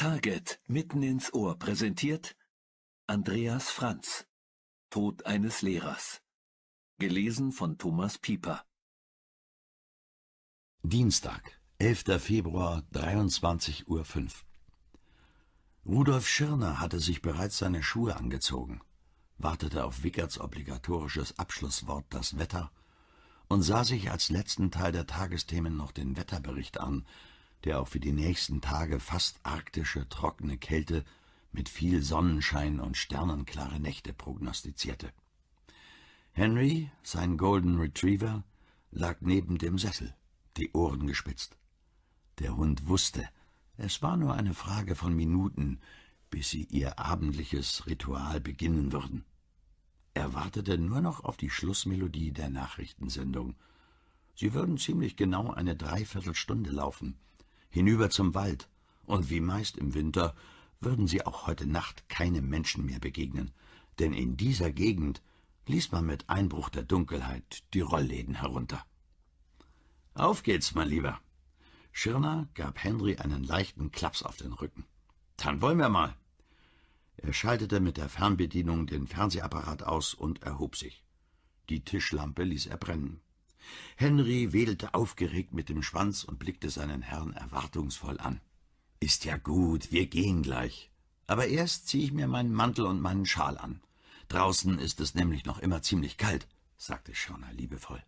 Target mitten ins Ohr präsentiert Andreas Franz Tod eines Lehrers. Gelesen von Thomas Pieper. Dienstag, 11. Februar, 23.05 Uhr. Rudolf Schirner hatte sich bereits seine Schuhe angezogen, wartete auf Wickerts obligatorisches Abschlusswort das Wetter und sah sich als letzten Teil der Tagesthemen noch den Wetterbericht an, der auch für die nächsten Tage fast arktische, trockene Kälte mit viel Sonnenschein und sternenklare Nächte prognostizierte. Henry, sein Golden Retriever, lag neben dem Sessel, die Ohren gespitzt. Der Hund wusste, es war nur eine Frage von Minuten, bis sie ihr abendliches Ritual beginnen würden. Er wartete nur noch auf die Schlussmelodie der Nachrichtensendung. Sie würden ziemlich genau eine Dreiviertelstunde laufen – hinüber zum Wald, und wie meist im Winter würden sie auch heute Nacht keinem Menschen mehr begegnen, denn in dieser Gegend ließ man mit Einbruch der Dunkelheit die Rollläden herunter. Auf geht's, mein Lieber. Schirner gab Henry einen leichten Klaps auf den Rücken. Dann wollen wir mal. Er schaltete mit der Fernbedienung den Fernsehapparat aus und erhob sich. Die Tischlampe ließ er brennen. Henry wedelte aufgeregt mit dem Schwanz und blickte seinen Herrn erwartungsvoll an. Ist ja gut, wir gehen gleich. Aber erst ziehe ich mir meinen Mantel und meinen Schal an. Draußen ist es nämlich noch immer ziemlich kalt, sagte Schirner liebevoll.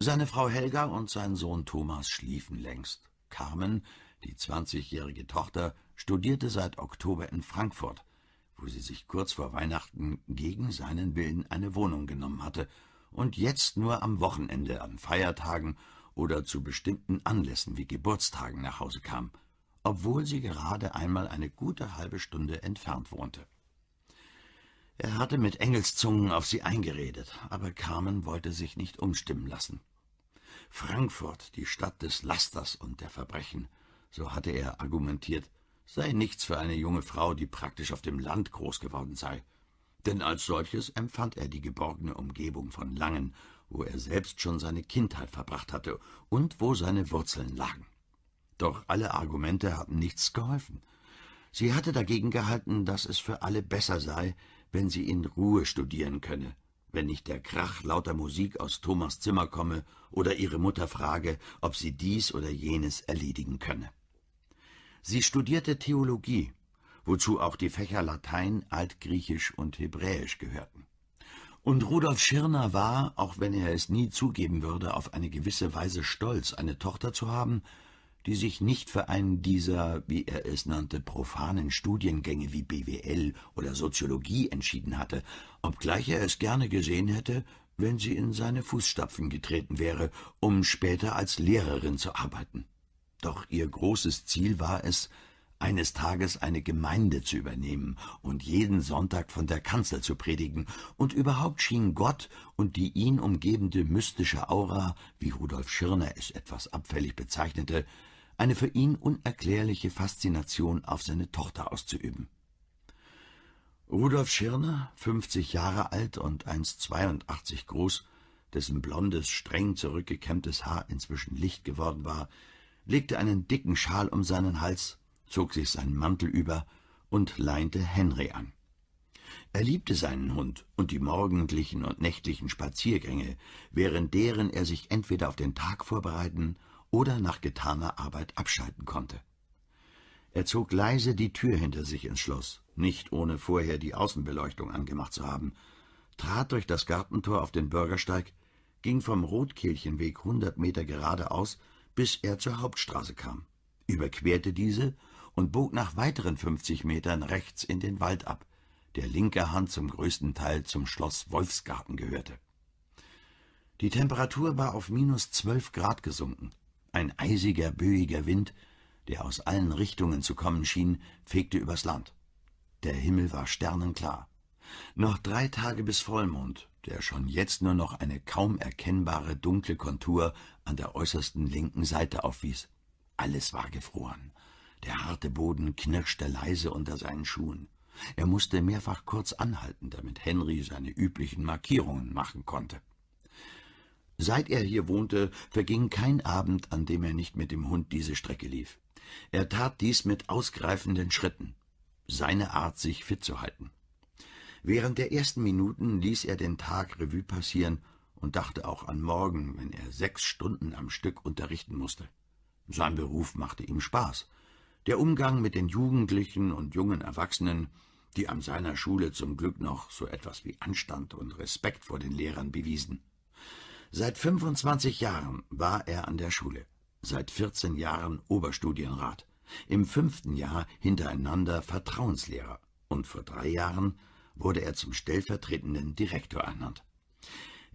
Seine Frau Helga und sein Sohn Thomas schliefen längst. Carmen, die zwanzigjährige Tochter, studierte seit Oktober in Frankfurt, wo sie sich kurz vor Weihnachten gegen seinen Willen eine Wohnung genommen hatte und jetzt nur am Wochenende, an Feiertagen oder zu bestimmten Anlässen wie Geburtstagen nach Hause kam, obwohl sie gerade einmal eine gute halbe Stunde entfernt wohnte. Er hatte mit Engelszungen auf sie eingeredet, aber Carmen wollte sich nicht umstimmen lassen. Frankfurt, die Stadt des Lasters und der Verbrechen, so hatte er argumentiert, sei nichts für eine junge Frau, die praktisch auf dem Land groß geworden sei denn als solches empfand er die geborgene Umgebung von Langen, wo er selbst schon seine Kindheit verbracht hatte und wo seine Wurzeln lagen. Doch alle Argumente hatten nichts geholfen. Sie hatte dagegen gehalten, dass es für alle besser sei, wenn sie in Ruhe studieren könne, wenn nicht der Krach lauter Musik aus Thomas Zimmer komme oder ihre Mutter frage, ob sie dies oder jenes erledigen könne. Sie studierte Theologie, wozu auch die Fächer Latein, Altgriechisch und Hebräisch gehörten. Und Rudolf Schirner war, auch wenn er es nie zugeben würde, auf eine gewisse Weise stolz, eine Tochter zu haben, die sich nicht für einen dieser, wie er es nannte, profanen Studiengänge wie BWL oder Soziologie entschieden hatte, obgleich er es gerne gesehen hätte, wenn sie in seine Fußstapfen getreten wäre, um später als Lehrerin zu arbeiten. Doch ihr großes Ziel war es, eines Tages eine Gemeinde zu übernehmen und jeden Sonntag von der Kanzel zu predigen, und überhaupt schien Gott und die ihn umgebende mystische Aura, wie Rudolf Schirner es etwas abfällig bezeichnete, eine für ihn unerklärliche Faszination auf seine Tochter auszuüben. Rudolf Schirner, 50 Jahre alt und 1,82 groß, dessen blondes, streng zurückgekämmtes Haar inzwischen licht geworden war, legte einen dicken Schal um seinen Hals zog sich seinen Mantel über und leinte Henry an. Er liebte seinen Hund und die morgendlichen und nächtlichen Spaziergänge, während deren er sich entweder auf den Tag vorbereiten oder nach getaner Arbeit abschalten konnte. Er zog leise die Tür hinter sich ins Schloss, nicht ohne vorher die Außenbeleuchtung angemacht zu haben, trat durch das Gartentor auf den Bürgersteig, ging vom Rotkehlchenweg hundert Meter geradeaus, bis er zur Hauptstraße kam, überquerte diese und bog nach weiteren fünfzig Metern rechts in den Wald ab, der linker Hand zum größten Teil zum Schloss Wolfsgarten gehörte. Die Temperatur war auf minus zwölf Grad gesunken. Ein eisiger, böiger Wind, der aus allen Richtungen zu kommen schien, fegte übers Land. Der Himmel war sternenklar. Noch drei Tage bis Vollmond, der schon jetzt nur noch eine kaum erkennbare dunkle Kontur an der äußersten linken Seite aufwies. Alles war gefroren. Der harte Boden knirschte leise unter seinen Schuhen. Er musste mehrfach kurz anhalten, damit Henry seine üblichen Markierungen machen konnte. Seit er hier wohnte, verging kein Abend, an dem er nicht mit dem Hund diese Strecke lief. Er tat dies mit ausgreifenden Schritten, seine Art, sich fit zu halten. Während der ersten Minuten ließ er den Tag Revue passieren und dachte auch an morgen, wenn er sechs Stunden am Stück unterrichten musste. Sein Beruf machte ihm Spaß, der Umgang mit den Jugendlichen und jungen Erwachsenen, die an seiner Schule zum Glück noch so etwas wie Anstand und Respekt vor den Lehrern bewiesen. Seit 25 Jahren war er an der Schule, seit 14 Jahren Oberstudienrat, im fünften Jahr hintereinander Vertrauenslehrer und vor drei Jahren wurde er zum stellvertretenden Direktor ernannt.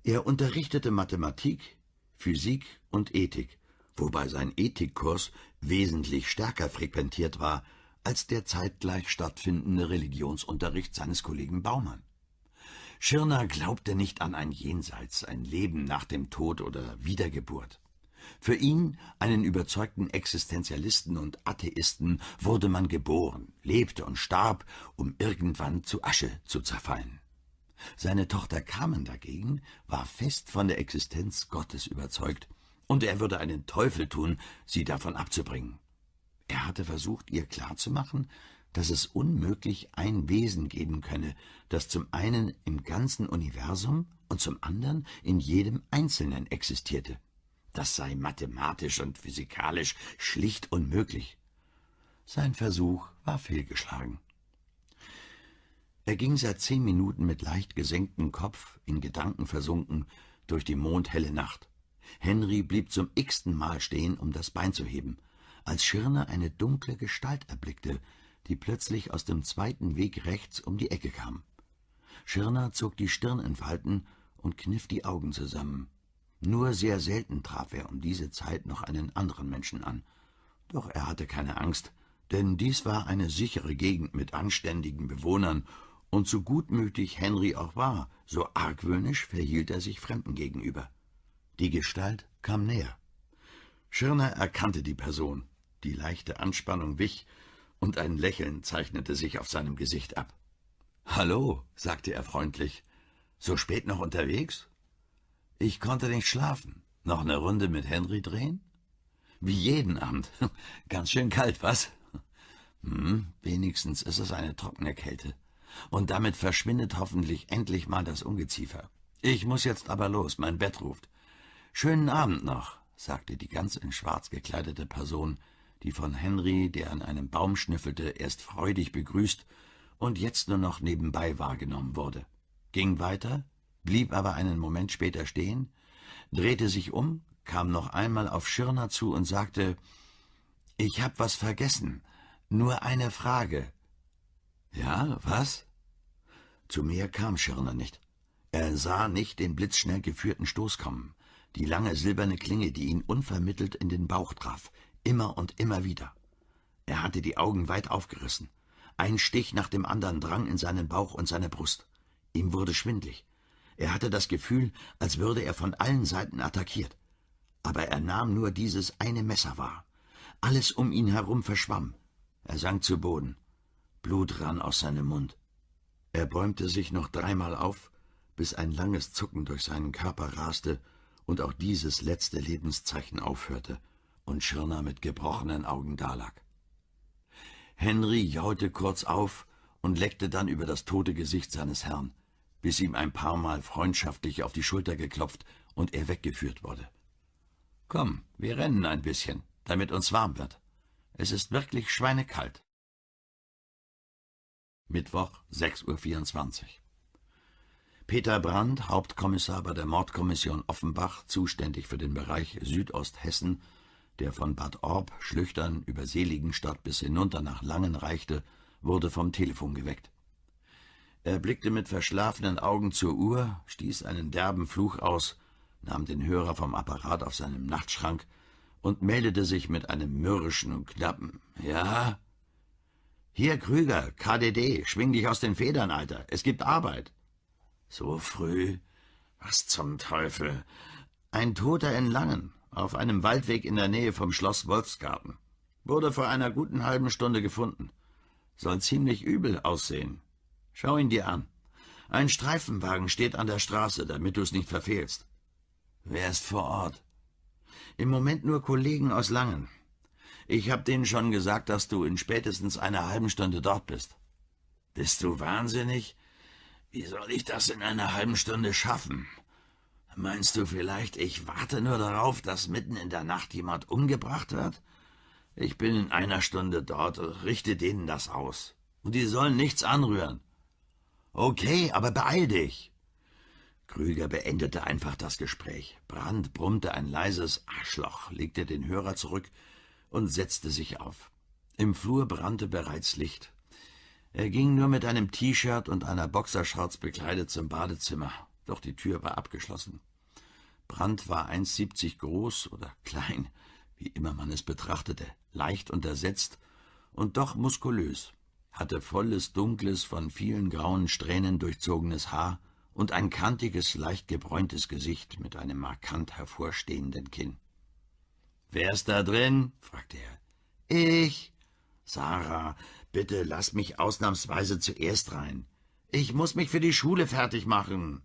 Er unterrichtete Mathematik, Physik und Ethik, wobei sein Ethikkurs wesentlich stärker frequentiert war als der zeitgleich stattfindende Religionsunterricht seines Kollegen Baumann. Schirner glaubte nicht an ein Jenseits, ein Leben nach dem Tod oder Wiedergeburt. Für ihn, einen überzeugten Existenzialisten und Atheisten, wurde man geboren, lebte und starb, um irgendwann zu Asche zu zerfallen. Seine Tochter Carmen dagegen war fest von der Existenz Gottes überzeugt und er würde einen Teufel tun, sie davon abzubringen. Er hatte versucht, ihr klarzumachen, dass es unmöglich ein Wesen geben könne, das zum einen im ganzen Universum und zum anderen in jedem Einzelnen existierte. Das sei mathematisch und physikalisch schlicht unmöglich. Sein Versuch war fehlgeschlagen. Er ging seit zehn Minuten mit leicht gesenktem Kopf, in Gedanken versunken, durch die mondhelle Nacht. Henry blieb zum x-ten Mal stehen, um das Bein zu heben, als Schirner eine dunkle Gestalt erblickte, die plötzlich aus dem zweiten Weg rechts um die Ecke kam. Schirner zog die Stirn in Falten und kniff die Augen zusammen. Nur sehr selten traf er um diese Zeit noch einen anderen Menschen an. Doch er hatte keine Angst, denn dies war eine sichere Gegend mit anständigen Bewohnern, und so gutmütig Henry auch war, so argwöhnisch verhielt er sich Fremden gegenüber. Die Gestalt kam näher. Schirner erkannte die Person. Die leichte Anspannung wich, und ein Lächeln zeichnete sich auf seinem Gesicht ab. Hallo, sagte er freundlich. So spät noch unterwegs? Ich konnte nicht schlafen. Noch eine Runde mit Henry drehen? Wie jeden Abend. Ganz schön kalt, was? Hm, wenigstens ist es eine trockene Kälte. Und damit verschwindet hoffentlich endlich mal das Ungeziefer. Ich muss jetzt aber los, mein Bett ruft. Schönen Abend noch, sagte die ganz in Schwarz gekleidete Person, die von Henry, der an einem Baum schnüffelte, erst freudig begrüßt und jetzt nur noch nebenbei wahrgenommen wurde, ging weiter, blieb aber einen Moment später stehen, drehte sich um, kam noch einmal auf Schirner zu und sagte, »Ich hab was vergessen, nur eine Frage.« »Ja, was?« Zu mir kam Schirner nicht. Er sah nicht den blitzschnell geführten Stoß kommen die lange silberne Klinge, die ihn unvermittelt in den Bauch traf, immer und immer wieder. Er hatte die Augen weit aufgerissen. Ein Stich nach dem anderen drang in seinen Bauch und seine Brust. Ihm wurde schwindlig. Er hatte das Gefühl, als würde er von allen Seiten attackiert. Aber er nahm nur dieses eine Messer wahr. Alles um ihn herum verschwamm. Er sank zu Boden. Blut rann aus seinem Mund. Er bäumte sich noch dreimal auf, bis ein langes Zucken durch seinen Körper raste und auch dieses letzte Lebenszeichen aufhörte und Schirner mit gebrochenen Augen dalag. Henry jaute kurz auf und leckte dann über das tote Gesicht seines Herrn, bis ihm ein paar Mal freundschaftlich auf die Schulter geklopft und er weggeführt wurde. »Komm, wir rennen ein bisschen, damit uns warm wird. Es ist wirklich schweinekalt.« Mittwoch, 6.24 Uhr. Peter Brandt, Hauptkommissar bei der Mordkommission Offenbach, zuständig für den Bereich Südosthessen, der von Bad Orb, Schlüchtern über Seligenstadt bis hinunter nach Langen reichte, wurde vom Telefon geweckt. Er blickte mit verschlafenen Augen zur Uhr, stieß einen derben Fluch aus, nahm den Hörer vom Apparat auf seinem Nachtschrank und meldete sich mit einem mürrischen und knappen »Ja?« »Hier, Krüger, KDD, schwing dich aus den Federn, Alter, es gibt Arbeit.« so früh? Was zum Teufel? Ein Toter in Langen, auf einem Waldweg in der Nähe vom Schloss Wolfsgarten. Wurde vor einer guten halben Stunde gefunden. Soll ziemlich übel aussehen. Schau ihn dir an. Ein Streifenwagen steht an der Straße, damit du es nicht verfehlst. Wer ist vor Ort? Im Moment nur Kollegen aus Langen. Ich hab denen schon gesagt, dass du in spätestens einer halben Stunde dort bist. Bist du wahnsinnig? Wie soll ich das in einer halben Stunde schaffen? Meinst du vielleicht, ich warte nur darauf, dass mitten in der Nacht jemand umgebracht wird? Ich bin in einer Stunde dort, und richte denen das aus. Und die sollen nichts anrühren. Okay, aber beeil dich. Krüger beendete einfach das Gespräch. Brandt brummte ein leises Arschloch, legte den Hörer zurück und setzte sich auf. Im Flur brannte bereits Licht. Er ging nur mit einem T-Shirt und einer Boxershorts bekleidet zum Badezimmer, doch die Tür war abgeschlossen. Brandt war 1,70 groß oder klein, wie immer man es betrachtete, leicht untersetzt und doch muskulös, hatte volles, dunkles, von vielen grauen Strähnen durchzogenes Haar und ein kantiges, leicht gebräuntes Gesicht mit einem markant hervorstehenden Kinn. »Wer ist da drin?« fragte er. »Ich«, Sarah, Bitte lass mich ausnahmsweise zuerst rein. Ich muss mich für die Schule fertig machen.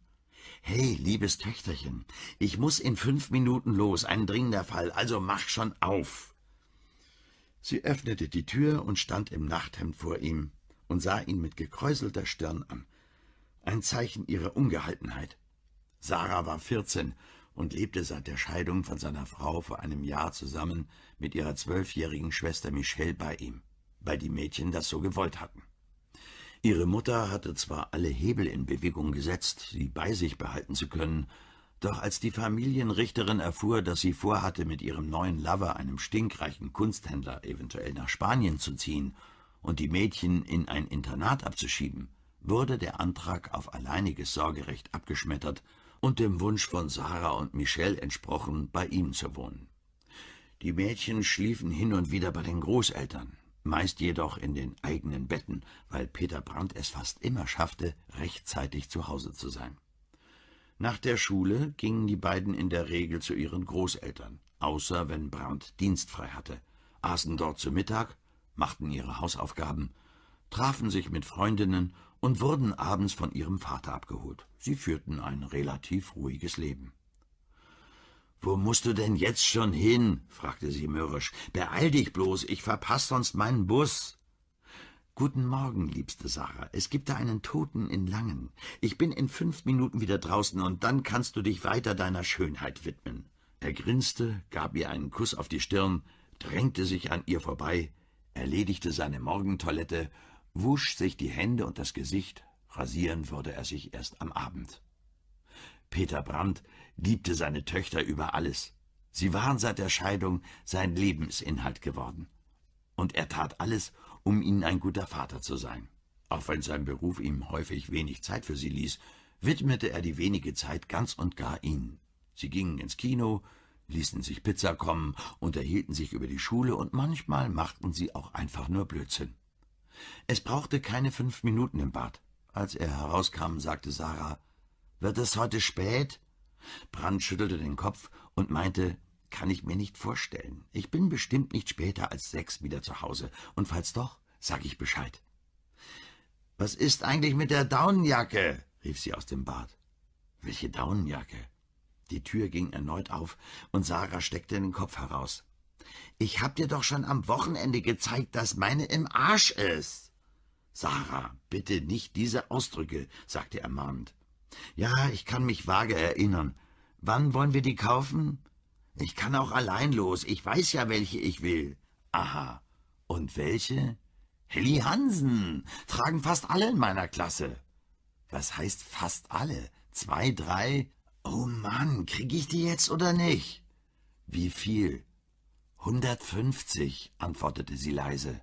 Hey, liebes Töchterchen, ich muss in fünf Minuten los, ein dringender Fall, also mach schon auf. Sie öffnete die Tür und stand im Nachthemd vor ihm und sah ihn mit gekräuselter Stirn an. Ein Zeichen ihrer Ungehaltenheit. Sarah war vierzehn und lebte seit der Scheidung von seiner Frau vor einem Jahr zusammen mit ihrer zwölfjährigen Schwester Michelle bei ihm weil die Mädchen das so gewollt hatten. Ihre Mutter hatte zwar alle Hebel in Bewegung gesetzt, sie bei sich behalten zu können, doch als die Familienrichterin erfuhr, dass sie vorhatte, mit ihrem neuen Lover, einem stinkreichen Kunsthändler, eventuell nach Spanien zu ziehen und die Mädchen in ein Internat abzuschieben, wurde der Antrag auf alleiniges Sorgerecht abgeschmettert und dem Wunsch von Sarah und Michelle entsprochen, bei ihm zu wohnen. Die Mädchen schliefen hin und wieder bei den Großeltern meist jedoch in den eigenen Betten, weil Peter Brandt es fast immer schaffte, rechtzeitig zu Hause zu sein. Nach der Schule gingen die beiden in der Regel zu ihren Großeltern, außer wenn Brandt dienstfrei hatte, aßen dort zu Mittag, machten ihre Hausaufgaben, trafen sich mit Freundinnen und wurden abends von ihrem Vater abgeholt. Sie führten ein relativ ruhiges Leben. Wo musst du denn jetzt schon hin? fragte sie mürrisch. Beeil dich bloß, ich verpasse sonst meinen Bus. Guten Morgen, liebste Sarah. Es gibt da einen Toten in Langen. Ich bin in fünf Minuten wieder draußen und dann kannst du dich weiter deiner Schönheit widmen. Er grinste, gab ihr einen Kuss auf die Stirn, drängte sich an ihr vorbei, erledigte seine Morgentoilette, wusch sich die Hände und das Gesicht, rasieren würde er sich erst am Abend. Peter Brandt liebte seine Töchter über alles. Sie waren seit der Scheidung sein Lebensinhalt geworden. Und er tat alles, um ihnen ein guter Vater zu sein. Auch wenn sein Beruf ihm häufig wenig Zeit für sie ließ, widmete er die wenige Zeit ganz und gar ihnen. Sie gingen ins Kino, ließen sich Pizza kommen, unterhielten sich über die Schule und manchmal machten sie auch einfach nur Blödsinn. Es brauchte keine fünf Minuten im Bad. Als er herauskam, sagte Sarah, »Wird es heute spät?« Brand schüttelte den Kopf und meinte, kann ich mir nicht vorstellen. Ich bin bestimmt nicht später als sechs wieder zu Hause, und falls doch, sag ich Bescheid. Was ist eigentlich mit der Daunenjacke? rief sie aus dem Bad. Welche Daunenjacke? Die Tür ging erneut auf, und Sarah steckte den Kopf heraus. Ich hab dir doch schon am Wochenende gezeigt, dass meine im Arsch ist. Sarah, bitte nicht diese Ausdrücke, sagte er mahnend. Ja, ich kann mich vage erinnern. Wann wollen wir die kaufen? Ich kann auch allein los. Ich weiß ja, welche ich will. Aha. Und welche? Helly Hansen. Tragen fast alle in meiner Klasse. Was heißt fast alle? Zwei, drei? Oh Mann, krieg ich die jetzt oder nicht? Wie viel? Hundertfünfzig, antwortete sie leise.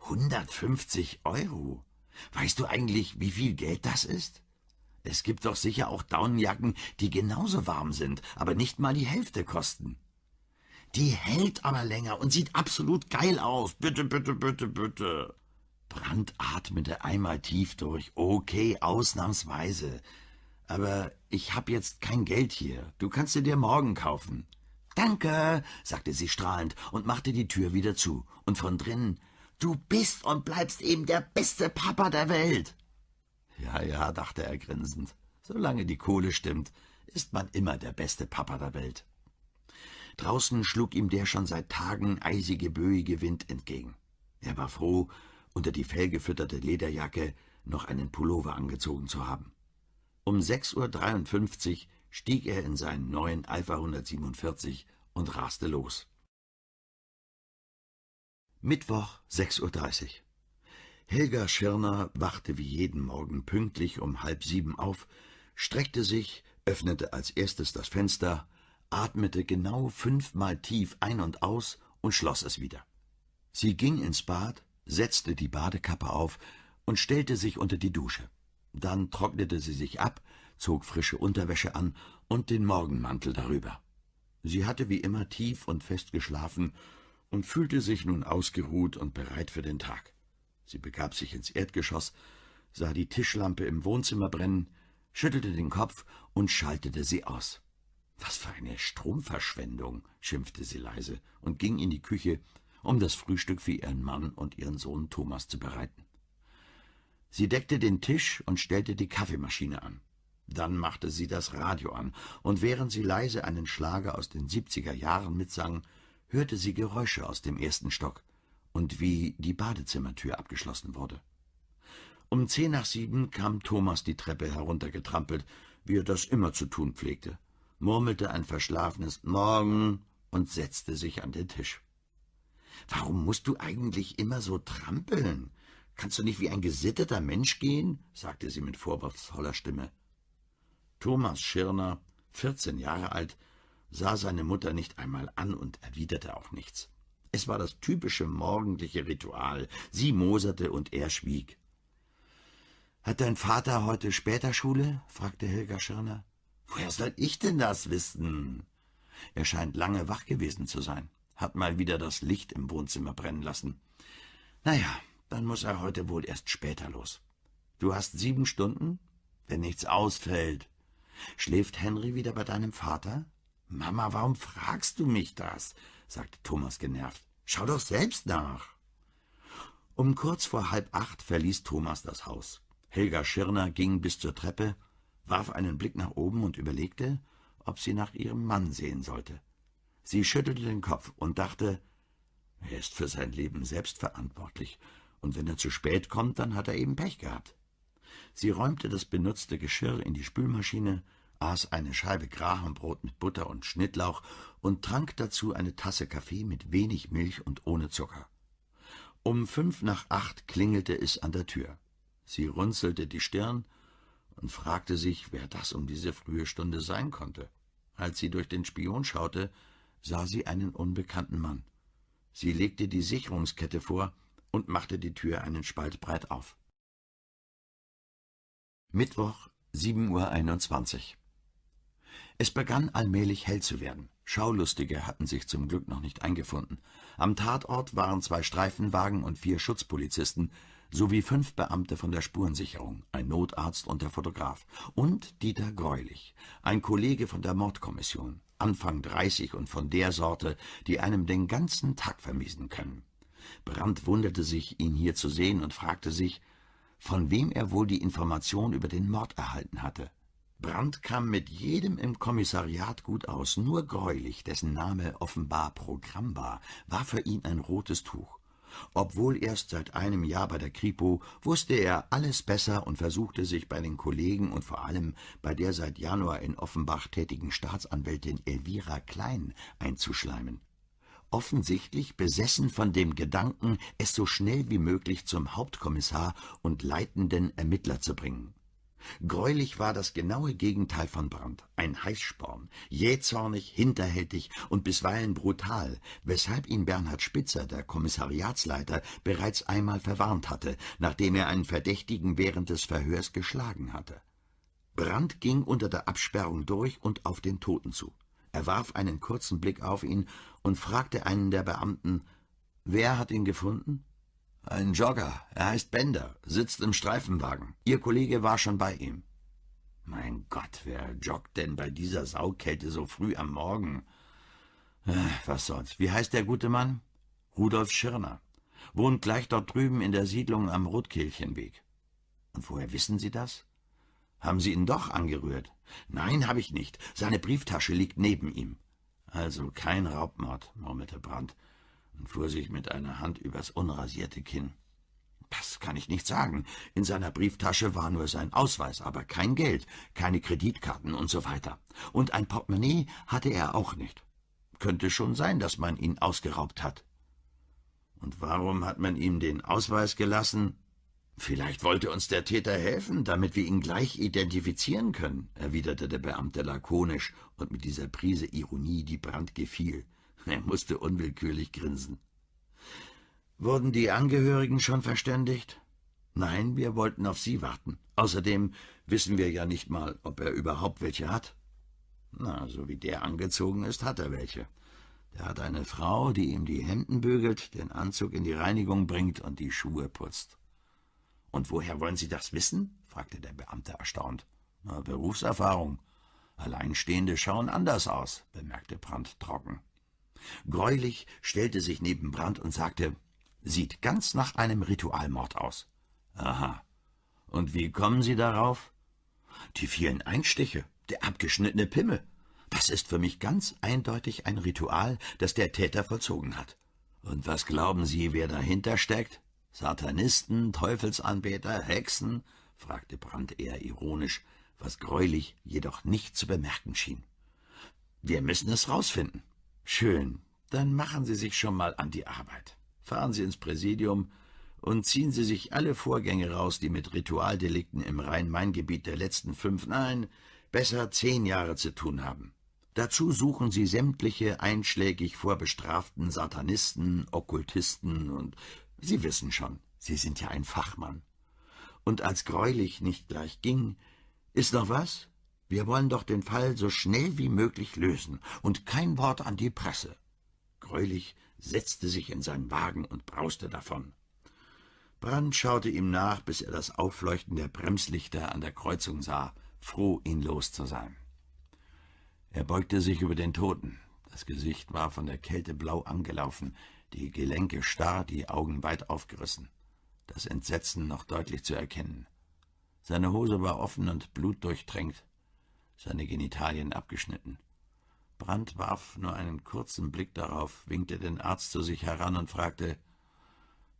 Hundertfünfzig Euro? Weißt du eigentlich, wie viel Geld das ist? Es gibt doch sicher auch Daunenjacken, die genauso warm sind, aber nicht mal die Hälfte kosten. Die hält aber länger und sieht absolut geil aus. Bitte, bitte, bitte, bitte. Brand atmete einmal tief durch. Okay, ausnahmsweise. Aber ich hab jetzt kein Geld hier. Du kannst sie dir morgen kaufen. Danke, sagte sie strahlend und machte die Tür wieder zu. Und von drinnen, du bist und bleibst eben der beste Papa der Welt. Ja, ja, dachte er grinsend. Solange die Kohle stimmt, ist man immer der beste Papa der Welt. Draußen schlug ihm der schon seit Tagen eisige, böige Wind entgegen. Er war froh, unter die fellgefütterte Lederjacke noch einen Pullover angezogen zu haben. Um 6.53 Uhr stieg er in seinen neuen Alpha 147 und raste los. Mittwoch, 6.30 Uhr. Helga Schirner wachte wie jeden Morgen pünktlich um halb sieben auf, streckte sich, öffnete als erstes das Fenster, atmete genau fünfmal tief ein und aus und schloss es wieder. Sie ging ins Bad, setzte die Badekappe auf und stellte sich unter die Dusche. Dann trocknete sie sich ab, zog frische Unterwäsche an und den Morgenmantel darüber. Sie hatte wie immer tief und fest geschlafen und fühlte sich nun ausgeruht und bereit für den Tag. Sie begab sich ins Erdgeschoss, sah die Tischlampe im Wohnzimmer brennen, schüttelte den Kopf und schaltete sie aus. »Was für eine Stromverschwendung«, schimpfte sie leise und ging in die Küche, um das Frühstück für ihren Mann und ihren Sohn Thomas zu bereiten. Sie deckte den Tisch und stellte die Kaffeemaschine an. Dann machte sie das Radio an, und während sie leise einen Schlager aus den 70er Jahren mitsang, hörte sie Geräusche aus dem ersten Stock und wie die Badezimmertür abgeschlossen wurde. Um zehn nach sieben kam Thomas die Treppe heruntergetrampelt, wie er das immer zu tun pflegte, murmelte ein verschlafenes Morgen und setzte sich an den Tisch. »Warum musst du eigentlich immer so trampeln? Kannst du nicht wie ein gesitteter Mensch gehen?« sagte sie mit vorwurfsvoller Stimme. Thomas Schirner, vierzehn Jahre alt, sah seine Mutter nicht einmal an und erwiderte auch nichts. Es war das typische morgendliche Ritual. Sie moserte und er schwieg. »Hat dein Vater heute später Schule?« fragte Helga Schirner. »Woher soll ich denn das wissen?« Er scheint lange wach gewesen zu sein, hat mal wieder das Licht im Wohnzimmer brennen lassen. »Naja, dann muss er heute wohl erst später los. Du hast sieben Stunden, wenn nichts ausfällt. Schläft Henry wieder bei deinem Vater?« »Mama, warum fragst du mich das?« sagte Thomas genervt. Schau doch selbst nach. Um kurz vor halb acht verließ Thomas das Haus. Helga Schirner ging bis zur Treppe, warf einen Blick nach oben und überlegte, ob sie nach ihrem Mann sehen sollte. Sie schüttelte den Kopf und dachte, er ist für sein Leben selbst verantwortlich, und wenn er zu spät kommt, dann hat er eben Pech gehabt. Sie räumte das benutzte Geschirr in die Spülmaschine, aß eine Scheibe Grahambrot mit Butter und Schnittlauch und trank dazu eine Tasse Kaffee mit wenig Milch und ohne Zucker. Um fünf nach acht klingelte es an der Tür. Sie runzelte die Stirn und fragte sich, wer das um diese frühe Stunde sein konnte. Als sie durch den Spion schaute, sah sie einen unbekannten Mann. Sie legte die Sicherungskette vor und machte die Tür einen Spalt breit auf. Mittwoch, 7.21 Uhr. Es begann allmählich hell zu werden. Schaulustige hatten sich zum Glück noch nicht eingefunden. Am Tatort waren zwei Streifenwagen und vier Schutzpolizisten sowie fünf Beamte von der Spurensicherung, ein Notarzt und der Fotograf und Dieter Greulich, ein Kollege von der Mordkommission, Anfang 30 und von der Sorte, die einem den ganzen Tag vermiesen können. Brandt wunderte sich, ihn hier zu sehen und fragte sich, von wem er wohl die Information über den Mord erhalten hatte. Brand kam mit jedem im Kommissariat gut aus, nur Greulich, dessen Name offenbar Programm war, war für ihn ein rotes Tuch. Obwohl erst seit einem Jahr bei der Kripo, wusste er alles besser und versuchte sich bei den Kollegen und vor allem bei der seit Januar in Offenbach tätigen Staatsanwältin Elvira Klein einzuschleimen. Offensichtlich besessen von dem Gedanken, es so schnell wie möglich zum Hauptkommissar und leitenden Ermittler zu bringen. Greulich war das genaue Gegenteil von Brandt, ein Heißsporn, jähzornig, hinterhältig und bisweilen brutal, weshalb ihn Bernhard Spitzer, der Kommissariatsleiter, bereits einmal verwarnt hatte, nachdem er einen Verdächtigen während des Verhörs geschlagen hatte. Brandt ging unter der Absperrung durch und auf den Toten zu. Er warf einen kurzen Blick auf ihn und fragte einen der Beamten, »Wer hat ihn gefunden?« ein Jogger. Er heißt Bender, sitzt im Streifenwagen. Ihr Kollege war schon bei ihm. Mein Gott, wer joggt denn bei dieser Saukälte so früh am Morgen? Äh, was sonst? Wie heißt der gute Mann? Rudolf Schirner. Wohnt gleich dort drüben in der Siedlung am Rotkehlchenweg. Und woher wissen Sie das? Haben Sie ihn doch angerührt? Nein, habe ich nicht. Seine Brieftasche liegt neben ihm. Also kein Raubmord, murmelte Brandt und fuhr sich mit einer Hand übers unrasierte Kinn. Das kann ich nicht sagen. In seiner Brieftasche war nur sein Ausweis, aber kein Geld, keine Kreditkarten und so weiter. Und ein Portemonnaie hatte er auch nicht. Könnte schon sein, dass man ihn ausgeraubt hat. Und warum hat man ihm den Ausweis gelassen? Vielleicht wollte uns der Täter helfen, damit wir ihn gleich identifizieren können, erwiderte der Beamte lakonisch und mit dieser Prise Ironie, die Brand gefiel. Er musste unwillkürlich grinsen. Wurden die Angehörigen schon verständigt? Nein, wir wollten auf sie warten. Außerdem wissen wir ja nicht mal, ob er überhaupt welche hat. Na, so wie der angezogen ist, hat er welche. Der hat eine Frau, die ihm die Hemden bügelt, den Anzug in die Reinigung bringt und die Schuhe putzt. Und woher wollen Sie das wissen? fragte der Beamte erstaunt. Na, Berufserfahrung. Alleinstehende schauen anders aus, bemerkte Brandt trocken. Greulich stellte sich neben Brandt und sagte, »Sieht ganz nach einem Ritualmord aus.« »Aha. Und wie kommen Sie darauf?« »Die vielen Einstiche, der abgeschnittene Pimmel. Das ist für mich ganz eindeutig ein Ritual, das der Täter vollzogen hat.« »Und was glauben Sie, wer dahinter steckt? Satanisten, Teufelsanbeter, Hexen?« fragte Brandt eher ironisch, was greulich jedoch nicht zu bemerken schien. »Wir müssen es rausfinden.« Schön, dann machen Sie sich schon mal an die Arbeit. Fahren Sie ins Präsidium und ziehen Sie sich alle Vorgänge raus, die mit Ritualdelikten im Rhein-Main-Gebiet der letzten fünf, nein, besser zehn Jahre zu tun haben. Dazu suchen sie sämtliche einschlägig vorbestraften Satanisten, Okkultisten und Sie wissen schon, Sie sind ja ein Fachmann. Und als greulich nicht gleich ging, ist noch was? Wir wollen doch den Fall so schnell wie möglich lösen und kein Wort an die Presse. Gräulich setzte sich in seinen Wagen und brauste davon. Brand schaute ihm nach, bis er das Aufleuchten der Bremslichter an der Kreuzung sah, froh, ihn los zu sein. Er beugte sich über den Toten. Das Gesicht war von der Kälte blau angelaufen, die Gelenke starr, die Augen weit aufgerissen. Das Entsetzen noch deutlich zu erkennen. Seine Hose war offen und blutdurchtränkt seine Genitalien abgeschnitten. Brandt warf nur einen kurzen Blick darauf, winkte den Arzt zu sich heran und fragte,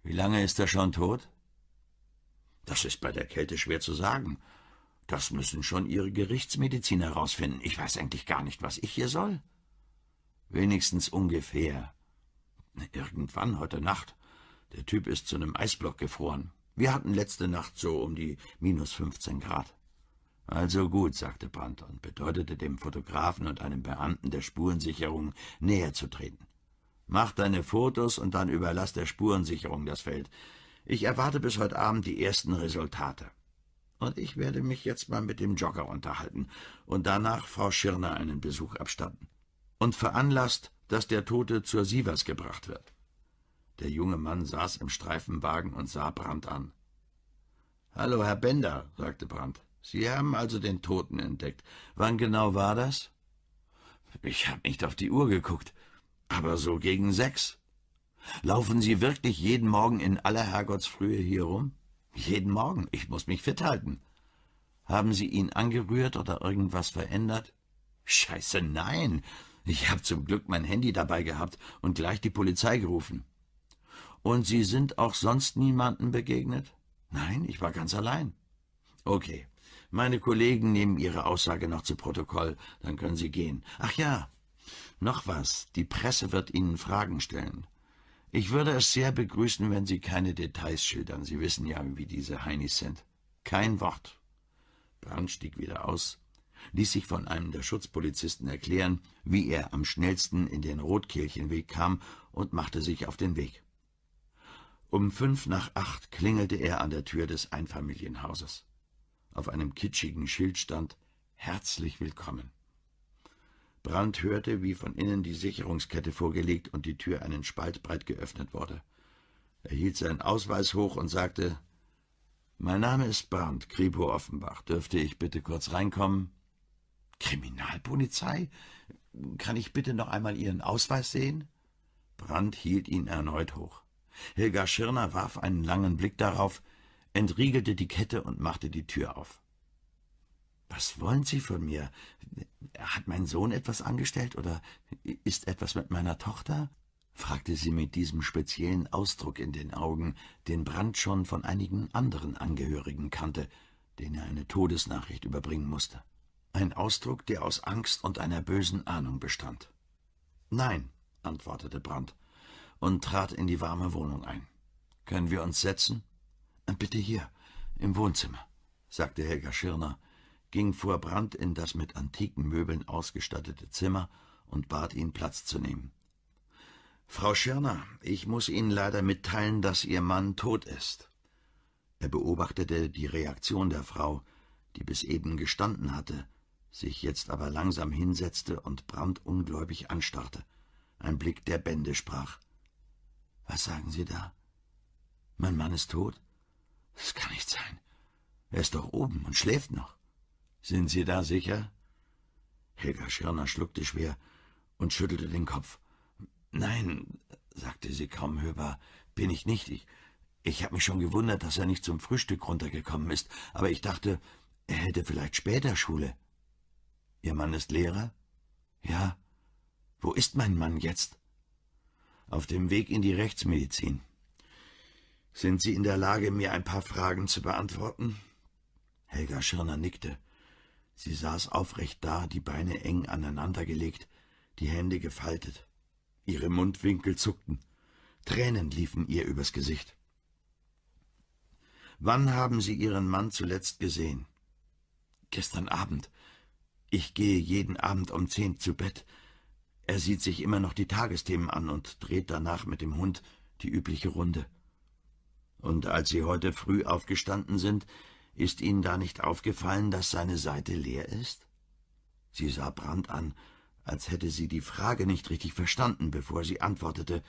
wie lange ist er schon tot? Das ist bei der Kälte schwer zu sagen. Das müssen schon Ihre Gerichtsmediziner herausfinden. Ich weiß eigentlich gar nicht, was ich hier soll. Wenigstens ungefähr. Irgendwann heute Nacht. Der Typ ist zu einem Eisblock gefroren. Wir hatten letzte Nacht so um die minus 15 Grad. Also gut, sagte Brandt und bedeutete dem Fotografen und einem Beamten der Spurensicherung näher zu treten. Mach deine Fotos und dann überlass der Spurensicherung das Feld. Ich erwarte bis heute Abend die ersten Resultate. Und ich werde mich jetzt mal mit dem Jogger unterhalten und danach Frau Schirner einen Besuch abstatten. Und veranlasst, dass der Tote zur Sievers gebracht wird. Der junge Mann saß im Streifenwagen und sah Brandt an. Hallo, Herr Bender, sagte Brandt. Sie haben also den Toten entdeckt. Wann genau war das? Ich habe nicht auf die Uhr geguckt, aber so gegen sechs. Laufen Sie wirklich jeden Morgen in aller Herrgottsfrühe hier rum? Jeden Morgen, ich muss mich fit halten. Haben Sie ihn angerührt oder irgendwas verändert? Scheiße, nein. Ich habe zum Glück mein Handy dabei gehabt und gleich die Polizei gerufen. Und Sie sind auch sonst niemanden begegnet? Nein, ich war ganz allein. Okay, meine Kollegen nehmen Ihre Aussage noch zu Protokoll, dann können Sie gehen. Ach ja, noch was, die Presse wird Ihnen Fragen stellen. Ich würde es sehr begrüßen, wenn Sie keine Details schildern. Sie wissen ja, wie diese Heinis sind. Kein Wort. Brand stieg wieder aus, ließ sich von einem der Schutzpolizisten erklären, wie er am schnellsten in den Rotkehlchenweg kam und machte sich auf den Weg. Um fünf nach acht klingelte er an der Tür des Einfamilienhauses. Auf einem kitschigen Schild stand Herzlich willkommen. Brandt hörte, wie von innen die Sicherungskette vorgelegt und die Tür einen Spalt breit geöffnet wurde. Er hielt seinen Ausweis hoch und sagte, »Mein Name ist Brandt, Kripo Offenbach. Dürfte ich bitte kurz reinkommen?« »Kriminalpolizei? Kann ich bitte noch einmal Ihren Ausweis sehen?« Brandt hielt ihn erneut hoch. Helga Schirner warf einen langen Blick darauf, entriegelte die Kette und machte die Tür auf. »Was wollen Sie von mir? Hat mein Sohn etwas angestellt oder ist etwas mit meiner Tochter?« fragte sie mit diesem speziellen Ausdruck in den Augen, den Brand schon von einigen anderen Angehörigen kannte, denen er eine Todesnachricht überbringen musste. Ein Ausdruck, der aus Angst und einer bösen Ahnung bestand. »Nein«, antwortete Brand und trat in die warme Wohnung ein. »Können wir uns setzen?« äh, bitte hier, im Wohnzimmer, sagte Helga Schirner, ging vor Brand in das mit antiken Möbeln ausgestattete Zimmer und bat ihn, Platz zu nehmen. Frau Schirner, ich muss Ihnen leider mitteilen, dass Ihr Mann tot ist. Er beobachtete die Reaktion der Frau, die bis eben gestanden hatte, sich jetzt aber langsam hinsetzte und Brand ungläubig anstarrte. Ein Blick der Bände sprach. Was sagen Sie da? Mein Mann ist tot? Das kann nicht sein. Er ist doch oben und schläft noch. Sind Sie da sicher? Helga Schirner schluckte schwer und schüttelte den Kopf. Nein, sagte sie kaum hörbar, bin ich nicht. Ich, ich habe mich schon gewundert, dass er nicht zum Frühstück runtergekommen ist, aber ich dachte, er hätte vielleicht später Schule. Ihr Mann ist Lehrer? Ja. Wo ist mein Mann jetzt? Auf dem Weg in die Rechtsmedizin. Sind Sie in der Lage, mir ein paar Fragen zu beantworten? Helga Schirner nickte. Sie saß aufrecht da, die Beine eng aneinandergelegt, die Hände gefaltet. Ihre Mundwinkel zuckten. Tränen liefen ihr übers Gesicht. Wann haben Sie Ihren Mann zuletzt gesehen? Gestern Abend. Ich gehe jeden Abend um zehn zu Bett. Er sieht sich immer noch die Tagesthemen an und dreht danach mit dem Hund die übliche Runde und als Sie heute früh aufgestanden sind, ist Ihnen da nicht aufgefallen, dass seine Seite leer ist? Sie sah Brand an, als hätte sie die Frage nicht richtig verstanden, bevor sie antwortete,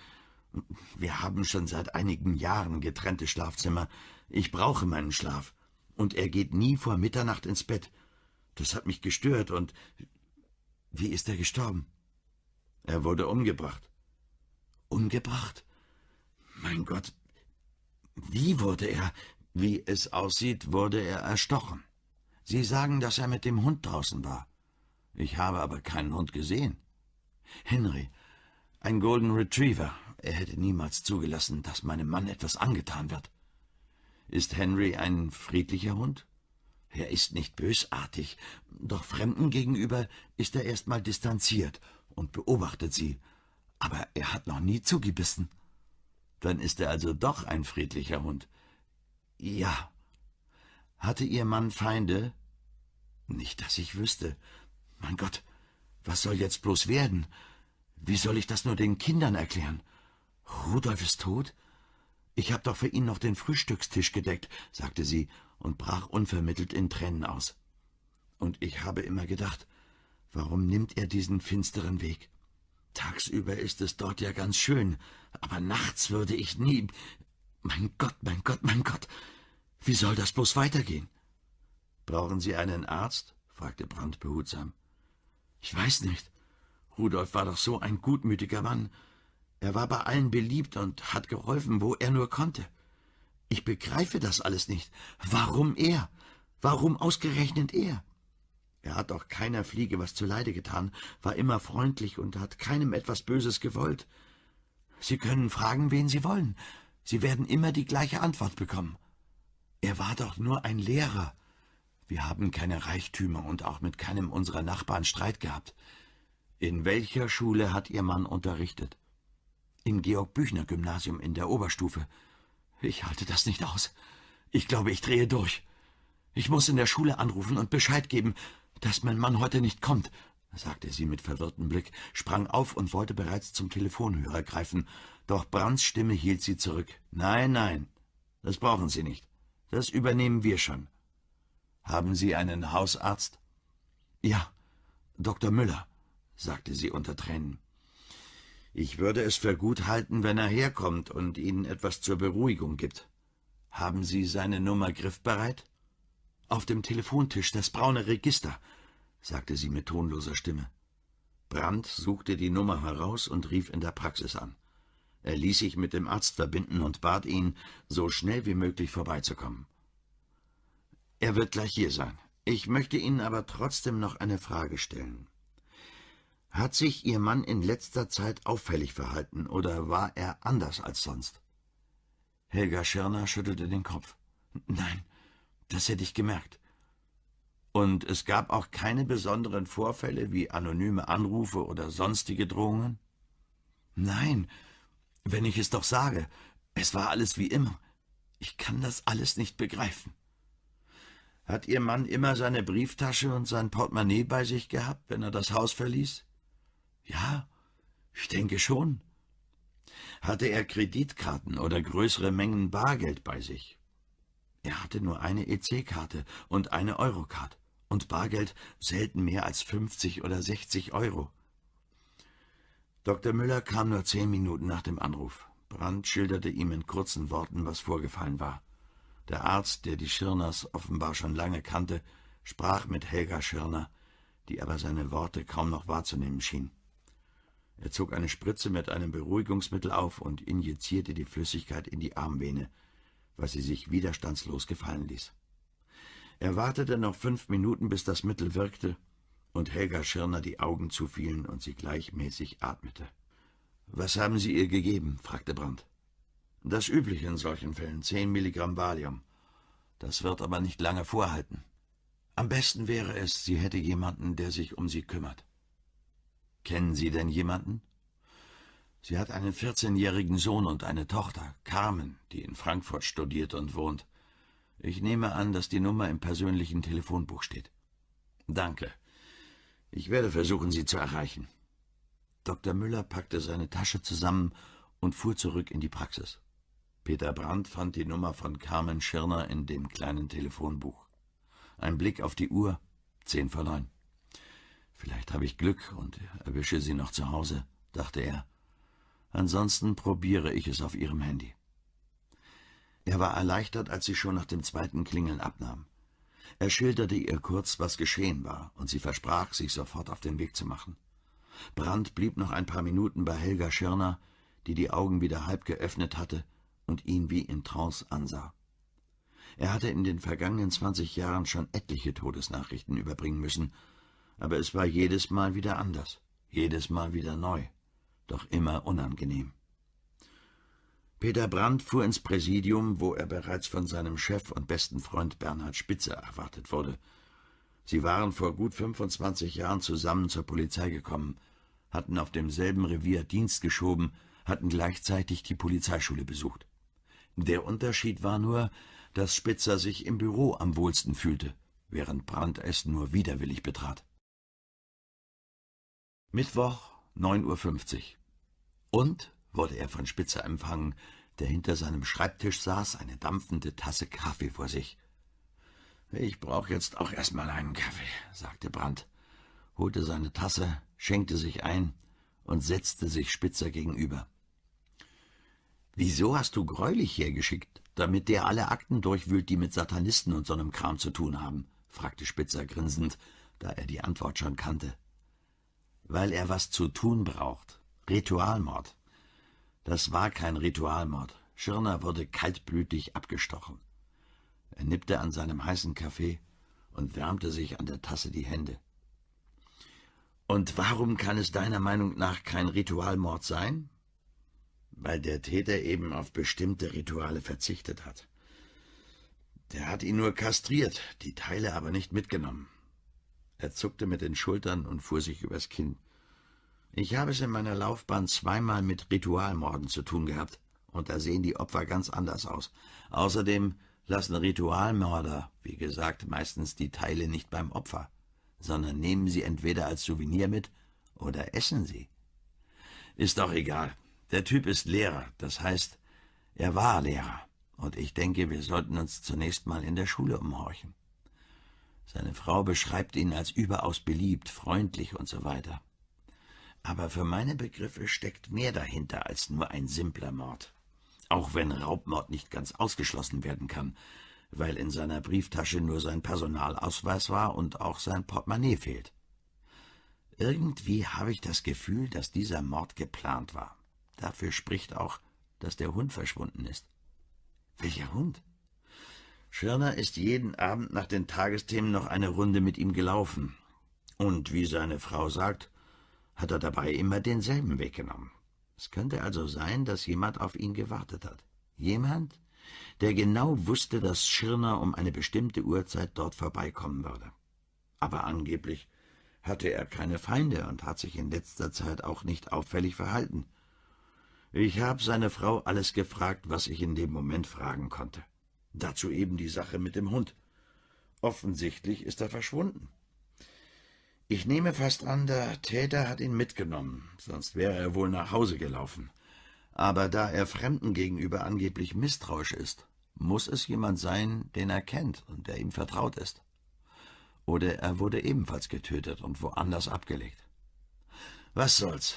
»Wir haben schon seit einigen Jahren getrennte Schlafzimmer. Ich brauche meinen Schlaf. Und er geht nie vor Mitternacht ins Bett. Das hat mich gestört und... Wie ist er gestorben?« »Er wurde umgebracht.« »Umgebracht? Mein Gott, wie wurde er? Wie es aussieht, wurde er erstochen. Sie sagen, dass er mit dem Hund draußen war. Ich habe aber keinen Hund gesehen. Henry, ein Golden Retriever. Er hätte niemals zugelassen, dass meinem Mann etwas angetan wird. Ist Henry ein friedlicher Hund? Er ist nicht bösartig, doch Fremden gegenüber ist er erstmal distanziert und beobachtet sie. Aber er hat noch nie zugebissen. Dann ist er also doch ein friedlicher Hund. Ja. Hatte Ihr Mann Feinde? Nicht, dass ich wüsste. Mein Gott, was soll jetzt bloß werden? Wie soll ich das nur den Kindern erklären? Rudolf ist tot? Ich hab doch für ihn noch den Frühstückstisch gedeckt, sagte sie und brach unvermittelt in Tränen aus. Und ich habe immer gedacht, warum nimmt er diesen finsteren Weg? Tagsüber ist es dort ja ganz schön, aber nachts würde ich nie. Mein Gott, mein Gott, mein Gott. Wie soll das bloß weitergehen? Brauchen Sie einen Arzt? fragte Brandt behutsam. Ich weiß nicht. Rudolf war doch so ein gutmütiger Mann. Er war bei allen beliebt und hat geholfen, wo er nur konnte. Ich begreife das alles nicht. Warum er? Warum ausgerechnet er? Er hat doch keiner Fliege was zuleide getan, war immer freundlich und hat keinem etwas Böses gewollt. Sie können fragen, wen Sie wollen. Sie werden immer die gleiche Antwort bekommen. Er war doch nur ein Lehrer. Wir haben keine Reichtümer und auch mit keinem unserer Nachbarn Streit gehabt. In welcher Schule hat Ihr Mann unterrichtet? Im Georg-Büchner-Gymnasium in der Oberstufe. Ich halte das nicht aus. Ich glaube, ich drehe durch. Ich muss in der Schule anrufen und Bescheid geben, dass mein Mann heute nicht kommt sagte sie mit verwirrtem Blick, sprang auf und wollte bereits zum Telefonhörer greifen, doch Brands Stimme hielt sie zurück. »Nein, nein, das brauchen Sie nicht. Das übernehmen wir schon. Haben Sie einen Hausarzt?« »Ja, Dr. Müller«, sagte sie unter Tränen. »Ich würde es für gut halten, wenn er herkommt und Ihnen etwas zur Beruhigung gibt. Haben Sie seine Nummer griffbereit?« »Auf dem Telefontisch das braune Register«, sagte sie mit tonloser Stimme. Brandt suchte die Nummer heraus und rief in der Praxis an. Er ließ sich mit dem Arzt verbinden und bat ihn, so schnell wie möglich vorbeizukommen. Er wird gleich hier sein. Ich möchte Ihnen aber trotzdem noch eine Frage stellen. Hat sich Ihr Mann in letzter Zeit auffällig verhalten oder war er anders als sonst? Helga Schirner schüttelte den Kopf. Nein, das hätte ich gemerkt. Und es gab auch keine besonderen Vorfälle wie anonyme Anrufe oder sonstige Drohungen? Nein, wenn ich es doch sage, es war alles wie immer. Ich kann das alles nicht begreifen. Hat Ihr Mann immer seine Brieftasche und sein Portemonnaie bei sich gehabt, wenn er das Haus verließ? Ja, ich denke schon. Hatte er Kreditkarten oder größere Mengen Bargeld bei sich? Er hatte nur eine EC-Karte und eine Eurocard und Bargeld selten mehr als 50 oder 60 Euro. Dr. Müller kam nur zehn Minuten nach dem Anruf. Brandt schilderte ihm in kurzen Worten, was vorgefallen war. Der Arzt, der die Schirners offenbar schon lange kannte, sprach mit Helga Schirner, die aber seine Worte kaum noch wahrzunehmen schien. Er zog eine Spritze mit einem Beruhigungsmittel auf und injizierte die Flüssigkeit in die Armvene, was sie sich widerstandslos gefallen ließ. Er wartete noch fünf Minuten, bis das Mittel wirkte und Helga Schirner die Augen zufielen und sie gleichmäßig atmete. »Was haben Sie ihr gegeben?« fragte Brandt. »Das Übliche in solchen Fällen, zehn Milligramm Valium. Das wird aber nicht lange vorhalten. Am besten wäre es, sie hätte jemanden, der sich um sie kümmert.« »Kennen Sie denn jemanden?« Sie hat einen 14-jährigen Sohn und eine Tochter, Carmen, die in Frankfurt studiert und wohnt. Ich nehme an, dass die Nummer im persönlichen Telefonbuch steht. Danke. Ich werde versuchen, Sie zu erreichen. Dr. Müller packte seine Tasche zusammen und fuhr zurück in die Praxis. Peter Brandt fand die Nummer von Carmen Schirner in dem kleinen Telefonbuch. Ein Blick auf die Uhr, zehn vor neun. Vielleicht habe ich Glück und erwische sie noch zu Hause, dachte er. Ansonsten probiere ich es auf ihrem Handy. Er war erleichtert, als sie schon nach dem zweiten Klingeln abnahm. Er schilderte ihr kurz, was geschehen war, und sie versprach, sich sofort auf den Weg zu machen. Brandt blieb noch ein paar Minuten bei Helga Schirner, die die Augen wieder halb geöffnet hatte und ihn wie in Trance ansah. Er hatte in den vergangenen zwanzig Jahren schon etliche Todesnachrichten überbringen müssen, aber es war jedes Mal wieder anders, jedes Mal wieder neu, doch immer unangenehm. Peter Brandt fuhr ins Präsidium, wo er bereits von seinem Chef und besten Freund Bernhard Spitzer erwartet wurde. Sie waren vor gut 25 Jahren zusammen zur Polizei gekommen, hatten auf demselben Revier Dienst geschoben, hatten gleichzeitig die Polizeischule besucht. Der Unterschied war nur, dass Spitzer sich im Büro am wohlsten fühlte, während Brandt es nur widerwillig betrat. Mittwoch, 9.50 Uhr. Und wurde er von Spitzer empfangen, der hinter seinem Schreibtisch saß, eine dampfende Tasse Kaffee vor sich. Ich brauche jetzt auch erstmal einen Kaffee, sagte Brandt, holte seine Tasse, schenkte sich ein und setzte sich Spitzer gegenüber. Wieso hast du Greulich hergeschickt, damit der alle Akten durchwühlt, die mit Satanisten und so'nem Kram zu tun haben? fragte Spitzer grinsend, da er die Antwort schon kannte. Weil er was zu tun braucht. Ritualmord. Das war kein Ritualmord. Schirner wurde kaltblütig abgestochen. Er nippte an seinem heißen Kaffee und wärmte sich an der Tasse die Hände. Und warum kann es deiner Meinung nach kein Ritualmord sein? Weil der Täter eben auf bestimmte Rituale verzichtet hat. Der hat ihn nur kastriert, die Teile aber nicht mitgenommen. Er zuckte mit den Schultern und fuhr sich übers Kinn. Ich habe es in meiner Laufbahn zweimal mit Ritualmorden zu tun gehabt, und da sehen die Opfer ganz anders aus. Außerdem lassen Ritualmörder, wie gesagt, meistens die Teile nicht beim Opfer, sondern nehmen sie entweder als Souvenir mit oder essen sie. Ist doch egal. Der Typ ist Lehrer, das heißt, er war Lehrer, und ich denke, wir sollten uns zunächst mal in der Schule umhorchen. Seine Frau beschreibt ihn als überaus beliebt, freundlich und so weiter. Aber für meine Begriffe steckt mehr dahinter als nur ein simpler Mord. Auch wenn Raubmord nicht ganz ausgeschlossen werden kann, weil in seiner Brieftasche nur sein Personalausweis war und auch sein Portemonnaie fehlt. Irgendwie habe ich das Gefühl, dass dieser Mord geplant war. Dafür spricht auch, dass der Hund verschwunden ist. Welcher Hund? Schirner ist jeden Abend nach den Tagesthemen noch eine Runde mit ihm gelaufen. Und wie seine Frau sagt, hat er dabei immer denselben weggenommen. Es könnte also sein, dass jemand auf ihn gewartet hat. Jemand, der genau wusste, dass Schirner um eine bestimmte Uhrzeit dort vorbeikommen würde. Aber angeblich hatte er keine Feinde und hat sich in letzter Zeit auch nicht auffällig verhalten. Ich habe seine Frau alles gefragt, was ich in dem Moment fragen konnte. Dazu eben die Sache mit dem Hund. Offensichtlich ist er verschwunden. Ich nehme fast an, der Täter hat ihn mitgenommen, sonst wäre er wohl nach Hause gelaufen. Aber da er Fremden gegenüber angeblich misstrauisch ist, muss es jemand sein, den er kennt und der ihm vertraut ist. Oder er wurde ebenfalls getötet und woanders abgelegt. Was soll's?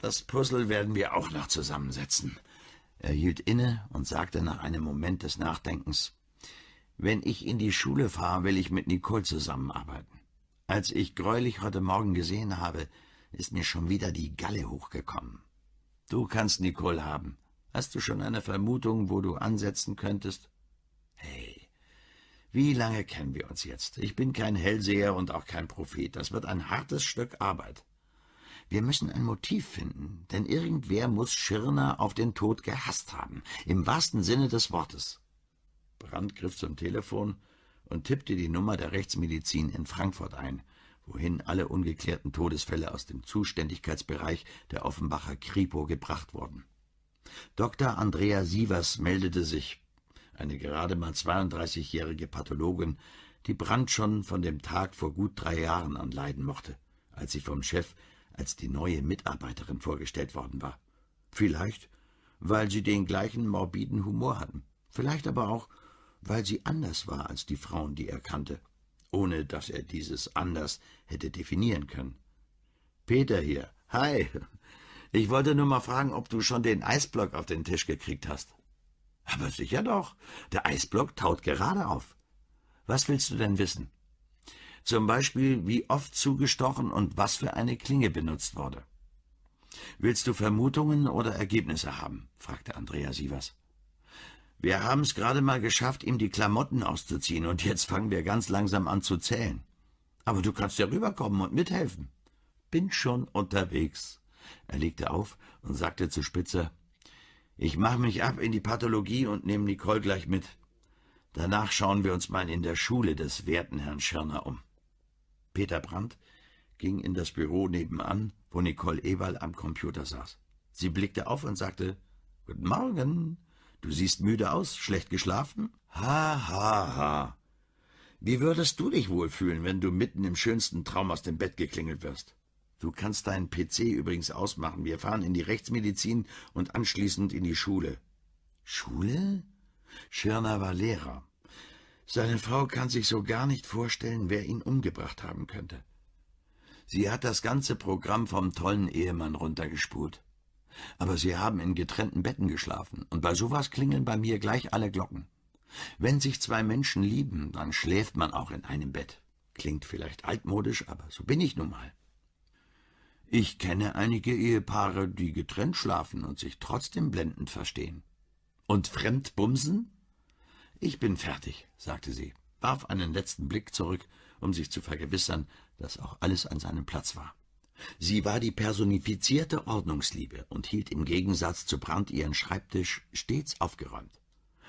Das Puzzle werden wir auch noch zusammensetzen. Er hielt inne und sagte nach einem Moment des Nachdenkens, »Wenn ich in die Schule fahre, will ich mit Nicole zusammenarbeiten. Als ich greulich heute Morgen gesehen habe, ist mir schon wieder die Galle hochgekommen. Du kannst Nicole haben. Hast du schon eine Vermutung, wo du ansetzen könntest? Hey, wie lange kennen wir uns jetzt? Ich bin kein Hellseher und auch kein Prophet. Das wird ein hartes Stück Arbeit. Wir müssen ein Motiv finden, denn irgendwer muss Schirner auf den Tod gehasst haben, im wahrsten Sinne des Wortes. Brand griff zum Telefon und tippte die Nummer der Rechtsmedizin in Frankfurt ein, wohin alle ungeklärten Todesfälle aus dem Zuständigkeitsbereich der Offenbacher Kripo gebracht wurden. Dr. Andrea Sievers meldete sich, eine gerade mal 32-jährige Pathologin, die Brand schon von dem Tag vor gut drei Jahren an leiden mochte, als sie vom Chef als die neue Mitarbeiterin vorgestellt worden war. Vielleicht, weil sie den gleichen morbiden Humor hatten, vielleicht aber auch, weil sie anders war als die Frauen, die er kannte, ohne dass er dieses anders hätte definieren können. Peter hier. Hi. Ich wollte nur mal fragen, ob du schon den Eisblock auf den Tisch gekriegt hast. Aber sicher doch. Der Eisblock taut gerade auf. Was willst du denn wissen? Zum Beispiel, wie oft zugestochen und was für eine Klinge benutzt wurde. Willst du Vermutungen oder Ergebnisse haben? fragte Andrea Sievers. Wir haben es gerade mal geschafft, ihm die Klamotten auszuziehen, und jetzt fangen wir ganz langsam an zu zählen. Aber du kannst ja rüberkommen und mithelfen. Bin schon unterwegs. Er legte auf und sagte zu Spitzer, ich mache mich ab in die Pathologie und nehme Nicole gleich mit. Danach schauen wir uns mal in der Schule des werten Herrn Schirner um. Peter Brandt ging in das Büro nebenan, wo Nicole Eberl am Computer saß. Sie blickte auf und sagte, Guten Morgen. Du siehst müde aus, schlecht geschlafen? Ha, ha, ha. Wie würdest du dich wohl fühlen, wenn du mitten im schönsten Traum aus dem Bett geklingelt wirst? Du kannst deinen PC übrigens ausmachen. Wir fahren in die Rechtsmedizin und anschließend in die Schule. Schule? Schirner war Lehrer. Seine Frau kann sich so gar nicht vorstellen, wer ihn umgebracht haben könnte. Sie hat das ganze Programm vom tollen Ehemann runtergespult. Aber sie haben in getrennten Betten geschlafen, und bei sowas klingeln bei mir gleich alle Glocken. Wenn sich zwei Menschen lieben, dann schläft man auch in einem Bett. Klingt vielleicht altmodisch, aber so bin ich nun mal. Ich kenne einige Ehepaare, die getrennt schlafen und sich trotzdem blendend verstehen. Und fremd bumsen? Ich bin fertig, sagte sie, warf einen letzten Blick zurück, um sich zu vergewissern, dass auch alles an seinem Platz war. Sie war die personifizierte Ordnungsliebe und hielt im Gegensatz zu Brandt ihren Schreibtisch stets aufgeräumt.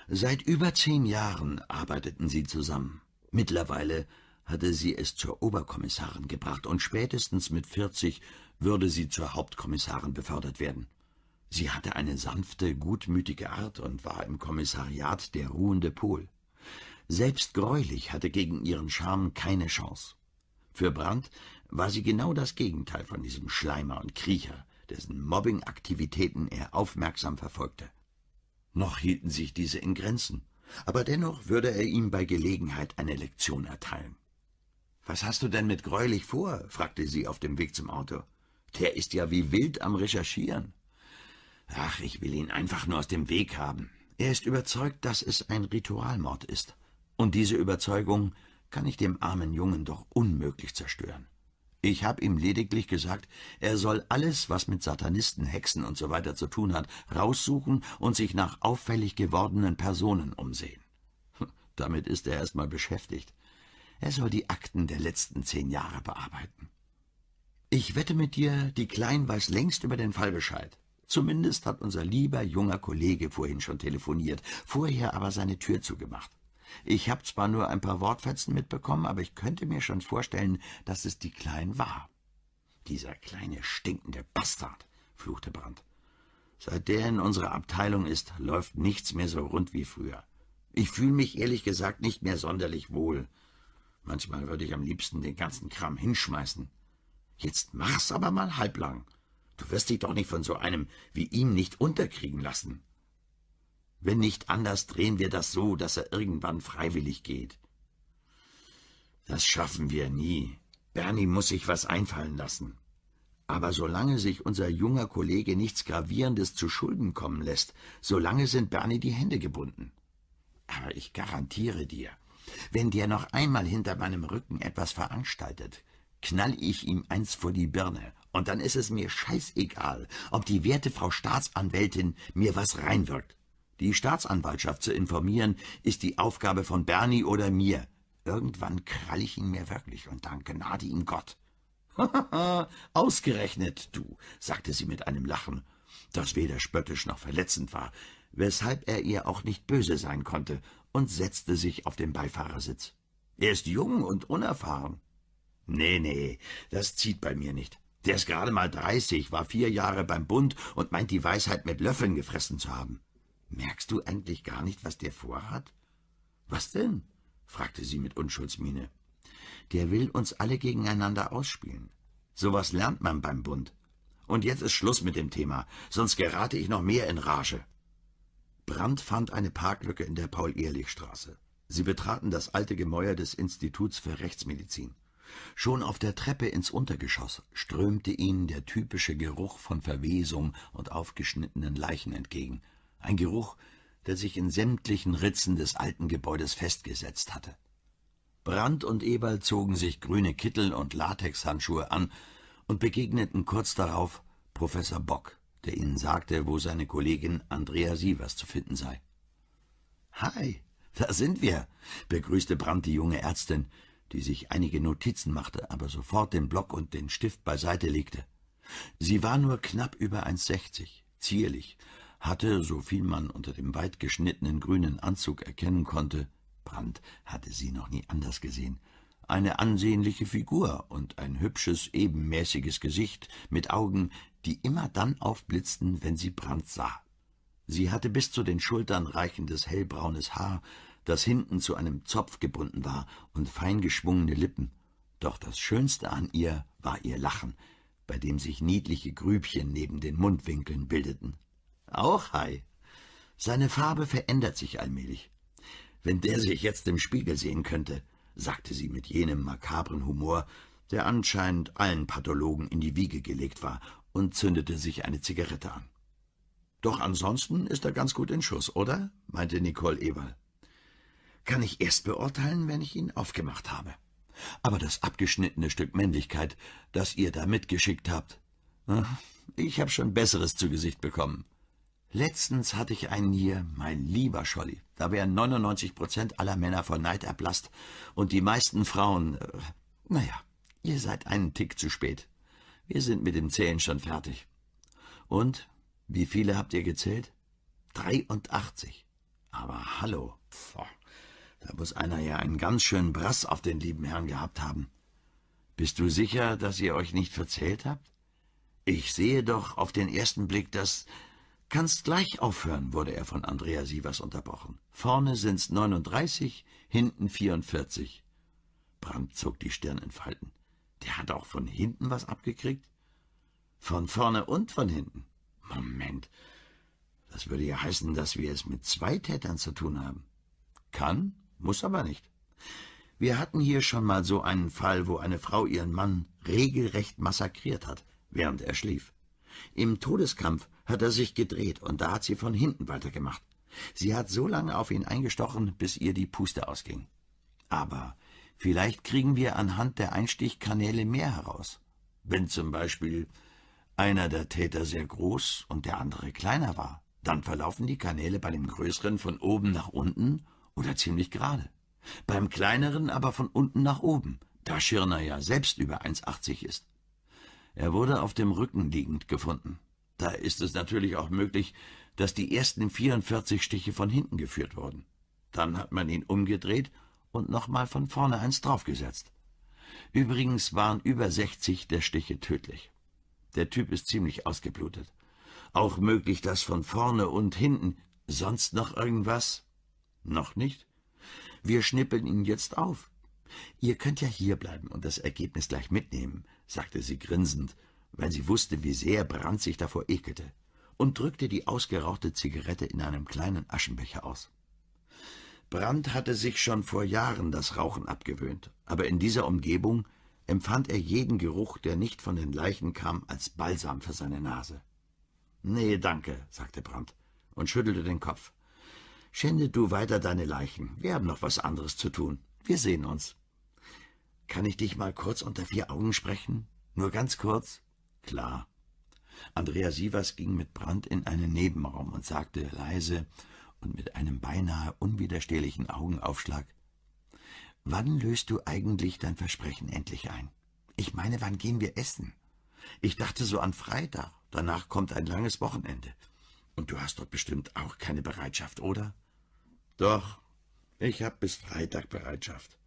Seit über zehn Jahren arbeiteten sie zusammen. Mittlerweile hatte sie es zur Oberkommissarin gebracht und spätestens mit 40 würde sie zur Hauptkommissarin befördert werden. Sie hatte eine sanfte, gutmütige Art und war im Kommissariat der ruhende Pol. Selbst Greulich hatte gegen ihren Charme keine Chance. Für Brandt war sie genau das Gegenteil von diesem Schleimer und Kriecher, dessen Mobbing-Aktivitäten er aufmerksam verfolgte. Noch hielten sich diese in Grenzen, aber dennoch würde er ihm bei Gelegenheit eine Lektion erteilen. »Was hast du denn mit Greulich vor?« fragte sie auf dem Weg zum Auto. »Der ist ja wie wild am Recherchieren.« »Ach, ich will ihn einfach nur aus dem Weg haben. Er ist überzeugt, dass es ein Ritualmord ist. Und diese Überzeugung kann ich dem armen Jungen doch unmöglich zerstören.« ich habe ihm lediglich gesagt, er soll alles, was mit Satanisten, Hexen und so weiter zu tun hat, raussuchen und sich nach auffällig gewordenen Personen umsehen. Damit ist er erstmal beschäftigt. Er soll die Akten der letzten zehn Jahre bearbeiten. Ich wette mit dir, die Klein weiß längst über den Fall Bescheid. Zumindest hat unser lieber junger Kollege vorhin schon telefoniert, vorher aber seine Tür zugemacht. Ich habe zwar nur ein paar Wortfetzen mitbekommen, aber ich könnte mir schon vorstellen, dass es die Klein war. Dieser kleine stinkende Bastard, fluchte Brandt. Seit der in unserer Abteilung ist, läuft nichts mehr so rund wie früher. Ich fühle mich ehrlich gesagt nicht mehr sonderlich wohl. Manchmal würde ich am liebsten den ganzen Kram hinschmeißen. Jetzt mach's aber mal halblang. Du wirst dich doch nicht von so einem wie ihm nicht unterkriegen lassen. Wenn nicht anders, drehen wir das so, dass er irgendwann freiwillig geht. Das schaffen wir nie. Bernie muss sich was einfallen lassen. Aber solange sich unser junger Kollege nichts Gravierendes zu Schulden kommen lässt, solange sind Bernie die Hände gebunden. Aber ich garantiere dir, wenn der noch einmal hinter meinem Rücken etwas veranstaltet, knall ich ihm eins vor die Birne, und dann ist es mir scheißegal, ob die werte Frau Staatsanwältin mir was reinwirkt. Die Staatsanwaltschaft zu informieren, ist die Aufgabe von Bernie oder mir. Irgendwann krall ich ihn mir wirklich und dann gnade ihm Gott. Ausgerechnet, du, sagte sie mit einem Lachen, das weder spöttisch noch verletzend war, weshalb er ihr auch nicht böse sein konnte, und setzte sich auf den Beifahrersitz. Er ist jung und unerfahren. Nee, nee, das zieht bei mir nicht. Der ist gerade mal dreißig, war vier Jahre beim Bund und meint die Weisheit mit Löffeln gefressen zu haben. Merkst du eigentlich gar nicht, was der vorhat? Was denn? fragte sie mit Unschuldsmiene. Der will uns alle gegeneinander ausspielen. Sowas lernt man beim Bund. Und jetzt ist Schluss mit dem Thema, sonst gerate ich noch mehr in Rage. Brand fand eine Parklücke in der Paul-Ehrlich-Straße. Sie betraten das alte Gemäuer des Instituts für Rechtsmedizin. Schon auf der Treppe ins Untergeschoss strömte ihnen der typische Geruch von Verwesung und aufgeschnittenen Leichen entgegen ein Geruch, der sich in sämtlichen Ritzen des alten Gebäudes festgesetzt hatte. Brand und Eberl zogen sich grüne Kittel und Latexhandschuhe an und begegneten kurz darauf Professor Bock, der ihnen sagte, wo seine Kollegin Andrea Sievers zu finden sei. »Hi, da sind wir«, begrüßte Brand die junge Ärztin, die sich einige Notizen machte, aber sofort den Block und den Stift beiseite legte. Sie war nur knapp über 1,60, zierlich, hatte, soviel man unter dem weit geschnittenen grünen Anzug erkennen konnte, Brand hatte sie noch nie anders gesehen, eine ansehnliche Figur und ein hübsches, ebenmäßiges Gesicht mit Augen, die immer dann aufblitzten, wenn sie Brand sah. Sie hatte bis zu den Schultern reichendes hellbraunes Haar, das hinten zu einem Zopf gebunden war, und fein geschwungene Lippen. Doch das Schönste an ihr war ihr Lachen, bei dem sich niedliche Grübchen neben den Mundwinkeln bildeten. Auch Hai. Seine Farbe verändert sich allmählich. Wenn der sich jetzt im Spiegel sehen könnte, sagte sie mit jenem makabren Humor, der anscheinend allen Pathologen in die Wiege gelegt war, und zündete sich eine Zigarette an. Doch ansonsten ist er ganz gut in Schuss, oder? meinte Nicole Eberl. Kann ich erst beurteilen, wenn ich ihn aufgemacht habe. Aber das abgeschnittene Stück Männlichkeit, das ihr da mitgeschickt habt, hm, ich habe schon Besseres zu Gesicht bekommen. Letztens hatte ich einen hier, mein lieber Scholli. Da wären 99 Prozent aller Männer vor Neid erblasst und die meisten Frauen. Äh, naja, ihr seid einen Tick zu spät. Wir sind mit dem Zählen schon fertig. Und wie viele habt ihr gezählt? 83. Aber hallo, Pfoh, da muss einer ja einen ganz schönen Brass auf den lieben Herrn gehabt haben. Bist du sicher, dass ihr euch nicht verzählt habt? Ich sehe doch auf den ersten Blick, dass Kannst gleich aufhören, wurde er von Andrea Sievers unterbrochen. Vorne sind's 39, hinten 44. Brandt zog die Stirn in Falten. Der hat auch von hinten was abgekriegt? Von vorne und von hinten? Moment, das würde ja heißen, dass wir es mit zwei Tätern zu tun haben. Kann, muss aber nicht. Wir hatten hier schon mal so einen Fall, wo eine Frau ihren Mann regelrecht massakriert hat, während er schlief. Im Todeskampf hat er sich gedreht und da hat sie von hinten weitergemacht. Sie hat so lange auf ihn eingestochen, bis ihr die Puste ausging. Aber vielleicht kriegen wir anhand der Einstichkanäle mehr heraus. Wenn zum Beispiel einer der Täter sehr groß und der andere kleiner war, dann verlaufen die Kanäle bei dem größeren von oben nach unten oder ziemlich gerade. Beim kleineren aber von unten nach oben, da Schirner ja selbst über 1,80 ist. Er wurde auf dem Rücken liegend gefunden. Da ist es natürlich auch möglich, dass die ersten 44 Stiche von hinten geführt wurden. Dann hat man ihn umgedreht und nochmal von vorne eins draufgesetzt. Übrigens waren über 60 der Stiche tödlich. Der Typ ist ziemlich ausgeblutet. Auch möglich, dass von vorne und hinten sonst noch irgendwas? Noch nicht? Wir schnippeln ihn jetzt auf. Ihr könnt ja hierbleiben und das Ergebnis gleich mitnehmen, sagte sie grinsend weil sie wußte, wie sehr Brand sich davor ekelte, und drückte die ausgerauchte Zigarette in einem kleinen Aschenbecher aus. Brand hatte sich schon vor Jahren das Rauchen abgewöhnt, aber in dieser Umgebung empfand er jeden Geruch, der nicht von den Leichen kam, als Balsam für seine Nase. Nee, danke, sagte Brand und schüttelte den Kopf. Schände du weiter deine Leichen. Wir haben noch was anderes zu tun. Wir sehen uns. Kann ich dich mal kurz unter vier Augen sprechen? Nur ganz kurz? Klar. Andrea Sievers ging mit Brandt in einen Nebenraum und sagte leise und mit einem beinahe unwiderstehlichen Augenaufschlag, »Wann löst du eigentlich dein Versprechen endlich ein? Ich meine, wann gehen wir essen? Ich dachte so an Freitag, danach kommt ein langes Wochenende. Und du hast doch bestimmt auch keine Bereitschaft, oder?« »Doch, ich hab bis Freitag Bereitschaft.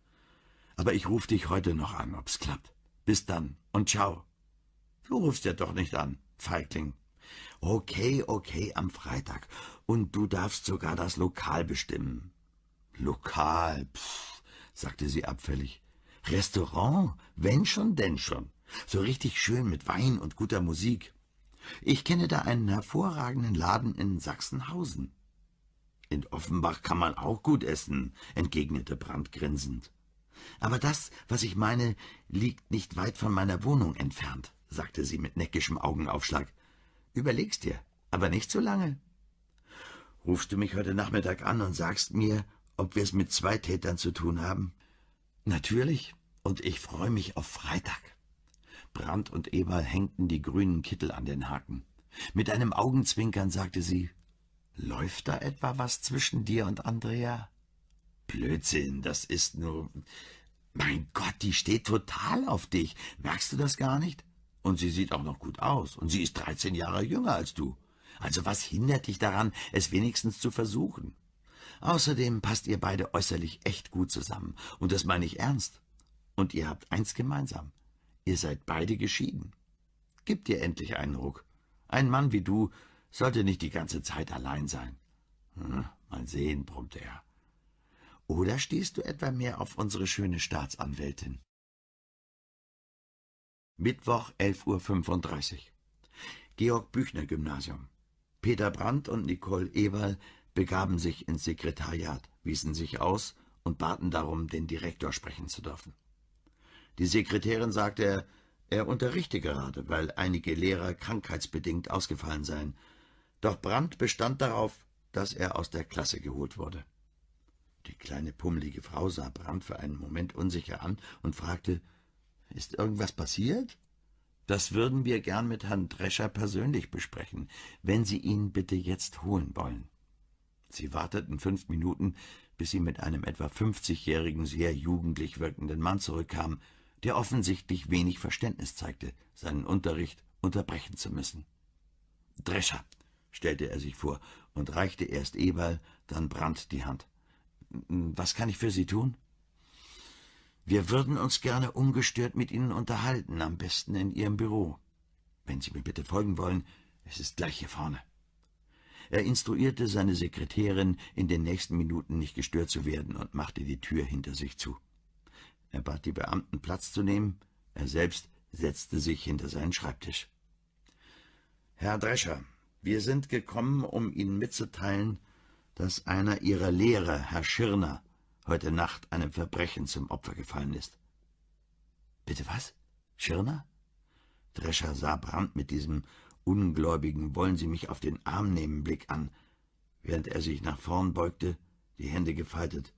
Aber ich rufe dich heute noch an, ob's klappt. Bis dann und ciao.« Du rufst ja doch nicht an, Feigling. Okay, okay, am Freitag. Und du darfst sogar das Lokal bestimmen. Lokal, pff, sagte sie abfällig. Restaurant, wenn schon, denn schon. So richtig schön mit Wein und guter Musik. Ich kenne da einen hervorragenden Laden in Sachsenhausen. In Offenbach kann man auch gut essen, entgegnete Brandt grinsend. Aber das, was ich meine, liegt nicht weit von meiner Wohnung entfernt sagte sie mit neckischem Augenaufschlag. Überleg's dir, aber nicht so lange. Rufst du mich heute Nachmittag an und sagst mir, ob wir es mit zwei Tätern zu tun haben? Natürlich, und ich freue mich auf Freitag. Brand und Eberl hängten die grünen Kittel an den Haken. Mit einem Augenzwinkern sagte sie, »Läuft da etwa was zwischen dir und Andrea?« »Blödsinn, das ist nur...« »Mein Gott, die steht total auf dich. Merkst du das gar nicht?« und sie sieht auch noch gut aus. Und sie ist 13 Jahre jünger als du. Also was hindert dich daran, es wenigstens zu versuchen? Außerdem passt ihr beide äußerlich echt gut zusammen. Und das meine ich ernst. Und ihr habt eins gemeinsam. Ihr seid beide geschieden. Gib dir endlich einen Ruck. Ein Mann wie du sollte nicht die ganze Zeit allein sein. Hm, mal sehen, brummte er. Oder stehst du etwa mehr auf unsere schöne Staatsanwältin? Mittwoch 11.35 Uhr. Georg-Büchner-Gymnasium. Peter Brandt und Nicole Eberl begaben sich ins Sekretariat, wiesen sich aus und baten darum, den Direktor sprechen zu dürfen. Die Sekretärin sagte, er unterrichte gerade, weil einige Lehrer krankheitsbedingt ausgefallen seien. Doch Brandt bestand darauf, dass er aus der Klasse geholt wurde. Die kleine pummelige Frau sah Brandt für einen Moment unsicher an und fragte, ist irgendwas passiert? Das würden wir gern mit Herrn Drescher persönlich besprechen, wenn Sie ihn bitte jetzt holen wollen. Sie warteten fünf Minuten, bis sie mit einem etwa fünfzigjährigen, sehr jugendlich wirkenden Mann zurückkam, der offensichtlich wenig Verständnis zeigte, seinen Unterricht unterbrechen zu müssen. Drescher, stellte er sich vor und reichte erst Eberl, dann Brandt die Hand. Was kann ich für Sie tun? Wir würden uns gerne ungestört mit Ihnen unterhalten, am besten in Ihrem Büro. Wenn Sie mir bitte folgen wollen, es ist gleich hier vorne. Er instruierte seine Sekretärin, in den nächsten Minuten nicht gestört zu werden und machte die Tür hinter sich zu. Er bat die Beamten, Platz zu nehmen, er selbst setzte sich hinter seinen Schreibtisch. Herr Drescher, wir sind gekommen, um Ihnen mitzuteilen, dass einer Ihrer Lehrer, Herr Schirner, heute Nacht einem Verbrechen zum Opfer gefallen ist. Bitte was? Schirner? Drescher sah Brandt mit diesem ungläubigen Wollen Sie mich auf den Arm nehmen Blick an, während er sich nach vorn beugte, die Hände gefaltet.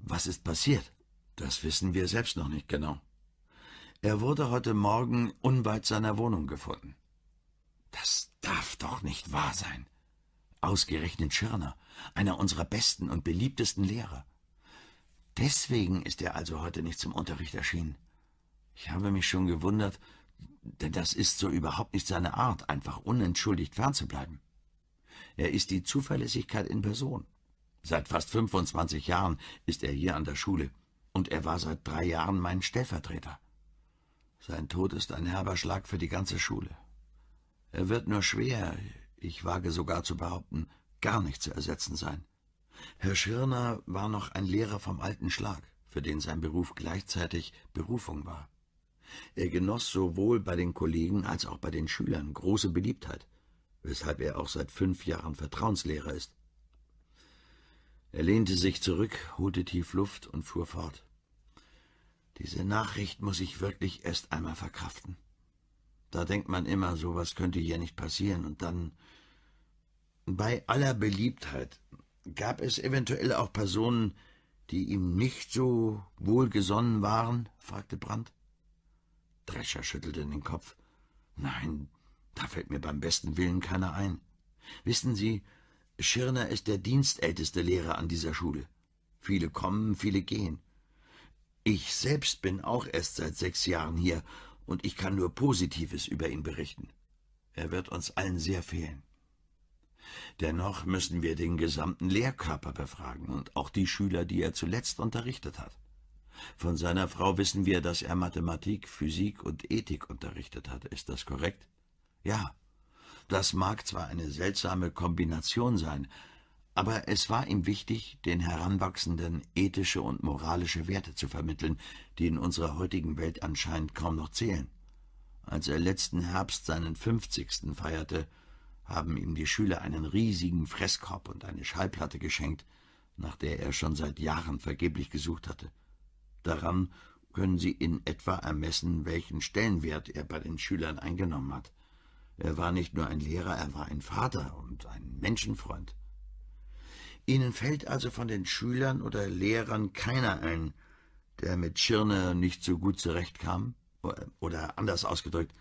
Was ist passiert? Das wissen wir selbst noch nicht genau. Er wurde heute Morgen unweit seiner Wohnung gefunden. Das darf doch nicht wahr sein. Ausgerechnet Schirner, einer unserer besten und beliebtesten Lehrer. Deswegen ist er also heute nicht zum Unterricht erschienen. Ich habe mich schon gewundert, denn das ist so überhaupt nicht seine Art, einfach unentschuldigt fernzubleiben. Er ist die Zuverlässigkeit in Person. Seit fast 25 Jahren ist er hier an der Schule, und er war seit drei Jahren mein Stellvertreter. Sein Tod ist ein herber Schlag für die ganze Schule. Er wird nur schwer, ich wage sogar zu behaupten, gar nicht zu ersetzen sein. Herr Schirner war noch ein Lehrer vom alten Schlag, für den sein Beruf gleichzeitig Berufung war. Er genoss sowohl bei den Kollegen als auch bei den Schülern große Beliebtheit, weshalb er auch seit fünf Jahren Vertrauenslehrer ist. Er lehnte sich zurück, holte tief Luft und fuhr fort. Diese Nachricht muss ich wirklich erst einmal verkraften. Da denkt man immer, sowas könnte hier nicht passieren, und dann... Bei aller Beliebtheit Gab es eventuell auch Personen, die ihm nicht so wohlgesonnen waren? fragte Brandt. Drescher schüttelte den Kopf. Nein, da fällt mir beim besten Willen keiner ein. Wissen Sie, Schirner ist der dienstälteste Lehrer an dieser Schule. Viele kommen, viele gehen. Ich selbst bin auch erst seit sechs Jahren hier, und ich kann nur Positives über ihn berichten. Er wird uns allen sehr fehlen. Dennoch müssen wir den gesamten Lehrkörper befragen und auch die Schüler, die er zuletzt unterrichtet hat. Von seiner Frau wissen wir, dass er Mathematik, Physik und Ethik unterrichtet hat. Ist das korrekt? Ja. Das mag zwar eine seltsame Kombination sein, aber es war ihm wichtig, den Heranwachsenden ethische und moralische Werte zu vermitteln, die in unserer heutigen Welt anscheinend kaum noch zählen. Als er letzten Herbst seinen 50. feierte, haben ihm die Schüler einen riesigen Fresskorb und eine Schallplatte geschenkt, nach der er schon seit Jahren vergeblich gesucht hatte. Daran können Sie in etwa ermessen, welchen Stellenwert er bei den Schülern eingenommen hat. Er war nicht nur ein Lehrer, er war ein Vater und ein Menschenfreund. Ihnen fällt also von den Schülern oder Lehrern keiner ein, der mit Schirne nicht so gut zurechtkam? Oder anders ausgedrückt,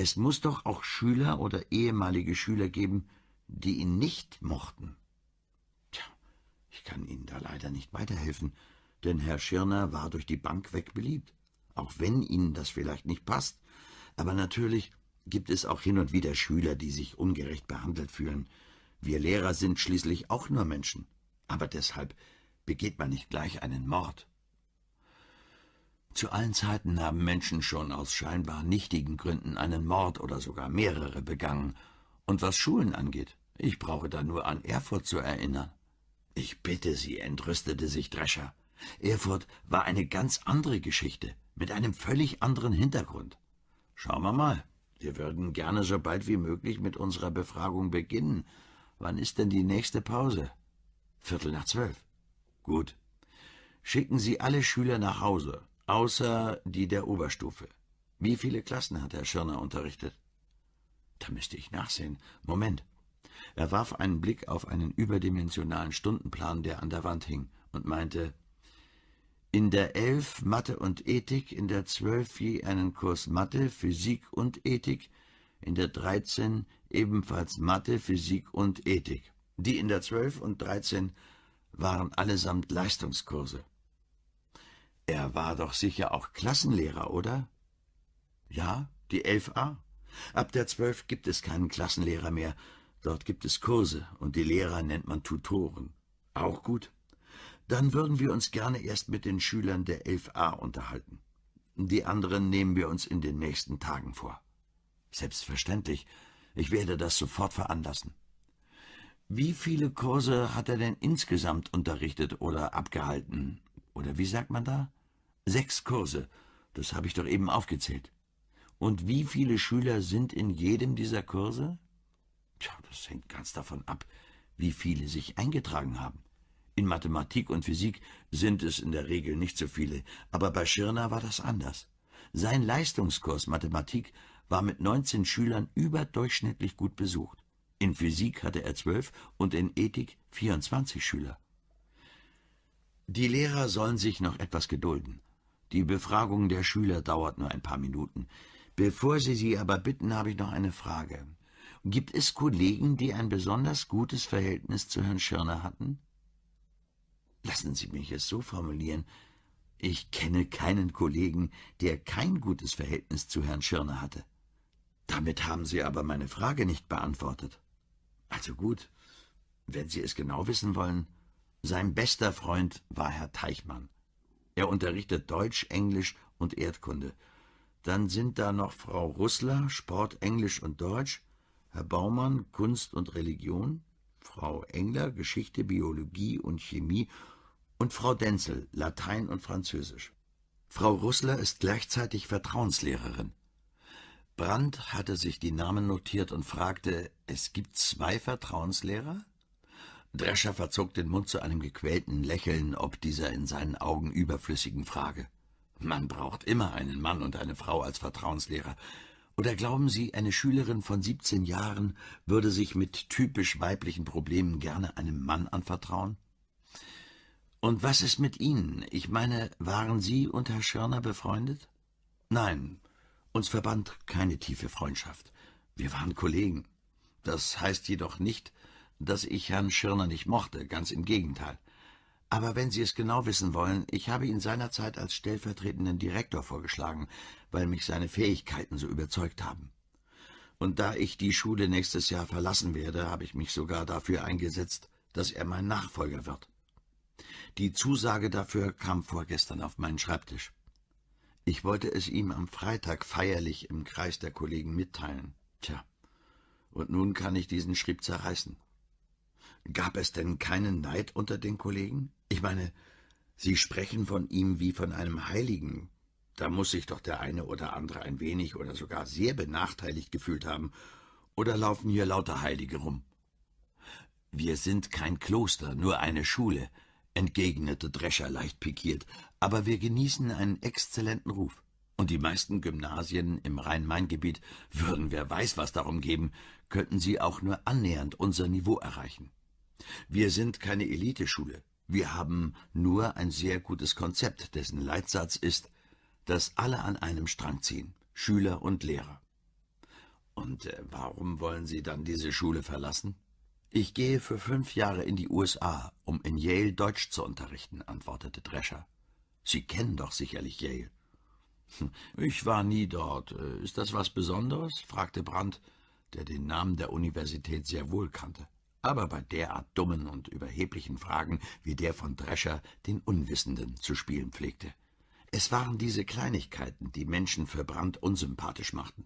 es muss doch auch Schüler oder ehemalige Schüler geben, die ihn nicht mochten. Tja, ich kann Ihnen da leider nicht weiterhelfen, denn Herr Schirner war durch die Bank weg beliebt, auch wenn Ihnen das vielleicht nicht passt. Aber natürlich gibt es auch hin und wieder Schüler, die sich ungerecht behandelt fühlen. Wir Lehrer sind schließlich auch nur Menschen. Aber deshalb begeht man nicht gleich einen Mord. Zu allen Zeiten haben Menschen schon aus scheinbar nichtigen Gründen einen Mord oder sogar mehrere begangen. Und was Schulen angeht, ich brauche da nur an Erfurt zu erinnern. Ich bitte Sie, entrüstete sich Drescher. Erfurt war eine ganz andere Geschichte, mit einem völlig anderen Hintergrund. Schauen wir mal. Wir würden gerne so bald wie möglich mit unserer Befragung beginnen. Wann ist denn die nächste Pause? Viertel nach zwölf. Gut. Schicken Sie alle Schüler nach Hause. Außer die der Oberstufe. Wie viele Klassen hat Herr Schirner unterrichtet? Da müsste ich nachsehen. Moment. Er warf einen Blick auf einen überdimensionalen Stundenplan, der an der Wand hing, und meinte, in der Elf Mathe und Ethik, in der Zwölf je einen Kurs Mathe, Physik und Ethik, in der 13 ebenfalls Mathe, Physik und Ethik. Die in der 12 und 13 waren allesamt Leistungskurse. Er war doch sicher auch Klassenlehrer, oder? Ja, die 11a. Ab der 12 gibt es keinen Klassenlehrer mehr. Dort gibt es Kurse und die Lehrer nennt man Tutoren. Auch gut. Dann würden wir uns gerne erst mit den Schülern der 11a unterhalten. Die anderen nehmen wir uns in den nächsten Tagen vor. Selbstverständlich. Ich werde das sofort veranlassen. Wie viele Kurse hat er denn insgesamt unterrichtet oder abgehalten? Oder wie sagt man da? Sechs Kurse, das habe ich doch eben aufgezählt. Und wie viele Schüler sind in jedem dieser Kurse? Tja, das hängt ganz davon ab, wie viele sich eingetragen haben. In Mathematik und Physik sind es in der Regel nicht so viele, aber bei Schirner war das anders. Sein Leistungskurs Mathematik war mit 19 Schülern überdurchschnittlich gut besucht. In Physik hatte er 12 und in Ethik 24 Schüler. Die Lehrer sollen sich noch etwas gedulden. Die Befragung der Schüler dauert nur ein paar Minuten. Bevor Sie sie aber bitten, habe ich noch eine Frage. Gibt es Kollegen, die ein besonders gutes Verhältnis zu Herrn Schirner hatten? Lassen Sie mich es so formulieren. Ich kenne keinen Kollegen, der kein gutes Verhältnis zu Herrn Schirner hatte. Damit haben Sie aber meine Frage nicht beantwortet. Also gut, wenn Sie es genau wissen wollen, sein bester Freund war Herr Teichmann. Er unterrichtet Deutsch, Englisch und Erdkunde. Dann sind da noch Frau Russler, Sport, Englisch und Deutsch, Herr Baumann, Kunst und Religion, Frau Engler, Geschichte, Biologie und Chemie und Frau Denzel, Latein und Französisch. Frau Russler ist gleichzeitig Vertrauenslehrerin. Brandt hatte sich die Namen notiert und fragte, es gibt zwei Vertrauenslehrer? Drescher verzog den Mund zu einem gequälten Lächeln, ob dieser in seinen Augen überflüssigen Frage. Man braucht immer einen Mann und eine Frau als Vertrauenslehrer. Oder glauben Sie, eine Schülerin von 17 Jahren würde sich mit typisch weiblichen Problemen gerne einem Mann anvertrauen? Und was ist mit Ihnen? Ich meine, waren Sie und Herr Schirner befreundet? Nein, uns verband keine tiefe Freundschaft. Wir waren Kollegen. Das heißt jedoch nicht, dass ich Herrn Schirner nicht mochte, ganz im Gegenteil. Aber wenn Sie es genau wissen wollen, ich habe ihn seinerzeit als stellvertretenden Direktor vorgeschlagen, weil mich seine Fähigkeiten so überzeugt haben. Und da ich die Schule nächstes Jahr verlassen werde, habe ich mich sogar dafür eingesetzt, dass er mein Nachfolger wird. Die Zusage dafür kam vorgestern auf meinen Schreibtisch. Ich wollte es ihm am Freitag feierlich im Kreis der Kollegen mitteilen. Tja, und nun kann ich diesen Schrieb zerreißen. Gab es denn keinen Neid unter den Kollegen? Ich meine, Sie sprechen von ihm wie von einem Heiligen. Da muss sich doch der eine oder andere ein wenig oder sogar sehr benachteiligt gefühlt haben. Oder laufen hier lauter Heilige rum? Wir sind kein Kloster, nur eine Schule, entgegnete Drescher leicht pikiert, aber wir genießen einen exzellenten Ruf. Und die meisten Gymnasien im Rhein-Main-Gebiet würden wer weiß was darum geben, könnten sie auch nur annähernd unser Niveau erreichen. Wir sind keine Eliteschule. Wir haben nur ein sehr gutes Konzept, dessen Leitsatz ist, dass alle an einem Strang ziehen, Schüler und Lehrer. Und äh, warum wollen Sie dann diese Schule verlassen? Ich gehe für fünf Jahre in die USA, um in Yale Deutsch zu unterrichten, antwortete Drescher. Sie kennen doch sicherlich Yale. Hm, ich war nie dort. Äh, ist das was Besonderes? fragte Brandt, der den Namen der Universität sehr wohl kannte aber bei derart dummen und überheblichen Fragen wie der von Drescher den Unwissenden zu spielen pflegte. Es waren diese Kleinigkeiten, die Menschen für Brandt unsympathisch machten.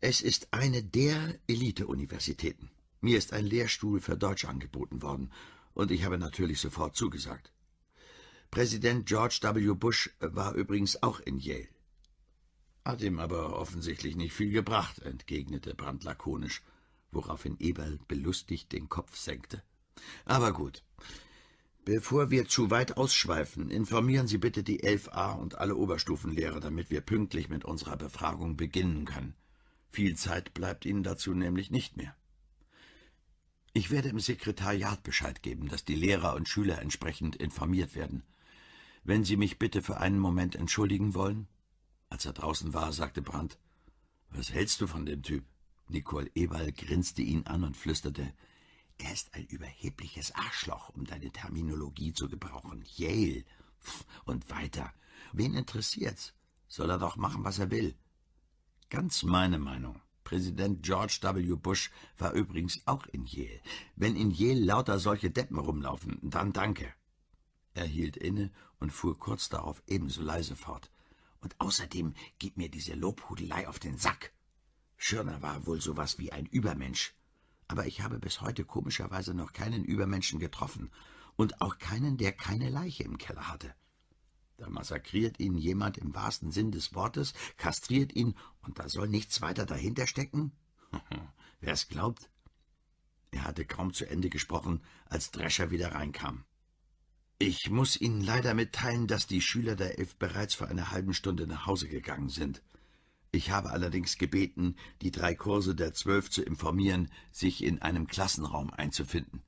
Es ist eine der Elite-Universitäten. Mir ist ein Lehrstuhl für Deutsch angeboten worden, und ich habe natürlich sofort zugesagt. Präsident George W. Bush war übrigens auch in Yale. Hat ihm aber offensichtlich nicht viel gebracht, entgegnete Brandt lakonisch woraufhin Eberl belustigt den Kopf senkte. Aber gut. Bevor wir zu weit ausschweifen, informieren Sie bitte die 11a und alle Oberstufenlehrer, damit wir pünktlich mit unserer Befragung beginnen können. Viel Zeit bleibt Ihnen dazu nämlich nicht mehr. Ich werde im Sekretariat Bescheid geben, dass die Lehrer und Schüler entsprechend informiert werden. Wenn Sie mich bitte für einen Moment entschuldigen wollen? Als er draußen war, sagte Brandt, was hältst du von dem Typ? Nicole Eberl grinste ihn an und flüsterte, »Er ist ein überhebliches Arschloch, um deine Terminologie zu gebrauchen. Yale und weiter. Wen interessiert's? Soll er doch machen, was er will.« Ganz meine Meinung. Präsident George W. Bush war übrigens auch in Yale. Wenn in Yale lauter solche Deppen rumlaufen, dann danke. Er hielt inne und fuhr kurz darauf ebenso leise fort. Und außerdem gib mir diese Lobhudelei auf den Sack. Schirner war wohl so was wie ein Übermensch. Aber ich habe bis heute komischerweise noch keinen Übermenschen getroffen und auch keinen, der keine Leiche im Keller hatte. Da massakriert ihn jemand im wahrsten Sinn des Wortes, kastriert ihn, und da soll nichts weiter dahinter stecken? Wer es glaubt? Er hatte kaum zu Ende gesprochen, als Drescher wieder reinkam. Ich muss Ihnen leider mitteilen, dass die Schüler der Elf bereits vor einer halben Stunde nach Hause gegangen sind. Ich habe allerdings gebeten, die drei Kurse der Zwölf zu informieren, sich in einem Klassenraum einzufinden.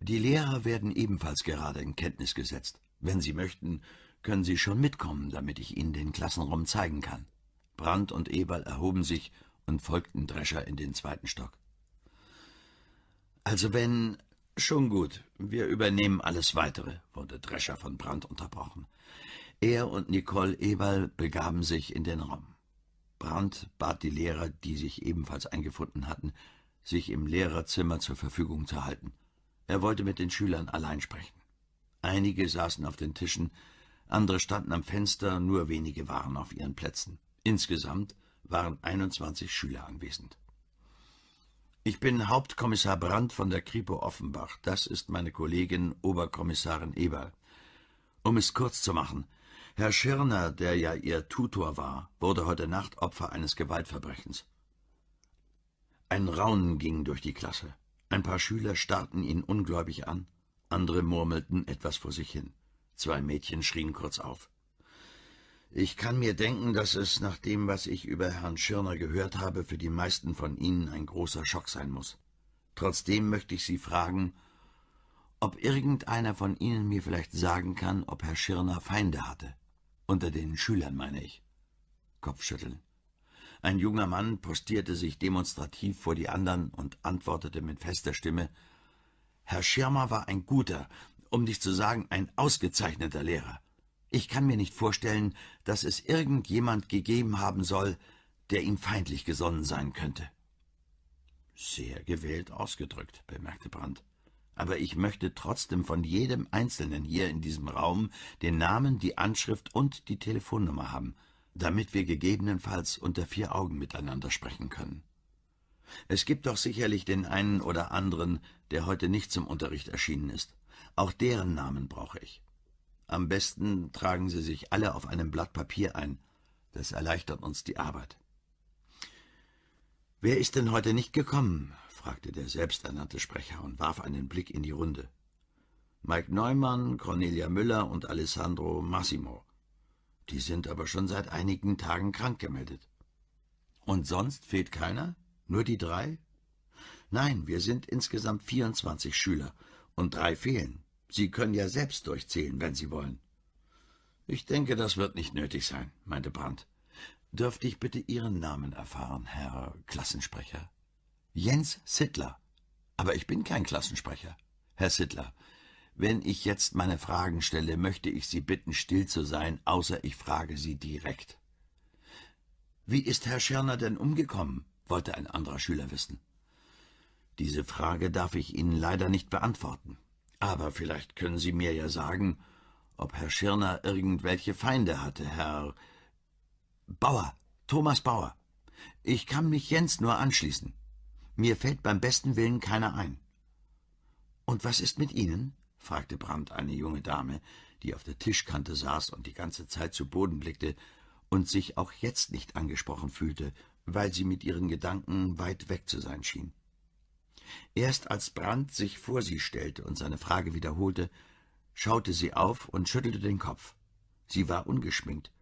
Die Lehrer werden ebenfalls gerade in Kenntnis gesetzt. Wenn Sie möchten, können Sie schon mitkommen, damit ich Ihnen den Klassenraum zeigen kann. Brandt und Eberl erhoben sich und folgten Drescher in den zweiten Stock. Also wenn... Schon gut, wir übernehmen alles Weitere, wurde Drescher von Brandt unterbrochen. Er und Nicole Eberl begaben sich in den Raum. Brandt bat die Lehrer, die sich ebenfalls eingefunden hatten, sich im Lehrerzimmer zur Verfügung zu halten. Er wollte mit den Schülern allein sprechen. Einige saßen auf den Tischen, andere standen am Fenster, nur wenige waren auf ihren Plätzen. Insgesamt waren 21 Schüler anwesend. Ich bin Hauptkommissar Brandt von der Kripo Offenbach. Das ist meine Kollegin Oberkommissarin Eberl. Um es kurz zu machen, Herr Schirner, der ja Ihr Tutor war, wurde heute Nacht Opfer eines Gewaltverbrechens. Ein Raunen ging durch die Klasse. Ein paar Schüler starrten ihn ungläubig an, andere murmelten etwas vor sich hin. Zwei Mädchen schrien kurz auf. Ich kann mir denken, dass es nach dem, was ich über Herrn Schirner gehört habe, für die meisten von Ihnen ein großer Schock sein muss. Trotzdem möchte ich Sie fragen, ob irgendeiner von Ihnen mir vielleicht sagen kann, ob Herr Schirner Feinde hatte. Unter den Schülern, meine ich. Kopfschütteln. Ein junger Mann postierte sich demonstrativ vor die anderen und antwortete mit fester Stimme, »Herr Schirmer war ein guter, um nicht zu sagen ein ausgezeichneter Lehrer. Ich kann mir nicht vorstellen, dass es irgendjemand gegeben haben soll, der ihm feindlich gesonnen sein könnte.« »Sehr gewählt ausgedrückt«, bemerkte Brandt aber ich möchte trotzdem von jedem Einzelnen hier in diesem Raum den Namen, die Anschrift und die Telefonnummer haben, damit wir gegebenenfalls unter vier Augen miteinander sprechen können. Es gibt doch sicherlich den einen oder anderen, der heute nicht zum Unterricht erschienen ist. Auch deren Namen brauche ich. Am besten tragen sie sich alle auf einem Blatt Papier ein. Das erleichtert uns die Arbeit. Wer ist denn heute nicht gekommen? fragte der selbsternannte Sprecher und warf einen Blick in die Runde. Mike Neumann, Cornelia Müller und Alessandro Massimo. Die sind aber schon seit einigen Tagen krank gemeldet. Und sonst fehlt keiner? Nur die drei? Nein, wir sind insgesamt 24 Schüler und drei fehlen. Sie können ja selbst durchzählen, wenn Sie wollen. Ich denke, das wird nicht nötig sein, meinte Brandt. Dürfte ich bitte Ihren Namen erfahren, Herr Klassensprecher? Jens Sittler. Aber ich bin kein Klassensprecher. Herr Sittler, wenn ich jetzt meine Fragen stelle, möchte ich Sie bitten, still zu sein, außer ich frage Sie direkt. Wie ist Herr Schirner denn umgekommen? wollte ein anderer Schüler wissen. Diese Frage darf ich Ihnen leider nicht beantworten. Aber vielleicht können Sie mir ja sagen, ob Herr Schirner irgendwelche Feinde hatte, Herr Bauer, Thomas Bauer. Ich kann mich Jens nur anschließen. Mir fällt beim besten Willen keiner ein. Und was ist mit Ihnen? fragte Brandt eine junge Dame, die auf der Tischkante saß und die ganze Zeit zu Boden blickte und sich auch jetzt nicht angesprochen fühlte, weil sie mit ihren Gedanken weit weg zu sein schien. Erst als Brandt sich vor sie stellte und seine Frage wiederholte, schaute sie auf und schüttelte den Kopf. Sie war ungeschminkt,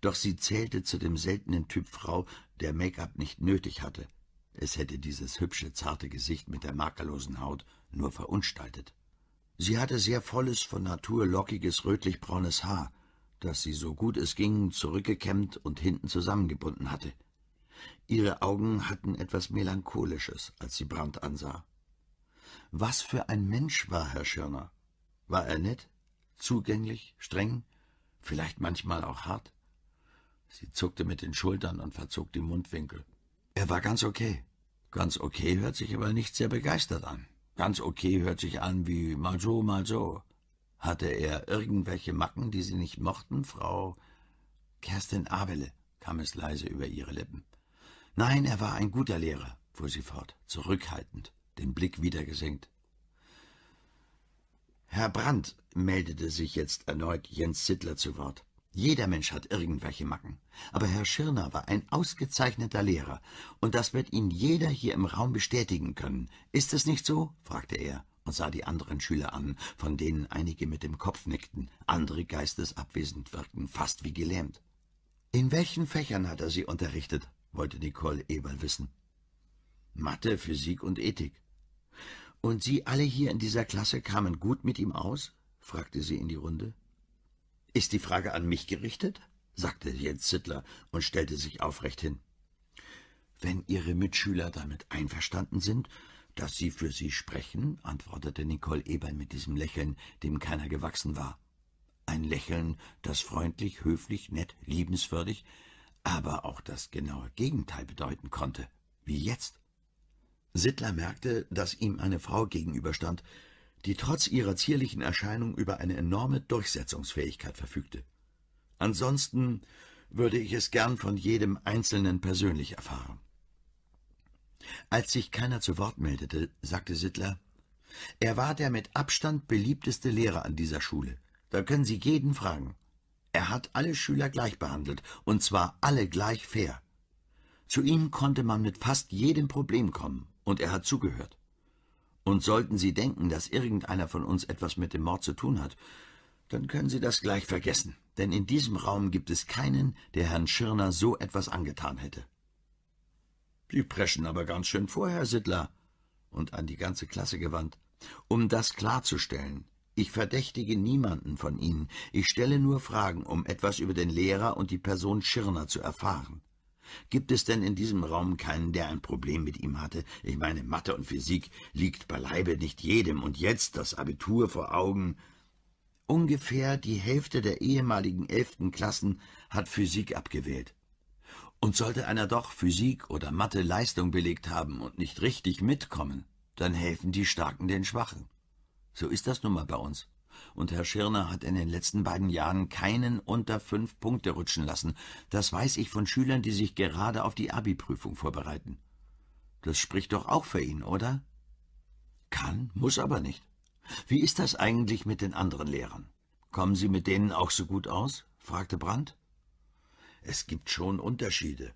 doch sie zählte zu dem seltenen Typ Frau, der Make-up nicht nötig hatte. Es hätte dieses hübsche, zarte Gesicht mit der makellosen Haut nur verunstaltet. Sie hatte sehr volles, von Natur lockiges, rötlich-braunes Haar, das sie so gut es ging zurückgekämmt und hinten zusammengebunden hatte. Ihre Augen hatten etwas Melancholisches, als sie Brandt ansah. Was für ein Mensch war Herr Schirner? War er nett, zugänglich, streng, vielleicht manchmal auch hart? Sie zuckte mit den Schultern und verzog die Mundwinkel. Er war ganz okay. Ganz okay hört sich aber nicht sehr begeistert an. Ganz okay hört sich an wie mal so, mal so. Hatte er irgendwelche Macken, die Sie nicht mochten, Frau Kerstin Abele, kam es leise über ihre Lippen. Nein, er war ein guter Lehrer, fuhr sie fort, zurückhaltend, den Blick wieder gesenkt. Herr Brandt meldete sich jetzt erneut Jens Sittler zu Wort. Jeder Mensch hat irgendwelche Macken. Aber Herr Schirner war ein ausgezeichneter Lehrer, und das wird ihn jeder hier im Raum bestätigen können. Ist es nicht so? fragte er und sah die anderen Schüler an, von denen einige mit dem Kopf nickten, andere geistesabwesend wirkten, fast wie gelähmt. In welchen Fächern hat er Sie unterrichtet? wollte Nicole Eberl wissen. Mathe, Physik und Ethik. Und Sie alle hier in dieser Klasse kamen gut mit ihm aus? fragte sie in die Runde. Ist die Frage an mich gerichtet? sagte Jens Sittler und stellte sich aufrecht hin. Wenn Ihre Mitschüler damit einverstanden sind, dass Sie für sie sprechen, antwortete Nicole Eberl mit diesem Lächeln, dem keiner gewachsen war. Ein Lächeln, das freundlich, höflich, nett, liebenswürdig, aber auch das genaue Gegenteil bedeuten konnte, wie jetzt. Sittler merkte, dass ihm eine Frau gegenüberstand, die trotz ihrer zierlichen Erscheinung über eine enorme Durchsetzungsfähigkeit verfügte. Ansonsten würde ich es gern von jedem Einzelnen persönlich erfahren. Als sich keiner zu Wort meldete, sagte Sittler, er war der mit Abstand beliebteste Lehrer an dieser Schule. Da können Sie jeden fragen. Er hat alle Schüler gleich behandelt, und zwar alle gleich fair. Zu ihm konnte man mit fast jedem Problem kommen, und er hat zugehört. Und sollten Sie denken, dass irgendeiner von uns etwas mit dem Mord zu tun hat, dann können Sie das gleich vergessen, denn in diesem Raum gibt es keinen, der Herrn Schirner so etwas angetan hätte. Sie preschen aber ganz schön vor, Herr Sittler, und an die ganze Klasse gewandt. Um das klarzustellen, ich verdächtige niemanden von Ihnen, ich stelle nur Fragen, um etwas über den Lehrer und die Person Schirner zu erfahren. Gibt es denn in diesem Raum keinen, der ein Problem mit ihm hatte? Ich meine, Mathe und Physik liegt beileibe nicht jedem, und jetzt das Abitur vor Augen. Ungefähr die Hälfte der ehemaligen elften Klassen hat Physik abgewählt. Und sollte einer doch Physik oder Mathe Leistung belegt haben und nicht richtig mitkommen, dann helfen die Starken den Schwachen. So ist das nun mal bei uns. Und Herr Schirner hat in den letzten beiden Jahren keinen unter fünf Punkte rutschen lassen. Das weiß ich von Schülern, die sich gerade auf die Abi-Prüfung vorbereiten. Das spricht doch auch für ihn, oder? Kann, muss aber nicht. Wie ist das eigentlich mit den anderen Lehrern? Kommen Sie mit denen auch so gut aus? fragte Brandt. Es gibt schon Unterschiede.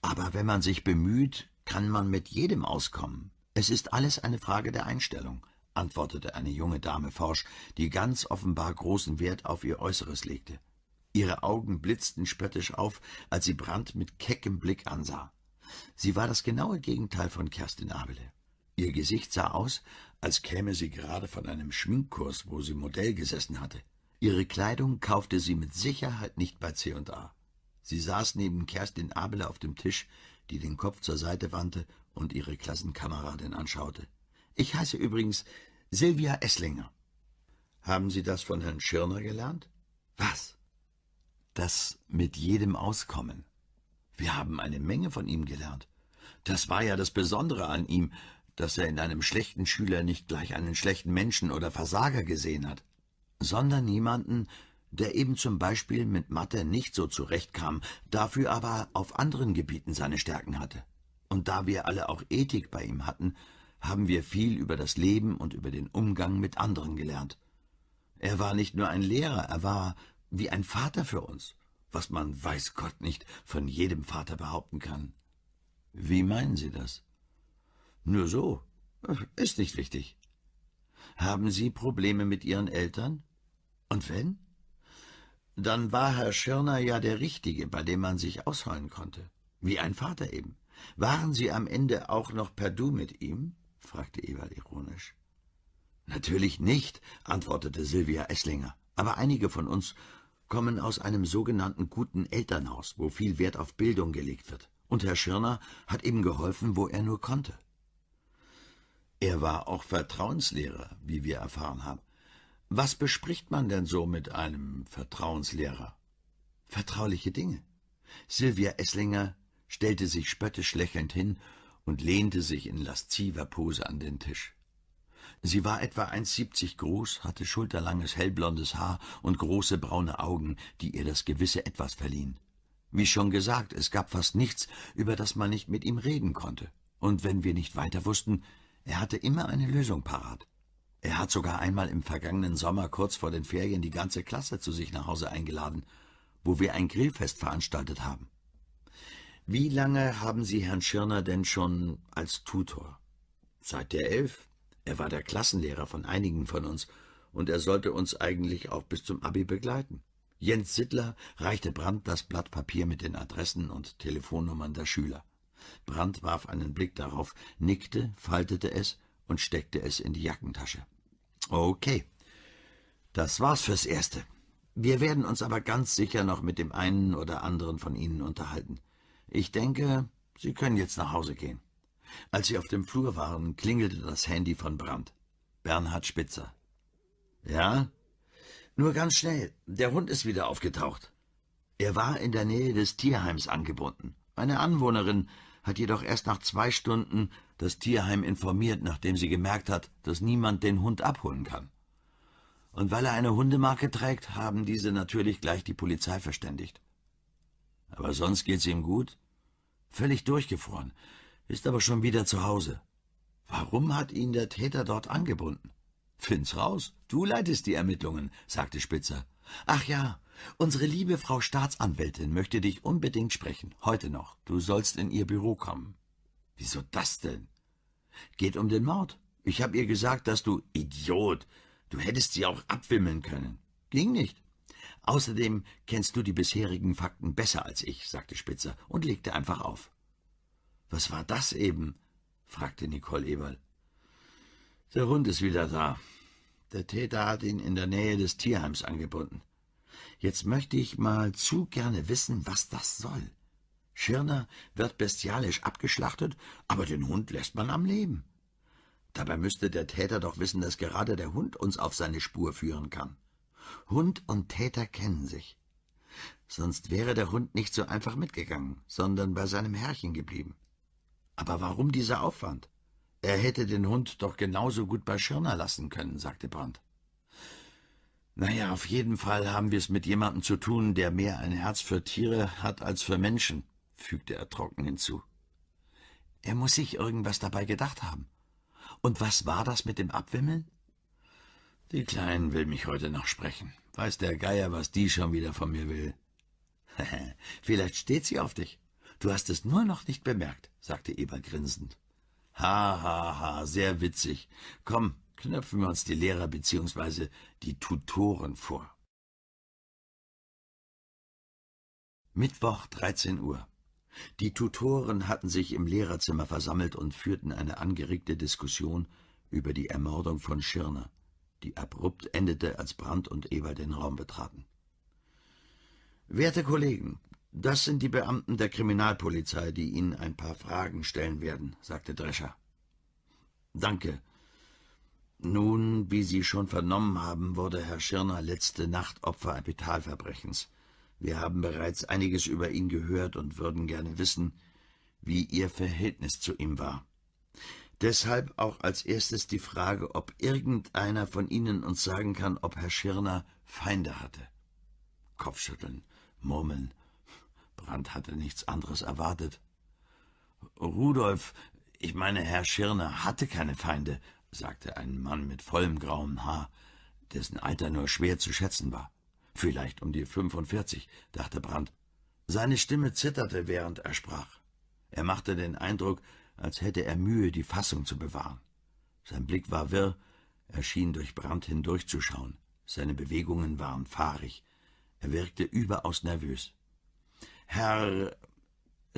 Aber wenn man sich bemüht, kann man mit jedem auskommen. Es ist alles eine Frage der Einstellung antwortete eine junge Dame forsch, die ganz offenbar großen Wert auf ihr Äußeres legte. Ihre Augen blitzten spöttisch auf, als sie Brand mit keckem Blick ansah. Sie war das genaue Gegenteil von Kerstin Abele. Ihr Gesicht sah aus, als käme sie gerade von einem Schminkkurs, wo sie Modell gesessen hatte. Ihre Kleidung kaufte sie mit Sicherheit nicht bei C&A. Sie saß neben Kerstin Abele auf dem Tisch, die den Kopf zur Seite wandte und ihre Klassenkameradin anschaute. Ich heiße übrigens Silvia Esslinger. Haben Sie das von Herrn Schirner gelernt? Was? Das mit jedem Auskommen. Wir haben eine Menge von ihm gelernt. Das war ja das Besondere an ihm, dass er in einem schlechten Schüler nicht gleich einen schlechten Menschen oder Versager gesehen hat, sondern jemanden, der eben zum Beispiel mit Mathe nicht so zurechtkam, dafür aber auf anderen Gebieten seine Stärken hatte. Und da wir alle auch Ethik bei ihm hatten, haben wir viel über das Leben und über den Umgang mit anderen gelernt. Er war nicht nur ein Lehrer, er war wie ein Vater für uns, was man weiß Gott nicht von jedem Vater behaupten kann. Wie meinen Sie das? Nur so. Ist nicht wichtig. Haben Sie Probleme mit Ihren Eltern? Und wenn? Dann war Herr Schirner ja der Richtige, bei dem man sich ausholen konnte. Wie ein Vater eben. Waren Sie am Ende auch noch per Du mit ihm? fragte Ewald ironisch. Natürlich nicht, antwortete Silvia Esslinger. Aber einige von uns kommen aus einem sogenannten guten Elternhaus, wo viel Wert auf Bildung gelegt wird. Und Herr Schirner hat ihm geholfen, wo er nur konnte. Er war auch Vertrauenslehrer, wie wir erfahren haben. Was bespricht man denn so mit einem Vertrauenslehrer? Vertrauliche Dinge. Silvia Esslinger stellte sich spöttisch lächelnd hin und lehnte sich in lasziver Pose an den Tisch. Sie war etwa 1,70 groß, hatte schulterlanges hellblondes Haar und große braune Augen, die ihr das gewisse Etwas verliehen. Wie schon gesagt, es gab fast nichts, über das man nicht mit ihm reden konnte. Und wenn wir nicht weiter wussten, er hatte immer eine Lösung parat. Er hat sogar einmal im vergangenen Sommer kurz vor den Ferien die ganze Klasse zu sich nach Hause eingeladen, wo wir ein Grillfest veranstaltet haben. Wie lange haben Sie Herrn Schirner denn schon als Tutor? Seit der Elf. Er war der Klassenlehrer von einigen von uns und er sollte uns eigentlich auch bis zum Abi begleiten. Jens Sittler reichte Brandt das Blatt Papier mit den Adressen und Telefonnummern der Schüler. Brandt warf einen Blick darauf, nickte, faltete es und steckte es in die Jackentasche. Okay, das war's fürs Erste. Wir werden uns aber ganz sicher noch mit dem einen oder anderen von Ihnen unterhalten. Ich denke, Sie können jetzt nach Hause gehen. Als sie auf dem Flur waren, klingelte das Handy von Brandt. Bernhard Spitzer. Ja? Nur ganz schnell. Der Hund ist wieder aufgetaucht. Er war in der Nähe des Tierheims angebunden. Eine Anwohnerin hat jedoch erst nach zwei Stunden das Tierheim informiert, nachdem sie gemerkt hat, dass niemand den Hund abholen kann. Und weil er eine Hundemarke trägt, haben diese natürlich gleich die Polizei verständigt. Aber sonst geht's ihm gut? Völlig durchgefroren, ist aber schon wieder zu Hause. Warum hat ihn der Täter dort angebunden? Find's raus, du leitest die Ermittlungen, sagte Spitzer. Ach ja, unsere liebe Frau Staatsanwältin möchte dich unbedingt sprechen, heute noch. Du sollst in ihr Büro kommen. Wieso das denn? Geht um den Mord. Ich hab ihr gesagt, dass du Idiot. Du hättest sie auch abwimmeln können. Ging nicht. Außerdem kennst du die bisherigen Fakten besser als ich, sagte Spitzer und legte einfach auf. Was war das eben? fragte Nicole Eberl. Der Hund ist wieder da. Der Täter hat ihn in der Nähe des Tierheims angebunden. Jetzt möchte ich mal zu gerne wissen, was das soll. Schirner wird bestialisch abgeschlachtet, aber den Hund lässt man am Leben. Dabei müsste der Täter doch wissen, dass gerade der Hund uns auf seine Spur führen kann. Hund und Täter kennen sich. Sonst wäre der Hund nicht so einfach mitgegangen, sondern bei seinem Herrchen geblieben. Aber warum dieser Aufwand? Er hätte den Hund doch genauso gut bei Schirner lassen können, sagte Brandt. Naja, auf jeden Fall haben wir es mit jemandem zu tun, der mehr ein Herz für Tiere hat als für Menschen, fügte er trocken hinzu. Er muss sich irgendwas dabei gedacht haben. Und was war das mit dem Abwimmeln? Die Kleine will mich heute noch sprechen. Weiß der Geier, was die schon wieder von mir will. Vielleicht steht sie auf dich. Du hast es nur noch nicht bemerkt, sagte Eber grinsend. Ha, ha, ha, sehr witzig. Komm, knöpfen wir uns die Lehrer bzw. die Tutoren vor. Mittwoch 13 Uhr. Die Tutoren hatten sich im Lehrerzimmer versammelt und führten eine angeregte Diskussion über die Ermordung von Schirner die abrupt endete, als Brandt und Eber den Raum betraten. Werte Kollegen, das sind die Beamten der Kriminalpolizei, die Ihnen ein paar Fragen stellen werden, sagte Drescher. Danke. Nun, wie Sie schon vernommen haben, wurde Herr Schirner letzte Nacht Opfer Kapitalverbrechens. Wir haben bereits einiges über ihn gehört und würden gerne wissen, wie Ihr Verhältnis zu ihm war. Deshalb auch als erstes die Frage, ob irgendeiner von Ihnen uns sagen kann, ob Herr Schirner Feinde hatte. Kopfschütteln, Murmeln. Brandt hatte nichts anderes erwartet. Rudolf, ich meine, Herr Schirner hatte keine Feinde, sagte ein Mann mit vollem grauem Haar, dessen Alter nur schwer zu schätzen war. Vielleicht um die 45, dachte Brandt. Seine Stimme zitterte, während er sprach. Er machte den Eindruck, als hätte er Mühe, die Fassung zu bewahren. Sein Blick war wirr, er schien durch Brand hindurchzuschauen. Seine Bewegungen waren fahrig. Er wirkte überaus nervös. Herr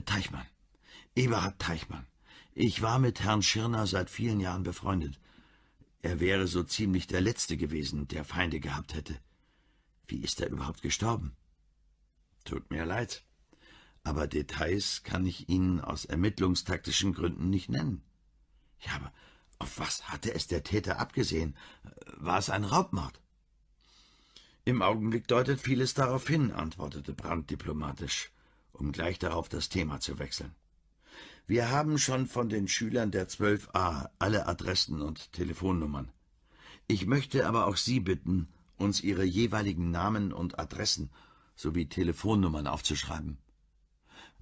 Teichmann, Eberhard Teichmann, ich war mit Herrn Schirner seit vielen Jahren befreundet. Er wäre so ziemlich der Letzte gewesen, der Feinde gehabt hätte. Wie ist er überhaupt gestorben? Tut mir leid, aber Details kann ich Ihnen aus ermittlungstaktischen Gründen nicht nennen. Ja, aber auf was hatte es der Täter abgesehen? War es ein Raubmord? Im Augenblick deutet vieles darauf hin, antwortete Brandt diplomatisch, um gleich darauf das Thema zu wechseln. Wir haben schon von den Schülern der 12a alle Adressen und Telefonnummern. Ich möchte aber auch Sie bitten, uns Ihre jeweiligen Namen und Adressen sowie Telefonnummern aufzuschreiben.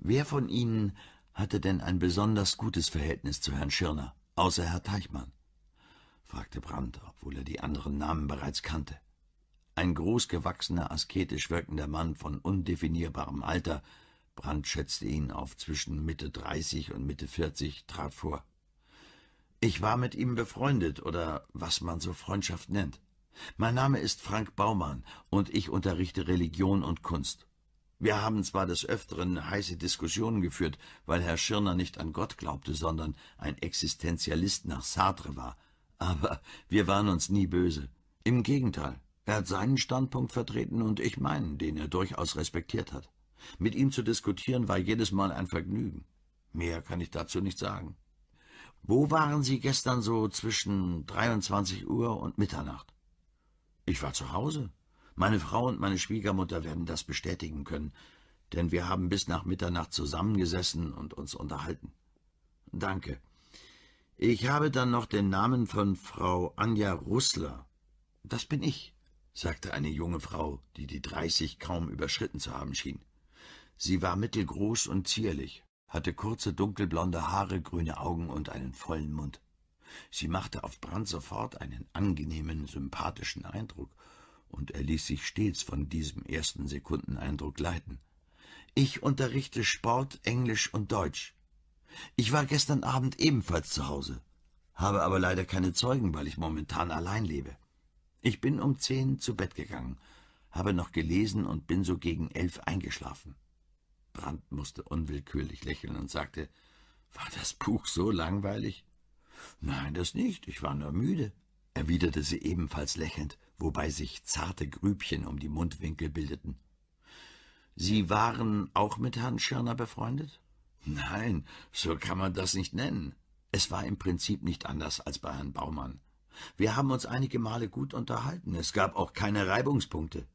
Wer von Ihnen hatte denn ein besonders gutes Verhältnis zu Herrn Schirner, außer Herr Teichmann? fragte Brandt, obwohl er die anderen Namen bereits kannte. Ein großgewachsener, asketisch wirkender Mann von undefinierbarem Alter, Brandt schätzte ihn auf zwischen Mitte dreißig und Mitte vierzig, trat vor. Ich war mit ihm befreundet, oder was man so Freundschaft nennt. Mein Name ist Frank Baumann, und ich unterrichte Religion und Kunst. Wir haben zwar des Öfteren heiße Diskussionen geführt, weil Herr Schirner nicht an Gott glaubte, sondern ein Existenzialist nach Sartre war, aber wir waren uns nie böse. Im Gegenteil, er hat seinen Standpunkt vertreten und ich meinen, den er durchaus respektiert hat. Mit ihm zu diskutieren war jedes Mal ein Vergnügen. Mehr kann ich dazu nicht sagen. Wo waren Sie gestern so zwischen 23 Uhr und Mitternacht? Ich war zu Hause, meine Frau und meine Schwiegermutter werden das bestätigen können, denn wir haben bis nach Mitternacht zusammengesessen und uns unterhalten. Danke. Ich habe dann noch den Namen von Frau Anja Russler. Das bin ich, sagte eine junge Frau, die die dreißig kaum überschritten zu haben schien. Sie war mittelgroß und zierlich, hatte kurze dunkelblonde Haare, grüne Augen und einen vollen Mund. Sie machte auf Brand sofort einen angenehmen, sympathischen Eindruck und er ließ sich stets von diesem ersten Sekundeneindruck leiten. Ich unterrichte Sport, Englisch und Deutsch. Ich war gestern Abend ebenfalls zu Hause, habe aber leider keine Zeugen, weil ich momentan allein lebe. Ich bin um zehn zu Bett gegangen, habe noch gelesen und bin so gegen elf eingeschlafen. Brandt musste unwillkürlich lächeln und sagte, »War das Buch so langweilig?« »Nein, das nicht, ich war nur müde«, erwiderte sie ebenfalls lächelnd wobei sich zarte Grübchen um die Mundwinkel bildeten. Sie waren auch mit Herrn Schirner befreundet? Nein, so kann man das nicht nennen. Es war im Prinzip nicht anders als bei Herrn Baumann. Wir haben uns einige Male gut unterhalten, es gab auch keine Reibungspunkte.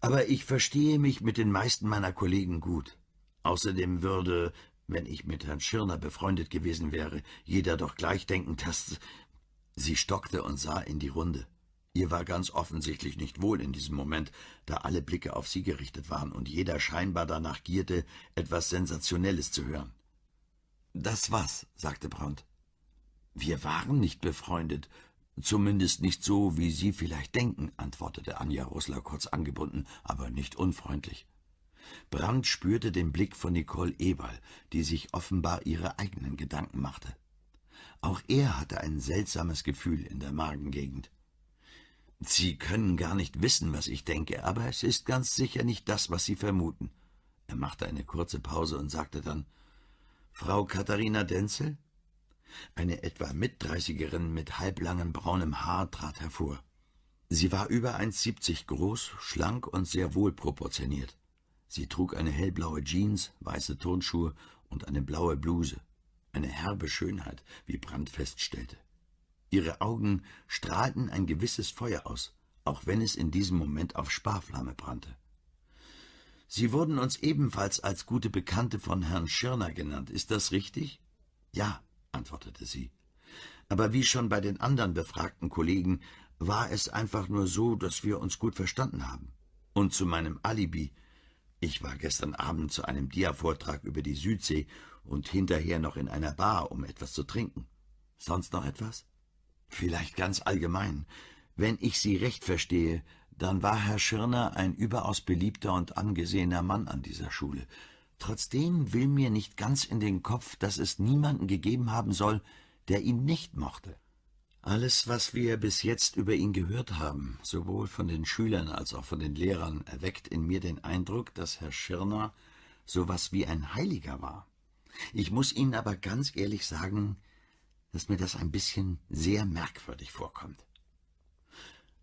Aber ich verstehe mich mit den meisten meiner Kollegen gut. Außerdem würde, wenn ich mit Herrn Schirner befreundet gewesen wäre, jeder doch gleich denken, dass... Sie stockte und sah in die Runde. Ihr war ganz offensichtlich nicht wohl in diesem Moment, da alle Blicke auf sie gerichtet waren und jeder scheinbar danach gierte, etwas Sensationelles zu hören. Das war's, sagte Brandt. Wir waren nicht befreundet, zumindest nicht so, wie Sie vielleicht denken, antwortete Anja Rosler kurz angebunden, aber nicht unfreundlich. Brandt spürte den Blick von Nicole Eberl, die sich offenbar ihre eigenen Gedanken machte. Auch er hatte ein seltsames Gefühl in der Magengegend. Sie können gar nicht wissen, was ich denke, aber es ist ganz sicher nicht das, was Sie vermuten. Er machte eine kurze Pause und sagte dann, Frau Katharina Denzel? Eine etwa Mitdreißigerin mit halblangem braunem Haar trat hervor. Sie war über 1,70 groß, schlank und sehr wohlproportioniert. Sie trug eine hellblaue Jeans, weiße Turnschuhe und eine blaue Bluse. Eine herbe Schönheit, wie Brandt feststellte. Ihre Augen strahlten ein gewisses Feuer aus, auch wenn es in diesem Moment auf Sparflamme brannte. Sie wurden uns ebenfalls als gute Bekannte von Herrn Schirner genannt. Ist das richtig? Ja, antwortete sie. Aber wie schon bei den anderen befragten Kollegen war es einfach nur so, dass wir uns gut verstanden haben. Und zu meinem Alibi. Ich war gestern Abend zu einem Dia-Vortrag über die Südsee und hinterher noch in einer Bar, um etwas zu trinken. Sonst noch etwas? Vielleicht ganz allgemein. Wenn ich Sie recht verstehe, dann war Herr Schirner ein überaus beliebter und angesehener Mann an dieser Schule. Trotzdem will mir nicht ganz in den Kopf, dass es niemanden gegeben haben soll, der ihn nicht mochte. Alles, was wir bis jetzt über ihn gehört haben, sowohl von den Schülern als auch von den Lehrern, erweckt in mir den Eindruck, dass Herr Schirner so was wie ein Heiliger war. Ich muss Ihnen aber ganz ehrlich sagen, dass mir das ein bisschen sehr merkwürdig vorkommt.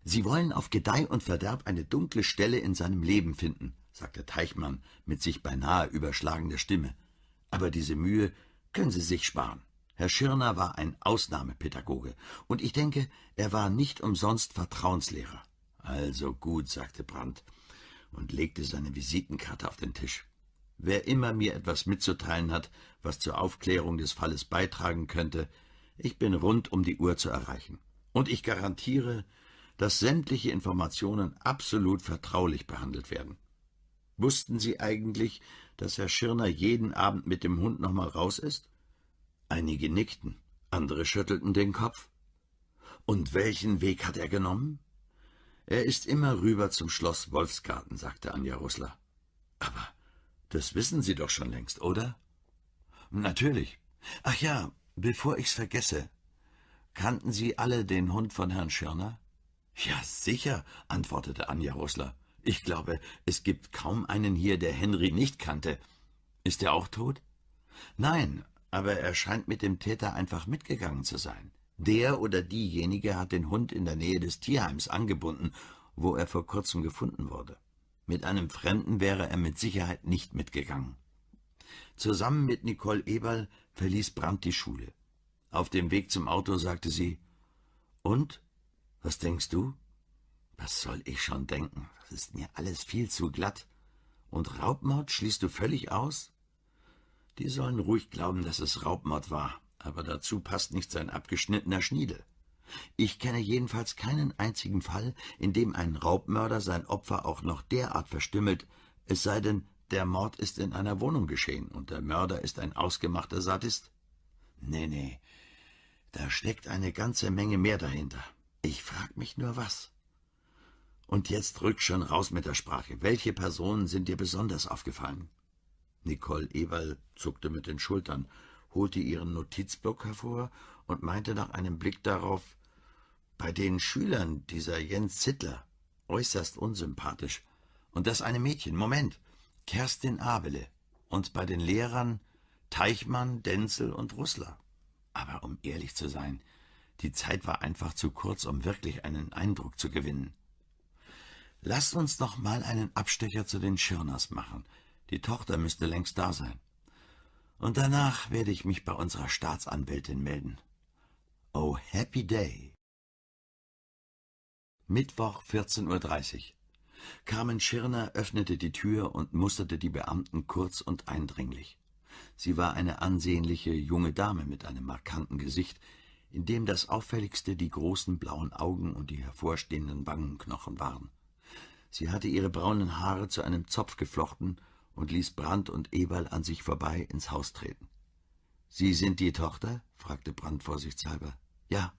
Sie wollen auf Gedeih und Verderb eine dunkle Stelle in seinem Leben finden, sagte Teichmann mit sich beinahe überschlagender Stimme. Aber diese Mühe können Sie sich sparen. Herr Schirner war ein Ausnahmepädagoge, und ich denke, er war nicht umsonst Vertrauenslehrer. Also gut, sagte Brandt und legte seine Visitenkarte auf den Tisch. Wer immer mir etwas mitzuteilen hat, was zur Aufklärung des Falles beitragen könnte, ich bin rund um die Uhr zu erreichen. Und ich garantiere, dass sämtliche Informationen absolut vertraulich behandelt werden. Wussten Sie eigentlich, dass Herr Schirner jeden Abend mit dem Hund nochmal raus ist? Einige nickten, andere schüttelten den Kopf. Und welchen Weg hat er genommen? Er ist immer rüber zum Schloss Wolfsgarten, sagte Anja Russler. Aber das wissen Sie doch schon längst, oder? Natürlich. Ach ja, Bevor ich's vergesse, kannten Sie alle den Hund von Herrn Schirner? Ja, sicher, antwortete Anja Rosler. Ich glaube, es gibt kaum einen hier, der Henry nicht kannte. Ist er auch tot? Nein, aber er scheint mit dem Täter einfach mitgegangen zu sein. Der oder diejenige hat den Hund in der Nähe des Tierheims angebunden, wo er vor kurzem gefunden wurde. Mit einem Fremden wäre er mit Sicherheit nicht mitgegangen. Zusammen mit Nicole Eberl verließ Brandt die Schule. Auf dem Weg zum Auto sagte sie, und? Was denkst du? Was soll ich schon denken? Das ist mir alles viel zu glatt. Und Raubmord schließt du völlig aus? Die sollen ruhig glauben, dass es Raubmord war, aber dazu passt nicht sein abgeschnittener Schniedel. Ich kenne jedenfalls keinen einzigen Fall, in dem ein Raubmörder sein Opfer auch noch derart verstümmelt, es sei denn, der Mord ist in einer Wohnung geschehen und der Mörder ist ein ausgemachter Sadist? Nee, nee, da steckt eine ganze Menge mehr dahinter. Ich frag mich nur was. Und jetzt rück schon raus mit der Sprache. Welche Personen sind dir besonders aufgefallen? Nicole Eberl zuckte mit den Schultern, holte ihren Notizblock hervor und meinte nach einem Blick darauf, bei den Schülern dieser Jens Zittler, äußerst unsympathisch. Und das eine Mädchen, Moment. Kerstin Abele und bei den Lehrern Teichmann, Denzel und Russler. Aber um ehrlich zu sein, die Zeit war einfach zu kurz, um wirklich einen Eindruck zu gewinnen. Lasst uns noch mal einen Abstecher zu den Schirners machen. Die Tochter müsste längst da sein. Und danach werde ich mich bei unserer Staatsanwältin melden. Oh, happy day! Mittwoch, 14.30 Uhr. Carmen Schirner öffnete die Tür und musterte die Beamten kurz und eindringlich. Sie war eine ansehnliche junge Dame mit einem markanten Gesicht, in dem das auffälligste die großen blauen Augen und die hervorstehenden Wangenknochen waren. Sie hatte ihre braunen Haare zu einem Zopf geflochten und ließ Brandt und Eberl an sich vorbei ins Haus treten. »Sie sind die Tochter?« fragte Brandt vorsichtshalber. »Ja.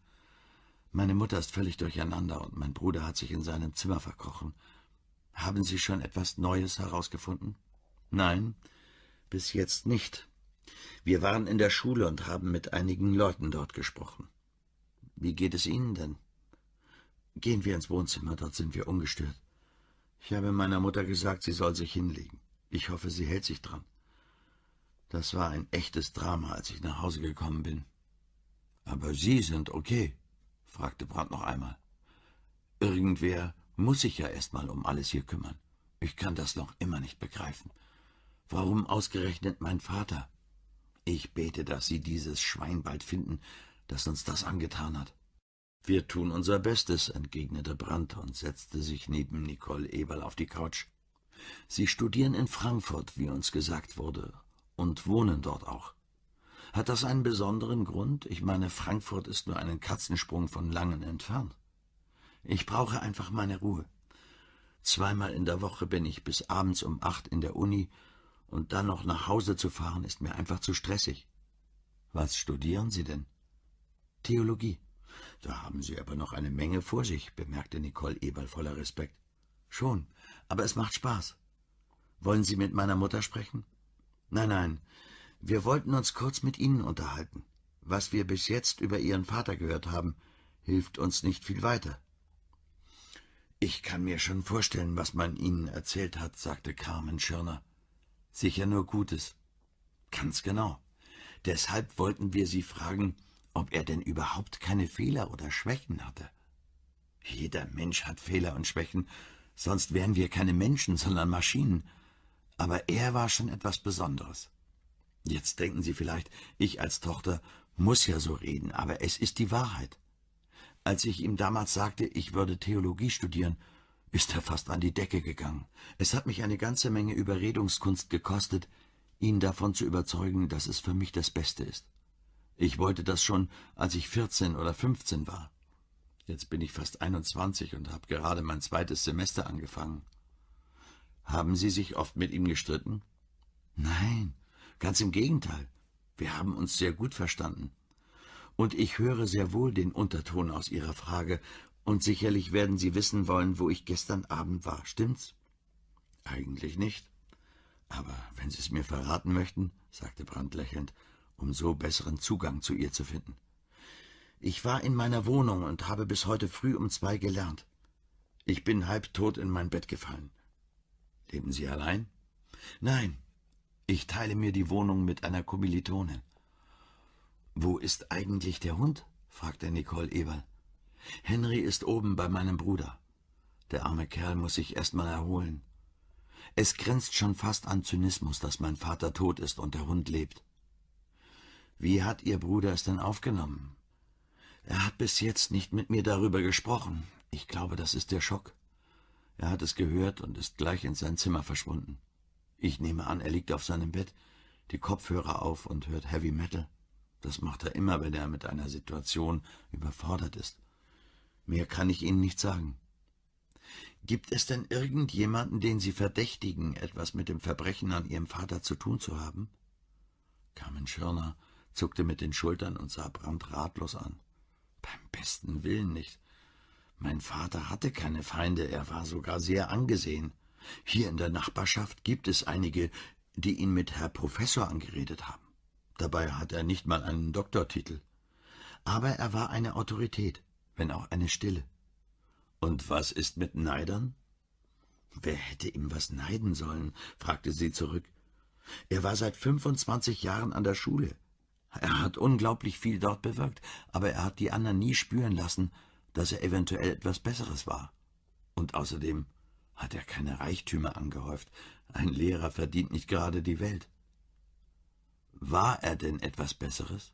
Meine Mutter ist völlig durcheinander und mein Bruder hat sich in seinem Zimmer verkrochen. Haben Sie schon etwas Neues herausgefunden? Nein, bis jetzt nicht. Wir waren in der Schule und haben mit einigen Leuten dort gesprochen. Wie geht es Ihnen denn? Gehen wir ins Wohnzimmer, dort sind wir ungestört. Ich habe meiner Mutter gesagt, sie soll sich hinlegen. Ich hoffe, sie hält sich dran. Das war ein echtes Drama, als ich nach Hause gekommen bin. Aber Sie sind okay, fragte Brandt noch einmal. Irgendwer muss ich ja erstmal um alles hier kümmern. Ich kann das noch immer nicht begreifen. Warum ausgerechnet mein Vater? Ich bete, dass Sie dieses Schwein bald finden, das uns das angetan hat. Wir tun unser Bestes, entgegnete Brandt und setzte sich neben Nicole Eberl auf die Couch. Sie studieren in Frankfurt, wie uns gesagt wurde, und wohnen dort auch. Hat das einen besonderen Grund? Ich meine, Frankfurt ist nur einen Katzensprung von Langen entfernt. Ich brauche einfach meine Ruhe. Zweimal in der Woche bin ich bis abends um acht in der Uni und dann noch nach Hause zu fahren ist mir einfach zu stressig. Was studieren Sie denn? Theologie. Da haben Sie aber noch eine Menge vor sich, bemerkte Nicole Eberl voller Respekt. Schon, aber es macht Spaß. Wollen Sie mit meiner Mutter sprechen? Nein, nein. Wir wollten uns kurz mit Ihnen unterhalten. Was wir bis jetzt über Ihren Vater gehört haben, hilft uns nicht viel weiter. Ich kann mir schon vorstellen, was man Ihnen erzählt hat, sagte Carmen Schirner. Sicher nur Gutes. Ganz genau. Deshalb wollten wir Sie fragen, ob er denn überhaupt keine Fehler oder Schwächen hatte. Jeder Mensch hat Fehler und Schwächen, sonst wären wir keine Menschen, sondern Maschinen. Aber er war schon etwas Besonderes. Jetzt denken Sie vielleicht, ich als Tochter muss ja so reden, aber es ist die Wahrheit. Als ich ihm damals sagte, ich würde Theologie studieren, ist er fast an die Decke gegangen. Es hat mich eine ganze Menge Überredungskunst gekostet, ihn davon zu überzeugen, dass es für mich das Beste ist. Ich wollte das schon, als ich 14 oder 15 war. Jetzt bin ich fast 21 und habe gerade mein zweites Semester angefangen. Haben Sie sich oft mit ihm gestritten? Nein, ganz im Gegenteil. Wir haben uns sehr gut verstanden und ich höre sehr wohl den Unterton aus Ihrer Frage, und sicherlich werden Sie wissen wollen, wo ich gestern Abend war, stimmt's? Eigentlich nicht. Aber wenn Sie es mir verraten möchten, sagte Brandt lächelnd, um so besseren Zugang zu ihr zu finden. Ich war in meiner Wohnung und habe bis heute früh um zwei gelernt. Ich bin halbtot in mein Bett gefallen. Leben Sie allein? Nein, ich teile mir die Wohnung mit einer Kommilitone. Wo ist eigentlich der Hund? fragte Nicole Eberl. Henry ist oben bei meinem Bruder. Der arme Kerl muss sich erst mal erholen. Es grenzt schon fast an Zynismus, dass mein Vater tot ist und der Hund lebt. Wie hat Ihr Bruder es denn aufgenommen? Er hat bis jetzt nicht mit mir darüber gesprochen. Ich glaube, das ist der Schock. Er hat es gehört und ist gleich in sein Zimmer verschwunden. Ich nehme an, er liegt auf seinem Bett, die Kopfhörer auf und hört Heavy Metal. Das macht er immer, wenn er mit einer Situation überfordert ist. Mehr kann ich Ihnen nicht sagen. Gibt es denn irgendjemanden, den Sie verdächtigen, etwas mit dem Verbrechen an Ihrem Vater zu tun zu haben? Carmen Schirner zuckte mit den Schultern und sah Brandt ratlos an. Beim besten Willen nicht. Mein Vater hatte keine Feinde, er war sogar sehr angesehen. Hier in der Nachbarschaft gibt es einige, die ihn mit Herr Professor angeredet haben. Dabei hat er nicht mal einen Doktortitel. Aber er war eine Autorität, wenn auch eine stille. Und was ist mit Neidern? Wer hätte ihm was neiden sollen? fragte sie zurück. Er war seit 25 Jahren an der Schule. Er hat unglaublich viel dort bewirkt, aber er hat die anderen nie spüren lassen, dass er eventuell etwas Besseres war. Und außerdem hat er keine Reichtümer angehäuft. Ein Lehrer verdient nicht gerade die Welt. War er denn etwas Besseres?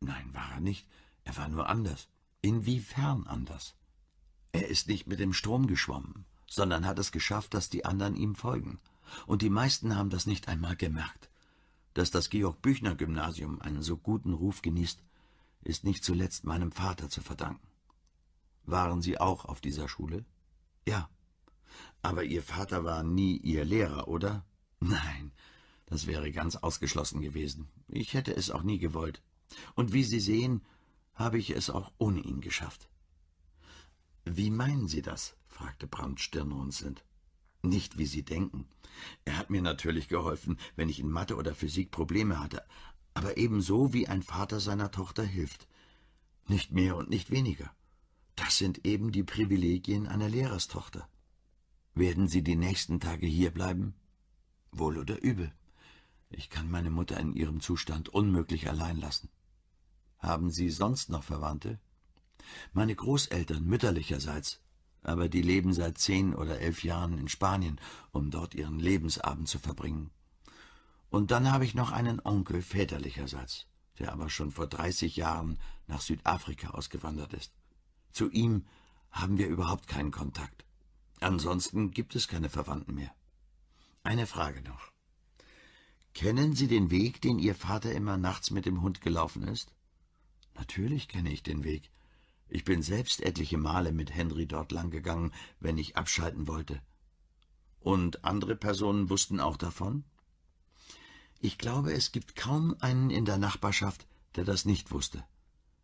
Nein, war er nicht. Er war nur anders. Inwiefern anders? Er ist nicht mit dem Strom geschwommen, sondern hat es geschafft, dass die anderen ihm folgen. Und die meisten haben das nicht einmal gemerkt. Dass das Georg-Büchner-Gymnasium einen so guten Ruf genießt, ist nicht zuletzt meinem Vater zu verdanken. Waren Sie auch auf dieser Schule? Ja. Aber Ihr Vater war nie Ihr Lehrer, oder? Nein, das wäre ganz ausgeschlossen gewesen. Ich hätte es auch nie gewollt. Und wie Sie sehen, habe ich es auch ohne ihn geschafft. »Wie meinen Sie das?« fragte Brandt stirnrunzelnd. »Nicht, wie Sie denken. Er hat mir natürlich geholfen, wenn ich in Mathe oder Physik Probleme hatte, aber ebenso wie ein Vater seiner Tochter hilft. Nicht mehr und nicht weniger. Das sind eben die Privilegien einer Lehrerstochter. Werden Sie die nächsten Tage hierbleiben? Wohl oder übel?« ich kann meine Mutter in ihrem Zustand unmöglich allein lassen. Haben Sie sonst noch Verwandte? Meine Großeltern mütterlicherseits, aber die leben seit zehn oder elf Jahren in Spanien, um dort ihren Lebensabend zu verbringen. Und dann habe ich noch einen Onkel väterlicherseits, der aber schon vor dreißig Jahren nach Südafrika ausgewandert ist. Zu ihm haben wir überhaupt keinen Kontakt. Ansonsten gibt es keine Verwandten mehr. Eine Frage noch. Kennen Sie den Weg, den Ihr Vater immer nachts mit dem Hund gelaufen ist? Natürlich kenne ich den Weg. Ich bin selbst etliche Male mit Henry dort langgegangen, wenn ich abschalten wollte. Und andere Personen wussten auch davon? Ich glaube, es gibt kaum einen in der Nachbarschaft, der das nicht wusste.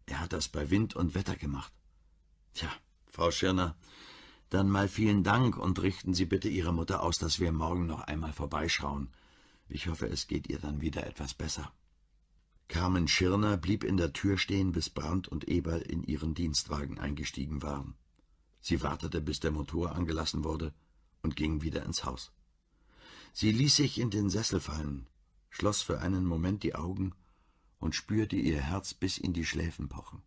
Er hat das bei Wind und Wetter gemacht. Tja, Frau Schirner, dann mal vielen Dank und richten Sie bitte Ihrer Mutter aus, dass wir morgen noch einmal vorbeischauen. Ich hoffe, es geht ihr dann wieder etwas besser. Carmen Schirner blieb in der Tür stehen, bis Brandt und Eberl in ihren Dienstwagen eingestiegen waren. Sie wartete, bis der Motor angelassen wurde, und ging wieder ins Haus. Sie ließ sich in den Sessel fallen, schloss für einen Moment die Augen und spürte ihr Herz bis in die Schläfen pochen.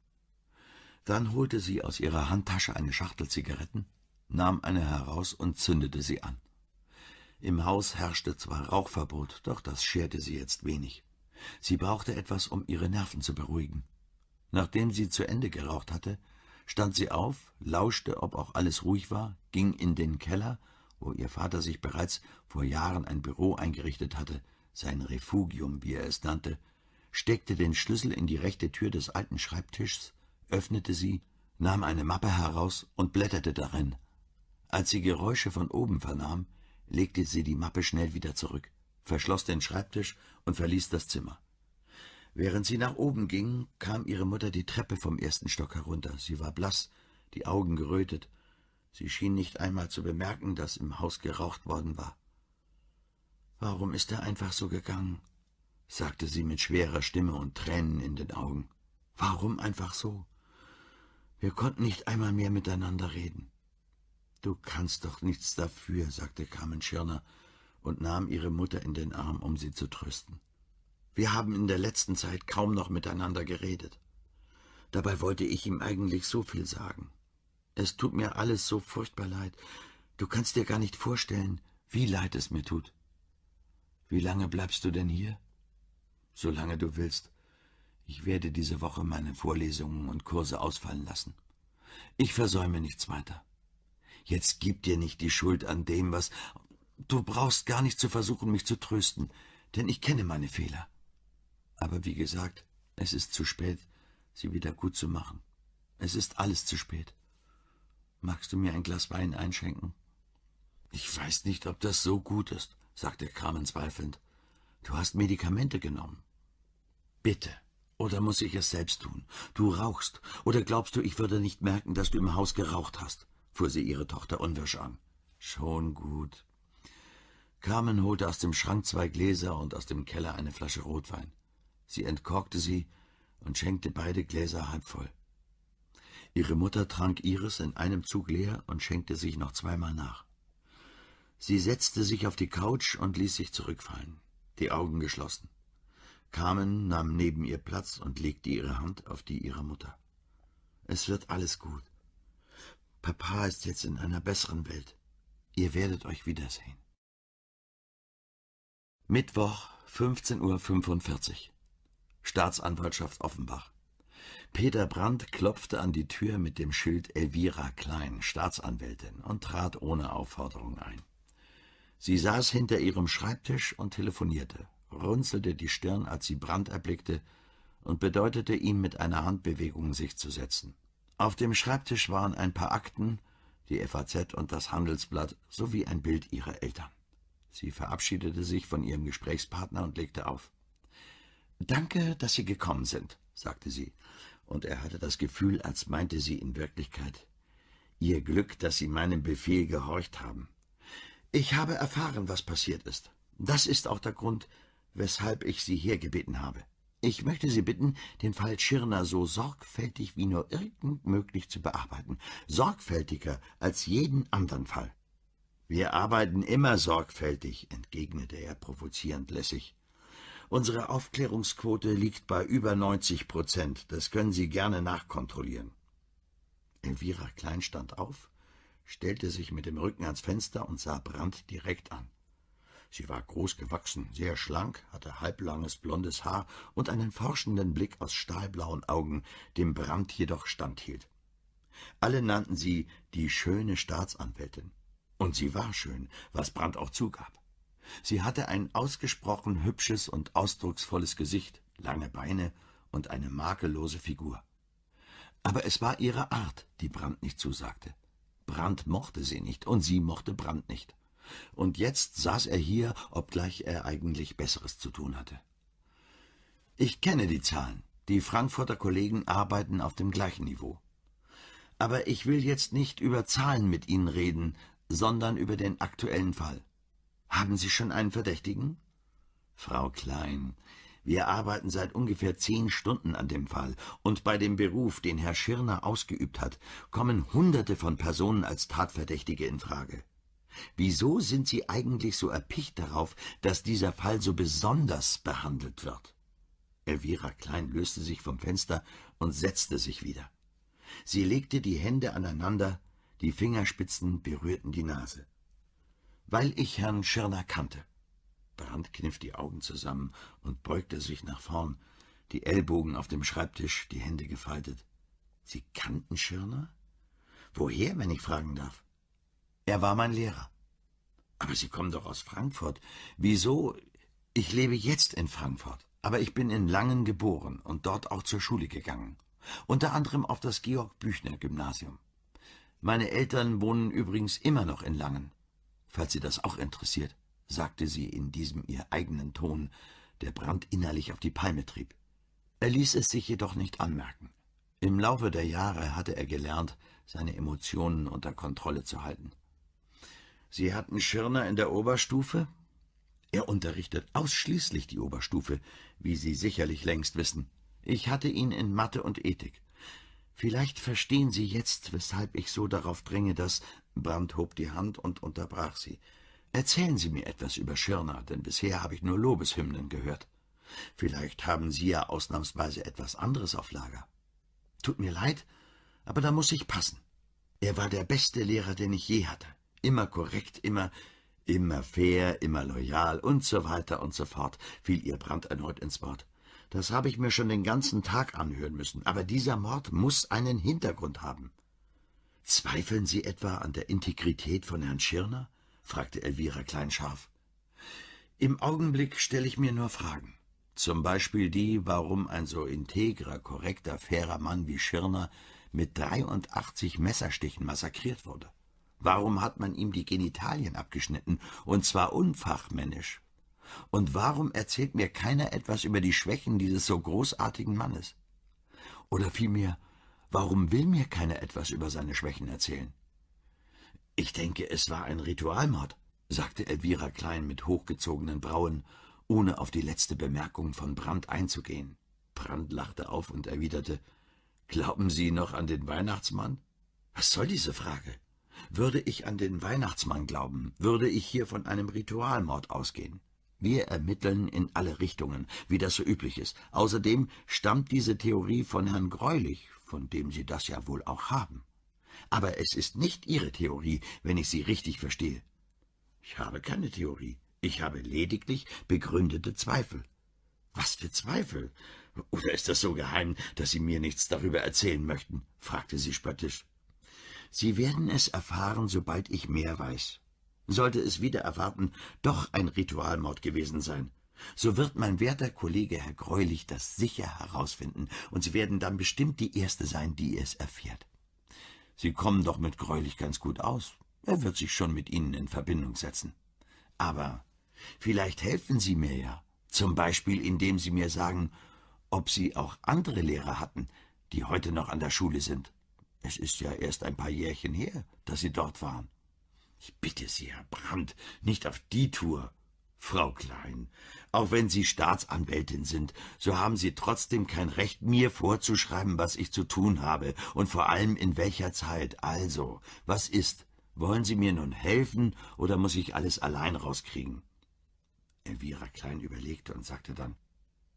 Dann holte sie aus ihrer Handtasche eine Schachtel Zigaretten, nahm eine heraus und zündete sie an. Im Haus herrschte zwar Rauchverbot, doch das scherte sie jetzt wenig. Sie brauchte etwas, um ihre Nerven zu beruhigen. Nachdem sie zu Ende geraucht hatte, stand sie auf, lauschte, ob auch alles ruhig war, ging in den Keller, wo ihr Vater sich bereits vor Jahren ein Büro eingerichtet hatte, sein Refugium, wie er es nannte, steckte den Schlüssel in die rechte Tür des alten Schreibtischs, öffnete sie, nahm eine Mappe heraus und blätterte darin. Als sie Geräusche von oben vernahm, legte sie die Mappe schnell wieder zurück, verschloss den Schreibtisch und verließ das Zimmer. Während sie nach oben ging, kam ihre Mutter die Treppe vom ersten Stock herunter. Sie war blass, die Augen gerötet. Sie schien nicht einmal zu bemerken, dass im Haus geraucht worden war. »Warum ist er einfach so gegangen?« sagte sie mit schwerer Stimme und Tränen in den Augen. »Warum einfach so? Wir konnten nicht einmal mehr miteinander reden.« Du kannst doch nichts dafür, sagte Carmen Schirner und nahm ihre Mutter in den Arm, um sie zu trösten. Wir haben in der letzten Zeit kaum noch miteinander geredet. Dabei wollte ich ihm eigentlich so viel sagen. Es tut mir alles so furchtbar leid. Du kannst dir gar nicht vorstellen, wie leid es mir tut. Wie lange bleibst du denn hier? Solange du willst. Ich werde diese Woche meine Vorlesungen und Kurse ausfallen lassen. Ich versäume nichts weiter. Jetzt gib dir nicht die Schuld an dem, was. Du brauchst gar nicht zu versuchen, mich zu trösten, denn ich kenne meine Fehler. Aber wie gesagt, es ist zu spät, sie wieder gut zu machen. Es ist alles zu spät. Magst du mir ein Glas Wein einschenken? Ich weiß nicht, ob das so gut ist, sagte Carmen zweifelnd. Du hast Medikamente genommen. Bitte. Oder muss ich es selbst tun? Du rauchst. Oder glaubst du, ich würde nicht merken, dass du im Haus geraucht hast? fuhr sie ihre Tochter unwirsch an. Schon gut. Carmen holte aus dem Schrank zwei Gläser und aus dem Keller eine Flasche Rotwein. Sie entkorkte sie und schenkte beide Gläser halb voll. Ihre Mutter trank ihres in einem Zug leer und schenkte sich noch zweimal nach. Sie setzte sich auf die Couch und ließ sich zurückfallen, die Augen geschlossen. Carmen nahm neben ihr Platz und legte ihre Hand auf die ihrer Mutter. Es wird alles gut. Papa ist jetzt in einer besseren Welt. Ihr werdet euch wiedersehen. Mittwoch, 15.45 Uhr. Staatsanwaltschaft Offenbach. Peter Brandt klopfte an die Tür mit dem Schild Elvira Klein, Staatsanwältin, und trat ohne Aufforderung ein. Sie saß hinter ihrem Schreibtisch und telefonierte, runzelte die Stirn, als sie Brandt erblickte, und bedeutete ihm mit einer Handbewegung, sich zu setzen. Auf dem Schreibtisch waren ein paar Akten, die FAZ und das Handelsblatt sowie ein Bild ihrer Eltern. Sie verabschiedete sich von ihrem Gesprächspartner und legte auf. »Danke, dass Sie gekommen sind«, sagte sie, und er hatte das Gefühl, als meinte sie in Wirklichkeit, »Ihr Glück, dass Sie meinem Befehl gehorcht haben. Ich habe erfahren, was passiert ist. Das ist auch der Grund, weshalb ich Sie hergebeten habe.« ich möchte Sie bitten, den Fall Schirner so sorgfältig wie nur irgend möglich zu bearbeiten, sorgfältiger als jeden anderen Fall. Wir arbeiten immer sorgfältig, entgegnete er provozierend lässig. Unsere Aufklärungsquote liegt bei über 90 Prozent. Das können Sie gerne nachkontrollieren. Elvira Klein stand auf, stellte sich mit dem Rücken ans Fenster und sah Brandt direkt an. Sie war groß gewachsen, sehr schlank, hatte halblanges blondes Haar und einen forschenden Blick aus stahlblauen Augen, dem Brand jedoch standhielt. Alle nannten sie die schöne Staatsanwältin. Und sie war schön, was Brand auch zugab. Sie hatte ein ausgesprochen hübsches und ausdrucksvolles Gesicht, lange Beine und eine makellose Figur. Aber es war ihre Art, die Brand nicht zusagte. Brand mochte sie nicht und sie mochte Brand nicht. Und jetzt saß er hier, obgleich er eigentlich Besseres zu tun hatte. Ich kenne die Zahlen. Die Frankfurter Kollegen arbeiten auf dem gleichen Niveau. Aber ich will jetzt nicht über Zahlen mit Ihnen reden, sondern über den aktuellen Fall. Haben Sie schon einen Verdächtigen? Frau Klein, wir arbeiten seit ungefähr zehn Stunden an dem Fall, und bei dem Beruf, den Herr Schirner ausgeübt hat, kommen Hunderte von Personen als Tatverdächtige in Frage. Wieso sind Sie eigentlich so erpicht darauf, dass dieser Fall so besonders behandelt wird? Elvira Klein löste sich vom Fenster und setzte sich wieder. Sie legte die Hände aneinander, die Fingerspitzen berührten die Nase. Weil ich Herrn Schirner kannte. Brandt kniff die Augen zusammen und beugte sich nach vorn, die Ellbogen auf dem Schreibtisch, die Hände gefaltet. Sie kannten Schirner? Woher, wenn ich fragen darf? Er war mein Lehrer. Aber Sie kommen doch aus Frankfurt. Wieso? Ich lebe jetzt in Frankfurt, aber ich bin in Langen geboren und dort auch zur Schule gegangen. Unter anderem auf das Georg-Büchner-Gymnasium. Meine Eltern wohnen übrigens immer noch in Langen. Falls Sie das auch interessiert, sagte sie in diesem ihr eigenen Ton, der Brand innerlich auf die Palme trieb. Er ließ es sich jedoch nicht anmerken. Im Laufe der Jahre hatte er gelernt, seine Emotionen unter Kontrolle zu halten. Sie hatten Schirner in der Oberstufe? Er unterrichtet ausschließlich die Oberstufe, wie Sie sicherlich längst wissen. Ich hatte ihn in Mathe und Ethik. Vielleicht verstehen Sie jetzt, weshalb ich so darauf dringe, dass... Brandt hob die Hand und unterbrach sie. Erzählen Sie mir etwas über Schirner, denn bisher habe ich nur Lobeshymnen gehört. Vielleicht haben Sie ja ausnahmsweise etwas anderes auf Lager. Tut mir leid, aber da muss ich passen. Er war der beste Lehrer, den ich je hatte immer korrekt, immer, immer fair, immer loyal und so weiter und so fort, fiel ihr Brand erneut ins Wort. Das habe ich mir schon den ganzen Tag anhören müssen, aber dieser Mord muss einen Hintergrund haben. Zweifeln Sie etwa an der Integrität von Herrn Schirner? fragte Elvira kleinscharf. Im Augenblick stelle ich mir nur Fragen. Zum Beispiel die, warum ein so integrer, korrekter, fairer Mann wie Schirner mit 83 Messerstichen massakriert wurde. Warum hat man ihm die Genitalien abgeschnitten, und zwar unfachmännisch? Und warum erzählt mir keiner etwas über die Schwächen dieses so großartigen Mannes? Oder vielmehr, warum will mir keiner etwas über seine Schwächen erzählen? Ich denke, es war ein Ritualmord, sagte Elvira Klein mit hochgezogenen Brauen, ohne auf die letzte Bemerkung von Brandt einzugehen. Brandt lachte auf und erwiderte, »Glauben Sie noch an den Weihnachtsmann? Was soll diese Frage? Würde ich an den Weihnachtsmann glauben, würde ich hier von einem Ritualmord ausgehen. Wir ermitteln in alle Richtungen, wie das so üblich ist. Außerdem stammt diese Theorie von Herrn Greulich, von dem Sie das ja wohl auch haben. Aber es ist nicht Ihre Theorie, wenn ich Sie richtig verstehe. Ich habe keine Theorie. Ich habe lediglich begründete Zweifel. Was für Zweifel? Oder ist das so geheim, dass Sie mir nichts darüber erzählen möchten? fragte sie spöttisch. Sie werden es erfahren, sobald ich mehr weiß. Sollte es wieder erwarten, doch ein Ritualmord gewesen sein, so wird mein werter Kollege Herr Greulich das sicher herausfinden, und Sie werden dann bestimmt die Erste sein, die es erfährt. Sie kommen doch mit Greulich ganz gut aus. Er wird sich schon mit Ihnen in Verbindung setzen. Aber vielleicht helfen Sie mir ja, zum Beispiel indem Sie mir sagen, ob Sie auch andere Lehrer hatten, die heute noch an der Schule sind. Es ist ja erst ein paar Jährchen her, dass Sie dort waren. Ich bitte Sie, Herr Brandt, nicht auf die Tour. Frau Klein, auch wenn Sie Staatsanwältin sind, so haben Sie trotzdem kein Recht, mir vorzuschreiben, was ich zu tun habe und vor allem in welcher Zeit. Also, was ist? Wollen Sie mir nun helfen oder muss ich alles allein rauskriegen? Elvira Klein überlegte und sagte dann,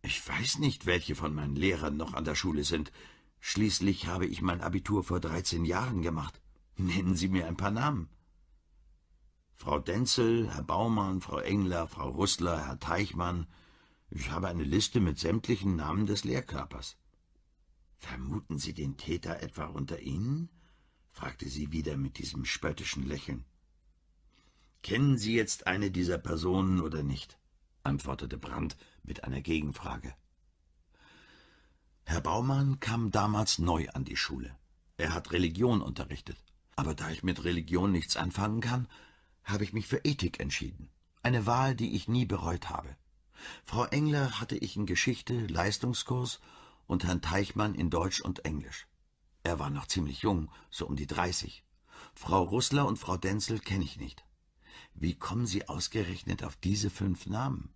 ich weiß nicht, welche von meinen Lehrern noch an der Schule sind. Schließlich habe ich mein Abitur vor 13 Jahren gemacht. Nennen Sie mir ein paar Namen. Frau Denzel, Herr Baumann, Frau Engler, Frau Rüssler, Herr Teichmann. Ich habe eine Liste mit sämtlichen Namen des Lehrkörpers. Vermuten Sie den Täter etwa unter Ihnen? fragte sie wieder mit diesem spöttischen Lächeln. Kennen Sie jetzt eine dieser Personen oder nicht? antwortete Brandt mit einer Gegenfrage. Herr Baumann kam damals neu an die Schule. Er hat Religion unterrichtet. Aber da ich mit Religion nichts anfangen kann, habe ich mich für Ethik entschieden. Eine Wahl, die ich nie bereut habe. Frau Engler hatte ich in Geschichte, Leistungskurs und Herrn Teichmann in Deutsch und Englisch. Er war noch ziemlich jung, so um die 30. Frau Russler und Frau Denzel kenne ich nicht. Wie kommen Sie ausgerechnet auf diese fünf Namen?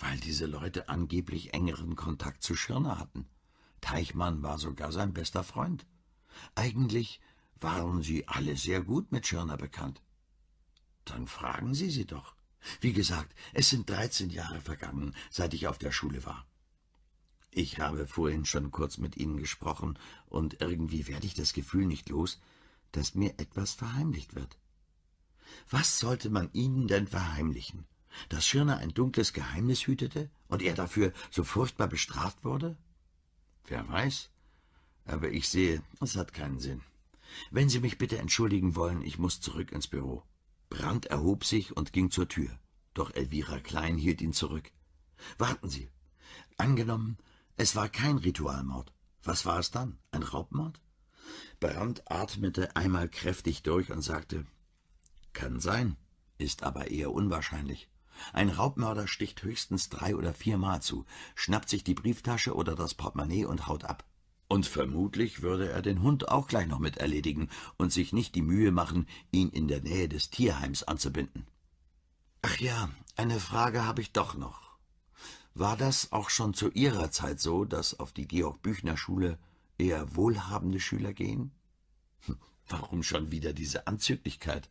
Weil diese Leute angeblich engeren Kontakt zu Schirner hatten. Teichmann war sogar sein bester Freund. Eigentlich waren sie alle sehr gut mit Schirner bekannt. Dann fragen Sie sie doch. Wie gesagt, es sind dreizehn Jahre vergangen, seit ich auf der Schule war. Ich habe vorhin schon kurz mit Ihnen gesprochen, und irgendwie werde ich das Gefühl nicht los, dass mir etwas verheimlicht wird. Was sollte man Ihnen denn verheimlichen? Dass Schirner ein dunkles Geheimnis hütete und er dafür so furchtbar bestraft wurde? Wer weiß? Aber ich sehe, es hat keinen Sinn. Wenn Sie mich bitte entschuldigen wollen, ich muss zurück ins Büro. Brandt erhob sich und ging zur Tür. Doch Elvira Klein hielt ihn zurück. Warten Sie. Angenommen, es war kein Ritualmord. Was war es dann? Ein Raubmord? Brandt atmete einmal kräftig durch und sagte, kann sein, ist aber eher unwahrscheinlich. Ein Raubmörder sticht höchstens drei oder viermal zu, schnappt sich die Brieftasche oder das Portemonnaie und haut ab. Und vermutlich würde er den Hund auch gleich noch mit erledigen und sich nicht die Mühe machen, ihn in der Nähe des Tierheims anzubinden. Ach ja, eine Frage habe ich doch noch. War das auch schon zu Ihrer Zeit so, dass auf die Georg-Büchner-Schule eher wohlhabende Schüler gehen? Hm, warum schon wieder diese Anzüglichkeit?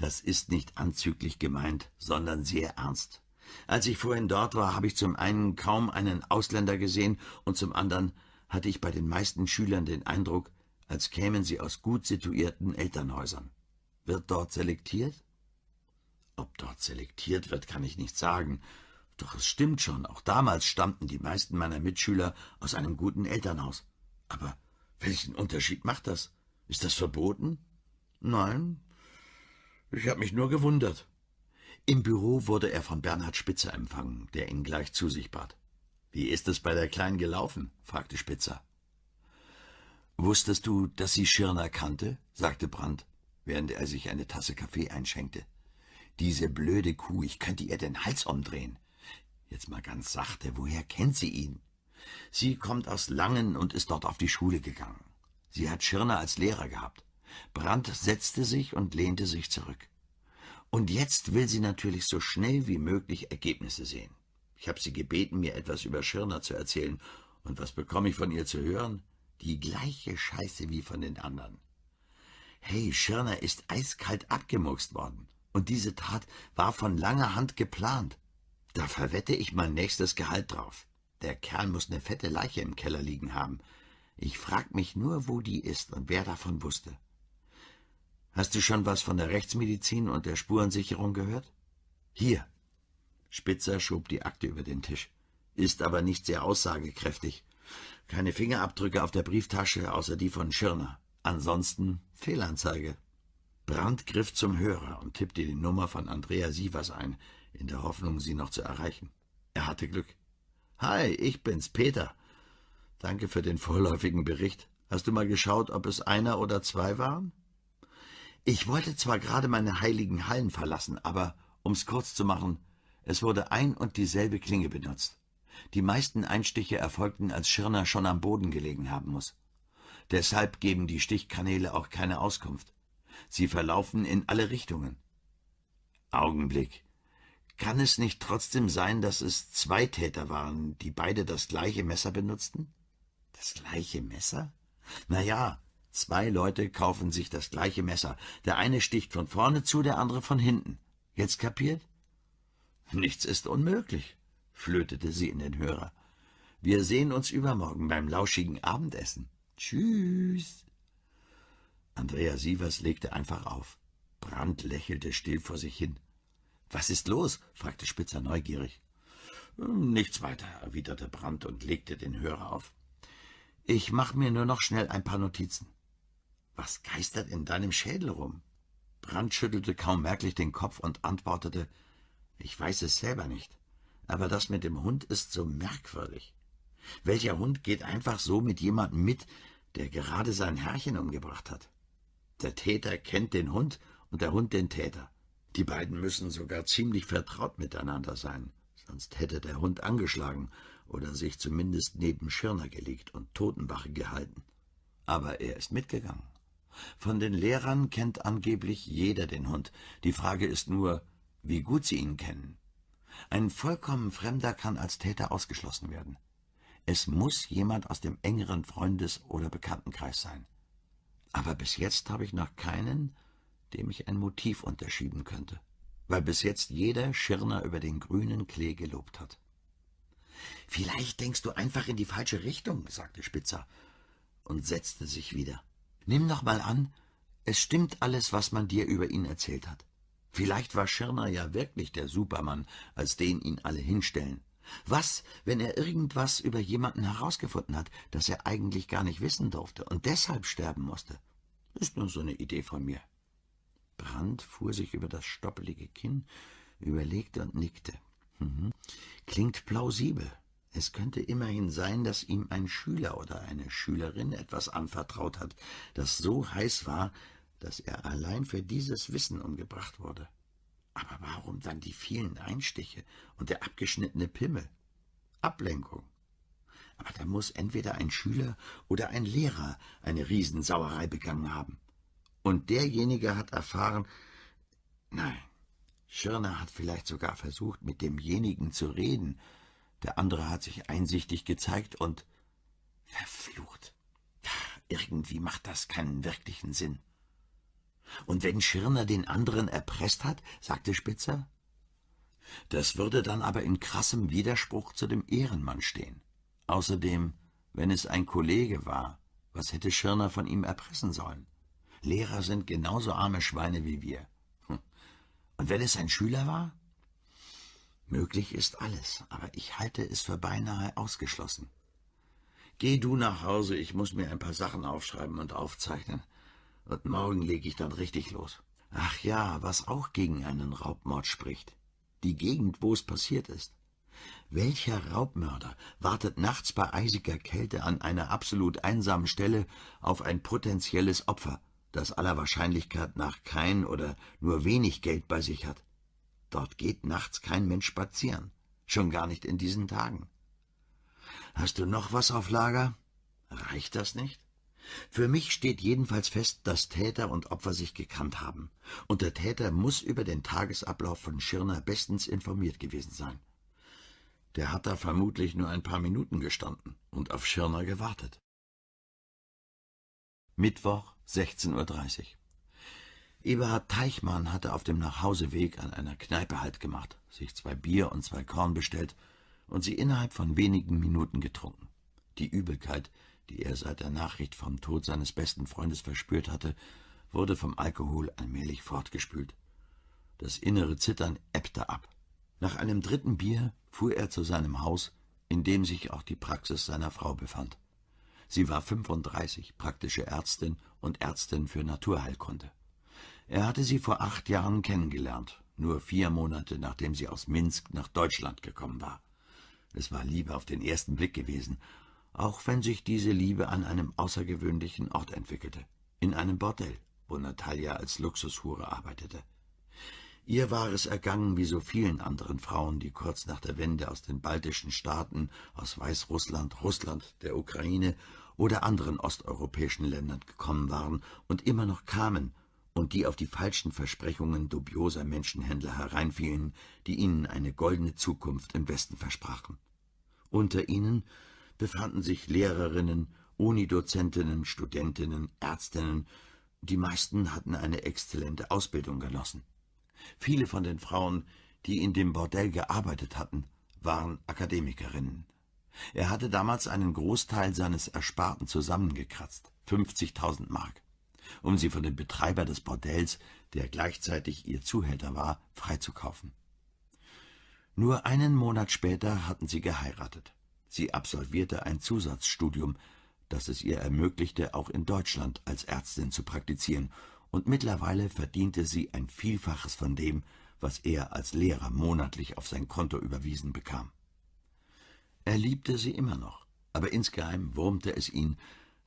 Das ist nicht anzüglich gemeint, sondern sehr ernst. Als ich vorhin dort war, habe ich zum einen kaum einen Ausländer gesehen und zum anderen hatte ich bei den meisten Schülern den Eindruck, als kämen sie aus gut situierten Elternhäusern. Wird dort selektiert? Ob dort selektiert wird, kann ich nicht sagen. Doch es stimmt schon, auch damals stammten die meisten meiner Mitschüler aus einem guten Elternhaus. Aber welchen Unterschied macht das? Ist das verboten? Nein, ich habe mich nur gewundert. Im Büro wurde er von Bernhard Spitzer empfangen, der ihn gleich zu sich bat. Wie ist es bei der Kleinen gelaufen? fragte Spitzer. Wusstest du, dass sie Schirner kannte? sagte Brandt, während er sich eine Tasse Kaffee einschenkte. Diese blöde Kuh, ich könnte ihr den Hals umdrehen. Jetzt mal ganz sachte, woher kennt sie ihn? Sie kommt aus Langen und ist dort auf die Schule gegangen. Sie hat Schirner als Lehrer gehabt. Brandt setzte sich und lehnte sich zurück. Und jetzt will sie natürlich so schnell wie möglich Ergebnisse sehen. Ich habe sie gebeten, mir etwas über Schirner zu erzählen. Und was bekomme ich von ihr zu hören? Die gleiche Scheiße wie von den anderen. Hey, Schirner ist eiskalt abgemurkst worden. Und diese Tat war von langer Hand geplant. Da verwette ich mein nächstes Gehalt drauf. Der Kerl muss eine fette Leiche im Keller liegen haben. Ich frag mich nur, wo die ist und wer davon wusste. Hast du schon was von der Rechtsmedizin und der Spurensicherung gehört? Hier. Spitzer schob die Akte über den Tisch. Ist aber nicht sehr aussagekräftig. Keine Fingerabdrücke auf der Brieftasche, außer die von Schirner. Ansonsten Fehlanzeige. Brandt griff zum Hörer und tippte die Nummer von Andrea Sievers ein, in der Hoffnung, sie noch zu erreichen. Er hatte Glück. Hi, ich bin's, Peter. Danke für den vorläufigen Bericht. Hast du mal geschaut, ob es einer oder zwei waren? Ich wollte zwar gerade meine heiligen Hallen verlassen, aber, um's kurz zu machen, es wurde ein und dieselbe Klinge benutzt. Die meisten Einstiche erfolgten, als Schirner schon am Boden gelegen haben muss. Deshalb geben die Stichkanäle auch keine Auskunft. Sie verlaufen in alle Richtungen. Augenblick. Kann es nicht trotzdem sein, dass es zwei Täter waren, die beide das gleiche Messer benutzten? Das gleiche Messer? Na ja, Zwei Leute kaufen sich das gleiche Messer. Der eine sticht von vorne zu, der andere von hinten. Jetzt kapiert? Nichts ist unmöglich, flötete sie in den Hörer. Wir sehen uns übermorgen beim lauschigen Abendessen. Tschüss. Andrea Sievers legte einfach auf. Brandt lächelte still vor sich hin. Was ist los? fragte Spitzer neugierig. Nichts weiter, erwiderte Brandt und legte den Hörer auf. Ich mache mir nur noch schnell ein paar Notizen. Was geistert in deinem Schädel rum? Brand schüttelte kaum merklich den Kopf und antwortete, ich weiß es selber nicht, aber das mit dem Hund ist so merkwürdig. Welcher Hund geht einfach so mit jemandem mit, der gerade sein Herrchen umgebracht hat? Der Täter kennt den Hund und der Hund den Täter. Die beiden müssen sogar ziemlich vertraut miteinander sein, sonst hätte der Hund angeschlagen oder sich zumindest neben Schirner gelegt und Totenwache gehalten. Aber er ist mitgegangen. Von den Lehrern kennt angeblich jeder den Hund. Die Frage ist nur, wie gut sie ihn kennen. Ein vollkommen Fremder kann als Täter ausgeschlossen werden. Es muss jemand aus dem engeren Freundes- oder Bekanntenkreis sein. Aber bis jetzt habe ich noch keinen, dem ich ein Motiv unterschieben könnte, weil bis jetzt jeder Schirner über den grünen Klee gelobt hat. »Vielleicht denkst du einfach in die falsche Richtung«, sagte Spitzer und setzte sich wieder. Nimm doch mal an, es stimmt alles, was man dir über ihn erzählt hat. Vielleicht war Schirner ja wirklich der Supermann, als den ihn alle hinstellen. Was, wenn er irgendwas über jemanden herausgefunden hat, das er eigentlich gar nicht wissen durfte und deshalb sterben musste? Ist nur so eine Idee von mir. Brandt fuhr sich über das stoppelige Kinn, überlegte und nickte. Mhm. Klingt plausibel. Es könnte immerhin sein, dass ihm ein Schüler oder eine Schülerin etwas anvertraut hat, das so heiß war, dass er allein für dieses Wissen umgebracht wurde. Aber warum dann die vielen Einstiche und der abgeschnittene Pimmel? Ablenkung. Aber da muss entweder ein Schüler oder ein Lehrer eine Riesensauerei begangen haben. Und derjenige hat erfahren, nein, Schirner hat vielleicht sogar versucht, mit demjenigen zu reden, der andere hat sich einsichtig gezeigt und verflucht. Irgendwie macht das keinen wirklichen Sinn. Und wenn Schirner den anderen erpresst hat, sagte Spitzer, das würde dann aber in krassem Widerspruch zu dem Ehrenmann stehen. Außerdem, wenn es ein Kollege war, was hätte Schirner von ihm erpressen sollen? Lehrer sind genauso arme Schweine wie wir. Hm. Und wenn es ein Schüler war? Möglich ist alles, aber ich halte es für beinahe ausgeschlossen. Geh du nach Hause, ich muss mir ein paar Sachen aufschreiben und aufzeichnen. Und morgen lege ich dann richtig los. Ach ja, was auch gegen einen Raubmord spricht. Die Gegend, wo es passiert ist. Welcher Raubmörder wartet nachts bei eisiger Kälte an einer absolut einsamen Stelle auf ein potenzielles Opfer, das aller Wahrscheinlichkeit nach kein oder nur wenig Geld bei sich hat? Dort geht nachts kein Mensch spazieren, schon gar nicht in diesen Tagen. Hast du noch was auf Lager? Reicht das nicht? Für mich steht jedenfalls fest, dass Täter und Opfer sich gekannt haben, und der Täter muss über den Tagesablauf von Schirner bestens informiert gewesen sein. Der hat da vermutlich nur ein paar Minuten gestanden und auf Schirner gewartet. Mittwoch, 16.30 Uhr. Eberhard Teichmann hatte auf dem Nachhauseweg an einer Kneipe Halt gemacht, sich zwei Bier und zwei Korn bestellt und sie innerhalb von wenigen Minuten getrunken. Die Übelkeit, die er seit der Nachricht vom Tod seines besten Freundes verspürt hatte, wurde vom Alkohol allmählich fortgespült. Das innere Zittern ebbte ab. Nach einem dritten Bier fuhr er zu seinem Haus, in dem sich auch die Praxis seiner Frau befand. Sie war 35, praktische Ärztin und Ärztin für Naturheilkunde. Er hatte sie vor acht Jahren kennengelernt, nur vier Monate nachdem sie aus Minsk nach Deutschland gekommen war. Es war Liebe auf den ersten Blick gewesen, auch wenn sich diese Liebe an einem außergewöhnlichen Ort entwickelte, in einem Bordell, wo Natalia als Luxushure arbeitete. Ihr war es ergangen wie so vielen anderen Frauen, die kurz nach der Wende aus den baltischen Staaten, aus Weißrussland, Russland, der Ukraine oder anderen osteuropäischen Ländern gekommen waren und immer noch kamen, und die auf die falschen Versprechungen dubioser Menschenhändler hereinfielen, die ihnen eine goldene Zukunft im Westen versprachen. Unter ihnen befanden sich Lehrerinnen, Unidozentinnen, Studentinnen, Ärztinnen, die meisten hatten eine exzellente Ausbildung genossen. Viele von den Frauen, die in dem Bordell gearbeitet hatten, waren Akademikerinnen. Er hatte damals einen Großteil seines Ersparten zusammengekratzt, 50.000 Mark um sie von dem Betreiber des Bordells, der gleichzeitig ihr Zuhälter war, freizukaufen. Nur einen Monat später hatten sie geheiratet. Sie absolvierte ein Zusatzstudium, das es ihr ermöglichte, auch in Deutschland als Ärztin zu praktizieren, und mittlerweile verdiente sie ein Vielfaches von dem, was er als Lehrer monatlich auf sein Konto überwiesen bekam. Er liebte sie immer noch, aber insgeheim wurmte es ihn,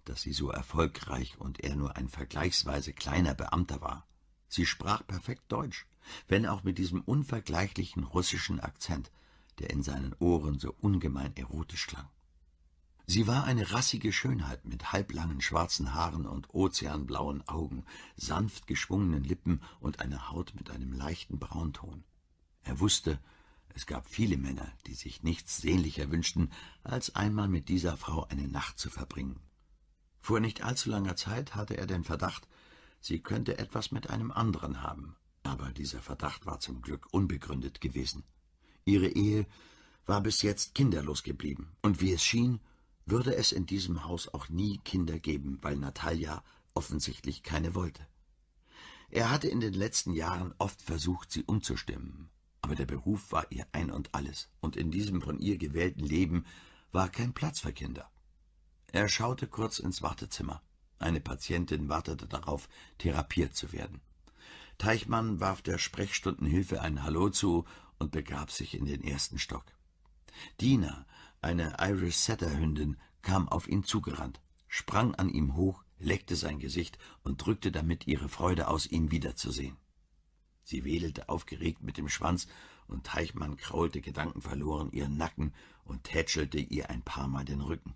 dass sie so erfolgreich und er nur ein vergleichsweise kleiner Beamter war. Sie sprach perfekt Deutsch, wenn auch mit diesem unvergleichlichen russischen Akzent, der in seinen Ohren so ungemein erotisch klang. Sie war eine rassige Schönheit mit halblangen schwarzen Haaren und ozeanblauen Augen, sanft geschwungenen Lippen und einer Haut mit einem leichten Braunton. Er wusste, es gab viele Männer, die sich nichts sehnlicher wünschten, als einmal mit dieser Frau eine Nacht zu verbringen. Vor nicht allzu langer Zeit hatte er den Verdacht, sie könnte etwas mit einem anderen haben, aber dieser Verdacht war zum Glück unbegründet gewesen. Ihre Ehe war bis jetzt kinderlos geblieben, und wie es schien, würde es in diesem Haus auch nie Kinder geben, weil Natalia offensichtlich keine wollte. Er hatte in den letzten Jahren oft versucht, sie umzustimmen, aber der Beruf war ihr ein und alles, und in diesem von ihr gewählten Leben war kein Platz für Kinder. Er schaute kurz ins Wartezimmer. Eine Patientin wartete darauf, therapiert zu werden. Teichmann warf der Sprechstundenhilfe ein Hallo zu und begab sich in den ersten Stock. Dina, eine Irish Setter Hündin, kam auf ihn zugerannt, sprang an ihm hoch, leckte sein Gesicht und drückte damit ihre Freude aus, ihn wiederzusehen. Sie wedelte aufgeregt mit dem Schwanz, und Teichmann kraulte gedankenverloren ihren Nacken und tätschelte ihr ein paar Mal den Rücken.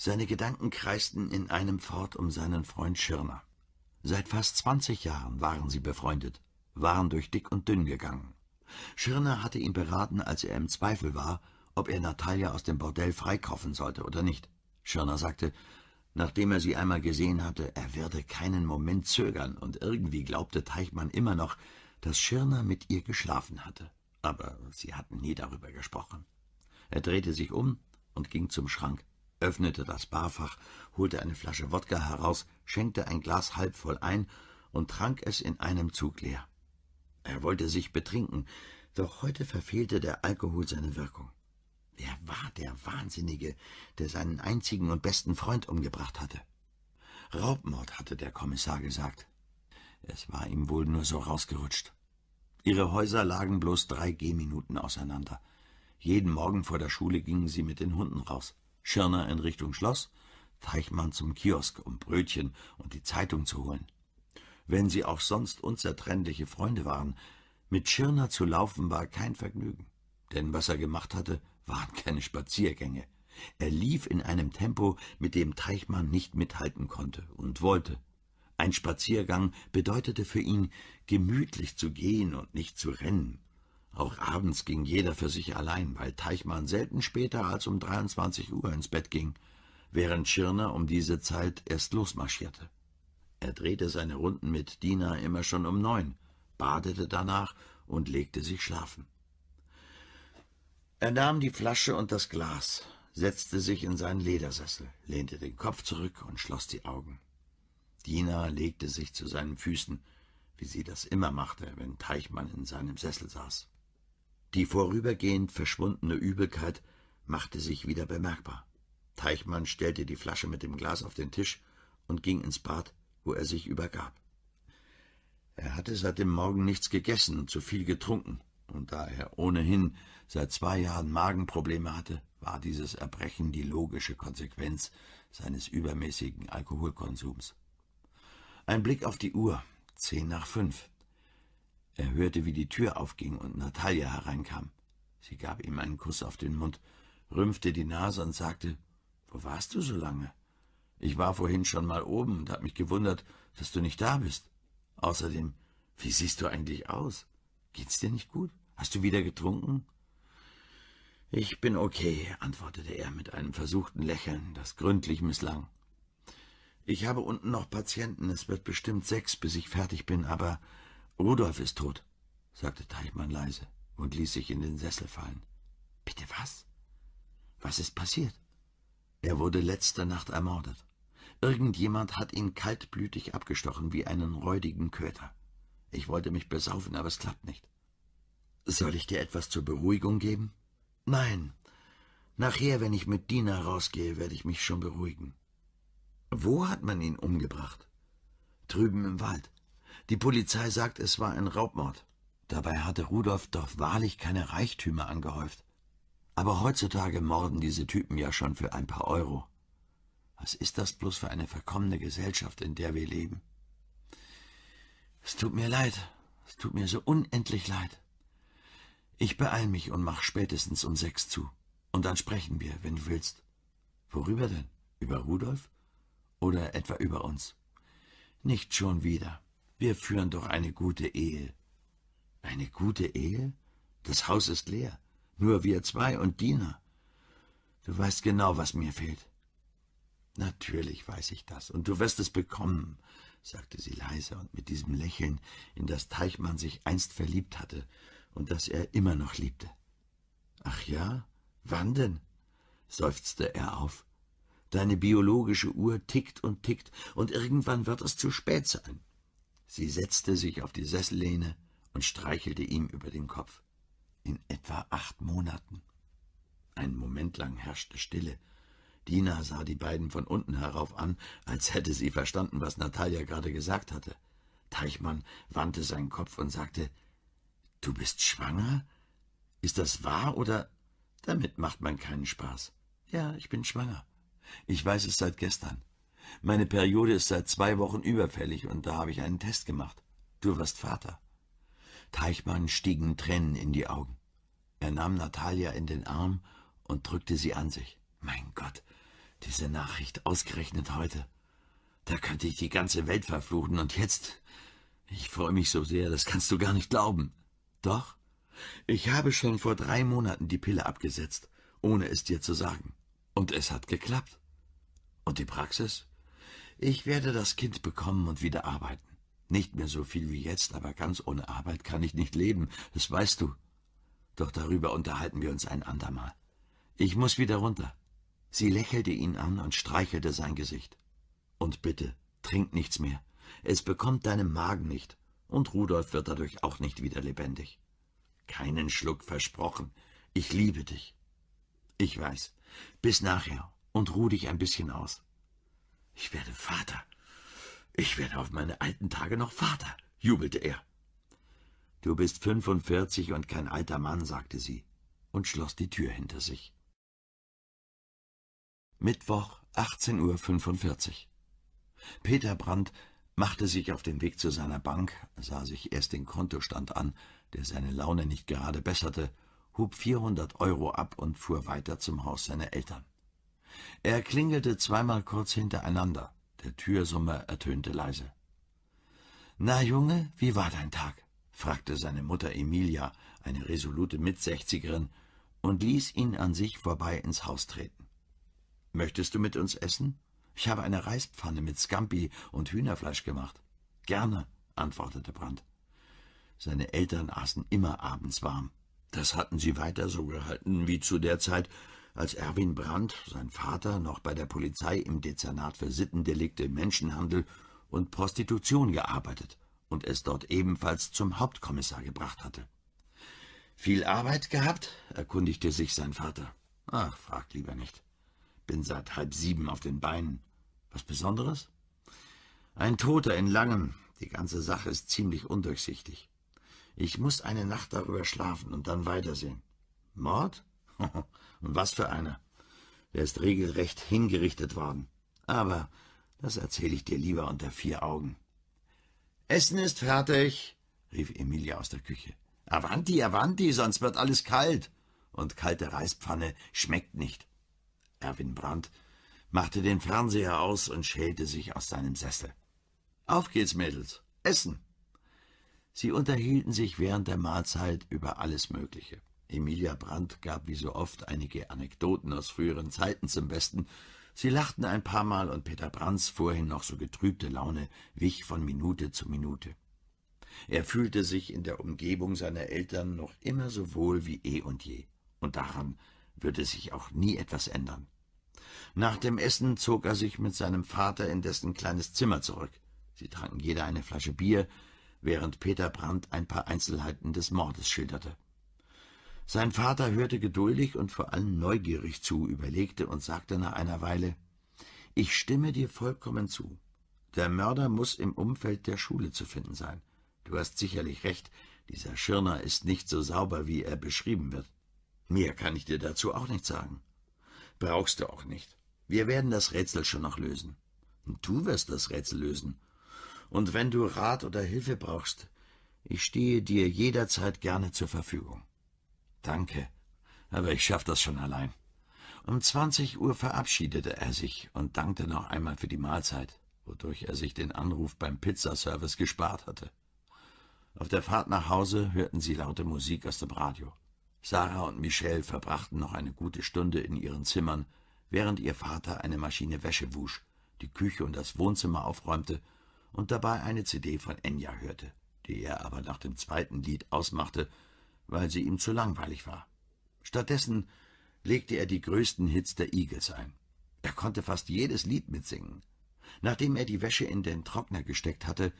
Seine Gedanken kreisten in einem fort um seinen Freund Schirner. Seit fast zwanzig Jahren waren sie befreundet, waren durch dick und dünn gegangen. Schirner hatte ihn beraten, als er im Zweifel war, ob er Natalia aus dem Bordell freikaufen sollte oder nicht. Schirner sagte, nachdem er sie einmal gesehen hatte, er werde keinen Moment zögern, und irgendwie glaubte Teichmann immer noch, dass Schirner mit ihr geschlafen hatte. Aber sie hatten nie darüber gesprochen. Er drehte sich um und ging zum Schrank öffnete das Barfach, holte eine Flasche Wodka heraus, schenkte ein Glas halb voll ein und trank es in einem Zug leer. Er wollte sich betrinken, doch heute verfehlte der Alkohol seine Wirkung. Wer war der Wahnsinnige, der seinen einzigen und besten Freund umgebracht hatte? Raubmord, hatte der Kommissar gesagt. Es war ihm wohl nur so rausgerutscht. Ihre Häuser lagen bloß drei Gehminuten auseinander. Jeden Morgen vor der Schule gingen sie mit den Hunden raus. Schirner in Richtung Schloss, Teichmann zum Kiosk, um Brötchen und die Zeitung zu holen. Wenn sie auch sonst unzertrennliche Freunde waren, mit Schirner zu laufen war kein Vergnügen, denn was er gemacht hatte, waren keine Spaziergänge. Er lief in einem Tempo, mit dem Teichmann nicht mithalten konnte und wollte. Ein Spaziergang bedeutete für ihn, gemütlich zu gehen und nicht zu rennen. Auch abends ging jeder für sich allein, weil Teichmann selten später als um 23 Uhr ins Bett ging, während Schirner um diese Zeit erst losmarschierte. Er drehte seine Runden mit Dina immer schon um neun, badete danach und legte sich schlafen. Er nahm die Flasche und das Glas, setzte sich in seinen Ledersessel, lehnte den Kopf zurück und schloss die Augen. Dina legte sich zu seinen Füßen, wie sie das immer machte, wenn Teichmann in seinem Sessel saß. Die vorübergehend verschwundene Übelkeit machte sich wieder bemerkbar. Teichmann stellte die Flasche mit dem Glas auf den Tisch und ging ins Bad, wo er sich übergab. Er hatte seit dem Morgen nichts gegessen und zu viel getrunken, und da er ohnehin seit zwei Jahren Magenprobleme hatte, war dieses Erbrechen die logische Konsequenz seines übermäßigen Alkoholkonsums. Ein Blick auf die Uhr, zehn nach fünf. Er hörte, wie die Tür aufging und Natalia hereinkam. Sie gab ihm einen Kuss auf den Mund, rümpfte die Nase und sagte, »Wo warst du so lange? Ich war vorhin schon mal oben und hab mich gewundert, dass du nicht da bist. Außerdem, wie siehst du eigentlich aus? Geht's dir nicht gut? Hast du wieder getrunken?« »Ich bin okay«, antwortete er mit einem versuchten Lächeln, das gründlich misslang. »Ich habe unten noch Patienten, es wird bestimmt sechs, bis ich fertig bin, aber Rudolf ist tot, sagte Teichmann leise und ließ sich in den Sessel fallen. Bitte was? Was ist passiert? Er wurde letzte Nacht ermordet. Irgendjemand hat ihn kaltblütig abgestochen wie einen räudigen Köter. Ich wollte mich besaufen, aber es klappt nicht. Soll ich dir etwas zur Beruhigung geben? Nein. Nachher, wenn ich mit Dina rausgehe, werde ich mich schon beruhigen. Wo hat man ihn umgebracht? Drüben im Wald. Die Polizei sagt, es war ein Raubmord. Dabei hatte Rudolf doch wahrlich keine Reichtümer angehäuft. Aber heutzutage morden diese Typen ja schon für ein paar Euro. Was ist das bloß für eine verkommene Gesellschaft, in der wir leben? Es tut mir leid, es tut mir so unendlich leid. Ich beeil mich und mach spätestens um sechs zu. Und dann sprechen wir, wenn du willst. Worüber denn? Über Rudolf? Oder etwa über uns? Nicht schon wieder. Wir führen doch eine gute Ehe. Eine gute Ehe? Das Haus ist leer. Nur wir zwei und Diener. Du weißt genau, was mir fehlt. Natürlich weiß ich das, und du wirst es bekommen, sagte sie leise und mit diesem Lächeln, in das Teichmann sich einst verliebt hatte und das er immer noch liebte. Ach ja, wann denn? seufzte er auf. Deine biologische Uhr tickt und tickt, und irgendwann wird es zu spät sein. Sie setzte sich auf die Sessellehne und streichelte ihm über den Kopf. In etwa acht Monaten. Einen Moment lang herrschte Stille. Dina sah die beiden von unten herauf an, als hätte sie verstanden, was Natalia gerade gesagt hatte. Teichmann wandte seinen Kopf und sagte, »Du bist schwanger? Ist das wahr oder...« »Damit macht man keinen Spaß. Ja, ich bin schwanger. Ich weiß es seit gestern. Meine Periode ist seit zwei Wochen überfällig und da habe ich einen Test gemacht. Du wirst Vater. Teichmann stiegen Tränen in die Augen. Er nahm Natalia in den Arm und drückte sie an sich. Mein Gott, diese Nachricht ausgerechnet heute. Da könnte ich die ganze Welt verfluchen und jetzt... Ich freue mich so sehr, das kannst du gar nicht glauben. Doch, ich habe schon vor drei Monaten die Pille abgesetzt, ohne es dir zu sagen. Und es hat geklappt. Und die Praxis? Ich werde das Kind bekommen und wieder arbeiten. Nicht mehr so viel wie jetzt, aber ganz ohne Arbeit kann ich nicht leben, das weißt du. Doch darüber unterhalten wir uns ein andermal. Ich muss wieder runter. Sie lächelte ihn an und streichelte sein Gesicht. Und bitte, trink nichts mehr. Es bekommt deinem Magen nicht, und Rudolf wird dadurch auch nicht wieder lebendig. Keinen Schluck versprochen. Ich liebe dich. Ich weiß. Bis nachher und ruh dich ein bisschen aus. Ich werde Vater. Ich werde auf meine alten Tage noch Vater, jubelte er. Du bist fünfundvierzig und kein alter Mann, sagte sie und schloss die Tür hinter sich. Mittwoch, 18.45 Uhr. Peter Brandt machte sich auf den Weg zu seiner Bank, sah sich erst den Kontostand an, der seine Laune nicht gerade besserte, hub 400 Euro ab und fuhr weiter zum Haus seiner Eltern. Er klingelte zweimal kurz hintereinander. Der Türsummer ertönte leise. »Na, Junge, wie war dein Tag?« fragte seine Mutter Emilia, eine resolute Mitsechzigerin, und ließ ihn an sich vorbei ins Haus treten. »Möchtest du mit uns essen? Ich habe eine Reispfanne mit Scampi und Hühnerfleisch gemacht.« »Gerne«, antwortete Brandt. Seine Eltern aßen immer abends warm. Das hatten sie weiter so gehalten wie zu der Zeit, als Erwin Brandt, sein Vater, noch bei der Polizei im Dezernat für Sittendelikte, Menschenhandel und Prostitution gearbeitet und es dort ebenfalls zum Hauptkommissar gebracht hatte. »Viel Arbeit gehabt?« erkundigte sich sein Vater. »Ach, frag lieber nicht. Bin seit halb sieben auf den Beinen. Was Besonderes?« »Ein Toter in Langen. Die ganze Sache ist ziemlich undurchsichtig. Ich muss eine Nacht darüber schlafen und dann weitersehen.« »Mord? was für einer. Der ist regelrecht hingerichtet worden. Aber das erzähle ich dir lieber unter vier Augen. Essen ist fertig, rief Emilia aus der Küche. Avanti, avanti, sonst wird alles kalt. Und kalte Reispfanne schmeckt nicht. Erwin Brandt machte den Fernseher aus und schälte sich aus seinem Sessel. Auf geht's, Mädels. Essen. Sie unterhielten sich während der Mahlzeit über alles Mögliche. Emilia Brandt gab wie so oft einige Anekdoten aus früheren Zeiten zum Besten. Sie lachten ein paar Mal und Peter Brandts vorhin noch so getrübte Laune wich von Minute zu Minute. Er fühlte sich in der Umgebung seiner Eltern noch immer so wohl wie eh und je, und daran würde sich auch nie etwas ändern. Nach dem Essen zog er sich mit seinem Vater in dessen kleines Zimmer zurück. Sie tranken jeder eine Flasche Bier, während Peter Brandt ein paar Einzelheiten des Mordes schilderte. Sein Vater hörte geduldig und vor allem neugierig zu, überlegte und sagte nach einer Weile, »Ich stimme dir vollkommen zu. Der Mörder muss im Umfeld der Schule zu finden sein. Du hast sicherlich recht, dieser Schirner ist nicht so sauber, wie er beschrieben wird. Mehr kann ich dir dazu auch nicht sagen. Brauchst du auch nicht. Wir werden das Rätsel schon noch lösen. Und du wirst das Rätsel lösen. Und wenn du Rat oder Hilfe brauchst, ich stehe dir jederzeit gerne zur Verfügung. Danke, aber ich schaff das schon allein. Um 20 Uhr verabschiedete er sich und dankte noch einmal für die Mahlzeit, wodurch er sich den Anruf beim Pizzaservice gespart hatte. Auf der Fahrt nach Hause hörten sie laute Musik aus dem Radio. Sarah und Michelle verbrachten noch eine gute Stunde in ihren Zimmern, während ihr Vater eine Maschine Wäsche wusch, die Küche und das Wohnzimmer aufräumte und dabei eine CD von Enya hörte, die er aber nach dem zweiten Lied ausmachte weil sie ihm zu langweilig war. Stattdessen legte er die größten Hits der Eagles ein. Er konnte fast jedes Lied mitsingen. Nachdem er die Wäsche in den Trockner gesteckt hatte,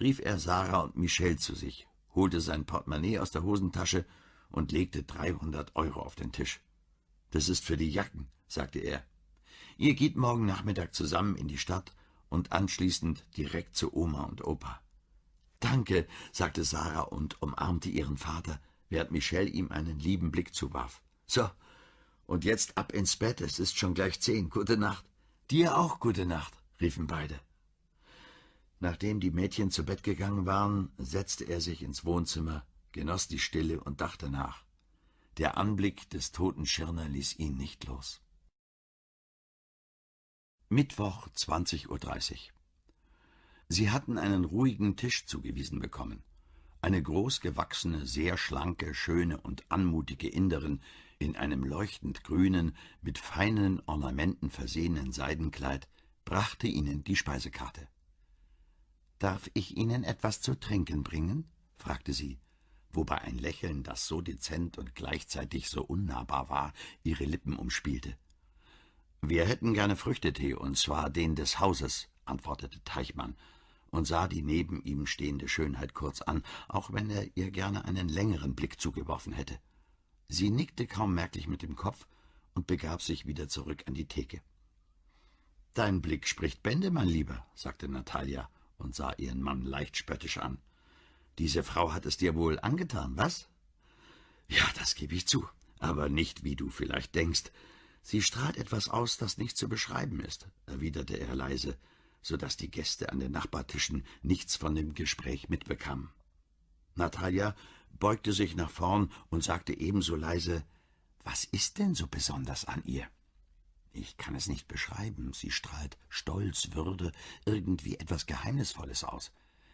rief er Sarah und Michelle zu sich, holte sein Portemonnaie aus der Hosentasche und legte 300 Euro auf den Tisch. »Das ist für die Jacken«, sagte er. »Ihr geht morgen Nachmittag zusammen in die Stadt und anschließend direkt zu Oma und Opa.« »Danke«, sagte Sarah und umarmte ihren Vater während Michel ihm einen lieben Blick zuwarf. So, und jetzt ab ins Bett, es ist schon gleich zehn. Gute Nacht. Dir auch gute Nacht, riefen beide. Nachdem die Mädchen zu Bett gegangen waren, setzte er sich ins Wohnzimmer, genoss die Stille und dachte nach. Der Anblick des toten Schirner ließ ihn nicht los. Mittwoch 20.30 Uhr. Sie hatten einen ruhigen Tisch zugewiesen bekommen eine großgewachsene, sehr schlanke, schöne und anmutige Inderin in einem leuchtend grünen, mit feinen Ornamenten versehenen Seidenkleid, brachte ihnen die Speisekarte. »Darf ich Ihnen etwas zu trinken bringen?« fragte sie, wobei ein Lächeln, das so dezent und gleichzeitig so unnahbar war, ihre Lippen umspielte. »Wir hätten gerne Früchtetee, und zwar den des Hauses«, antwortete Teichmann, und sah die neben ihm stehende Schönheit kurz an, auch wenn er ihr gerne einen längeren Blick zugeworfen hätte. Sie nickte kaum merklich mit dem Kopf und begab sich wieder zurück an die Theke. »Dein Blick spricht Bände, mein Lieber«, sagte Natalia und sah ihren Mann leicht spöttisch an. »Diese Frau hat es dir wohl angetan, was?« »Ja, das gebe ich zu, aber nicht, wie du vielleicht denkst. Sie strahlt etwas aus, das nicht zu beschreiben ist«, erwiderte er leise, so dass die Gäste an den Nachbartischen nichts von dem Gespräch mitbekamen. Natalia beugte sich nach vorn und sagte ebenso leise Was ist denn so besonders an ihr? Ich kann es nicht beschreiben, sie strahlt Stolz, Würde, irgendwie etwas Geheimnisvolles aus.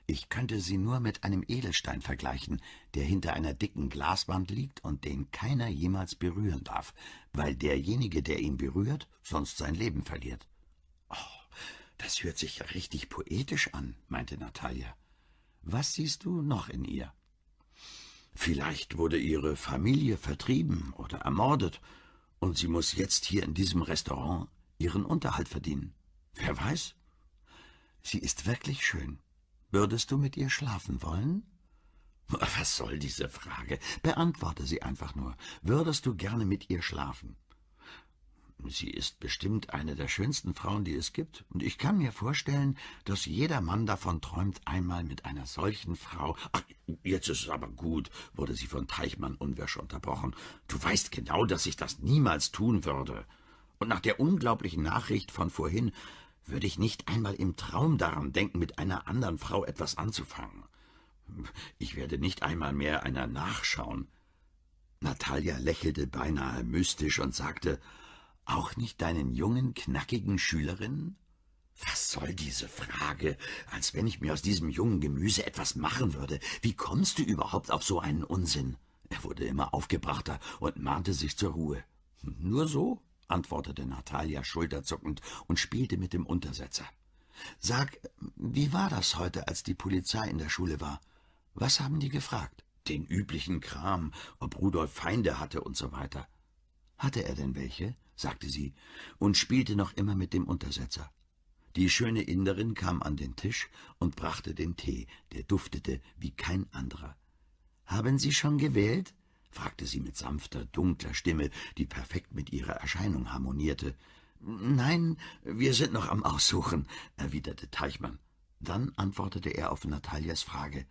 Ich könnte sie nur mit einem Edelstein vergleichen, der hinter einer dicken Glaswand liegt und den keiner jemals berühren darf, weil derjenige, der ihn berührt, sonst sein Leben verliert. Oh, das hört sich richtig poetisch an, meinte Natalia. Was siehst du noch in ihr? Vielleicht wurde ihre Familie vertrieben oder ermordet, und sie muss jetzt hier in diesem Restaurant ihren Unterhalt verdienen. Wer weiß? Sie ist wirklich schön. Würdest du mit ihr schlafen wollen? Was soll diese Frage? Beantworte sie einfach nur. Würdest du gerne mit ihr schlafen? Sie ist bestimmt eine der schönsten Frauen, die es gibt, und ich kann mir vorstellen, dass jeder Mann davon träumt, einmal mit einer solchen Frau... Ach, jetzt ist es aber gut, wurde sie von Teichmann unwirsch unterbrochen. Du weißt genau, dass ich das niemals tun würde. Und nach der unglaublichen Nachricht von vorhin würde ich nicht einmal im Traum daran denken, mit einer anderen Frau etwas anzufangen. Ich werde nicht einmal mehr einer nachschauen. Natalia lächelte beinahe mystisch und sagte, auch nicht deinen jungen, knackigen Schülerinnen? Was soll diese Frage? Als wenn ich mir aus diesem jungen Gemüse etwas machen würde. Wie kommst du überhaupt auf so einen Unsinn? Er wurde immer aufgebrachter und mahnte sich zur Ruhe. Nur so? antwortete Natalia schulterzuckend und spielte mit dem Untersetzer. Sag, wie war das heute, als die Polizei in der Schule war? Was haben die gefragt? Den üblichen Kram, ob Rudolf Feinde hatte und so weiter. Hatte er denn welche? sagte sie, und spielte noch immer mit dem Untersetzer. Die schöne Inderin kam an den Tisch und brachte den Tee, der duftete wie kein anderer. »Haben Sie schon gewählt?« fragte sie mit sanfter, dunkler Stimme, die perfekt mit ihrer Erscheinung harmonierte. »Nein, wir sind noch am Aussuchen«, erwiderte Teichmann. Dann antwortete er auf Nataljas Frage.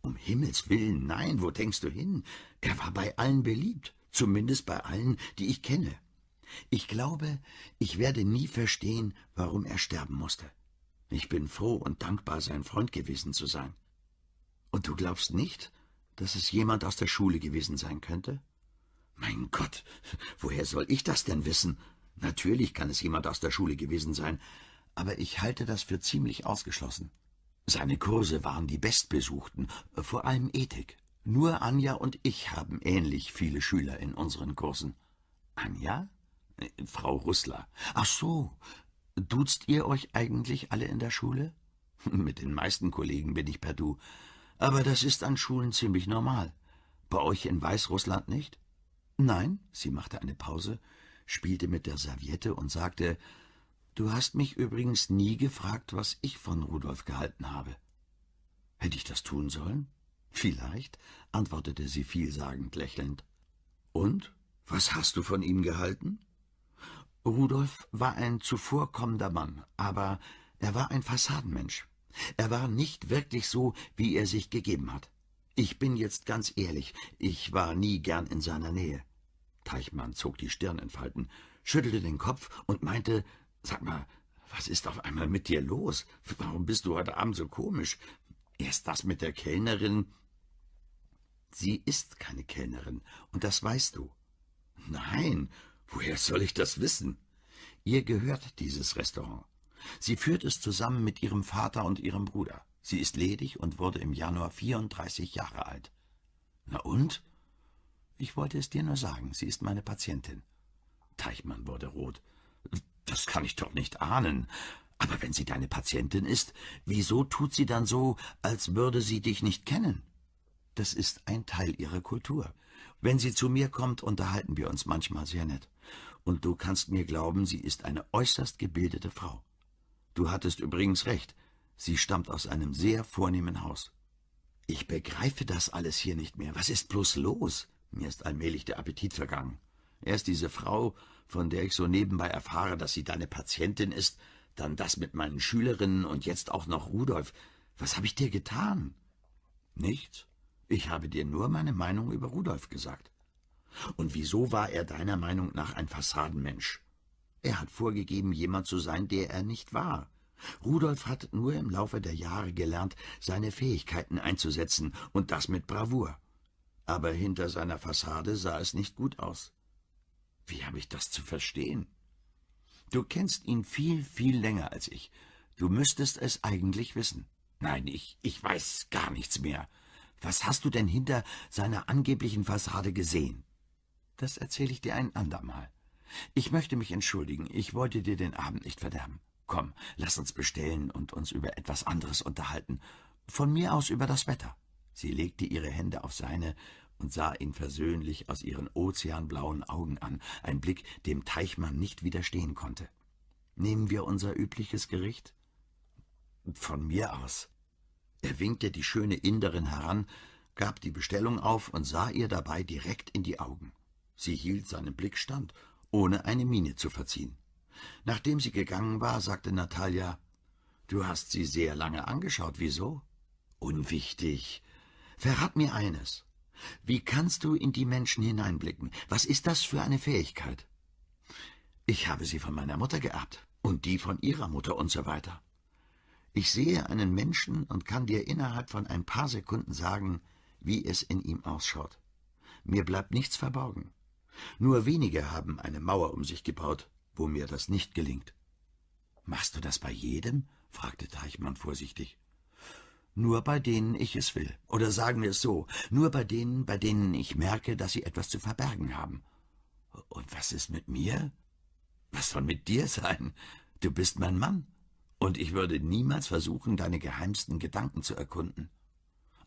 »Um Himmels Willen, nein, wo denkst du hin? Er war bei allen beliebt, zumindest bei allen, die ich kenne. Ich glaube, ich werde nie verstehen, warum er sterben musste. Ich bin froh und dankbar, sein Freund gewesen zu sein. Und du glaubst nicht, dass es jemand aus der Schule gewesen sein könnte? Mein Gott, woher soll ich das denn wissen? Natürlich kann es jemand aus der Schule gewesen sein, aber ich halte das für ziemlich ausgeschlossen. Seine Kurse waren die bestbesuchten, vor allem Ethik. Nur Anja und ich haben ähnlich viele Schüler in unseren Kursen. Anja? Frau Rüssler. Ach so, duzt ihr euch eigentlich alle in der Schule? Mit den meisten Kollegen bin ich per Du. Aber das ist an Schulen ziemlich normal. Bei euch in Weißrussland nicht? Nein, sie machte eine Pause, spielte mit der Serviette und sagte, Du hast mich übrigens nie gefragt, was ich von Rudolf gehalten habe. Hätte ich das tun sollen? Vielleicht, antwortete sie vielsagend lächelnd. Und? Was hast du von ihm gehalten? Rudolf war ein zuvorkommender Mann, aber er war ein Fassadenmensch. Er war nicht wirklich so, wie er sich gegeben hat. Ich bin jetzt ganz ehrlich, ich war nie gern in seiner Nähe. Teichmann zog die Stirn in Falten, schüttelte den Kopf und meinte, sag mal, was ist auf einmal mit dir los? Warum bist du heute Abend so komisch? Erst das mit der Kellnerin. Sie ist keine Kellnerin, und das weißt du. Nein, Woher soll ich das wissen? Ihr gehört dieses Restaurant. Sie führt es zusammen mit ihrem Vater und ihrem Bruder. Sie ist ledig und wurde im Januar 34 Jahre alt. Na und? Ich wollte es dir nur sagen, sie ist meine Patientin. Teichmann wurde rot. Das kann ich doch nicht ahnen. Aber wenn sie deine Patientin ist, wieso tut sie dann so, als würde sie dich nicht kennen? Das ist ein Teil ihrer Kultur. Wenn sie zu mir kommt, unterhalten wir uns manchmal sehr nett und du kannst mir glauben, sie ist eine äußerst gebildete Frau. Du hattest übrigens recht, sie stammt aus einem sehr vornehmen Haus. Ich begreife das alles hier nicht mehr. Was ist bloß los? Mir ist allmählich der Appetit vergangen. Erst diese Frau, von der ich so nebenbei erfahre, dass sie deine Patientin ist, dann das mit meinen Schülerinnen und jetzt auch noch Rudolf. Was habe ich dir getan? Nichts. Ich habe dir nur meine Meinung über Rudolf gesagt. Und wieso war er deiner Meinung nach ein Fassadenmensch? Er hat vorgegeben, jemand zu sein, der er nicht war. Rudolf hat nur im Laufe der Jahre gelernt, seine Fähigkeiten einzusetzen, und das mit Bravour. Aber hinter seiner Fassade sah es nicht gut aus. Wie habe ich das zu verstehen? Du kennst ihn viel, viel länger als ich. Du müsstest es eigentlich wissen. Nein, ich, ich weiß gar nichts mehr. Was hast du denn hinter seiner angeblichen Fassade gesehen? Das erzähle ich dir ein andermal. Ich möchte mich entschuldigen, ich wollte dir den Abend nicht verderben. Komm, lass uns bestellen und uns über etwas anderes unterhalten. Von mir aus über das Wetter. Sie legte ihre Hände auf seine und sah ihn versöhnlich aus ihren ozeanblauen Augen an, ein Blick, dem Teichmann nicht widerstehen konnte. Nehmen wir unser übliches Gericht? Von mir aus. Er winkte die schöne Inderin heran, gab die Bestellung auf und sah ihr dabei direkt in die Augen. Sie hielt seinem Blick stand, ohne eine Miene zu verziehen. Nachdem sie gegangen war, sagte Natalia, »Du hast sie sehr lange angeschaut. Wieso?« »Unwichtig. Verrat mir eines. Wie kannst du in die Menschen hineinblicken? Was ist das für eine Fähigkeit?« »Ich habe sie von meiner Mutter geerbt und die von ihrer Mutter und so weiter. Ich sehe einen Menschen und kann dir innerhalb von ein paar Sekunden sagen, wie es in ihm ausschaut. Mir bleibt nichts verborgen. Nur wenige haben eine Mauer um sich gebaut, wo mir das nicht gelingt. Machst du das bei jedem? fragte Teichmann vorsichtig. Nur bei denen ich es will. Oder sagen wir es so, nur bei denen, bei denen ich merke, dass sie etwas zu verbergen haben. Und was ist mit mir? Was soll mit dir sein? Du bist mein Mann. Und ich würde niemals versuchen, deine geheimsten Gedanken zu erkunden.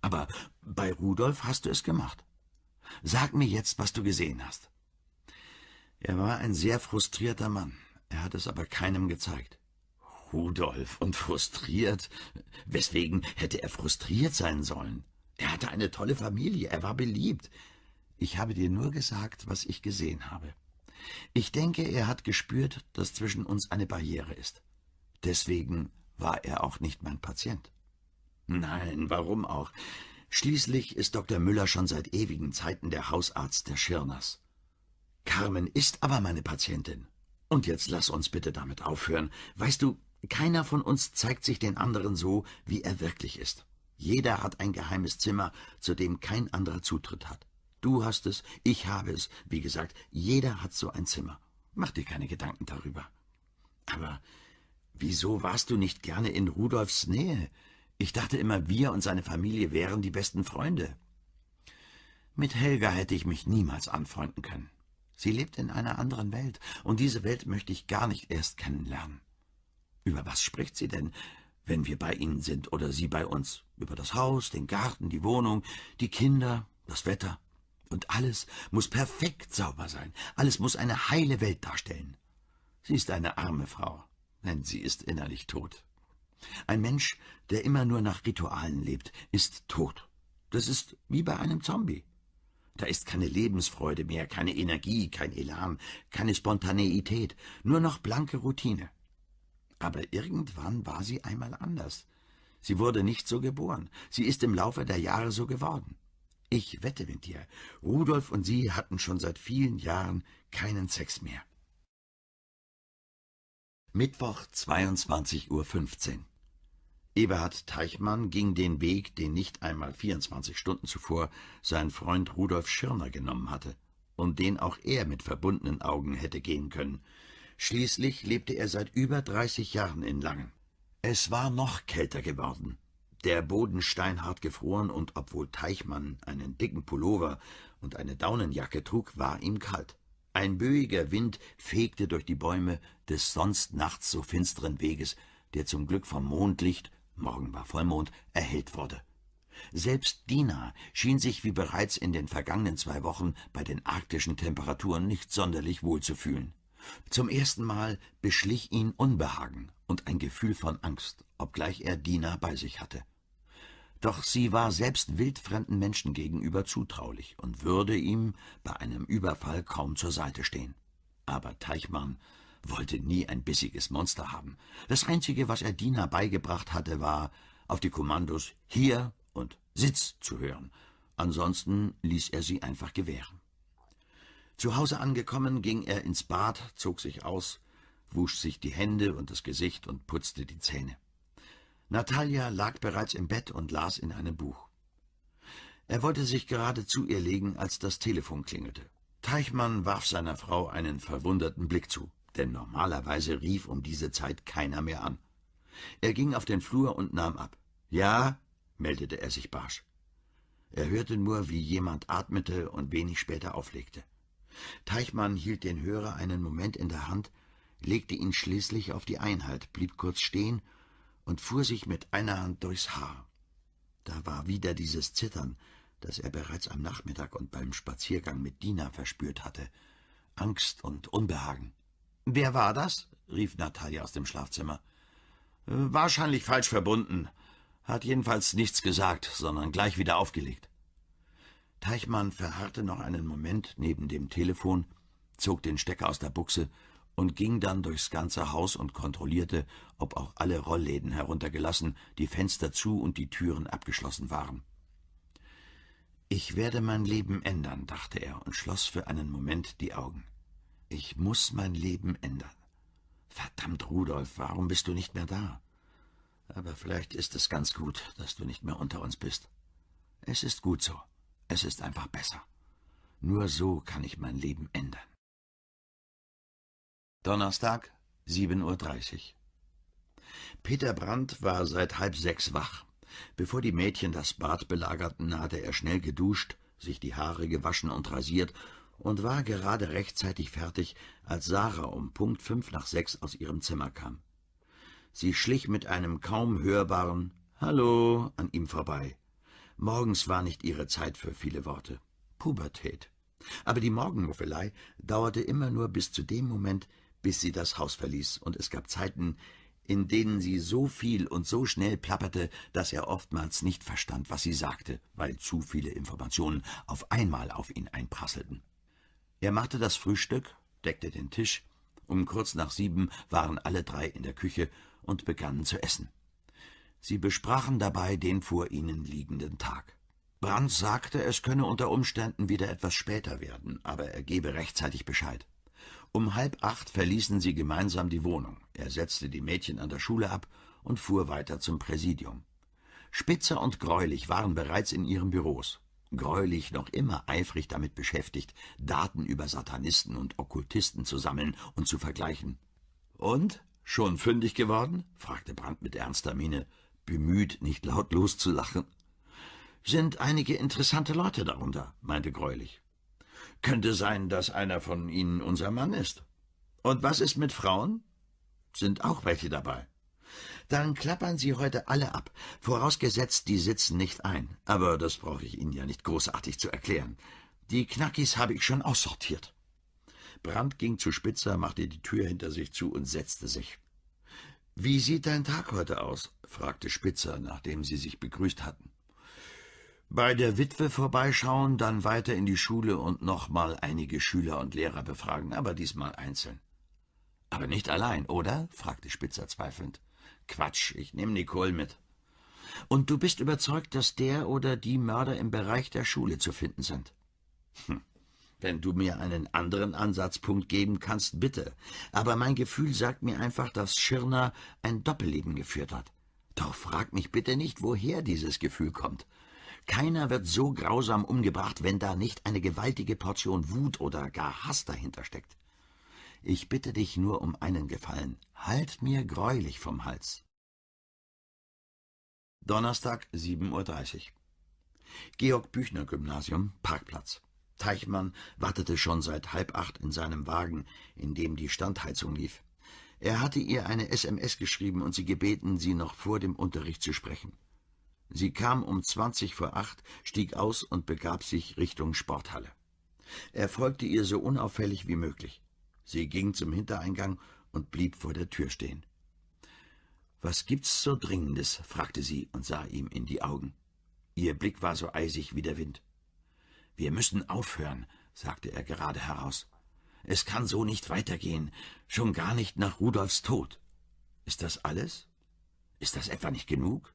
Aber bei Rudolf hast du es gemacht. Sag mir jetzt, was du gesehen hast. Er war ein sehr frustrierter Mann. Er hat es aber keinem gezeigt. Rudolf und frustriert. Weswegen hätte er frustriert sein sollen? Er hatte eine tolle Familie, er war beliebt. Ich habe dir nur gesagt, was ich gesehen habe. Ich denke, er hat gespürt, dass zwischen uns eine Barriere ist. Deswegen war er auch nicht mein Patient. Nein, warum auch? Schließlich ist Dr. Müller schon seit ewigen Zeiten der Hausarzt der Schirners. Carmen ist aber meine Patientin. Und jetzt lass uns bitte damit aufhören. Weißt du, keiner von uns zeigt sich den anderen so, wie er wirklich ist. Jeder hat ein geheimes Zimmer, zu dem kein anderer Zutritt hat. Du hast es, ich habe es, wie gesagt, jeder hat so ein Zimmer. Mach dir keine Gedanken darüber. Aber wieso warst du nicht gerne in Rudolfs Nähe? Ich dachte immer, wir und seine Familie wären die besten Freunde. Mit Helga hätte ich mich niemals anfreunden können. Sie lebt in einer anderen Welt, und diese Welt möchte ich gar nicht erst kennenlernen. Über was spricht sie denn, wenn wir bei Ihnen sind oder Sie bei uns? Über das Haus, den Garten, die Wohnung, die Kinder, das Wetter. Und alles muss perfekt sauber sein, alles muss eine heile Welt darstellen. Sie ist eine arme Frau, denn sie ist innerlich tot. Ein Mensch, der immer nur nach Ritualen lebt, ist tot. Das ist wie bei einem Zombie. Da ist keine Lebensfreude mehr, keine Energie, kein Elan, keine Spontaneität, nur noch blanke Routine. Aber irgendwann war sie einmal anders. Sie wurde nicht so geboren, sie ist im Laufe der Jahre so geworden. Ich wette mit dir, Rudolf und sie hatten schon seit vielen Jahren keinen Sex mehr. Mittwoch 22.15 Uhr Eberhard Teichmann ging den Weg, den nicht einmal 24 Stunden zuvor sein Freund Rudolf Schirner genommen hatte und den auch er mit verbundenen Augen hätte gehen können. Schließlich lebte er seit über 30 Jahren in Langen. Es war noch kälter geworden, der Boden steinhart gefroren und obwohl Teichmann einen dicken Pullover und eine Daunenjacke trug, war ihm kalt. Ein böiger Wind fegte durch die Bäume des sonst nachts so finsteren Weges, der zum Glück vom Mondlicht morgen war Vollmond, erhellt wurde. Selbst Dina schien sich wie bereits in den vergangenen zwei Wochen bei den arktischen Temperaturen nicht sonderlich wohl zu fühlen. Zum ersten Mal beschlich ihn Unbehagen und ein Gefühl von Angst, obgleich er Dina bei sich hatte. Doch sie war selbst wildfremden Menschen gegenüber zutraulich und würde ihm bei einem Überfall kaum zur Seite stehen. Aber Teichmann wollte nie ein bissiges Monster haben. Das Einzige, was er Dina beigebracht hatte, war, auf die Kommandos »Hier« und »Sitz« zu hören. Ansonsten ließ er sie einfach gewähren. Zu Hause angekommen, ging er ins Bad, zog sich aus, wusch sich die Hände und das Gesicht und putzte die Zähne. Natalia lag bereits im Bett und las in einem Buch. Er wollte sich gerade zu ihr legen, als das Telefon klingelte. Teichmann warf seiner Frau einen verwunderten Blick zu denn normalerweise rief um diese Zeit keiner mehr an. Er ging auf den Flur und nahm ab. Ja, meldete er sich barsch. Er hörte nur, wie jemand atmete und wenig später auflegte. Teichmann hielt den Hörer einen Moment in der Hand, legte ihn schließlich auf die Einheit, blieb kurz stehen und fuhr sich mit einer Hand durchs Haar. Da war wieder dieses Zittern, das er bereits am Nachmittag und beim Spaziergang mit Dina verspürt hatte, Angst und Unbehagen. Wer war das? rief Natalia aus dem Schlafzimmer. Äh, wahrscheinlich falsch verbunden. Hat jedenfalls nichts gesagt, sondern gleich wieder aufgelegt. Teichmann verharrte noch einen Moment neben dem Telefon, zog den Stecker aus der Buchse und ging dann durchs ganze Haus und kontrollierte, ob auch alle Rollläden heruntergelassen, die Fenster zu und die Türen abgeschlossen waren. Ich werde mein Leben ändern, dachte er und schloss für einen Moment die Augen. Ich muss mein Leben ändern. Verdammt, Rudolf, warum bist du nicht mehr da? Aber vielleicht ist es ganz gut, dass du nicht mehr unter uns bist. Es ist gut so. Es ist einfach besser. Nur so kann ich mein Leben ändern. Donnerstag, 7.30 Uhr. Peter Brandt war seit halb sechs wach. Bevor die Mädchen das Bad belagerten, hatte er schnell geduscht, sich die Haare gewaschen und rasiert und war gerade rechtzeitig fertig, als Sarah um Punkt fünf nach sechs aus ihrem Zimmer kam. Sie schlich mit einem kaum hörbaren »Hallo« an ihm vorbei. Morgens war nicht ihre Zeit für viele Worte. Pubertät. Aber die Morgenmuffelei dauerte immer nur bis zu dem Moment, bis sie das Haus verließ, und es gab Zeiten, in denen sie so viel und so schnell plapperte, dass er oftmals nicht verstand, was sie sagte, weil zu viele Informationen auf einmal auf ihn einprasselten. Er machte das Frühstück, deckte den Tisch, um kurz nach sieben waren alle drei in der Küche und begannen zu essen. Sie besprachen dabei den vor ihnen liegenden Tag. Brandt sagte, es könne unter Umständen wieder etwas später werden, aber er gebe rechtzeitig Bescheid. Um halb acht verließen sie gemeinsam die Wohnung. Er setzte die Mädchen an der Schule ab und fuhr weiter zum Präsidium. Spitzer und Greulich waren bereits in ihren Büros greulich noch immer eifrig damit beschäftigt, Daten über Satanisten und Okkultisten zu sammeln und zu vergleichen. Und? Schon fündig geworden? fragte Brandt mit ernster Miene, bemüht, nicht laut loszulachen. Sind einige interessante Leute darunter, meinte Greulich. Könnte sein, dass einer von ihnen unser Mann ist. Und was ist mit Frauen? Sind auch welche dabei? Dann klappern Sie heute alle ab, vorausgesetzt, die sitzen nicht ein. Aber das brauche ich Ihnen ja nicht großartig zu erklären. Die Knackis habe ich schon aussortiert. Brand ging zu Spitzer, machte die Tür hinter sich zu und setzte sich. Wie sieht dein Tag heute aus? fragte Spitzer, nachdem sie sich begrüßt hatten. Bei der Witwe vorbeischauen, dann weiter in die Schule und nochmal einige Schüler und Lehrer befragen, aber diesmal einzeln. Aber nicht allein, oder? fragte Spitzer zweifelnd. Quatsch, ich nehme Nicole mit. Und du bist überzeugt, dass der oder die Mörder im Bereich der Schule zu finden sind? Hm. Wenn du mir einen anderen Ansatzpunkt geben kannst, bitte. Aber mein Gefühl sagt mir einfach, dass Schirner ein Doppelleben geführt hat. Doch frag mich bitte nicht, woher dieses Gefühl kommt. Keiner wird so grausam umgebracht, wenn da nicht eine gewaltige Portion Wut oder gar Hass dahinter steckt. Ich bitte dich nur um einen Gefallen. Halt mir greulich vom Hals. Donnerstag, 7.30 Uhr. Georg Büchner Gymnasium, Parkplatz. Teichmann wartete schon seit halb acht in seinem Wagen, in dem die Standheizung lief. Er hatte ihr eine SMS geschrieben und sie gebeten, sie noch vor dem Unterricht zu sprechen. Sie kam um zwanzig vor acht, stieg aus und begab sich Richtung Sporthalle. Er folgte ihr so unauffällig wie möglich. Sie ging zum Hintereingang und blieb vor der Tür stehen. »Was gibt's so Dringendes?« fragte sie und sah ihm in die Augen. Ihr Blick war so eisig wie der Wind. »Wir müssen aufhören«, sagte er gerade heraus. »Es kann so nicht weitergehen, schon gar nicht nach Rudolfs Tod. Ist das alles? Ist das etwa nicht genug?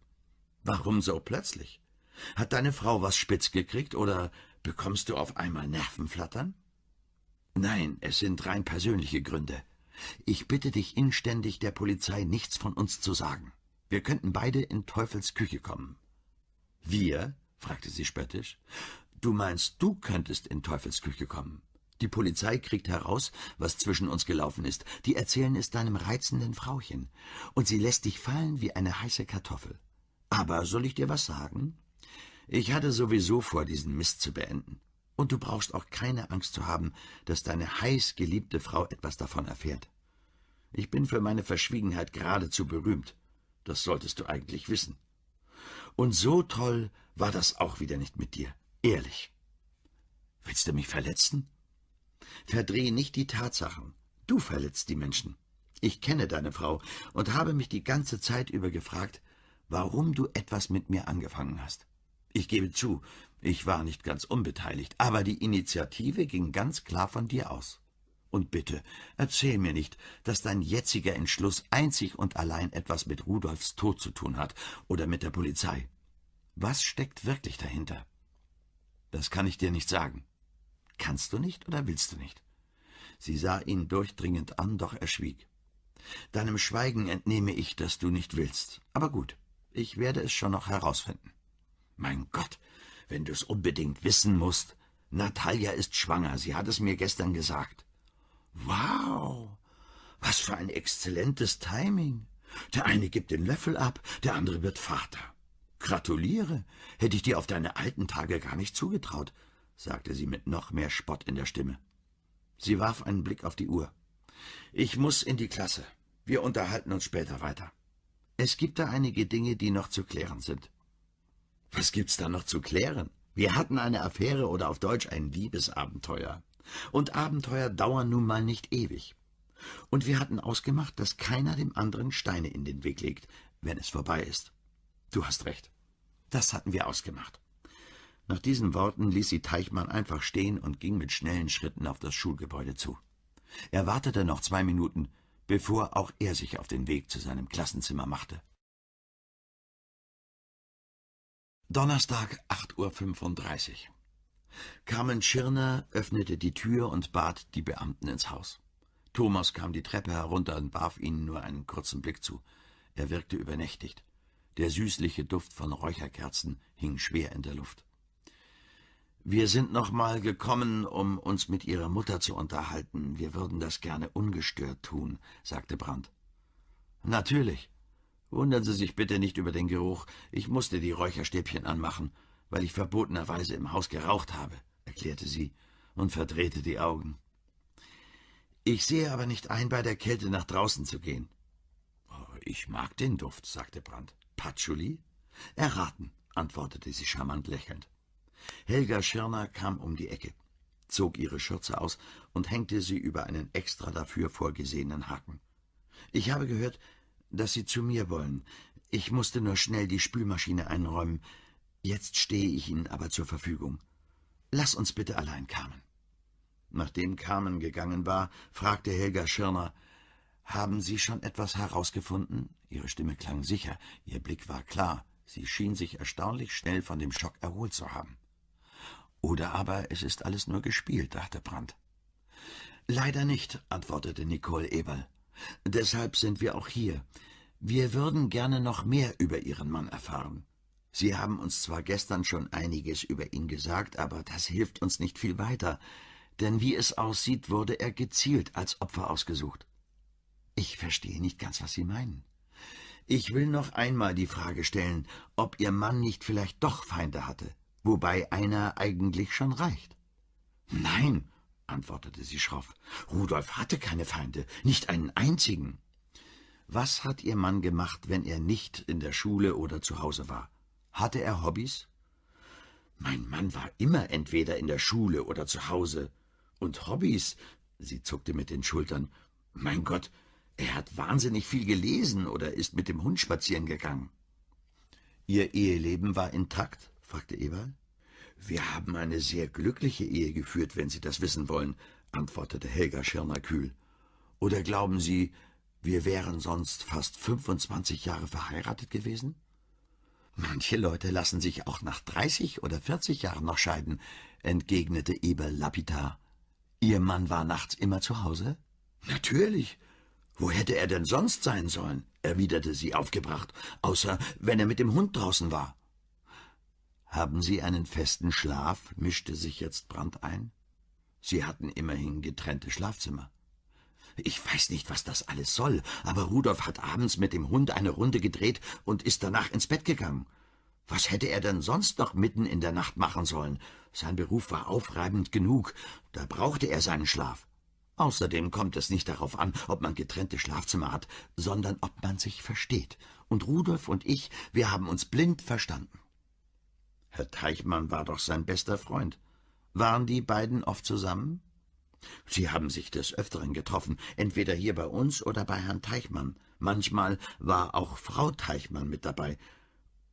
Warum so plötzlich? Hat deine Frau was spitz gekriegt oder bekommst du auf einmal Nervenflattern? Nein, es sind rein persönliche Gründe. Ich bitte dich inständig, der Polizei nichts von uns zu sagen. Wir könnten beide in Teufels Küche kommen. Wir? fragte sie spöttisch. Du meinst, du könntest in Teufels Küche kommen? Die Polizei kriegt heraus, was zwischen uns gelaufen ist. Die erzählen es deinem reizenden Frauchen. Und sie lässt dich fallen wie eine heiße Kartoffel. Aber soll ich dir was sagen? Ich hatte sowieso vor, diesen Mist zu beenden und du brauchst auch keine Angst zu haben, dass deine heiß geliebte Frau etwas davon erfährt. Ich bin für meine Verschwiegenheit geradezu berühmt. Das solltest du eigentlich wissen. Und so toll war das auch wieder nicht mit dir. Ehrlich. Willst du mich verletzen? Verdreh nicht die Tatsachen. Du verletzt die Menschen. Ich kenne deine Frau und habe mich die ganze Zeit über gefragt, warum du etwas mit mir angefangen hast. Ich gebe zu, ich war nicht ganz unbeteiligt, aber die Initiative ging ganz klar von dir aus. Und bitte, erzähl mir nicht, dass dein jetziger Entschluss einzig und allein etwas mit Rudolfs Tod zu tun hat oder mit der Polizei. Was steckt wirklich dahinter? Das kann ich dir nicht sagen. Kannst du nicht oder willst du nicht? Sie sah ihn durchdringend an, doch er schwieg. Deinem Schweigen entnehme ich, dass du nicht willst. Aber gut, ich werde es schon noch herausfinden. Mein Gott, wenn du es unbedingt wissen musst. Natalia ist schwanger, sie hat es mir gestern gesagt. Wow, was für ein exzellentes Timing. Der eine gibt den Löffel ab, der andere wird Vater. Gratuliere, hätte ich dir auf deine alten Tage gar nicht zugetraut, sagte sie mit noch mehr Spott in der Stimme. Sie warf einen Blick auf die Uhr. Ich muss in die Klasse. Wir unterhalten uns später weiter. Es gibt da einige Dinge, die noch zu klären sind. Was gibt's da noch zu klären? Wir hatten eine Affäre oder auf Deutsch ein Liebesabenteuer. Und Abenteuer dauern nun mal nicht ewig. Und wir hatten ausgemacht, dass keiner dem anderen Steine in den Weg legt, wenn es vorbei ist. Du hast recht. Das hatten wir ausgemacht. Nach diesen Worten ließ sie Teichmann einfach stehen und ging mit schnellen Schritten auf das Schulgebäude zu. Er wartete noch zwei Minuten, bevor auch er sich auf den Weg zu seinem Klassenzimmer machte. Donnerstag, 8.35 Uhr. Carmen Schirner öffnete die Tür und bat die Beamten ins Haus. Thomas kam die Treppe herunter und warf ihnen nur einen kurzen Blick zu. Er wirkte übernächtigt. Der süßliche Duft von Räucherkerzen hing schwer in der Luft. Wir sind noch mal gekommen, um uns mit Ihrer Mutter zu unterhalten. Wir würden das gerne ungestört tun, sagte Brandt. Natürlich, Wundern Sie sich bitte nicht über den Geruch. Ich musste die Räucherstäbchen anmachen, weil ich verbotenerweise im Haus geraucht habe, erklärte sie und verdrehte die Augen. Ich sehe aber nicht ein, bei der Kälte nach draußen zu gehen. Oh, ich mag den Duft, sagte Brandt. Patchouli? Erraten, antwortete sie charmant lächelnd. Helga Schirner kam um die Ecke, zog ihre Schürze aus und hängte sie über einen extra dafür vorgesehenen Haken. Ich habe gehört, dass Sie zu mir wollen. Ich musste nur schnell die Spülmaschine einräumen. Jetzt stehe ich Ihnen aber zur Verfügung. Lass uns bitte allein, Carmen. Nachdem Carmen gegangen war, fragte Helga Schirmer, »Haben Sie schon etwas herausgefunden?« Ihre Stimme klang sicher, ihr Blick war klar. Sie schien sich erstaunlich schnell von dem Schock erholt zu haben. »Oder aber es ist alles nur gespielt«, dachte Brandt. »Leider nicht«, antwortete Nicole Eberl. Deshalb sind wir auch hier. Wir würden gerne noch mehr über Ihren Mann erfahren. Sie haben uns zwar gestern schon einiges über ihn gesagt, aber das hilft uns nicht viel weiter, denn wie es aussieht, wurde er gezielt als Opfer ausgesucht. Ich verstehe nicht ganz, was Sie meinen. Ich will noch einmal die Frage stellen, ob Ihr Mann nicht vielleicht doch Feinde hatte, wobei einer eigentlich schon reicht. Nein, antwortete sie schroff. Rudolf hatte keine Feinde, nicht einen einzigen. Was hat Ihr Mann gemacht, wenn er nicht in der Schule oder zu Hause war? Hatte er Hobbys? Mein Mann war immer entweder in der Schule oder zu Hause. Und Hobbys, sie zuckte mit den Schultern, mein Gott, er hat wahnsinnig viel gelesen oder ist mit dem Hund spazieren gegangen. Ihr Eheleben war intakt? fragte Eberl. »Wir haben eine sehr glückliche Ehe geführt, wenn Sie das wissen wollen«, antwortete Helga Schirmer kühl. »Oder glauben Sie, wir wären sonst fast 25 Jahre verheiratet gewesen?« »Manche Leute lassen sich auch nach 30 oder 40 Jahren noch scheiden«, entgegnete Eber lapidar. »Ihr Mann war nachts immer zu Hause?« »Natürlich. Wo hätte er denn sonst sein sollen?« erwiderte sie aufgebracht, »außer wenn er mit dem Hund draußen war.« haben Sie einen festen Schlaf? mischte sich jetzt Brandt ein. Sie hatten immerhin getrennte Schlafzimmer. Ich weiß nicht, was das alles soll, aber Rudolf hat abends mit dem Hund eine Runde gedreht und ist danach ins Bett gegangen. Was hätte er denn sonst noch mitten in der Nacht machen sollen? Sein Beruf war aufreibend genug, da brauchte er seinen Schlaf. Außerdem kommt es nicht darauf an, ob man getrennte Schlafzimmer hat, sondern ob man sich versteht. Und Rudolf und ich, wir haben uns blind verstanden. Herr Teichmann war doch sein bester Freund. Waren die beiden oft zusammen? Sie haben sich des Öfteren getroffen, entweder hier bei uns oder bei Herrn Teichmann. Manchmal war auch Frau Teichmann mit dabei.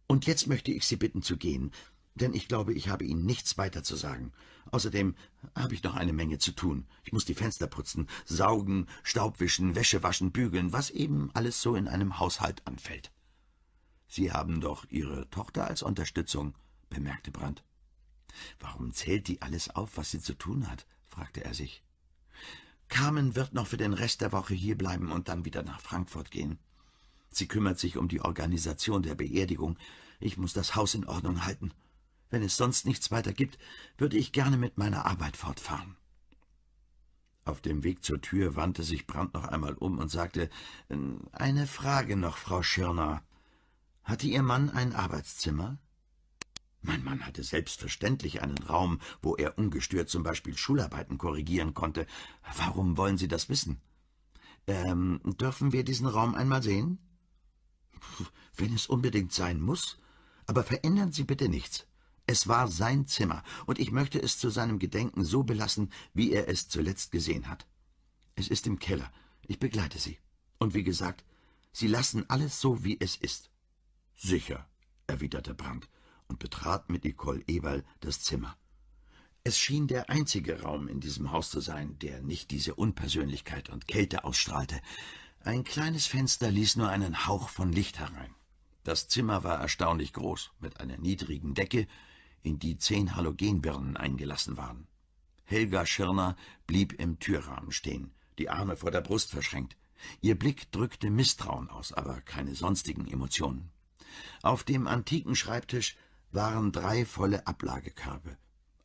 Und jetzt möchte ich Sie bitten zu gehen, denn ich glaube, ich habe Ihnen nichts weiter zu sagen. Außerdem habe ich noch eine Menge zu tun. Ich muss die Fenster putzen, saugen, staubwischen, Wäsche waschen, bügeln, was eben alles so in einem Haushalt anfällt. Sie haben doch Ihre Tochter als Unterstützung bemerkte Brandt. Warum zählt die alles auf, was sie zu tun hat? fragte er sich. Carmen wird noch für den Rest der Woche hierbleiben und dann wieder nach Frankfurt gehen. Sie kümmert sich um die Organisation der Beerdigung. Ich muss das Haus in Ordnung halten. Wenn es sonst nichts weiter gibt, würde ich gerne mit meiner Arbeit fortfahren. Auf dem Weg zur Tür wandte sich Brandt noch einmal um und sagte, hm, »Eine Frage noch, Frau Schirner. Hatte Ihr Mann ein Arbeitszimmer?« mein Mann hatte selbstverständlich einen Raum, wo er ungestört zum Beispiel Schularbeiten korrigieren konnte. Warum wollen Sie das wissen? Ähm, dürfen wir diesen Raum einmal sehen? Wenn es unbedingt sein muss. Aber verändern Sie bitte nichts. Es war sein Zimmer, und ich möchte es zu seinem Gedenken so belassen, wie er es zuletzt gesehen hat. Es ist im Keller. Ich begleite Sie. Und wie gesagt, Sie lassen alles so, wie es ist. Sicher, erwiderte Brandt und betrat mit Nicole Eberl das Zimmer. Es schien der einzige Raum in diesem Haus zu sein, der nicht diese Unpersönlichkeit und Kälte ausstrahlte. Ein kleines Fenster ließ nur einen Hauch von Licht herein. Das Zimmer war erstaunlich groß, mit einer niedrigen Decke, in die zehn Halogenbirnen eingelassen waren. Helga Schirner blieb im Türrahmen stehen, die Arme vor der Brust verschränkt. Ihr Blick drückte Misstrauen aus, aber keine sonstigen Emotionen. Auf dem antiken Schreibtisch waren drei volle Ablagekörbe.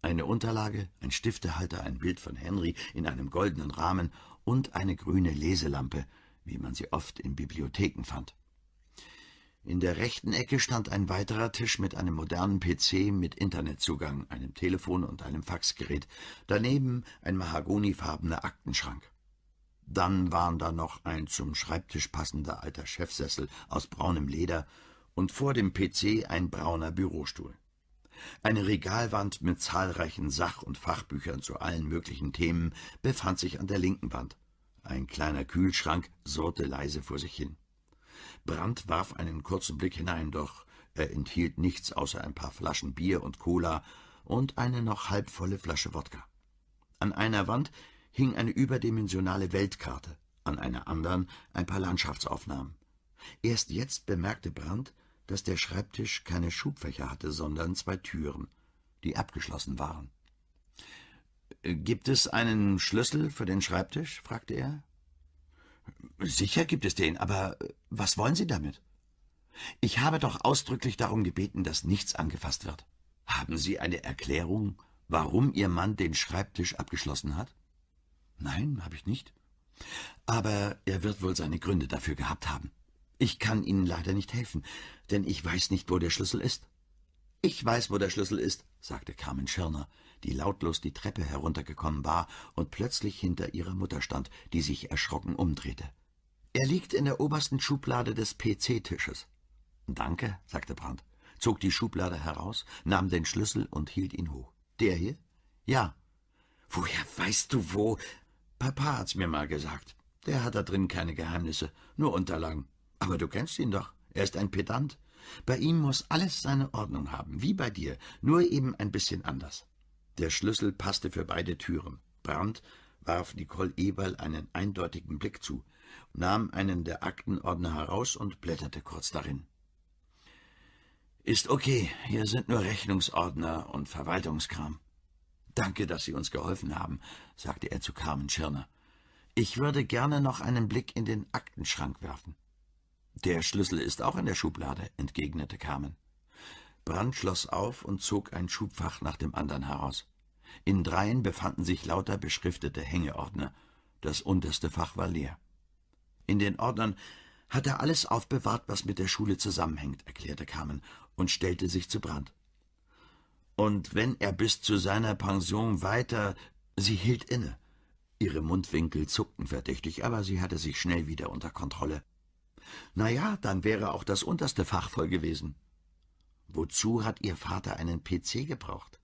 Eine Unterlage, ein Stiftehalter, ein Bild von Henry in einem goldenen Rahmen und eine grüne Leselampe, wie man sie oft in Bibliotheken fand. In der rechten Ecke stand ein weiterer Tisch mit einem modernen PC mit Internetzugang, einem Telefon und einem Faxgerät, daneben ein mahagonifarbener Aktenschrank. Dann waren da noch ein zum Schreibtisch passender alter Chefsessel aus braunem Leder, und vor dem PC ein brauner Bürostuhl. Eine Regalwand mit zahlreichen Sach- und Fachbüchern zu allen möglichen Themen befand sich an der linken Wand. Ein kleiner Kühlschrank surrte leise vor sich hin. Brandt warf einen kurzen Blick hinein, doch er enthielt nichts außer ein paar Flaschen Bier und Cola und eine noch halbvolle Flasche Wodka. An einer Wand hing eine überdimensionale Weltkarte, an einer anderen ein paar Landschaftsaufnahmen. Erst jetzt bemerkte Brandt, dass der Schreibtisch keine Schubfächer hatte, sondern zwei Türen, die abgeschlossen waren. Gibt es einen Schlüssel für den Schreibtisch? fragte er. Sicher gibt es den, aber was wollen Sie damit? Ich habe doch ausdrücklich darum gebeten, dass nichts angefasst wird. Haben Sie eine Erklärung, warum Ihr Mann den Schreibtisch abgeschlossen hat? Nein, habe ich nicht. Aber er wird wohl seine Gründe dafür gehabt haben. Ich kann Ihnen leider nicht helfen, denn ich weiß nicht, wo der Schlüssel ist. Ich weiß, wo der Schlüssel ist, sagte Carmen Schirner, die lautlos die Treppe heruntergekommen war und plötzlich hinter ihrer Mutter stand, die sich erschrocken umdrehte. Er liegt in der obersten Schublade des PC-Tisches. Danke, sagte Brandt, zog die Schublade heraus, nahm den Schlüssel und hielt ihn hoch. Der hier? Ja. Woher weißt du wo? Papa hat's mir mal gesagt. Der hat da drin keine Geheimnisse, nur Unterlagen. Aber du kennst ihn doch. Er ist ein Pedant. Bei ihm muss alles seine Ordnung haben, wie bei dir, nur eben ein bisschen anders. Der Schlüssel passte für beide Türen. Brandt warf Nicole Eberl einen eindeutigen Blick zu, nahm einen der Aktenordner heraus und blätterte kurz darin. Ist okay, hier sind nur Rechnungsordner und Verwaltungskram. Danke, dass Sie uns geholfen haben, sagte er zu Carmen Schirner. Ich würde gerne noch einen Blick in den Aktenschrank werfen. Der Schlüssel ist auch in der Schublade, entgegnete Carmen. Brand schloss auf und zog ein Schubfach nach dem anderen heraus. In dreien befanden sich lauter beschriftete Hängeordner. Das unterste Fach war leer. In den Ordnern hat er alles aufbewahrt, was mit der Schule zusammenhängt, erklärte Carmen und stellte sich zu Brand. Und wenn er bis zu seiner Pension weiter... Sie hielt inne. Ihre Mundwinkel zuckten verdächtig, aber sie hatte sich schnell wieder unter Kontrolle. Na ja, dann wäre auch das unterste Fach voll gewesen. Wozu hat Ihr Vater einen PC gebraucht?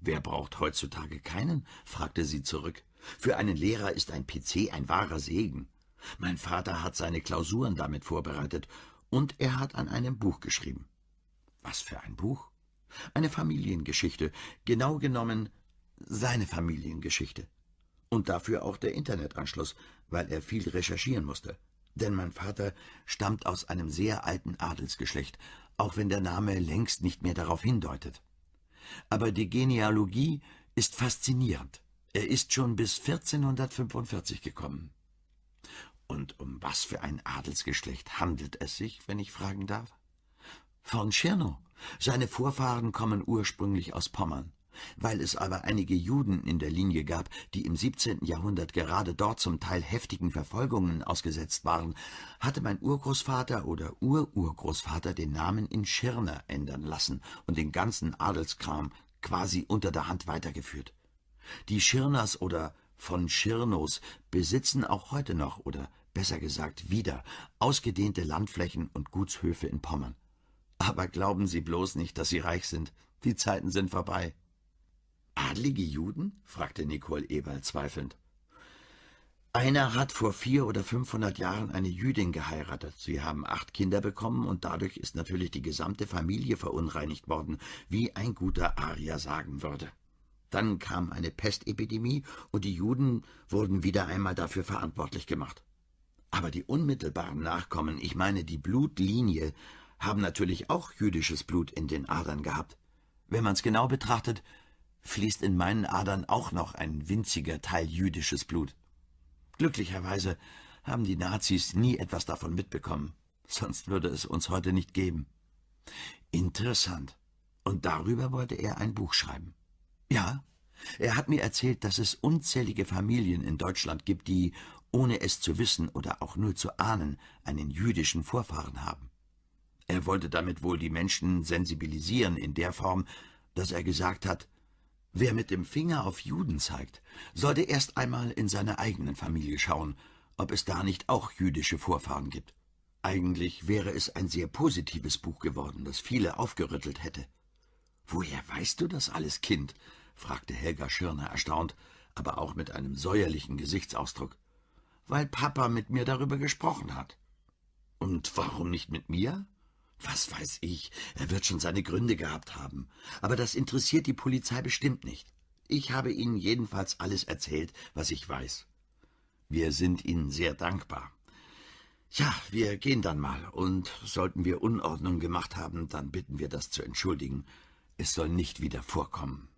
Wer braucht heutzutage keinen? fragte sie zurück. Für einen Lehrer ist ein PC ein wahrer Segen. Mein Vater hat seine Klausuren damit vorbereitet, und er hat an einem Buch geschrieben. Was für ein Buch? Eine Familiengeschichte, genau genommen seine Familiengeschichte. Und dafür auch der Internetanschluss, weil er viel recherchieren musste denn mein Vater stammt aus einem sehr alten Adelsgeschlecht, auch wenn der Name längst nicht mehr darauf hindeutet. Aber die Genealogie ist faszinierend. Er ist schon bis 1445 gekommen. Und um was für ein Adelsgeschlecht handelt es sich, wenn ich fragen darf? Von Tschirnow. Seine Vorfahren kommen ursprünglich aus Pommern. Weil es aber einige Juden in der Linie gab, die im 17. Jahrhundert gerade dort zum Teil heftigen Verfolgungen ausgesetzt waren, hatte mein Urgroßvater oder Ururgroßvater den Namen in Schirner ändern lassen und den ganzen Adelskram quasi unter der Hand weitergeführt. Die Schirners oder von Schirnos besitzen auch heute noch oder besser gesagt wieder ausgedehnte Landflächen und Gutshöfe in Pommern. Aber glauben Sie bloß nicht, dass Sie reich sind. Die Zeiten sind vorbei. Adlige Juden? fragte Nicole Eberl zweifelnd. Einer hat vor vier oder fünfhundert Jahren eine Jüdin geheiratet. Sie haben acht Kinder bekommen und dadurch ist natürlich die gesamte Familie verunreinigt worden, wie ein guter Arier sagen würde. Dann kam eine Pestepidemie und die Juden wurden wieder einmal dafür verantwortlich gemacht. Aber die unmittelbaren Nachkommen, ich meine die Blutlinie, haben natürlich auch jüdisches Blut in den Adern gehabt. Wenn man es genau betrachtet, fließt in meinen Adern auch noch ein winziger Teil jüdisches Blut. Glücklicherweise haben die Nazis nie etwas davon mitbekommen, sonst würde es uns heute nicht geben. Interessant. Und darüber wollte er ein Buch schreiben. Ja, er hat mir erzählt, dass es unzählige Familien in Deutschland gibt, die, ohne es zu wissen oder auch nur zu ahnen, einen jüdischen Vorfahren haben. Er wollte damit wohl die Menschen sensibilisieren in der Form, dass er gesagt hat, Wer mit dem Finger auf Juden zeigt, sollte erst einmal in seiner eigenen Familie schauen, ob es da nicht auch jüdische Vorfahren gibt. Eigentlich wäre es ein sehr positives Buch geworden, das viele aufgerüttelt hätte. Woher weißt du das alles, Kind? fragte Helga Schirner erstaunt, aber auch mit einem säuerlichen Gesichtsausdruck. Weil Papa mit mir darüber gesprochen hat. Und warum nicht mit mir? Was weiß ich, er wird schon seine Gründe gehabt haben. Aber das interessiert die Polizei bestimmt nicht. Ich habe Ihnen jedenfalls alles erzählt, was ich weiß. Wir sind Ihnen sehr dankbar. Ja, wir gehen dann mal, und sollten wir Unordnung gemacht haben, dann bitten wir das zu entschuldigen. Es soll nicht wieder vorkommen.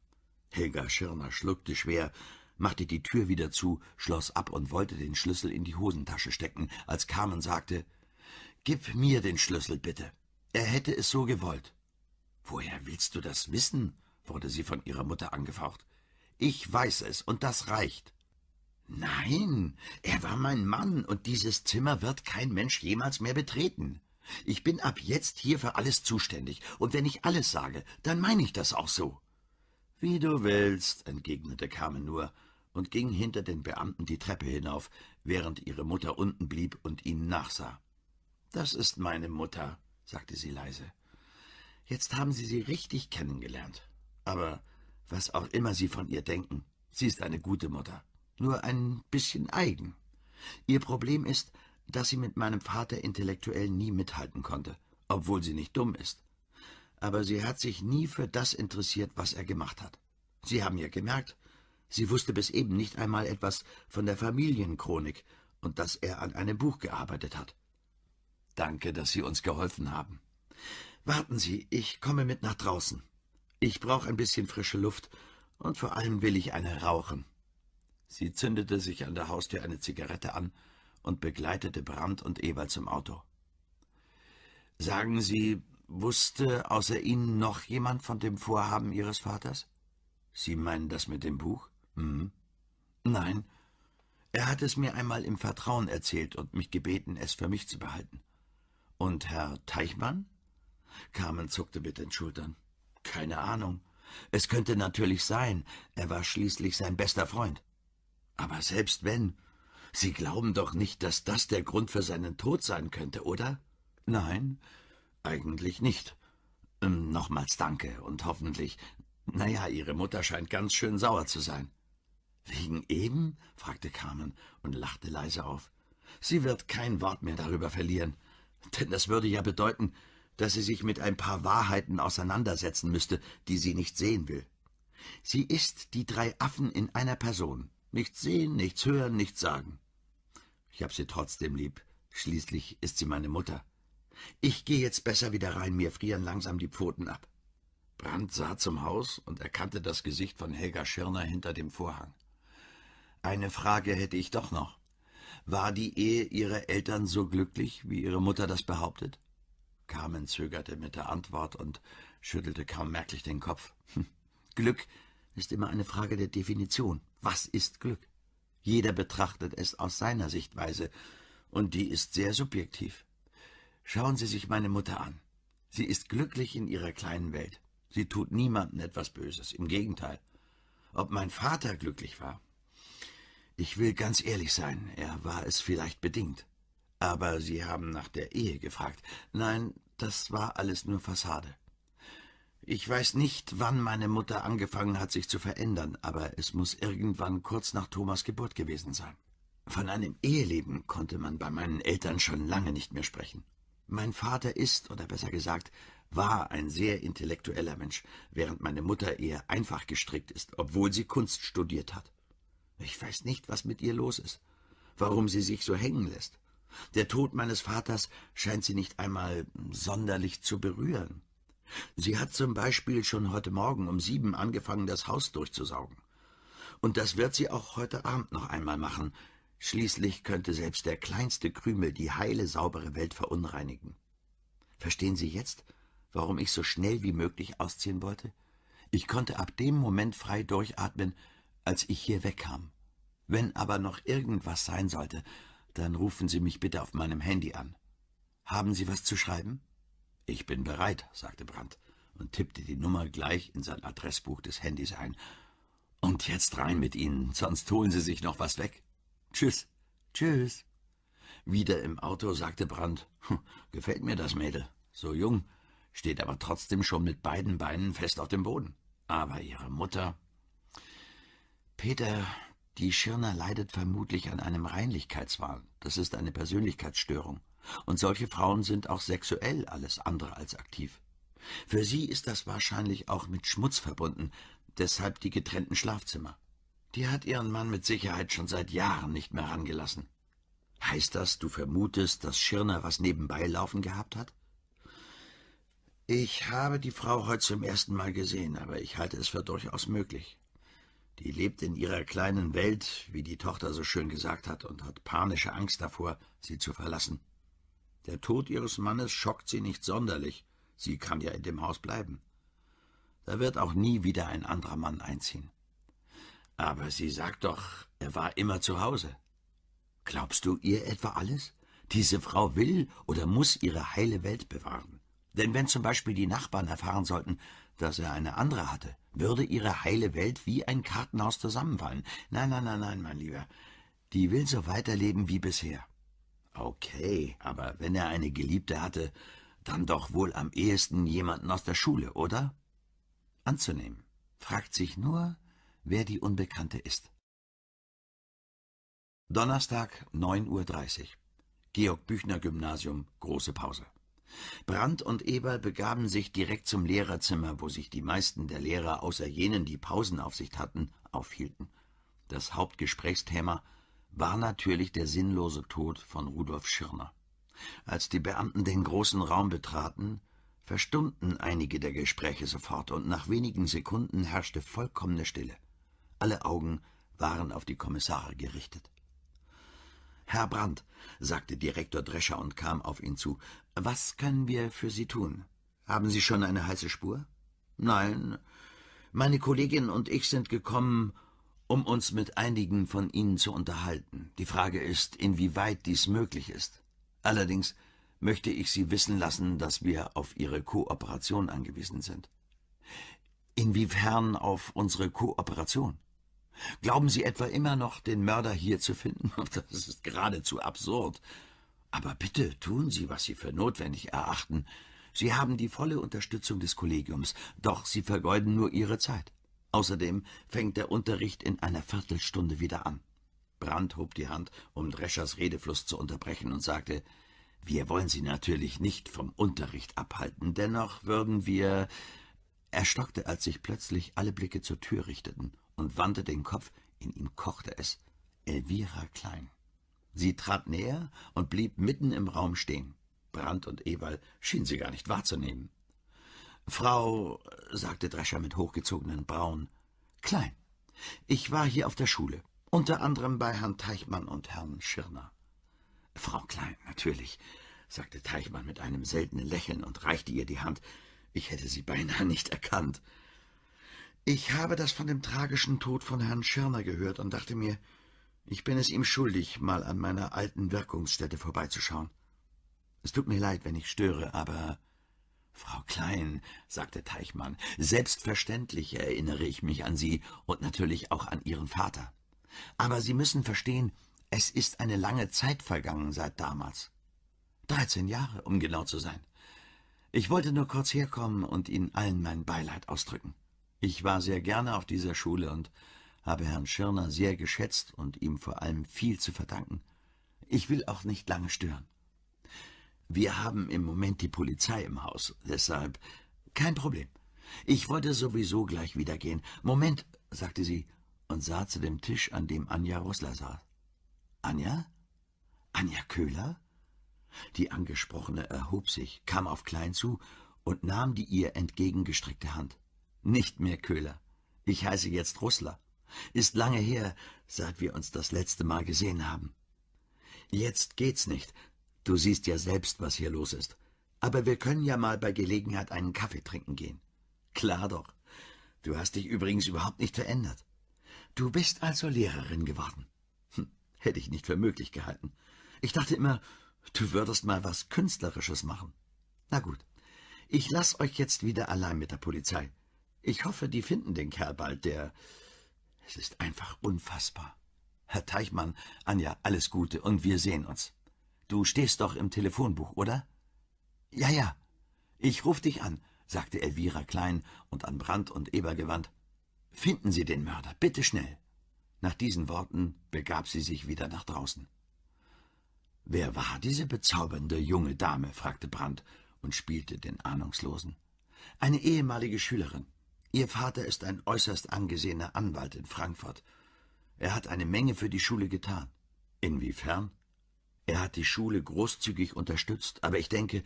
Helga Schirner schluckte schwer, machte die Tür wieder zu, schloss ab und wollte den Schlüssel in die Hosentasche stecken, als Carmen sagte, »Gib mir den Schlüssel, bitte.« er hätte es so gewollt. Woher willst du das wissen? wurde sie von ihrer Mutter angefaucht. Ich weiß es, und das reicht. Nein, er war mein Mann, und dieses Zimmer wird kein Mensch jemals mehr betreten. Ich bin ab jetzt hier für alles zuständig, und wenn ich alles sage, dann meine ich das auch so. Wie du willst, entgegnete Carmen nur und ging hinter den Beamten die Treppe hinauf, während ihre Mutter unten blieb und ihnen nachsah. Das ist meine Mutter, sagte sie leise. Jetzt haben Sie sie richtig kennengelernt. Aber was auch immer Sie von ihr denken, sie ist eine gute Mutter. Nur ein bisschen eigen. Ihr Problem ist, dass sie mit meinem Vater intellektuell nie mithalten konnte, obwohl sie nicht dumm ist. Aber sie hat sich nie für das interessiert, was er gemacht hat. Sie haben ja gemerkt, sie wusste bis eben nicht einmal etwas von der Familienchronik und dass er an einem Buch gearbeitet hat. Danke, dass Sie uns geholfen haben. Warten Sie, ich komme mit nach draußen. Ich brauche ein bisschen frische Luft und vor allem will ich eine rauchen. Sie zündete sich an der Haustür eine Zigarette an und begleitete Brandt und Eberl zum Auto. Sagen Sie, wusste außer Ihnen noch jemand von dem Vorhaben Ihres Vaters? Sie meinen das mit dem Buch? Mhm. Nein. Er hat es mir einmal im Vertrauen erzählt und mich gebeten, es für mich zu behalten. Und Herr Teichmann? Carmen zuckte mit den Schultern. Keine Ahnung. Es könnte natürlich sein, er war schließlich sein bester Freund. Aber selbst wenn, Sie glauben doch nicht, dass das der Grund für seinen Tod sein könnte, oder? Nein, eigentlich nicht. Ähm, nochmals danke und hoffentlich. Naja, Ihre Mutter scheint ganz schön sauer zu sein. Wegen eben? fragte Carmen und lachte leise auf. Sie wird kein Wort mehr darüber verlieren. Denn das würde ja bedeuten, dass sie sich mit ein paar Wahrheiten auseinandersetzen müsste, die sie nicht sehen will. Sie ist die drei Affen in einer Person. Nichts sehen, nichts hören, nichts sagen. Ich hab sie trotzdem lieb. Schließlich ist sie meine Mutter. Ich gehe jetzt besser wieder rein, mir frieren langsam die Pfoten ab. Brandt sah zum Haus und erkannte das Gesicht von Helga Schirner hinter dem Vorhang. Eine Frage hätte ich doch noch. War die Ehe ihrer Eltern so glücklich, wie ihre Mutter das behauptet? Carmen zögerte mit der Antwort und schüttelte kaum merklich den Kopf. Hm. Glück ist immer eine Frage der Definition. Was ist Glück? Jeder betrachtet es aus seiner Sichtweise, und die ist sehr subjektiv. Schauen Sie sich meine Mutter an. Sie ist glücklich in ihrer kleinen Welt. Sie tut niemandem etwas Böses, im Gegenteil. Ob mein Vater glücklich war? Ich will ganz ehrlich sein, er war es vielleicht bedingt. Aber Sie haben nach der Ehe gefragt. Nein, das war alles nur Fassade. Ich weiß nicht, wann meine Mutter angefangen hat, sich zu verändern, aber es muss irgendwann kurz nach Thomas Geburt gewesen sein. Von einem Eheleben konnte man bei meinen Eltern schon lange nicht mehr sprechen. Mein Vater ist, oder besser gesagt, war ein sehr intellektueller Mensch, während meine Mutter eher einfach gestrickt ist, obwohl sie Kunst studiert hat. Ich weiß nicht, was mit ihr los ist, warum sie sich so hängen lässt. Der Tod meines Vaters scheint sie nicht einmal sonderlich zu berühren. Sie hat zum Beispiel schon heute Morgen um sieben angefangen, das Haus durchzusaugen. Und das wird sie auch heute Abend noch einmal machen. Schließlich könnte selbst der kleinste Krümel die heile, saubere Welt verunreinigen. Verstehen Sie jetzt, warum ich so schnell wie möglich ausziehen wollte? Ich konnte ab dem Moment frei durchatmen, als ich hier wegkam. Wenn aber noch irgendwas sein sollte, dann rufen Sie mich bitte auf meinem Handy an. Haben Sie was zu schreiben? Ich bin bereit, sagte Brandt und tippte die Nummer gleich in sein Adressbuch des Handys ein. Und jetzt rein mit Ihnen, sonst holen Sie sich noch was weg. Tschüss. Tschüss. Wieder im Auto sagte Brandt, hm, gefällt mir das Mädel, so jung, steht aber trotzdem schon mit beiden Beinen fest auf dem Boden. Aber ihre Mutter Peter, die Schirner leidet vermutlich an einem Reinlichkeitswahn. Das ist eine Persönlichkeitsstörung. Und solche Frauen sind auch sexuell alles andere als aktiv. Für sie ist das wahrscheinlich auch mit Schmutz verbunden, deshalb die getrennten Schlafzimmer. Die hat ihren Mann mit Sicherheit schon seit Jahren nicht mehr rangelassen. Heißt das, du vermutest, dass Schirner was nebenbei laufen gehabt hat? Ich habe die Frau heute zum ersten Mal gesehen, aber ich halte es für durchaus möglich. Die lebt in ihrer kleinen Welt, wie die Tochter so schön gesagt hat, und hat panische Angst davor, sie zu verlassen. Der Tod ihres Mannes schockt sie nicht sonderlich, sie kann ja in dem Haus bleiben. Da wird auch nie wieder ein anderer Mann einziehen. Aber sie sagt doch, er war immer zu Hause. Glaubst du ihr etwa alles? Diese Frau will oder muss ihre heile Welt bewahren. Denn wenn zum Beispiel die Nachbarn erfahren sollten, dass er eine andere hatte, würde ihre heile Welt wie ein Kartenhaus zusammenfallen. Nein, nein, nein, nein, mein Lieber. Die will so weiterleben wie bisher. Okay, aber wenn er eine Geliebte hatte, dann doch wohl am ehesten jemanden aus der Schule, oder? Anzunehmen. Fragt sich nur, wer die Unbekannte ist. Donnerstag, 9.30 Uhr. Georg Büchner Gymnasium, große Pause. Brandt und Eberl begaben sich direkt zum Lehrerzimmer, wo sich die meisten der Lehrer, außer jenen, die Pausenaufsicht hatten, aufhielten. Das Hauptgesprächsthema war natürlich der sinnlose Tod von Rudolf Schirner. Als die Beamten den großen Raum betraten, verstummten einige der Gespräche sofort, und nach wenigen Sekunden herrschte vollkommene Stille. Alle Augen waren auf die Kommissare gerichtet. Herr Brandt, sagte Direktor Drescher und kam auf ihn zu, was können wir für Sie tun? Haben Sie schon eine heiße Spur? Nein. Meine Kollegin und ich sind gekommen, um uns mit einigen von Ihnen zu unterhalten. Die Frage ist, inwieweit dies möglich ist. Allerdings möchte ich Sie wissen lassen, dass wir auf Ihre Kooperation angewiesen sind. Inwiefern auf unsere Kooperation? Glauben Sie etwa immer noch, den Mörder hier zu finden? Das ist geradezu absurd. Aber bitte tun Sie, was Sie für notwendig erachten. Sie haben die volle Unterstützung des Kollegiums, doch Sie vergeuden nur Ihre Zeit. Außerdem fängt der Unterricht in einer Viertelstunde wieder an. Brandt hob die Hand, um Dreschers Redefluss zu unterbrechen, und sagte, wir wollen Sie natürlich nicht vom Unterricht abhalten, dennoch würden wir... Er stockte, als sich plötzlich alle Blicke zur Tür richteten und wandte den Kopf, in ihm kochte es, Elvira Klein. Sie trat näher und blieb mitten im Raum stehen. Brand und Ewald schienen sie gar nicht wahrzunehmen. Frau, sagte Drescher mit hochgezogenen Brauen, Klein, ich war hier auf der Schule, unter anderem bei Herrn Teichmann und Herrn Schirner. Frau Klein, natürlich, sagte Teichmann mit einem seltenen Lächeln und reichte ihr die Hand. Ich hätte sie beinahe nicht erkannt. Ich habe das von dem tragischen Tod von Herrn Schirner gehört und dachte mir, ich bin es ihm schuldig, mal an meiner alten Wirkungsstätte vorbeizuschauen. Es tut mir leid, wenn ich störe, aber... Frau Klein, sagte Teichmann, selbstverständlich erinnere ich mich an Sie und natürlich auch an Ihren Vater. Aber Sie müssen verstehen, es ist eine lange Zeit vergangen seit damals. Dreizehn Jahre, um genau zu sein. Ich wollte nur kurz herkommen und Ihnen allen mein Beileid ausdrücken. Ich war sehr gerne auf dieser Schule und habe Herrn Schirner sehr geschätzt und ihm vor allem viel zu verdanken. Ich will auch nicht lange stören. Wir haben im Moment die Polizei im Haus, deshalb kein Problem. Ich wollte sowieso gleich wieder gehen. Moment, sagte sie und sah zu dem Tisch, an dem Anja Russler saß. Anja? Anja Köhler? Die Angesprochene erhob sich, kam auf Klein zu und nahm die ihr entgegengestreckte Hand. Nicht mehr Köhler. Ich heiße jetzt Russler. Ist lange her, seit wir uns das letzte Mal gesehen haben. Jetzt geht's nicht. Du siehst ja selbst, was hier los ist. Aber wir können ja mal bei Gelegenheit einen Kaffee trinken gehen. Klar doch. Du hast dich übrigens überhaupt nicht verändert. Du bist also Lehrerin geworden. Hm, hätte ich nicht für möglich gehalten. Ich dachte immer, du würdest mal was Künstlerisches machen. Na gut, ich lass euch jetzt wieder allein mit der Polizei. Ich hoffe, die finden den Kerl bald, der... Es ist einfach unfassbar. Herr Teichmann, Anja, alles Gute und wir sehen uns. Du stehst doch im Telefonbuch, oder? Ja, ja. Ich ruf dich an, sagte Elvira Klein und an Brandt und Eber gewandt. Finden Sie den Mörder, bitte schnell. Nach diesen Worten begab sie sich wieder nach draußen. Wer war diese bezaubernde junge Dame? fragte Brandt und spielte den Ahnungslosen. Eine ehemalige Schülerin. Ihr Vater ist ein äußerst angesehener Anwalt in Frankfurt. Er hat eine Menge für die Schule getan. Inwiefern? Er hat die Schule großzügig unterstützt, aber ich denke,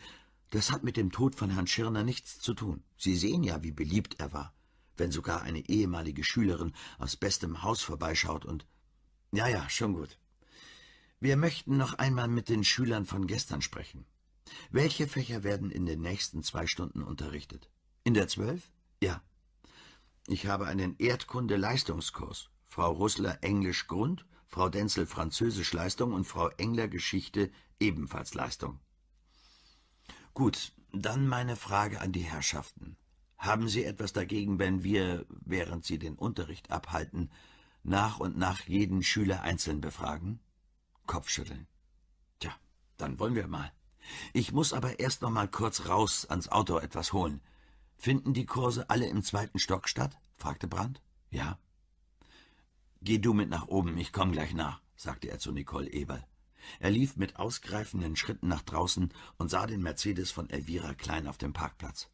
das hat mit dem Tod von Herrn Schirner nichts zu tun. Sie sehen ja, wie beliebt er war, wenn sogar eine ehemalige Schülerin aus bestem Haus vorbeischaut und... Ja, ja, schon gut. Wir möchten noch einmal mit den Schülern von gestern sprechen. Welche Fächer werden in den nächsten zwei Stunden unterrichtet? In der zwölf? Ja. Ich habe einen Erdkunde-Leistungskurs. Frau Russler Englisch Grund, Frau Denzel Französisch Leistung und Frau Engler Geschichte ebenfalls Leistung. Gut, dann meine Frage an die Herrschaften. Haben Sie etwas dagegen, wenn wir, während Sie den Unterricht abhalten, nach und nach jeden Schüler einzeln befragen? Kopfschütteln. Tja, dann wollen wir mal. Ich muss aber erst noch mal kurz raus ans Auto etwas holen. Finden die Kurse alle im zweiten Stock statt? fragte Brandt. Ja. Geh du mit nach oben, ich komm gleich nach, sagte er zu Nicole Eberl. Er lief mit ausgreifenden Schritten nach draußen und sah den Mercedes von Elvira Klein auf dem Parkplatz.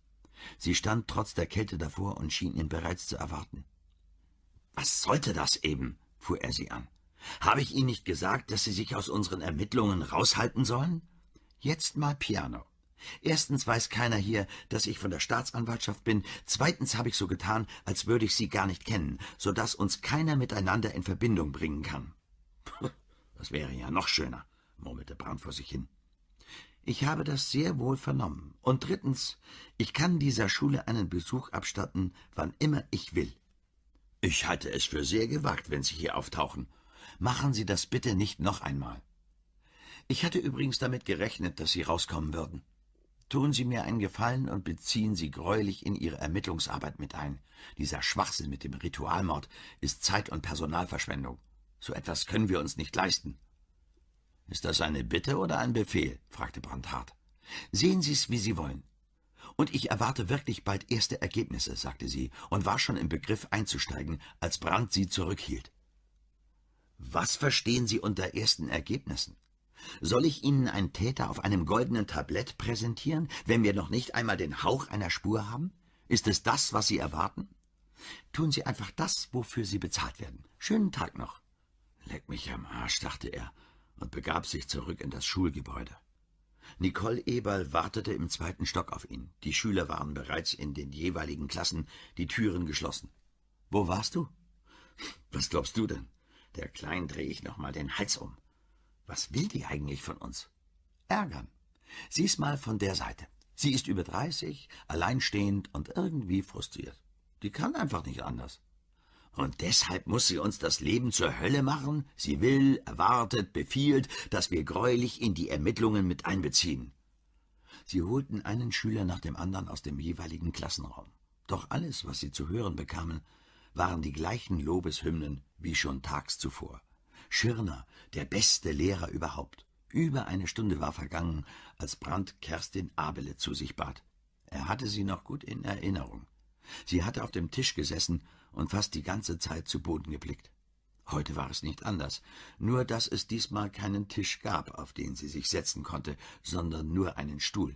Sie stand trotz der Kälte davor und schien ihn bereits zu erwarten. Was sollte das eben? fuhr er sie an. Habe ich Ihnen nicht gesagt, dass Sie sich aus unseren Ermittlungen raushalten sollen? Jetzt mal Piano. Erstens weiß keiner hier, dass ich von der Staatsanwaltschaft bin, zweitens habe ich so getan, als würde ich Sie gar nicht kennen, so dass uns keiner miteinander in Verbindung bringen kann. Das wäre ja noch schöner, murmelte Brand vor sich hin. Ich habe das sehr wohl vernommen. Und drittens, ich kann dieser Schule einen Besuch abstatten, wann immer ich will. Ich halte es für sehr gewagt, wenn Sie hier auftauchen. Machen Sie das bitte nicht noch einmal. Ich hatte übrigens damit gerechnet, dass Sie rauskommen würden. Tun Sie mir einen Gefallen und beziehen Sie greulich in Ihre Ermittlungsarbeit mit ein. Dieser Schwachsinn mit dem Ritualmord ist Zeit- und Personalverschwendung. So etwas können wir uns nicht leisten. Ist das eine Bitte oder ein Befehl? fragte Brandhardt. Sehen Sie's, wie Sie wollen. Und ich erwarte wirklich bald erste Ergebnisse, sagte sie und war schon im Begriff einzusteigen, als Brandt sie zurückhielt. Was verstehen Sie unter ersten Ergebnissen? Soll ich Ihnen einen Täter auf einem goldenen Tablett präsentieren, wenn wir noch nicht einmal den Hauch einer Spur haben? Ist es das, was Sie erwarten? Tun Sie einfach das, wofür Sie bezahlt werden. Schönen Tag noch. Leck mich am Arsch, dachte er und begab sich zurück in das Schulgebäude. Nicole Eberl wartete im zweiten Stock auf ihn. Die Schüler waren bereits in den jeweiligen Klassen, die Türen geschlossen. Wo warst du? Was glaubst du denn? Der Klein drehe ich noch mal den Hals um. Was will die eigentlich von uns? Ärgern. Sieh's mal von der Seite. Sie ist über 30, alleinstehend und irgendwie frustriert. Die kann einfach nicht anders. Und deshalb muss sie uns das Leben zur Hölle machen? Sie will, erwartet, befiehlt, dass wir greulich in die Ermittlungen mit einbeziehen. Sie holten einen Schüler nach dem anderen aus dem jeweiligen Klassenraum. Doch alles, was sie zu hören bekamen, waren die gleichen Lobeshymnen wie schon tags zuvor. Schirner, der beste Lehrer überhaupt. Über eine Stunde war vergangen, als Brandt Kerstin Abele zu sich bat. Er hatte sie noch gut in Erinnerung. Sie hatte auf dem Tisch gesessen und fast die ganze Zeit zu Boden geblickt. Heute war es nicht anders, nur dass es diesmal keinen Tisch gab, auf den sie sich setzen konnte, sondern nur einen Stuhl.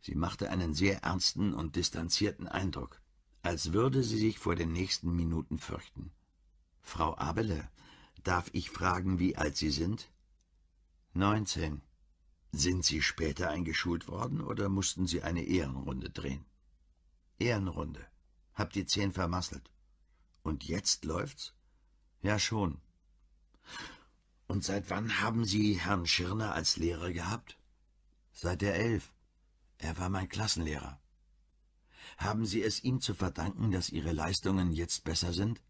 Sie machte einen sehr ernsten und distanzierten Eindruck, als würde sie sich vor den nächsten Minuten fürchten. Frau Abele, Darf ich fragen, wie alt Sie sind? Neunzehn. Sind Sie später eingeschult worden oder mussten Sie eine Ehrenrunde drehen? Ehrenrunde. Hab die zehn vermasselt. Und jetzt läuft's? Ja, schon. Und seit wann haben Sie Herrn Schirner als Lehrer gehabt? Seit der elf. Er war mein Klassenlehrer. Haben Sie es ihm zu verdanken, dass Ihre Leistungen jetzt besser sind?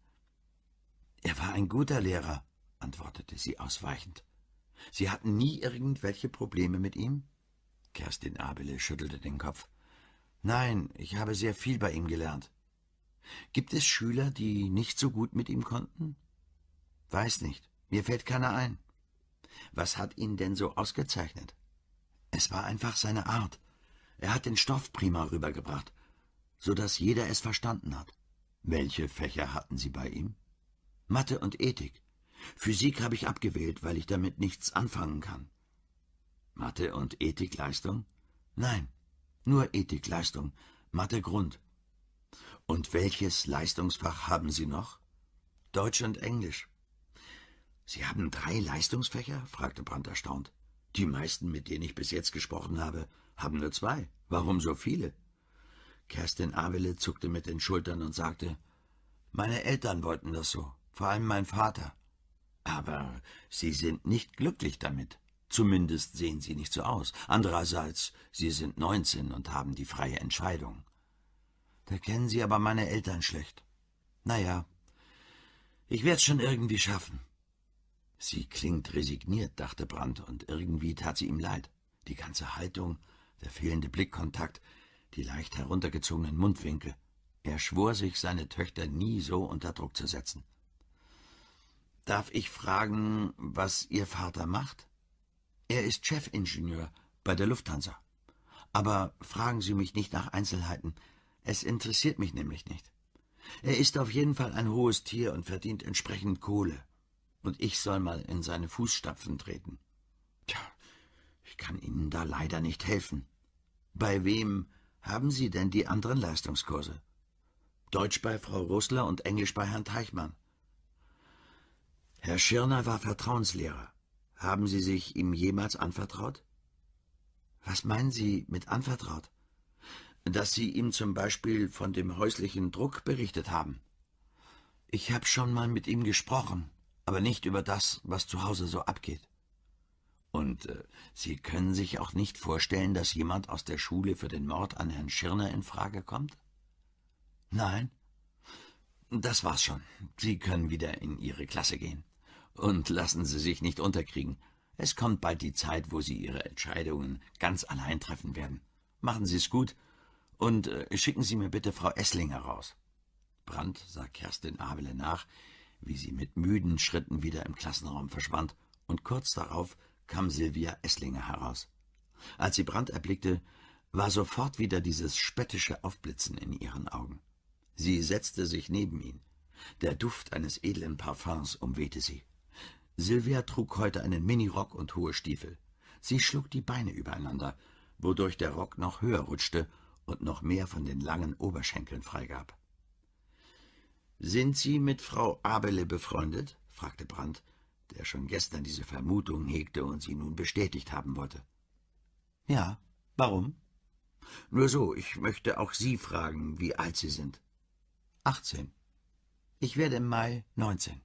Er war ein guter Lehrer, antwortete sie ausweichend. Sie hatten nie irgendwelche Probleme mit ihm? Kerstin Abele schüttelte den Kopf. Nein, ich habe sehr viel bei ihm gelernt. Gibt es Schüler, die nicht so gut mit ihm konnten? Weiß nicht. Mir fällt keiner ein. Was hat ihn denn so ausgezeichnet? Es war einfach seine Art. Er hat den Stoff prima rübergebracht, so dass jeder es verstanden hat. Welche Fächer hatten Sie bei ihm? Mathe und Ethik. Physik habe ich abgewählt, weil ich damit nichts anfangen kann. Mathe und Ethik Leistung? Nein, nur Ethik Leistung, Mathe Grund. Und welches Leistungsfach haben Sie noch? Deutsch und Englisch. Sie haben drei Leistungsfächer? fragte Brandt erstaunt. Die meisten, mit denen ich bis jetzt gesprochen habe, haben nur zwei. Warum so viele? Kerstin Abele zuckte mit den Schultern und sagte, meine Eltern wollten das so vor allem mein Vater. Aber Sie sind nicht glücklich damit. Zumindest sehen Sie nicht so aus. Andererseits, Sie sind neunzehn und haben die freie Entscheidung. Da kennen Sie aber meine Eltern schlecht. Naja, ich werde es schon irgendwie schaffen. Sie klingt resigniert, dachte Brandt, und irgendwie tat sie ihm leid. Die ganze Haltung, der fehlende Blickkontakt, die leicht heruntergezogenen Mundwinkel. Er schwor sich, seine Töchter nie so unter Druck zu setzen. Darf ich fragen, was Ihr Vater macht? Er ist Chefingenieur bei der Lufthansa. Aber fragen Sie mich nicht nach Einzelheiten. Es interessiert mich nämlich nicht. Er ist auf jeden Fall ein hohes Tier und verdient entsprechend Kohle. Und ich soll mal in seine Fußstapfen treten. Tja, ich kann Ihnen da leider nicht helfen. Bei wem haben Sie denn die anderen Leistungskurse? Deutsch bei Frau Russler und Englisch bei Herrn Teichmann. Herr Schirner war Vertrauenslehrer. Haben Sie sich ihm jemals anvertraut? Was meinen Sie mit anvertraut? Dass Sie ihm zum Beispiel von dem häuslichen Druck berichtet haben. Ich habe schon mal mit ihm gesprochen, aber nicht über das, was zu Hause so abgeht. Und äh, Sie können sich auch nicht vorstellen, dass jemand aus der Schule für den Mord an Herrn Schirner in Frage kommt? Nein. Das war's schon. Sie können wieder in Ihre Klasse gehen und lassen Sie sich nicht unterkriegen. Es kommt bald die Zeit, wo Sie Ihre Entscheidungen ganz allein treffen werden. Machen Sie es gut und äh, schicken Sie mir bitte Frau Esslinger raus. Brandt sah Kerstin Abele nach, wie sie mit müden Schritten wieder im Klassenraum verschwand, und kurz darauf kam Silvia Esslinger heraus. Als sie Brandt erblickte, war sofort wieder dieses spöttische Aufblitzen in ihren Augen. Sie setzte sich neben ihn. Der Duft eines edlen Parfums umwehte sie. Silvia trug heute einen Minirock und hohe Stiefel. Sie schlug die Beine übereinander, wodurch der Rock noch höher rutschte und noch mehr von den langen Oberschenkeln freigab. »Sind Sie mit Frau Abele befreundet?« fragte Brandt, der schon gestern diese Vermutung hegte und sie nun bestätigt haben wollte. »Ja, warum?« »Nur so, ich möchte auch Sie fragen, wie alt Sie sind.« »18. Ich werde im Mai neunzehn.«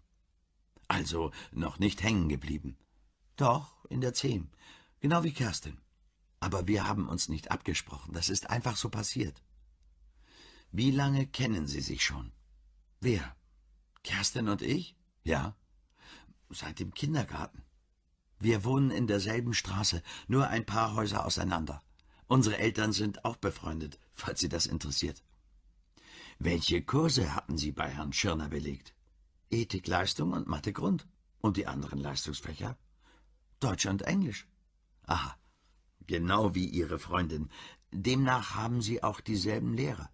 also noch nicht hängen geblieben. Doch, in der Zehn. Genau wie Kerstin. Aber wir haben uns nicht abgesprochen. Das ist einfach so passiert. Wie lange kennen Sie sich schon? Wer? Kerstin und ich? Ja. Seit dem Kindergarten. Wir wohnen in derselben Straße, nur ein paar Häuser auseinander. Unsere Eltern sind auch befreundet, falls Sie das interessiert. Welche Kurse hatten Sie bei Herrn Schirner belegt? Ethik Leistung und Mathe Grund. Und die anderen Leistungsfächer? Deutsch und Englisch. Aha, genau wie Ihre Freundin. Demnach haben Sie auch dieselben Lehrer.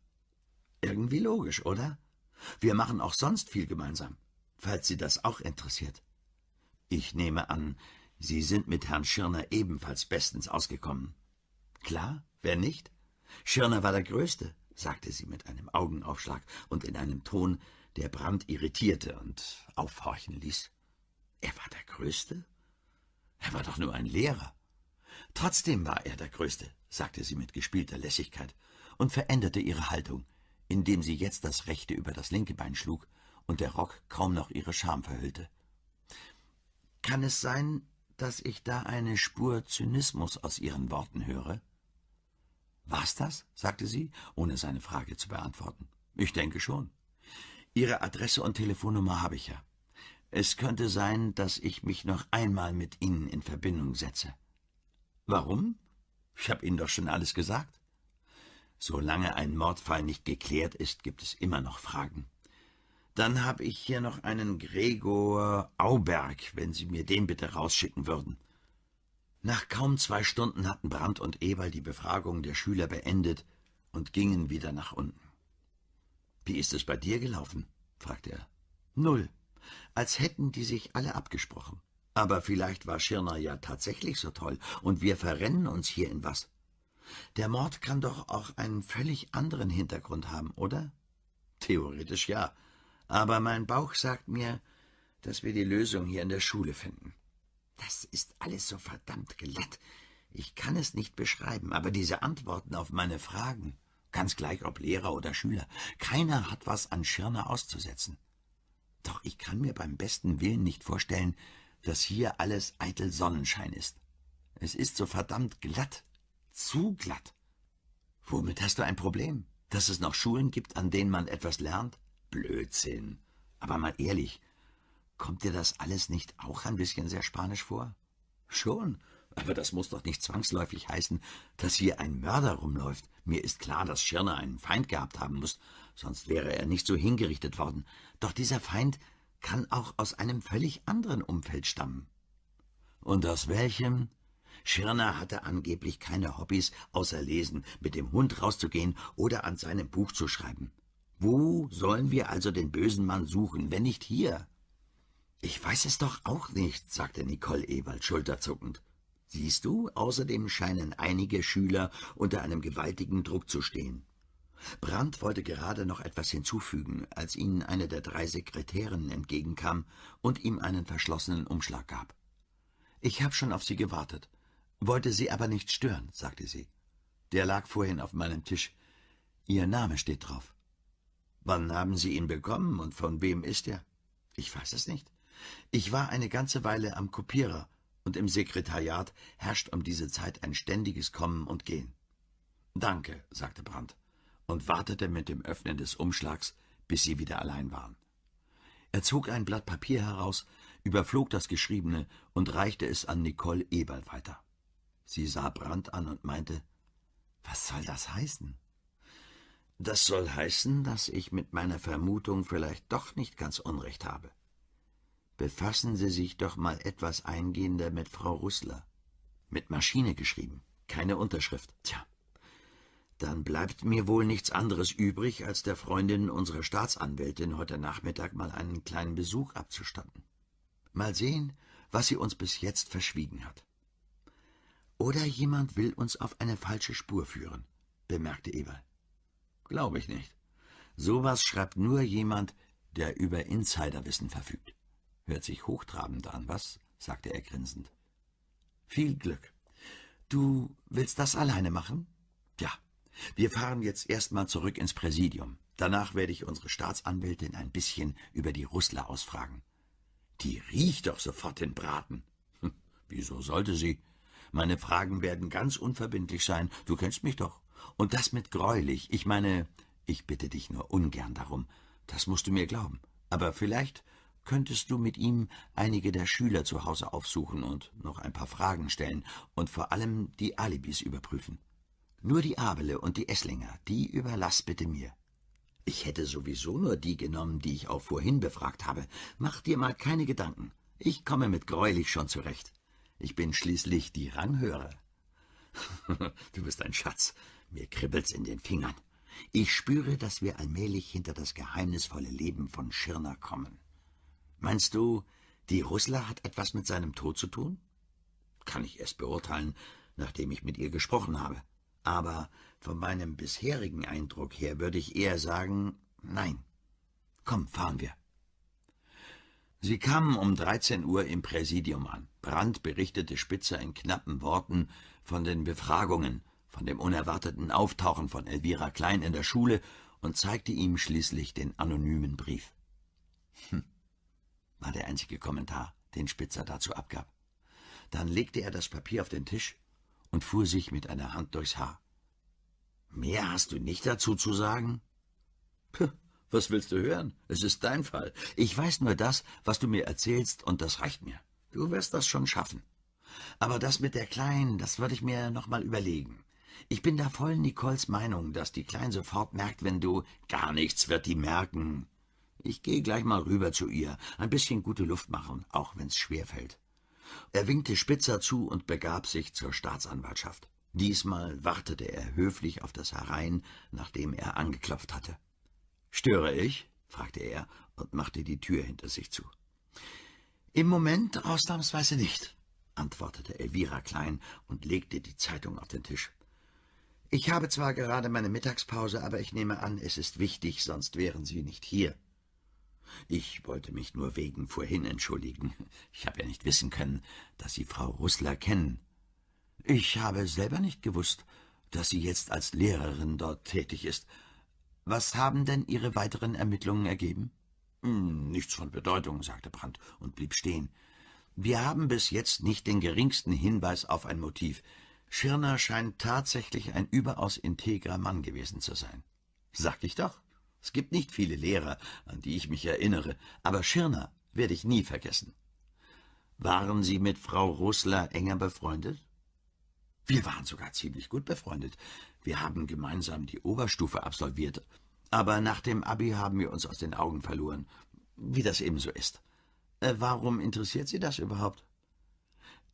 Irgendwie logisch, oder? Wir machen auch sonst viel gemeinsam, falls Sie das auch interessiert. Ich nehme an, Sie sind mit Herrn Schirner ebenfalls bestens ausgekommen. Klar, wer nicht? Schirner war der Größte, sagte sie mit einem Augenaufschlag und in einem Ton, der Brand irritierte und aufhorchen ließ. Er war der Größte? Er war doch nur ein Lehrer. Trotzdem war er der Größte, sagte sie mit gespielter Lässigkeit und veränderte ihre Haltung, indem sie jetzt das rechte über das linke Bein schlug und der Rock kaum noch ihre Scham verhüllte. Kann es sein, dass ich da eine Spur Zynismus aus ihren Worten höre? Was das? sagte sie, ohne seine Frage zu beantworten. Ich denke schon. Ihre Adresse und Telefonnummer habe ich ja. Es könnte sein, dass ich mich noch einmal mit Ihnen in Verbindung setze. Warum? Ich habe Ihnen doch schon alles gesagt. Solange ein Mordfall nicht geklärt ist, gibt es immer noch Fragen. Dann habe ich hier noch einen Gregor Auberg, wenn Sie mir den bitte rausschicken würden. Nach kaum zwei Stunden hatten Brandt und Eberl die Befragung der Schüler beendet und gingen wieder nach unten. Wie ist es bei dir gelaufen? fragte er. Null. Als hätten die sich alle abgesprochen. Aber vielleicht war Schirner ja tatsächlich so toll, und wir verrennen uns hier in was. Der Mord kann doch auch einen völlig anderen Hintergrund haben, oder? Theoretisch ja. Aber mein Bauch sagt mir, dass wir die Lösung hier in der Schule finden. Das ist alles so verdammt glatt. Ich kann es nicht beschreiben, aber diese Antworten auf meine Fragen. Ganz gleich ob Lehrer oder Schüler. Keiner hat was an Schirner auszusetzen. Doch ich kann mir beim besten Willen nicht vorstellen, dass hier alles eitel Sonnenschein ist. Es ist so verdammt glatt. Zu glatt. Womit hast du ein Problem? Dass es noch Schulen gibt, an denen man etwas lernt? Blödsinn. Aber mal ehrlich, kommt dir das alles nicht auch ein bisschen sehr spanisch vor? Schon, aber das muss doch nicht zwangsläufig heißen, dass hier ein Mörder rumläuft. Mir ist klar, dass Schirner einen Feind gehabt haben muss, sonst wäre er nicht so hingerichtet worden. Doch dieser Feind kann auch aus einem völlig anderen Umfeld stammen. Und aus welchem? Schirner hatte angeblich keine Hobbys außer Lesen, mit dem Hund rauszugehen oder an seinem Buch zu schreiben. Wo sollen wir also den bösen Mann suchen, wenn nicht hier? Ich weiß es doch auch nicht, sagte Nicole Ewald schulterzuckend. Siehst du, außerdem scheinen einige Schüler unter einem gewaltigen Druck zu stehen. Brandt wollte gerade noch etwas hinzufügen, als ihnen eine der drei Sekretärinnen entgegenkam und ihm einen verschlossenen Umschlag gab. Ich habe schon auf Sie gewartet, wollte Sie aber nicht stören, sagte sie. Der lag vorhin auf meinem Tisch. Ihr Name steht drauf. Wann haben Sie ihn bekommen und von wem ist er? Ich weiß es nicht. Ich war eine ganze Weile am Kopierer und im Sekretariat herrscht um diese Zeit ein ständiges Kommen und Gehen. Danke, sagte Brandt und wartete mit dem Öffnen des Umschlags, bis sie wieder allein waren. Er zog ein Blatt Papier heraus, überflog das Geschriebene und reichte es an Nicole Eberl weiter. Sie sah Brandt an und meinte, was soll das heißen? Das soll heißen, dass ich mit meiner Vermutung vielleicht doch nicht ganz Unrecht habe befassen Sie sich doch mal etwas eingehender mit Frau Russler. Mit Maschine geschrieben, keine Unterschrift. Tja, dann bleibt mir wohl nichts anderes übrig, als der Freundin unserer Staatsanwältin heute Nachmittag mal einen kleinen Besuch abzustatten. Mal sehen, was sie uns bis jetzt verschwiegen hat. Oder jemand will uns auf eine falsche Spur führen, bemerkte Eberl. Glaube ich nicht. Sowas schreibt nur jemand, der über Insiderwissen verfügt. Hört sich hochtrabend an, was? sagte er grinsend. Viel Glück. Du willst das alleine machen? Ja. Wir fahren jetzt erstmal zurück ins Präsidium. Danach werde ich unsere Staatsanwältin ein bisschen über die Russler ausfragen. Die riecht doch sofort den Braten. Hm, wieso sollte sie? Meine Fragen werden ganz unverbindlich sein. Du kennst mich doch. Und das mit greulich. Ich meine, ich bitte dich nur ungern darum. Das musst du mir glauben. Aber vielleicht könntest du mit ihm einige der Schüler zu Hause aufsuchen und noch ein paar Fragen stellen und vor allem die Alibis überprüfen. Nur die Abele und die Esslinger, die überlass bitte mir. Ich hätte sowieso nur die genommen, die ich auch vorhin befragt habe. Mach dir mal keine Gedanken. Ich komme mit Greulich schon zurecht. Ich bin schließlich die Ranghöre. du bist ein Schatz. Mir kribbelt's in den Fingern. Ich spüre, dass wir allmählich hinter das geheimnisvolle Leben von Schirner kommen. Meinst du, die Russler hat etwas mit seinem Tod zu tun? Kann ich erst beurteilen, nachdem ich mit ihr gesprochen habe. Aber von meinem bisherigen Eindruck her würde ich eher sagen, nein. Komm, fahren wir. Sie kamen um 13 Uhr im Präsidium an. Brandt berichtete Spitzer in knappen Worten von den Befragungen, von dem unerwarteten Auftauchen von Elvira Klein in der Schule und zeigte ihm schließlich den anonymen Brief. Hm war der einzige Kommentar, den Spitzer dazu abgab. Dann legte er das Papier auf den Tisch und fuhr sich mit einer Hand durchs Haar. Mehr hast du nicht dazu zu sagen? Puh, was willst du hören? Es ist dein Fall. Ich weiß nur das, was du mir erzählst, und das reicht mir. Du wirst das schon schaffen. Aber das mit der Kleinen, das würde ich mir noch mal überlegen. Ich bin da voll Nicoles Meinung, dass die Klein sofort merkt, wenn du... Gar nichts wird die merken. Ich gehe gleich mal rüber zu ihr, ein bisschen gute Luft machen, auch wenn's schwer fällt. Er winkte Spitzer zu und begab sich zur Staatsanwaltschaft. Diesmal wartete er höflich auf das Herein, nachdem er angeklopft hatte. Störe ich? fragte er und machte die Tür hinter sich zu. Im Moment ausnahmsweise nicht, antwortete Elvira Klein und legte die Zeitung auf den Tisch. Ich habe zwar gerade meine Mittagspause, aber ich nehme an, es ist wichtig, sonst wären Sie nicht hier. Ich wollte mich nur wegen vorhin entschuldigen. Ich habe ja nicht wissen können, dass Sie Frau Russler kennen. Ich habe selber nicht gewusst, dass sie jetzt als Lehrerin dort tätig ist. Was haben denn Ihre weiteren Ermittlungen ergeben? Hm, nichts von Bedeutung, sagte Brandt und blieb stehen. Wir haben bis jetzt nicht den geringsten Hinweis auf ein Motiv. Schirner scheint tatsächlich ein überaus integrer Mann gewesen zu sein. Sag ich doch. Es gibt nicht viele Lehrer, an die ich mich erinnere, aber Schirner werde ich nie vergessen. Waren Sie mit Frau Russler enger befreundet? Wir waren sogar ziemlich gut befreundet. Wir haben gemeinsam die Oberstufe absolviert. Aber nach dem Abi haben wir uns aus den Augen verloren, wie das ebenso ist. Äh, warum interessiert Sie das überhaupt?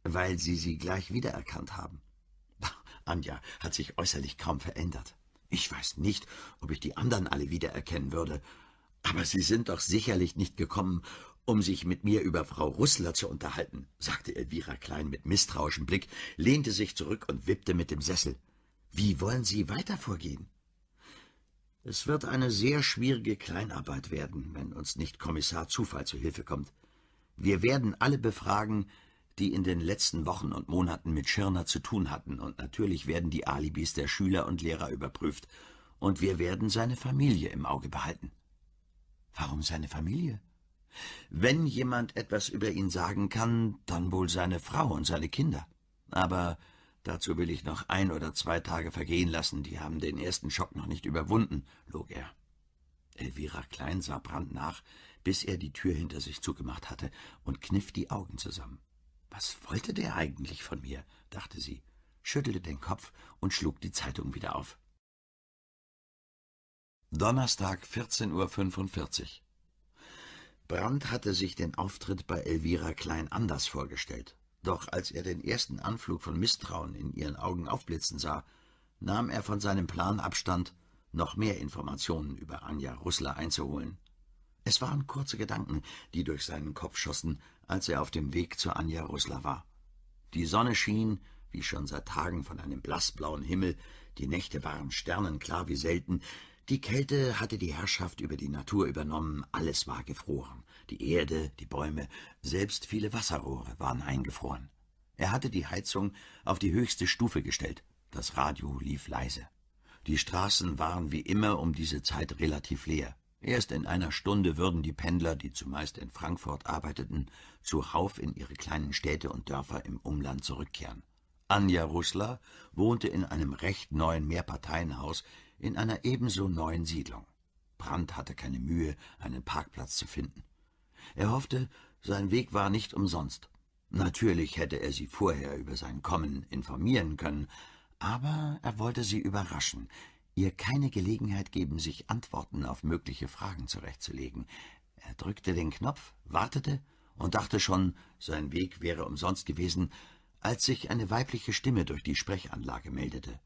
Weil Sie sie gleich wiedererkannt haben. Anja hat sich äußerlich kaum verändert. Ich weiß nicht, ob ich die anderen alle wiedererkennen würde, aber Sie sind doch sicherlich nicht gekommen, um sich mit mir über Frau Russler zu unterhalten, sagte Elvira Klein mit misstrauischem Blick, lehnte sich zurück und wippte mit dem Sessel. Wie wollen Sie weiter vorgehen? Es wird eine sehr schwierige Kleinarbeit werden, wenn uns nicht Kommissar Zufall zu Hilfe kommt. Wir werden alle befragen, die in den letzten Wochen und Monaten mit Schirner zu tun hatten, und natürlich werden die Alibis der Schüler und Lehrer überprüft, und wir werden seine Familie im Auge behalten. Warum seine Familie? Wenn jemand etwas über ihn sagen kann, dann wohl seine Frau und seine Kinder. Aber dazu will ich noch ein oder zwei Tage vergehen lassen, die haben den ersten Schock noch nicht überwunden, log er. Elvira Klein sah Brand nach, bis er die Tür hinter sich zugemacht hatte und kniff die Augen zusammen. Was wollte der eigentlich von mir? dachte sie, schüttelte den Kopf und schlug die Zeitung wieder auf. Donnerstag 14.45 Uhr. Brandt hatte sich den Auftritt bei Elvira Klein anders vorgestellt. Doch als er den ersten Anflug von Misstrauen in ihren Augen aufblitzen sah, nahm er von seinem Plan Abstand, noch mehr Informationen über Anja Russler einzuholen. Es waren kurze Gedanken, die durch seinen Kopf schossen, als er auf dem Weg zu Anja Rusla war. Die Sonne schien, wie schon seit Tagen von einem blassblauen Himmel, die Nächte waren sternenklar wie selten, die Kälte hatte die Herrschaft über die Natur übernommen, alles war gefroren, die Erde, die Bäume, selbst viele Wasserrohre waren eingefroren. Er hatte die Heizung auf die höchste Stufe gestellt, das Radio lief leise. Die Straßen waren wie immer um diese Zeit relativ leer. Erst in einer Stunde würden die Pendler, die zumeist in Frankfurt arbeiteten, zuhauf in ihre kleinen Städte und Dörfer im Umland zurückkehren. Anja Russler wohnte in einem recht neuen Mehrparteienhaus in einer ebenso neuen Siedlung. Brandt hatte keine Mühe, einen Parkplatz zu finden. Er hoffte, sein Weg war nicht umsonst. Natürlich hätte er sie vorher über sein Kommen informieren können, aber er wollte sie überraschen, ihr keine Gelegenheit geben, sich Antworten auf mögliche Fragen zurechtzulegen. Er drückte den Knopf, wartete und dachte schon, sein Weg wäre umsonst gewesen, als sich eine weibliche Stimme durch die Sprechanlage meldete.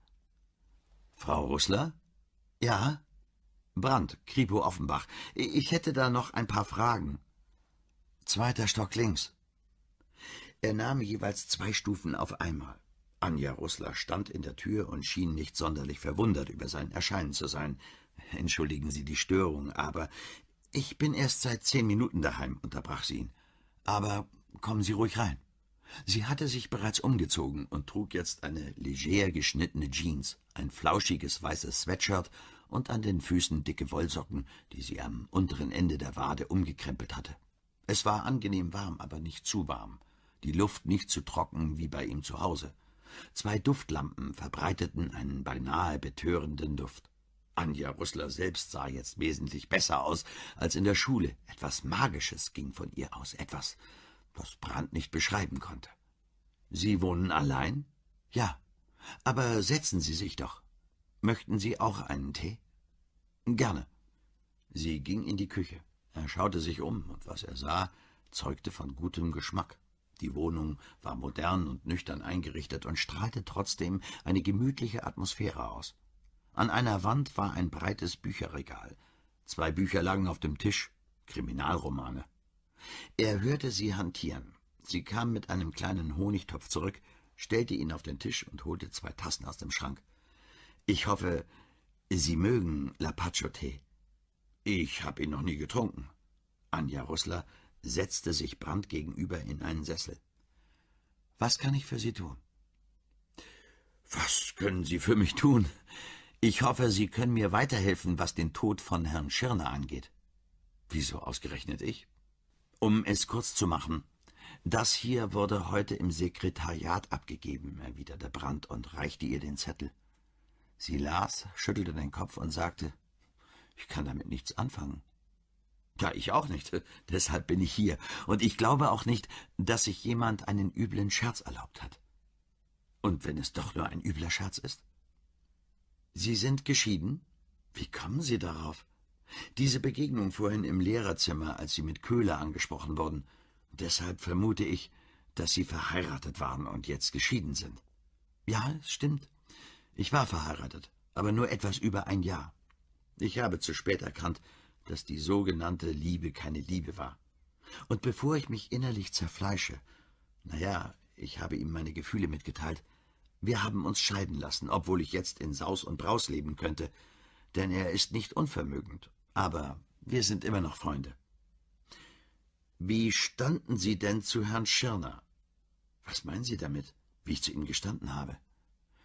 »Frau Russler?« »Ja?« »Brandt, Kripo Offenbach. Ich hätte da noch ein paar Fragen.« »Zweiter Stock links.« Er nahm jeweils zwei Stufen auf einmal. Anja Russler stand in der Tür und schien nicht sonderlich verwundert über sein Erscheinen zu sein. Entschuldigen Sie die Störung, aber ich bin erst seit zehn Minuten daheim, unterbrach sie ihn. Aber kommen Sie ruhig rein. Sie hatte sich bereits umgezogen und trug jetzt eine leger geschnittene Jeans, ein flauschiges weißes Sweatshirt und an den Füßen dicke Wollsocken, die sie am unteren Ende der Wade umgekrempelt hatte. Es war angenehm warm, aber nicht zu warm, die Luft nicht zu trocken wie bei ihm zu Hause. Zwei Duftlampen verbreiteten einen beinahe betörenden Duft. Anja Rüssler selbst sah jetzt wesentlich besser aus als in der Schule. Etwas Magisches ging von ihr aus, etwas, das Brand nicht beschreiben konnte. Sie wohnen allein? Ja. Aber setzen Sie sich doch. Möchten Sie auch einen Tee? Gerne. Sie ging in die Küche. Er schaute sich um, und was er sah, zeugte von gutem Geschmack. Die Wohnung war modern und nüchtern eingerichtet und strahlte trotzdem eine gemütliche Atmosphäre aus. An einer Wand war ein breites Bücherregal. Zwei Bücher lagen auf dem Tisch, Kriminalromane. Er hörte sie hantieren. Sie kam mit einem kleinen Honigtopf zurück, stellte ihn auf den Tisch und holte zwei Tassen aus dem Schrank. Ich hoffe, Sie mögen Lapacho-Tee. Ich habe ihn noch nie getrunken. Anja Rüssler setzte sich Brandt gegenüber in einen Sessel. Was kann ich für Sie tun? Was können Sie für mich tun? Ich hoffe, Sie können mir weiterhelfen, was den Tod von Herrn Schirner angeht. Wieso ausgerechnet ich? Um es kurz zu machen. Das hier wurde heute im Sekretariat abgegeben, erwiderte Brandt und reichte ihr den Zettel. Sie las, schüttelte den Kopf und sagte, ich kann damit nichts anfangen. Ja, ich auch nicht. Deshalb bin ich hier. Und ich glaube auch nicht, dass sich jemand einen üblen Scherz erlaubt hat. Und wenn es doch nur ein übler Scherz ist? Sie sind geschieden? Wie kommen Sie darauf? Diese Begegnung vorhin im Lehrerzimmer, als Sie mit Köhler angesprochen wurden. Deshalb vermute ich, dass Sie verheiratet waren und jetzt geschieden sind. Ja, es stimmt. Ich war verheiratet, aber nur etwas über ein Jahr. Ich habe zu spät erkannt, dass die sogenannte Liebe keine Liebe war. Und bevor ich mich innerlich zerfleische, na ja, ich habe ihm meine Gefühle mitgeteilt, wir haben uns scheiden lassen, obwohl ich jetzt in Saus und Braus leben könnte, denn er ist nicht unvermögend, aber wir sind immer noch Freunde. Wie standen Sie denn zu Herrn Schirner? Was meinen Sie damit, wie ich zu ihm gestanden habe?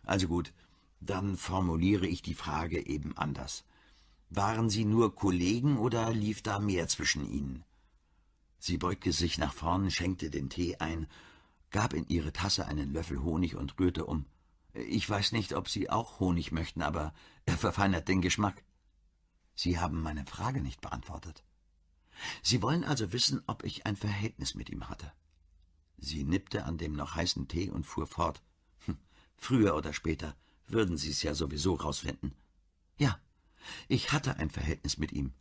Also gut, dann formuliere ich die Frage eben anders. Waren sie nur Kollegen oder lief da mehr zwischen ihnen? Sie beugte sich nach vorn, schenkte den Tee ein, gab in ihre Tasse einen Löffel Honig und rührte um. Ich weiß nicht, ob Sie auch Honig möchten, aber er verfeinert den Geschmack. Sie haben meine Frage nicht beantwortet. Sie wollen also wissen, ob ich ein Verhältnis mit ihm hatte. Sie nippte an dem noch heißen Tee und fuhr fort. Hm, früher oder später würden Sie es ja sowieso rausfinden. Ja, ich hatte ein Verhältnis mit ihm,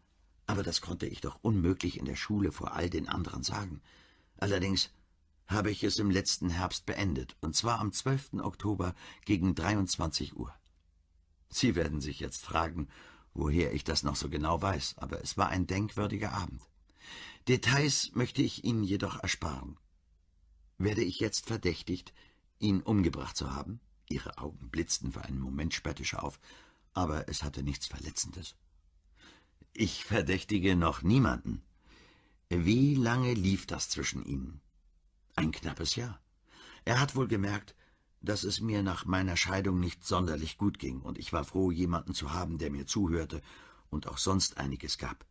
aber das konnte ich doch unmöglich in der Schule vor all den anderen sagen. Allerdings habe ich es im letzten Herbst beendet, und zwar am 12. Oktober gegen 23 Uhr. Sie werden sich jetzt fragen, woher ich das noch so genau weiß, aber es war ein denkwürdiger Abend. Details möchte ich Ihnen jedoch ersparen. Werde ich jetzt verdächtigt, ihn umgebracht zu haben? Ihre Augen blitzten für einen Moment spöttisch auf, aber es hatte nichts Verletzendes. Ich verdächtige noch niemanden. Wie lange lief das zwischen Ihnen? Ein knappes Jahr. Er hat wohl gemerkt, dass es mir nach meiner Scheidung nicht sonderlich gut ging, und ich war froh, jemanden zu haben, der mir zuhörte und auch sonst einiges gab.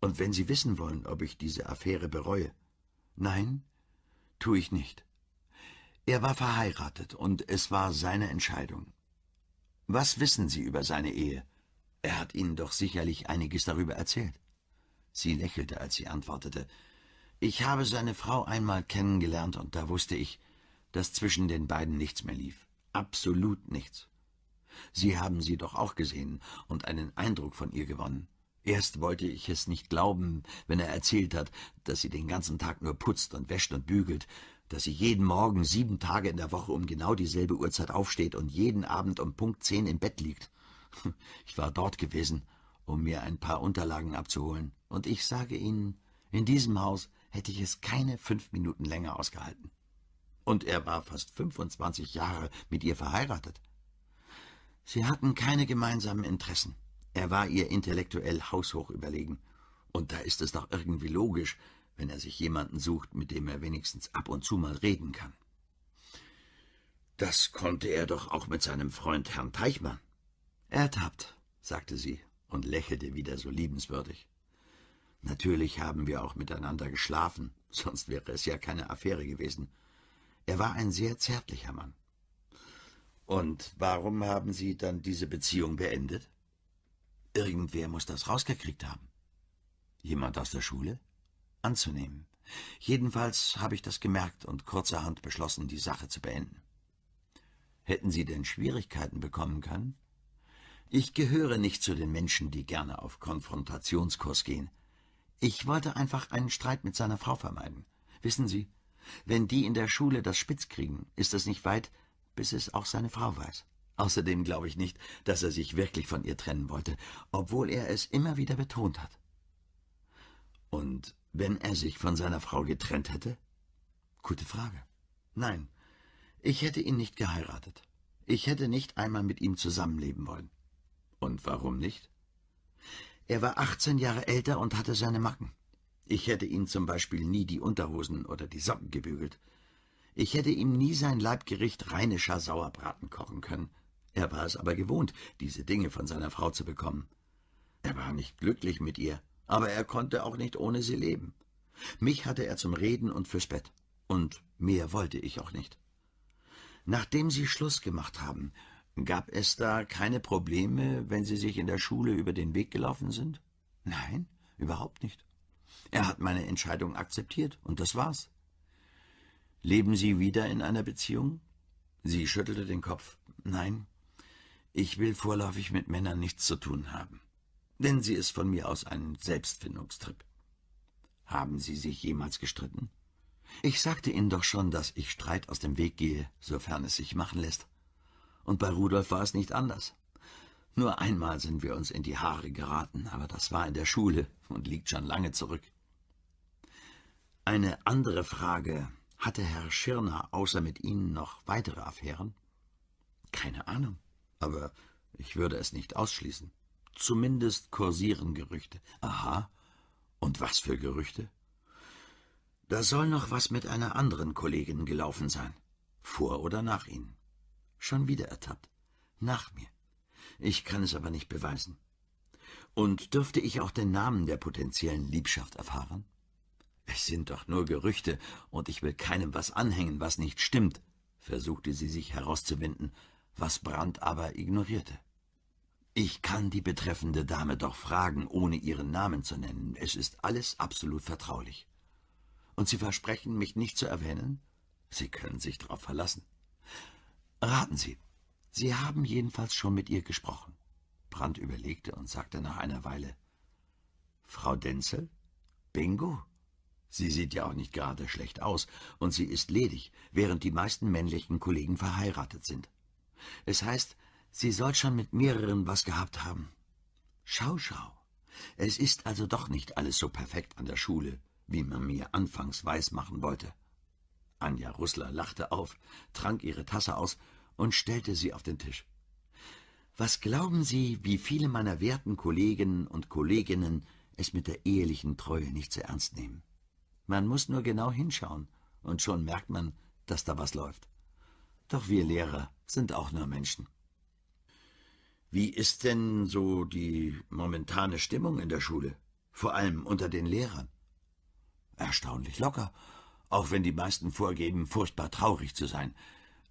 Und wenn Sie wissen wollen, ob ich diese Affäre bereue, nein, tu ich nicht. Er war verheiratet, und es war seine Entscheidung. Was wissen Sie über seine Ehe? Er hat Ihnen doch sicherlich einiges darüber erzählt. Sie lächelte, als sie antwortete. Ich habe seine Frau einmal kennengelernt, und da wusste ich, dass zwischen den beiden nichts mehr lief. Absolut nichts. Sie haben sie doch auch gesehen und einen Eindruck von ihr gewonnen. Erst wollte ich es nicht glauben, wenn er erzählt hat, dass sie den ganzen Tag nur putzt und wäscht und bügelt, dass sie jeden Morgen sieben Tage in der Woche um genau dieselbe Uhrzeit aufsteht und jeden Abend um Punkt zehn im Bett liegt. Ich war dort gewesen, um mir ein paar Unterlagen abzuholen, und ich sage Ihnen, in diesem Haus hätte ich es keine fünf Minuten länger ausgehalten. Und er war fast 25 Jahre mit ihr verheiratet. Sie hatten keine gemeinsamen Interessen. Er war ihr intellektuell haushoch überlegen. Und da ist es doch irgendwie logisch, wenn er sich jemanden sucht, mit dem er wenigstens ab und zu mal reden kann. Das konnte er doch auch mit seinem Freund Herrn Teichmann. Ertappt, sagte sie und lächelte wieder so liebenswürdig. Natürlich haben wir auch miteinander geschlafen, sonst wäre es ja keine Affäre gewesen. Er war ein sehr zärtlicher Mann. Und warum haben Sie dann diese Beziehung beendet? Irgendwer muss das rausgekriegt haben. Jemand aus der Schule? anzunehmen. Jedenfalls habe ich das gemerkt und kurzerhand beschlossen, die Sache zu beenden. Hätten Sie denn Schwierigkeiten bekommen können? Ich gehöre nicht zu den Menschen, die gerne auf Konfrontationskurs gehen. Ich wollte einfach einen Streit mit seiner Frau vermeiden. Wissen Sie, wenn die in der Schule das Spitz kriegen, ist es nicht weit, bis es auch seine Frau weiß. Außerdem glaube ich nicht, dass er sich wirklich von ihr trennen wollte, obwohl er es immer wieder betont hat. Und wenn er sich von seiner Frau getrennt hätte? Gute Frage. Nein, ich hätte ihn nicht geheiratet. Ich hätte nicht einmal mit ihm zusammenleben wollen. Und warum nicht? Er war 18 Jahre älter und hatte seine Macken. Ich hätte ihm zum Beispiel nie die Unterhosen oder die Socken gebügelt. Ich hätte ihm nie sein Leibgericht rheinischer Sauerbraten kochen können. Er war es aber gewohnt, diese Dinge von seiner Frau zu bekommen. Er war nicht glücklich mit ihr, aber er konnte auch nicht ohne sie leben. Mich hatte er zum Reden und fürs Bett, und mehr wollte ich auch nicht. Nachdem sie Schluss gemacht haben, gab es da keine Probleme, wenn sie sich in der Schule über den Weg gelaufen sind? Nein, überhaupt nicht. Er hat meine Entscheidung akzeptiert, und das war's. Leben Sie wieder in einer Beziehung? Sie schüttelte den Kopf. Nein, ich will vorläufig mit Männern nichts zu tun haben. Nennen Sie es von mir aus einen Selbstfindungstrip. Haben Sie sich jemals gestritten? Ich sagte Ihnen doch schon, dass ich Streit aus dem Weg gehe, sofern es sich machen lässt. Und bei Rudolf war es nicht anders. Nur einmal sind wir uns in die Haare geraten, aber das war in der Schule und liegt schon lange zurück. Eine andere Frage. Hatte Herr Schirner außer mit Ihnen noch weitere Affären? Keine Ahnung, aber ich würde es nicht ausschließen. Zumindest kursieren Gerüchte. Aha. Und was für Gerüchte? Da soll noch was mit einer anderen Kollegin gelaufen sein. Vor oder nach Ihnen. Schon wieder ertappt. Nach mir. Ich kann es aber nicht beweisen. Und dürfte ich auch den Namen der potenziellen Liebschaft erfahren? Es sind doch nur Gerüchte, und ich will keinem was anhängen, was nicht stimmt, versuchte sie sich herauszuwinden, was Brandt aber ignorierte. Ich kann die betreffende Dame doch fragen, ohne ihren Namen zu nennen. Es ist alles absolut vertraulich. Und Sie versprechen, mich nicht zu erwähnen? Sie können sich darauf verlassen. Raten Sie, Sie haben jedenfalls schon mit ihr gesprochen. Brandt überlegte und sagte nach einer Weile, Frau Denzel? Bingo. Sie sieht ja auch nicht gerade schlecht aus, und sie ist ledig, während die meisten männlichen Kollegen verheiratet sind. Es heißt, Sie soll schon mit mehreren was gehabt haben. Schau, schau. Es ist also doch nicht alles so perfekt an der Schule, wie man mir anfangs weismachen wollte. Anja Russler lachte auf, trank ihre Tasse aus und stellte sie auf den Tisch. Was glauben Sie, wie viele meiner werten Kollegen und Kolleginnen es mit der ehelichen Treue nicht so ernst nehmen? Man muss nur genau hinschauen, und schon merkt man, dass da was läuft. Doch wir Lehrer sind auch nur Menschen. Wie ist denn so die momentane Stimmung in der Schule, vor allem unter den Lehrern? Erstaunlich locker, auch wenn die meisten vorgeben, furchtbar traurig zu sein.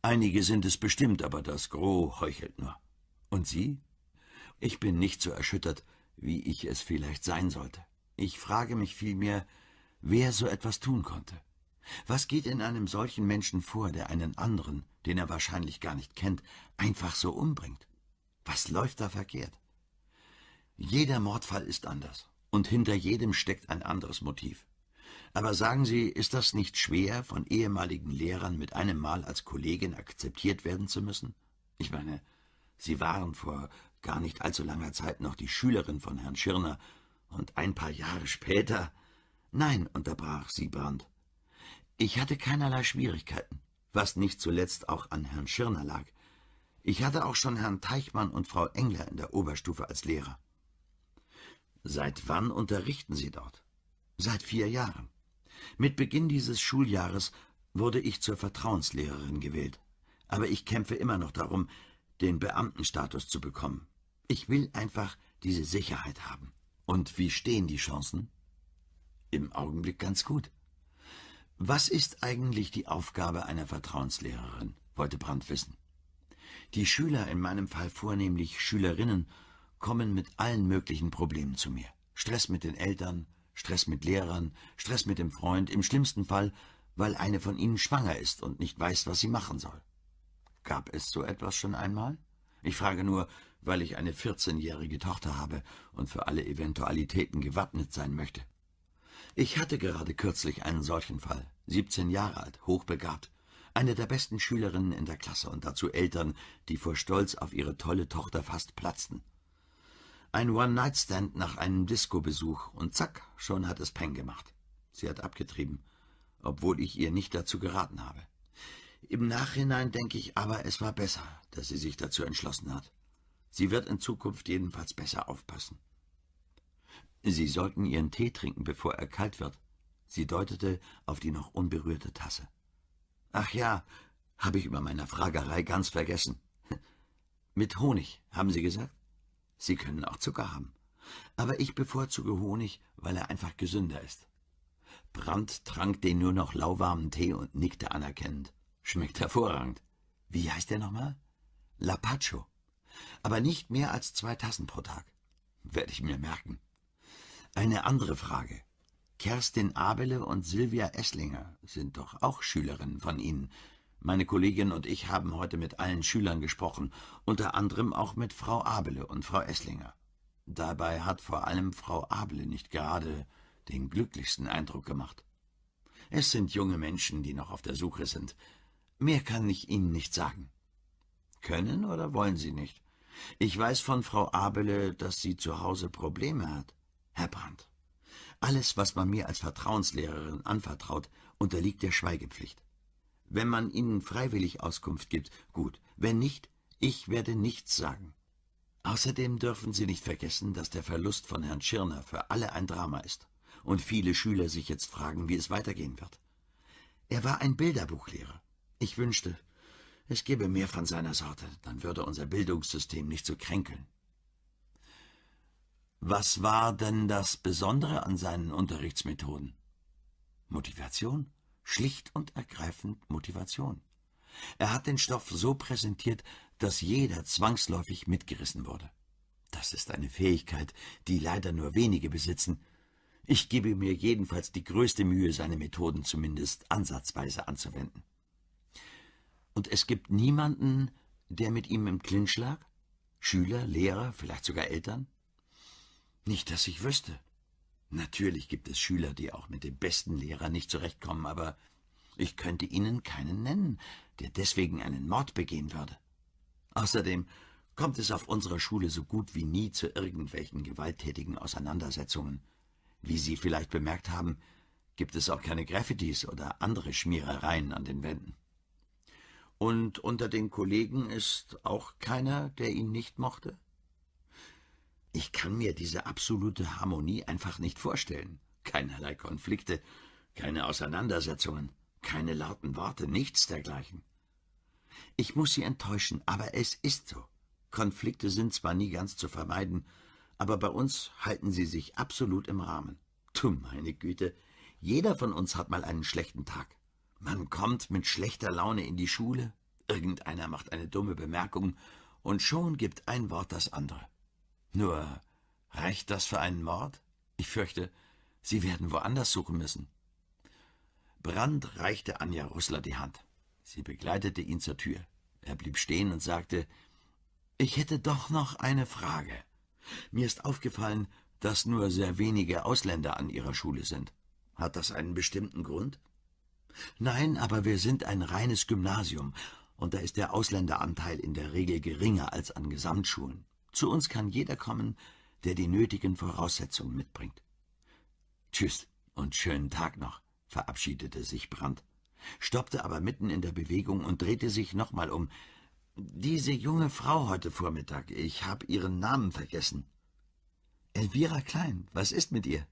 Einige sind es bestimmt, aber das Gros heuchelt nur. Und Sie? Ich bin nicht so erschüttert, wie ich es vielleicht sein sollte. Ich frage mich vielmehr, wer so etwas tun konnte. Was geht in einem solchen Menschen vor, der einen anderen, den er wahrscheinlich gar nicht kennt, einfach so umbringt? Was läuft da verkehrt? Jeder Mordfall ist anders und hinter jedem steckt ein anderes Motiv. Aber sagen Sie, ist das nicht schwer, von ehemaligen Lehrern mit einem Mal als Kollegin akzeptiert werden zu müssen? Ich meine, Sie waren vor gar nicht allzu langer Zeit noch die Schülerin von Herrn Schirner und ein paar Jahre später. Nein, unterbrach sie Brandt. Ich hatte keinerlei Schwierigkeiten, was nicht zuletzt auch an Herrn Schirner lag. Ich hatte auch schon Herrn Teichmann und Frau Engler in der Oberstufe als Lehrer. Seit wann unterrichten Sie dort? Seit vier Jahren. Mit Beginn dieses Schuljahres wurde ich zur Vertrauenslehrerin gewählt. Aber ich kämpfe immer noch darum, den Beamtenstatus zu bekommen. Ich will einfach diese Sicherheit haben. Und wie stehen die Chancen? Im Augenblick ganz gut. Was ist eigentlich die Aufgabe einer Vertrauenslehrerin? wollte Brandt wissen. Die Schüler, in meinem Fall vornehmlich Schülerinnen, kommen mit allen möglichen Problemen zu mir. Stress mit den Eltern, Stress mit Lehrern, Stress mit dem Freund, im schlimmsten Fall, weil eine von ihnen schwanger ist und nicht weiß, was sie machen soll. Gab es so etwas schon einmal? Ich frage nur, weil ich eine 14-jährige Tochter habe und für alle Eventualitäten gewappnet sein möchte. Ich hatte gerade kürzlich einen solchen Fall, 17 Jahre alt, hochbegabt, eine der besten Schülerinnen in der Klasse und dazu Eltern, die vor Stolz auf ihre tolle Tochter fast platzten. Ein One-Night-Stand nach einem Disco-Besuch und zack, schon hat es Peng gemacht. Sie hat abgetrieben, obwohl ich ihr nicht dazu geraten habe. Im Nachhinein denke ich aber, es war besser, dass sie sich dazu entschlossen hat. Sie wird in Zukunft jedenfalls besser aufpassen. Sie sollten Ihren Tee trinken, bevor er kalt wird. Sie deutete auf die noch unberührte Tasse. Ach ja, habe ich über meiner Fragerei ganz vergessen. Mit Honig, haben Sie gesagt? Sie können auch Zucker haben. Aber ich bevorzuge Honig, weil er einfach gesünder ist. Brandt trank den nur noch lauwarmen Tee und nickte anerkennend. Schmeckt hervorragend. Wie heißt der nochmal? Lapacho. Aber nicht mehr als zwei Tassen pro Tag. Werde ich mir merken. Eine andere Frage. Kerstin Abele und Silvia Esslinger sind doch auch Schülerinnen von Ihnen. Meine Kollegin und ich haben heute mit allen Schülern gesprochen, unter anderem auch mit Frau Abele und Frau Esslinger. Dabei hat vor allem Frau Abele nicht gerade den glücklichsten Eindruck gemacht. Es sind junge Menschen, die noch auf der Suche sind. Mehr kann ich Ihnen nicht sagen. Können oder wollen Sie nicht? Ich weiß von Frau Abele, dass sie zu Hause Probleme hat. Herr Brandt. Alles, was man mir als Vertrauenslehrerin anvertraut, unterliegt der Schweigepflicht. Wenn man ihnen freiwillig Auskunft gibt, gut. Wenn nicht, ich werde nichts sagen. Außerdem dürfen Sie nicht vergessen, dass der Verlust von Herrn Schirner für alle ein Drama ist und viele Schüler sich jetzt fragen, wie es weitergehen wird. Er war ein Bilderbuchlehrer. Ich wünschte, es gäbe mehr von seiner Sorte, dann würde unser Bildungssystem nicht so kränkeln. Was war denn das Besondere an seinen Unterrichtsmethoden? Motivation. Schlicht und ergreifend Motivation. Er hat den Stoff so präsentiert, dass jeder zwangsläufig mitgerissen wurde. Das ist eine Fähigkeit, die leider nur wenige besitzen. Ich gebe mir jedenfalls die größte Mühe, seine Methoden zumindest ansatzweise anzuwenden. Und es gibt niemanden, der mit ihm im Clinch lag? Schüler, Lehrer, vielleicht sogar Eltern? Nicht, dass ich wüsste. Natürlich gibt es Schüler, die auch mit dem besten Lehrer nicht zurechtkommen, aber ich könnte Ihnen keinen nennen, der deswegen einen Mord begehen würde. Außerdem kommt es auf unserer Schule so gut wie nie zu irgendwelchen gewalttätigen Auseinandersetzungen. Wie Sie vielleicht bemerkt haben, gibt es auch keine Graffitis oder andere Schmierereien an den Wänden. Und unter den Kollegen ist auch keiner, der ihn nicht mochte? Ich kann mir diese absolute Harmonie einfach nicht vorstellen. Keinerlei Konflikte, keine Auseinandersetzungen, keine lauten Worte, nichts dergleichen. Ich muss Sie enttäuschen, aber es ist so. Konflikte sind zwar nie ganz zu vermeiden, aber bei uns halten sie sich absolut im Rahmen. Du meine Güte, jeder von uns hat mal einen schlechten Tag. Man kommt mit schlechter Laune in die Schule, irgendeiner macht eine dumme Bemerkung, und schon gibt ein Wort das andere. Nur reicht das für einen Mord? Ich fürchte, Sie werden woanders suchen müssen. Brand reichte Anja Russler die Hand. Sie begleitete ihn zur Tür. Er blieb stehen und sagte, ich hätte doch noch eine Frage. Mir ist aufgefallen, dass nur sehr wenige Ausländer an Ihrer Schule sind. Hat das einen bestimmten Grund? Nein, aber wir sind ein reines Gymnasium, und da ist der Ausländeranteil in der Regel geringer als an Gesamtschulen. Zu uns kann jeder kommen, der die nötigen Voraussetzungen mitbringt. Tschüss und schönen Tag noch, verabschiedete sich Brandt, stoppte aber mitten in der Bewegung und drehte sich nochmal um. Diese junge Frau heute Vormittag, ich habe ihren Namen vergessen. Elvira Klein, was ist mit ihr?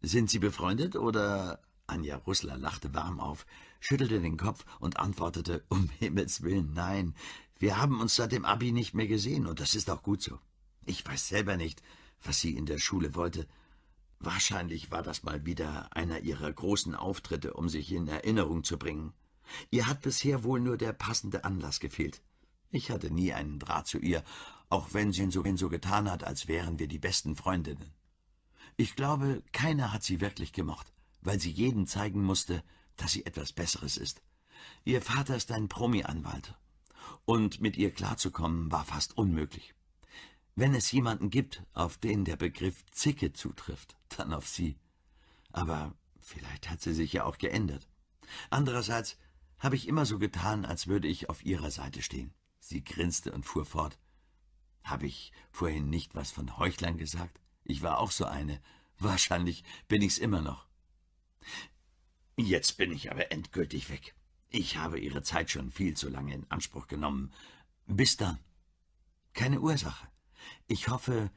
Sind Sie befreundet oder? Anja Russler lachte warm auf, schüttelte den Kopf und antwortete, um Himmels willen, nein, wir haben uns seit dem Abi nicht mehr gesehen, und das ist auch gut so. Ich weiß selber nicht, was sie in der Schule wollte. Wahrscheinlich war das mal wieder einer ihrer großen Auftritte, um sich in Erinnerung zu bringen. Ihr hat bisher wohl nur der passende Anlass gefehlt. Ich hatte nie einen Draht zu ihr, auch wenn sie so, so getan hat, als wären wir die besten Freundinnen. Ich glaube, keiner hat sie wirklich gemocht, weil sie jedem zeigen musste, dass sie etwas Besseres ist. Ihr Vater ist ein Promi-Anwalt und mit ihr klarzukommen war fast unmöglich. Wenn es jemanden gibt, auf den der Begriff Zicke zutrifft, dann auf sie. Aber vielleicht hat sie sich ja auch geändert. Andererseits habe ich immer so getan, als würde ich auf ihrer Seite stehen. Sie grinste und fuhr fort. Habe ich vorhin nicht was von Heuchlern gesagt? Ich war auch so eine. Wahrscheinlich bin ich's immer noch. Jetzt bin ich aber endgültig weg. Ich habe Ihre Zeit schon viel zu lange in Anspruch genommen. Bis dann. Keine Ursache. Ich hoffe,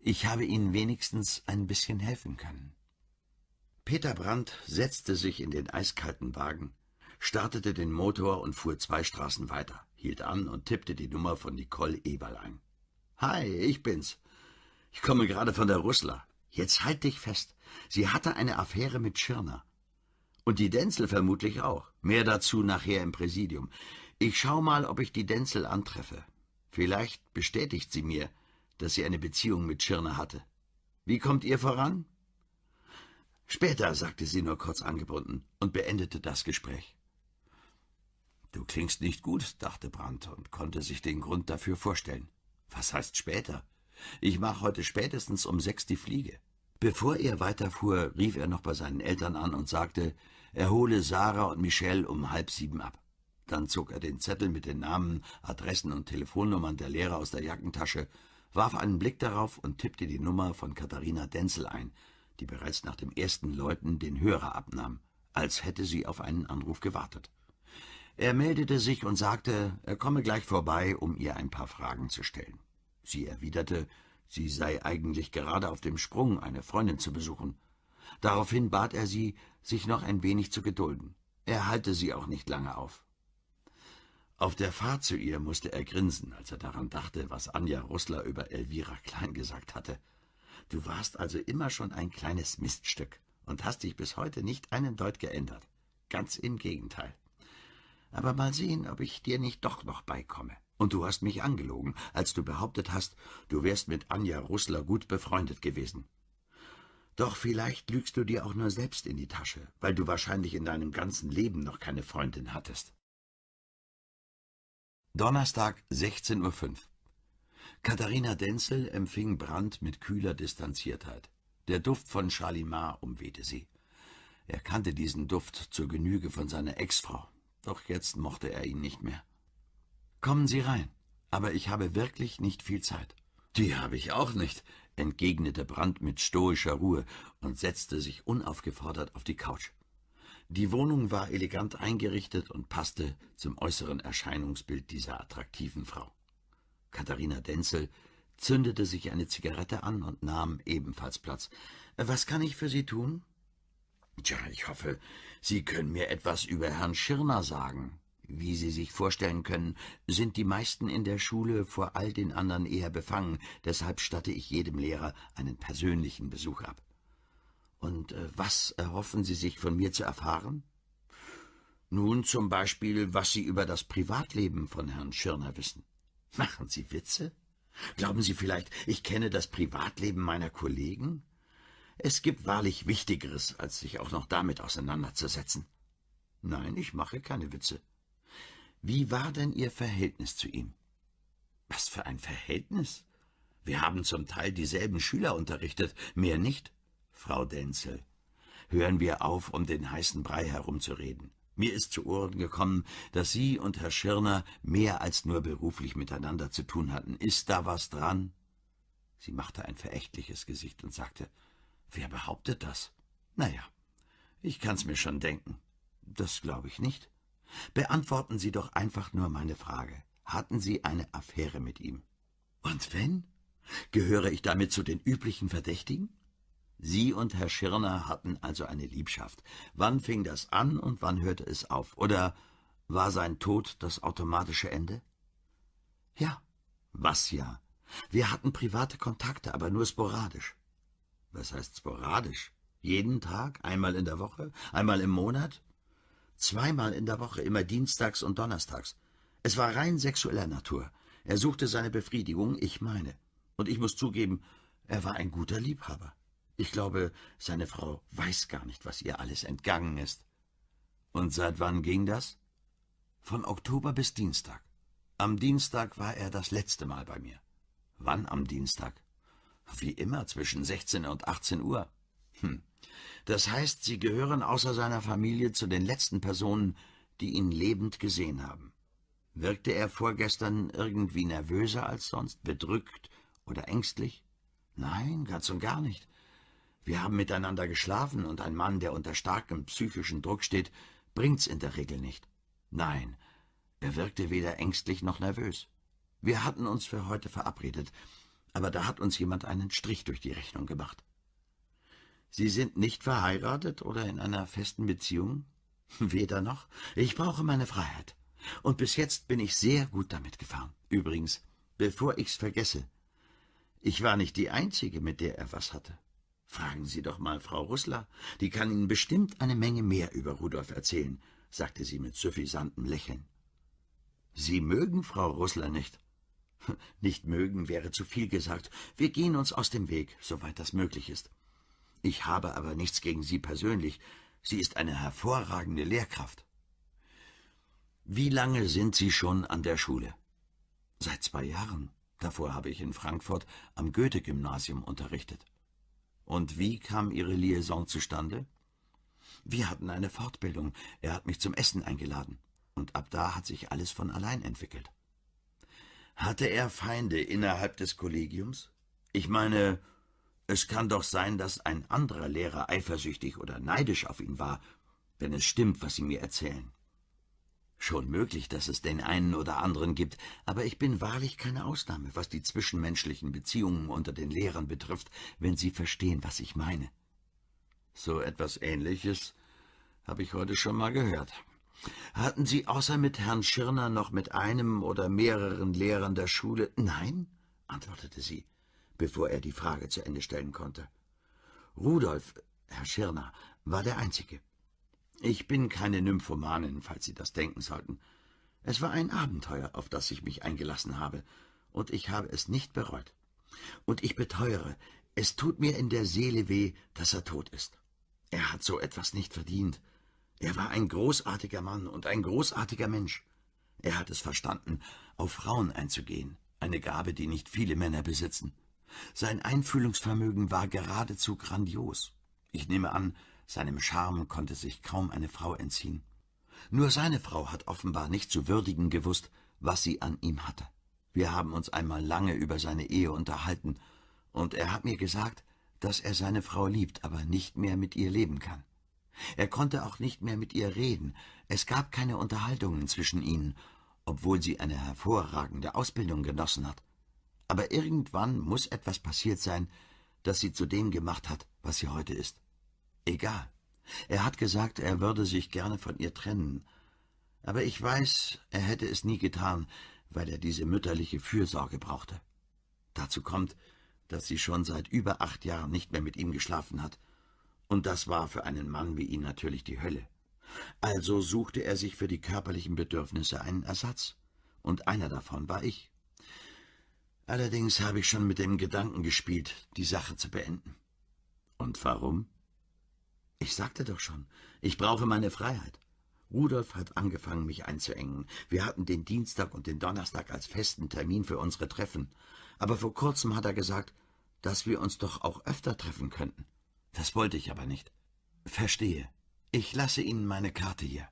ich habe Ihnen wenigstens ein bisschen helfen können. Peter Brandt setzte sich in den eiskalten Wagen, startete den Motor und fuhr zwei Straßen weiter, hielt an und tippte die Nummer von Nicole Eberl ein. »Hi, ich bin's. Ich komme gerade von der Russler. Jetzt halt dich fest. Sie hatte eine Affäre mit Schirner. Und die Denzel vermutlich auch. Mehr dazu nachher im Präsidium. Ich schau mal, ob ich die Denzel antreffe. Vielleicht bestätigt sie mir, dass sie eine Beziehung mit Schirner hatte. Wie kommt ihr voran? Später, sagte sie nur kurz angebunden und beendete das Gespräch. Du klingst nicht gut, dachte Brandt und konnte sich den Grund dafür vorstellen. Was heißt später? Ich mache heute spätestens um sechs die Fliege. Bevor er weiterfuhr, rief er noch bei seinen Eltern an und sagte, er hole Sarah und Michelle um halb sieben ab. Dann zog er den Zettel mit den Namen, Adressen und Telefonnummern der Lehrer aus der Jackentasche, warf einen Blick darauf und tippte die Nummer von Katharina Denzel ein, die bereits nach dem ersten Läuten den Hörer abnahm, als hätte sie auf einen Anruf gewartet. Er meldete sich und sagte, er komme gleich vorbei, um ihr ein paar Fragen zu stellen. Sie erwiderte, sie sei eigentlich gerade auf dem Sprung, eine Freundin zu besuchen. Daraufhin bat er sie, sich noch ein wenig zu gedulden. Er halte sie auch nicht lange auf. Auf der Fahrt zu ihr musste er grinsen, als er daran dachte, was Anja Russler über Elvira Klein gesagt hatte. Du warst also immer schon ein kleines Miststück und hast dich bis heute nicht einen Deut geändert. Ganz im Gegenteil. Aber mal sehen, ob ich dir nicht doch noch beikomme. Und du hast mich angelogen, als du behauptet hast, du wärst mit Anja Russler gut befreundet gewesen. Doch vielleicht lügst du dir auch nur selbst in die Tasche, weil du wahrscheinlich in deinem ganzen Leben noch keine Freundin hattest. Donnerstag, 16.05 Uhr. Katharina Denzel empfing Brandt mit kühler Distanziertheit. Der Duft von Charlimar umwehte sie. Er kannte diesen Duft zur Genüge von seiner Ex-Frau, doch jetzt mochte er ihn nicht mehr. Kommen Sie rein, aber ich habe wirklich nicht viel Zeit. Die habe ich auch nicht, entgegnete Brandt mit stoischer Ruhe und setzte sich unaufgefordert auf die Couch. Die Wohnung war elegant eingerichtet und passte zum äußeren Erscheinungsbild dieser attraktiven Frau. Katharina Denzel zündete sich eine Zigarette an und nahm ebenfalls Platz. Was kann ich für Sie tun? Tja, ich hoffe, Sie können mir etwas über Herrn Schirner sagen. Wie Sie sich vorstellen können, sind die meisten in der Schule vor all den anderen eher befangen, deshalb statte ich jedem Lehrer einen persönlichen Besuch ab. Und äh, was erhoffen Sie sich von mir zu erfahren? Nun zum Beispiel, was Sie über das Privatleben von Herrn Schirner wissen. Machen Sie Witze? Glauben Sie vielleicht, ich kenne das Privatleben meiner Kollegen? Es gibt wahrlich Wichtigeres, als sich auch noch damit auseinanderzusetzen. Nein, ich mache keine Witze. Wie war denn Ihr Verhältnis zu ihm? Was für ein Verhältnis? Wir haben zum Teil dieselben Schüler unterrichtet, mehr nicht. Frau Denzel, hören wir auf, um den heißen Brei herumzureden. Mir ist zu Ohren gekommen, dass Sie und Herr Schirner mehr als nur beruflich miteinander zu tun hatten. Ist da was dran? Sie machte ein verächtliches Gesicht und sagte, »Wer behauptet das?« »Naja, ich kann's mir schon denken.« »Das glaube ich nicht.« Beantworten Sie doch einfach nur meine Frage. Hatten Sie eine Affäre mit ihm? Und wenn? Gehöre ich damit zu den üblichen Verdächtigen? Sie und Herr Schirner hatten also eine Liebschaft. Wann fing das an und wann hörte es auf? Oder war sein Tod das automatische Ende? Ja. Was ja? Wir hatten private Kontakte, aber nur sporadisch. Was heißt sporadisch? Jeden Tag? Einmal in der Woche? Einmal im Monat? Zweimal in der Woche, immer dienstags und donnerstags. Es war rein sexueller Natur. Er suchte seine Befriedigung, ich meine. Und ich muss zugeben, er war ein guter Liebhaber. Ich glaube, seine Frau weiß gar nicht, was ihr alles entgangen ist. Und seit wann ging das? Von Oktober bis Dienstag. Am Dienstag war er das letzte Mal bei mir. Wann am Dienstag? Wie immer zwischen 16 und 18 Uhr. Hm, das heißt, sie gehören außer seiner Familie zu den letzten Personen, die ihn lebend gesehen haben. Wirkte er vorgestern irgendwie nervöser als sonst, bedrückt oder ängstlich? Nein, ganz und gar nicht. Wir haben miteinander geschlafen, und ein Mann, der unter starkem psychischen Druck steht, bringt's in der Regel nicht. Nein, er wirkte weder ängstlich noch nervös. Wir hatten uns für heute verabredet, aber da hat uns jemand einen Strich durch die Rechnung gemacht. Sie sind nicht verheiratet oder in einer festen Beziehung? Weder noch. Ich brauche meine Freiheit. Und bis jetzt bin ich sehr gut damit gefahren. Übrigens, bevor ich's vergesse, ich war nicht die Einzige, mit der er was hatte. Fragen Sie doch mal Frau Russler, die kann Ihnen bestimmt eine Menge mehr über Rudolf erzählen, sagte sie mit suffisantem Lächeln. Sie mögen Frau Russler nicht. Nicht mögen wäre zu viel gesagt. Wir gehen uns aus dem Weg, soweit das möglich ist. Ich habe aber nichts gegen Sie persönlich. Sie ist eine hervorragende Lehrkraft. Wie lange sind Sie schon an der Schule? Seit zwei Jahren. Davor habe ich in Frankfurt am Goethe-Gymnasium unterrichtet. Und wie kam Ihre Liaison zustande? Wir hatten eine Fortbildung. Er hat mich zum Essen eingeladen. Und ab da hat sich alles von allein entwickelt. Hatte er Feinde innerhalb des Kollegiums? Ich meine, es kann doch sein, dass ein anderer Lehrer eifersüchtig oder neidisch auf ihn war, wenn es stimmt, was Sie mir erzählen. Schon möglich, dass es den einen oder anderen gibt, aber ich bin wahrlich keine Ausnahme, was die zwischenmenschlichen Beziehungen unter den Lehrern betrifft, wenn Sie verstehen, was ich meine. So etwas Ähnliches habe ich heute schon mal gehört. Hatten Sie außer mit Herrn Schirner noch mit einem oder mehreren Lehrern der Schule... Nein, antwortete sie, bevor er die Frage zu Ende stellen konnte. Rudolf, Herr Schirner, war der Einzige. Ich bin keine Nymphomanin, falls Sie das denken sollten. Es war ein Abenteuer, auf das ich mich eingelassen habe, und ich habe es nicht bereut. Und ich beteuere, es tut mir in der Seele weh, dass er tot ist. Er hat so etwas nicht verdient. Er war ein großartiger Mann und ein großartiger Mensch. Er hat es verstanden, auf Frauen einzugehen, eine Gabe, die nicht viele Männer besitzen. Sein Einfühlungsvermögen war geradezu grandios. Ich nehme an, seinem Charme konnte sich kaum eine Frau entziehen. Nur seine Frau hat offenbar nicht zu würdigen gewusst, was sie an ihm hatte. Wir haben uns einmal lange über seine Ehe unterhalten, und er hat mir gesagt, dass er seine Frau liebt, aber nicht mehr mit ihr leben kann. Er konnte auch nicht mehr mit ihr reden, es gab keine Unterhaltungen zwischen ihnen, obwohl sie eine hervorragende Ausbildung genossen hat. Aber irgendwann muss etwas passiert sein, das sie zu dem gemacht hat, was sie heute ist. Egal. Er hat gesagt, er würde sich gerne von ihr trennen. Aber ich weiß, er hätte es nie getan, weil er diese mütterliche Fürsorge brauchte. Dazu kommt, dass sie schon seit über acht Jahren nicht mehr mit ihm geschlafen hat. Und das war für einen Mann wie ihn natürlich die Hölle. Also suchte er sich für die körperlichen Bedürfnisse einen Ersatz. Und einer davon war ich. Allerdings habe ich schon mit dem Gedanken gespielt, die Sache zu beenden. Und warum? Ich sagte doch schon, ich brauche meine Freiheit. Rudolf hat angefangen, mich einzuengen. Wir hatten den Dienstag und den Donnerstag als festen Termin für unsere Treffen. Aber vor kurzem hat er gesagt, dass wir uns doch auch öfter treffen könnten. Das wollte ich aber nicht. Verstehe. Ich lasse Ihnen meine Karte hier.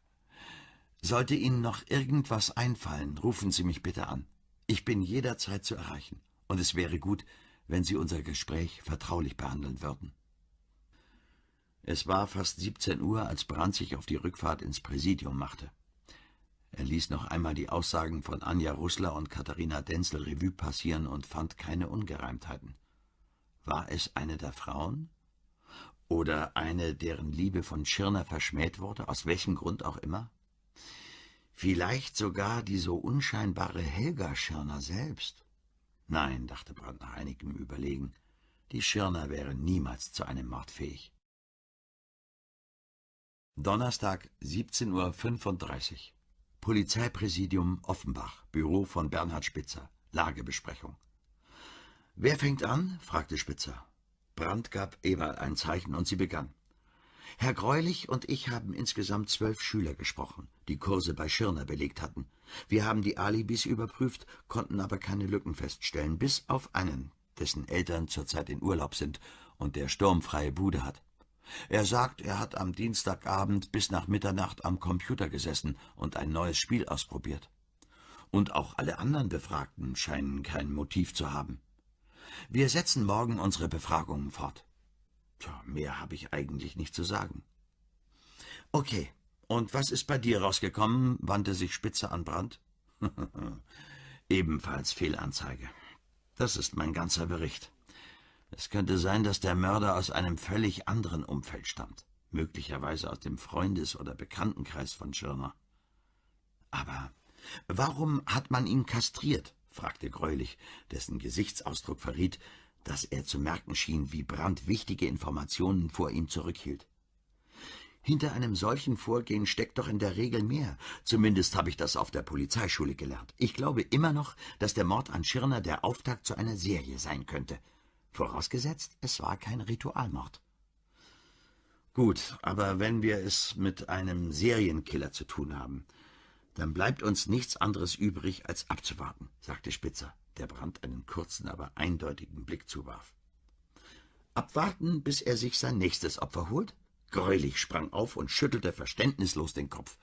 Sollte Ihnen noch irgendwas einfallen, rufen Sie mich bitte an. Ich bin jederzeit zu erreichen, und es wäre gut, wenn Sie unser Gespräch vertraulich behandeln würden. Es war fast 17 Uhr, als Brandt sich auf die Rückfahrt ins Präsidium machte. Er ließ noch einmal die Aussagen von Anja Russler und Katharina Denzel Revue passieren und fand keine Ungereimtheiten. War es eine der Frauen? Oder eine, deren Liebe von Schirner verschmäht wurde, aus welchem Grund auch immer? Vielleicht sogar die so unscheinbare Helga Schirner selbst. Nein, dachte Brandt nach einigem Überlegen, die Schirner wäre niemals zu einem Mord fähig. Donnerstag, 17.35 Uhr. Polizeipräsidium Offenbach, Büro von Bernhard Spitzer, Lagebesprechung. Wer fängt an? fragte Spitzer. Brandt gab Eberl ein Zeichen und sie begann. Herr Greulich und ich haben insgesamt zwölf Schüler gesprochen, die Kurse bei Schirner belegt hatten. Wir haben die Alibis überprüft, konnten aber keine Lücken feststellen, bis auf einen, dessen Eltern zurzeit in Urlaub sind und der sturmfreie Bude hat. Er sagt, er hat am Dienstagabend bis nach Mitternacht am Computer gesessen und ein neues Spiel ausprobiert. Und auch alle anderen Befragten scheinen kein Motiv zu haben. Wir setzen morgen unsere Befragungen fort. Tja, mehr habe ich eigentlich nicht zu sagen. Okay, und was ist bei dir rausgekommen? wandte sich Spitze an Brand. Ebenfalls Fehlanzeige. Das ist mein ganzer Bericht. Es könnte sein, dass der Mörder aus einem völlig anderen Umfeld stammt, möglicherweise aus dem Freundes- oder Bekanntenkreis von Schirmer. Aber warum hat man ihn kastriert? fragte Greulich, dessen Gesichtsausdruck verriet, dass er zu merken schien, wie Brandt wichtige Informationen vor ihm zurückhielt. Hinter einem solchen Vorgehen steckt doch in der Regel mehr. Zumindest habe ich das auf der Polizeischule gelernt. Ich glaube immer noch, dass der Mord an Schirner der Auftakt zu einer Serie sein könnte. Vorausgesetzt, es war kein Ritualmord. Gut, aber wenn wir es mit einem Serienkiller zu tun haben, dann bleibt uns nichts anderes übrig, als abzuwarten, sagte Spitzer der Brand einen kurzen, aber eindeutigen Blick zuwarf. Abwarten, bis er sich sein nächstes Opfer holt? Greulich sprang auf und schüttelte verständnislos den Kopf.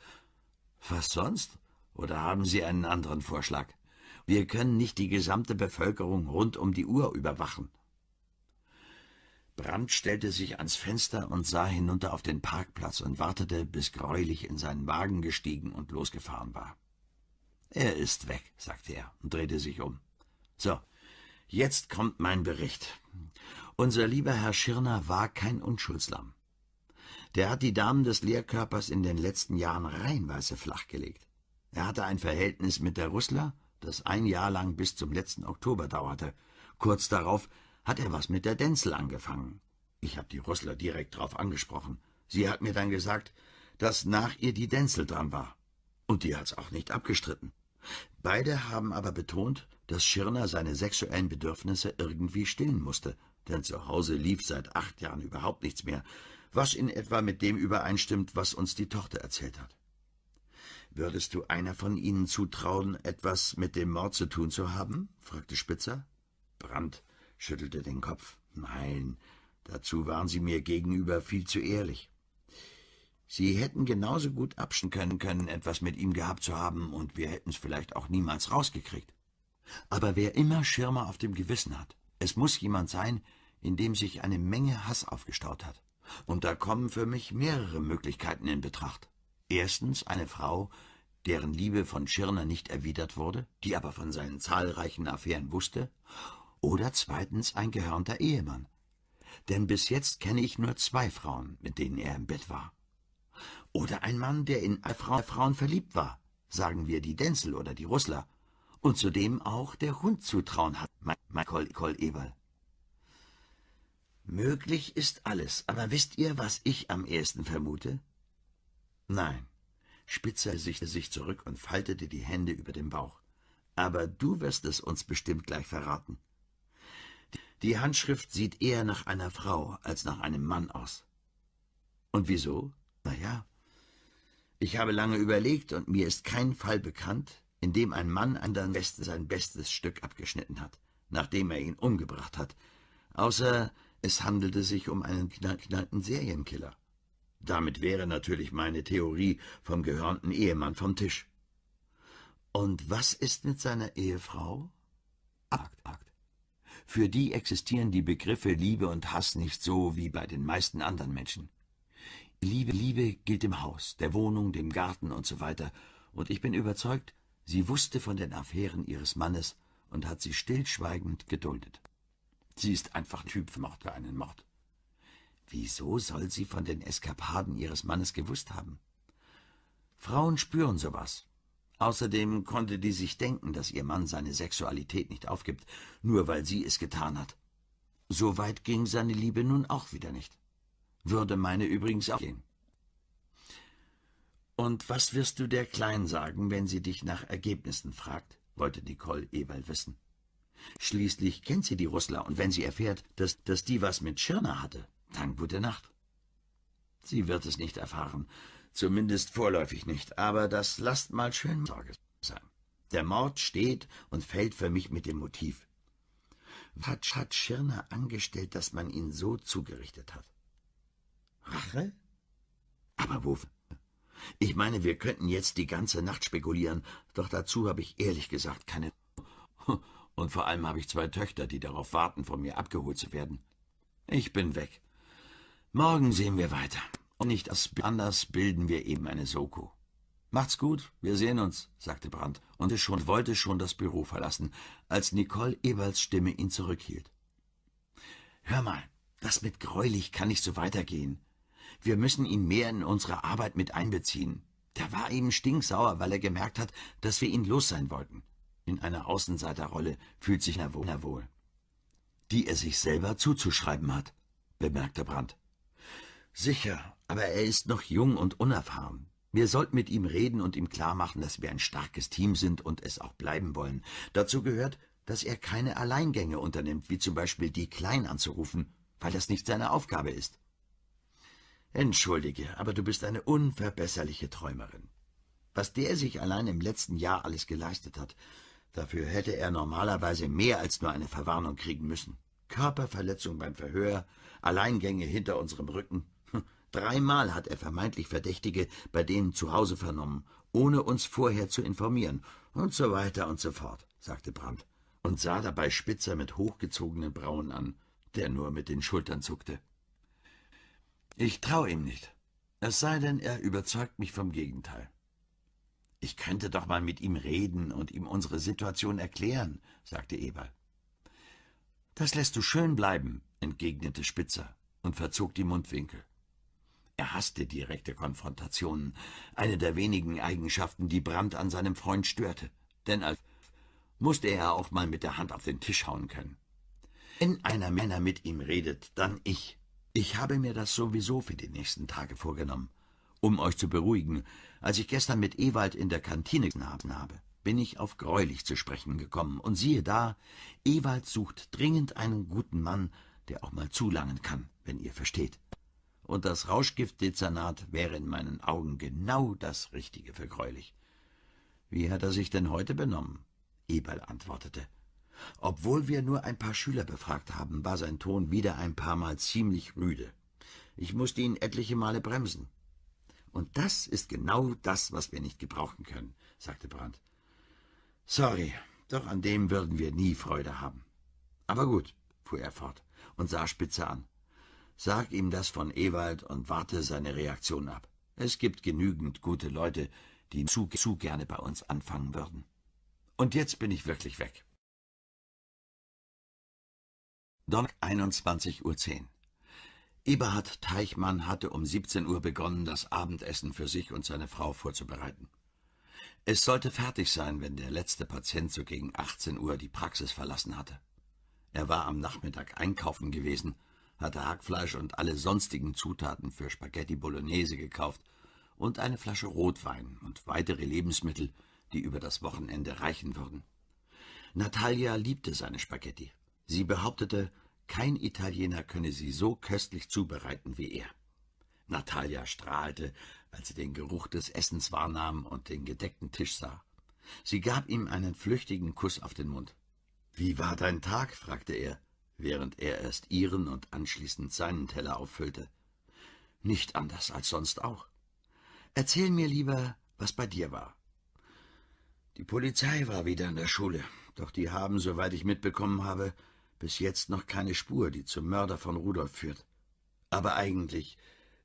Was sonst? Oder haben Sie einen anderen Vorschlag? Wir können nicht die gesamte Bevölkerung rund um die Uhr überwachen. Brand stellte sich ans Fenster und sah hinunter auf den Parkplatz und wartete, bis Greulich in seinen Wagen gestiegen und losgefahren war. Er ist weg, sagte er und drehte sich um. So, jetzt kommt mein Bericht. Unser lieber Herr Schirner war kein Unschuldslamm. Der hat die Damen des Lehrkörpers in den letzten Jahren reihenweise flachgelegt. Er hatte ein Verhältnis mit der Russler, das ein Jahr lang bis zum letzten Oktober dauerte. Kurz darauf hat er was mit der Denzel angefangen. Ich habe die Russler direkt drauf angesprochen. Sie hat mir dann gesagt, dass nach ihr die Denzel dran war. Und die hat's auch nicht abgestritten. Beide haben aber betont, dass Schirner seine sexuellen Bedürfnisse irgendwie stillen musste, denn zu Hause lief seit acht Jahren überhaupt nichts mehr, was in etwa mit dem übereinstimmt, was uns die Tochter erzählt hat. Würdest du einer von ihnen zutrauen, etwas mit dem Mord zu tun zu haben? fragte Spitzer. Brandt schüttelte den Kopf. Nein, dazu waren sie mir gegenüber viel zu ehrlich. Sie hätten genauso gut abschen können können, etwas mit ihm gehabt zu haben, und wir hätten es vielleicht auch niemals rausgekriegt. Aber wer immer Schirmer auf dem Gewissen hat, es muss jemand sein, in dem sich eine Menge Hass aufgestaut hat. Und da kommen für mich mehrere Möglichkeiten in Betracht. Erstens eine Frau, deren Liebe von Schirner nicht erwidert wurde, die aber von seinen zahlreichen Affären wusste, oder zweitens ein gehörnter Ehemann. Denn bis jetzt kenne ich nur zwei Frauen, mit denen er im Bett war. Oder ein Mann, der in Fra Frauen verliebt war, sagen wir die Denzel oder die Russler, und zudem auch der Hund zutrauen hat, Michael Col Eberl. Möglich ist alles, aber wisst ihr, was ich am ehesten vermute? Nein. Spitzer sichte sich zurück und faltete die Hände über dem Bauch. Aber du wirst es uns bestimmt gleich verraten. Die Handschrift sieht eher nach einer Frau als nach einem Mann aus. Und wieso? Na ja, ich habe lange überlegt und mir ist kein Fall bekannt, indem ein Mann an der sein bestes Stück abgeschnitten hat, nachdem er ihn umgebracht hat, außer es handelte sich um einen knallknallten Serienkiller. Damit wäre natürlich meine Theorie vom gehörnten Ehemann vom Tisch. Und was ist mit seiner Ehefrau? Akt, Akt. Für die existieren die Begriffe Liebe und Hass nicht so wie bei den meisten anderen Menschen. Liebe, Liebe gilt dem Haus, der Wohnung, dem Garten und so weiter, und ich bin überzeugt, Sie wusste von den Affären ihres Mannes und hat sie stillschweigend geduldet. Sie ist einfach Typ für einen Mord. Wieso soll sie von den Eskapaden ihres Mannes gewusst haben? Frauen spüren sowas. Außerdem konnte die sich denken, dass ihr Mann seine Sexualität nicht aufgibt, nur weil sie es getan hat. So weit ging seine Liebe nun auch wieder nicht. Würde meine übrigens auch gehen. Und was wirst du der Klein sagen, wenn sie dich nach Ergebnissen fragt? wollte Nicole Eberl wissen. Schließlich kennt sie die Russler, und wenn sie erfährt, dass, dass die was mit Schirner hatte, dann gute Nacht. Sie wird es nicht erfahren, zumindest vorläufig nicht, aber das lasst mal schön Sorge sein. Der Mord steht und fällt für mich mit dem Motiv. Was hat Schirner angestellt, dass man ihn so zugerichtet hat? Rache? Aber wofür? Ich meine, wir könnten jetzt die ganze Nacht spekulieren, doch dazu habe ich ehrlich gesagt keine. Und vor allem habe ich zwei Töchter, die darauf warten, von mir abgeholt zu werden. Ich bin weg. Morgen sehen wir weiter. Und nicht anders bilden wir eben eine Soko. Macht's gut, wir sehen uns, sagte Brandt und schon, wollte schon das Büro verlassen, als Nicole Eberls Stimme ihn zurückhielt. Hör mal, das mit Greulich kann nicht so weitergehen. Wir müssen ihn mehr in unsere Arbeit mit einbeziehen. Der war eben stinksauer, weil er gemerkt hat, dass wir ihn los sein wollten. In einer Außenseiterrolle fühlt sich er wohl, die er sich selber zuzuschreiben hat, bemerkte Brandt. Sicher, aber er ist noch jung und unerfahren. Wir sollten mit ihm reden und ihm klarmachen, dass wir ein starkes Team sind und es auch bleiben wollen. Dazu gehört, dass er keine Alleingänge unternimmt, wie zum Beispiel die Klein anzurufen, weil das nicht seine Aufgabe ist. Entschuldige, aber du bist eine unverbesserliche Träumerin. Was der sich allein im letzten Jahr alles geleistet hat, dafür hätte er normalerweise mehr als nur eine Verwarnung kriegen müssen. Körperverletzung beim Verhör, Alleingänge hinter unserem Rücken. Hm, dreimal hat er vermeintlich Verdächtige bei denen zu Hause vernommen, ohne uns vorher zu informieren, und so weiter und so fort, sagte Brandt und sah dabei Spitzer mit hochgezogenen Brauen an, der nur mit den Schultern zuckte. Ich traue ihm nicht. Es sei denn, er überzeugt mich vom Gegenteil. Ich könnte doch mal mit ihm reden und ihm unsere Situation erklären, sagte Eberl. Das lässt du schön bleiben, entgegnete Spitzer und verzog die Mundwinkel. Er hasste direkte Konfrontationen, eine der wenigen Eigenschaften, die Brandt an seinem Freund störte, denn als musste er auch mal mit der Hand auf den Tisch hauen können. Wenn einer Männer mit ihm redet, dann ich, ich habe mir das sowieso für die nächsten Tage vorgenommen. Um euch zu beruhigen, als ich gestern mit Ewald in der Kantine knaben habe, bin ich auf Greulich zu sprechen gekommen. Und siehe da, Ewald sucht dringend einen guten Mann, der auch mal zulangen kann, wenn ihr versteht. Und das Rauschgiftdezernat wäre in meinen Augen genau das Richtige für Greulich. Wie hat er sich denn heute benommen? Eberl antwortete, obwohl wir nur ein paar Schüler befragt haben, war sein Ton wieder ein paar Mal ziemlich rüde. Ich musste ihn etliche Male bremsen. Und das ist genau das, was wir nicht gebrauchen können, sagte Brandt. Sorry, doch an dem würden wir nie Freude haben. Aber gut, fuhr er fort und sah Spitze an. Sag ihm das von Ewald und warte seine Reaktion ab. Es gibt genügend gute Leute, die zu, zu gerne bei uns anfangen würden. Und jetzt bin ich wirklich weg. Donnerstag 21.10 Uhr. Eberhard Teichmann hatte um 17 Uhr begonnen, das Abendessen für sich und seine Frau vorzubereiten. Es sollte fertig sein, wenn der letzte Patient so gegen 18 Uhr die Praxis verlassen hatte. Er war am Nachmittag einkaufen gewesen, hatte Hackfleisch und alle sonstigen Zutaten für Spaghetti Bolognese gekauft und eine Flasche Rotwein und weitere Lebensmittel, die über das Wochenende reichen würden. Natalia liebte seine Spaghetti. Sie behauptete, kein Italiener könne sie so köstlich zubereiten wie er. Natalia strahlte, als sie den Geruch des Essens wahrnahm und den gedeckten Tisch sah. Sie gab ihm einen flüchtigen Kuss auf den Mund. Wie war dein Tag? fragte er, während er erst ihren und anschließend seinen Teller auffüllte. Nicht anders als sonst auch. Erzähl mir lieber, was bei dir war. Die Polizei war wieder in der Schule, doch die haben, soweit ich mitbekommen habe, bis jetzt noch keine Spur, die zum Mörder von Rudolf führt. Aber eigentlich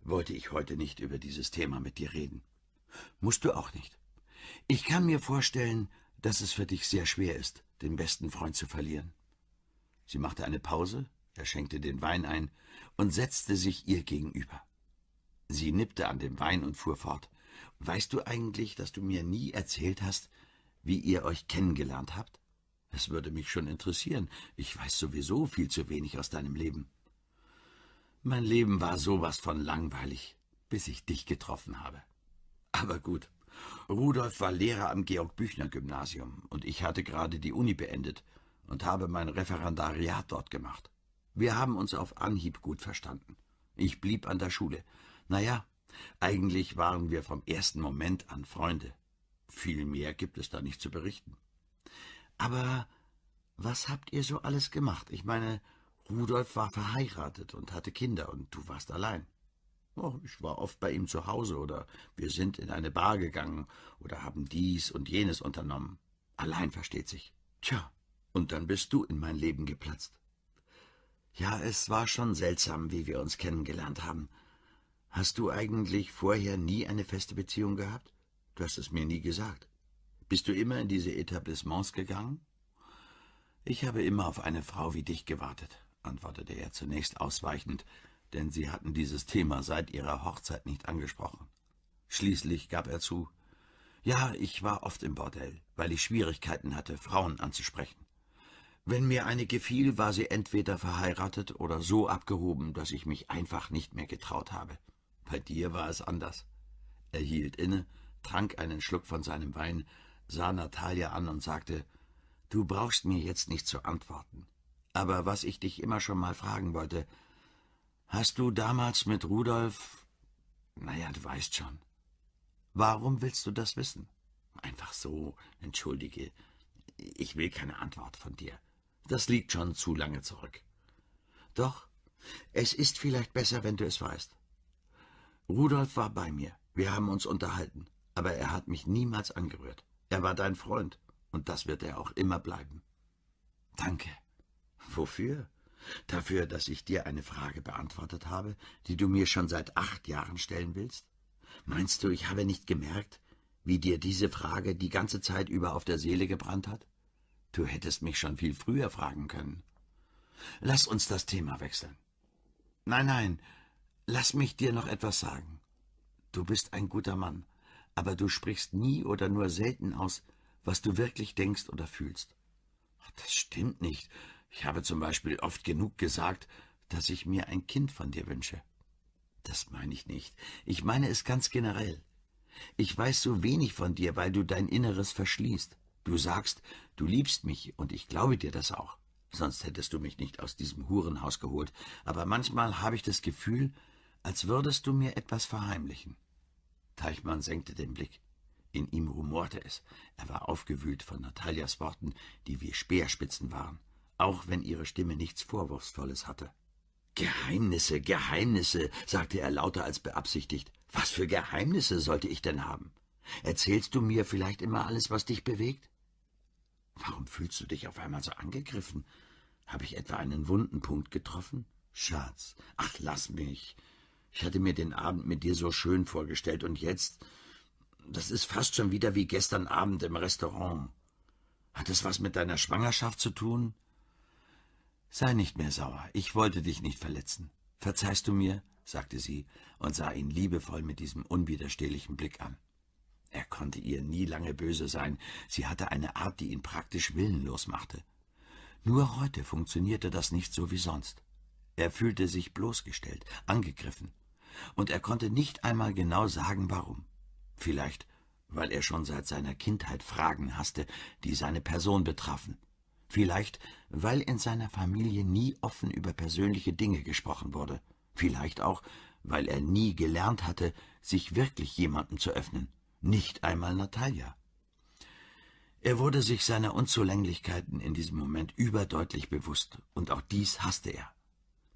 wollte ich heute nicht über dieses Thema mit dir reden. Musst du auch nicht. Ich kann mir vorstellen, dass es für dich sehr schwer ist, den besten Freund zu verlieren. Sie machte eine Pause, er schenkte den Wein ein und setzte sich ihr gegenüber. Sie nippte an dem Wein und fuhr fort. Weißt du eigentlich, dass du mir nie erzählt hast, wie ihr euch kennengelernt habt? Es würde mich schon interessieren. Ich weiß sowieso viel zu wenig aus deinem Leben. Mein Leben war sowas von langweilig, bis ich dich getroffen habe. Aber gut. Rudolf war Lehrer am Georg-Büchner-Gymnasium und ich hatte gerade die Uni beendet und habe mein Referendariat dort gemacht. Wir haben uns auf Anhieb gut verstanden. Ich blieb an der Schule. Naja, eigentlich waren wir vom ersten Moment an Freunde. Viel mehr gibt es da nicht zu berichten. Aber was habt ihr so alles gemacht? Ich meine, Rudolf war verheiratet und hatte Kinder und du warst allein. Oh, ich war oft bei ihm zu Hause oder wir sind in eine Bar gegangen oder haben dies und jenes unternommen. Allein versteht sich. Tja, und dann bist du in mein Leben geplatzt. Ja, es war schon seltsam, wie wir uns kennengelernt haben. Hast du eigentlich vorher nie eine feste Beziehung gehabt? Du hast es mir nie gesagt. Bist du immer in diese Etablissements gegangen? Ich habe immer auf eine Frau wie dich gewartet, antwortete er zunächst ausweichend, denn sie hatten dieses Thema seit ihrer Hochzeit nicht angesprochen. Schließlich gab er zu, ja, ich war oft im Bordell, weil ich Schwierigkeiten hatte, Frauen anzusprechen. Wenn mir eine gefiel, war sie entweder verheiratet oder so abgehoben, dass ich mich einfach nicht mehr getraut habe. Bei dir war es anders. Er hielt inne, trank einen Schluck von seinem Wein, sah Natalia an und sagte, Du brauchst mir jetzt nicht zu antworten. Aber was ich dich immer schon mal fragen wollte, hast du damals mit Rudolf... Naja, du weißt schon. Warum willst du das wissen? Einfach so, entschuldige. Ich will keine Antwort von dir. Das liegt schon zu lange zurück. Doch, es ist vielleicht besser, wenn du es weißt. Rudolf war bei mir. Wir haben uns unterhalten, aber er hat mich niemals angerührt. Er war dein Freund, und das wird er auch immer bleiben. Danke. Wofür? Dafür, dass ich dir eine Frage beantwortet habe, die du mir schon seit acht Jahren stellen willst? Meinst du, ich habe nicht gemerkt, wie dir diese Frage die ganze Zeit über auf der Seele gebrannt hat? Du hättest mich schon viel früher fragen können. Lass uns das Thema wechseln. Nein, nein, lass mich dir noch etwas sagen. Du bist ein guter Mann, aber du sprichst nie oder nur selten aus, was du wirklich denkst oder fühlst. Das stimmt nicht. Ich habe zum Beispiel oft genug gesagt, dass ich mir ein Kind von dir wünsche. Das meine ich nicht. Ich meine es ganz generell. Ich weiß so wenig von dir, weil du dein Inneres verschließt. Du sagst, du liebst mich, und ich glaube dir das auch. Sonst hättest du mich nicht aus diesem Hurenhaus geholt. Aber manchmal habe ich das Gefühl, als würdest du mir etwas verheimlichen. Teichmann senkte den Blick. In ihm rumorte es. Er war aufgewühlt von Nataljas Worten, die wie Speerspitzen waren, auch wenn ihre Stimme nichts Vorwurfsvolles hatte. Geheimnisse, Geheimnisse, sagte er lauter als beabsichtigt. Was für Geheimnisse sollte ich denn haben? Erzählst du mir vielleicht immer alles, was dich bewegt? Warum fühlst du dich auf einmal so angegriffen? Habe ich etwa einen wunden Punkt getroffen? Schatz, ach lass mich. Ich hatte mir den Abend mit dir so schön vorgestellt und jetzt, das ist fast schon wieder wie gestern Abend im Restaurant. Hat es was mit deiner Schwangerschaft zu tun? Sei nicht mehr sauer, ich wollte dich nicht verletzen. Verzeihst du mir? sagte sie und sah ihn liebevoll mit diesem unwiderstehlichen Blick an. Er konnte ihr nie lange böse sein, sie hatte eine Art, die ihn praktisch willenlos machte. Nur heute funktionierte das nicht so wie sonst. Er fühlte sich bloßgestellt, angegriffen. Und er konnte nicht einmal genau sagen, warum. Vielleicht, weil er schon seit seiner Kindheit Fragen hasste, die seine Person betrafen. Vielleicht, weil in seiner Familie nie offen über persönliche Dinge gesprochen wurde. Vielleicht auch, weil er nie gelernt hatte, sich wirklich jemandem zu öffnen. Nicht einmal Natalia. Er wurde sich seiner Unzulänglichkeiten in diesem Moment überdeutlich bewusst, und auch dies hasste er.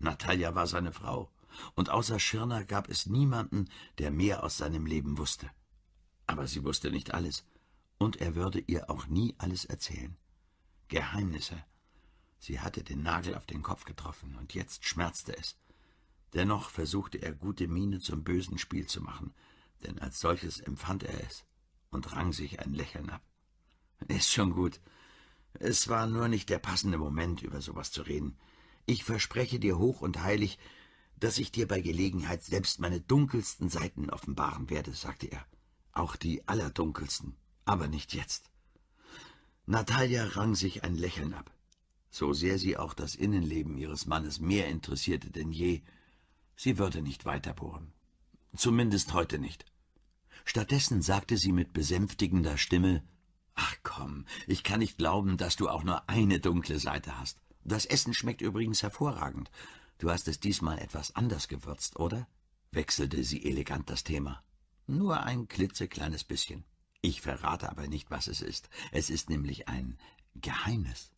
Natalia war seine Frau, und außer Schirner gab es niemanden, der mehr aus seinem Leben wusste. Aber sie wusste nicht alles, und er würde ihr auch nie alles erzählen. Geheimnisse. Sie hatte den Nagel auf den Kopf getroffen, und jetzt schmerzte es. Dennoch versuchte er, gute Miene zum bösen Spiel zu machen, denn als solches empfand er es und rang sich ein Lächeln ab. Ist schon gut. Es war nur nicht der passende Moment, über sowas zu reden. Ich verspreche dir hoch und heilig, dass ich dir bei Gelegenheit selbst meine dunkelsten Seiten offenbaren werde, sagte er. Auch die allerdunkelsten, aber nicht jetzt. Natalia rang sich ein Lächeln ab, so sehr sie auch das Innenleben ihres Mannes mehr interessierte denn je. Sie würde nicht weiterbohren. Zumindest heute nicht. Stattdessen sagte sie mit besänftigender Stimme, »Ach komm, ich kann nicht glauben, dass du auch nur eine dunkle Seite hast. Das Essen schmeckt übrigens hervorragend. Du hast es diesmal etwas anders gewürzt, oder? wechselte sie elegant das Thema. Nur ein klitzekleines bisschen. Ich verrate aber nicht, was es ist. Es ist nämlich ein Geheimnis.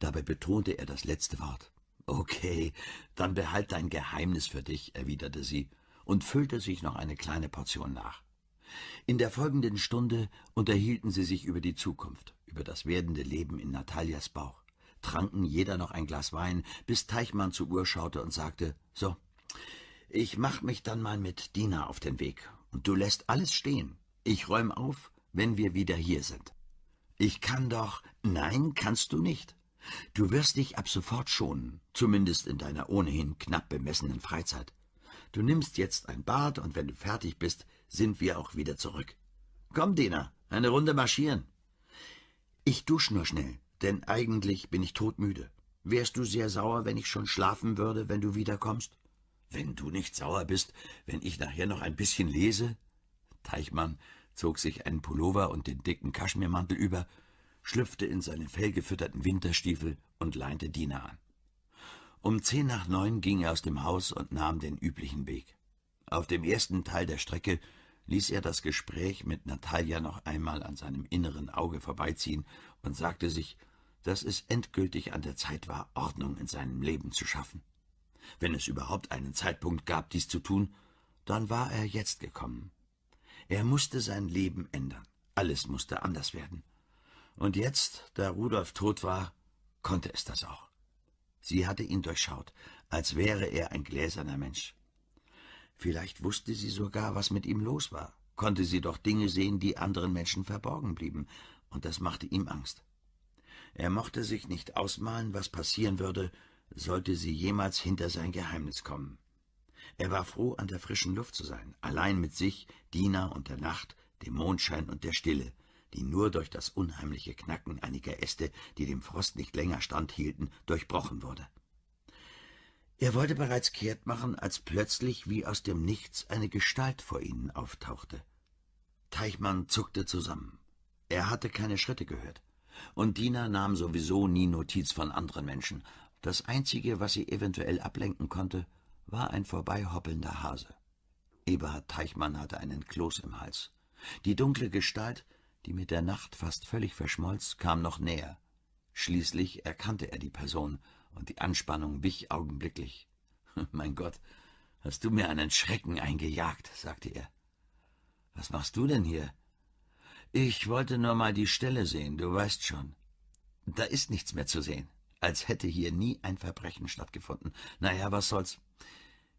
Dabei betonte er das letzte Wort. Okay, dann behalt dein Geheimnis für dich, erwiderte sie und füllte sich noch eine kleine Portion nach. In der folgenden Stunde unterhielten sie sich über die Zukunft, über das werdende Leben in Nataljas Bauch tranken jeder noch ein Glas Wein, bis Teichmann zur Uhr schaute und sagte, so, ich mach mich dann mal mit Dina auf den Weg und du lässt alles stehen. Ich räum auf, wenn wir wieder hier sind. Ich kann doch, nein, kannst du nicht. Du wirst dich ab sofort schonen, zumindest in deiner ohnehin knapp bemessenen Freizeit. Du nimmst jetzt ein Bad und wenn du fertig bist, sind wir auch wieder zurück. Komm, Dina, eine Runde marschieren. Ich dusch nur schnell. Denn eigentlich bin ich todmüde. Wärst du sehr sauer, wenn ich schon schlafen würde, wenn du wiederkommst? Wenn du nicht sauer bist, wenn ich nachher noch ein bisschen lese? Teichmann zog sich einen Pullover und den dicken Kaschmirmantel über, schlüpfte in seine fellgefütterten Winterstiefel und leinte Dina an. Um zehn nach neun ging er aus dem Haus und nahm den üblichen Weg. Auf dem ersten Teil der Strecke ließ er das Gespräch mit Natalia noch einmal an seinem inneren Auge vorbeiziehen und sagte sich, dass es endgültig an der Zeit war, Ordnung in seinem Leben zu schaffen. Wenn es überhaupt einen Zeitpunkt gab, dies zu tun, dann war er jetzt gekommen. Er musste sein Leben ändern, alles musste anders werden. Und jetzt, da Rudolf tot war, konnte es das auch. Sie hatte ihn durchschaut, als wäre er ein gläserner Mensch. Vielleicht wusste sie sogar, was mit ihm los war, konnte sie doch Dinge sehen, die anderen Menschen verborgen blieben, und das machte ihm Angst. Er mochte sich nicht ausmalen, was passieren würde, sollte sie jemals hinter sein Geheimnis kommen. Er war froh, an der frischen Luft zu sein, allein mit sich, Dina und der Nacht, dem Mondschein und der Stille, die nur durch das unheimliche Knacken einiger Äste, die dem Frost nicht länger standhielten, durchbrochen wurde. Er wollte bereits kehrt machen, als plötzlich wie aus dem Nichts eine Gestalt vor ihnen auftauchte. Teichmann zuckte zusammen. Er hatte keine Schritte gehört. Und Dina nahm sowieso nie Notiz von anderen Menschen. Das Einzige, was sie eventuell ablenken konnte, war ein vorbeihoppelnder Hase. Eberhard Teichmann hatte einen Kloß im Hals. Die dunkle Gestalt, die mit der Nacht fast völlig verschmolz, kam noch näher. Schließlich erkannte er die Person, und die Anspannung wich augenblicklich. mein Gott, hast du mir einen Schrecken eingejagt, sagte er. Was machst du denn hier? Ich wollte nur mal die Stelle sehen, du weißt schon. Da ist nichts mehr zu sehen, als hätte hier nie ein Verbrechen stattgefunden. Naja, was soll's.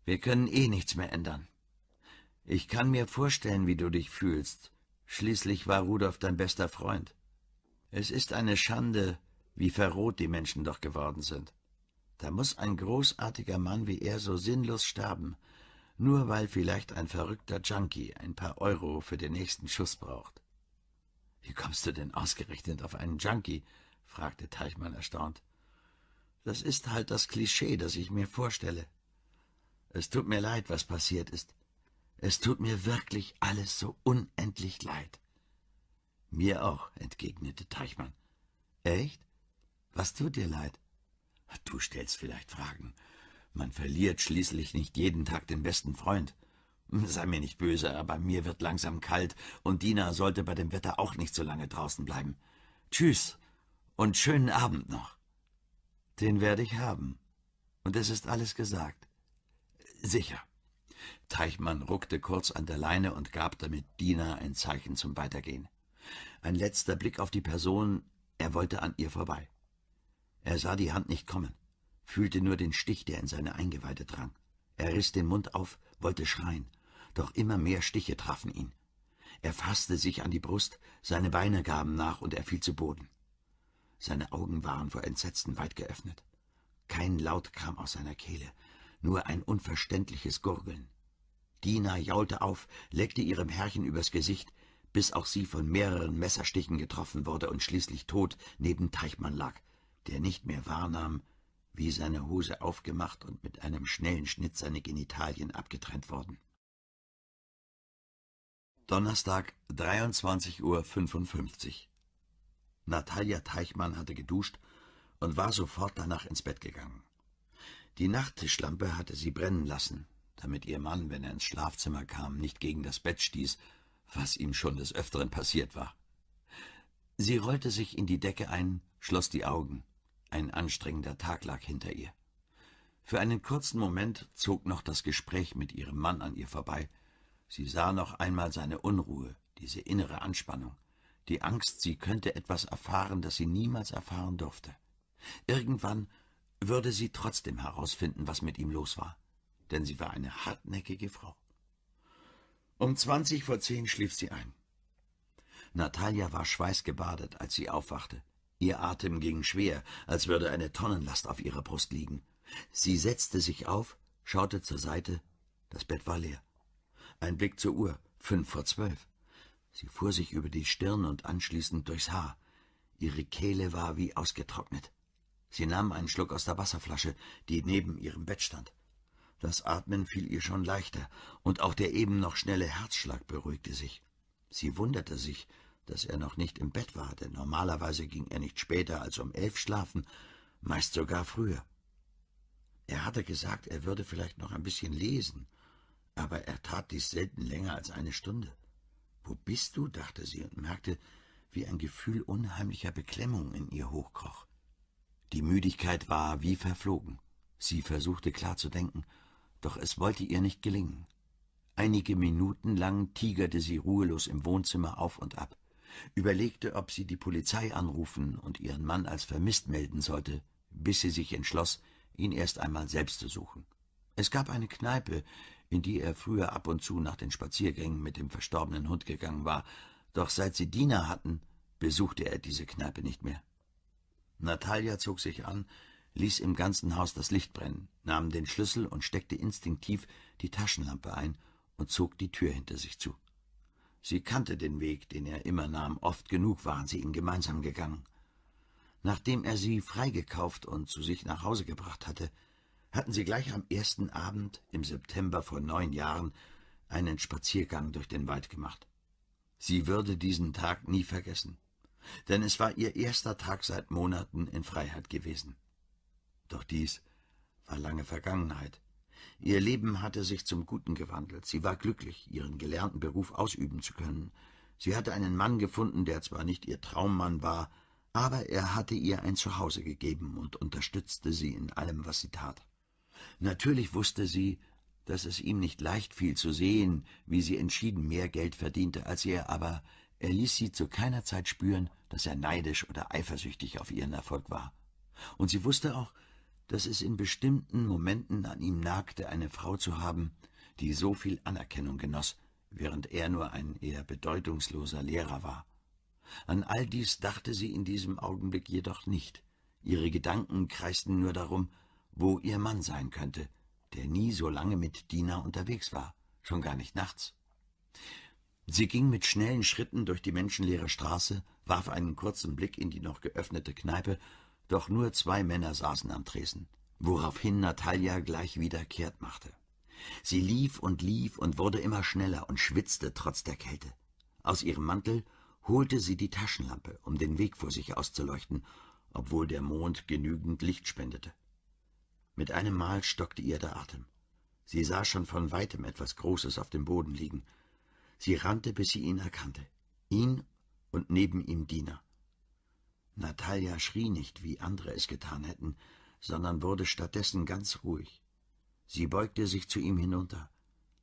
Wir können eh nichts mehr ändern. Ich kann mir vorstellen, wie du dich fühlst. Schließlich war Rudolf dein bester Freund. Es ist eine Schande, wie verroht die Menschen doch geworden sind. Da muss ein großartiger Mann wie er so sinnlos sterben, nur weil vielleicht ein verrückter Junkie ein paar Euro für den nächsten Schuss braucht. Wie kommst du denn ausgerechnet auf einen Junkie? fragte Teichmann erstaunt. Das ist halt das Klischee, das ich mir vorstelle. Es tut mir leid, was passiert ist. Es tut mir wirklich alles so unendlich leid. Mir auch, entgegnete Teichmann. Echt? Was tut dir leid? Du stellst vielleicht Fragen. Man verliert schließlich nicht jeden Tag den besten Freund. Sei mir nicht böse, aber mir wird langsam kalt und Dina sollte bei dem Wetter auch nicht so lange draußen bleiben. Tschüss und schönen Abend noch. Den werde ich haben. Und es ist alles gesagt. Sicher. Teichmann ruckte kurz an der Leine und gab damit Dina ein Zeichen zum Weitergehen. Ein letzter Blick auf die Person, er wollte an ihr vorbei. Er sah die Hand nicht kommen, fühlte nur den Stich, der in seine Eingeweide drang. Er riss den Mund auf, wollte schreien, doch immer mehr Stiche trafen ihn. Er fasste sich an die Brust, seine Beine gaben nach und er fiel zu Boden. Seine Augen waren vor Entsetzen weit geöffnet. Kein Laut kam aus seiner Kehle, nur ein unverständliches Gurgeln. Dina jaulte auf, leckte ihrem Herrchen übers Gesicht, bis auch sie von mehreren Messerstichen getroffen wurde und schließlich tot neben Teichmann lag, der nicht mehr wahrnahm, wie seine Hose aufgemacht und mit einem schnellen Schnitt seine Genitalien abgetrennt worden. Donnerstag, 23.55 Uhr. Natalia Teichmann hatte geduscht und war sofort danach ins Bett gegangen. Die Nachttischlampe hatte sie brennen lassen, damit ihr Mann, wenn er ins Schlafzimmer kam, nicht gegen das Bett stieß, was ihm schon des Öfteren passiert war. Sie rollte sich in die Decke ein, schloss die Augen. Ein anstrengender Tag lag hinter ihr. Für einen kurzen Moment zog noch das Gespräch mit ihrem Mann an ihr vorbei, Sie sah noch einmal seine Unruhe, diese innere Anspannung, die Angst, sie könnte etwas erfahren, das sie niemals erfahren durfte. Irgendwann würde sie trotzdem herausfinden, was mit ihm los war, denn sie war eine hartnäckige Frau. Um zwanzig vor zehn schlief sie ein. Natalia war schweißgebadet, als sie aufwachte. Ihr Atem ging schwer, als würde eine Tonnenlast auf ihrer Brust liegen. Sie setzte sich auf, schaute zur Seite, das Bett war leer. Ein Blick zur Uhr, fünf vor zwölf. Sie fuhr sich über die Stirn und anschließend durchs Haar. Ihre Kehle war wie ausgetrocknet. Sie nahm einen Schluck aus der Wasserflasche, die neben ihrem Bett stand. Das Atmen fiel ihr schon leichter, und auch der eben noch schnelle Herzschlag beruhigte sich. Sie wunderte sich, dass er noch nicht im Bett war, denn normalerweise ging er nicht später als um elf schlafen, meist sogar früher. Er hatte gesagt, er würde vielleicht noch ein bisschen lesen aber er tat dies selten länger als eine Stunde. »Wo bist du?« dachte sie und merkte, wie ein Gefühl unheimlicher Beklemmung in ihr hochkroch. Die Müdigkeit war wie verflogen. Sie versuchte klar zu denken, doch es wollte ihr nicht gelingen. Einige Minuten lang tigerte sie ruhelos im Wohnzimmer auf und ab, überlegte, ob sie die Polizei anrufen und ihren Mann als vermisst melden sollte, bis sie sich entschloss, ihn erst einmal selbst zu suchen. Es gab eine Kneipe, in die er früher ab und zu nach den Spaziergängen mit dem verstorbenen Hund gegangen war, doch seit sie Diener hatten, besuchte er diese Kneipe nicht mehr. Natalia zog sich an, ließ im ganzen Haus das Licht brennen, nahm den Schlüssel und steckte instinktiv die Taschenlampe ein und zog die Tür hinter sich zu. Sie kannte den Weg, den er immer nahm, oft genug waren sie ihn gemeinsam gegangen. Nachdem er sie freigekauft und zu sich nach Hause gebracht hatte, hatten sie gleich am ersten Abend im September vor neun Jahren einen Spaziergang durch den Wald gemacht. Sie würde diesen Tag nie vergessen, denn es war ihr erster Tag seit Monaten in Freiheit gewesen. Doch dies war lange Vergangenheit. Ihr Leben hatte sich zum Guten gewandelt. Sie war glücklich, ihren gelernten Beruf ausüben zu können. Sie hatte einen Mann gefunden, der zwar nicht ihr Traummann war, aber er hatte ihr ein Zuhause gegeben und unterstützte sie in allem, was sie tat. Natürlich wusste sie, dass es ihm nicht leicht fiel zu sehen, wie sie entschieden mehr Geld verdiente als er, aber er ließ sie zu keiner Zeit spüren, dass er neidisch oder eifersüchtig auf ihren Erfolg war. Und sie wusste auch, dass es in bestimmten Momenten an ihm nagte, eine Frau zu haben, die so viel Anerkennung genoss, während er nur ein eher bedeutungsloser Lehrer war. An all dies dachte sie in diesem Augenblick jedoch nicht. Ihre Gedanken kreisten nur darum, wo ihr Mann sein könnte, der nie so lange mit Dina unterwegs war, schon gar nicht nachts. Sie ging mit schnellen Schritten durch die menschenleere Straße, warf einen kurzen Blick in die noch geöffnete Kneipe, doch nur zwei Männer saßen am Tresen, woraufhin Natalia gleich wieder kehrt machte. Sie lief und lief und wurde immer schneller und schwitzte trotz der Kälte. Aus ihrem Mantel holte sie die Taschenlampe, um den Weg vor sich auszuleuchten, obwohl der Mond genügend Licht spendete. Mit einem Mal stockte ihr der Atem. Sie sah schon von weitem etwas Großes auf dem Boden liegen. Sie rannte, bis sie ihn erkannte. Ihn und neben ihm Diener. Natalia schrie nicht, wie andere es getan hätten, sondern wurde stattdessen ganz ruhig. Sie beugte sich zu ihm hinunter.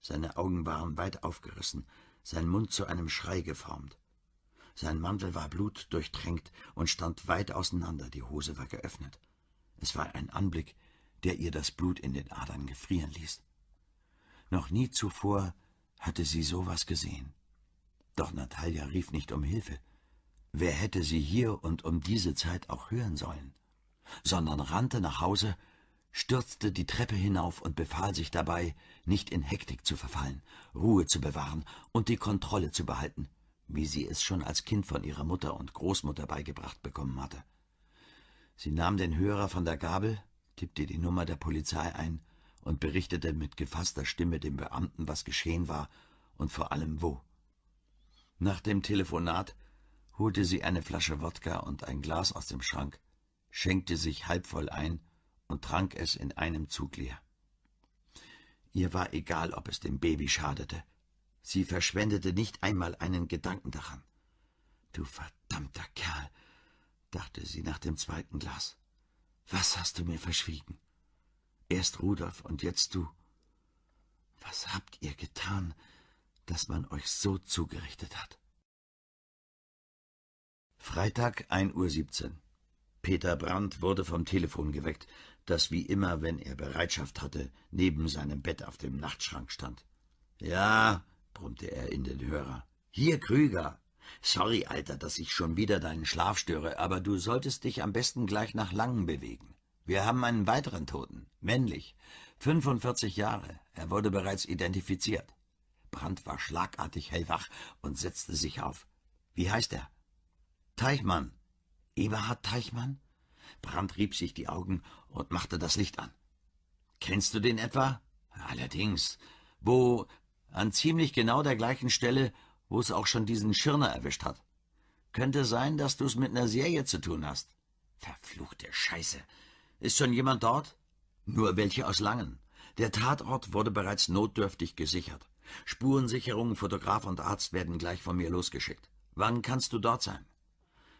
Seine Augen waren weit aufgerissen, sein Mund zu einem Schrei geformt. Sein Mantel war blutdurchtränkt und stand weit auseinander, die Hose war geöffnet. Es war ein Anblick, der ihr das Blut in den Adern gefrieren ließ. Noch nie zuvor hatte sie sowas gesehen. Doch Natalia rief nicht um Hilfe. Wer hätte sie hier und um diese Zeit auch hören sollen? Sondern rannte nach Hause, stürzte die Treppe hinauf und befahl sich dabei, nicht in Hektik zu verfallen, Ruhe zu bewahren und die Kontrolle zu behalten, wie sie es schon als Kind von ihrer Mutter und Großmutter beigebracht bekommen hatte. Sie nahm den Hörer von der Gabel, tippte die Nummer der Polizei ein und berichtete mit gefasster Stimme dem Beamten, was geschehen war und vor allem wo. Nach dem Telefonat holte sie eine Flasche Wodka und ein Glas aus dem Schrank, schenkte sich halb voll ein und trank es in einem Zug leer. Ihr war egal, ob es dem Baby schadete. Sie verschwendete nicht einmal einen Gedanken daran. Du verdammter Kerl, dachte sie nach dem zweiten Glas. Was hast du mir verschwiegen? Erst Rudolf und jetzt du. Was habt ihr getan, dass man euch so zugerichtet hat? Freitag, 1.17 Uhr. Peter Brandt wurde vom Telefon geweckt, das wie immer, wenn er Bereitschaft hatte, neben seinem Bett auf dem Nachtschrank stand. Ja, brummte er in den Hörer. Hier, Krüger, Sorry, Alter, dass ich schon wieder deinen Schlaf störe, aber du solltest dich am besten gleich nach Langen bewegen. Wir haben einen weiteren Toten, männlich, 45 Jahre. Er wurde bereits identifiziert. Brandt war schlagartig hellwach und setzte sich auf. Wie heißt er? Teichmann. Eberhard Teichmann? Brandt rieb sich die Augen und machte das Licht an. Kennst du den etwa? Allerdings. Wo an ziemlich genau der gleichen Stelle wo es auch schon diesen Schirner erwischt hat. Könnte sein, dass du's mit ner Serie zu tun hast. Verfluchte Scheiße. Ist schon jemand dort? Nur welche aus Langen. Der Tatort wurde bereits notdürftig gesichert. Spurensicherung, Fotograf und Arzt werden gleich von mir losgeschickt. Wann kannst du dort sein?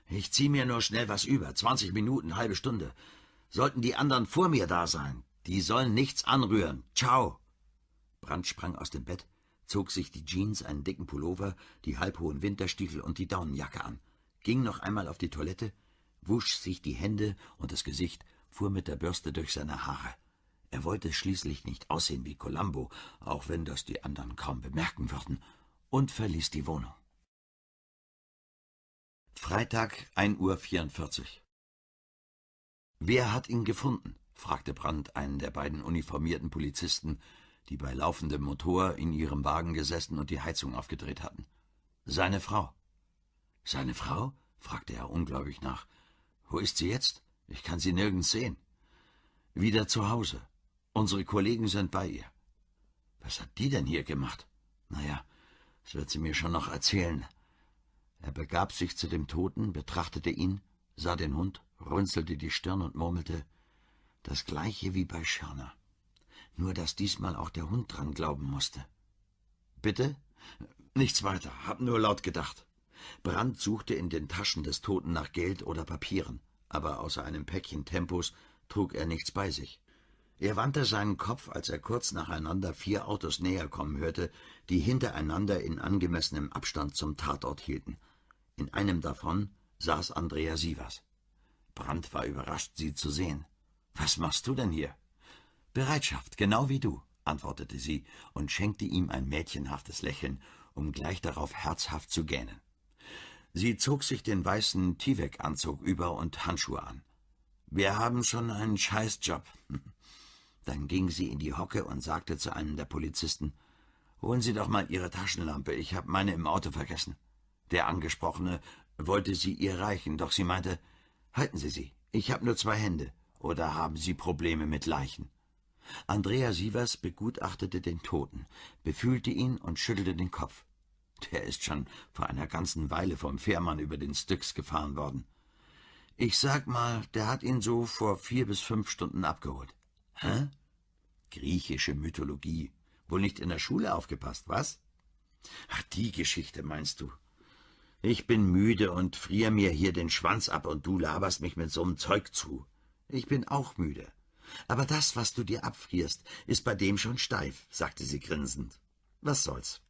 Ich zieh mir nur schnell was über. 20 Minuten, halbe Stunde. Sollten die anderen vor mir da sein? Die sollen nichts anrühren. Ciao. Brandt sprang aus dem Bett, zog sich die Jeans, einen dicken Pullover, die halbhohen Winterstiefel und die Daunenjacke an, ging noch einmal auf die Toilette, wusch sich die Hände und das Gesicht, fuhr mit der Bürste durch seine Haare. Er wollte schließlich nicht aussehen wie Columbo, auch wenn das die anderen kaum bemerken würden, und verließ die Wohnung. Freitag, 1.44 Uhr. Wer hat ihn gefunden? fragte Brandt einen der beiden uniformierten Polizisten, die bei laufendem Motor in ihrem Wagen gesessen und die Heizung aufgedreht hatten. Seine Frau. Seine Frau? fragte er ungläubig nach. Wo ist sie jetzt? Ich kann sie nirgends sehen. Wieder zu Hause. Unsere Kollegen sind bei ihr. Was hat die denn hier gemacht? Na ja, das wird sie mir schon noch erzählen. Er begab sich zu dem Toten, betrachtete ihn, sah den Hund, runzelte die Stirn und murmelte, das gleiche wie bei Schirner nur dass diesmal auch der Hund dran glauben musste. Bitte? Nichts weiter, hab nur laut gedacht. Brandt suchte in den Taschen des Toten nach Geld oder Papieren, aber außer einem Päckchen Tempos trug er nichts bei sich. Er wandte seinen Kopf, als er kurz nacheinander vier Autos näher kommen hörte, die hintereinander in angemessenem Abstand zum Tatort hielten. In einem davon saß Andrea Sievers. Brandt war überrascht, sie zu sehen. Was machst du denn hier? Bereitschaft, genau wie du, antwortete sie und schenkte ihm ein mädchenhaftes Lächeln, um gleich darauf herzhaft zu gähnen. Sie zog sich den weißen Tivek-Anzug über und Handschuhe an. »Wir haben schon einen Scheißjob.« Dann ging sie in die Hocke und sagte zu einem der Polizisten, »Holen Sie doch mal Ihre Taschenlampe, ich habe meine im Auto vergessen.« Der Angesprochene wollte sie ihr reichen, doch sie meinte, »Halten Sie sie, ich habe nur zwei Hände, oder haben Sie Probleme mit Leichen?« Andrea Sievers begutachtete den Toten, befühlte ihn und schüttelte den Kopf. Der ist schon vor einer ganzen Weile vom Fährmann über den Styx gefahren worden. Ich sag mal, der hat ihn so vor vier bis fünf Stunden abgeholt. Hä? Griechische Mythologie. Wohl nicht in der Schule aufgepasst, was? Ach, die Geschichte meinst du? Ich bin müde und frier mir hier den Schwanz ab und du laberst mich mit so einem Zeug zu. Ich bin auch müde. Aber das, was du dir abfrierst, ist bei dem schon steif, sagte sie grinsend. Was soll's?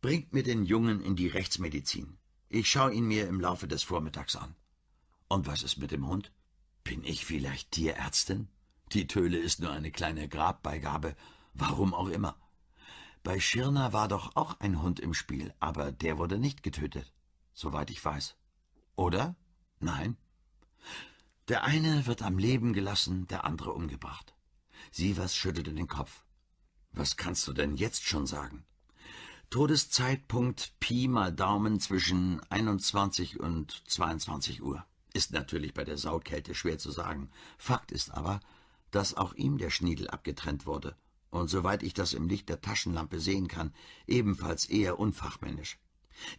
Bringt mir den Jungen in die Rechtsmedizin. Ich schau ihn mir im Laufe des Vormittags an. Und was ist mit dem Hund? Bin ich vielleicht Tierärztin? Die Töle ist nur eine kleine Grabbeigabe, warum auch immer. Bei Schirner war doch auch ein Hund im Spiel, aber der wurde nicht getötet, soweit ich weiß. Oder? Nein. Der eine wird am Leben gelassen, der andere umgebracht. Sievers schüttelte den Kopf. Was kannst du denn jetzt schon sagen? Todeszeitpunkt Pi mal Daumen zwischen 21 und 22 Uhr. Ist natürlich bei der Saukälte schwer zu sagen. Fakt ist aber, dass auch ihm der Schniedel abgetrennt wurde und soweit ich das im Licht der Taschenlampe sehen kann, ebenfalls eher unfachmännisch.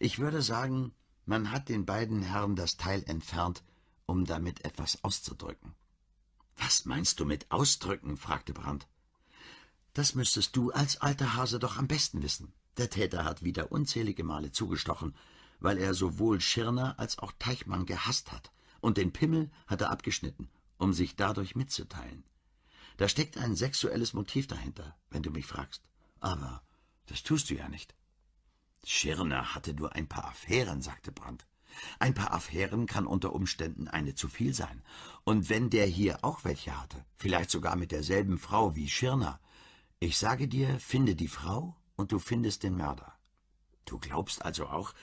Ich würde sagen, man hat den beiden Herren das Teil entfernt, um damit etwas auszudrücken. Was meinst du mit ausdrücken? fragte Brandt. Das müsstest du als alter Hase doch am besten wissen. Der Täter hat wieder unzählige Male zugestochen, weil er sowohl Schirner als auch Teichmann gehasst hat, und den Pimmel hat er abgeschnitten, um sich dadurch mitzuteilen. Da steckt ein sexuelles Motiv dahinter, wenn du mich fragst. Aber das tust du ja nicht. Schirner hatte nur ein paar Affären, sagte Brandt. Ein paar Affären kann unter Umständen eine zu viel sein. Und wenn der hier auch welche hatte, vielleicht sogar mit derselben Frau wie Schirner, ich sage dir, finde die Frau und du findest den Mörder. Du glaubst also auch,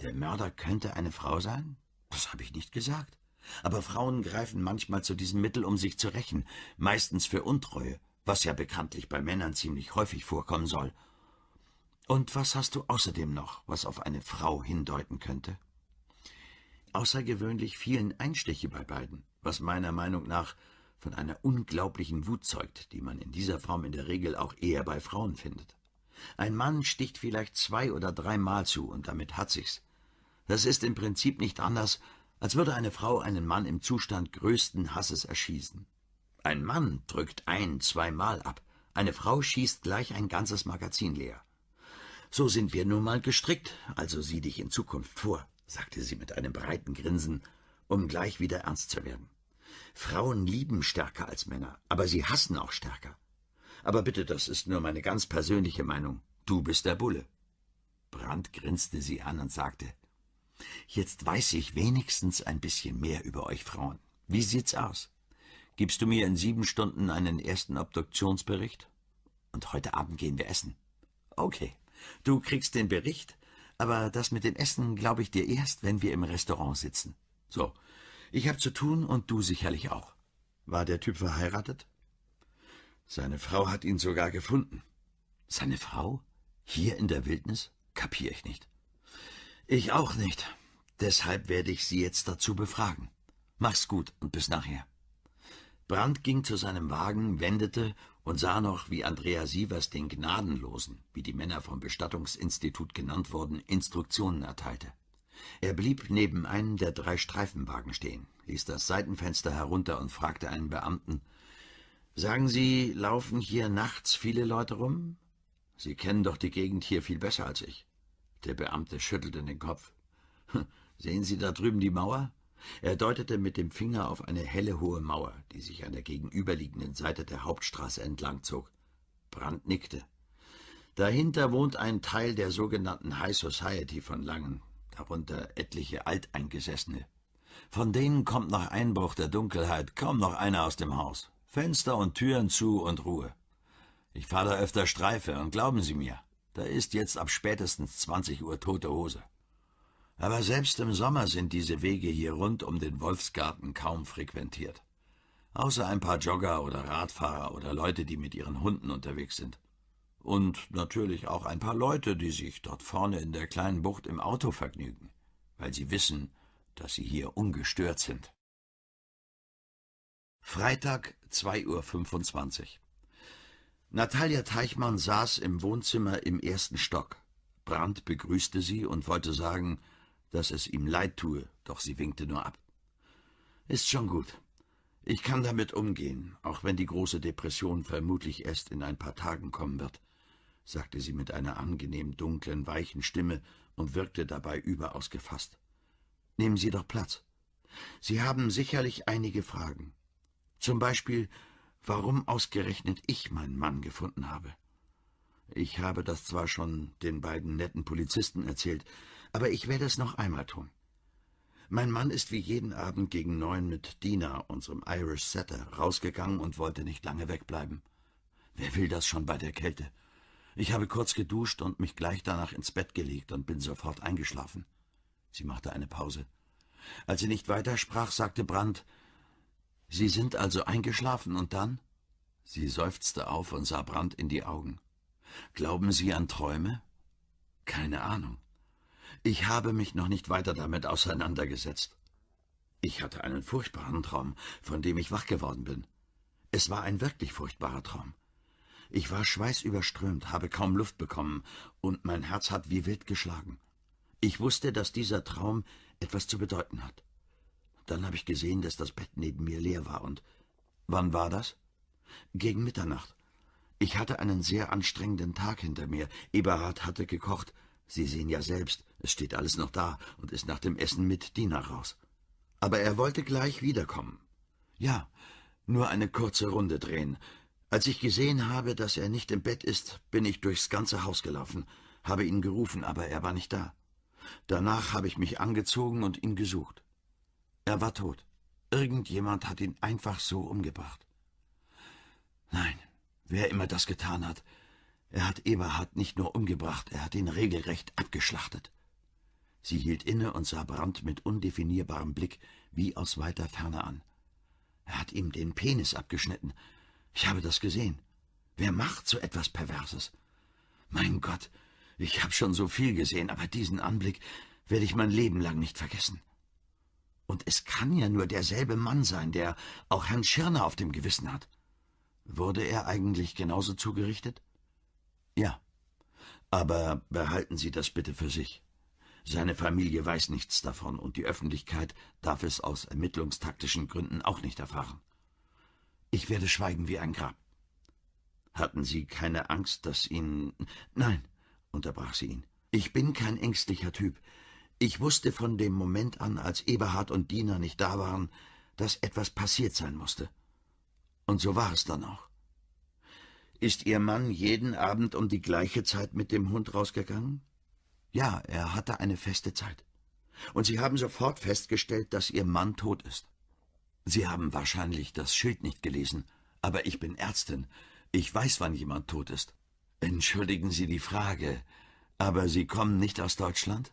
der Mörder könnte eine Frau sein? Das habe ich nicht gesagt. Aber Frauen greifen manchmal zu diesem Mittel, um sich zu rächen, meistens für Untreue, was ja bekanntlich bei Männern ziemlich häufig vorkommen soll. Und was hast du außerdem noch, was auf eine Frau hindeuten könnte? außergewöhnlich vielen Einstiche bei beiden, was meiner Meinung nach von einer unglaublichen Wut zeugt, die man in dieser Form in der Regel auch eher bei Frauen findet. Ein Mann sticht vielleicht zwei oder dreimal zu und damit hat sich's. Das ist im Prinzip nicht anders, als würde eine Frau einen Mann im Zustand größten Hasses erschießen. Ein Mann drückt ein, zweimal ab, eine Frau schießt gleich ein ganzes Magazin leer. So sind wir nun mal gestrickt, also sieh dich in Zukunft vor sagte sie mit einem breiten Grinsen, um gleich wieder ernst zu werden. Frauen lieben stärker als Männer, aber sie hassen auch stärker. Aber bitte, das ist nur meine ganz persönliche Meinung. Du bist der Bulle. Brandt grinste sie an und sagte, Jetzt weiß ich wenigstens ein bisschen mehr über euch Frauen. Wie sieht's aus? Gibst du mir in sieben Stunden einen ersten Obduktionsbericht? Und heute Abend gehen wir essen. Okay, du kriegst den Bericht aber das mit dem Essen glaube ich dir erst, wenn wir im Restaurant sitzen. So, ich habe zu tun und du sicherlich auch. War der Typ verheiratet? Seine Frau hat ihn sogar gefunden. Seine Frau? Hier in der Wildnis? Kapier ich nicht. Ich auch nicht. Deshalb werde ich sie jetzt dazu befragen. Mach's gut und bis nachher. Brand ging zu seinem Wagen, wendete und sah noch, wie Andrea Sievers den Gnadenlosen, wie die Männer vom Bestattungsinstitut genannt wurden, Instruktionen erteilte. Er blieb neben einem der drei Streifenwagen stehen, ließ das Seitenfenster herunter und fragte einen Beamten, »Sagen Sie, laufen hier nachts viele Leute rum? Sie kennen doch die Gegend hier viel besser als ich.« Der Beamte schüttelte den Kopf. »Sehen Sie da drüben die Mauer? Er deutete mit dem Finger auf eine helle hohe Mauer, die sich an der gegenüberliegenden Seite der Hauptstraße entlangzog. Brand nickte. Dahinter wohnt ein Teil der sogenannten High Society von Langen, darunter etliche Alteingesessene. Von denen kommt nach Einbruch der Dunkelheit kaum noch einer aus dem Haus. Fenster und Türen zu und Ruhe. Ich fahre da öfter Streife und glauben Sie mir, da ist jetzt ab spätestens 20 Uhr tote Hose. Aber selbst im Sommer sind diese Wege hier rund um den Wolfsgarten kaum frequentiert. Außer ein paar Jogger oder Radfahrer oder Leute, die mit ihren Hunden unterwegs sind. Und natürlich auch ein paar Leute, die sich dort vorne in der kleinen Bucht im Auto vergnügen, weil sie wissen, dass sie hier ungestört sind. Freitag, 2.25 Uhr. Natalia Teichmann saß im Wohnzimmer im ersten Stock. Brandt begrüßte sie und wollte sagen, dass es ihm leid tue, doch sie winkte nur ab. Ist schon gut. Ich kann damit umgehen, auch wenn die große Depression vermutlich erst in ein paar Tagen kommen wird, sagte sie mit einer angenehm dunklen, weichen Stimme und wirkte dabei überaus gefasst. Nehmen Sie doch Platz. Sie haben sicherlich einige Fragen. Zum Beispiel, warum ausgerechnet ich meinen Mann gefunden habe. Ich habe das zwar schon den beiden netten Polizisten erzählt, aber ich werde es noch einmal tun. Mein Mann ist wie jeden Abend gegen neun mit Dina, unserem Irish Setter, rausgegangen und wollte nicht lange wegbleiben. Wer will das schon bei der Kälte? Ich habe kurz geduscht und mich gleich danach ins Bett gelegt und bin sofort eingeschlafen. Sie machte eine Pause. Als sie nicht weitersprach, sagte Brandt, »Sie sind also eingeschlafen und dann?« Sie seufzte auf und sah Brandt in die Augen. »Glauben Sie an Träume?« »Keine Ahnung. Ich habe mich noch nicht weiter damit auseinandergesetzt. Ich hatte einen furchtbaren Traum, von dem ich wach geworden bin. Es war ein wirklich furchtbarer Traum. Ich war schweißüberströmt, habe kaum Luft bekommen, und mein Herz hat wie wild geschlagen. Ich wusste, dass dieser Traum etwas zu bedeuten hat. Dann habe ich gesehen, dass das Bett neben mir leer war, und wann war das? Gegen Mitternacht. Ich hatte einen sehr anstrengenden Tag hinter mir. Eberhard hatte gekocht. Sie sehen ja selbst, es steht alles noch da und ist nach dem Essen mit Dina raus. Aber er wollte gleich wiederkommen. Ja, nur eine kurze Runde drehen. Als ich gesehen habe, dass er nicht im Bett ist, bin ich durchs ganze Haus gelaufen, habe ihn gerufen, aber er war nicht da. Danach habe ich mich angezogen und ihn gesucht. Er war tot. Irgendjemand hat ihn einfach so umgebracht. Nein, wer immer das getan hat, er hat Eberhard nicht nur umgebracht, er hat ihn regelrecht abgeschlachtet. Sie hielt inne und sah Brandt mit undefinierbarem Blick wie aus weiter Ferne an. Er hat ihm den Penis abgeschnitten. Ich habe das gesehen. Wer macht so etwas Perverses? Mein Gott, ich habe schon so viel gesehen, aber diesen Anblick werde ich mein Leben lang nicht vergessen. Und es kann ja nur derselbe Mann sein, der auch Herrn Schirner auf dem Gewissen hat. Wurde er eigentlich genauso zugerichtet? Ja. Aber behalten Sie das bitte für sich. Seine Familie weiß nichts davon und die Öffentlichkeit darf es aus ermittlungstaktischen Gründen auch nicht erfahren. Ich werde schweigen wie ein Grab. Hatten Sie keine Angst, dass Ihnen... Nein, unterbrach sie ihn. Ich bin kein ängstlicher Typ. Ich wusste von dem Moment an, als Eberhard und Dina nicht da waren, dass etwas passiert sein musste. Und so war es dann auch. Ist Ihr Mann jeden Abend um die gleiche Zeit mit dem Hund rausgegangen? Ja, er hatte eine feste Zeit. Und Sie haben sofort festgestellt, dass Ihr Mann tot ist. Sie haben wahrscheinlich das Schild nicht gelesen, aber ich bin Ärztin. Ich weiß, wann jemand tot ist. Entschuldigen Sie die Frage, aber Sie kommen nicht aus Deutschland?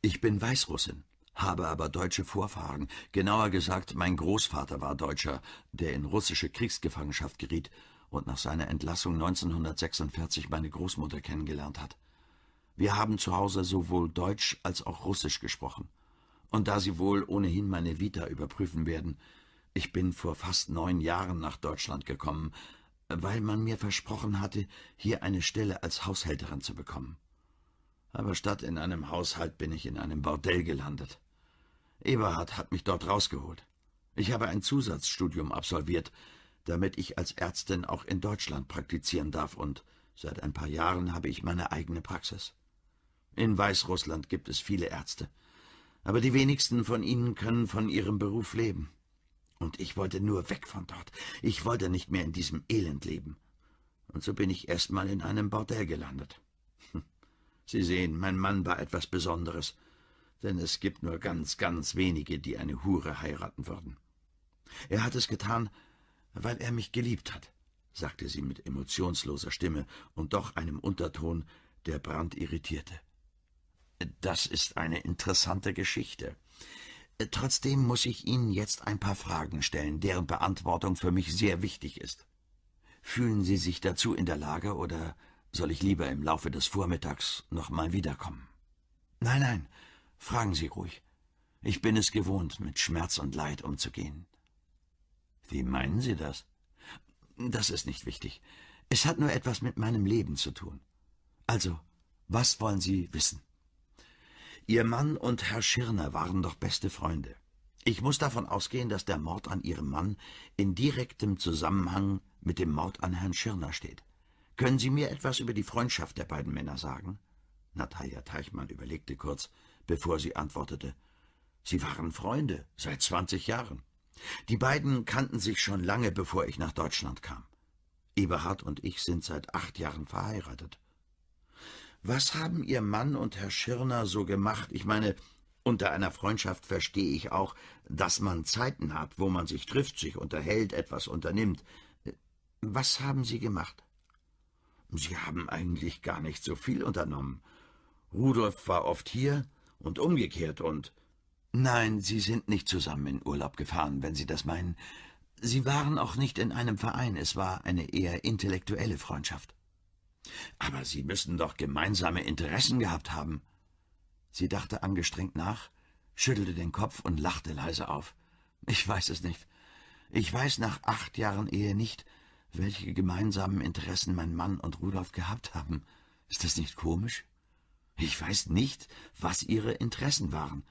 Ich bin Weißrussin, habe aber deutsche Vorfahren. Genauer gesagt, mein Großvater war Deutscher, der in russische Kriegsgefangenschaft geriet und nach seiner Entlassung 1946 meine Großmutter kennengelernt hat. Wir haben zu Hause sowohl Deutsch als auch Russisch gesprochen. Und da Sie wohl ohnehin meine Vita überprüfen werden, ich bin vor fast neun Jahren nach Deutschland gekommen, weil man mir versprochen hatte, hier eine Stelle als Haushälterin zu bekommen. Aber statt in einem Haushalt bin ich in einem Bordell gelandet. Eberhard hat mich dort rausgeholt. Ich habe ein Zusatzstudium absolviert, damit ich als Ärztin auch in Deutschland praktizieren darf, und seit ein paar Jahren habe ich meine eigene Praxis. In Weißrussland gibt es viele Ärzte. Aber die wenigsten von ihnen können von ihrem Beruf leben. Und ich wollte nur weg von dort. Ich wollte nicht mehr in diesem Elend leben. Und so bin ich erst mal in einem Bordell gelandet. Hm. Sie sehen, mein Mann war etwas Besonderes, denn es gibt nur ganz, ganz wenige, die eine Hure heiraten würden. Er hat es getan, weil er mich geliebt hat, sagte sie mit emotionsloser Stimme und doch einem Unterton, der Brand irritierte. Das ist eine interessante Geschichte. Äh, trotzdem muss ich Ihnen jetzt ein paar Fragen stellen, deren Beantwortung für mich sehr wichtig ist. Fühlen Sie sich dazu in der Lage oder soll ich lieber im Laufe des Vormittags nochmal wiederkommen? Nein, nein, fragen Sie ruhig. Ich bin es gewohnt, mit Schmerz und Leid umzugehen. Wie meinen Sie das? Das ist nicht wichtig. Es hat nur etwas mit meinem Leben zu tun. Also, was wollen Sie wissen? Ihr Mann und Herr Schirner waren doch beste Freunde. Ich muss davon ausgehen, dass der Mord an Ihrem Mann in direktem Zusammenhang mit dem Mord an Herrn Schirner steht. Können Sie mir etwas über die Freundschaft der beiden Männer sagen? Natalia Teichmann überlegte kurz, bevor sie antwortete. Sie waren Freunde, seit zwanzig Jahren. Die beiden kannten sich schon lange, bevor ich nach Deutschland kam. Eberhard und ich sind seit acht Jahren verheiratet. Was haben Ihr Mann und Herr Schirner so gemacht? Ich meine, unter einer Freundschaft verstehe ich auch, dass man Zeiten hat, wo man sich trifft, sich unterhält, etwas unternimmt. Was haben Sie gemacht? Sie haben eigentlich gar nicht so viel unternommen. Rudolf war oft hier und umgekehrt und. Nein, Sie sind nicht zusammen in Urlaub gefahren, wenn Sie das meinen. Sie waren auch nicht in einem Verein, es war eine eher intellektuelle Freundschaft. Aber Sie müssen doch gemeinsame Interessen gehabt haben. Sie dachte angestrengt nach, schüttelte den Kopf und lachte leise auf. Ich weiß es nicht. Ich weiß nach acht Jahren Ehe nicht, welche gemeinsamen Interessen mein Mann und Rudolf gehabt haben. Ist das nicht komisch? Ich weiß nicht, was ihre Interessen waren.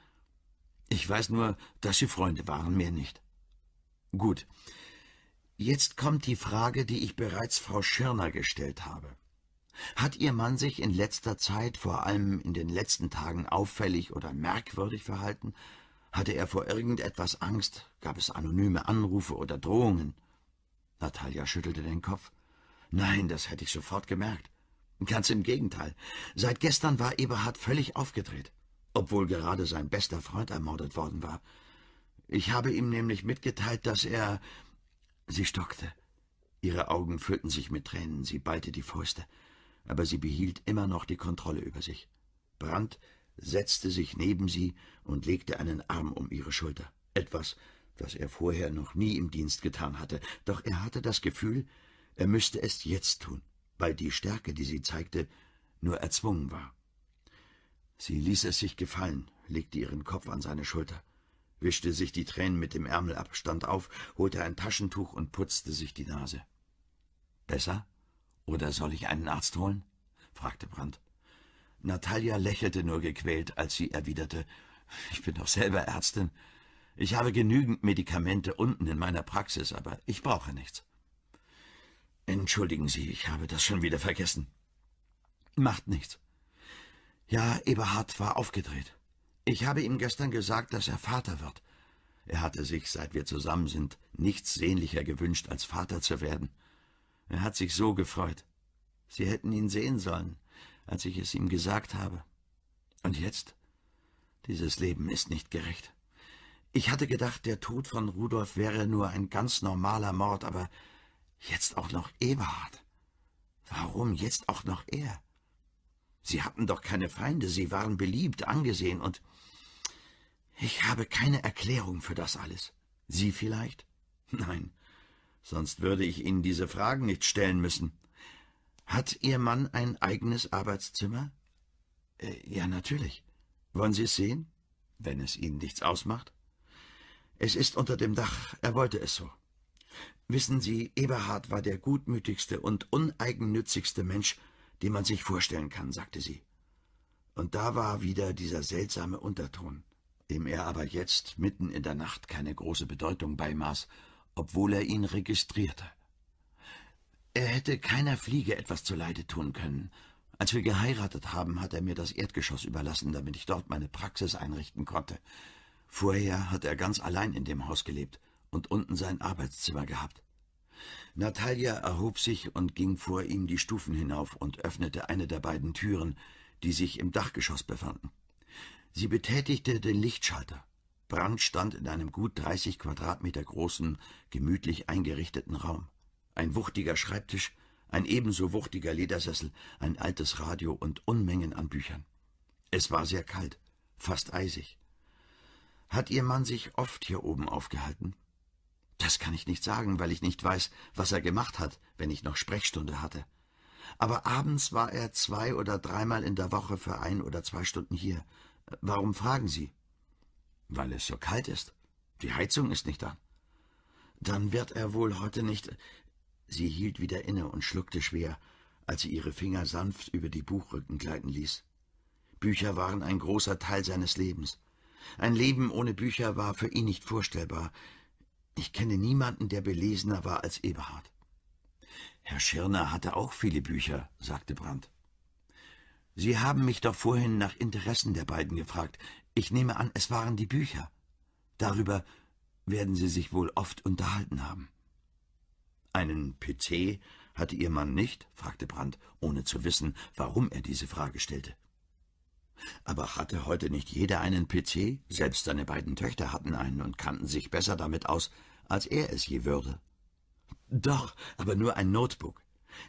Ich weiß nur, dass sie Freunde waren, mehr nicht. Gut. Jetzt kommt die Frage, die ich bereits Frau Schirner gestellt habe. Hat Ihr Mann sich in letzter Zeit, vor allem in den letzten Tagen, auffällig oder merkwürdig verhalten? Hatte er vor irgendetwas Angst? Gab es anonyme Anrufe oder Drohungen? Natalia schüttelte den Kopf. Nein, das hätte ich sofort gemerkt. Ganz im Gegenteil. Seit gestern war Eberhard völlig aufgedreht, obwohl gerade sein bester Freund ermordet worden war. Ich habe ihm nämlich mitgeteilt, dass er... Sie stockte. Ihre Augen füllten sich mit Tränen, sie ballte die Fäuste aber sie behielt immer noch die Kontrolle über sich. Brandt setzte sich neben sie und legte einen Arm um ihre Schulter. Etwas, das er vorher noch nie im Dienst getan hatte, doch er hatte das Gefühl, er müsste es jetzt tun, weil die Stärke, die sie zeigte, nur erzwungen war. Sie ließ es sich gefallen, legte ihren Kopf an seine Schulter, wischte sich die Tränen mit dem Ärmel ab, stand auf, holte ein Taschentuch und putzte sich die Nase. Besser? Oder soll ich einen Arzt holen? fragte Brandt. Natalia lächelte nur gequält, als sie erwiderte, ich bin doch selber Ärztin. Ich habe genügend Medikamente unten in meiner Praxis, aber ich brauche nichts. Entschuldigen Sie, ich habe das schon wieder vergessen. Macht nichts. Ja, Eberhard war aufgedreht. Ich habe ihm gestern gesagt, dass er Vater wird. Er hatte sich, seit wir zusammen sind, nichts sehnlicher gewünscht, als Vater zu werden. Er hat sich so gefreut. Sie hätten ihn sehen sollen, als ich es ihm gesagt habe. Und jetzt? Dieses Leben ist nicht gerecht. Ich hatte gedacht, der Tod von Rudolf wäre nur ein ganz normaler Mord, aber jetzt auch noch Eberhard. Warum jetzt auch noch er? Sie hatten doch keine Feinde, sie waren beliebt, angesehen und... Ich habe keine Erklärung für das alles. Sie vielleicht? Nein, sonst würde ich Ihnen diese Fragen nicht stellen müssen. Hat Ihr Mann ein eigenes Arbeitszimmer? Äh, ja, natürlich. Wollen Sie es sehen? Wenn es Ihnen nichts ausmacht. Es ist unter dem Dach, er wollte es so. Wissen Sie, Eberhard war der gutmütigste und uneigennützigste Mensch, den man sich vorstellen kann, sagte sie. Und da war wieder dieser seltsame Unterton, dem er aber jetzt mitten in der Nacht keine große Bedeutung beimaß, obwohl er ihn registrierte. Er hätte keiner Fliege etwas zuleide tun können. Als wir geheiratet haben, hat er mir das Erdgeschoss überlassen, damit ich dort meine Praxis einrichten konnte. Vorher hat er ganz allein in dem Haus gelebt und unten sein Arbeitszimmer gehabt. Natalia erhob sich und ging vor ihm die Stufen hinauf und öffnete eine der beiden Türen, die sich im Dachgeschoss befanden. Sie betätigte den Lichtschalter. Brandt stand in einem gut 30 Quadratmeter großen, gemütlich eingerichteten Raum. Ein wuchtiger Schreibtisch, ein ebenso wuchtiger Ledersessel, ein altes Radio und Unmengen an Büchern. Es war sehr kalt, fast eisig. Hat Ihr Mann sich oft hier oben aufgehalten? Das kann ich nicht sagen, weil ich nicht weiß, was er gemacht hat, wenn ich noch Sprechstunde hatte. Aber abends war er zwei oder dreimal in der Woche für ein oder zwei Stunden hier. Warum fragen Sie? Weil es so kalt ist. Die Heizung ist nicht an. Dann wird er wohl heute nicht. Sie hielt wieder inne und schluckte schwer, als sie ihre Finger sanft über die Buchrücken gleiten ließ. Bücher waren ein großer Teil seines Lebens. Ein Leben ohne Bücher war für ihn nicht vorstellbar. Ich kenne niemanden, der belesener war als Eberhard. Herr Schirner hatte auch viele Bücher, sagte Brandt. Sie haben mich doch vorhin nach Interessen der beiden gefragt. Ich nehme an, es waren die Bücher. Darüber werden Sie sich wohl oft unterhalten haben. Einen PC hatte Ihr Mann nicht? fragte Brandt, ohne zu wissen, warum er diese Frage stellte. Aber hatte heute nicht jeder einen PC? Selbst seine beiden Töchter hatten einen und kannten sich besser damit aus, als er es je würde. Doch, aber nur ein Notebook.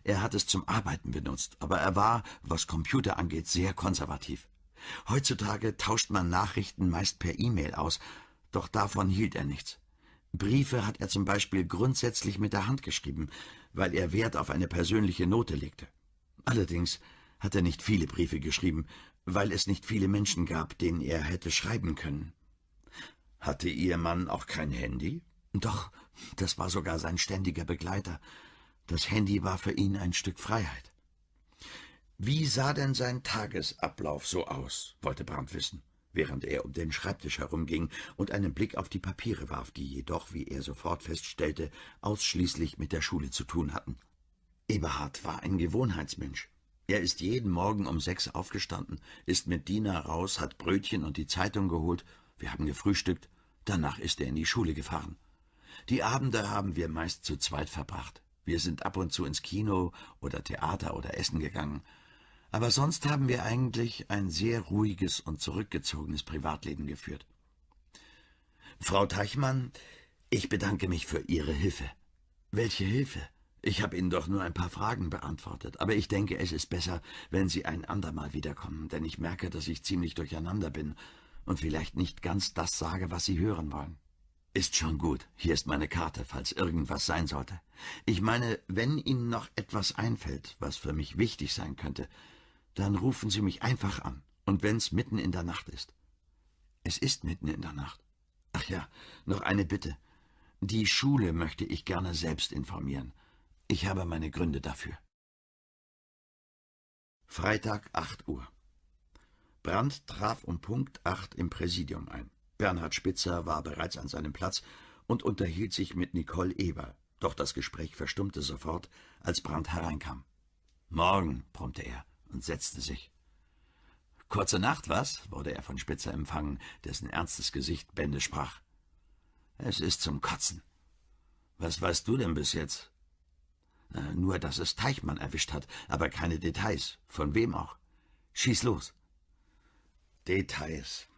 Er hat es zum Arbeiten benutzt, aber er war, was Computer angeht, sehr konservativ. Heutzutage tauscht man Nachrichten meist per E-Mail aus, doch davon hielt er nichts. Briefe hat er zum Beispiel grundsätzlich mit der Hand geschrieben, weil er Wert auf eine persönliche Note legte. Allerdings hat er nicht viele Briefe geschrieben, weil es nicht viele Menschen gab, denen er hätte schreiben können. Hatte Ihr Mann auch kein Handy? Doch, das war sogar sein ständiger Begleiter. Das Handy war für ihn ein Stück Freiheit. Wie sah denn sein Tagesablauf so aus, wollte Brandt wissen, während er um den Schreibtisch herumging und einen Blick auf die Papiere warf, die jedoch, wie er sofort feststellte, ausschließlich mit der Schule zu tun hatten. Eberhard war ein Gewohnheitsmensch. Er ist jeden Morgen um sechs aufgestanden, ist mit Dina raus, hat Brötchen und die Zeitung geholt, wir haben gefrühstückt, danach ist er in die Schule gefahren. Die Abende haben wir meist zu zweit verbracht. Wir sind ab und zu ins Kino oder Theater oder Essen gegangen, aber sonst haben wir eigentlich ein sehr ruhiges und zurückgezogenes Privatleben geführt. Frau Teichmann, ich bedanke mich für Ihre Hilfe. Welche Hilfe? Ich habe Ihnen doch nur ein paar Fragen beantwortet, aber ich denke, es ist besser, wenn Sie ein andermal wiederkommen, denn ich merke, dass ich ziemlich durcheinander bin und vielleicht nicht ganz das sage, was Sie hören wollen. Ist schon gut. Hier ist meine Karte, falls irgendwas sein sollte. Ich meine, wenn Ihnen noch etwas einfällt, was für mich wichtig sein könnte, dann rufen Sie mich einfach an. Und wenn's mitten in der Nacht ist. Es ist mitten in der Nacht. Ach ja, noch eine Bitte. Die Schule möchte ich gerne selbst informieren. Ich habe meine Gründe dafür. Freitag, 8 Uhr. Brandt traf um Punkt 8 im Präsidium ein. Bernhard Spitzer war bereits an seinem Platz und unterhielt sich mit Nicole Eber. Doch das Gespräch verstummte sofort, als Brandt hereinkam. Morgen, brummte er und setzte sich. Kurze Nacht, was? wurde er von Spitzer empfangen, dessen ernstes Gesicht Bände sprach. Es ist zum Kotzen. Was weißt du denn bis jetzt? Äh, nur, dass es Teichmann erwischt hat, aber keine Details. Von wem auch? Schieß los. Details.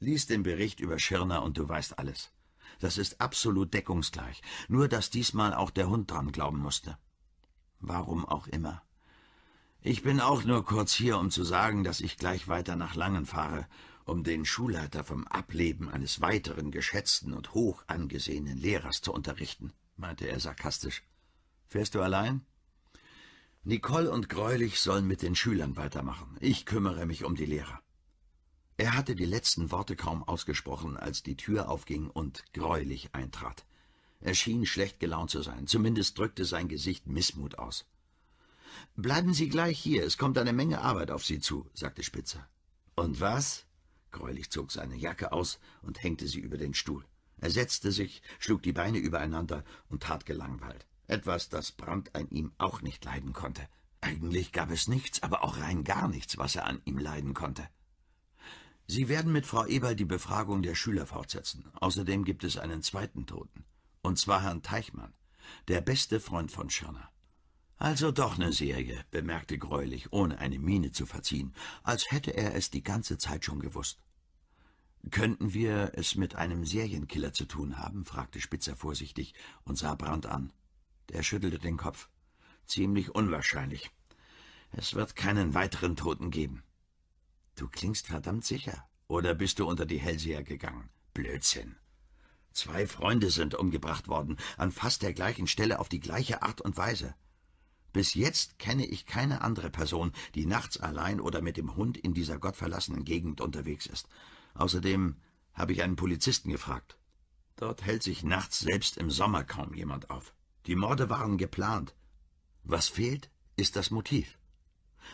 Lies den Bericht über Schirner und du weißt alles. Das ist absolut deckungsgleich. Nur, dass diesmal auch der Hund dran glauben musste. Warum auch immer. Ich bin auch nur kurz hier, um zu sagen, dass ich gleich weiter nach Langen fahre, um den Schulleiter vom Ableben eines weiteren geschätzten und hoch angesehenen Lehrers zu unterrichten, meinte er sarkastisch. Fährst du allein? Nicole und Greulich sollen mit den Schülern weitermachen. Ich kümmere mich um die Lehrer. Er hatte die letzten Worte kaum ausgesprochen, als die Tür aufging und Greulich eintrat. Er schien schlecht gelaunt zu sein, zumindest drückte sein Gesicht Missmut aus. Bleiben Sie gleich hier, es kommt eine Menge Arbeit auf Sie zu, sagte Spitzer. Und was? Greulich zog seine Jacke aus und hängte sie über den Stuhl. Er setzte sich, schlug die Beine übereinander und tat gelangweilt. Etwas, das Brandt an ihm auch nicht leiden konnte. Eigentlich gab es nichts, aber auch rein gar nichts, was er an ihm leiden konnte. Sie werden mit Frau Eberl die Befragung der Schüler fortsetzen. Außerdem gibt es einen zweiten Toten. Und zwar Herrn Teichmann, der beste Freund von Schirner. Also doch ne Serie, bemerkte Greulich, ohne eine Miene zu verziehen, als hätte er es die ganze Zeit schon gewusst. Könnten wir es mit einem Serienkiller zu tun haben? fragte Spitzer vorsichtig und sah Brandt an. Der schüttelte den Kopf. Ziemlich unwahrscheinlich. Es wird keinen weiteren Toten geben. Du klingst verdammt sicher. Oder bist du unter die Hellseher gegangen? Blödsinn. Zwei Freunde sind umgebracht worden, an fast der gleichen Stelle auf die gleiche Art und Weise. Bis jetzt kenne ich keine andere Person, die nachts allein oder mit dem Hund in dieser gottverlassenen Gegend unterwegs ist. Außerdem habe ich einen Polizisten gefragt. Dort hält sich nachts selbst im Sommer kaum jemand auf. Die Morde waren geplant. Was fehlt, ist das Motiv.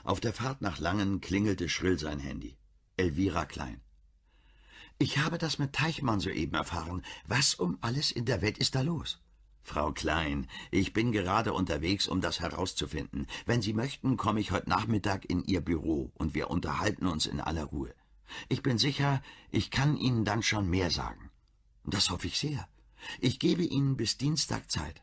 Auf der Fahrt nach Langen klingelte schrill sein Handy. Elvira Klein. Ich habe das mit Teichmann soeben erfahren. Was um alles in der Welt ist da los? Frau Klein, ich bin gerade unterwegs, um das herauszufinden. Wenn Sie möchten, komme ich heute Nachmittag in Ihr Büro und wir unterhalten uns in aller Ruhe. Ich bin sicher, ich kann Ihnen dann schon mehr sagen. Das hoffe ich sehr. Ich gebe Ihnen bis Dienstag Zeit.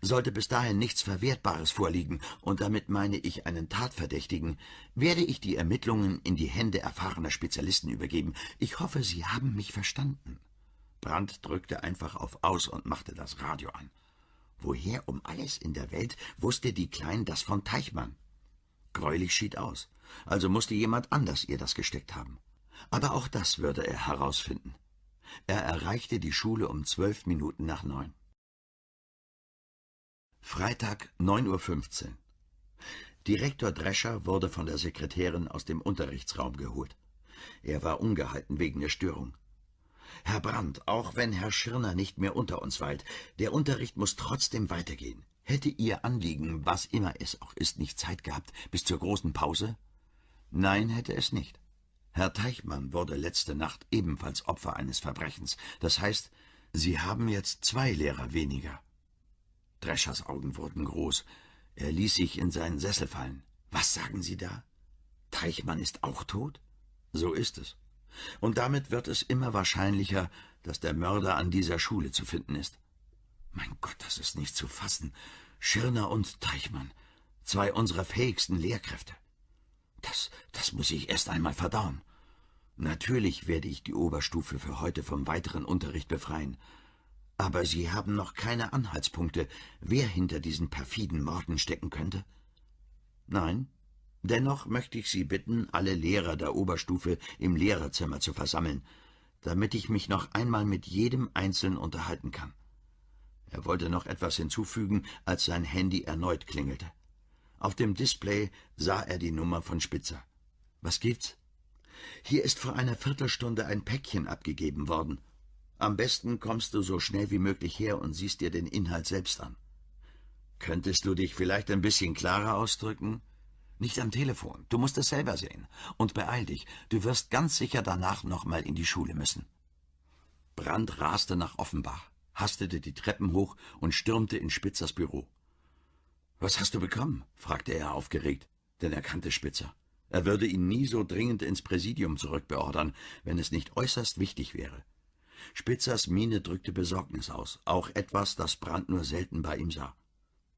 Sollte bis dahin nichts Verwertbares vorliegen, und damit meine ich einen Tatverdächtigen, werde ich die Ermittlungen in die Hände erfahrener Spezialisten übergeben. Ich hoffe, Sie haben mich verstanden. Brand drückte einfach auf Aus und machte das Radio an. Woher um alles in der Welt wusste die Klein das von Teichmann? Greulich schied aus, also musste jemand anders ihr das gesteckt haben. Aber auch das würde er herausfinden. Er erreichte die Schule um zwölf Minuten nach neun. Freitag, neun Uhr. fünfzehn. Direktor Drescher wurde von der Sekretärin aus dem Unterrichtsraum geholt. Er war ungehalten wegen der Störung. Herr Brandt, auch wenn Herr Schirner nicht mehr unter uns weilt, der Unterricht muss trotzdem weitergehen. Hätte Ihr Anliegen, was immer es auch ist, nicht Zeit gehabt bis zur großen Pause? Nein, hätte es nicht. Herr Teichmann wurde letzte Nacht ebenfalls Opfer eines Verbrechens. Das heißt, Sie haben jetzt zwei Lehrer weniger. Dreschers Augen wurden groß. Er ließ sich in seinen Sessel fallen. Was sagen Sie da? Teichmann ist auch tot? So ist es. Und damit wird es immer wahrscheinlicher, dass der Mörder an dieser Schule zu finden ist. Mein Gott, das ist nicht zu fassen. Schirner und Teichmann, zwei unserer fähigsten Lehrkräfte. Das, das muss ich erst einmal verdauen. Natürlich werde ich die Oberstufe für heute vom weiteren Unterricht befreien. Aber Sie haben noch keine Anhaltspunkte, wer hinter diesen perfiden Morden stecken könnte? Nein? Dennoch möchte ich Sie bitten, alle Lehrer der Oberstufe im Lehrerzimmer zu versammeln, damit ich mich noch einmal mit jedem Einzelnen unterhalten kann. Er wollte noch etwas hinzufügen, als sein Handy erneut klingelte. Auf dem Display sah er die Nummer von Spitzer. Was gibt's? Hier ist vor einer Viertelstunde ein Päckchen abgegeben worden. Am besten kommst du so schnell wie möglich her und siehst dir den Inhalt selbst an. Könntest du dich vielleicht ein bisschen klarer ausdrücken? Nicht am Telefon. Du musst es selber sehen. Und beeil dich. Du wirst ganz sicher danach nochmal in die Schule müssen. Brand raste nach Offenbach, hastete die Treppen hoch und stürmte in Spitzers Büro. Was hast du bekommen? fragte er aufgeregt, denn er kannte Spitzer. Er würde ihn nie so dringend ins Präsidium zurückbeordern, wenn es nicht äußerst wichtig wäre. Spitzers Miene drückte Besorgnis aus, auch etwas, das Brand nur selten bei ihm sah.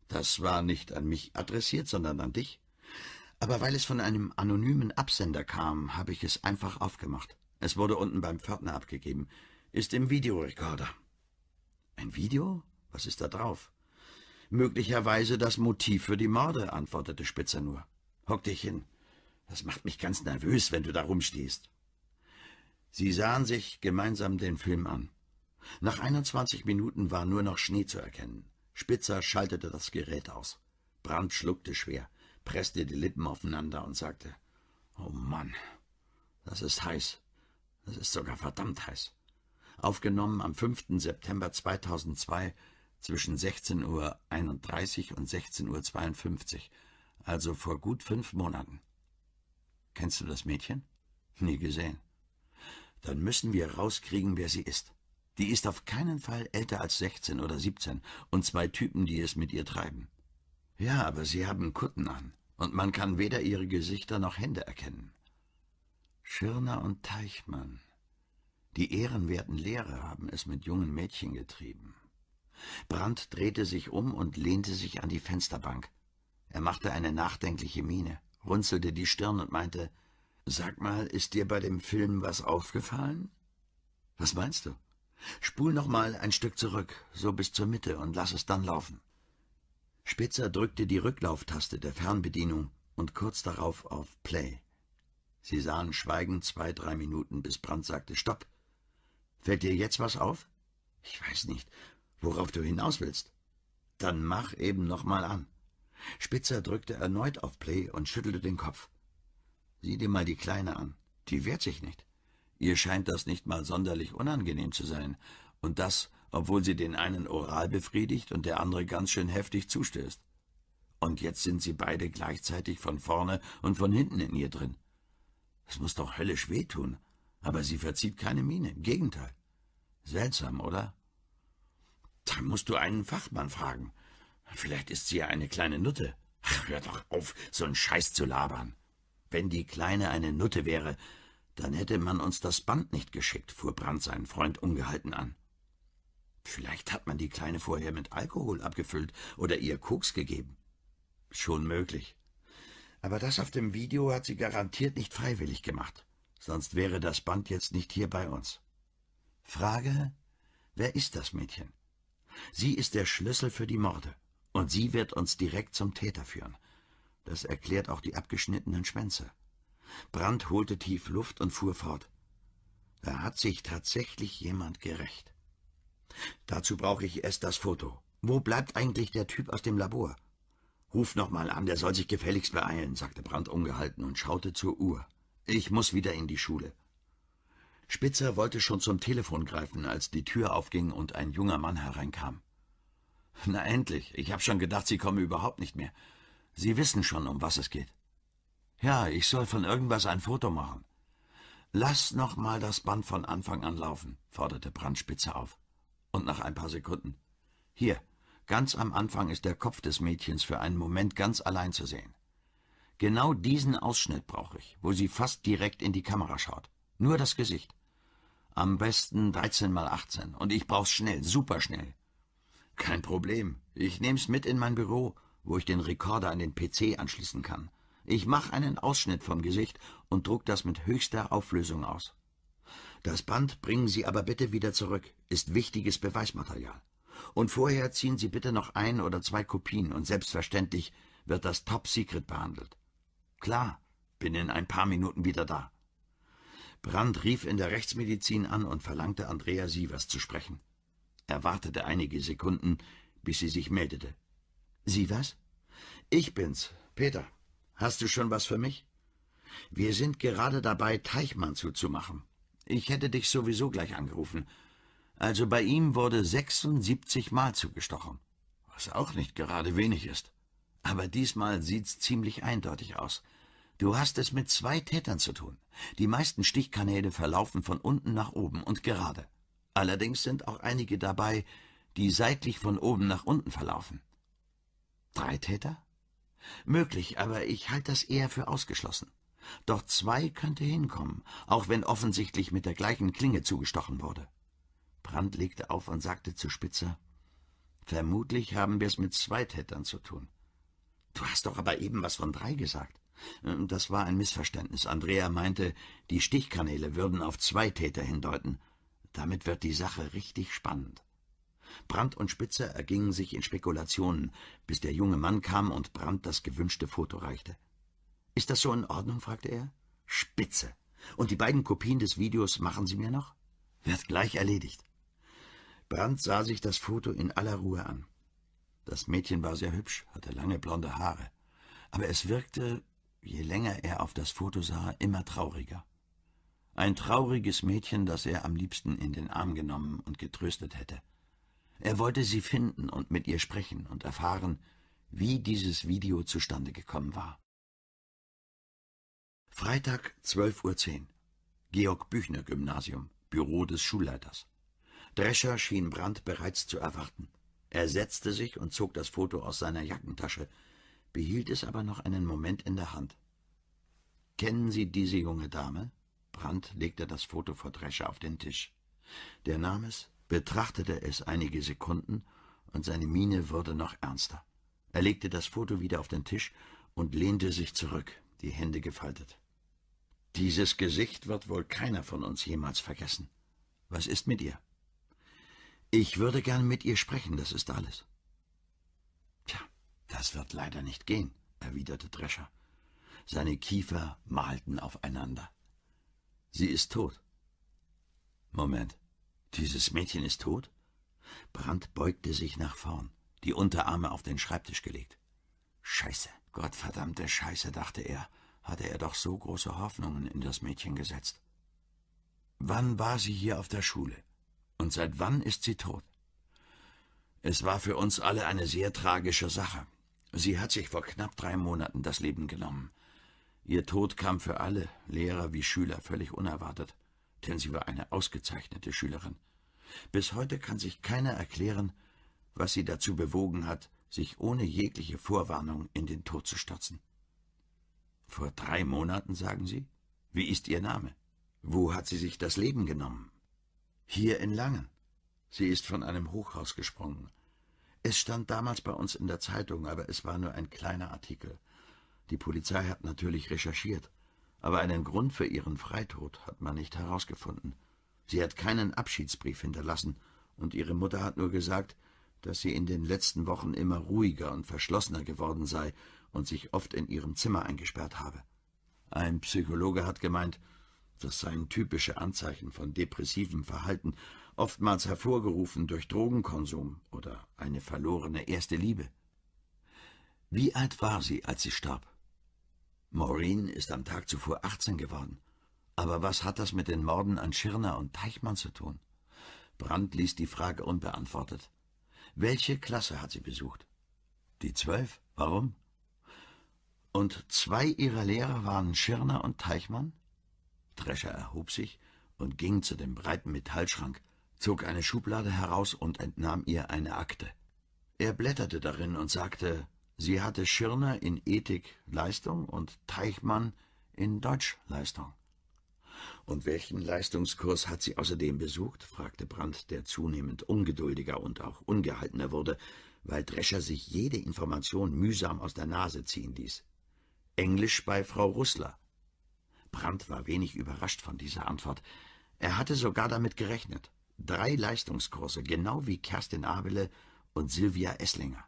Das war nicht an mich adressiert, sondern an dich aber weil es von einem anonymen Absender kam, habe ich es einfach aufgemacht. Es wurde unten beim Pförtner abgegeben. Ist im Videorekorder. Ein Video? Was ist da drauf? Möglicherweise das Motiv für die Morde, antwortete Spitzer nur. Hock dich hin. Das macht mich ganz nervös, wenn du da rumstehst. Sie sahen sich gemeinsam den Film an. Nach 21 Minuten war nur noch Schnee zu erkennen. Spitzer schaltete das Gerät aus. Brand schluckte schwer presste die Lippen aufeinander und sagte, »Oh Mann, das ist heiß. Das ist sogar verdammt heiß.« Aufgenommen am 5. September 2002 zwischen 16.31 Uhr und 16.52 Uhr, also vor gut fünf Monaten. Kennst du das Mädchen? Nie gesehen. Dann müssen wir rauskriegen, wer sie ist. Die ist auf keinen Fall älter als 16 oder 17 und zwei Typen, die es mit ihr treiben. Ja, aber sie haben Kutten an, und man kann weder ihre Gesichter noch Hände erkennen. Schirner und Teichmann. Die ehrenwerten Lehrer haben es mit jungen Mädchen getrieben. Brandt drehte sich um und lehnte sich an die Fensterbank. Er machte eine nachdenkliche Miene, runzelte die Stirn und meinte, »Sag mal, ist dir bei dem Film was aufgefallen?« »Was meinst du?« »Spul noch mal ein Stück zurück, so bis zur Mitte, und lass es dann laufen.« Spitzer drückte die Rücklauftaste der Fernbedienung und kurz darauf auf Play. Sie sahen schweigend zwei, drei Minuten, bis Brand sagte Stopp. Fällt dir jetzt was auf? Ich weiß nicht, worauf du hinaus willst. Dann mach eben nochmal an. Spitzer drückte erneut auf Play und schüttelte den Kopf. Sieh dir mal die Kleine an. Die wehrt sich nicht. Ihr scheint das nicht mal sonderlich unangenehm zu sein. Und das, obwohl sie den einen oral befriedigt und der andere ganz schön heftig zustößt. Und jetzt sind sie beide gleichzeitig von vorne und von hinten in ihr drin. Es muss doch höllisch wehtun, aber sie verzieht keine Miene, im Gegenteil. Seltsam, oder? Da musst du einen Fachmann fragen. Vielleicht ist sie ja eine kleine Nutte. Ach, hör doch auf, so einen Scheiß zu labern. Wenn die Kleine eine Nutte wäre, dann hätte man uns das Band nicht geschickt, fuhr Brandt seinen Freund ungehalten an. Vielleicht hat man die Kleine vorher mit Alkohol abgefüllt oder ihr Koks gegeben. Schon möglich. Aber das auf dem Video hat sie garantiert nicht freiwillig gemacht. Sonst wäre das Band jetzt nicht hier bei uns. Frage, wer ist das Mädchen? Sie ist der Schlüssel für die Morde. Und sie wird uns direkt zum Täter führen. Das erklärt auch die abgeschnittenen Schwänze. Brandt holte tief Luft und fuhr fort. Da hat sich tatsächlich jemand gerecht. Dazu brauche ich erst das Foto. Wo bleibt eigentlich der Typ aus dem Labor? Ruf nochmal an, der soll sich gefälligst beeilen, sagte Brandt ungehalten und schaute zur Uhr. Ich muss wieder in die Schule. Spitzer wollte schon zum Telefon greifen, als die Tür aufging und ein junger Mann hereinkam. Na endlich, ich hab schon gedacht, Sie kommen überhaupt nicht mehr. Sie wissen schon, um was es geht. Ja, ich soll von irgendwas ein Foto machen. Lass noch mal das Band von Anfang an laufen, forderte Brandspitze auf. Und nach ein paar Sekunden. Hier, ganz am Anfang ist der Kopf des Mädchens für einen Moment ganz allein zu sehen. Genau diesen Ausschnitt brauche ich, wo sie fast direkt in die Kamera schaut. Nur das Gesicht. Am besten 13 mal 18. Und ich brauch's schnell, superschnell. Kein Problem. Ich nehm's mit in mein Büro, wo ich den Rekorder an den PC anschließen kann. Ich mache einen Ausschnitt vom Gesicht und druck das mit höchster Auflösung aus. Das Band bringen Sie aber bitte wieder zurück, ist wichtiges Beweismaterial. Und vorher ziehen Sie bitte noch ein oder zwei Kopien und selbstverständlich wird das Top Secret behandelt. Klar, bin in ein paar Minuten wieder da. Brand rief in der Rechtsmedizin an und verlangte Andrea Sievers zu sprechen. Er wartete einige Sekunden, bis sie sich meldete. Sievers? Ich bin's, Peter. Hast du schon was für mich? Wir sind gerade dabei, Teichmann zuzumachen. Ich hätte dich sowieso gleich angerufen. Also bei ihm wurde 76 Mal zugestochen. Was auch nicht gerade wenig ist. Aber diesmal sieht's ziemlich eindeutig aus. Du hast es mit zwei Tätern zu tun. Die meisten Stichkanäle verlaufen von unten nach oben und gerade. Allerdings sind auch einige dabei, die seitlich von oben nach unten verlaufen. Drei Täter? Möglich, aber ich halte das eher für ausgeschlossen. Doch zwei könnte hinkommen, auch wenn offensichtlich mit der gleichen Klinge zugestochen wurde. Brand legte auf und sagte zu Spitzer, »Vermutlich haben wir es mit Zweitätern zu tun.« »Du hast doch aber eben was von drei gesagt.« ähm, »Das war ein Missverständnis. Andrea meinte, die Stichkanäle würden auf zwei Täter hindeuten. Damit wird die Sache richtig spannend.« Brandt und Spitzer ergingen sich in Spekulationen, bis der junge Mann kam und Brandt das gewünschte Foto reichte. Ist das so in Ordnung? fragte er. Spitze. Und die beiden Kopien des Videos machen Sie mir noch? Wird gleich erledigt. Brandt sah sich das Foto in aller Ruhe an. Das Mädchen war sehr hübsch, hatte lange blonde Haare. Aber es wirkte, je länger er auf das Foto sah, immer trauriger. Ein trauriges Mädchen, das er am liebsten in den Arm genommen und getröstet hätte. Er wollte sie finden und mit ihr sprechen und erfahren, wie dieses Video zustande gekommen war. Freitag 12.10 Uhr. Georg Büchner Gymnasium, Büro des Schulleiters. Drescher schien Brandt bereits zu erwarten. Er setzte sich und zog das Foto aus seiner Jackentasche, behielt es aber noch einen Moment in der Hand. »Kennen Sie diese junge Dame?« Brandt legte das Foto vor Drescher auf den Tisch. Der nahm es, betrachtete es einige Sekunden und seine Miene wurde noch ernster. Er legte das Foto wieder auf den Tisch und lehnte sich zurück, die Hände gefaltet. Dieses Gesicht wird wohl keiner von uns jemals vergessen. Was ist mit ihr? Ich würde gern mit ihr sprechen, das ist alles. Tja, das wird leider nicht gehen, erwiderte Drescher. Seine Kiefer malten aufeinander. Sie ist tot. Moment, dieses Mädchen ist tot? Brand beugte sich nach vorn, die Unterarme auf den Schreibtisch gelegt. Scheiße, Gottverdammte Scheiße, dachte er hatte er doch so große Hoffnungen in das Mädchen gesetzt. Wann war sie hier auf der Schule? Und seit wann ist sie tot? Es war für uns alle eine sehr tragische Sache. Sie hat sich vor knapp drei Monaten das Leben genommen. Ihr Tod kam für alle, Lehrer wie Schüler, völlig unerwartet, denn sie war eine ausgezeichnete Schülerin. Bis heute kann sich keiner erklären, was sie dazu bewogen hat, sich ohne jegliche Vorwarnung in den Tod zu stürzen. Vor drei Monaten, sagen Sie? Wie ist Ihr Name? Wo hat sie sich das Leben genommen? Hier in Langen. Sie ist von einem Hochhaus gesprungen. Es stand damals bei uns in der Zeitung, aber es war nur ein kleiner Artikel. Die Polizei hat natürlich recherchiert, aber einen Grund für ihren Freitod hat man nicht herausgefunden. Sie hat keinen Abschiedsbrief hinterlassen, und ihre Mutter hat nur gesagt, dass sie in den letzten Wochen immer ruhiger und verschlossener geworden sei, und sich oft in ihrem Zimmer eingesperrt habe. Ein Psychologe hat gemeint, das seien typische Anzeichen von depressivem Verhalten, oftmals hervorgerufen durch Drogenkonsum oder eine verlorene erste Liebe. Wie alt war sie, als sie starb? Maureen ist am Tag zuvor 18 geworden. Aber was hat das mit den Morden an Schirner und Teichmann zu tun? Brandt ließ die Frage unbeantwortet. Welche Klasse hat sie besucht? Die zwölf. Warum? Und zwei ihrer Lehrer waren Schirner und Teichmann? Drescher erhob sich und ging zu dem breiten Metallschrank, zog eine Schublade heraus und entnahm ihr eine Akte. Er blätterte darin und sagte, sie hatte Schirner in Ethik Leistung und Teichmann in Deutsch Leistung. Und welchen Leistungskurs hat sie außerdem besucht? fragte Brandt, der zunehmend ungeduldiger und auch ungehaltener wurde, weil Drescher sich jede Information mühsam aus der Nase ziehen ließ. Englisch bei Frau Russler. Brandt war wenig überrascht von dieser Antwort. Er hatte sogar damit gerechnet. Drei Leistungskurse, genau wie Kerstin Abele und Silvia Esslinger.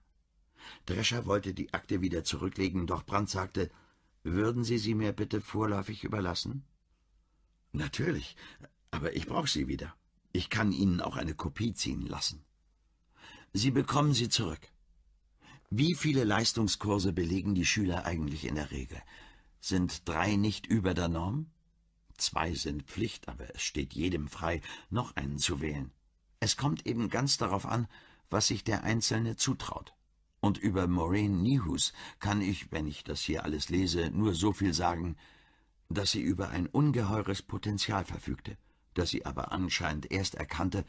Drescher wollte die Akte wieder zurücklegen, doch Brandt sagte, »Würden Sie sie mir bitte vorläufig überlassen?« »Natürlich, aber ich brauche sie wieder. Ich kann Ihnen auch eine Kopie ziehen lassen.« »Sie bekommen sie zurück.« wie viele Leistungskurse belegen die Schüler eigentlich in der Regel? Sind drei nicht über der Norm? Zwei sind Pflicht, aber es steht jedem frei, noch einen zu wählen. Es kommt eben ganz darauf an, was sich der Einzelne zutraut. Und über Maureen Nihus kann ich, wenn ich das hier alles lese, nur so viel sagen, dass sie über ein ungeheures Potenzial verfügte, das sie aber anscheinend erst erkannte,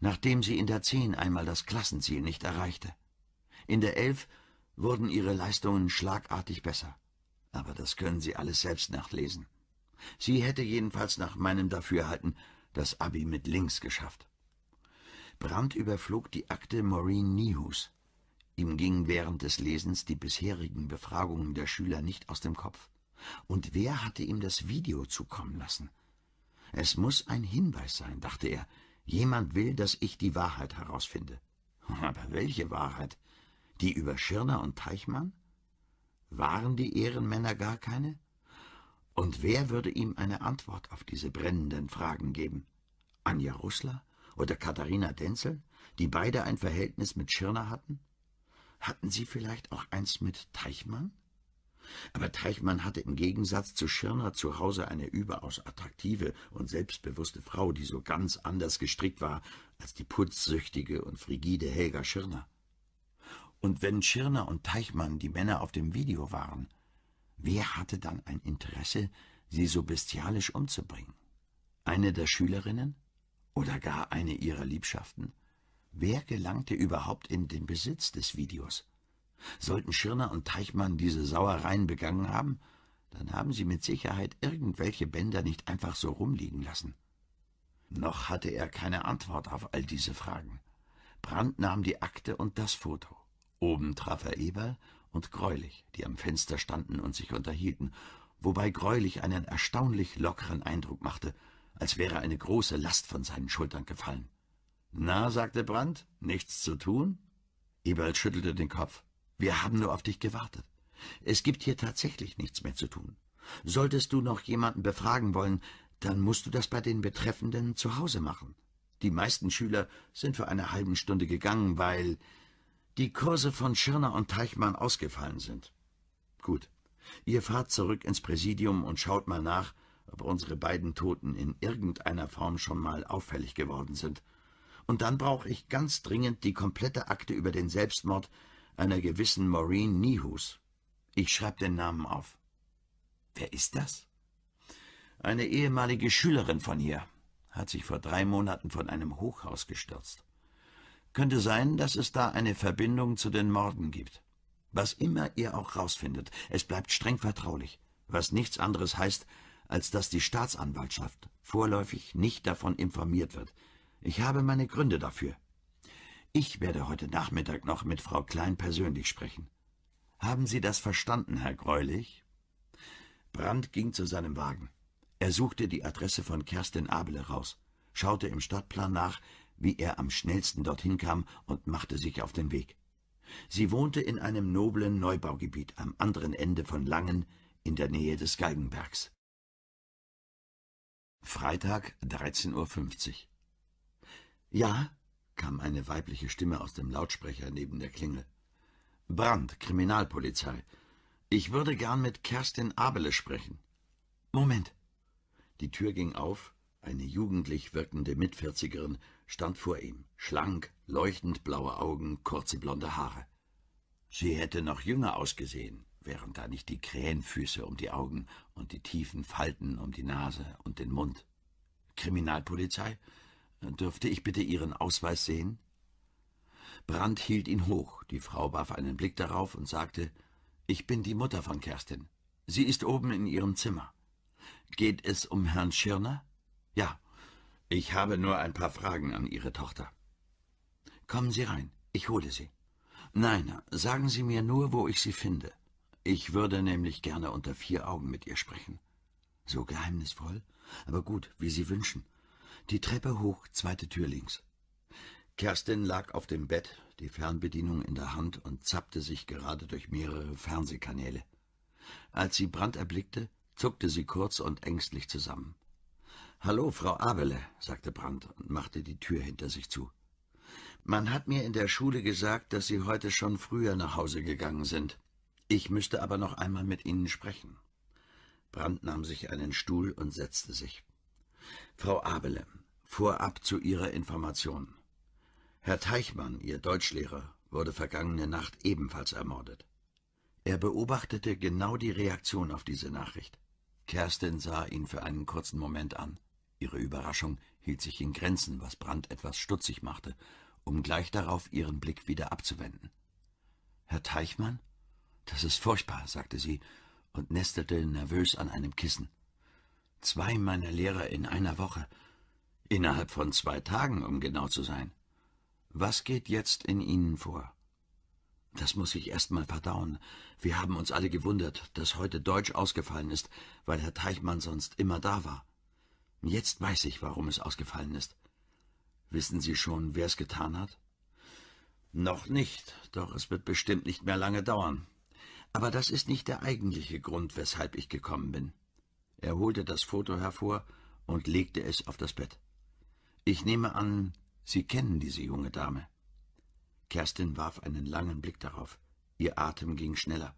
nachdem sie in der Zehn einmal das Klassenziel nicht erreichte. In der Elf wurden ihre Leistungen schlagartig besser. Aber das können Sie alles selbst nachlesen. Sie hätte jedenfalls nach meinem Dafürhalten das Abi mit links geschafft. Brandt überflog die Akte Maureen Nihus. Ihm gingen während des Lesens die bisherigen Befragungen der Schüler nicht aus dem Kopf. Und wer hatte ihm das Video zukommen lassen? Es muss ein Hinweis sein, dachte er. Jemand will, dass ich die Wahrheit herausfinde. Aber welche Wahrheit? Die über Schirner und Teichmann? Waren die Ehrenmänner gar keine? Und wer würde ihm eine Antwort auf diese brennenden Fragen geben? Anja Russler oder Katharina Denzel, die beide ein Verhältnis mit Schirner hatten? Hatten sie vielleicht auch eins mit Teichmann? Aber Teichmann hatte im Gegensatz zu Schirner zu Hause eine überaus attraktive und selbstbewusste Frau, die so ganz anders gestrickt war als die putzsüchtige und frigide Helga Schirner. Und wenn Schirner und Teichmann die Männer auf dem Video waren, wer hatte dann ein Interesse, sie so bestialisch umzubringen? Eine der Schülerinnen? Oder gar eine ihrer Liebschaften? Wer gelangte überhaupt in den Besitz des Videos? Sollten Schirner und Teichmann diese Sauereien begangen haben, dann haben sie mit Sicherheit irgendwelche Bänder nicht einfach so rumliegen lassen. Noch hatte er keine Antwort auf all diese Fragen. Brand nahm die Akte und das Foto. Oben traf er Eberl und Greulich, die am Fenster standen und sich unterhielten, wobei Greulich einen erstaunlich lockeren Eindruck machte, als wäre eine große Last von seinen Schultern gefallen. »Na«, sagte Brandt, »nichts zu tun?« Eberl schüttelte den Kopf. »Wir haben nur auf dich gewartet. Es gibt hier tatsächlich nichts mehr zu tun. Solltest du noch jemanden befragen wollen, dann musst du das bei den Betreffenden zu Hause machen. Die meisten Schüler sind für eine halben Stunde gegangen, weil die Kurse von Schirner und Teichmann ausgefallen sind. Gut. Ihr fahrt zurück ins Präsidium und schaut mal nach, ob unsere beiden Toten in irgendeiner Form schon mal auffällig geworden sind. Und dann brauche ich ganz dringend die komplette Akte über den Selbstmord einer gewissen Maureen Nihus. Ich schreibe den Namen auf. Wer ist das? Eine ehemalige Schülerin von hier hat sich vor drei Monaten von einem Hochhaus gestürzt. Könnte sein, dass es da eine Verbindung zu den Morden gibt. Was immer ihr auch rausfindet, es bleibt streng vertraulich, was nichts anderes heißt, als dass die Staatsanwaltschaft vorläufig nicht davon informiert wird. Ich habe meine Gründe dafür. Ich werde heute Nachmittag noch mit Frau Klein persönlich sprechen. Haben Sie das verstanden, Herr Greulich? Brandt ging zu seinem Wagen. Er suchte die Adresse von Kerstin Abele raus, schaute im Stadtplan nach, wie er am schnellsten dorthin kam und machte sich auf den Weg. Sie wohnte in einem noblen Neubaugebiet am anderen Ende von Langen in der Nähe des Galgenbergs. Freitag, 13.50 Uhr. Ja, kam eine weibliche Stimme aus dem Lautsprecher neben der Klingel. Brand, Kriminalpolizei. Ich würde gern mit Kerstin Abele sprechen. Moment. Die Tür ging auf, eine jugendlich wirkende Mitvierzigerin stand vor ihm, schlank, leuchtend blaue Augen, kurze blonde Haare. Sie hätte noch jünger ausgesehen, wären da nicht die Krähenfüße um die Augen und die tiefen Falten um die Nase und den Mund. Kriminalpolizei? Dürfte ich bitte Ihren Ausweis sehen? Brand hielt ihn hoch, die Frau warf einen Blick darauf und sagte, »Ich bin die Mutter von Kerstin. Sie ist oben in ihrem Zimmer. Geht es um Herrn Schirner?« »Ja, ich habe nur ein paar Fragen an Ihre Tochter. Kommen Sie rein, ich hole Sie. Nein, sagen Sie mir nur, wo ich Sie finde. Ich würde nämlich gerne unter vier Augen mit ihr sprechen. So geheimnisvoll, aber gut, wie Sie wünschen. Die Treppe hoch, zweite Tür links. Kerstin lag auf dem Bett, die Fernbedienung in der Hand und zappte sich gerade durch mehrere Fernsehkanäle. Als sie Brand erblickte, zuckte sie kurz und ängstlich zusammen. Hallo, Frau Abele, sagte Brandt und machte die Tür hinter sich zu. Man hat mir in der Schule gesagt, dass Sie heute schon früher nach Hause gegangen sind. Ich müsste aber noch einmal mit Ihnen sprechen. Brandt nahm sich einen Stuhl und setzte sich. Frau Abele, vorab zu Ihrer Information. Herr Teichmann, Ihr Deutschlehrer, wurde vergangene Nacht ebenfalls ermordet. Er beobachtete genau die Reaktion auf diese Nachricht. Kerstin sah ihn für einen kurzen Moment an. Ihre Überraschung hielt sich in Grenzen, was Brandt etwas stutzig machte, um gleich darauf ihren Blick wieder abzuwenden. Herr Teichmann? Das ist furchtbar, sagte sie und nestelte nervös an einem Kissen. Zwei meiner Lehrer in einer Woche. Innerhalb von zwei Tagen, um genau zu sein. Was geht jetzt in Ihnen vor? Das muss ich erst mal verdauen. Wir haben uns alle gewundert, dass heute Deutsch ausgefallen ist, weil Herr Teichmann sonst immer da war. Jetzt weiß ich, warum es ausgefallen ist. Wissen Sie schon, wer es getan hat? Noch nicht, doch es wird bestimmt nicht mehr lange dauern. Aber das ist nicht der eigentliche Grund, weshalb ich gekommen bin. Er holte das Foto hervor und legte es auf das Bett. Ich nehme an, Sie kennen diese junge Dame. Kerstin warf einen langen Blick darauf. Ihr Atem ging schneller.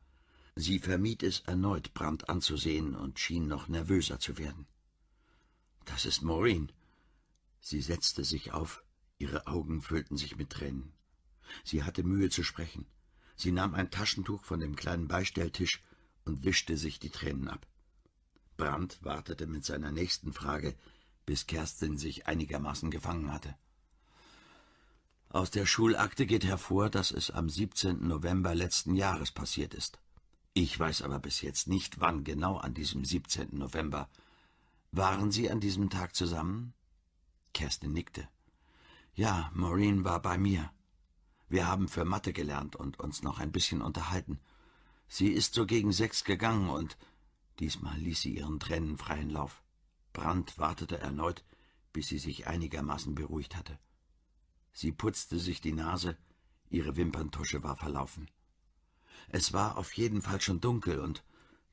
Sie vermied es erneut, Brand anzusehen und schien noch nervöser zu werden. Das ist Maureen. Sie setzte sich auf, ihre Augen füllten sich mit Tränen. Sie hatte Mühe zu sprechen. Sie nahm ein Taschentuch von dem kleinen Beistelltisch und wischte sich die Tränen ab. Brandt wartete mit seiner nächsten Frage, bis Kerstin sich einigermaßen gefangen hatte. Aus der Schulakte geht hervor, dass es am 17. November letzten Jahres passiert ist. Ich weiß aber bis jetzt nicht, wann genau an diesem 17. November waren Sie an diesem Tag zusammen? Kerstin nickte. Ja, Maureen war bei mir. Wir haben für Mathe gelernt und uns noch ein bisschen unterhalten. Sie ist so gegen sechs gegangen und diesmal ließ sie ihren Tränen freien Lauf. Brandt wartete erneut, bis sie sich einigermaßen beruhigt hatte. Sie putzte sich die Nase, ihre Wimperntusche war verlaufen. Es war auf jeden Fall schon dunkel und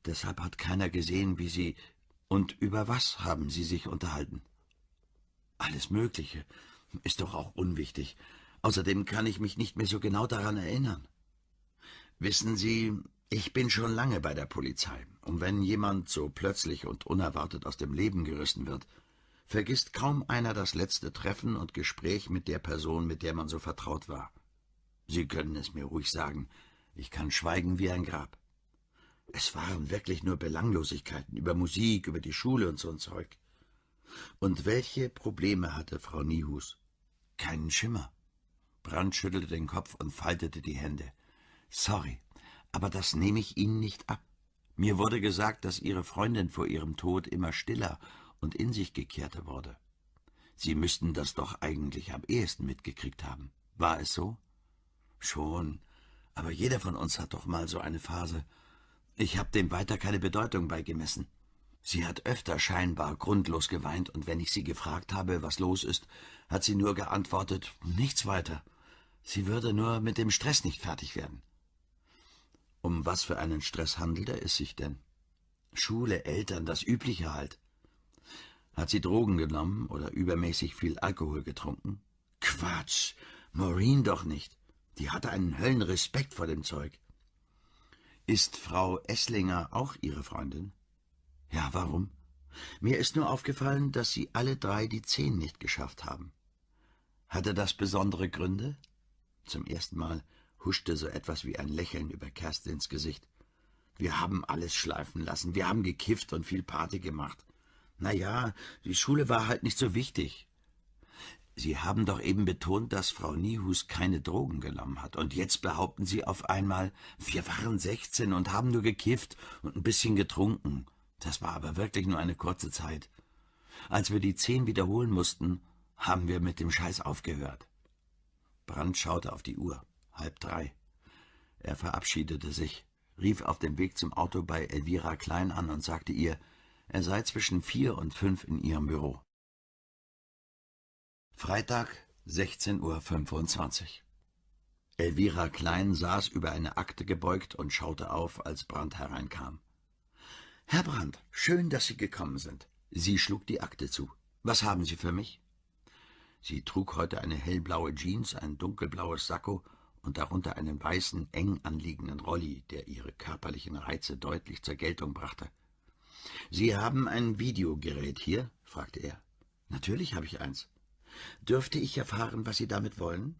deshalb hat keiner gesehen, wie sie und über was haben Sie sich unterhalten? Alles Mögliche. Ist doch auch unwichtig. Außerdem kann ich mich nicht mehr so genau daran erinnern. Wissen Sie, ich bin schon lange bei der Polizei, und wenn jemand so plötzlich und unerwartet aus dem Leben gerissen wird, vergisst kaum einer das letzte Treffen und Gespräch mit der Person, mit der man so vertraut war. Sie können es mir ruhig sagen, ich kann schweigen wie ein Grab. Es waren wirklich nur Belanglosigkeiten über Musik, über die Schule und so ein Zeug. Und welche Probleme hatte Frau Nihus? Keinen Schimmer. Brand schüttelte den Kopf und faltete die Hände. Sorry, aber das nehme ich Ihnen nicht ab. Mir wurde gesagt, dass Ihre Freundin vor ihrem Tod immer stiller und in sich gekehrter wurde. Sie müssten das doch eigentlich am ehesten mitgekriegt haben. War es so? Schon, aber jeder von uns hat doch mal so eine Phase. Ich habe dem weiter keine Bedeutung beigemessen. Sie hat öfter scheinbar grundlos geweint, und wenn ich sie gefragt habe, was los ist, hat sie nur geantwortet, nichts weiter. Sie würde nur mit dem Stress nicht fertig werden. Um was für einen Stress handelte es sich denn? Schule, Eltern, das Übliche halt. Hat sie Drogen genommen oder übermäßig viel Alkohol getrunken? Quatsch! Maureen doch nicht. Die hatte einen Höllenrespekt vor dem Zeug. Ist Frau Esslinger auch Ihre Freundin? Ja, warum? Mir ist nur aufgefallen, dass Sie alle drei die Zehn nicht geschafft haben. Hatte das besondere Gründe? Zum ersten Mal huschte so etwas wie ein Lächeln über Kerstins Gesicht. Wir haben alles schleifen lassen, wir haben gekifft und viel Party gemacht. Na ja, die Schule war halt nicht so wichtig. Sie haben doch eben betont, dass Frau Niehus keine Drogen genommen hat. Und jetzt behaupten Sie auf einmal, wir waren 16 und haben nur gekifft und ein bisschen getrunken. Das war aber wirklich nur eine kurze Zeit. Als wir die zehn wiederholen mussten, haben wir mit dem Scheiß aufgehört. Brandt schaute auf die Uhr. Halb drei. Er verabschiedete sich, rief auf dem Weg zum Auto bei Elvira Klein an und sagte ihr, er sei zwischen vier und fünf in ihrem Büro. Freitag, 16.25 Uhr. Elvira Klein saß über eine Akte gebeugt und schaute auf, als Brand hereinkam. Herr Brand, schön, dass Sie gekommen sind. Sie schlug die Akte zu. Was haben Sie für mich? Sie trug heute eine hellblaue Jeans, ein dunkelblaues Sakko und darunter einen weißen, eng anliegenden Rolli, der ihre körperlichen Reize deutlich zur Geltung brachte. »Sie haben ein Videogerät hier?« fragte er. »Natürlich habe ich eins. Dürfte ich erfahren, was Sie damit wollen?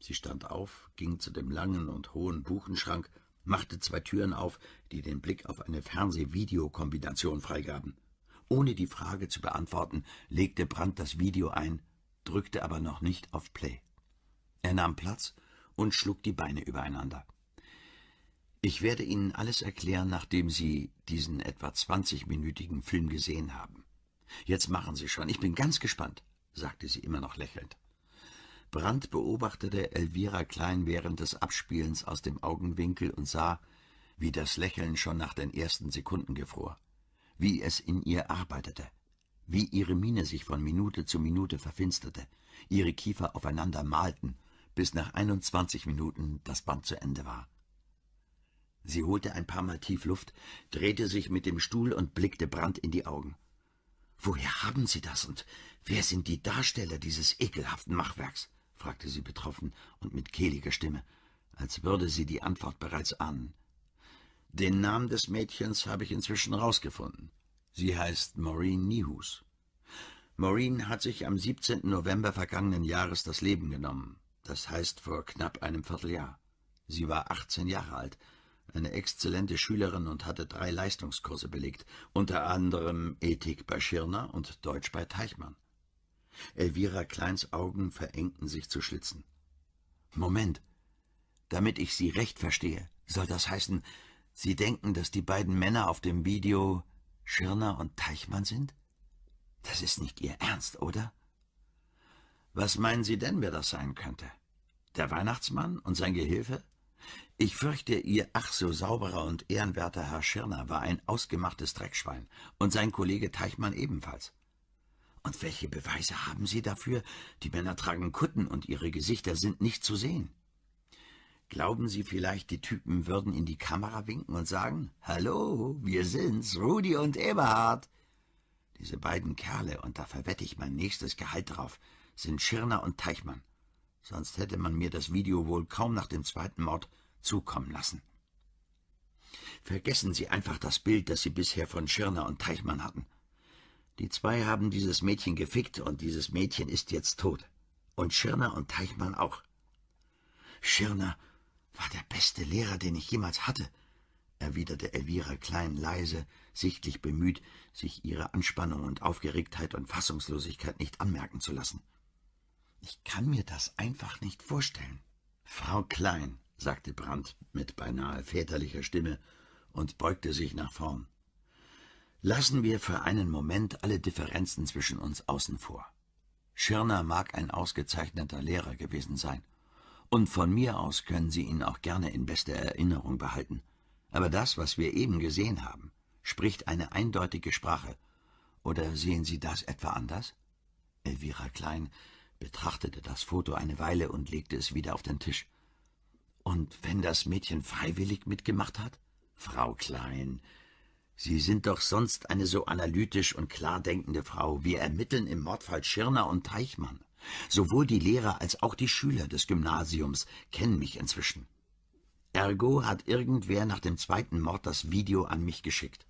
Sie stand auf, ging zu dem langen und hohen Buchenschrank, machte zwei Türen auf, die den Blick auf eine fernseh video freigaben. Ohne die Frage zu beantworten, legte Brandt das Video ein, drückte aber noch nicht auf Play. Er nahm Platz und schlug die Beine übereinander. Ich werde Ihnen alles erklären, nachdem Sie diesen etwa zwanzigminütigen Film gesehen haben. Jetzt machen Sie schon, ich bin ganz gespannt sagte sie immer noch lächelnd. Brandt beobachtete Elvira Klein während des Abspielens aus dem Augenwinkel und sah, wie das Lächeln schon nach den ersten Sekunden gefror, wie es in ihr arbeitete, wie ihre Miene sich von Minute zu Minute verfinsterte, ihre Kiefer aufeinander malten, bis nach 21 Minuten das Band zu Ende war. Sie holte ein paar Mal tief Luft, drehte sich mit dem Stuhl und blickte Brandt in die Augen. »Woher haben Sie das und Wer sind die Darsteller dieses ekelhaften Machwerks? fragte sie betroffen und mit kehliger Stimme, als würde sie die Antwort bereits ahnen. Den Namen des Mädchens habe ich inzwischen rausgefunden. Sie heißt Maureen Nihus. Maureen hat sich am 17. November vergangenen Jahres das Leben genommen, das heißt vor knapp einem Vierteljahr. Sie war 18 Jahre alt, eine exzellente Schülerin und hatte drei Leistungskurse belegt, unter anderem Ethik bei Schirner und Deutsch bei Teichmann. Elvira Kleins Augen verengten sich zu Schlitzen. Moment. Damit ich Sie recht verstehe, soll das heißen, Sie denken, dass die beiden Männer auf dem Video Schirner und Teichmann sind? Das ist nicht Ihr Ernst, oder? Was meinen Sie denn, wer das sein könnte? Der Weihnachtsmann und sein Gehilfe? Ich fürchte, Ihr ach so sauberer und ehrenwerter Herr Schirner war ein ausgemachtes Dreckschwein und sein Kollege Teichmann ebenfalls. Und welche Beweise haben Sie dafür? Die Männer tragen Kutten und ihre Gesichter sind nicht zu sehen. Glauben Sie vielleicht, die Typen würden in die Kamera winken und sagen, Hallo, wir sind's, Rudi und Eberhard. Diese beiden Kerle, und da verwette ich mein nächstes Gehalt drauf, sind Schirner und Teichmann. Sonst hätte man mir das Video wohl kaum nach dem zweiten Mord zukommen lassen. Vergessen Sie einfach das Bild, das Sie bisher von Schirner und Teichmann hatten. Die zwei haben dieses Mädchen gefickt und dieses Mädchen ist jetzt tot. Und Schirner und Teichmann auch. Schirner war der beste Lehrer, den ich jemals hatte, erwiderte Elvira Klein leise, sichtlich bemüht, sich ihre Anspannung und Aufgeregtheit und Fassungslosigkeit nicht anmerken zu lassen. Ich kann mir das einfach nicht vorstellen. Frau Klein, sagte Brandt mit beinahe väterlicher Stimme und beugte sich nach vorn. Lassen wir für einen Moment alle Differenzen zwischen uns außen vor. Schirner mag ein ausgezeichneter Lehrer gewesen sein, und von mir aus können Sie ihn auch gerne in bester Erinnerung behalten. Aber das, was wir eben gesehen haben, spricht eine eindeutige Sprache. Oder sehen Sie das etwa anders? Elvira Klein betrachtete das Foto eine Weile und legte es wieder auf den Tisch. Und wenn das Mädchen freiwillig mitgemacht hat? Frau Klein, Sie sind doch sonst eine so analytisch und klar denkende Frau. Wir ermitteln im Mordfall Schirner und Teichmann. Sowohl die Lehrer als auch die Schüler des Gymnasiums kennen mich inzwischen. Ergo hat irgendwer nach dem zweiten Mord das Video an mich geschickt.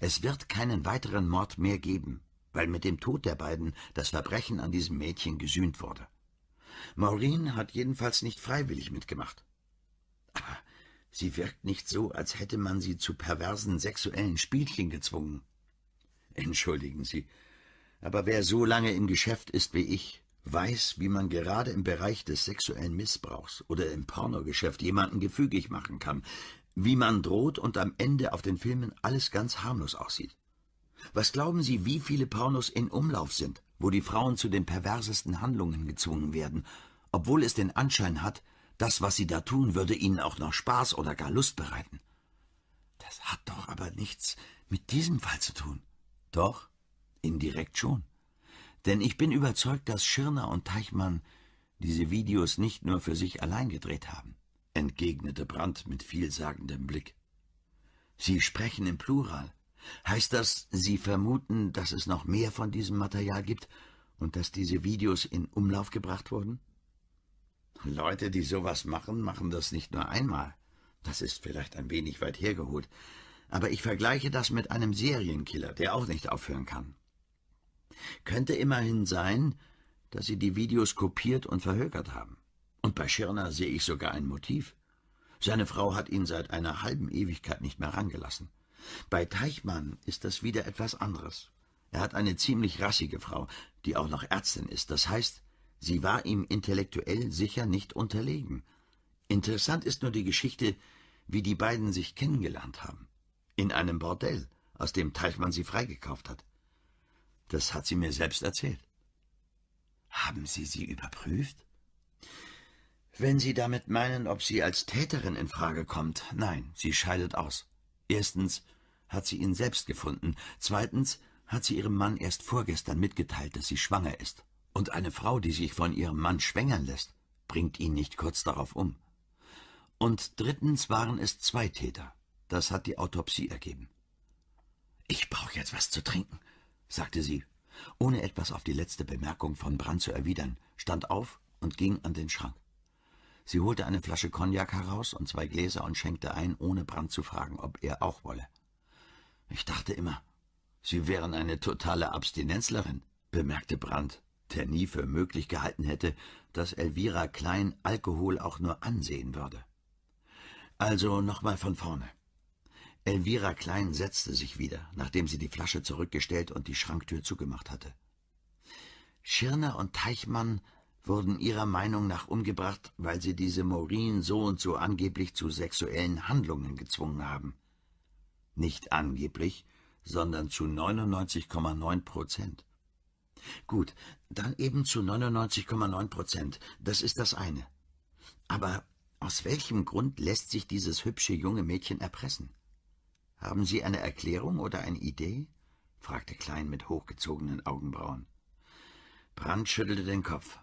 Es wird keinen weiteren Mord mehr geben, weil mit dem Tod der beiden das Verbrechen an diesem Mädchen gesühnt wurde. Maureen hat jedenfalls nicht freiwillig mitgemacht. Aber ah, Sie wirkt nicht so, als hätte man sie zu perversen sexuellen Spielchen gezwungen. Entschuldigen Sie, aber wer so lange im Geschäft ist wie ich, weiß, wie man gerade im Bereich des sexuellen Missbrauchs oder im Pornogeschäft jemanden gefügig machen kann, wie man droht und am Ende auf den Filmen alles ganz harmlos aussieht. Was glauben Sie, wie viele Pornos in Umlauf sind, wo die Frauen zu den perversesten Handlungen gezwungen werden, obwohl es den Anschein hat, das, was Sie da tun, würde Ihnen auch noch Spaß oder gar Lust bereiten. Das hat doch aber nichts mit diesem Fall zu tun. Doch, indirekt schon. Denn ich bin überzeugt, dass Schirner und Teichmann diese Videos nicht nur für sich allein gedreht haben, entgegnete Brandt mit vielsagendem Blick. Sie sprechen im Plural. Heißt das, Sie vermuten, dass es noch mehr von diesem Material gibt und dass diese Videos in Umlauf gebracht wurden? Leute, die sowas machen, machen das nicht nur einmal. Das ist vielleicht ein wenig weit hergeholt, aber ich vergleiche das mit einem Serienkiller, der auch nicht aufhören kann. Könnte immerhin sein, dass sie die Videos kopiert und verhökert haben. Und bei Schirner sehe ich sogar ein Motiv. Seine Frau hat ihn seit einer halben Ewigkeit nicht mehr rangelassen. Bei Teichmann ist das wieder etwas anderes. Er hat eine ziemlich rassige Frau, die auch noch Ärztin ist. Das heißt, Sie war ihm intellektuell sicher nicht unterlegen. Interessant ist nur die Geschichte, wie die beiden sich kennengelernt haben. In einem Bordell, aus dem Teichmann sie freigekauft hat. Das hat sie mir selbst erzählt. Haben Sie sie überprüft? Wenn Sie damit meinen, ob sie als Täterin in Frage kommt, nein, sie scheidet aus. Erstens hat sie ihn selbst gefunden, zweitens hat sie ihrem Mann erst vorgestern mitgeteilt, dass sie schwanger ist. Und eine Frau, die sich von ihrem Mann schwängern lässt, bringt ihn nicht kurz darauf um. Und drittens waren es zwei Täter. Das hat die Autopsie ergeben. Ich brauche jetzt was zu trinken, sagte sie. Ohne etwas auf die letzte Bemerkung von Brand zu erwidern, stand auf und ging an den Schrank. Sie holte eine Flasche Cognac heraus und zwei Gläser und schenkte ein, ohne Brand zu fragen, ob er auch wolle. Ich dachte immer, Sie wären eine totale Abstinenzlerin, bemerkte Brand der nie für möglich gehalten hätte, dass Elvira Klein Alkohol auch nur ansehen würde. Also nochmal von vorne. Elvira Klein setzte sich wieder, nachdem sie die Flasche zurückgestellt und die Schranktür zugemacht hatte. Schirner und Teichmann wurden ihrer Meinung nach umgebracht, weil sie diese Morin so und so angeblich zu sexuellen Handlungen gezwungen haben. Nicht angeblich, sondern zu 99,9 Prozent. Gut, dann eben zu 99,9 Prozent. Das ist das eine. Aber aus welchem Grund lässt sich dieses hübsche junge Mädchen erpressen? Haben Sie eine Erklärung oder eine Idee? fragte Klein mit hochgezogenen Augenbrauen. Brandt schüttelte den Kopf.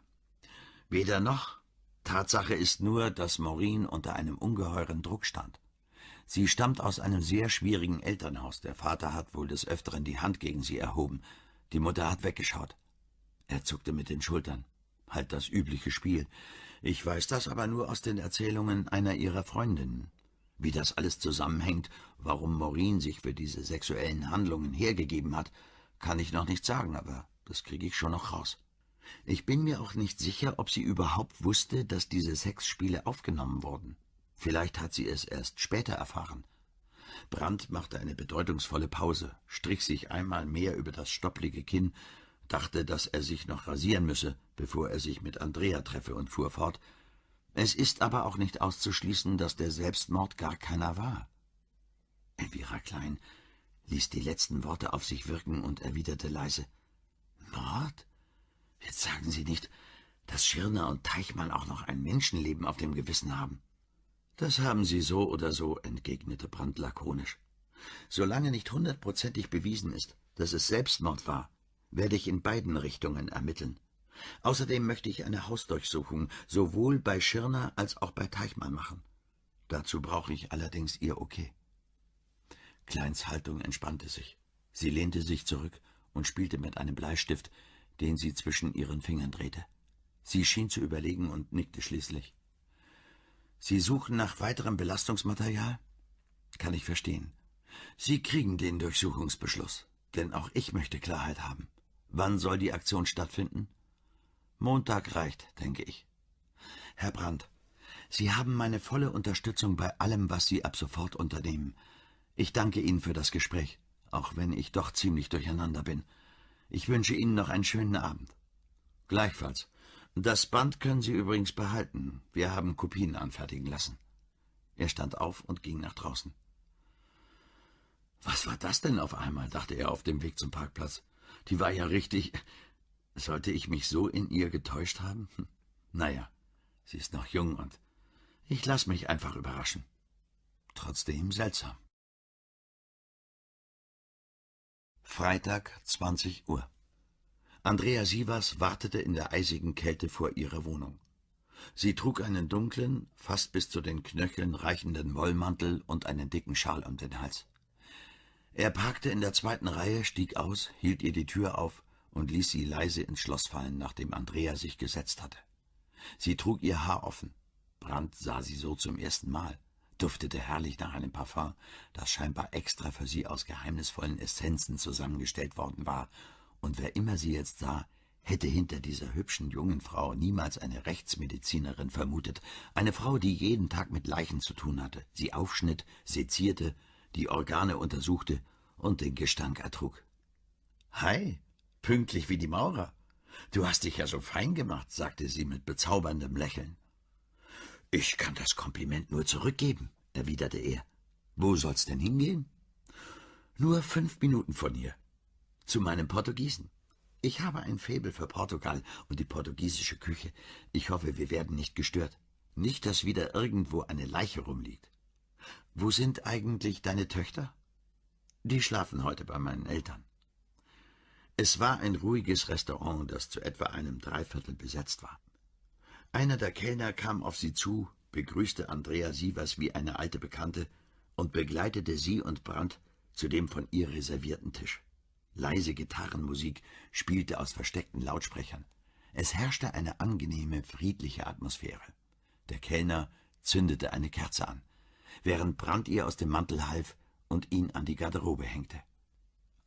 Weder noch. Tatsache ist nur, dass Maureen unter einem ungeheuren Druck stand. Sie stammt aus einem sehr schwierigen Elternhaus. Der Vater hat wohl des Öfteren die Hand gegen sie erhoben. Die Mutter hat weggeschaut. Er zuckte mit den Schultern. Halt das übliche Spiel. Ich weiß das aber nur aus den Erzählungen einer ihrer Freundinnen. Wie das alles zusammenhängt, warum Maureen sich für diese sexuellen Handlungen hergegeben hat, kann ich noch nicht sagen, aber das kriege ich schon noch raus. Ich bin mir auch nicht sicher, ob sie überhaupt wusste, dass diese Sexspiele aufgenommen wurden. Vielleicht hat sie es erst später erfahren. Brandt machte eine bedeutungsvolle Pause, strich sich einmal mehr über das stopplige Kinn, dachte, dass er sich noch rasieren müsse, bevor er sich mit Andrea treffe und fuhr fort. Es ist aber auch nicht auszuschließen, dass der Selbstmord gar keiner war. Elvira Klein ließ die letzten Worte auf sich wirken und erwiderte leise, »Mord? Jetzt sagen Sie nicht, dass Schirner und Teichmann auch noch ein Menschenleben auf dem Gewissen haben.« das haben Sie so oder so, entgegnete Brandt lakonisch. Solange nicht hundertprozentig bewiesen ist, dass es Selbstmord war, werde ich in beiden Richtungen ermitteln. Außerdem möchte ich eine Hausdurchsuchung sowohl bei Schirner als auch bei Teichmann machen. Dazu brauche ich allerdings Ihr Okay. Kleins Haltung entspannte sich. Sie lehnte sich zurück und spielte mit einem Bleistift, den sie zwischen ihren Fingern drehte. Sie schien zu überlegen und nickte schließlich. Sie suchen nach weiterem Belastungsmaterial? Kann ich verstehen. Sie kriegen den Durchsuchungsbeschluss, denn auch ich möchte Klarheit haben. Wann soll die Aktion stattfinden? Montag reicht, denke ich. Herr Brandt, Sie haben meine volle Unterstützung bei allem, was Sie ab sofort unternehmen. Ich danke Ihnen für das Gespräch, auch wenn ich doch ziemlich durcheinander bin. Ich wünsche Ihnen noch einen schönen Abend. Gleichfalls. Das Band können Sie übrigens behalten. Wir haben Kopien anfertigen lassen. Er stand auf und ging nach draußen. Was war das denn auf einmal, dachte er auf dem Weg zum Parkplatz. Die war ja richtig. Sollte ich mich so in ihr getäuscht haben? Hm. Naja, sie ist noch jung und ich lass mich einfach überraschen. Trotzdem seltsam. Freitag, 20 Uhr. Andrea Sivas wartete in der eisigen Kälte vor ihrer Wohnung. Sie trug einen dunklen, fast bis zu den Knöcheln reichenden Wollmantel und einen dicken Schal um den Hals. Er parkte in der zweiten Reihe, stieg aus, hielt ihr die Tür auf und ließ sie leise ins Schloss fallen, nachdem Andrea sich gesetzt hatte. Sie trug ihr Haar offen. Brandt sah sie so zum ersten Mal, duftete herrlich nach einem Parfum, das scheinbar extra für sie aus geheimnisvollen Essenzen zusammengestellt worden war und wer immer sie jetzt sah, hätte hinter dieser hübschen jungen Frau niemals eine Rechtsmedizinerin vermutet, eine Frau, die jeden Tag mit Leichen zu tun hatte, sie aufschnitt, sezierte, die Organe untersuchte und den Gestank ertrug. »Hi, pünktlich wie die Maurer. Du hast dich ja so fein gemacht«, sagte sie mit bezauberndem Lächeln. »Ich kann das Kompliment nur zurückgeben«, erwiderte er. »Wo soll's denn hingehen?« »Nur fünf Minuten von hier. Zu meinem Portugiesen. Ich habe ein Faible für Portugal und die portugiesische Küche. Ich hoffe, wir werden nicht gestört. Nicht, dass wieder irgendwo eine Leiche rumliegt. Wo sind eigentlich deine Töchter? Die schlafen heute bei meinen Eltern. Es war ein ruhiges Restaurant, das zu etwa einem Dreiviertel besetzt war. Einer der Kellner kam auf sie zu, begrüßte Andrea Sievers wie eine alte Bekannte und begleitete sie und Brandt zu dem von ihr reservierten Tisch. Leise Gitarrenmusik spielte aus versteckten Lautsprechern. Es herrschte eine angenehme, friedliche Atmosphäre. Der Kellner zündete eine Kerze an, während Brand ihr aus dem Mantel half und ihn an die Garderobe hängte.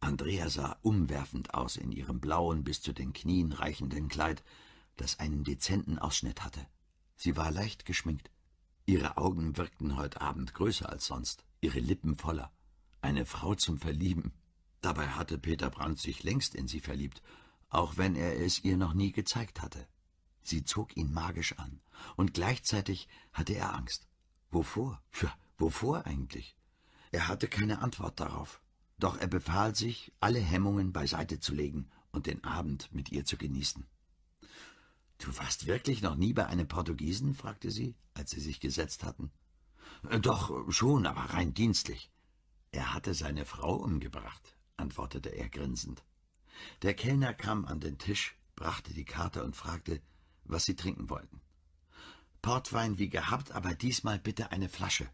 Andrea sah umwerfend aus in ihrem blauen, bis zu den Knien reichenden Kleid, das einen dezenten Ausschnitt hatte. Sie war leicht geschminkt. Ihre Augen wirkten heute Abend größer als sonst, ihre Lippen voller. Eine Frau zum Verlieben. Dabei hatte Peter Brandt sich längst in sie verliebt, auch wenn er es ihr noch nie gezeigt hatte. Sie zog ihn magisch an, und gleichzeitig hatte er Angst. Wovor? Ja, wovor eigentlich? Er hatte keine Antwort darauf. Doch er befahl sich, alle Hemmungen beiseite zu legen und den Abend mit ihr zu genießen. Du warst wirklich noch nie bei einem Portugiesen? fragte sie, als sie sich gesetzt hatten. Äh, doch schon, aber rein dienstlich. Er hatte seine Frau umgebracht antwortete er grinsend. Der Kellner kam an den Tisch, brachte die Karte und fragte, was sie trinken wollten. Portwein wie gehabt, aber diesmal bitte eine Flasche.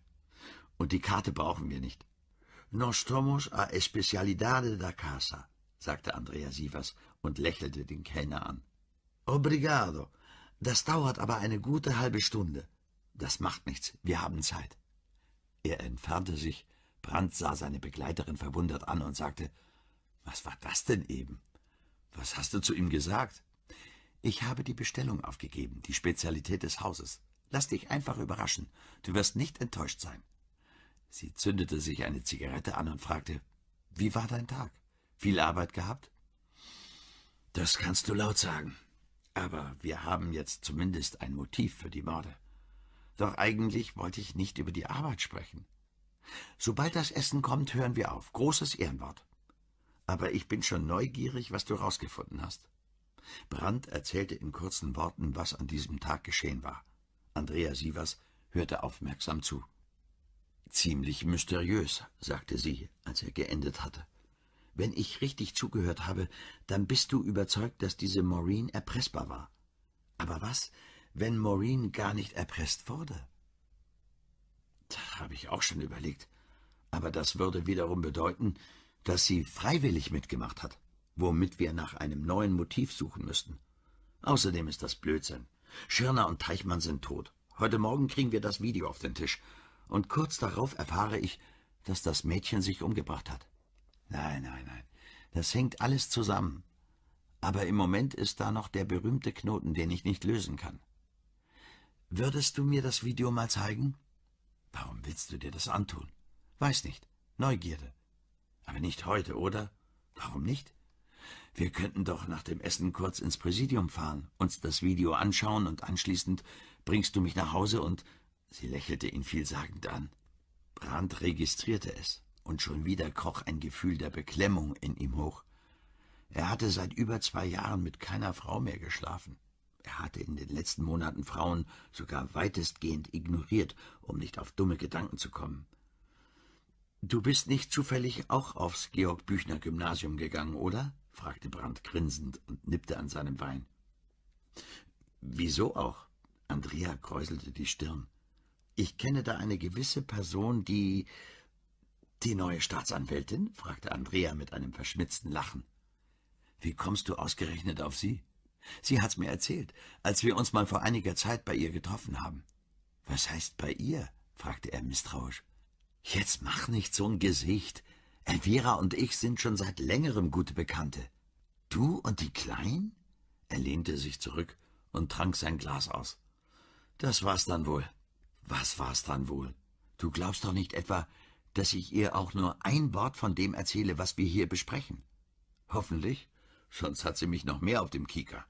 Und die Karte brauchen wir nicht. Nos tomos a especialidade da casa, sagte Andrea Sievers und lächelte den Kellner an. Obrigado. Das dauert aber eine gute halbe Stunde. Das macht nichts, wir haben Zeit. Er entfernte sich, Brandt sah seine Begleiterin verwundert an und sagte, »Was war das denn eben? Was hast du zu ihm gesagt?« »Ich habe die Bestellung aufgegeben, die Spezialität des Hauses. Lass dich einfach überraschen. Du wirst nicht enttäuscht sein.« Sie zündete sich eine Zigarette an und fragte, »Wie war dein Tag? Viel Arbeit gehabt?« »Das kannst du laut sagen. Aber wir haben jetzt zumindest ein Motiv für die Morde. Doch eigentlich wollte ich nicht über die Arbeit sprechen. Sobald das Essen kommt, hören wir auf. Großes Ehrenwort. Aber ich bin schon neugierig, was du rausgefunden hast. Brandt erzählte in kurzen Worten, was an diesem Tag geschehen war. Andrea Sievers hörte aufmerksam zu. Ziemlich mysteriös, sagte sie, als er geendet hatte. Wenn ich richtig zugehört habe, dann bist du überzeugt, dass diese Maureen erpressbar war. Aber was, wenn Maureen gar nicht erpresst wurde? habe ich auch schon überlegt. Aber das würde wiederum bedeuten, dass sie freiwillig mitgemacht hat, womit wir nach einem neuen Motiv suchen müssten. Außerdem ist das Blödsinn. Schirner und Teichmann sind tot. Heute Morgen kriegen wir das Video auf den Tisch. Und kurz darauf erfahre ich, dass das Mädchen sich umgebracht hat. Nein, nein, nein. Das hängt alles zusammen. Aber im Moment ist da noch der berühmte Knoten, den ich nicht lösen kann. Würdest du mir das Video mal zeigen? Warum willst du dir das antun? Weiß nicht. Neugierde. Aber nicht heute, oder? Warum nicht? Wir könnten doch nach dem Essen kurz ins Präsidium fahren, uns das Video anschauen und anschließend bringst du mich nach Hause und... Sie lächelte ihn vielsagend an. Brand registrierte es, und schon wieder kroch ein Gefühl der Beklemmung in ihm hoch. Er hatte seit über zwei Jahren mit keiner Frau mehr geschlafen. Er hatte in den letzten Monaten Frauen sogar weitestgehend ignoriert, um nicht auf dumme Gedanken zu kommen. Du bist nicht zufällig auch aufs Georg Büchner Gymnasium gegangen, oder? fragte Brandt grinsend und nippte an seinem Wein. Wieso auch? Andrea kräuselte die Stirn. Ich kenne da eine gewisse Person, die. Die neue Staatsanwältin? fragte Andrea mit einem verschmitzten Lachen. Wie kommst du ausgerechnet auf sie? Sie hat's mir erzählt, als wir uns mal vor einiger Zeit bei ihr getroffen haben. Was heißt bei ihr? fragte er misstrauisch. Jetzt mach nicht so ein Gesicht. Elvira und ich sind schon seit längerem gute Bekannte. Du und die Klein? Er lehnte sich zurück und trank sein Glas aus. Das war's dann wohl. Was war's dann wohl? Du glaubst doch nicht etwa, dass ich ihr auch nur ein Wort von dem erzähle, was wir hier besprechen. Hoffentlich, sonst hat sie mich noch mehr auf dem Kieker.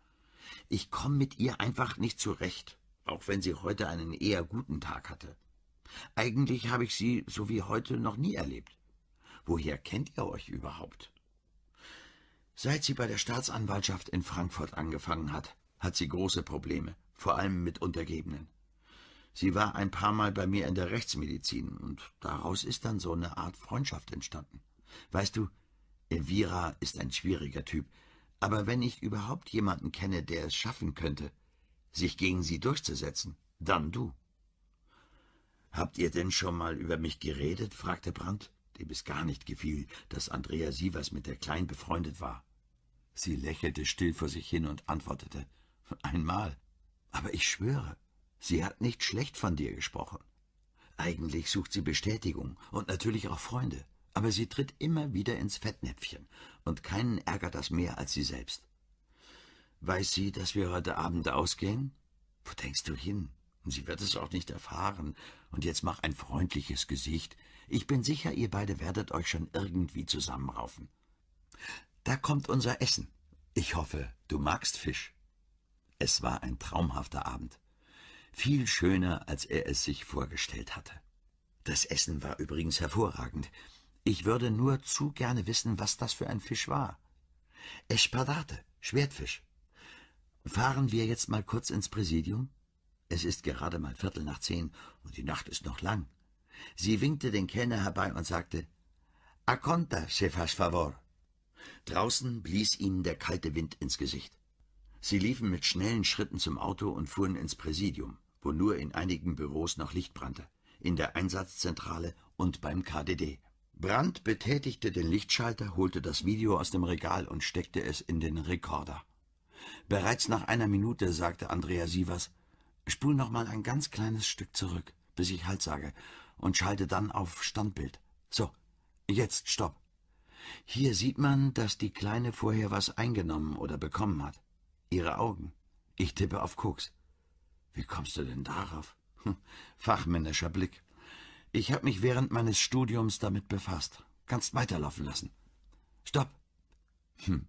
Ich komme mit ihr einfach nicht zurecht, auch wenn sie heute einen eher guten Tag hatte. Eigentlich habe ich sie so wie heute noch nie erlebt. Woher kennt ihr euch überhaupt? Seit sie bei der Staatsanwaltschaft in Frankfurt angefangen hat, hat sie große Probleme, vor allem mit Untergebenen. Sie war ein paar Mal bei mir in der Rechtsmedizin und daraus ist dann so eine Art Freundschaft entstanden. Weißt du, Elvira ist ein schwieriger Typ, aber wenn ich überhaupt jemanden kenne, der es schaffen könnte, sich gegen sie durchzusetzen, dann du. Habt ihr denn schon mal über mich geredet? fragte Brandt, dem es gar nicht gefiel, dass Andrea Sievers mit der Klein befreundet war. Sie lächelte still vor sich hin und antwortete, einmal. Aber ich schwöre, sie hat nicht schlecht von dir gesprochen. Eigentlich sucht sie Bestätigung und natürlich auch Freunde aber sie tritt immer wieder ins Fettnäpfchen, und keinen ärgert das mehr als sie selbst. Weiß sie, dass wir heute Abend ausgehen? Wo denkst du hin? Sie wird es auch nicht erfahren. Und jetzt mach ein freundliches Gesicht. Ich bin sicher, ihr beide werdet euch schon irgendwie zusammenraufen. Da kommt unser Essen. Ich hoffe, du magst Fisch. Es war ein traumhafter Abend. Viel schöner, als er es sich vorgestellt hatte. Das Essen war übrigens hervorragend. Ich würde nur zu gerne wissen, was das für ein Fisch war. Espadate, Schwertfisch. Fahren wir jetzt mal kurz ins Präsidium? Es ist gerade mal Viertel nach zehn und die Nacht ist noch lang. Sie winkte den Kellner herbei und sagte, A conta se faz favor. Draußen blies ihnen der kalte Wind ins Gesicht. Sie liefen mit schnellen Schritten zum Auto und fuhren ins Präsidium, wo nur in einigen Büros noch Licht brannte, in der Einsatzzentrale und beim KDD. Brandt betätigte den Lichtschalter, holte das Video aus dem Regal und steckte es in den Rekorder. Bereits nach einer Minute sagte Andrea Sievers, spul noch mal ein ganz kleines Stück zurück, bis ich Halt sage, und schalte dann auf Standbild. So, jetzt stopp. Hier sieht man, dass die Kleine vorher was eingenommen oder bekommen hat. Ihre Augen. Ich tippe auf Koks. Wie kommst du denn darauf? Hm, fachmännischer Blick. Ich habe mich während meines Studiums damit befasst. Kannst weiterlaufen lassen. Stopp. Hm.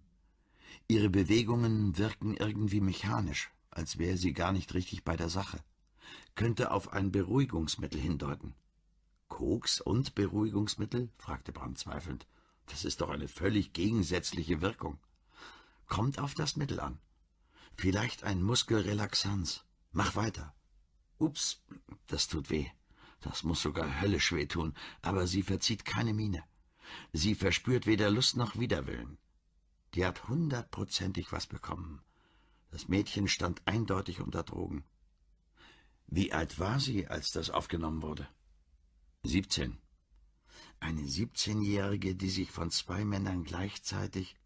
Ihre Bewegungen wirken irgendwie mechanisch, als wäre sie gar nicht richtig bei der Sache. Könnte auf ein Beruhigungsmittel hindeuten. Koks und Beruhigungsmittel? fragte Brandt zweifelnd. Das ist doch eine völlig gegensätzliche Wirkung. Kommt auf das Mittel an. Vielleicht ein Muskelrelaxanz. Mach weiter. Ups, das tut weh. Das muss sogar höllisch wehtun, aber sie verzieht keine Miene. Sie verspürt weder Lust noch Widerwillen. Die hat hundertprozentig was bekommen. Das Mädchen stand eindeutig unter Drogen. Wie alt war sie, als das aufgenommen wurde? Siebzehn. Eine Siebzehnjährige, die sich von zwei Männern gleichzeitig...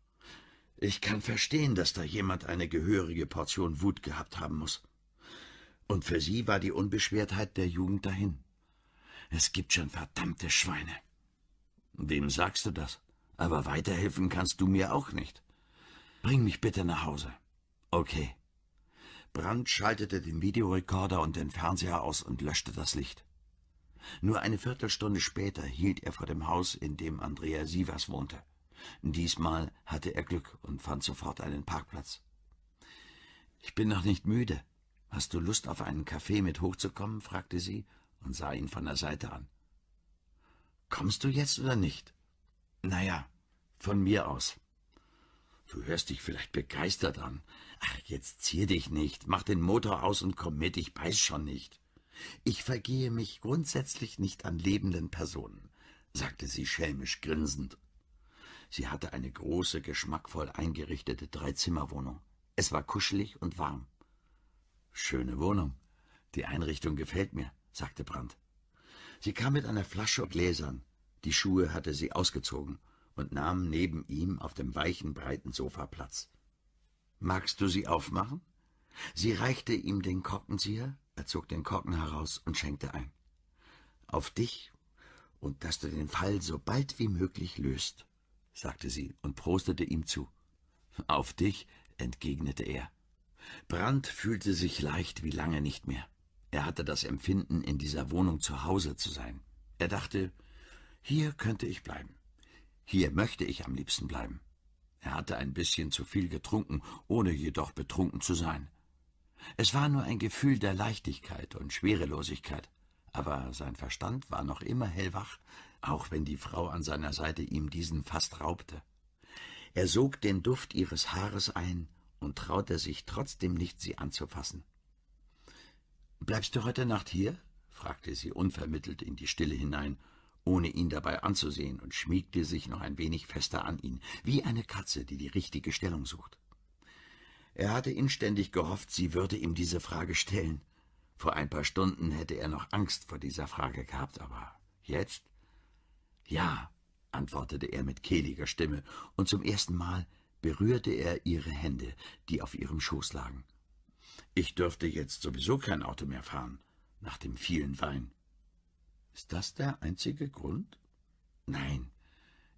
Ich kann verstehen, dass da jemand eine gehörige Portion Wut gehabt haben muss. Und für sie war die Unbeschwertheit der Jugend dahin. Es gibt schon verdammte Schweine. Wem sagst du das? Aber weiterhelfen kannst du mir auch nicht. Bring mich bitte nach Hause. Okay. Brandt schaltete den Videorekorder und den Fernseher aus und löschte das Licht. Nur eine Viertelstunde später hielt er vor dem Haus, in dem Andrea Sievers wohnte. Diesmal hatte er Glück und fand sofort einen Parkplatz. »Ich bin noch nicht müde. Hast du Lust, auf einen Kaffee mit hochzukommen?« fragte sie und sah ihn von der Seite an. Kommst du jetzt oder nicht? Naja, von mir aus. Du hörst dich vielleicht begeistert an. Ach, jetzt zieh dich nicht, mach den Motor aus und komm mit, ich weiß schon nicht. Ich vergehe mich grundsätzlich nicht an lebenden Personen, sagte sie schelmisch grinsend. Sie hatte eine große, geschmackvoll eingerichtete Dreizimmerwohnung. Es war kuschelig und warm. Schöne Wohnung. Die Einrichtung gefällt mir sagte Brandt. Sie kam mit einer Flasche und Gläsern. Die Schuhe hatte sie ausgezogen und nahm neben ihm auf dem weichen, breiten Sofa Platz. »Magst du sie aufmachen?« Sie reichte ihm den Korkenzieher, er zog den Korken heraus und schenkte ein. »Auf dich und dass du den Fall so bald wie möglich löst«, sagte sie und prostete ihm zu. »Auf dich«, entgegnete er. Brandt fühlte sich leicht wie lange nicht mehr. Er hatte das Empfinden, in dieser Wohnung zu Hause zu sein. Er dachte, hier könnte ich bleiben. Hier möchte ich am liebsten bleiben. Er hatte ein bisschen zu viel getrunken, ohne jedoch betrunken zu sein. Es war nur ein Gefühl der Leichtigkeit und Schwerelosigkeit, aber sein Verstand war noch immer hellwach, auch wenn die Frau an seiner Seite ihm diesen fast raubte. Er sog den Duft ihres Haares ein und traute sich trotzdem nicht, sie anzufassen. Bleibst du heute Nacht hier? fragte sie unvermittelt in die Stille hinein, ohne ihn dabei anzusehen, und schmiegte sich noch ein wenig fester an ihn, wie eine Katze, die die richtige Stellung sucht. Er hatte inständig gehofft, sie würde ihm diese Frage stellen. Vor ein paar Stunden hätte er noch Angst vor dieser Frage gehabt, aber jetzt? Ja, antwortete er mit kehliger Stimme, und zum ersten Mal berührte er ihre Hände, die auf ihrem Schoß lagen. Ich dürfte jetzt sowieso kein Auto mehr fahren, nach dem vielen Wein. Ist das der einzige Grund? Nein,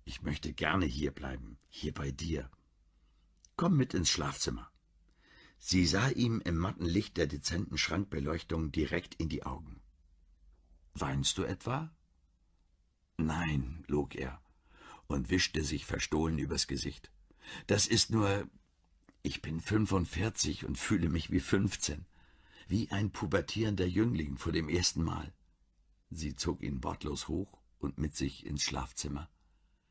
ich möchte gerne hier bleiben, hier bei dir. Komm mit ins Schlafzimmer. Sie sah ihm im matten Licht der dezenten Schrankbeleuchtung direkt in die Augen. Weinst du etwa? Nein, log er und wischte sich verstohlen übers Gesicht. Das ist nur, ich bin 45 und fühle mich wie 15. Wie ein pubertierender Jüngling vor dem ersten Mal. Sie zog ihn wortlos hoch und mit sich ins Schlafzimmer.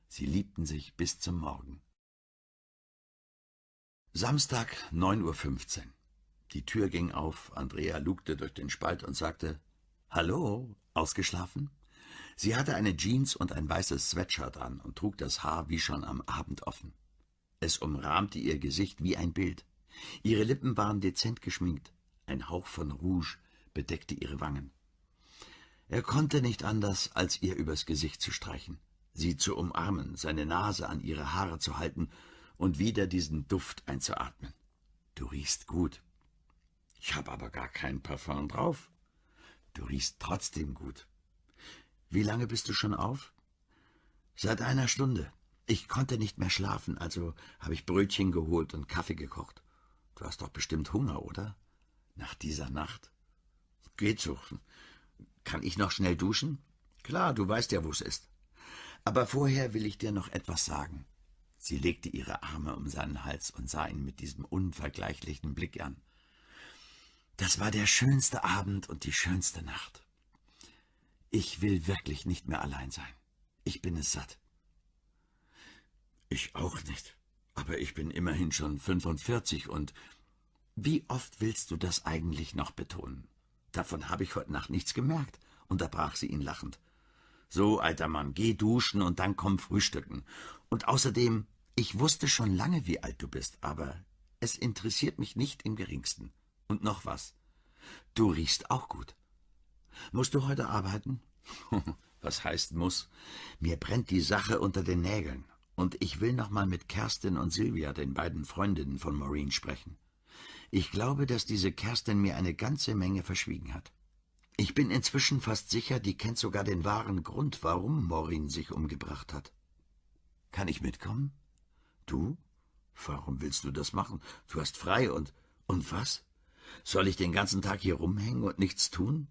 Sie liebten sich bis zum Morgen. Samstag, 9.15 Uhr. Die Tür ging auf, Andrea lugte durch den Spalt und sagte, »Hallo, ausgeschlafen?« Sie hatte eine Jeans und ein weißes Sweatshirt an und trug das Haar wie schon am Abend offen. Es umrahmte ihr Gesicht wie ein Bild. Ihre Lippen waren dezent geschminkt. Ein Hauch von Rouge bedeckte ihre Wangen. Er konnte nicht anders, als ihr übers Gesicht zu streichen, sie zu umarmen, seine Nase an ihre Haare zu halten und wieder diesen Duft einzuatmen. Du riechst gut. Ich habe aber gar kein Parfum drauf. Du riechst trotzdem gut. Wie lange bist du schon auf? Seit einer Stunde. Ich konnte nicht mehr schlafen, also habe ich Brötchen geholt und Kaffee gekocht. Du hast doch bestimmt Hunger, oder? Nach dieser Nacht? Geht so. Kann ich noch schnell duschen? Klar, du weißt ja, wo es ist. Aber vorher will ich dir noch etwas sagen. Sie legte ihre Arme um seinen Hals und sah ihn mit diesem unvergleichlichen Blick an. Das war der schönste Abend und die schönste Nacht. Ich will wirklich nicht mehr allein sein. Ich bin es satt. Ich auch nicht. Aber ich bin immerhin schon 45 und... Wie oft willst du das eigentlich noch betonen? Davon habe ich heute Nacht nichts gemerkt, unterbrach sie ihn lachend. So, alter Mann, geh duschen und dann komm frühstücken. Und außerdem, ich wusste schon lange, wie alt du bist, aber es interessiert mich nicht im geringsten. Und noch was. Du riechst auch gut. Musst du heute arbeiten? was heißt muss? Mir brennt die Sache unter den Nägeln. Und ich will nochmal mit Kerstin und Silvia, den beiden Freundinnen von Maureen, sprechen. Ich glaube, dass diese Kerstin mir eine ganze Menge verschwiegen hat. Ich bin inzwischen fast sicher, die kennt sogar den wahren Grund, warum Maureen sich umgebracht hat. Kann ich mitkommen? Du? Warum willst du das machen? Du hast frei und... und was? Soll ich den ganzen Tag hier rumhängen und nichts tun?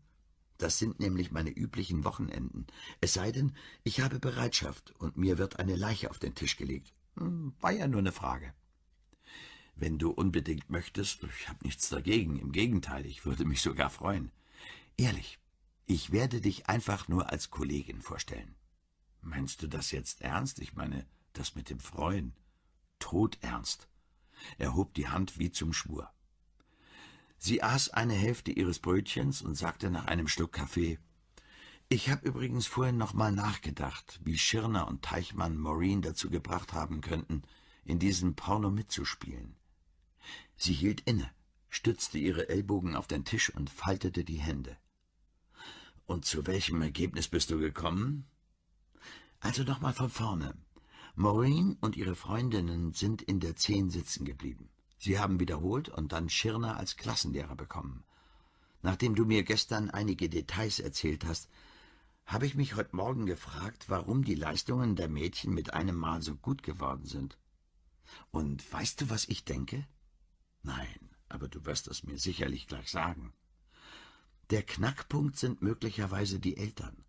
Das sind nämlich meine üblichen Wochenenden. Es sei denn, ich habe Bereitschaft und mir wird eine Leiche auf den Tisch gelegt. Hm, war ja nur eine Frage. Wenn du unbedingt möchtest, ich habe nichts dagegen. Im Gegenteil, ich würde mich sogar freuen. Ehrlich, ich werde dich einfach nur als Kollegin vorstellen. Meinst du das jetzt ernst? Ich meine, das mit dem Freuen. Todernst. Er hob die Hand wie zum Schwur. Sie aß eine Hälfte ihres Brötchens und sagte nach einem Schluck Kaffee, »Ich habe übrigens vorhin nochmal nachgedacht, wie Schirner und Teichmann Maureen dazu gebracht haben könnten, in diesem Porno mitzuspielen.« Sie hielt inne, stützte ihre Ellbogen auf den Tisch und faltete die Hände. »Und zu welchem Ergebnis bist du gekommen?« »Also nochmal von vorne. Maureen und ihre Freundinnen sind in der Zehn sitzen geblieben. Sie haben wiederholt und dann Schirner als Klassenlehrer bekommen. Nachdem du mir gestern einige Details erzählt hast, habe ich mich heute Morgen gefragt, warum die Leistungen der Mädchen mit einem Mal so gut geworden sind. Und weißt du, was ich denke? Nein, aber du wirst es mir sicherlich gleich sagen. Der Knackpunkt sind möglicherweise die Eltern.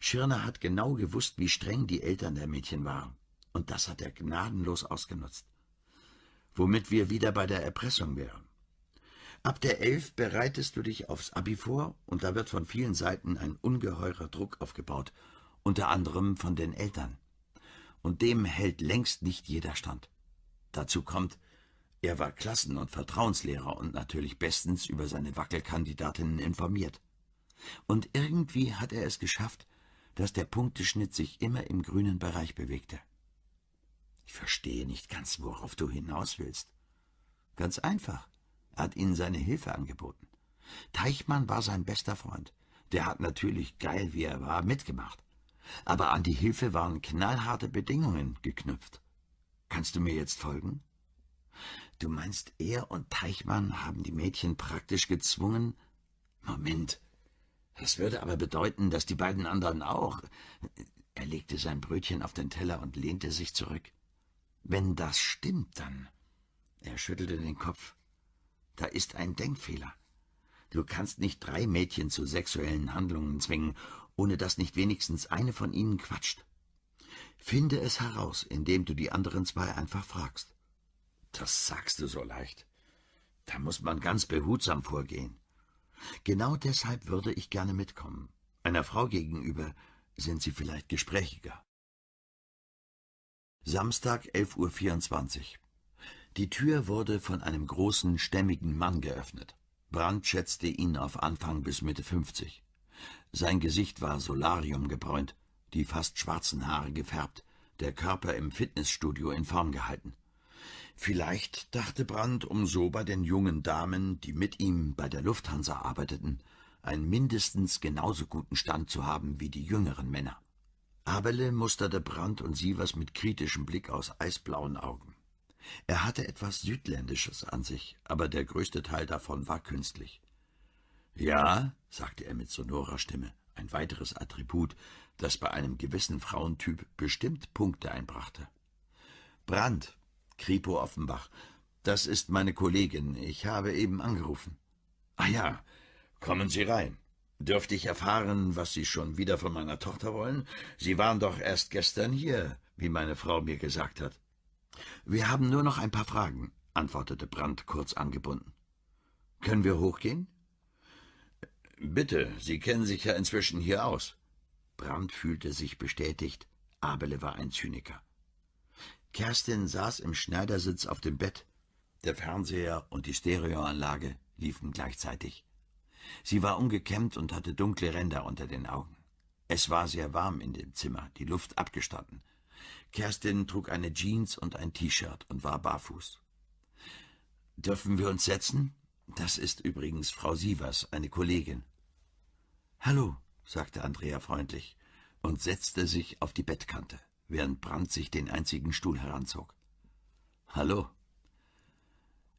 Schirner hat genau gewusst, wie streng die Eltern der Mädchen waren. Und das hat er gnadenlos ausgenutzt womit wir wieder bei der Erpressung wären. Ab der Elf bereitest du dich aufs Abi vor und da wird von vielen Seiten ein ungeheurer Druck aufgebaut, unter anderem von den Eltern. Und dem hält längst nicht jeder stand. Dazu kommt, er war Klassen- und Vertrauenslehrer und natürlich bestens über seine Wackelkandidatinnen informiert. Und irgendwie hat er es geschafft, dass der Punkteschnitt sich immer im grünen Bereich bewegte. Ich verstehe nicht ganz, worauf du hinaus willst. Ganz einfach. Er hat ihnen seine Hilfe angeboten. Teichmann war sein bester Freund. Der hat natürlich, geil wie er war, mitgemacht. Aber an die Hilfe waren knallharte Bedingungen geknüpft. Kannst du mir jetzt folgen? Du meinst, er und Teichmann haben die Mädchen praktisch gezwungen? Moment. Das würde aber bedeuten, dass die beiden anderen auch... Er legte sein Brötchen auf den Teller und lehnte sich zurück. Wenn das stimmt, dann. Er schüttelte den Kopf. Da ist ein Denkfehler. Du kannst nicht drei Mädchen zu sexuellen Handlungen zwingen, ohne dass nicht wenigstens eine von ihnen quatscht. Finde es heraus, indem du die anderen zwei einfach fragst. Das sagst du so leicht. Da muss man ganz behutsam vorgehen. Genau deshalb würde ich gerne mitkommen. Einer Frau gegenüber sind sie vielleicht gesprächiger. Samstag, 11.24 Uhr. Die Tür wurde von einem großen, stämmigen Mann geöffnet. Brandt schätzte ihn auf Anfang bis Mitte 50. Sein Gesicht war solariumgebräunt, die fast schwarzen Haare gefärbt, der Körper im Fitnessstudio in Form gehalten. Vielleicht, dachte Brandt, um so bei den jungen Damen, die mit ihm bei der Lufthansa arbeiteten, einen mindestens genauso guten Stand zu haben wie die jüngeren Männer. Abele musterte Brandt und Sievers mit kritischem Blick aus eisblauen Augen. Er hatte etwas Südländisches an sich, aber der größte Teil davon war künstlich. »Ja«, sagte er mit sonorer Stimme, ein weiteres Attribut, das bei einem gewissen Frauentyp bestimmt Punkte einbrachte. »Brandt«, Kripo Offenbach, das ist meine Kollegin, ich habe eben angerufen.« »Ah ja, kommen Sie rein.« Dürfte ich erfahren, was Sie schon wieder von meiner Tochter wollen? Sie waren doch erst gestern hier, wie meine Frau mir gesagt hat. Wir haben nur noch ein paar Fragen, antwortete Brandt kurz angebunden. Können wir hochgehen? Bitte, Sie kennen sich ja inzwischen hier aus. Brandt fühlte sich bestätigt. Abele war ein Zyniker. Kerstin saß im Schneidersitz auf dem Bett. Der Fernseher und die Stereoanlage liefen gleichzeitig. Sie war ungekämmt und hatte dunkle Ränder unter den Augen. Es war sehr warm in dem Zimmer, die Luft abgestanden. Kerstin trug eine Jeans und ein T-Shirt und war barfuß. »Dürfen wir uns setzen?« »Das ist übrigens Frau Sievers, eine Kollegin.« »Hallo«, sagte Andrea freundlich und setzte sich auf die Bettkante, während Brandt sich den einzigen Stuhl heranzog. »Hallo«,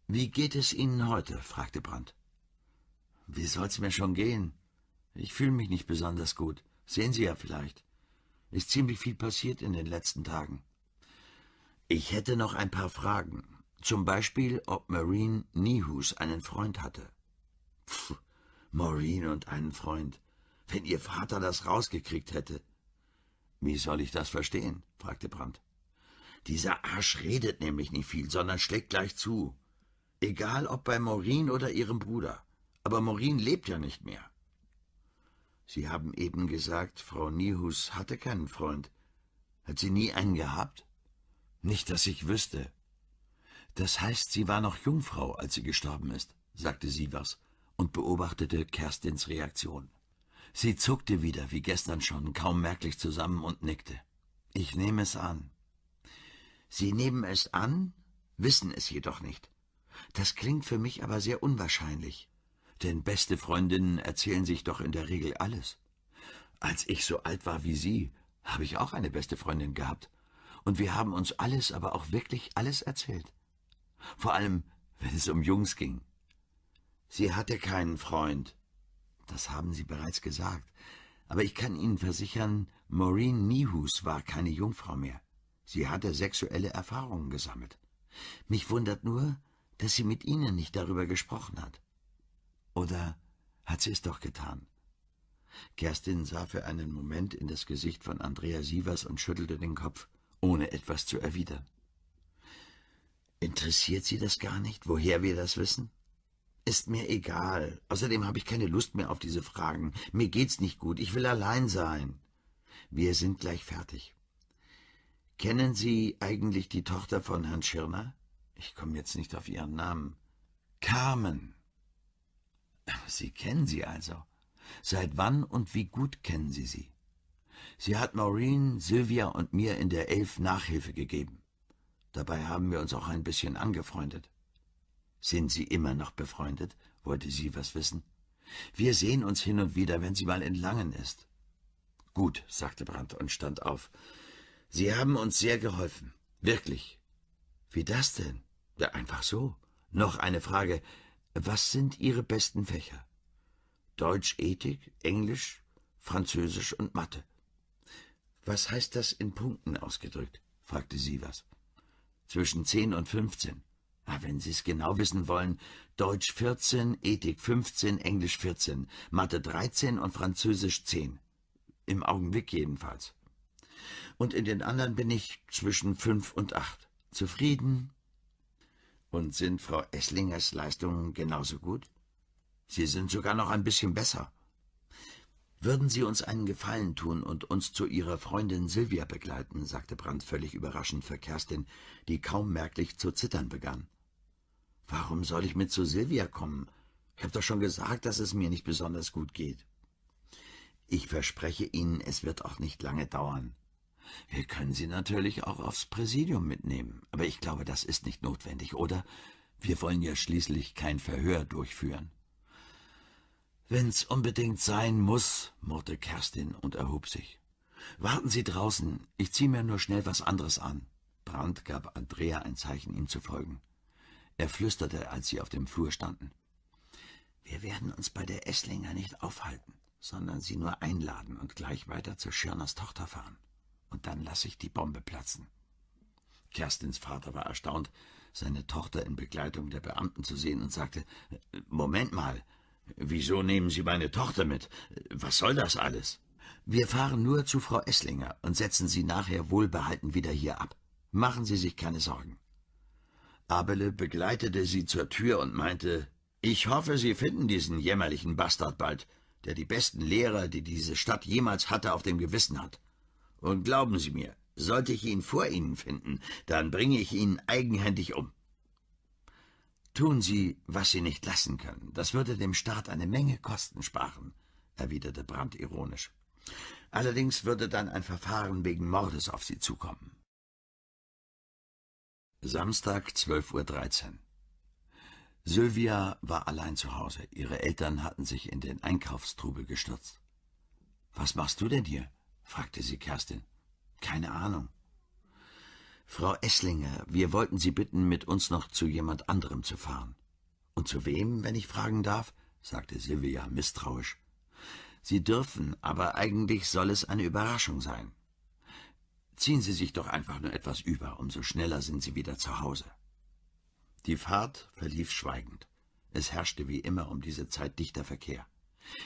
»Wie geht es Ihnen heute?« fragte Brandt. Wie soll's mir schon gehen? Ich fühle mich nicht besonders gut. Sehen Sie ja vielleicht. Ist ziemlich viel passiert in den letzten Tagen. Ich hätte noch ein paar Fragen. Zum Beispiel, ob Maureen Niehus einen Freund hatte. Pff, Maureen und einen Freund. Wenn Ihr Vater das rausgekriegt hätte. Wie soll ich das verstehen? fragte Brandt. Dieser Arsch redet nämlich nicht viel, sondern schlägt gleich zu. Egal ob bei Maureen oder ihrem Bruder. Aber Maureen lebt ja nicht mehr. Sie haben eben gesagt, Frau Nihus hatte keinen Freund. Hat sie nie einen gehabt? Nicht, dass ich wüsste. Das heißt, sie war noch Jungfrau, als sie gestorben ist, sagte Sievers und beobachtete Kerstins Reaktion. Sie zuckte wieder, wie gestern schon, kaum merklich zusammen und nickte. Ich nehme es an. Sie nehmen es an, wissen es jedoch nicht. Das klingt für mich aber sehr unwahrscheinlich denn beste Freundinnen erzählen sich doch in der Regel alles. Als ich so alt war wie Sie, habe ich auch eine beste Freundin gehabt. Und wir haben uns alles, aber auch wirklich alles erzählt. Vor allem, wenn es um Jungs ging. Sie hatte keinen Freund. Das haben Sie bereits gesagt. Aber ich kann Ihnen versichern, Maureen Niehus war keine Jungfrau mehr. Sie hatte sexuelle Erfahrungen gesammelt. Mich wundert nur, dass sie mit Ihnen nicht darüber gesprochen hat. Oder hat sie es doch getan? Kerstin sah für einen Moment in das Gesicht von Andrea Sievers und schüttelte den Kopf, ohne etwas zu erwidern. Interessiert Sie das gar nicht, woher wir das wissen? Ist mir egal. Außerdem habe ich keine Lust mehr auf diese Fragen. Mir geht's nicht gut. Ich will allein sein. Wir sind gleich fertig. Kennen Sie eigentlich die Tochter von Herrn Schirner? Ich komme jetzt nicht auf Ihren Namen. Carmen. Sie kennen sie also. Seit wann und wie gut kennen Sie sie? Sie hat Maureen, Sylvia und mir in der Elf Nachhilfe gegeben. Dabei haben wir uns auch ein bisschen angefreundet. Sind Sie immer noch befreundet? wollte sie was wissen. Wir sehen uns hin und wieder, wenn sie mal in Langen ist. Gut, sagte Brandt und stand auf. Sie haben uns sehr geholfen. Wirklich. Wie das denn? Ja, einfach so. Noch eine Frage. Was sind Ihre besten Fächer? Deutsch, Ethik, Englisch, Französisch und Mathe. Was heißt das in Punkten ausgedrückt? fragte Sievers. Zwischen zehn und fünfzehn. Ah, wenn Sie es genau wissen wollen, Deutsch 14, Ethik 15, Englisch 14, Mathe 13 und Französisch 10. Im Augenblick jedenfalls. Und in den anderen bin ich zwischen fünf und acht. Zufrieden, und sind Frau Esslingers Leistungen genauso gut? Sie sind sogar noch ein bisschen besser. Würden Sie uns einen Gefallen tun und uns zu Ihrer Freundin Silvia begleiten, sagte Brandt völlig überraschend für Kerstin, die kaum merklich zu zittern begann. Warum soll ich mit zu Silvia kommen? Ich habe doch schon gesagt, dass es mir nicht besonders gut geht. Ich verspreche Ihnen, es wird auch nicht lange dauern, wir können Sie natürlich auch aufs Präsidium mitnehmen, aber ich glaube, das ist nicht notwendig, oder? Wir wollen ja schließlich kein Verhör durchführen. Wenn's unbedingt sein muss, murrte Kerstin und erhob sich. Warten Sie draußen, ich zieh mir nur schnell was anderes an. Brandt gab Andrea ein Zeichen, ihm zu folgen. Er flüsterte, als sie auf dem Flur standen. Wir werden uns bei der Esslinger nicht aufhalten, sondern sie nur einladen und gleich weiter zu Schirners Tochter fahren und dann lasse ich die Bombe platzen. Kerstins Vater war erstaunt, seine Tochter in Begleitung der Beamten zu sehen und sagte, Moment mal, wieso nehmen Sie meine Tochter mit? Was soll das alles? Wir fahren nur zu Frau Esslinger und setzen Sie nachher wohlbehalten wieder hier ab. Machen Sie sich keine Sorgen. Abele begleitete sie zur Tür und meinte, ich hoffe, Sie finden diesen jämmerlichen Bastard bald, der die besten Lehrer, die diese Stadt jemals hatte, auf dem Gewissen hat. Und glauben Sie mir, sollte ich ihn vor Ihnen finden, dann bringe ich ihn eigenhändig um. Tun Sie, was Sie nicht lassen können. Das würde dem Staat eine Menge Kosten sparen, erwiderte Brandt ironisch. Allerdings würde dann ein Verfahren wegen Mordes auf Sie zukommen. Samstag, 12.13 Uhr. Sylvia war allein zu Hause. Ihre Eltern hatten sich in den Einkaufstrubel gestürzt. Was machst du denn hier? fragte sie Kerstin. Keine Ahnung. Frau Esslinger, wir wollten Sie bitten, mit uns noch zu jemand anderem zu fahren. Und zu wem, wenn ich fragen darf? sagte Silvia misstrauisch. Sie dürfen, aber eigentlich soll es eine Überraschung sein. Ziehen Sie sich doch einfach nur etwas über, umso schneller sind Sie wieder zu Hause. Die Fahrt verlief schweigend. Es herrschte wie immer um diese Zeit dichter Verkehr.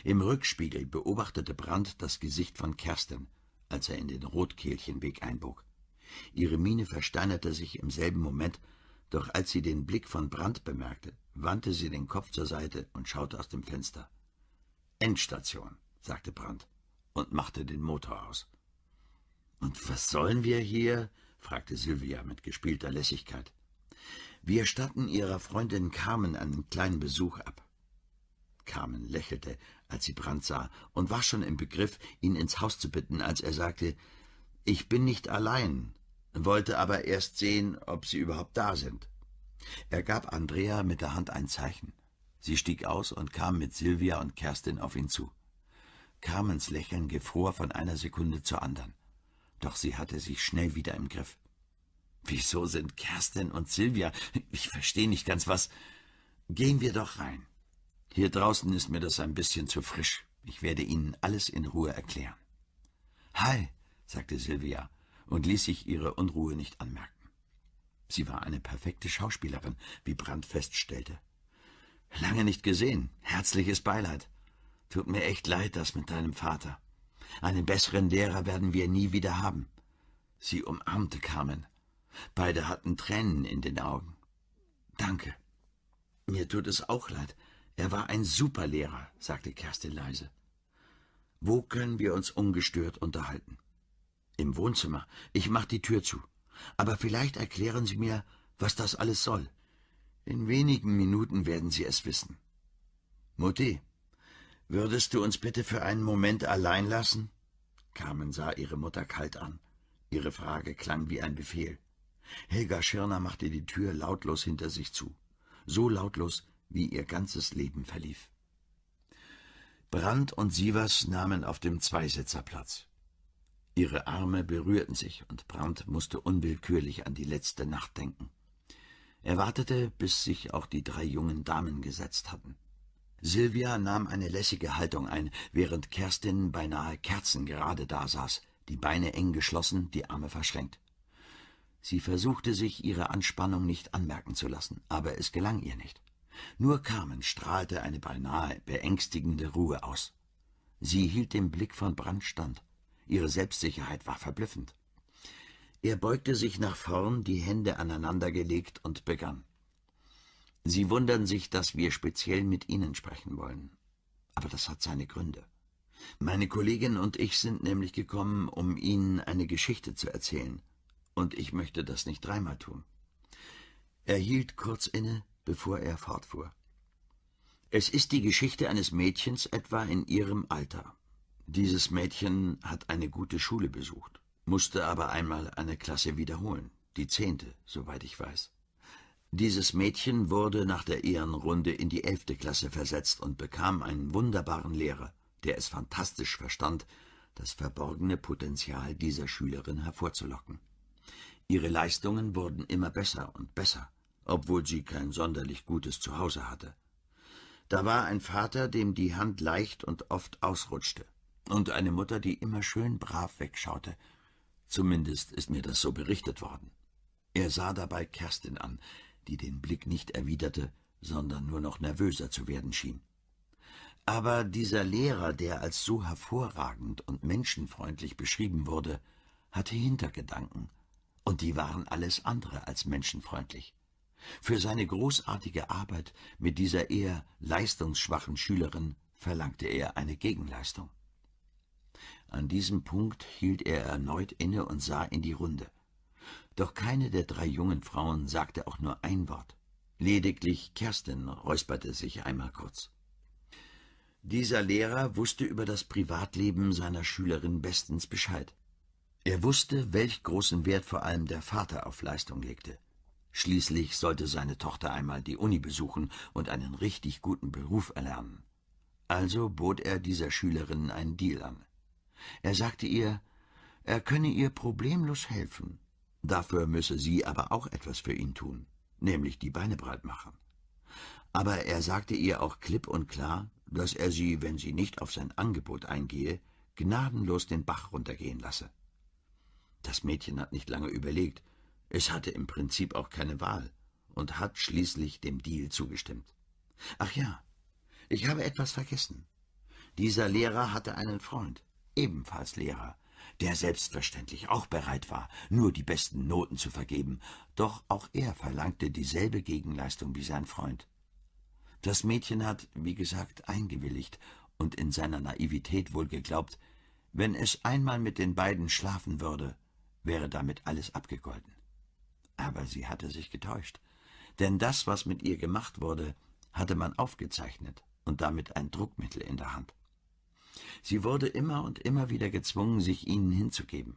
Im Rückspiegel beobachtete Brandt das Gesicht von Kerstin, als er in den Rotkehlchenweg einbog. Ihre Miene versteinerte sich im selben Moment, doch als sie den Blick von Brandt bemerkte, wandte sie den Kopf zur Seite und schaute aus dem Fenster. Endstation, sagte Brandt und machte den Motor aus. Und was sollen wir hier? fragte Sylvia mit gespielter Lässigkeit. Wir statten ihrer Freundin Carmen einen kleinen Besuch ab. Carmen lächelte, als sie Brand sah, und war schon im Begriff, ihn ins Haus zu bitten, als er sagte, »Ich bin nicht allein«, wollte aber erst sehen, ob sie überhaupt da sind. Er gab Andrea mit der Hand ein Zeichen. Sie stieg aus und kam mit Silvia und Kerstin auf ihn zu. Carmens Lächeln gefror von einer Sekunde zur anderen. Doch sie hatte sich schnell wieder im Griff. »Wieso sind Kerstin und Silvia? Ich verstehe nicht ganz was. Gehen wir doch rein.« hier draußen ist mir das ein bisschen zu frisch. Ich werde Ihnen alles in Ruhe erklären. Hi, sagte Silvia und ließ sich ihre Unruhe nicht anmerken. Sie war eine perfekte Schauspielerin, wie Brandt feststellte. Lange nicht gesehen. Herzliches Beileid. Tut mir echt leid, das mit deinem Vater. Einen besseren Lehrer werden wir nie wieder haben. Sie umarmte Carmen. Beide hatten Tränen in den Augen. Danke. Mir tut es auch leid, er war ein Superlehrer, sagte Kerstin leise. Wo können wir uns ungestört unterhalten? Im Wohnzimmer. Ich mach die Tür zu. Aber vielleicht erklären Sie mir, was das alles soll. In wenigen Minuten werden Sie es wissen. Mutti, würdest du uns bitte für einen Moment allein lassen? Carmen sah ihre Mutter kalt an. Ihre Frage klang wie ein Befehl. Helga Schirner machte die Tür lautlos hinter sich zu. So lautlos, wie ihr ganzes Leben verlief. Brandt und Sievers nahmen auf dem Zweisitzer Platz. Ihre Arme berührten sich, und Brandt musste unwillkürlich an die letzte Nacht denken. Er wartete, bis sich auch die drei jungen Damen gesetzt hatten. Silvia nahm eine lässige Haltung ein, während Kerstin beinahe kerzengerade dasaß, die Beine eng geschlossen, die Arme verschränkt. Sie versuchte sich, ihre Anspannung nicht anmerken zu lassen, aber es gelang ihr nicht. Nur Carmen strahlte eine beinahe beängstigende Ruhe aus. Sie hielt dem Blick von Brand stand. Ihre Selbstsicherheit war verblüffend. Er beugte sich nach vorn, die Hände aneinandergelegt und begann. Sie wundern sich, dass wir speziell mit Ihnen sprechen wollen. Aber das hat seine Gründe. Meine Kollegin und ich sind nämlich gekommen, um Ihnen eine Geschichte zu erzählen. Und ich möchte das nicht dreimal tun. Er hielt kurz inne, bevor er fortfuhr. Es ist die Geschichte eines Mädchens etwa in ihrem Alter. Dieses Mädchen hat eine gute Schule besucht, musste aber einmal eine Klasse wiederholen, die zehnte, soweit ich weiß. Dieses Mädchen wurde nach der Ehrenrunde in die elfte Klasse versetzt und bekam einen wunderbaren Lehrer, der es fantastisch verstand, das verborgene Potenzial dieser Schülerin hervorzulocken. Ihre Leistungen wurden immer besser und besser obwohl sie kein sonderlich gutes Zuhause hatte. Da war ein Vater, dem die Hand leicht und oft ausrutschte, und eine Mutter, die immer schön brav wegschaute. Zumindest ist mir das so berichtet worden. Er sah dabei Kerstin an, die den Blick nicht erwiderte, sondern nur noch nervöser zu werden schien. Aber dieser Lehrer, der als so hervorragend und menschenfreundlich beschrieben wurde, hatte Hintergedanken, und die waren alles andere als menschenfreundlich. Für seine großartige Arbeit mit dieser eher leistungsschwachen Schülerin verlangte er eine Gegenleistung. An diesem Punkt hielt er erneut inne und sah in die Runde. Doch keine der drei jungen Frauen sagte auch nur ein Wort. Lediglich Kerstin räusperte sich einmal kurz. Dieser Lehrer wusste über das Privatleben seiner Schülerin bestens Bescheid. Er wusste, welch großen Wert vor allem der Vater auf Leistung legte. Schließlich sollte seine Tochter einmal die Uni besuchen und einen richtig guten Beruf erlernen. Also bot er dieser Schülerin einen Deal an. Er sagte ihr, er könne ihr problemlos helfen. Dafür müsse sie aber auch etwas für ihn tun, nämlich die Beine breit machen. Aber er sagte ihr auch klipp und klar, dass er sie, wenn sie nicht auf sein Angebot eingehe, gnadenlos den Bach runtergehen lasse. Das Mädchen hat nicht lange überlegt, es hatte im Prinzip auch keine Wahl und hat schließlich dem Deal zugestimmt. Ach ja, ich habe etwas vergessen. Dieser Lehrer hatte einen Freund, ebenfalls Lehrer, der selbstverständlich auch bereit war, nur die besten Noten zu vergeben, doch auch er verlangte dieselbe Gegenleistung wie sein Freund. Das Mädchen hat, wie gesagt, eingewilligt und in seiner Naivität wohl geglaubt, wenn es einmal mit den beiden schlafen würde, wäre damit alles abgegolten. Aber sie hatte sich getäuscht. Denn das, was mit ihr gemacht wurde, hatte man aufgezeichnet und damit ein Druckmittel in der Hand. Sie wurde immer und immer wieder gezwungen, sich ihnen hinzugeben.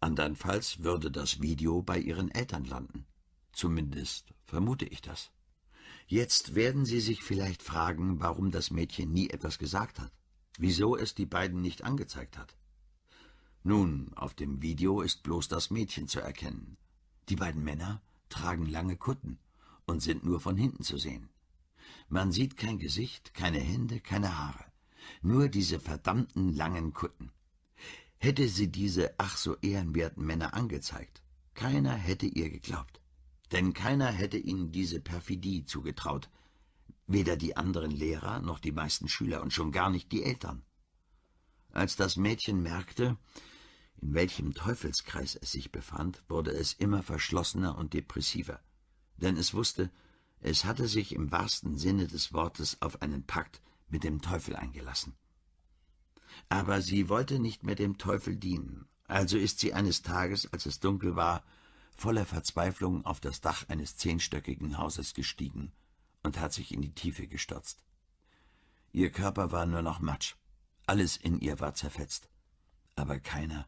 Andernfalls würde das Video bei ihren Eltern landen. Zumindest vermute ich das. Jetzt werden Sie sich vielleicht fragen, warum das Mädchen nie etwas gesagt hat, wieso es die beiden nicht angezeigt hat. Nun, auf dem Video ist bloß das Mädchen zu erkennen, die beiden Männer tragen lange Kutten und sind nur von hinten zu sehen. Man sieht kein Gesicht, keine Hände, keine Haare, nur diese verdammten langen Kutten. Hätte sie diese ach so ehrenwerten Männer angezeigt, keiner hätte ihr geglaubt, denn keiner hätte ihnen diese Perfidie zugetraut, weder die anderen Lehrer noch die meisten Schüler und schon gar nicht die Eltern. Als das Mädchen merkte, in welchem Teufelskreis es sich befand, wurde es immer verschlossener und depressiver. Denn es wusste, es hatte sich im wahrsten Sinne des Wortes auf einen Pakt mit dem Teufel eingelassen. Aber sie wollte nicht mehr dem Teufel dienen, also ist sie eines Tages, als es dunkel war, voller Verzweiflung auf das Dach eines zehnstöckigen Hauses gestiegen und hat sich in die Tiefe gestürzt. Ihr Körper war nur noch Matsch, alles in ihr war zerfetzt, aber keiner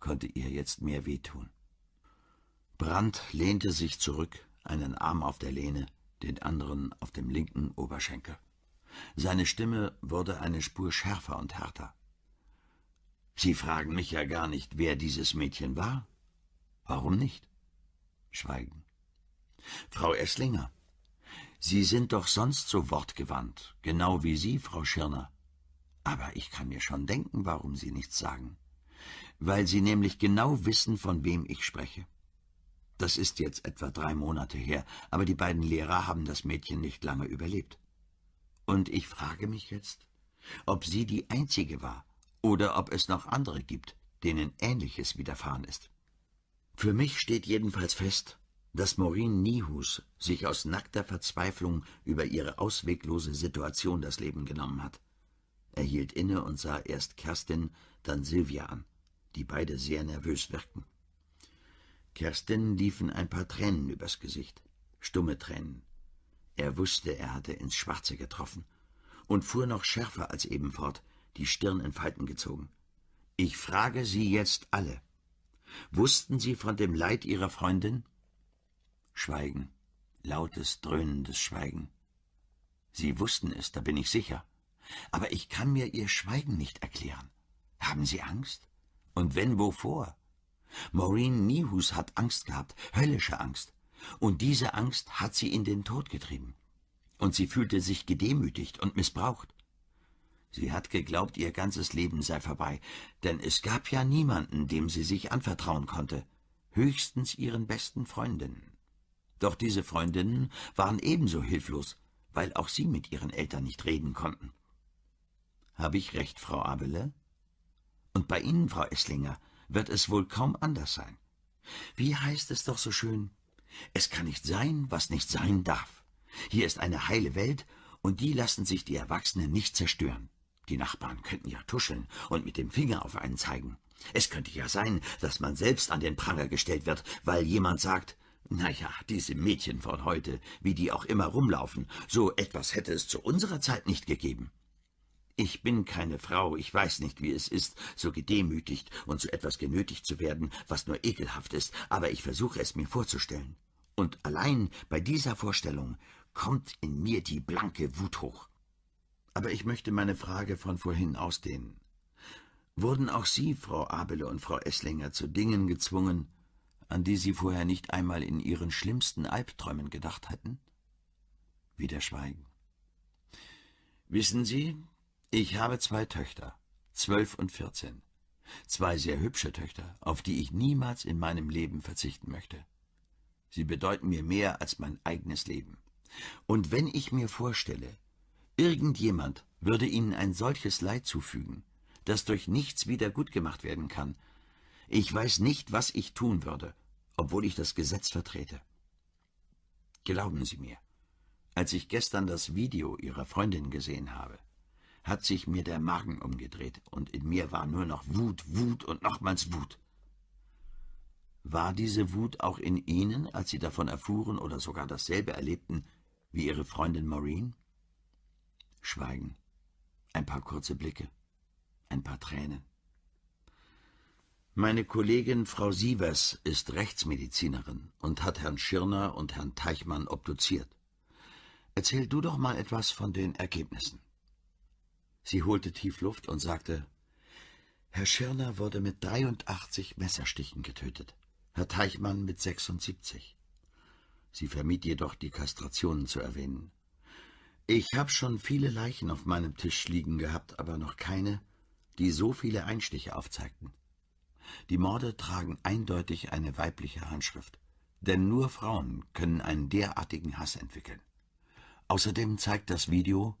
konnte ihr jetzt mehr wehtun. Brandt lehnte sich zurück, einen Arm auf der Lehne, den anderen auf dem linken Oberschenkel. Seine Stimme wurde eine Spur schärfer und härter. Sie fragen mich ja gar nicht, wer dieses Mädchen war. Warum nicht? Schweigen. Frau Esslinger, Sie sind doch sonst so wortgewandt, genau wie Sie, Frau Schirner. Aber ich kann mir schon denken, warum Sie nichts sagen weil Sie nämlich genau wissen, von wem ich spreche. Das ist jetzt etwa drei Monate her, aber die beiden Lehrer haben das Mädchen nicht lange überlebt. Und ich frage mich jetzt, ob sie die einzige war oder ob es noch andere gibt, denen Ähnliches widerfahren ist. Für mich steht jedenfalls fest, dass Maureen Nihus sich aus nackter Verzweiflung über ihre ausweglose Situation das Leben genommen hat. Er hielt inne und sah erst Kerstin, dann Silvia an die beide sehr nervös wirkten. Kerstin liefen ein paar Tränen übers Gesicht, stumme Tränen. Er wusste, er hatte ins Schwarze getroffen und fuhr noch schärfer als eben fort, die Stirn in Falten gezogen. Ich frage Sie jetzt alle. Wussten Sie von dem Leid Ihrer Freundin? Schweigen, lautes, dröhnendes Schweigen. Sie wussten es, da bin ich sicher. Aber ich kann mir Ihr Schweigen nicht erklären. Haben Sie Angst? Und wenn wovor? Maureen Nihus hat Angst gehabt, höllische Angst. Und diese Angst hat sie in den Tod getrieben. Und sie fühlte sich gedemütigt und missbraucht. Sie hat geglaubt, ihr ganzes Leben sei vorbei, denn es gab ja niemanden, dem sie sich anvertrauen konnte, höchstens ihren besten Freundinnen. Doch diese Freundinnen waren ebenso hilflos, weil auch sie mit ihren Eltern nicht reden konnten. Habe ich recht, Frau Abele? Und bei Ihnen, Frau Esslinger, wird es wohl kaum anders sein. Wie heißt es doch so schön? Es kann nicht sein, was nicht sein darf. Hier ist eine heile Welt, und die lassen sich die Erwachsenen nicht zerstören. Die Nachbarn könnten ja tuscheln und mit dem Finger auf einen zeigen. Es könnte ja sein, dass man selbst an den Pranger gestellt wird, weil jemand sagt, na ja, diese Mädchen von heute, wie die auch immer rumlaufen, so etwas hätte es zu unserer Zeit nicht gegeben. Ich bin keine Frau, ich weiß nicht, wie es ist, so gedemütigt und zu etwas genötigt zu werden, was nur ekelhaft ist, aber ich versuche es mir vorzustellen. Und allein bei dieser Vorstellung kommt in mir die blanke Wut hoch. Aber ich möchte meine Frage von vorhin ausdehnen. Wurden auch Sie, Frau Abele und Frau Esslinger, zu Dingen gezwungen, an die Sie vorher nicht einmal in Ihren schlimmsten Albträumen gedacht hatten? Wieder Schweigen. Wissen Sie, ich habe zwei Töchter, zwölf und vierzehn. Zwei sehr hübsche Töchter, auf die ich niemals in meinem Leben verzichten möchte. Sie bedeuten mir mehr als mein eigenes Leben. Und wenn ich mir vorstelle, irgendjemand würde ihnen ein solches Leid zufügen, das durch nichts wieder gut gemacht werden kann, ich weiß nicht, was ich tun würde, obwohl ich das Gesetz vertrete. Glauben Sie mir, als ich gestern das Video Ihrer Freundin gesehen habe, hat sich mir der Magen umgedreht und in mir war nur noch Wut, Wut und nochmals Wut. War diese Wut auch in Ihnen, als Sie davon erfuhren oder sogar dasselbe erlebten wie Ihre Freundin Maureen? Schweigen. Ein paar kurze Blicke. Ein paar Tränen. Meine Kollegin Frau Sievers ist Rechtsmedizinerin und hat Herrn Schirner und Herrn Teichmann obduziert. Erzähl du doch mal etwas von den Ergebnissen. Sie holte tief Luft und sagte, Herr Schirner wurde mit 83 Messerstichen getötet, Herr Teichmann mit 76. Sie vermied jedoch, die Kastrationen zu erwähnen. Ich habe schon viele Leichen auf meinem Tisch liegen gehabt, aber noch keine, die so viele Einstiche aufzeigten. Die Morde tragen eindeutig eine weibliche Handschrift, denn nur Frauen können einen derartigen Hass entwickeln. Außerdem zeigt das Video,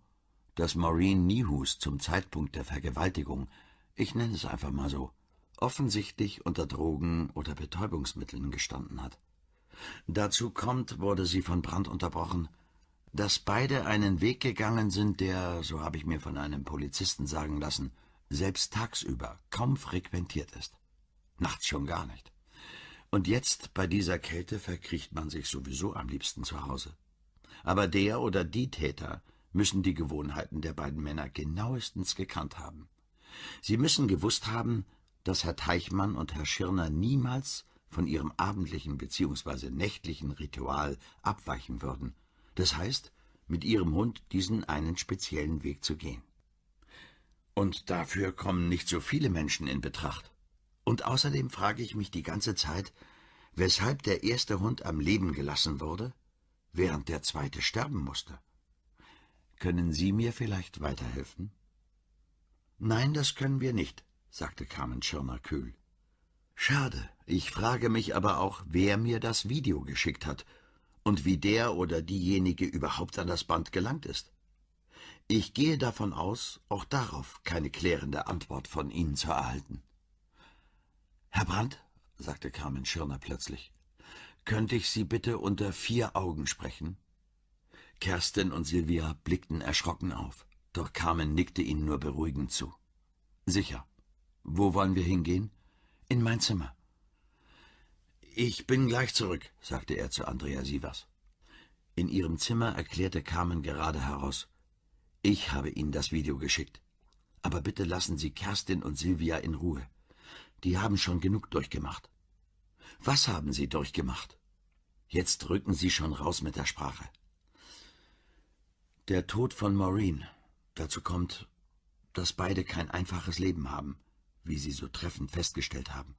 dass Maureen Niehus zum Zeitpunkt der Vergewaltigung, ich nenne es einfach mal so, offensichtlich unter Drogen oder Betäubungsmitteln gestanden hat. Dazu kommt, wurde sie von Brand unterbrochen, dass beide einen Weg gegangen sind, der, so habe ich mir von einem Polizisten sagen lassen, selbst tagsüber kaum frequentiert ist. Nachts schon gar nicht. Und jetzt bei dieser Kälte verkriecht man sich sowieso am liebsten zu Hause. Aber der oder die Täter müssen die Gewohnheiten der beiden Männer genauestens gekannt haben. Sie müssen gewusst haben, dass Herr Teichmann und Herr Schirner niemals von ihrem abendlichen bzw. nächtlichen Ritual abweichen würden, das heißt, mit ihrem Hund diesen einen speziellen Weg zu gehen. Und dafür kommen nicht so viele Menschen in Betracht. Und außerdem frage ich mich die ganze Zeit, weshalb der erste Hund am Leben gelassen wurde, während der zweite sterben musste. Können Sie mir vielleicht weiterhelfen? Nein, das können wir nicht, sagte Carmen Schirmer kühl. Schade, ich frage mich aber auch, wer mir das Video geschickt hat und wie der oder diejenige überhaupt an das Band gelangt ist. Ich gehe davon aus, auch darauf keine klärende Antwort von Ihnen zu erhalten. Herr Brandt, sagte Carmen Schirner plötzlich, könnte ich Sie bitte unter vier Augen sprechen? Kerstin und Silvia blickten erschrocken auf, doch Carmen nickte ihnen nur beruhigend zu. Sicher. Wo wollen wir hingehen? In mein Zimmer. Ich bin gleich zurück, sagte er zu Andrea Sievers. In ihrem Zimmer erklärte Carmen gerade heraus, ich habe Ihnen das Video geschickt. Aber bitte lassen Sie Kerstin und Silvia in Ruhe. Die haben schon genug durchgemacht. Was haben Sie durchgemacht? Jetzt rücken Sie schon raus mit der Sprache. Der Tod von Maureen. Dazu kommt, dass beide kein einfaches Leben haben, wie Sie so treffend festgestellt haben.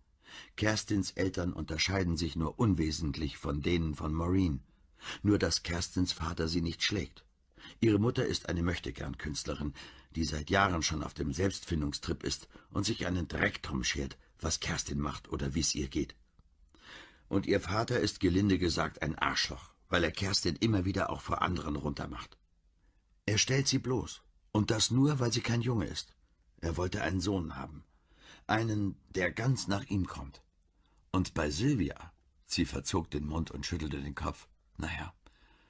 Kerstins Eltern unterscheiden sich nur unwesentlich von denen von Maureen. Nur, dass Kerstins Vater sie nicht schlägt. Ihre Mutter ist eine Möchtegern-Künstlerin, die seit Jahren schon auf dem Selbstfindungstrip ist und sich einen Dreck drum schert, was Kerstin macht oder wie es ihr geht. Und ihr Vater ist gelinde gesagt ein Arschloch, weil er Kerstin immer wieder auch vor anderen runtermacht. Er stellt sie bloß. Und das nur, weil sie kein Junge ist. Er wollte einen Sohn haben. Einen, der ganz nach ihm kommt. Und bei Silvia, sie verzog den Mund und schüttelte den Kopf. Naja,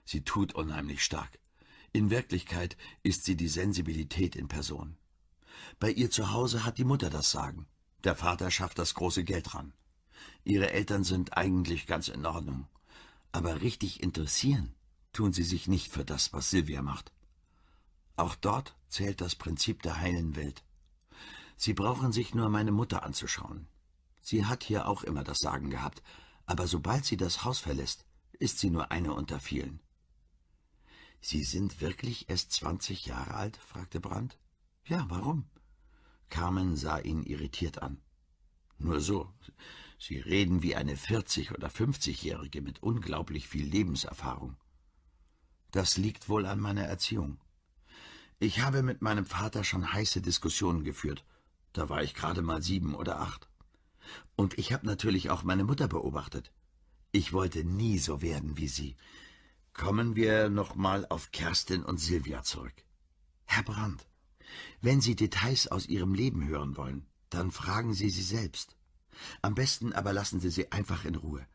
sie tut unheimlich stark. In Wirklichkeit ist sie die Sensibilität in Person. Bei ihr zu Hause hat die Mutter das Sagen. Der Vater schafft das große Geld ran. Ihre Eltern sind eigentlich ganz in Ordnung. Aber richtig interessieren tun sie sich nicht für das, was Silvia macht. Auch dort zählt das Prinzip der heilen Welt. Sie brauchen sich nur meine Mutter anzuschauen. Sie hat hier auch immer das Sagen gehabt, aber sobald sie das Haus verlässt, ist sie nur eine unter vielen. »Sie sind wirklich erst zwanzig Jahre alt?« fragte Brandt. »Ja, warum?« Carmen sah ihn irritiert an. »Nur so. Sie reden wie eine vierzig- oder fünfzigjährige mit unglaublich viel Lebenserfahrung.« »Das liegt wohl an meiner Erziehung. Ich habe mit meinem Vater schon heiße Diskussionen geführt. Da war ich gerade mal sieben oder acht. Und ich habe natürlich auch meine Mutter beobachtet. Ich wollte nie so werden wie sie. Kommen wir nochmal auf Kerstin und Silvia zurück. Herr Brandt, wenn Sie Details aus Ihrem Leben hören wollen, dann fragen Sie sie selbst. Am besten aber lassen Sie sie einfach in Ruhe,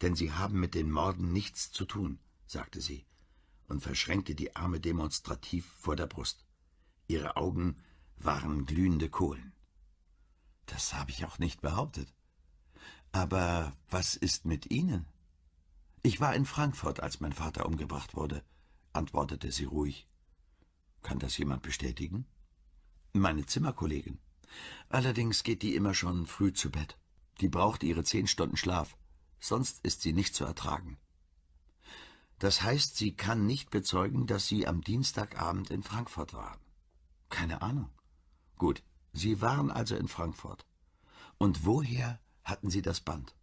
denn Sie haben mit den Morden nichts zu tun, sagte sie und verschränkte die Arme demonstrativ vor der Brust. Ihre Augen waren glühende Kohlen. Das habe ich auch nicht behauptet. Aber was ist mit Ihnen? Ich war in Frankfurt, als mein Vater umgebracht wurde, antwortete sie ruhig. Kann das jemand bestätigen? Meine Zimmerkollegin. Allerdings geht die immer schon früh zu Bett. Die braucht ihre zehn Stunden Schlaf, sonst ist sie nicht zu ertragen. Das heißt, sie kann nicht bezeugen, dass sie am Dienstagabend in Frankfurt war. Keine Ahnung. Gut, Sie waren also in Frankfurt. Und woher hatten Sie das Band?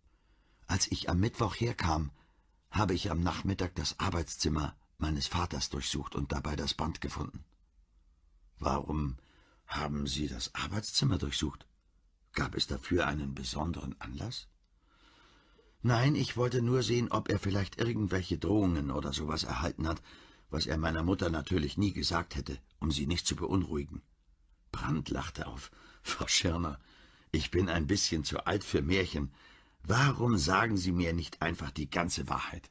Als ich am Mittwoch herkam, habe ich am Nachmittag das Arbeitszimmer meines Vaters durchsucht und dabei das Band gefunden. Warum haben Sie das Arbeitszimmer durchsucht? Gab es dafür einen besonderen Anlass? Nein, ich wollte nur sehen, ob er vielleicht irgendwelche Drohungen oder sowas erhalten hat, was er meiner Mutter natürlich nie gesagt hätte, um sie nicht zu beunruhigen. Brandt lachte auf. Frau Schirner, ich bin ein bisschen zu alt für Märchen. Warum sagen Sie mir nicht einfach die ganze Wahrheit?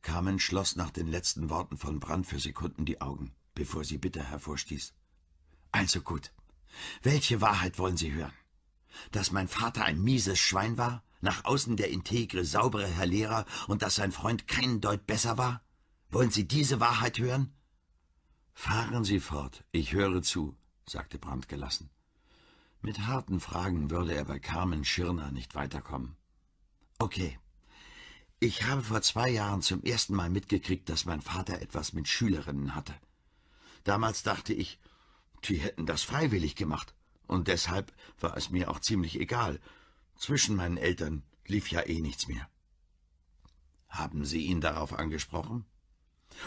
Carmen schloss nach den letzten Worten von Brandt für Sekunden die Augen, bevor sie bitter hervorstieß. Also gut. Welche Wahrheit wollen Sie hören? Dass mein Vater ein mieses Schwein war? Nach außen der integre, saubere Herr Lehrer und dass sein Freund keinen Deut besser war? Wollen Sie diese Wahrheit hören? Fahren Sie fort, ich höre zu, sagte Brandt gelassen. Mit harten Fragen würde er bei Carmen Schirner nicht weiterkommen. Okay. Ich habe vor zwei Jahren zum ersten Mal mitgekriegt, dass mein Vater etwas mit Schülerinnen hatte. Damals dachte ich, die hätten das freiwillig gemacht. Und deshalb war es mir auch ziemlich egal, zwischen meinen Eltern lief ja eh nichts mehr. Haben Sie ihn darauf angesprochen?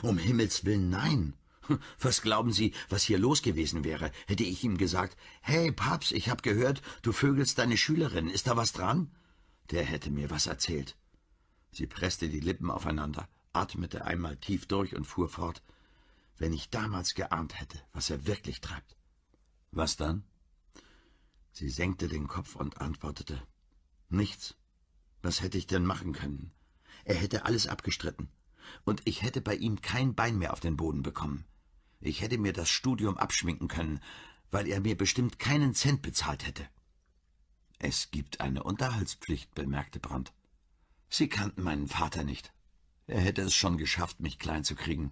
Um Himmels willen, nein. Was glauben Sie, was hier los gewesen wäre, hätte ich ihm gesagt, hey Papst, ich hab gehört, du vögelst deine Schülerin, ist da was dran? Der hätte mir was erzählt. Sie presste die Lippen aufeinander, atmete einmal tief durch und fuhr fort, wenn ich damals geahnt hätte, was er wirklich treibt. Was dann? Sie senkte den Kopf und antwortete, Nichts. Was hätte ich denn machen können? Er hätte alles abgestritten. Und ich hätte bei ihm kein Bein mehr auf den Boden bekommen. Ich hätte mir das Studium abschminken können, weil er mir bestimmt keinen Cent bezahlt hätte. Es gibt eine Unterhaltspflicht, bemerkte Brandt. Sie kannten meinen Vater nicht. Er hätte es schon geschafft, mich klein zu kriegen.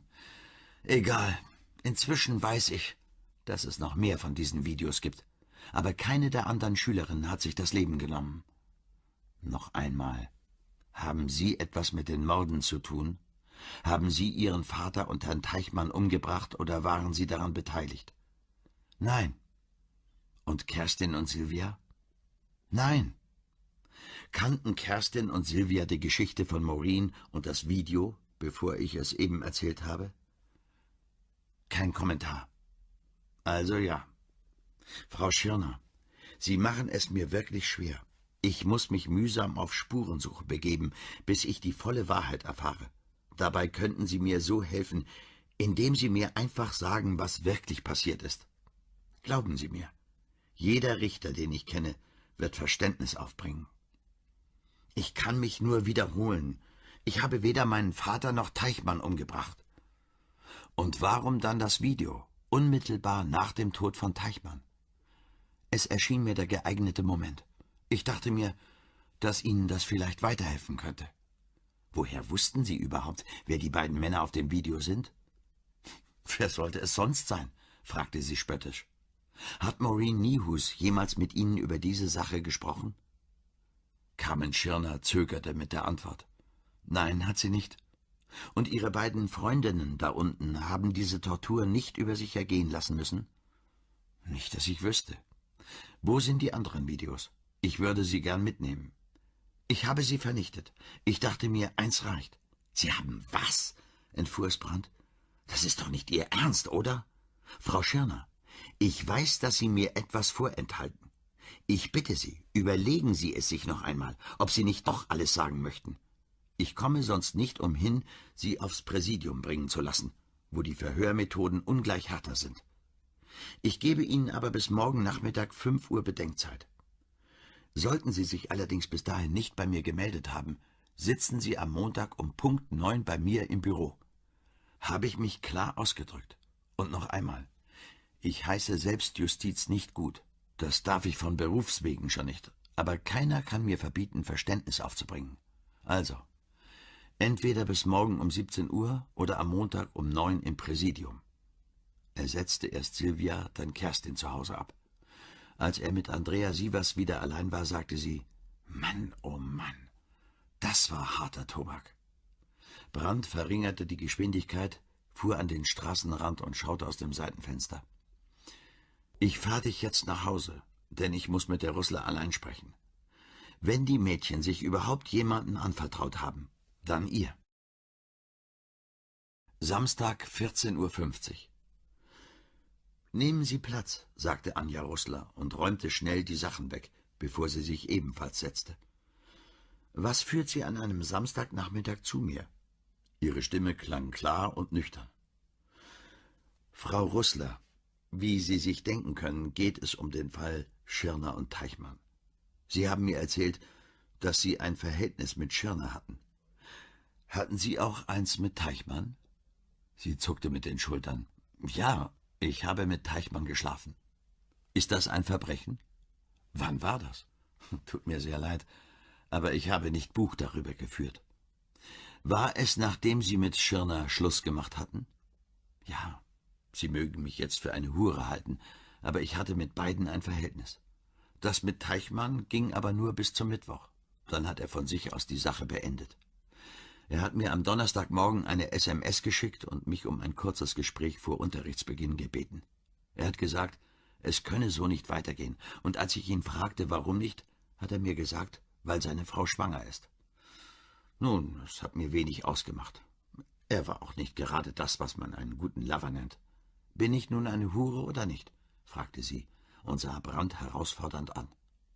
Egal, inzwischen weiß ich, dass es noch mehr von diesen Videos gibt. Aber keine der anderen Schülerinnen hat sich das Leben genommen. Noch einmal. Haben Sie etwas mit den Morden zu tun? Haben Sie Ihren Vater und Herrn Teichmann umgebracht oder waren Sie daran beteiligt? Nein. Und Kerstin und Silvia? Nein. Kannten Kerstin und Silvia die Geschichte von Maureen und das Video, bevor ich es eben erzählt habe? Kein Kommentar. Also ja. Frau Schirner, Sie machen es mir wirklich schwer. Ich muss mich mühsam auf Spurensuche begeben, bis ich die volle Wahrheit erfahre. Dabei könnten Sie mir so helfen, indem Sie mir einfach sagen, was wirklich passiert ist. Glauben Sie mir, jeder Richter, den ich kenne, wird Verständnis aufbringen. Ich kann mich nur wiederholen. Ich habe weder meinen Vater noch Teichmann umgebracht. Und warum dann das Video, unmittelbar nach dem Tod von Teichmann? Es erschien mir der geeignete Moment. Ich dachte mir, dass Ihnen das vielleicht weiterhelfen könnte. Woher wussten Sie überhaupt, wer die beiden Männer auf dem Video sind? Wer sollte es sonst sein? fragte sie spöttisch. Hat Maureen Niehus jemals mit Ihnen über diese Sache gesprochen? Carmen Schirner zögerte mit der Antwort. Nein, hat sie nicht. Und Ihre beiden Freundinnen da unten haben diese Tortur nicht über sich ergehen lassen müssen? Nicht, dass ich wüsste. Wo sind die anderen Videos? Ich würde sie gern mitnehmen. Ich habe sie vernichtet. Ich dachte mir, eins reicht. Sie haben was? entfuhr es Brandt. Das ist doch nicht Ihr Ernst, oder? Frau Schirner, ich weiß, dass Sie mir etwas vorenthalten. Ich bitte Sie, überlegen Sie es sich noch einmal, ob Sie nicht doch alles sagen möchten. Ich komme sonst nicht umhin, Sie aufs Präsidium bringen zu lassen, wo die Verhörmethoden ungleich härter sind. Ich gebe Ihnen aber bis morgen Nachmittag fünf Uhr Bedenkzeit. Sollten Sie sich allerdings bis dahin nicht bei mir gemeldet haben, sitzen Sie am Montag um Punkt neun bei mir im Büro. Habe ich mich klar ausgedrückt. Und noch einmal, ich heiße Selbstjustiz nicht gut. Das darf ich von Berufswegen schon nicht. Aber keiner kann mir verbieten, Verständnis aufzubringen. Also, entweder bis morgen um 17 Uhr oder am Montag um neun im Präsidium. Er setzte erst Silvia, dann Kerstin zu Hause ab. Als er mit Andrea Sievers wieder allein war, sagte sie, Mann, oh Mann, das war harter Tobak. Brandt verringerte die Geschwindigkeit, fuhr an den Straßenrand und schaute aus dem Seitenfenster. Ich fahr dich jetzt nach Hause, denn ich muss mit der Russler allein sprechen. Wenn die Mädchen sich überhaupt jemanden anvertraut haben, dann ihr. Samstag, 14.50 Uhr. Nehmen Sie Platz, sagte Anja Russler und räumte schnell die Sachen weg, bevor sie sich ebenfalls setzte. Was führt Sie an einem Samstagnachmittag zu mir? Ihre Stimme klang klar und nüchtern. Frau Russler, wie Sie sich denken können, geht es um den Fall Schirner und Teichmann. Sie haben mir erzählt, dass Sie ein Verhältnis mit Schirner hatten. Hatten Sie auch eins mit Teichmann? Sie zuckte mit den Schultern. Ja, ich habe mit Teichmann geschlafen. Ist das ein Verbrechen? Wann war das? Tut mir sehr leid, aber ich habe nicht Buch darüber geführt. War es, nachdem Sie mit Schirner Schluss gemacht hatten? Ja, Sie mögen mich jetzt für eine Hure halten, aber ich hatte mit beiden ein Verhältnis. Das mit Teichmann ging aber nur bis zum Mittwoch. Dann hat er von sich aus die Sache beendet. Er hat mir am Donnerstagmorgen eine SMS geschickt und mich um ein kurzes Gespräch vor Unterrichtsbeginn gebeten. Er hat gesagt, es könne so nicht weitergehen, und als ich ihn fragte, warum nicht, hat er mir gesagt, weil seine Frau schwanger ist. Nun, es hat mir wenig ausgemacht. Er war auch nicht gerade das, was man einen guten Lover nennt. Bin ich nun eine Hure oder nicht? fragte sie und sah Brandt herausfordernd an.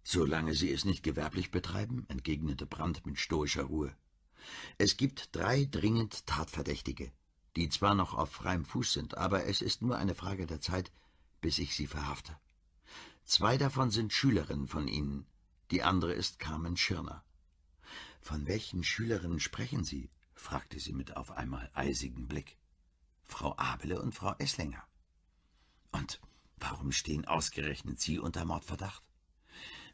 Solange Sie es nicht gewerblich betreiben, entgegnete Brandt mit stoischer Ruhe, es gibt drei dringend Tatverdächtige, die zwar noch auf freiem Fuß sind, aber es ist nur eine Frage der Zeit, bis ich sie verhafte. Zwei davon sind Schülerinnen von Ihnen, die andere ist Carmen Schirner. Von welchen Schülerinnen sprechen Sie? fragte sie mit auf einmal eisigem Blick. Frau Abele und Frau Esslinger. Und warum stehen ausgerechnet Sie unter Mordverdacht?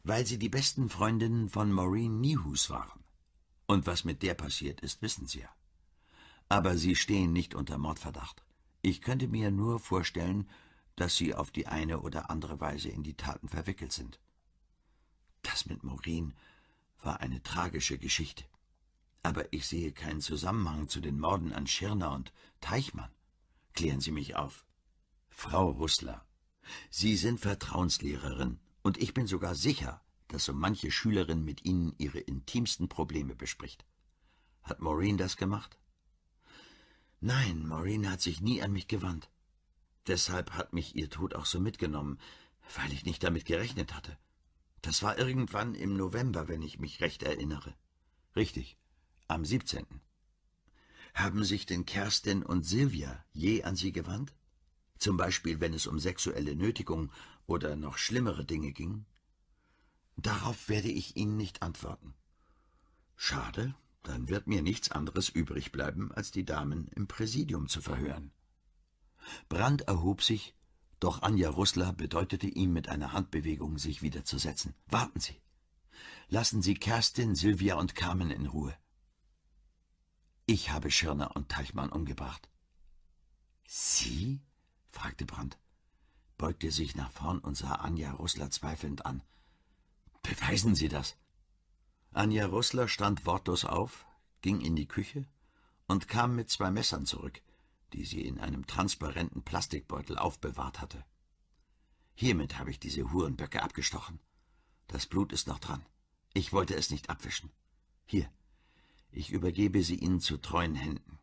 Weil Sie die besten Freundinnen von Maureen Niehus waren. Und was mit der passiert ist, wissen Sie ja. Aber Sie stehen nicht unter Mordverdacht. Ich könnte mir nur vorstellen, dass Sie auf die eine oder andere Weise in die Taten verwickelt sind. Das mit Maureen war eine tragische Geschichte. Aber ich sehe keinen Zusammenhang zu den Morden an Schirner und Teichmann. Klären Sie mich auf. Frau Russler, Sie sind Vertrauenslehrerin, und ich bin sogar sicher, dass so manche Schülerin mit ihnen ihre intimsten Probleme bespricht. Hat Maureen das gemacht? Nein, Maureen hat sich nie an mich gewandt. Deshalb hat mich ihr Tod auch so mitgenommen, weil ich nicht damit gerechnet hatte. Das war irgendwann im November, wenn ich mich recht erinnere. Richtig, am 17. Haben sich denn Kerstin und Silvia je an Sie gewandt? Zum Beispiel, wenn es um sexuelle Nötigung oder noch schlimmere Dinge ging? Darauf werde ich Ihnen nicht antworten. Schade, dann wird mir nichts anderes übrig bleiben, als die Damen im Präsidium zu verhören. Brand erhob sich, doch Anja Russler bedeutete ihm mit einer Handbewegung, sich wiederzusetzen. Warten Sie. Lassen Sie Kerstin, Silvia und Carmen in Ruhe. Ich habe Schirner und Teichmann umgebracht. Sie? fragte Brandt, beugte sich nach vorn und sah Anja Russler zweifelnd an. Beweisen Sie das. Anja Russler stand wortlos auf, ging in die Küche und kam mit zwei Messern zurück, die sie in einem transparenten Plastikbeutel aufbewahrt hatte. Hiermit habe ich diese Hurenböcke abgestochen. Das Blut ist noch dran. Ich wollte es nicht abwischen. Hier, ich übergebe sie Ihnen zu treuen Händen.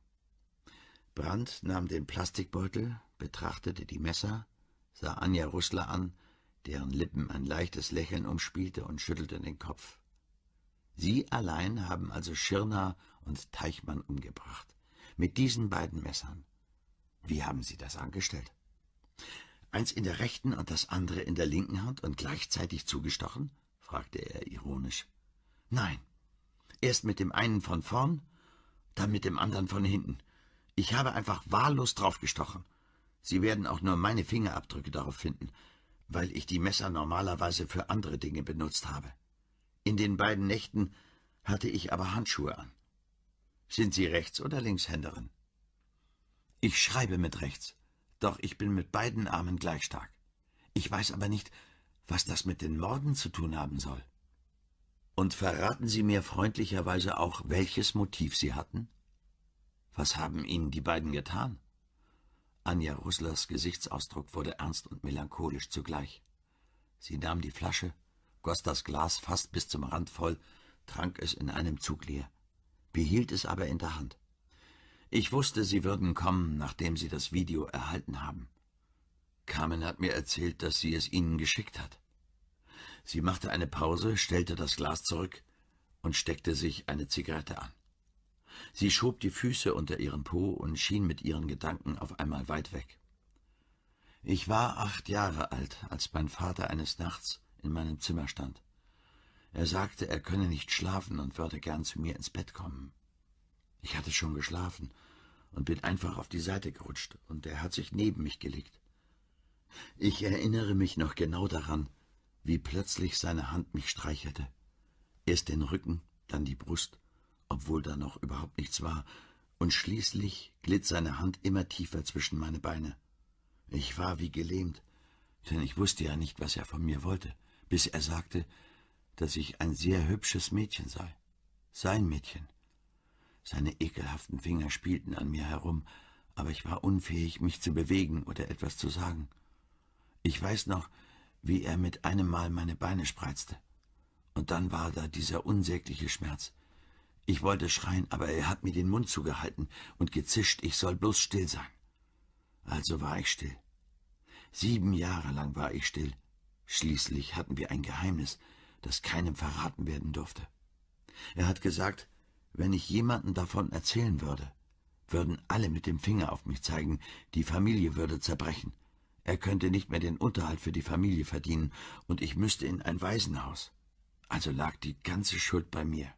Brand nahm den Plastikbeutel, betrachtete die Messer, sah Anja Russler an deren Lippen ein leichtes Lächeln umspielte und schüttelte den Kopf. Sie allein haben also Schirner und Teichmann umgebracht. Mit diesen beiden Messern. Wie haben Sie das angestellt? Eins in der rechten und das andere in der linken Hand und gleichzeitig zugestochen? fragte er ironisch. Nein. Erst mit dem einen von vorn, dann mit dem anderen von hinten. Ich habe einfach wahllos draufgestochen. Sie werden auch nur meine Fingerabdrücke darauf finden weil ich die Messer normalerweise für andere Dinge benutzt habe. In den beiden Nächten hatte ich aber Handschuhe an. Sind Sie Rechts- oder Linkshänderin? Ich schreibe mit rechts, doch ich bin mit beiden Armen gleich stark. Ich weiß aber nicht, was das mit den Morden zu tun haben soll. Und verraten Sie mir freundlicherweise auch, welches Motiv Sie hatten? Was haben Ihnen die beiden getan? Anja Ruslers Gesichtsausdruck wurde ernst und melancholisch zugleich. Sie nahm die Flasche, goss das Glas fast bis zum Rand voll, trank es in einem Zug leer, behielt es aber in der Hand. Ich wusste, Sie würden kommen, nachdem Sie das Video erhalten haben. Carmen hat mir erzählt, dass sie es Ihnen geschickt hat. Sie machte eine Pause, stellte das Glas zurück und steckte sich eine Zigarette an. Sie schob die Füße unter ihren Po und schien mit ihren Gedanken auf einmal weit weg. Ich war acht Jahre alt, als mein Vater eines Nachts in meinem Zimmer stand. Er sagte, er könne nicht schlafen und würde gern zu mir ins Bett kommen. Ich hatte schon geschlafen und bin einfach auf die Seite gerutscht, und er hat sich neben mich gelegt. Ich erinnere mich noch genau daran, wie plötzlich seine Hand mich streichelte. Erst den Rücken, dann die Brust obwohl da noch überhaupt nichts war, und schließlich glitt seine Hand immer tiefer zwischen meine Beine. Ich war wie gelähmt, denn ich wusste ja nicht, was er von mir wollte, bis er sagte, dass ich ein sehr hübsches Mädchen sei. Sein Mädchen. Seine ekelhaften Finger spielten an mir herum, aber ich war unfähig, mich zu bewegen oder etwas zu sagen. Ich weiß noch, wie er mit einem Mal meine Beine spreizte. Und dann war da dieser unsägliche Schmerz. Ich wollte schreien, aber er hat mir den Mund zugehalten und gezischt, ich soll bloß still sein. Also war ich still. Sieben Jahre lang war ich still. Schließlich hatten wir ein Geheimnis, das keinem verraten werden durfte. Er hat gesagt, wenn ich jemanden davon erzählen würde, würden alle mit dem Finger auf mich zeigen, die Familie würde zerbrechen. Er könnte nicht mehr den Unterhalt für die Familie verdienen, und ich müsste in ein Waisenhaus. Also lag die ganze Schuld bei mir.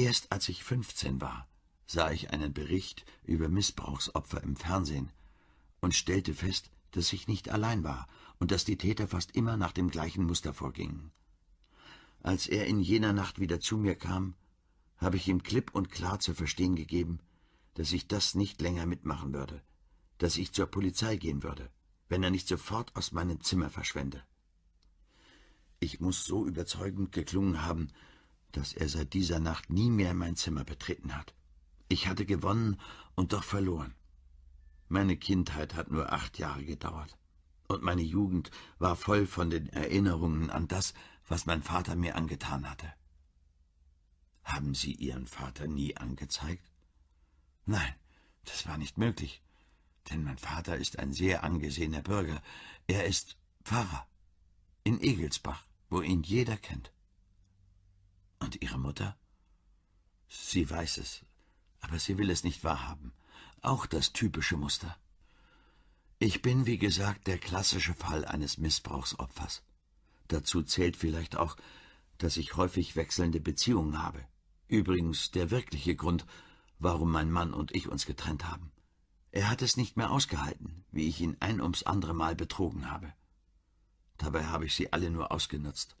Erst als ich 15 war, sah ich einen Bericht über Missbrauchsopfer im Fernsehen und stellte fest, dass ich nicht allein war und dass die Täter fast immer nach dem gleichen Muster vorgingen. Als er in jener Nacht wieder zu mir kam, habe ich ihm klipp und klar zu verstehen gegeben, dass ich das nicht länger mitmachen würde, dass ich zur Polizei gehen würde, wenn er nicht sofort aus meinem Zimmer verschwände. Ich muss so überzeugend geklungen haben, dass er seit dieser Nacht nie mehr mein Zimmer betreten hat. Ich hatte gewonnen und doch verloren. Meine Kindheit hat nur acht Jahre gedauert, und meine Jugend war voll von den Erinnerungen an das, was mein Vater mir angetan hatte. Haben Sie Ihren Vater nie angezeigt? Nein, das war nicht möglich, denn mein Vater ist ein sehr angesehener Bürger. Er ist Pfarrer in Egelsbach, wo ihn jeder kennt. Und Ihre Mutter? Sie weiß es, aber sie will es nicht wahrhaben. Auch das typische Muster. Ich bin, wie gesagt, der klassische Fall eines Missbrauchsopfers. Dazu zählt vielleicht auch, dass ich häufig wechselnde Beziehungen habe. Übrigens der wirkliche Grund, warum mein Mann und ich uns getrennt haben. Er hat es nicht mehr ausgehalten, wie ich ihn ein ums andere Mal betrogen habe. Dabei habe ich sie alle nur ausgenutzt.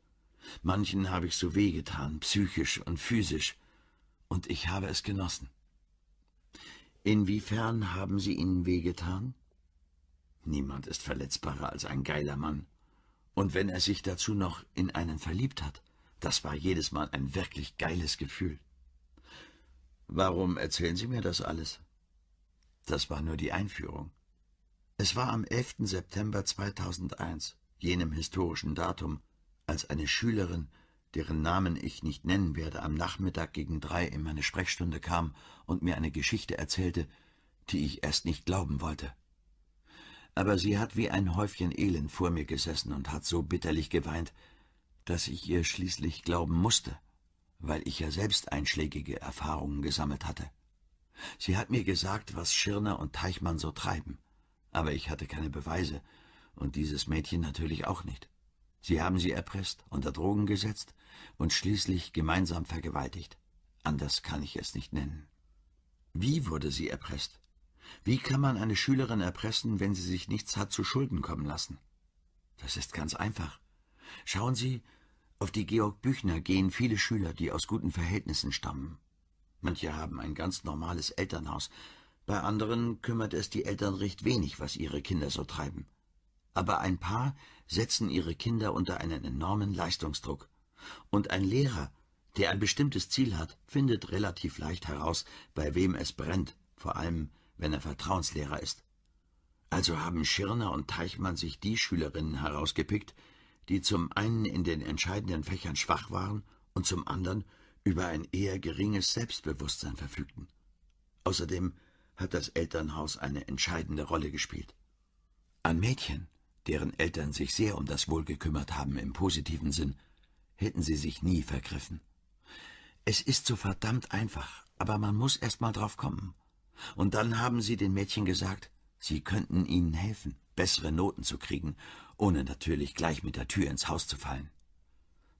Manchen habe ich so wehgetan, psychisch und physisch, und ich habe es genossen. Inwiefern haben sie ihnen wehgetan? Niemand ist verletzbarer als ein geiler Mann. Und wenn er sich dazu noch in einen verliebt hat, das war jedes Mal ein wirklich geiles Gefühl. Warum erzählen Sie mir das alles? Das war nur die Einführung. Es war am 11. September 2001, jenem historischen Datum, als eine Schülerin, deren Namen ich nicht nennen werde, am Nachmittag gegen drei in meine Sprechstunde kam und mir eine Geschichte erzählte, die ich erst nicht glauben wollte. Aber sie hat wie ein Häufchen Elend vor mir gesessen und hat so bitterlich geweint, dass ich ihr schließlich glauben musste, weil ich ja selbst einschlägige Erfahrungen gesammelt hatte. Sie hat mir gesagt, was Schirner und Teichmann so treiben, aber ich hatte keine Beweise und dieses Mädchen natürlich auch nicht. Sie haben sie erpresst, unter Drogen gesetzt und schließlich gemeinsam vergewaltigt. Anders kann ich es nicht nennen. Wie wurde sie erpresst? Wie kann man eine Schülerin erpressen, wenn sie sich nichts hat zu Schulden kommen lassen? Das ist ganz einfach. Schauen Sie, auf die Georg Büchner gehen viele Schüler, die aus guten Verhältnissen stammen. Manche haben ein ganz normales Elternhaus, bei anderen kümmert es die Eltern recht wenig, was ihre Kinder so treiben aber ein paar setzen ihre Kinder unter einen enormen Leistungsdruck. Und ein Lehrer, der ein bestimmtes Ziel hat, findet relativ leicht heraus, bei wem es brennt, vor allem wenn er Vertrauenslehrer ist. Also haben Schirner und Teichmann sich die Schülerinnen herausgepickt, die zum einen in den entscheidenden Fächern schwach waren und zum anderen über ein eher geringes Selbstbewusstsein verfügten. Außerdem hat das Elternhaus eine entscheidende Rolle gespielt. An Mädchen deren Eltern sich sehr um das Wohl gekümmert haben im positiven Sinn, hätten sie sich nie vergriffen. Es ist so verdammt einfach, aber man muss erst mal drauf kommen. Und dann haben sie den Mädchen gesagt, sie könnten ihnen helfen, bessere Noten zu kriegen, ohne natürlich gleich mit der Tür ins Haus zu fallen.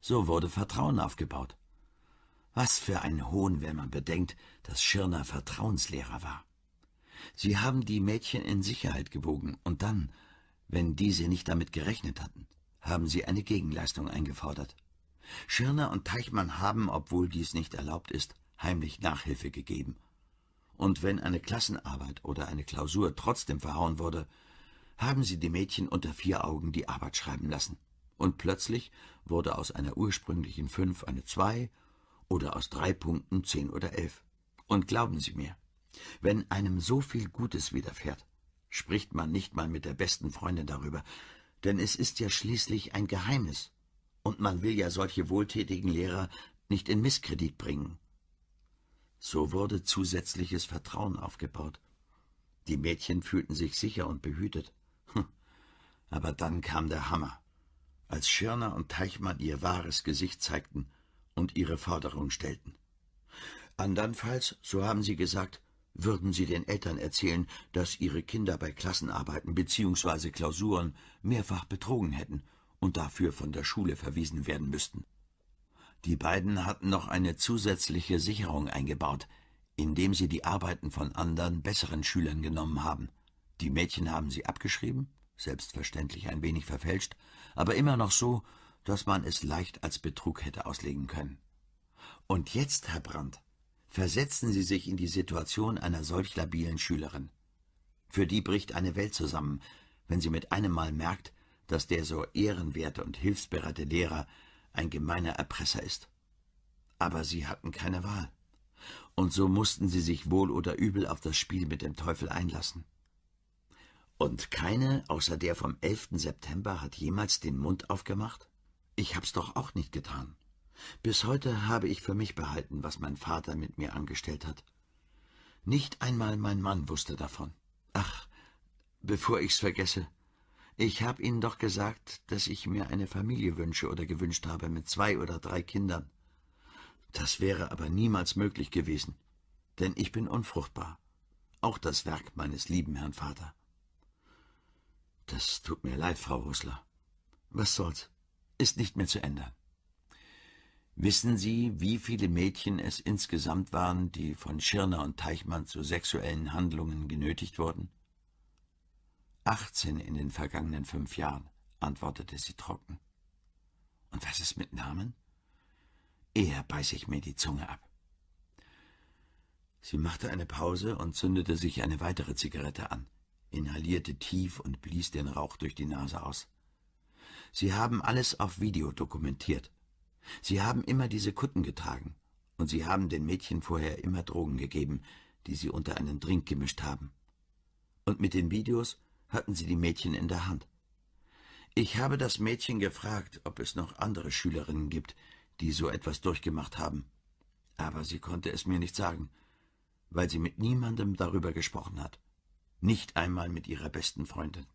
So wurde Vertrauen aufgebaut. Was für ein Hohn, wenn man bedenkt, dass Schirner Vertrauenslehrer war. Sie haben die Mädchen in Sicherheit gewogen und dann wenn diese nicht damit gerechnet hatten, haben sie eine Gegenleistung eingefordert. Schirner und Teichmann haben, obwohl dies nicht erlaubt ist, heimlich Nachhilfe gegeben. Und wenn eine Klassenarbeit oder eine Klausur trotzdem verhauen wurde, haben sie die Mädchen unter vier Augen die Arbeit schreiben lassen. Und plötzlich wurde aus einer ursprünglichen fünf eine zwei oder aus drei Punkten zehn oder elf. Und glauben Sie mir, wenn einem so viel Gutes widerfährt, spricht man nicht mal mit der besten Freundin darüber, denn es ist ja schließlich ein Geheimnis, und man will ja solche wohltätigen Lehrer nicht in Misskredit bringen. So wurde zusätzliches Vertrauen aufgebaut. Die Mädchen fühlten sich sicher und behütet. Hm. Aber dann kam der Hammer, als Schirner und Teichmann ihr wahres Gesicht zeigten und ihre Forderung stellten. Andernfalls, so haben sie gesagt, würden sie den Eltern erzählen, dass ihre Kinder bei Klassenarbeiten bzw. Klausuren mehrfach betrogen hätten und dafür von der Schule verwiesen werden müssten. Die beiden hatten noch eine zusätzliche Sicherung eingebaut, indem sie die Arbeiten von anderen, besseren Schülern genommen haben. Die Mädchen haben sie abgeschrieben, selbstverständlich ein wenig verfälscht, aber immer noch so, dass man es leicht als Betrug hätte auslegen können. Und jetzt, Herr Brandt, Versetzen Sie sich in die Situation einer solch labilen Schülerin. Für die bricht eine Welt zusammen, wenn sie mit einem Mal merkt, dass der so ehrenwerte und hilfsbereite Lehrer ein gemeiner Erpresser ist. Aber sie hatten keine Wahl. Und so mussten sie sich wohl oder übel auf das Spiel mit dem Teufel einlassen. Und keine außer der vom 11. September hat jemals den Mund aufgemacht? Ich hab's doch auch nicht getan. Bis heute habe ich für mich behalten, was mein Vater mit mir angestellt hat. Nicht einmal mein Mann wusste davon. Ach, bevor ich's vergesse, ich habe Ihnen doch gesagt, dass ich mir eine Familie wünsche oder gewünscht habe mit zwei oder drei Kindern. Das wäre aber niemals möglich gewesen, denn ich bin unfruchtbar. Auch das Werk meines lieben Herrn Vater. Das tut mir leid, Frau Rosler. Was soll's? Ist nicht mehr zu ändern. Wissen Sie, wie viele Mädchen es insgesamt waren, die von Schirner und Teichmann zu sexuellen Handlungen genötigt wurden? Achtzehn in den vergangenen fünf Jahren, antwortete sie trocken. Und was ist mit Namen? Eher beiß ich mir die Zunge ab. Sie machte eine Pause und zündete sich eine weitere Zigarette an, inhalierte tief und blies den Rauch durch die Nase aus. Sie haben alles auf Video dokumentiert, Sie haben immer diese Kutten getragen. Und sie haben den Mädchen vorher immer Drogen gegeben, die sie unter einen Drink gemischt haben. Und mit den Videos hatten sie die Mädchen in der Hand. Ich habe das Mädchen gefragt, ob es noch andere Schülerinnen gibt, die so etwas durchgemacht haben. Aber sie konnte es mir nicht sagen, weil sie mit niemandem darüber gesprochen hat. Nicht einmal mit ihrer besten Freundin.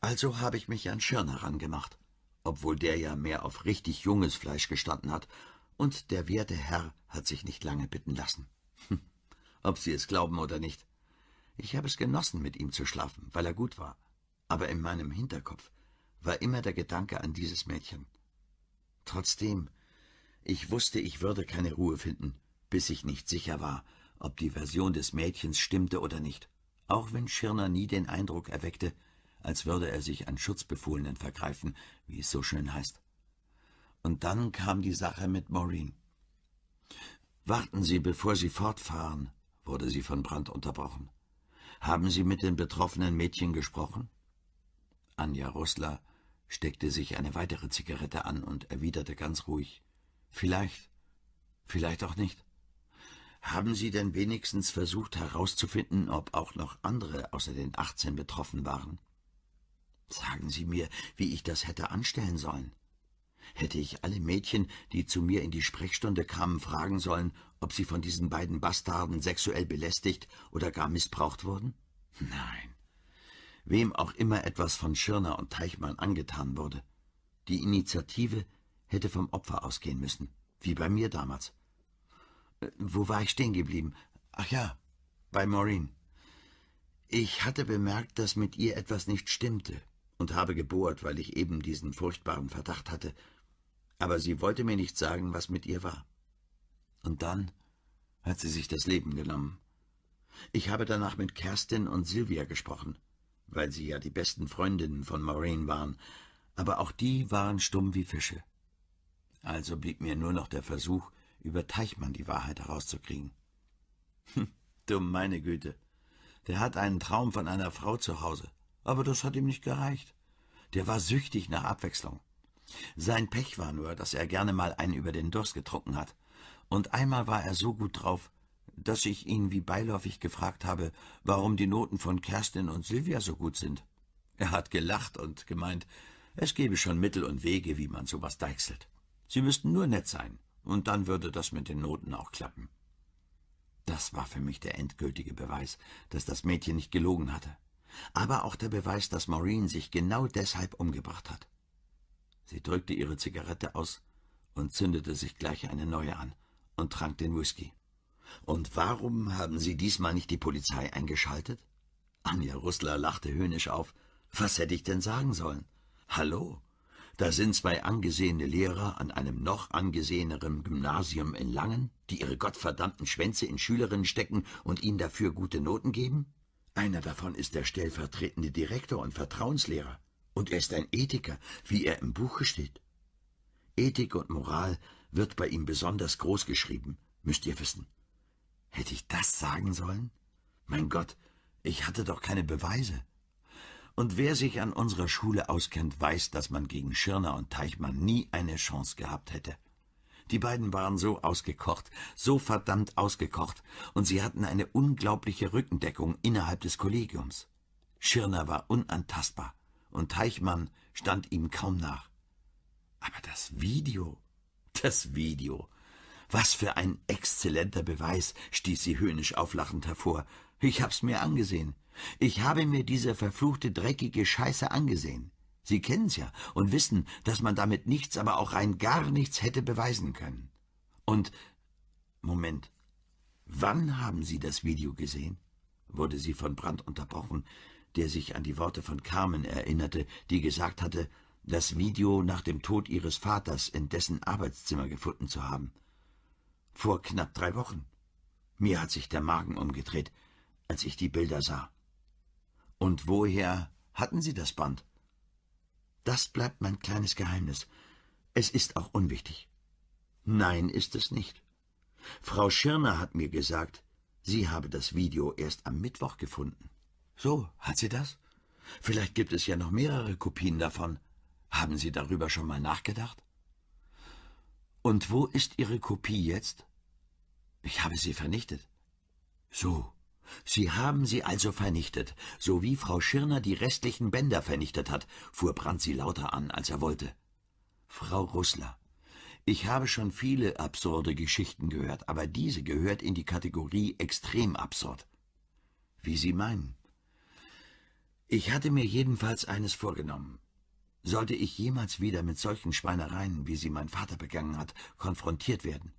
Also habe ich mich an Schirner rangemacht obwohl der ja mehr auf richtig junges Fleisch gestanden hat, und der werte Herr hat sich nicht lange bitten lassen. Hm. ob Sie es glauben oder nicht. Ich habe es genossen, mit ihm zu schlafen, weil er gut war, aber in meinem Hinterkopf war immer der Gedanke an dieses Mädchen. Trotzdem, ich wusste, ich würde keine Ruhe finden, bis ich nicht sicher war, ob die Version des Mädchens stimmte oder nicht, auch wenn Schirner nie den Eindruck erweckte, als würde er sich an Schutzbefohlenen vergreifen, wie es so schön heißt. Und dann kam die Sache mit Maureen. »Warten Sie, bevor Sie fortfahren«, wurde sie von Brandt unterbrochen. »Haben Sie mit den betroffenen Mädchen gesprochen?« Anja Russler steckte sich eine weitere Zigarette an und erwiderte ganz ruhig, »Vielleicht, vielleicht auch nicht. Haben Sie denn wenigstens versucht herauszufinden, ob auch noch andere außer den 18 betroffen waren?« Sagen Sie mir, wie ich das hätte anstellen sollen. Hätte ich alle Mädchen, die zu mir in die Sprechstunde kamen, fragen sollen, ob sie von diesen beiden Bastarden sexuell belästigt oder gar missbraucht wurden? Nein. Wem auch immer etwas von Schirner und Teichmann angetan wurde. Die Initiative hätte vom Opfer ausgehen müssen, wie bei mir damals. Äh, wo war ich stehen geblieben? Ach ja, bei Maureen. Ich hatte bemerkt, dass mit ihr etwas nicht stimmte und habe gebohrt, weil ich eben diesen furchtbaren Verdacht hatte. Aber sie wollte mir nicht sagen, was mit ihr war. Und dann hat sie sich das Leben genommen. Ich habe danach mit Kerstin und Silvia gesprochen, weil sie ja die besten Freundinnen von Maureen waren, aber auch die waren stumm wie Fische. Also blieb mir nur noch der Versuch, über Teichmann die Wahrheit herauszukriegen. Hm, du meine Güte, der hat einen Traum von einer Frau zu Hause aber das hat ihm nicht gereicht. Der war süchtig nach Abwechslung. Sein Pech war nur, dass er gerne mal einen über den Durst getrunken hat. Und einmal war er so gut drauf, dass ich ihn wie beiläufig gefragt habe, warum die Noten von Kerstin und Silvia so gut sind. Er hat gelacht und gemeint, es gebe schon Mittel und Wege, wie man sowas deichselt. Sie müssten nur nett sein, und dann würde das mit den Noten auch klappen. Das war für mich der endgültige Beweis, dass das Mädchen nicht gelogen hatte aber auch der Beweis, dass Maureen sich genau deshalb umgebracht hat. Sie drückte ihre Zigarette aus und zündete sich gleich eine neue an und trank den Whisky. Und warum haben Sie diesmal nicht die Polizei eingeschaltet? Anja Russler lachte höhnisch auf. Was hätte ich denn sagen sollen? Hallo, da sind zwei angesehene Lehrer an einem noch angeseheneren Gymnasium in Langen, die ihre gottverdammten Schwänze in Schülerinnen stecken und ihnen dafür gute Noten geben? Einer davon ist der stellvertretende Direktor und Vertrauenslehrer. Und er ist ein Ethiker, wie er im Buche steht. Ethik und Moral wird bei ihm besonders groß geschrieben, müsst ihr wissen. Hätte ich das sagen sollen? Mein Gott, ich hatte doch keine Beweise. Und wer sich an unserer Schule auskennt, weiß, dass man gegen Schirner und Teichmann nie eine Chance gehabt hätte. Die beiden waren so ausgekocht, so verdammt ausgekocht, und sie hatten eine unglaubliche Rückendeckung innerhalb des Kollegiums. Schirner war unantastbar, und Teichmann stand ihm kaum nach. Aber das Video, das Video, was für ein exzellenter Beweis, stieß sie höhnisch auflachend hervor. Ich hab's mir angesehen. Ich habe mir diese verfluchte, dreckige Scheiße angesehen. Sie kennen's ja und wissen, dass man damit nichts, aber auch rein gar nichts hätte beweisen können. Und Moment, wann haben Sie das Video gesehen? wurde sie von Brandt unterbrochen, der sich an die Worte von Carmen erinnerte, die gesagt hatte, das Video nach dem Tod ihres Vaters in dessen Arbeitszimmer gefunden zu haben. Vor knapp drei Wochen. Mir hat sich der Magen umgedreht, als ich die Bilder sah. Und woher hatten Sie das Band? Das bleibt mein kleines Geheimnis. Es ist auch unwichtig. Nein, ist es nicht. Frau Schirner hat mir gesagt, sie habe das Video erst am Mittwoch gefunden. So, hat sie das? Vielleicht gibt es ja noch mehrere Kopien davon. Haben Sie darüber schon mal nachgedacht? Und wo ist Ihre Kopie jetzt? Ich habe sie vernichtet. So, Sie haben sie also vernichtet, so wie Frau Schirner die restlichen Bänder vernichtet hat, fuhr Brandt sie lauter an, als er wollte. Frau Russler, ich habe schon viele absurde Geschichten gehört, aber diese gehört in die Kategorie extrem absurd. Wie Sie meinen. Ich hatte mir jedenfalls eines vorgenommen. Sollte ich jemals wieder mit solchen Schweinereien, wie sie mein Vater begangen hat, konfrontiert werden,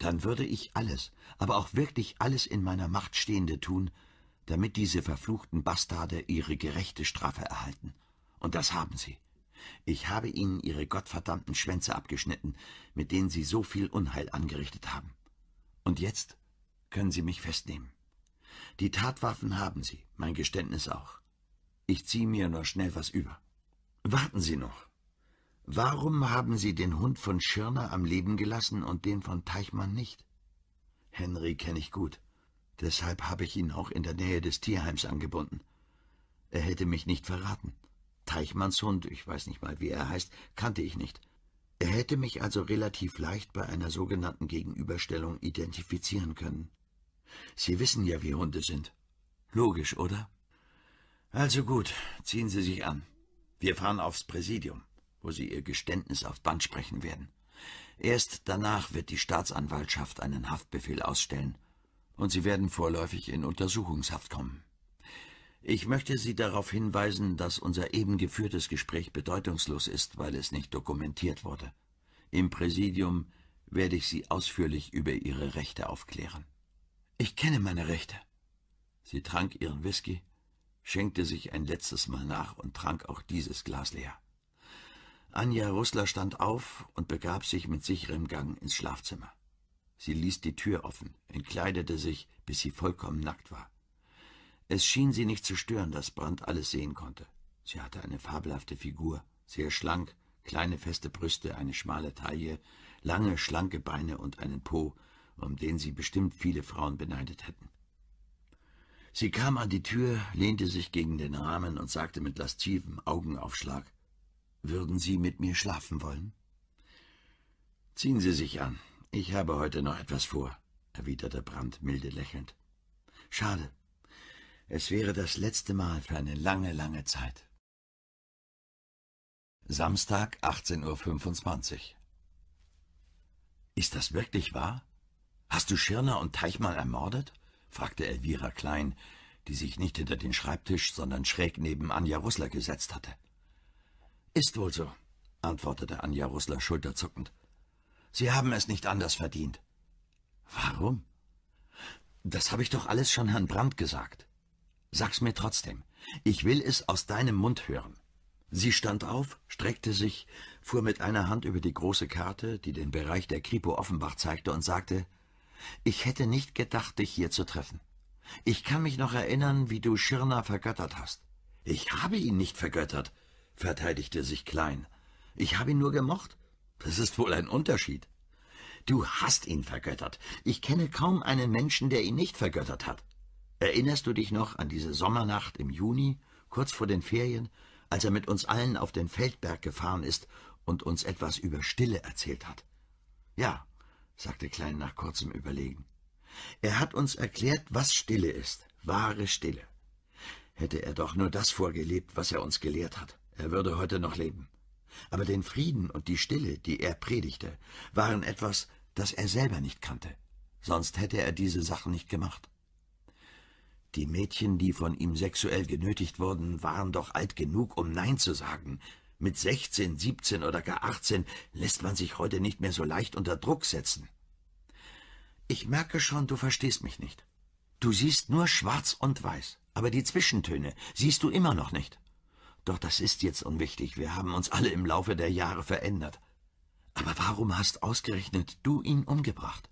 dann würde ich alles, aber auch wirklich alles in meiner Macht Stehende tun, damit diese verfluchten Bastarde ihre gerechte Strafe erhalten. Und das haben sie. Ich habe ihnen ihre gottverdammten Schwänze abgeschnitten, mit denen sie so viel Unheil angerichtet haben. Und jetzt können sie mich festnehmen. Die Tatwaffen haben sie, mein Geständnis auch. Ich ziehe mir nur schnell was über. Warten Sie noch. Warum haben Sie den Hund von Schirner am Leben gelassen und den von Teichmann nicht? Henry kenne ich gut. Deshalb habe ich ihn auch in der Nähe des Tierheims angebunden. Er hätte mich nicht verraten. Teichmanns Hund, ich weiß nicht mal, wie er heißt, kannte ich nicht. Er hätte mich also relativ leicht bei einer sogenannten Gegenüberstellung identifizieren können. Sie wissen ja, wie Hunde sind. Logisch, oder? Also gut, ziehen Sie sich an. Wir fahren aufs Präsidium wo sie ihr Geständnis auf Band sprechen werden. Erst danach wird die Staatsanwaltschaft einen Haftbefehl ausstellen, und sie werden vorläufig in Untersuchungshaft kommen. Ich möchte Sie darauf hinweisen, dass unser eben geführtes Gespräch bedeutungslos ist, weil es nicht dokumentiert wurde. Im Präsidium werde ich Sie ausführlich über Ihre Rechte aufklären. Ich kenne meine Rechte. Sie trank ihren Whisky, schenkte sich ein letztes Mal nach und trank auch dieses Glas leer. Anja Rüssler stand auf und begab sich mit sicherem Gang ins Schlafzimmer. Sie ließ die Tür offen, entkleidete sich, bis sie vollkommen nackt war. Es schien sie nicht zu stören, dass Brand alles sehen konnte. Sie hatte eine fabelhafte Figur, sehr schlank, kleine feste Brüste, eine schmale Taille, lange schlanke Beine und einen Po, um den sie bestimmt viele Frauen beneidet hätten. Sie kam an die Tür, lehnte sich gegen den Rahmen und sagte mit lastivem Augenaufschlag, würden Sie mit mir schlafen wollen? Ziehen Sie sich an. Ich habe heute noch etwas vor, erwiderte Brandt milde lächelnd. Schade. Es wäre das letzte Mal für eine lange, lange Zeit. Samstag, 18.25 Uhr. Ist das wirklich wahr? Hast du Schirner und Teichmann ermordet? fragte Elvira Klein, die sich nicht hinter den Schreibtisch, sondern schräg neben Anja Russler gesetzt hatte. Ist wohl so, antwortete Anja Russler schulterzuckend. Sie haben es nicht anders verdient. Warum? Das habe ich doch alles schon Herrn Brandt gesagt. Sag's mir trotzdem. Ich will es aus deinem Mund hören. Sie stand auf, streckte sich, fuhr mit einer Hand über die große Karte, die den Bereich der Kripo Offenbach zeigte, und sagte, ich hätte nicht gedacht, dich hier zu treffen. Ich kann mich noch erinnern, wie du Schirner vergöttert hast. Ich habe ihn nicht vergöttert, verteidigte sich Klein. Ich habe ihn nur gemocht. Das ist wohl ein Unterschied. Du hast ihn vergöttert. Ich kenne kaum einen Menschen, der ihn nicht vergöttert hat. Erinnerst du dich noch an diese Sommernacht im Juni, kurz vor den Ferien, als er mit uns allen auf den Feldberg gefahren ist und uns etwas über Stille erzählt hat? Ja, sagte Klein nach kurzem Überlegen. Er hat uns erklärt, was Stille ist, wahre Stille. Hätte er doch nur das vorgelebt, was er uns gelehrt hat. Er würde heute noch leben. Aber den Frieden und die Stille, die er predigte, waren etwas, das er selber nicht kannte. Sonst hätte er diese Sachen nicht gemacht. Die Mädchen, die von ihm sexuell genötigt wurden, waren doch alt genug, um Nein zu sagen. Mit 16, 17 oder gar 18 lässt man sich heute nicht mehr so leicht unter Druck setzen. Ich merke schon, du verstehst mich nicht. Du siehst nur schwarz und weiß, aber die Zwischentöne siehst du immer noch nicht. Doch das ist jetzt unwichtig, wir haben uns alle im Laufe der Jahre verändert. Aber warum hast ausgerechnet du ihn umgebracht?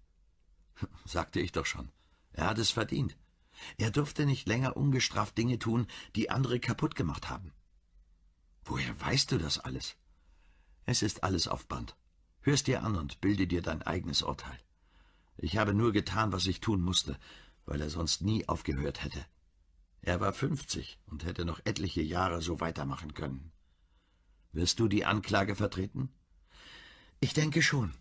Sagte ich doch schon. Er hat es verdient. Er durfte nicht länger ungestraft Dinge tun, die andere kaputt gemacht haben. Woher weißt du das alles? Es ist alles auf Band. Hör's dir an und bilde dir dein eigenes Urteil. Ich habe nur getan, was ich tun musste, weil er sonst nie aufgehört hätte. Er war fünfzig und hätte noch etliche Jahre so weitermachen können. Wirst du die Anklage vertreten? Ich denke schon.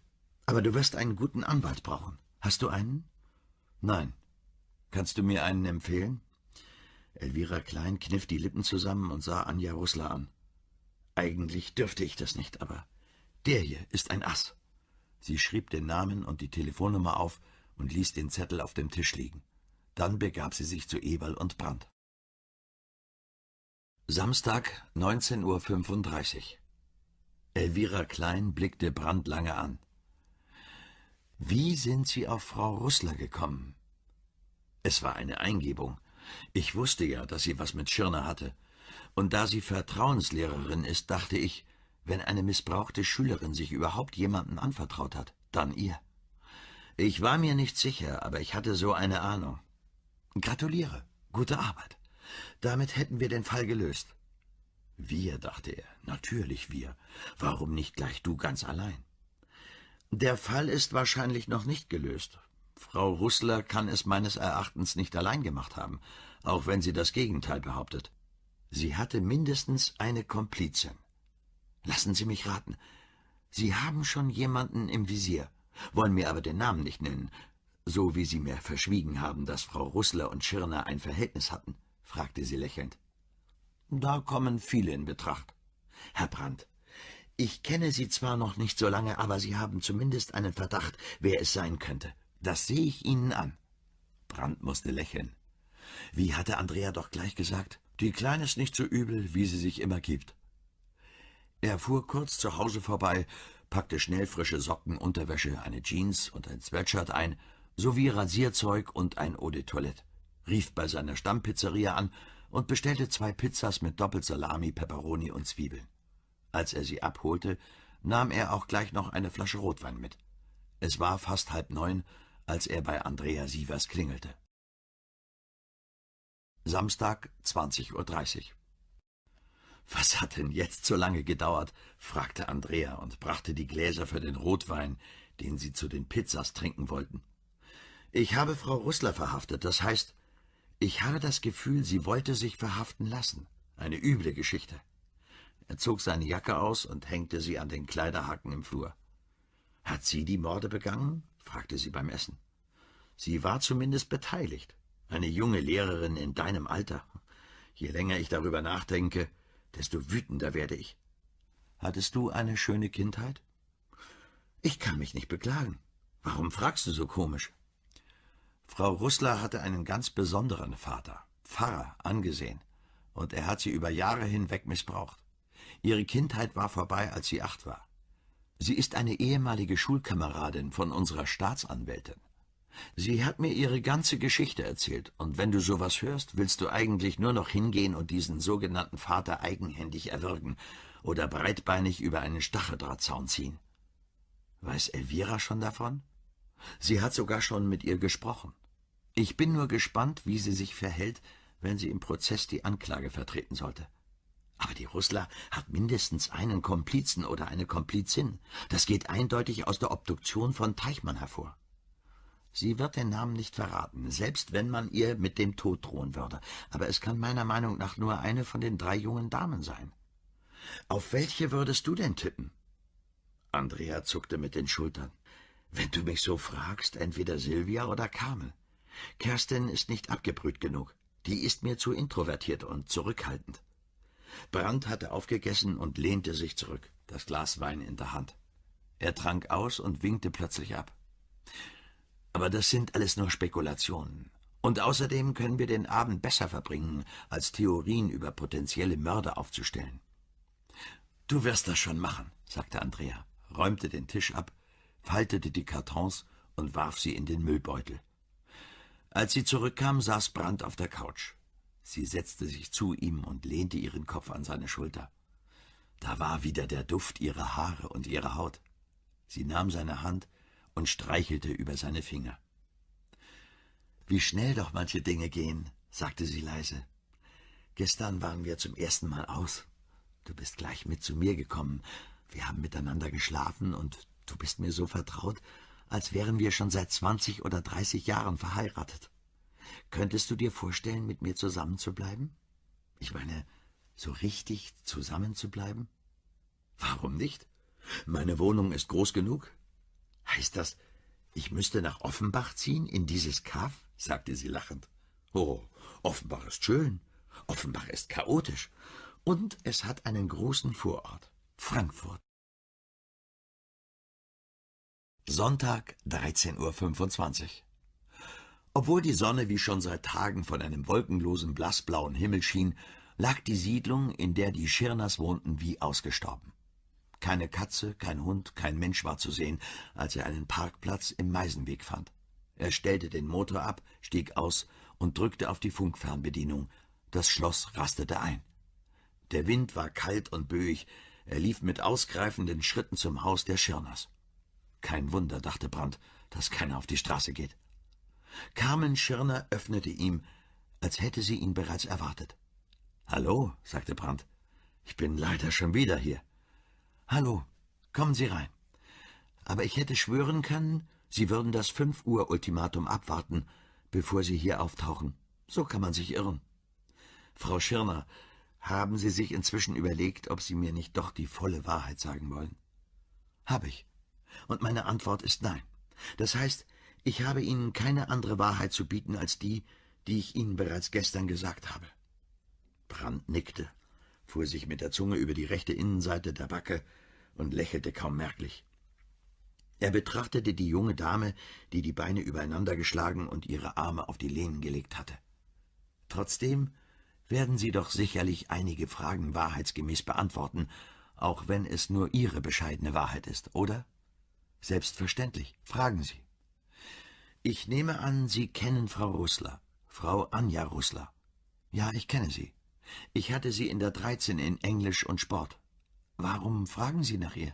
Aber du wirst einen guten Anwalt brauchen. Hast du einen? Nein. Kannst du mir einen empfehlen? Elvira Klein kniff die Lippen zusammen und sah Anja Russler an. Eigentlich dürfte ich das nicht, aber der hier ist ein Ass. Sie schrieb den Namen und die Telefonnummer auf und ließ den Zettel auf dem Tisch liegen. Dann begab sie sich zu Eberl und Brandt. Samstag, 19.35 Uhr. Elvira Klein blickte Brandt lange an. Wie sind Sie auf Frau Russler gekommen? Es war eine Eingebung. Ich wusste ja, dass sie was mit Schirner hatte. Und da sie Vertrauenslehrerin ist, dachte ich, wenn eine missbrauchte Schülerin sich überhaupt jemandem anvertraut hat, dann ihr. Ich war mir nicht sicher, aber ich hatte so eine Ahnung. Gratuliere, gute Arbeit. Damit hätten wir den Fall gelöst. Wir, dachte er, natürlich wir. Warum nicht gleich du ganz allein? Der Fall ist wahrscheinlich noch nicht gelöst. Frau Russler kann es meines Erachtens nicht allein gemacht haben, auch wenn sie das Gegenteil behauptet. Sie hatte mindestens eine Komplizin. Lassen Sie mich raten. Sie haben schon jemanden im Visier, wollen mir aber den Namen nicht nennen, so wie Sie mir verschwiegen haben, dass Frau Russler und Schirner ein Verhältnis hatten? fragte sie lächelnd. Da kommen viele in Betracht. Herr Brandt, ich kenne Sie zwar noch nicht so lange, aber Sie haben zumindest einen Verdacht, wer es sein könnte. Das sehe ich Ihnen an. Brandt musste lächeln. Wie hatte Andrea doch gleich gesagt, die Kleine ist nicht so übel, wie sie sich immer gibt. Er fuhr kurz zu Hause vorbei, packte schnell frische Socken, Unterwäsche, eine Jeans und ein Sweatshirt ein sowie Rasierzeug und ein Eau de Toilette, rief bei seiner Stammpizzeria an und bestellte zwei Pizzas mit Doppelsalami, Peperoni und Zwiebeln. Als er sie abholte, nahm er auch gleich noch eine Flasche Rotwein mit. Es war fast halb neun, als er bei Andrea Sievers klingelte. Samstag, 20.30 Uhr. Was hat denn jetzt so lange gedauert? fragte Andrea und brachte die Gläser für den Rotwein, den sie zu den Pizzas trinken wollten. Ich habe Frau Russler verhaftet. Das heißt, ich hatte das Gefühl, sie wollte sich verhaften lassen. Eine üble Geschichte. Er zog seine Jacke aus und hängte sie an den Kleiderhaken im Flur. Hat sie die Morde begangen? fragte sie beim Essen. Sie war zumindest beteiligt. Eine junge Lehrerin in deinem Alter. Je länger ich darüber nachdenke, desto wütender werde ich. Hattest du eine schöne Kindheit? Ich kann mich nicht beklagen. Warum fragst du so komisch? Frau Russler hatte einen ganz besonderen Vater, Pfarrer, angesehen, und er hat sie über Jahre hinweg missbraucht. Ihre Kindheit war vorbei, als sie acht war. Sie ist eine ehemalige Schulkameradin von unserer Staatsanwältin. Sie hat mir ihre ganze Geschichte erzählt, und wenn du sowas hörst, willst du eigentlich nur noch hingehen und diesen sogenannten Vater eigenhändig erwürgen oder breitbeinig über einen Stacheldrahtzaun ziehen. Weiß Elvira schon davon? Sie hat sogar schon mit ihr gesprochen. Ich bin nur gespannt, wie sie sich verhält, wenn sie im Prozess die Anklage vertreten sollte. Aber die Russler hat mindestens einen Komplizen oder eine Komplizin. Das geht eindeutig aus der Obduktion von Teichmann hervor. Sie wird den Namen nicht verraten, selbst wenn man ihr mit dem Tod drohen würde. Aber es kann meiner Meinung nach nur eine von den drei jungen Damen sein. Auf welche würdest du denn tippen? Andrea zuckte mit den Schultern. Wenn du mich so fragst, entweder Silvia oder Carmel. Kerstin ist nicht abgebrüht genug. Die ist mir zu introvertiert und zurückhaltend. Brandt hatte aufgegessen und lehnte sich zurück, das Glas Wein in der Hand. Er trank aus und winkte plötzlich ab. Aber das sind alles nur Spekulationen. Und außerdem können wir den Abend besser verbringen, als Theorien über potenzielle Mörder aufzustellen. Du wirst das schon machen, sagte Andrea, räumte den Tisch ab faltete die Kartons und warf sie in den Müllbeutel. Als sie zurückkam, saß Brand auf der Couch. Sie setzte sich zu ihm und lehnte ihren Kopf an seine Schulter. Da war wieder der Duft ihrer Haare und ihrer Haut. Sie nahm seine Hand und streichelte über seine Finger. Wie schnell doch manche Dinge gehen, sagte sie leise. Gestern waren wir zum ersten Mal aus. Du bist gleich mit zu mir gekommen. Wir haben miteinander geschlafen und Du bist mir so vertraut, als wären wir schon seit 20 oder 30 Jahren verheiratet. Könntest du dir vorstellen, mit mir zusammenzubleiben? Ich meine, so richtig zusammenzubleiben? Warum nicht? Meine Wohnung ist groß genug. Heißt das, ich müsste nach Offenbach ziehen, in dieses Kaff? sagte sie lachend. Oh, Offenbach ist schön. Offenbach ist chaotisch. Und es hat einen großen Vorort, Frankfurt. Sonntag 13.25 Uhr. Obwohl die Sonne wie schon seit Tagen von einem wolkenlosen blassblauen Himmel schien, lag die Siedlung, in der die Schirners wohnten, wie ausgestorben. Keine Katze, kein Hund, kein Mensch war zu sehen, als er einen Parkplatz im Meisenweg fand. Er stellte den Motor ab, stieg aus und drückte auf die Funkfernbedienung. Das Schloss rastete ein. Der Wind war kalt und böig. Er lief mit ausgreifenden Schritten zum Haus der Schirners. Kein Wunder, dachte Brandt, dass keiner auf die Straße geht. Carmen Schirner öffnete ihm, als hätte sie ihn bereits erwartet. Hallo, sagte Brandt. Ich bin leider schon wieder hier. Hallo, kommen Sie rein. Aber ich hätte schwören können, Sie würden das fünf Uhr Ultimatum abwarten, bevor Sie hier auftauchen. So kann man sich irren. Frau Schirner, haben Sie sich inzwischen überlegt, ob Sie mir nicht doch die volle Wahrheit sagen wollen? Hab ich. Und meine Antwort ist nein. Das heißt, ich habe Ihnen keine andere Wahrheit zu bieten als die, die ich Ihnen bereits gestern gesagt habe. Brand nickte, fuhr sich mit der Zunge über die rechte Innenseite der Backe und lächelte kaum merklich. Er betrachtete die junge Dame, die die Beine übereinander geschlagen und ihre Arme auf die Lehnen gelegt hatte. Trotzdem werden Sie doch sicherlich einige Fragen wahrheitsgemäß beantworten, auch wenn es nur Ihre bescheidene Wahrheit ist, oder? Selbstverständlich. Fragen Sie. Ich nehme an, Sie kennen Frau Russler, Frau Anja Russler. Ja, ich kenne sie. Ich hatte sie in der 13 in Englisch und Sport. Warum fragen Sie nach ihr?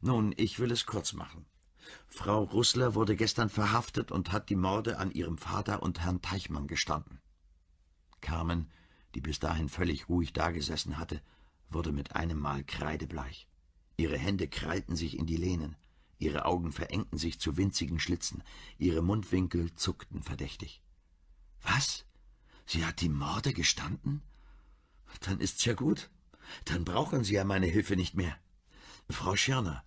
Nun, ich will es kurz machen. Frau Russler wurde gestern verhaftet und hat die Morde an ihrem Vater und Herrn Teichmann gestanden. Carmen, die bis dahin völlig ruhig dagesessen hatte, wurde mit einem Mal kreidebleich. Ihre Hände krallten sich in die Lehnen. Ihre Augen verengten sich zu winzigen Schlitzen, ihre Mundwinkel zuckten verdächtig. Was? Sie hat die Morde gestanden? Dann ist's ja gut. Dann brauchen Sie ja meine Hilfe nicht mehr. Frau Schirner,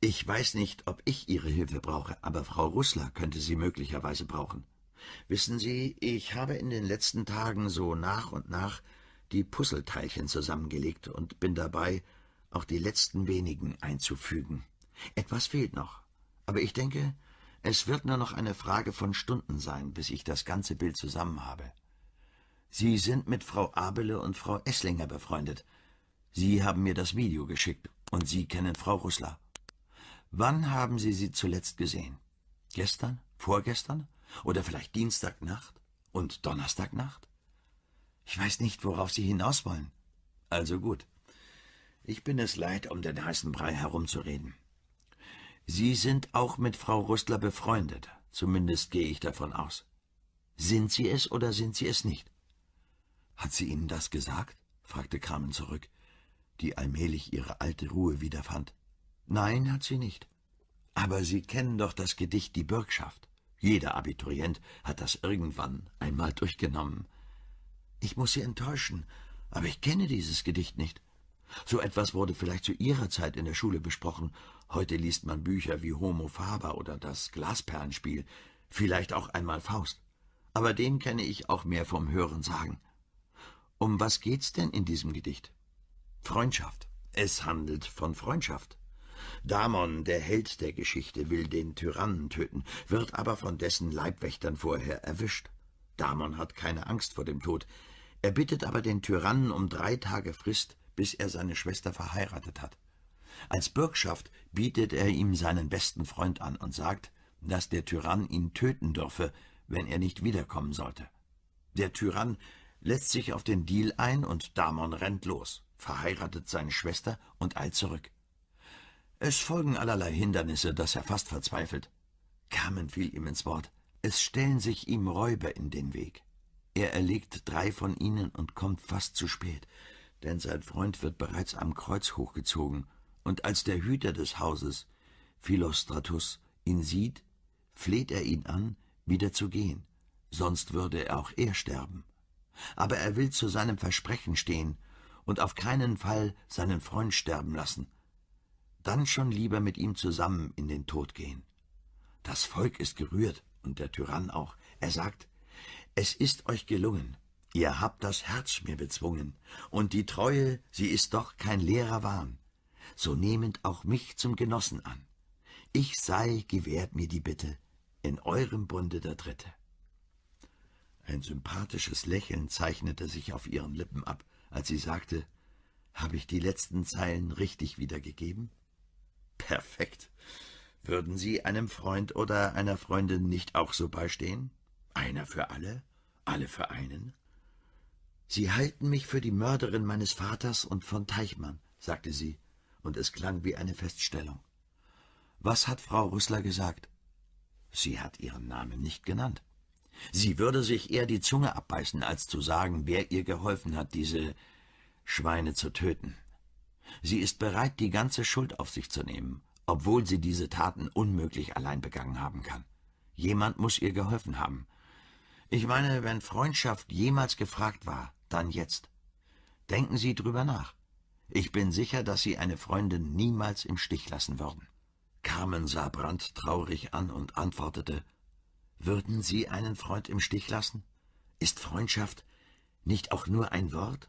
ich weiß nicht, ob ich Ihre Hilfe brauche, aber Frau Russler könnte sie möglicherweise brauchen. Wissen Sie, ich habe in den letzten Tagen so nach und nach die Puzzleteilchen zusammengelegt und bin dabei, auch die letzten wenigen einzufügen. Etwas fehlt noch. Aber ich denke, es wird nur noch eine Frage von Stunden sein, bis ich das ganze Bild zusammen habe. Sie sind mit Frau Abele und Frau Esslinger befreundet. Sie haben mir das Video geschickt und Sie kennen Frau Russler. Wann haben Sie sie zuletzt gesehen? Gestern? Vorgestern? Oder vielleicht Dienstagnacht? Und Donnerstagnacht? Ich weiß nicht, worauf Sie hinaus wollen. Also gut. Ich bin es leid, um den heißen Brei herumzureden. Sie sind auch mit Frau Rüstler befreundet, zumindest gehe ich davon aus. Sind Sie es oder sind Sie es nicht? Hat sie Ihnen das gesagt? fragte Carmen zurück, die allmählich ihre alte Ruhe wiederfand. Nein, hat sie nicht. Aber Sie kennen doch das Gedicht Die Bürgschaft. Jeder Abiturient hat das irgendwann einmal durchgenommen. Ich muss Sie enttäuschen, aber ich kenne dieses Gedicht nicht. So etwas wurde vielleicht zu Ihrer Zeit in der Schule besprochen, Heute liest man Bücher wie Homo Faber oder das Glasperlenspiel, vielleicht auch einmal Faust. Aber den kenne ich auch mehr vom Hören sagen. Um was geht's denn in diesem Gedicht? Freundschaft. Es handelt von Freundschaft. Damon, der Held der Geschichte, will den Tyrannen töten, wird aber von dessen Leibwächtern vorher erwischt. Damon hat keine Angst vor dem Tod. Er bittet aber den Tyrannen um drei Tage Frist, bis er seine Schwester verheiratet hat. Als Bürgschaft bietet er ihm seinen besten Freund an und sagt, dass der Tyrann ihn töten dürfe, wenn er nicht wiederkommen sollte. Der Tyrann lässt sich auf den Deal ein und Damon rennt los, verheiratet seine Schwester und eilt zurück. Es folgen allerlei Hindernisse, dass er fast verzweifelt. Carmen fiel ihm ins Wort. Es stellen sich ihm Räuber in den Weg. Er erlegt drei von ihnen und kommt fast zu spät, denn sein Freund wird bereits am Kreuz hochgezogen und als der Hüter des Hauses, Philostratus, ihn sieht, fleht er ihn an, wieder zu gehen, sonst würde auch er sterben. Aber er will zu seinem Versprechen stehen und auf keinen Fall seinen Freund sterben lassen. Dann schon lieber mit ihm zusammen in den Tod gehen. Das Volk ist gerührt und der Tyrann auch. Er sagt, es ist euch gelungen, ihr habt das Herz mir bezwungen, und die Treue, sie ist doch kein leerer Wahn so nehmend auch mich zum Genossen an. Ich sei, gewährt mir die Bitte, in eurem Bunde der Dritte. Ein sympathisches Lächeln zeichnete sich auf ihren Lippen ab, als sie sagte, habe ich die letzten Zeilen richtig wiedergegeben? Perfekt. Würden Sie einem Freund oder einer Freundin nicht auch so beistehen? Einer für alle, alle für einen? Sie halten mich für die Mörderin meines Vaters und von Teichmann, sagte sie, und es klang wie eine Feststellung. Was hat Frau Rüssler gesagt? Sie hat ihren Namen nicht genannt. Sie würde sich eher die Zunge abbeißen, als zu sagen, wer ihr geholfen hat, diese Schweine zu töten. Sie ist bereit, die ganze Schuld auf sich zu nehmen, obwohl sie diese Taten unmöglich allein begangen haben kann. Jemand muss ihr geholfen haben. Ich meine, wenn Freundschaft jemals gefragt war, dann jetzt. Denken Sie drüber nach. Ich bin sicher, dass Sie eine Freundin niemals im Stich lassen würden. Carmen sah Brandt traurig an und antwortete, »Würden Sie einen Freund im Stich lassen? Ist Freundschaft nicht auch nur ein Wort?«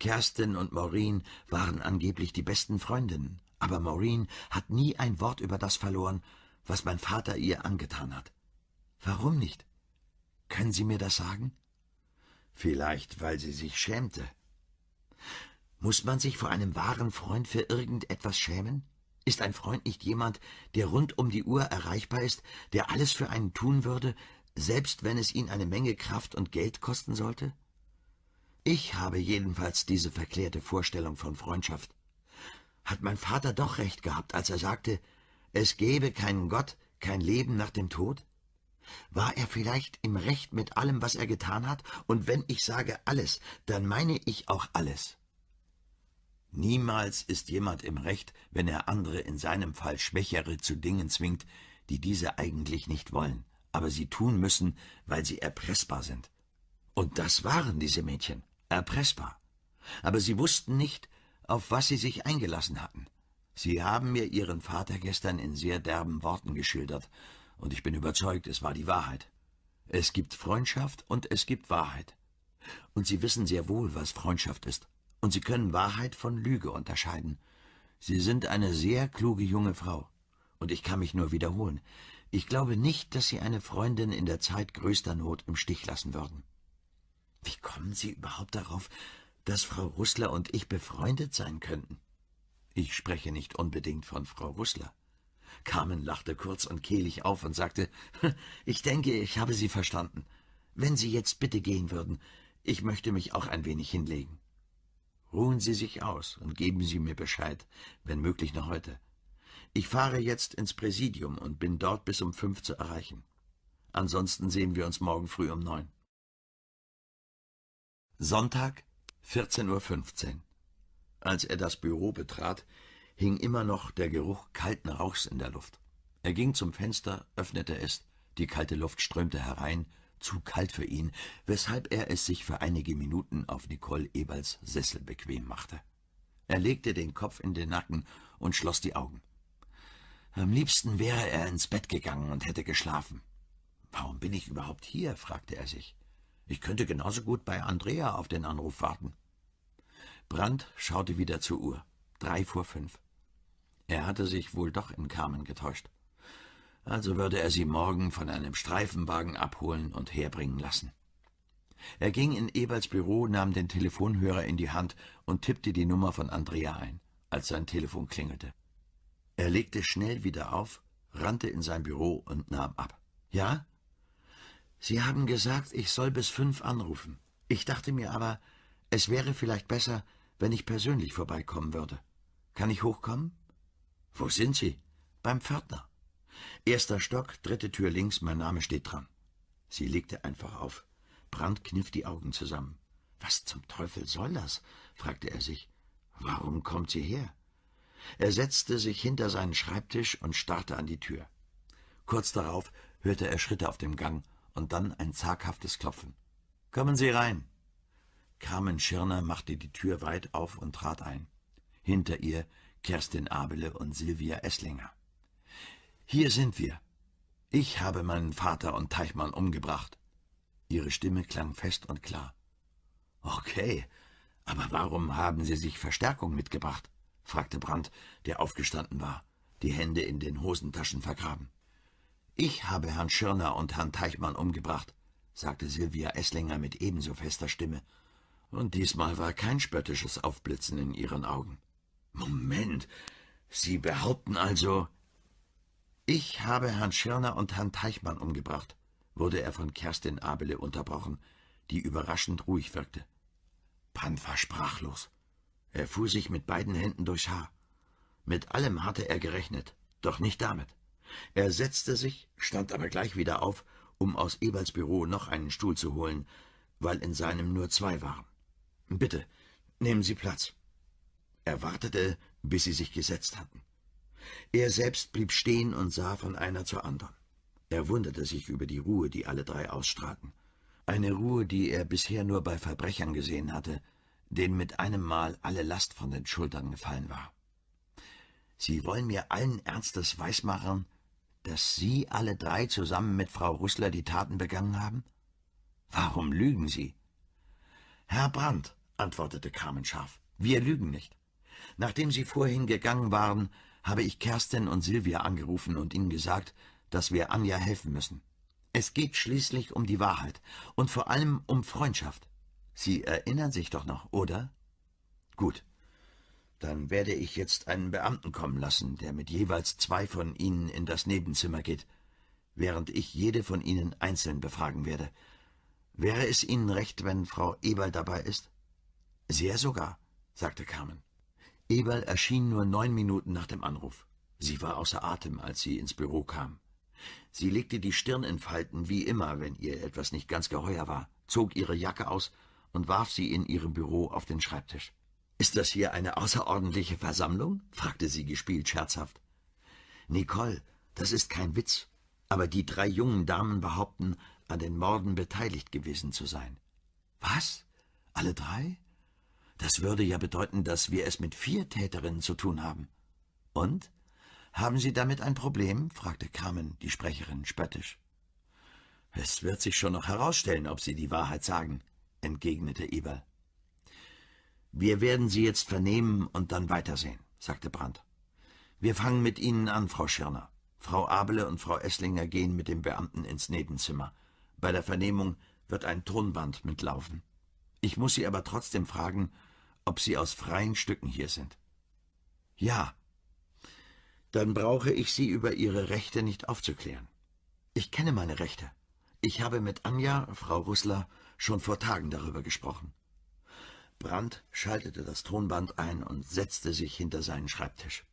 Kerstin und Maureen waren angeblich die besten Freundinnen, aber Maureen hat nie ein Wort über das verloren, was mein Vater ihr angetan hat. Warum nicht? Können Sie mir das sagen? Vielleicht, weil sie sich schämte. Muss man sich vor einem wahren Freund für irgendetwas schämen? Ist ein Freund nicht jemand, der rund um die Uhr erreichbar ist, der alles für einen tun würde, selbst wenn es ihn eine Menge Kraft und Geld kosten sollte? Ich habe jedenfalls diese verklärte Vorstellung von Freundschaft. Hat mein Vater doch recht gehabt, als er sagte, es gebe keinen Gott, kein Leben nach dem Tod? War er vielleicht im Recht mit allem, was er getan hat? Und wenn ich sage alles, dann meine ich auch alles. Niemals ist jemand im Recht, wenn er andere, in seinem Fall Schwächere, zu Dingen zwingt, die diese eigentlich nicht wollen, aber sie tun müssen, weil sie erpressbar sind. Und das waren diese Mädchen, erpressbar. Aber sie wussten nicht, auf was sie sich eingelassen hatten. Sie haben mir ihren Vater gestern in sehr derben Worten geschildert, und ich bin überzeugt, es war die Wahrheit. Es gibt Freundschaft und es gibt Wahrheit. Und sie wissen sehr wohl, was Freundschaft ist und Sie können Wahrheit von Lüge unterscheiden. Sie sind eine sehr kluge junge Frau. Und ich kann mich nur wiederholen. Ich glaube nicht, dass Sie eine Freundin in der Zeit größter Not im Stich lassen würden. Wie kommen Sie überhaupt darauf, dass Frau Russler und ich befreundet sein könnten? Ich spreche nicht unbedingt von Frau Russler. Carmen lachte kurz und kehlig auf und sagte, »Ich denke, ich habe Sie verstanden. Wenn Sie jetzt bitte gehen würden, ich möchte mich auch ein wenig hinlegen.« Ruhen Sie sich aus und geben Sie mir Bescheid, wenn möglich noch heute. Ich fahre jetzt ins Präsidium und bin dort bis um fünf zu erreichen. Ansonsten sehen wir uns morgen früh um neun. Sonntag, 14.15 Uhr. Als er das Büro betrat, hing immer noch der Geruch kalten Rauchs in der Luft. Er ging zum Fenster, öffnete es, die kalte Luft strömte herein zu kalt für ihn, weshalb er es sich für einige Minuten auf Nicole Eberls Sessel bequem machte. Er legte den Kopf in den Nacken und schloss die Augen. Am liebsten wäre er ins Bett gegangen und hätte geschlafen. Warum bin ich überhaupt hier? fragte er sich. Ich könnte genauso gut bei Andrea auf den Anruf warten. Brandt schaute wieder zur Uhr. Drei vor fünf. Er hatte sich wohl doch in Carmen getäuscht also würde er sie morgen von einem Streifenwagen abholen und herbringen lassen. Er ging in Eberls Büro, nahm den Telefonhörer in die Hand und tippte die Nummer von Andrea ein, als sein Telefon klingelte. Er legte schnell wieder auf, rannte in sein Büro und nahm ab. Ja? Sie haben gesagt, ich soll bis fünf anrufen. Ich dachte mir aber, es wäre vielleicht besser, wenn ich persönlich vorbeikommen würde. Kann ich hochkommen? Wo sind Sie? Beim Pförtner. Erster Stock, dritte Tür links, mein Name steht dran. Sie legte einfach auf. Brandt kniff die Augen zusammen. Was zum Teufel soll das? fragte er sich. Warum kommt sie her? Er setzte sich hinter seinen Schreibtisch und starrte an die Tür. Kurz darauf hörte er Schritte auf dem Gang und dann ein zaghaftes Klopfen. Kommen Sie rein! Carmen Schirner machte die Tür weit auf und trat ein. Hinter ihr Kerstin Abele und Silvia Esslinger. Hier sind wir. Ich habe meinen Vater und Teichmann umgebracht. Ihre Stimme klang fest und klar. Okay, aber warum haben Sie sich Verstärkung mitgebracht? fragte Brandt, der aufgestanden war, die Hände in den Hosentaschen vergraben. Ich habe Herrn Schirner und Herrn Teichmann umgebracht, sagte Silvia Esslinger mit ebenso fester Stimme. Und diesmal war kein spöttisches Aufblitzen in ihren Augen. Moment, Sie behaupten also, ich habe Herrn Schirner und Herrn Teichmann umgebracht, wurde er von Kerstin Abele unterbrochen, die überraschend ruhig wirkte. Pan war sprachlos. Er fuhr sich mit beiden Händen durchs Haar. Mit allem hatte er gerechnet, doch nicht damit. Er setzte sich, stand aber gleich wieder auf, um aus Eberls Büro noch einen Stuhl zu holen, weil in seinem nur zwei waren. »Bitte, nehmen Sie Platz.« Er wartete, bis sie sich gesetzt hatten. Er selbst blieb stehen und sah von einer zur anderen. Er wunderte sich über die Ruhe, die alle drei ausstrahlten. Eine Ruhe, die er bisher nur bei Verbrechern gesehen hatte, denen mit einem Mal alle Last von den Schultern gefallen war. Sie wollen mir allen Ernstes weismachen, dass Sie alle drei zusammen mit Frau Rüssler die Taten begangen haben? Warum lügen Sie? Herr Brandt, antwortete Carmen scharf, wir lügen nicht. Nachdem Sie vorhin gegangen waren, habe ich Kerstin und Silvia angerufen und ihnen gesagt, dass wir Anja helfen müssen. Es geht schließlich um die Wahrheit und vor allem um Freundschaft. Sie erinnern sich doch noch, oder? Gut. Dann werde ich jetzt einen Beamten kommen lassen, der mit jeweils zwei von Ihnen in das Nebenzimmer geht, während ich jede von Ihnen einzeln befragen werde. Wäre es Ihnen recht, wenn Frau Eberl dabei ist? Sehr sogar, sagte Carmen. Eberl erschien nur neun Minuten nach dem Anruf. Sie war außer Atem, als sie ins Büro kam. Sie legte die Stirn in Falten, wie immer, wenn ihr etwas nicht ganz geheuer war, zog ihre Jacke aus und warf sie in ihrem Büro auf den Schreibtisch. »Ist das hier eine außerordentliche Versammlung?« fragte sie gespielt scherzhaft. »Nicole, das ist kein Witz, aber die drei jungen Damen behaupten, an den Morden beteiligt gewesen zu sein.« »Was? Alle drei? Das würde ja bedeuten, dass wir es mit vier Täterinnen zu tun haben. Und? Haben Sie damit ein Problem? fragte Carmen, die Sprecherin, spöttisch. Es wird sich schon noch herausstellen, ob Sie die Wahrheit sagen, entgegnete Eberl. Wir werden Sie jetzt vernehmen und dann weitersehen, sagte Brandt. Wir fangen mit Ihnen an, Frau Schirner. Frau Abele und Frau Esslinger gehen mit dem Beamten ins Nebenzimmer. Bei der Vernehmung wird ein Tonband mitlaufen. Ich muss Sie aber trotzdem fragen, ob Sie aus freien Stücken hier sind. Ja. Dann brauche ich Sie über Ihre Rechte nicht aufzuklären. Ich kenne meine Rechte. Ich habe mit Anja, Frau Russler, schon vor Tagen darüber gesprochen. Brandt schaltete das Tonband ein und setzte sich hinter seinen Schreibtisch.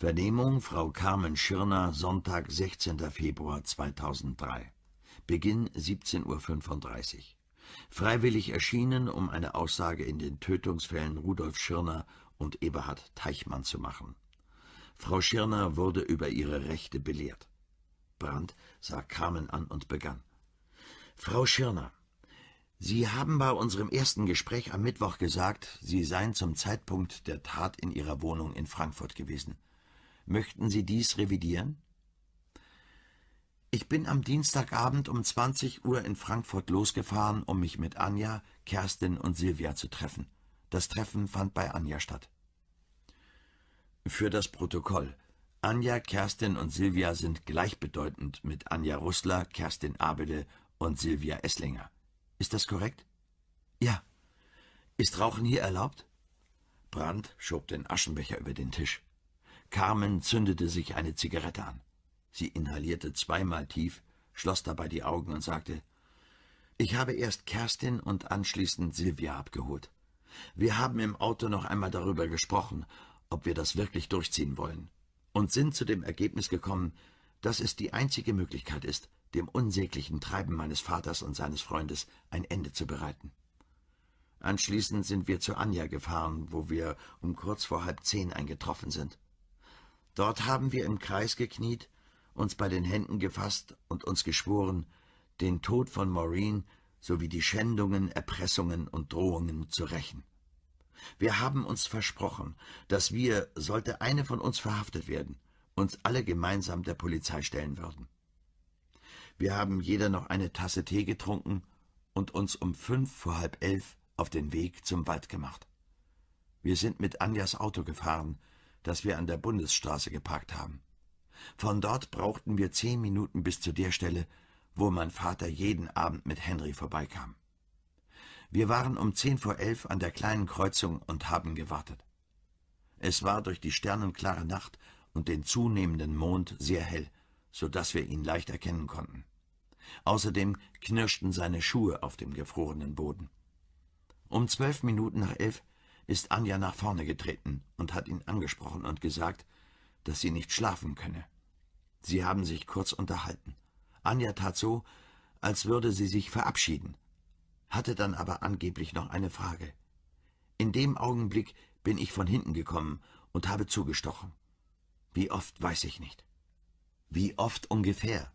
Vernehmung Frau Carmen Schirner, Sonntag, 16. Februar 2003. Beginn 17.35 Uhr freiwillig erschienen, um eine Aussage in den Tötungsfällen Rudolf Schirner und Eberhard Teichmann zu machen. Frau Schirner wurde über ihre Rechte belehrt. Brandt sah Carmen an und begann. Frau Schirner, Sie haben bei unserem ersten Gespräch am Mittwoch gesagt, Sie seien zum Zeitpunkt der Tat in Ihrer Wohnung in Frankfurt gewesen. Möchten Sie dies revidieren? Ich bin am Dienstagabend um 20 Uhr in Frankfurt losgefahren, um mich mit Anja, Kerstin und Silvia zu treffen. Das Treffen fand bei Anja statt. Für das Protokoll. Anja, Kerstin und Silvia sind gleichbedeutend mit Anja Russler, Kerstin Abele und Silvia Esslinger. Ist das korrekt? Ja. Ist Rauchen hier erlaubt? Brandt schob den Aschenbecher über den Tisch. Carmen zündete sich eine Zigarette an. Sie inhalierte zweimal tief, schloss dabei die Augen und sagte, »Ich habe erst Kerstin und anschließend Silvia abgeholt. Wir haben im Auto noch einmal darüber gesprochen, ob wir das wirklich durchziehen wollen, und sind zu dem Ergebnis gekommen, dass es die einzige Möglichkeit ist, dem unsäglichen Treiben meines Vaters und seines Freundes ein Ende zu bereiten. Anschließend sind wir zu Anja gefahren, wo wir um kurz vor halb zehn eingetroffen sind. Dort haben wir im Kreis gekniet uns bei den Händen gefasst und uns geschworen, den Tod von Maureen sowie die Schändungen, Erpressungen und Drohungen zu rächen. Wir haben uns versprochen, dass wir, sollte eine von uns verhaftet werden, uns alle gemeinsam der Polizei stellen würden. Wir haben jeder noch eine Tasse Tee getrunken und uns um fünf vor halb elf auf den Weg zum Wald gemacht. Wir sind mit Anjas Auto gefahren, das wir an der Bundesstraße geparkt haben. Von dort brauchten wir zehn Minuten bis zu der Stelle, wo mein Vater jeden Abend mit Henry vorbeikam. Wir waren um zehn vor elf an der kleinen Kreuzung und haben gewartet. Es war durch die sternenklare Nacht und den zunehmenden Mond sehr hell, so dass wir ihn leicht erkennen konnten. Außerdem knirschten seine Schuhe auf dem gefrorenen Boden. Um zwölf Minuten nach elf ist Anja nach vorne getreten und hat ihn angesprochen und gesagt, dass sie nicht schlafen könne. Sie haben sich kurz unterhalten. Anja tat so, als würde sie sich verabschieden, hatte dann aber angeblich noch eine Frage. In dem Augenblick bin ich von hinten gekommen und habe zugestochen. Wie oft weiß ich nicht. Wie oft ungefähr?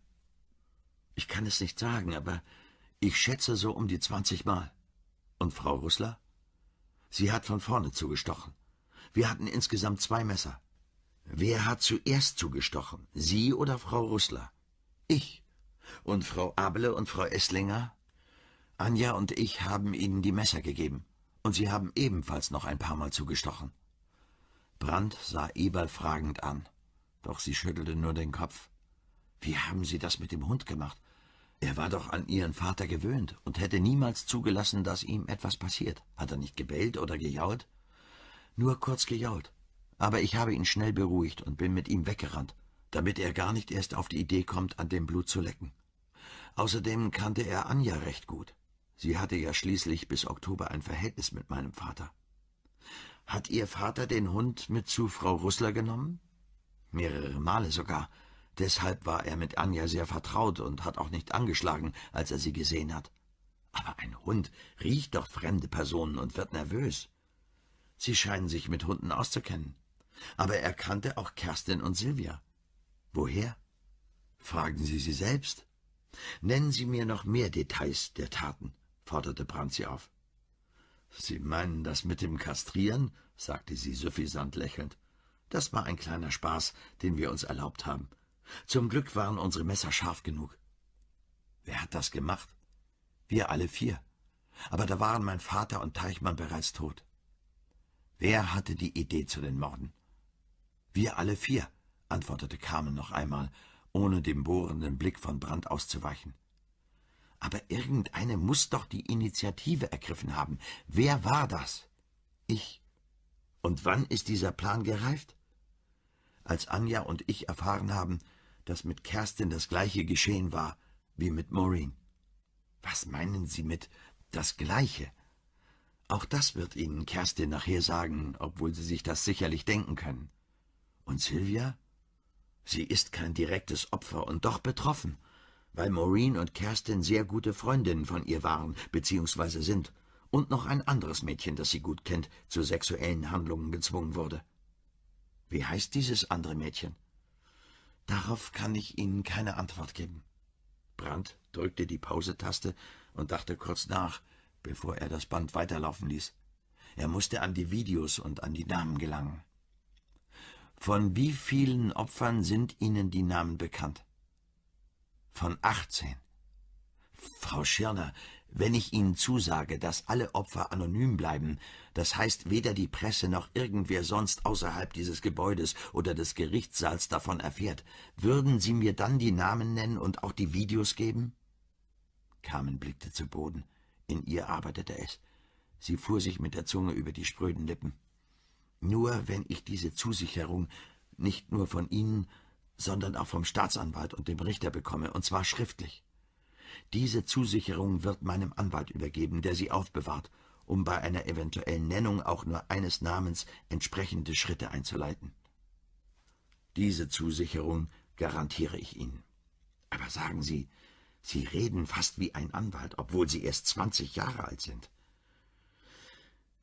Ich kann es nicht sagen, aber ich schätze so um die zwanzig Mal. Und Frau Russler? Sie hat von vorne zugestochen. Wir hatten insgesamt zwei Messer. Wer hat zuerst zugestochen? Sie oder Frau Russler? Ich. Und Frau Abele und Frau Esslinger? Anja und ich haben Ihnen die Messer gegeben. Und Sie haben ebenfalls noch ein paar Mal zugestochen. Brandt sah Eberl fragend an. Doch sie schüttelte nur den Kopf. Wie haben Sie das mit dem Hund gemacht? Er war doch an Ihren Vater gewöhnt und hätte niemals zugelassen, dass ihm etwas passiert. Hat er nicht gebellt oder gejault? Nur kurz gejault aber ich habe ihn schnell beruhigt und bin mit ihm weggerannt, damit er gar nicht erst auf die Idee kommt, an dem Blut zu lecken. Außerdem kannte er Anja recht gut. Sie hatte ja schließlich bis Oktober ein Verhältnis mit meinem Vater. Hat Ihr Vater den Hund mit zu Frau Russler genommen? Mehrere Male sogar. Deshalb war er mit Anja sehr vertraut und hat auch nicht angeschlagen, als er sie gesehen hat. Aber ein Hund riecht doch fremde Personen und wird nervös. Sie scheinen sich mit Hunden auszukennen. Aber er kannte auch Kerstin und Silvia. Woher? Fragen Sie sie selbst. Nennen Sie mir noch mehr Details der Taten, forderte Brandt sie auf. Sie meinen das mit dem Kastrieren? sagte sie suffisant lächelnd. Das war ein kleiner Spaß, den wir uns erlaubt haben. Zum Glück waren unsere Messer scharf genug. Wer hat das gemacht? Wir alle vier. Aber da waren mein Vater und Teichmann bereits tot. Wer hatte die Idee zu den Morden? Wir alle vier, antwortete Carmen noch einmal, ohne dem bohrenden Blick von Brand auszuweichen. Aber irgendeine muß doch die Initiative ergriffen haben. Wer war das? Ich. Und wann ist dieser Plan gereift? Als Anja und ich erfahren haben, dass mit Kerstin das gleiche geschehen war wie mit Maureen. Was meinen Sie mit das gleiche? Auch das wird Ihnen Kerstin nachher sagen, obwohl Sie sich das sicherlich denken können. Und Sylvia? Sie ist kein direktes Opfer und doch betroffen, weil Maureen und Kerstin sehr gute Freundinnen von ihr waren bzw. sind und noch ein anderes Mädchen, das sie gut kennt, zu sexuellen Handlungen gezwungen wurde. Wie heißt dieses andere Mädchen? Darauf kann ich Ihnen keine Antwort geben. Brandt drückte die Pausetaste und dachte kurz nach, bevor er das Band weiterlaufen ließ. Er musste an die Videos und an die Namen gelangen. Von wie vielen Opfern sind Ihnen die Namen bekannt? Von achtzehn. Frau Schirner, wenn ich Ihnen zusage, dass alle Opfer anonym bleiben, das heißt weder die Presse noch irgendwer sonst außerhalb dieses Gebäudes oder des Gerichtssaals davon erfährt, würden Sie mir dann die Namen nennen und auch die Videos geben? Carmen blickte zu Boden. In ihr arbeitete es. Sie fuhr sich mit der Zunge über die spröden Lippen. Nur wenn ich diese Zusicherung nicht nur von Ihnen, sondern auch vom Staatsanwalt und dem Richter bekomme, und zwar schriftlich. Diese Zusicherung wird meinem Anwalt übergeben, der sie aufbewahrt, um bei einer eventuellen Nennung auch nur eines Namens entsprechende Schritte einzuleiten. Diese Zusicherung garantiere ich Ihnen. Aber sagen Sie, Sie reden fast wie ein Anwalt, obwohl Sie erst zwanzig Jahre alt sind.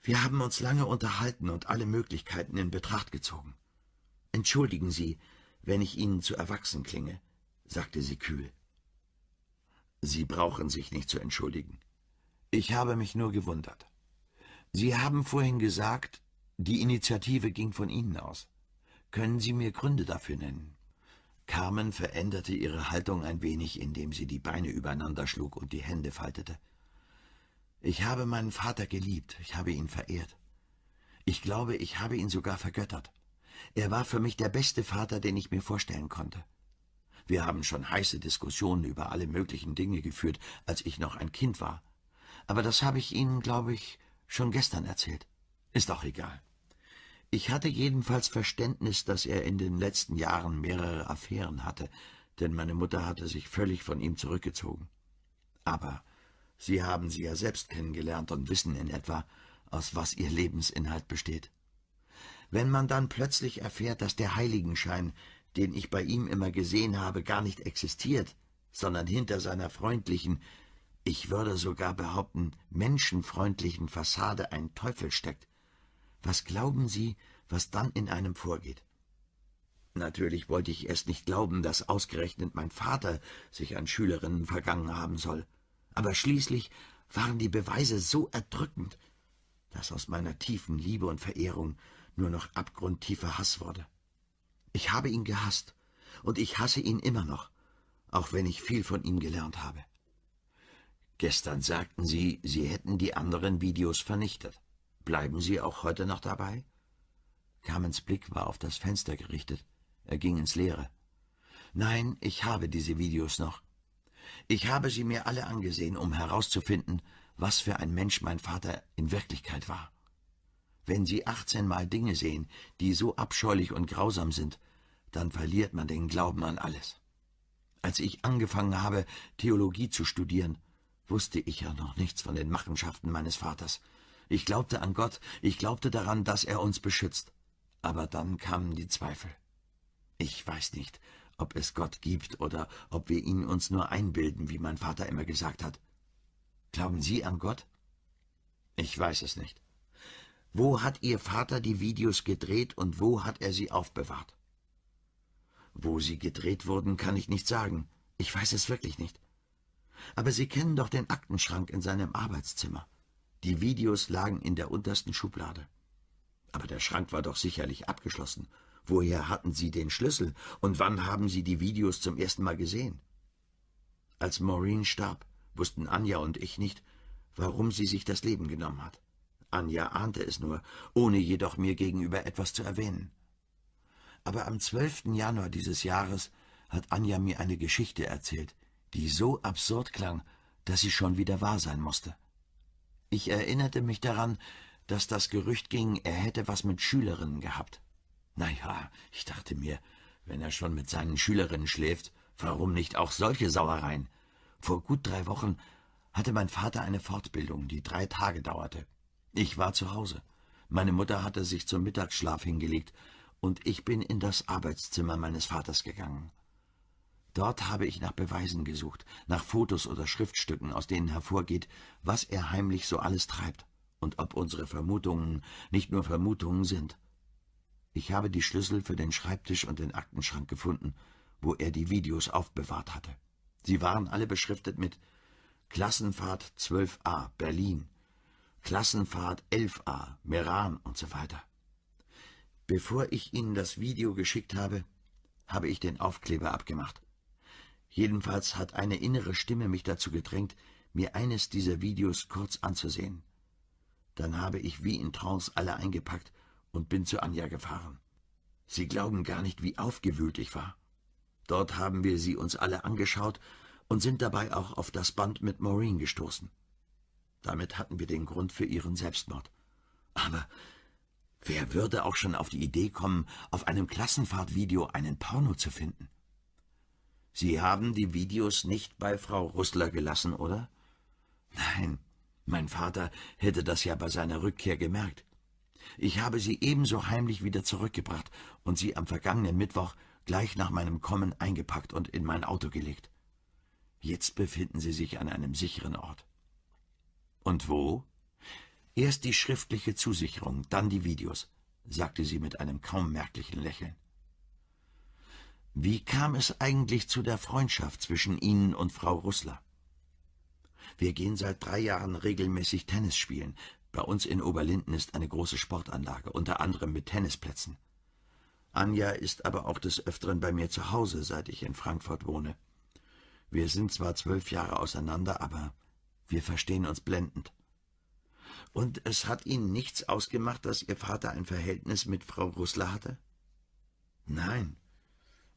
Wir haben uns lange unterhalten und alle Möglichkeiten in Betracht gezogen. Entschuldigen Sie, wenn ich Ihnen zu erwachsen klinge, sagte sie kühl. Sie brauchen sich nicht zu entschuldigen. Ich habe mich nur gewundert. Sie haben vorhin gesagt, die Initiative ging von Ihnen aus. Können Sie mir Gründe dafür nennen? Carmen veränderte ihre Haltung ein wenig, indem sie die Beine übereinander schlug und die Hände faltete. Ich habe meinen Vater geliebt, ich habe ihn verehrt. Ich glaube, ich habe ihn sogar vergöttert. Er war für mich der beste Vater, den ich mir vorstellen konnte. Wir haben schon heiße Diskussionen über alle möglichen Dinge geführt, als ich noch ein Kind war. Aber das habe ich Ihnen, glaube ich, schon gestern erzählt. Ist auch egal. Ich hatte jedenfalls Verständnis, dass er in den letzten Jahren mehrere Affären hatte, denn meine Mutter hatte sich völlig von ihm zurückgezogen. Aber Sie haben sie ja selbst kennengelernt und wissen in etwa, aus was ihr Lebensinhalt besteht. Wenn man dann plötzlich erfährt, dass der Heiligenschein, den ich bei ihm immer gesehen habe, gar nicht existiert, sondern hinter seiner freundlichen, ich würde sogar behaupten, menschenfreundlichen Fassade ein Teufel steckt, was glauben Sie, was dann in einem vorgeht? Natürlich wollte ich erst nicht glauben, dass ausgerechnet mein Vater sich an Schülerinnen vergangen haben soll aber schließlich waren die Beweise so erdrückend, dass aus meiner tiefen Liebe und Verehrung nur noch abgrundtiefer Hass wurde. Ich habe ihn gehasst, und ich hasse ihn immer noch, auch wenn ich viel von ihm gelernt habe. Gestern sagten Sie, Sie hätten die anderen Videos vernichtet. Bleiben Sie auch heute noch dabei? Carmens Blick war auf das Fenster gerichtet. Er ging ins Leere. Nein, ich habe diese Videos noch. Ich habe sie mir alle angesehen, um herauszufinden, was für ein Mensch mein Vater in Wirklichkeit war. Wenn Sie 18 Mal Dinge sehen, die so abscheulich und grausam sind, dann verliert man den Glauben an alles. Als ich angefangen habe, Theologie zu studieren, wusste ich ja noch nichts von den Machenschaften meines Vaters. Ich glaubte an Gott, ich glaubte daran, dass er uns beschützt. Aber dann kamen die Zweifel. Ich weiß nicht, ob es Gott gibt oder ob wir ihn uns nur einbilden, wie mein Vater immer gesagt hat. Glauben Sie an Gott? Ich weiß es nicht. Wo hat Ihr Vater die Videos gedreht und wo hat er sie aufbewahrt? Wo sie gedreht wurden, kann ich nicht sagen. Ich weiß es wirklich nicht. Aber Sie kennen doch den Aktenschrank in seinem Arbeitszimmer. Die Videos lagen in der untersten Schublade. Aber der Schrank war doch sicherlich abgeschlossen Woher hatten Sie den Schlüssel und wann haben Sie die Videos zum ersten Mal gesehen? Als Maureen starb, wussten Anja und ich nicht, warum sie sich das Leben genommen hat. Anja ahnte es nur, ohne jedoch mir gegenüber etwas zu erwähnen. Aber am 12. Januar dieses Jahres hat Anja mir eine Geschichte erzählt, die so absurd klang, dass sie schon wieder wahr sein musste. Ich erinnerte mich daran, dass das Gerücht ging, er hätte was mit Schülerinnen gehabt. Na ja, ich dachte mir, wenn er schon mit seinen Schülerinnen schläft, warum nicht auch solche Sauereien? Vor gut drei Wochen hatte mein Vater eine Fortbildung, die drei Tage dauerte. Ich war zu Hause. Meine Mutter hatte sich zum Mittagsschlaf hingelegt, und ich bin in das Arbeitszimmer meines Vaters gegangen. Dort habe ich nach Beweisen gesucht, nach Fotos oder Schriftstücken, aus denen hervorgeht, was er heimlich so alles treibt und ob unsere Vermutungen nicht nur Vermutungen sind. Ich habe die Schlüssel für den Schreibtisch und den Aktenschrank gefunden, wo er die Videos aufbewahrt hatte. Sie waren alle beschriftet mit Klassenfahrt 12a Berlin, Klassenfahrt 11a Meran und so weiter. Bevor ich Ihnen das Video geschickt habe, habe ich den Aufkleber abgemacht. Jedenfalls hat eine innere Stimme mich dazu gedrängt, mir eines dieser Videos kurz anzusehen. Dann habe ich wie in Trance alle eingepackt und bin zu Anja gefahren. Sie glauben gar nicht, wie aufgewühlt ich war. Dort haben wir sie uns alle angeschaut und sind dabei auch auf das Band mit Maureen gestoßen. Damit hatten wir den Grund für ihren Selbstmord. Aber wer würde auch schon auf die Idee kommen, auf einem Klassenfahrtvideo einen Porno zu finden? Sie haben die Videos nicht bei Frau Russler gelassen, oder? Nein, mein Vater hätte das ja bei seiner Rückkehr gemerkt. Ich habe sie ebenso heimlich wieder zurückgebracht und sie am vergangenen Mittwoch gleich nach meinem Kommen eingepackt und in mein Auto gelegt. Jetzt befinden sie sich an einem sicheren Ort. Und wo? Erst die schriftliche Zusicherung, dann die Videos, sagte sie mit einem kaum merklichen Lächeln. Wie kam es eigentlich zu der Freundschaft zwischen Ihnen und Frau Russler? Wir gehen seit drei Jahren regelmäßig Tennis spielen, bei uns in Oberlinden ist eine große Sportanlage, unter anderem mit Tennisplätzen. Anja ist aber auch des Öfteren bei mir zu Hause, seit ich in Frankfurt wohne. Wir sind zwar zwölf Jahre auseinander, aber wir verstehen uns blendend. Und es hat Ihnen nichts ausgemacht, dass Ihr Vater ein Verhältnis mit Frau Russler hatte? Nein.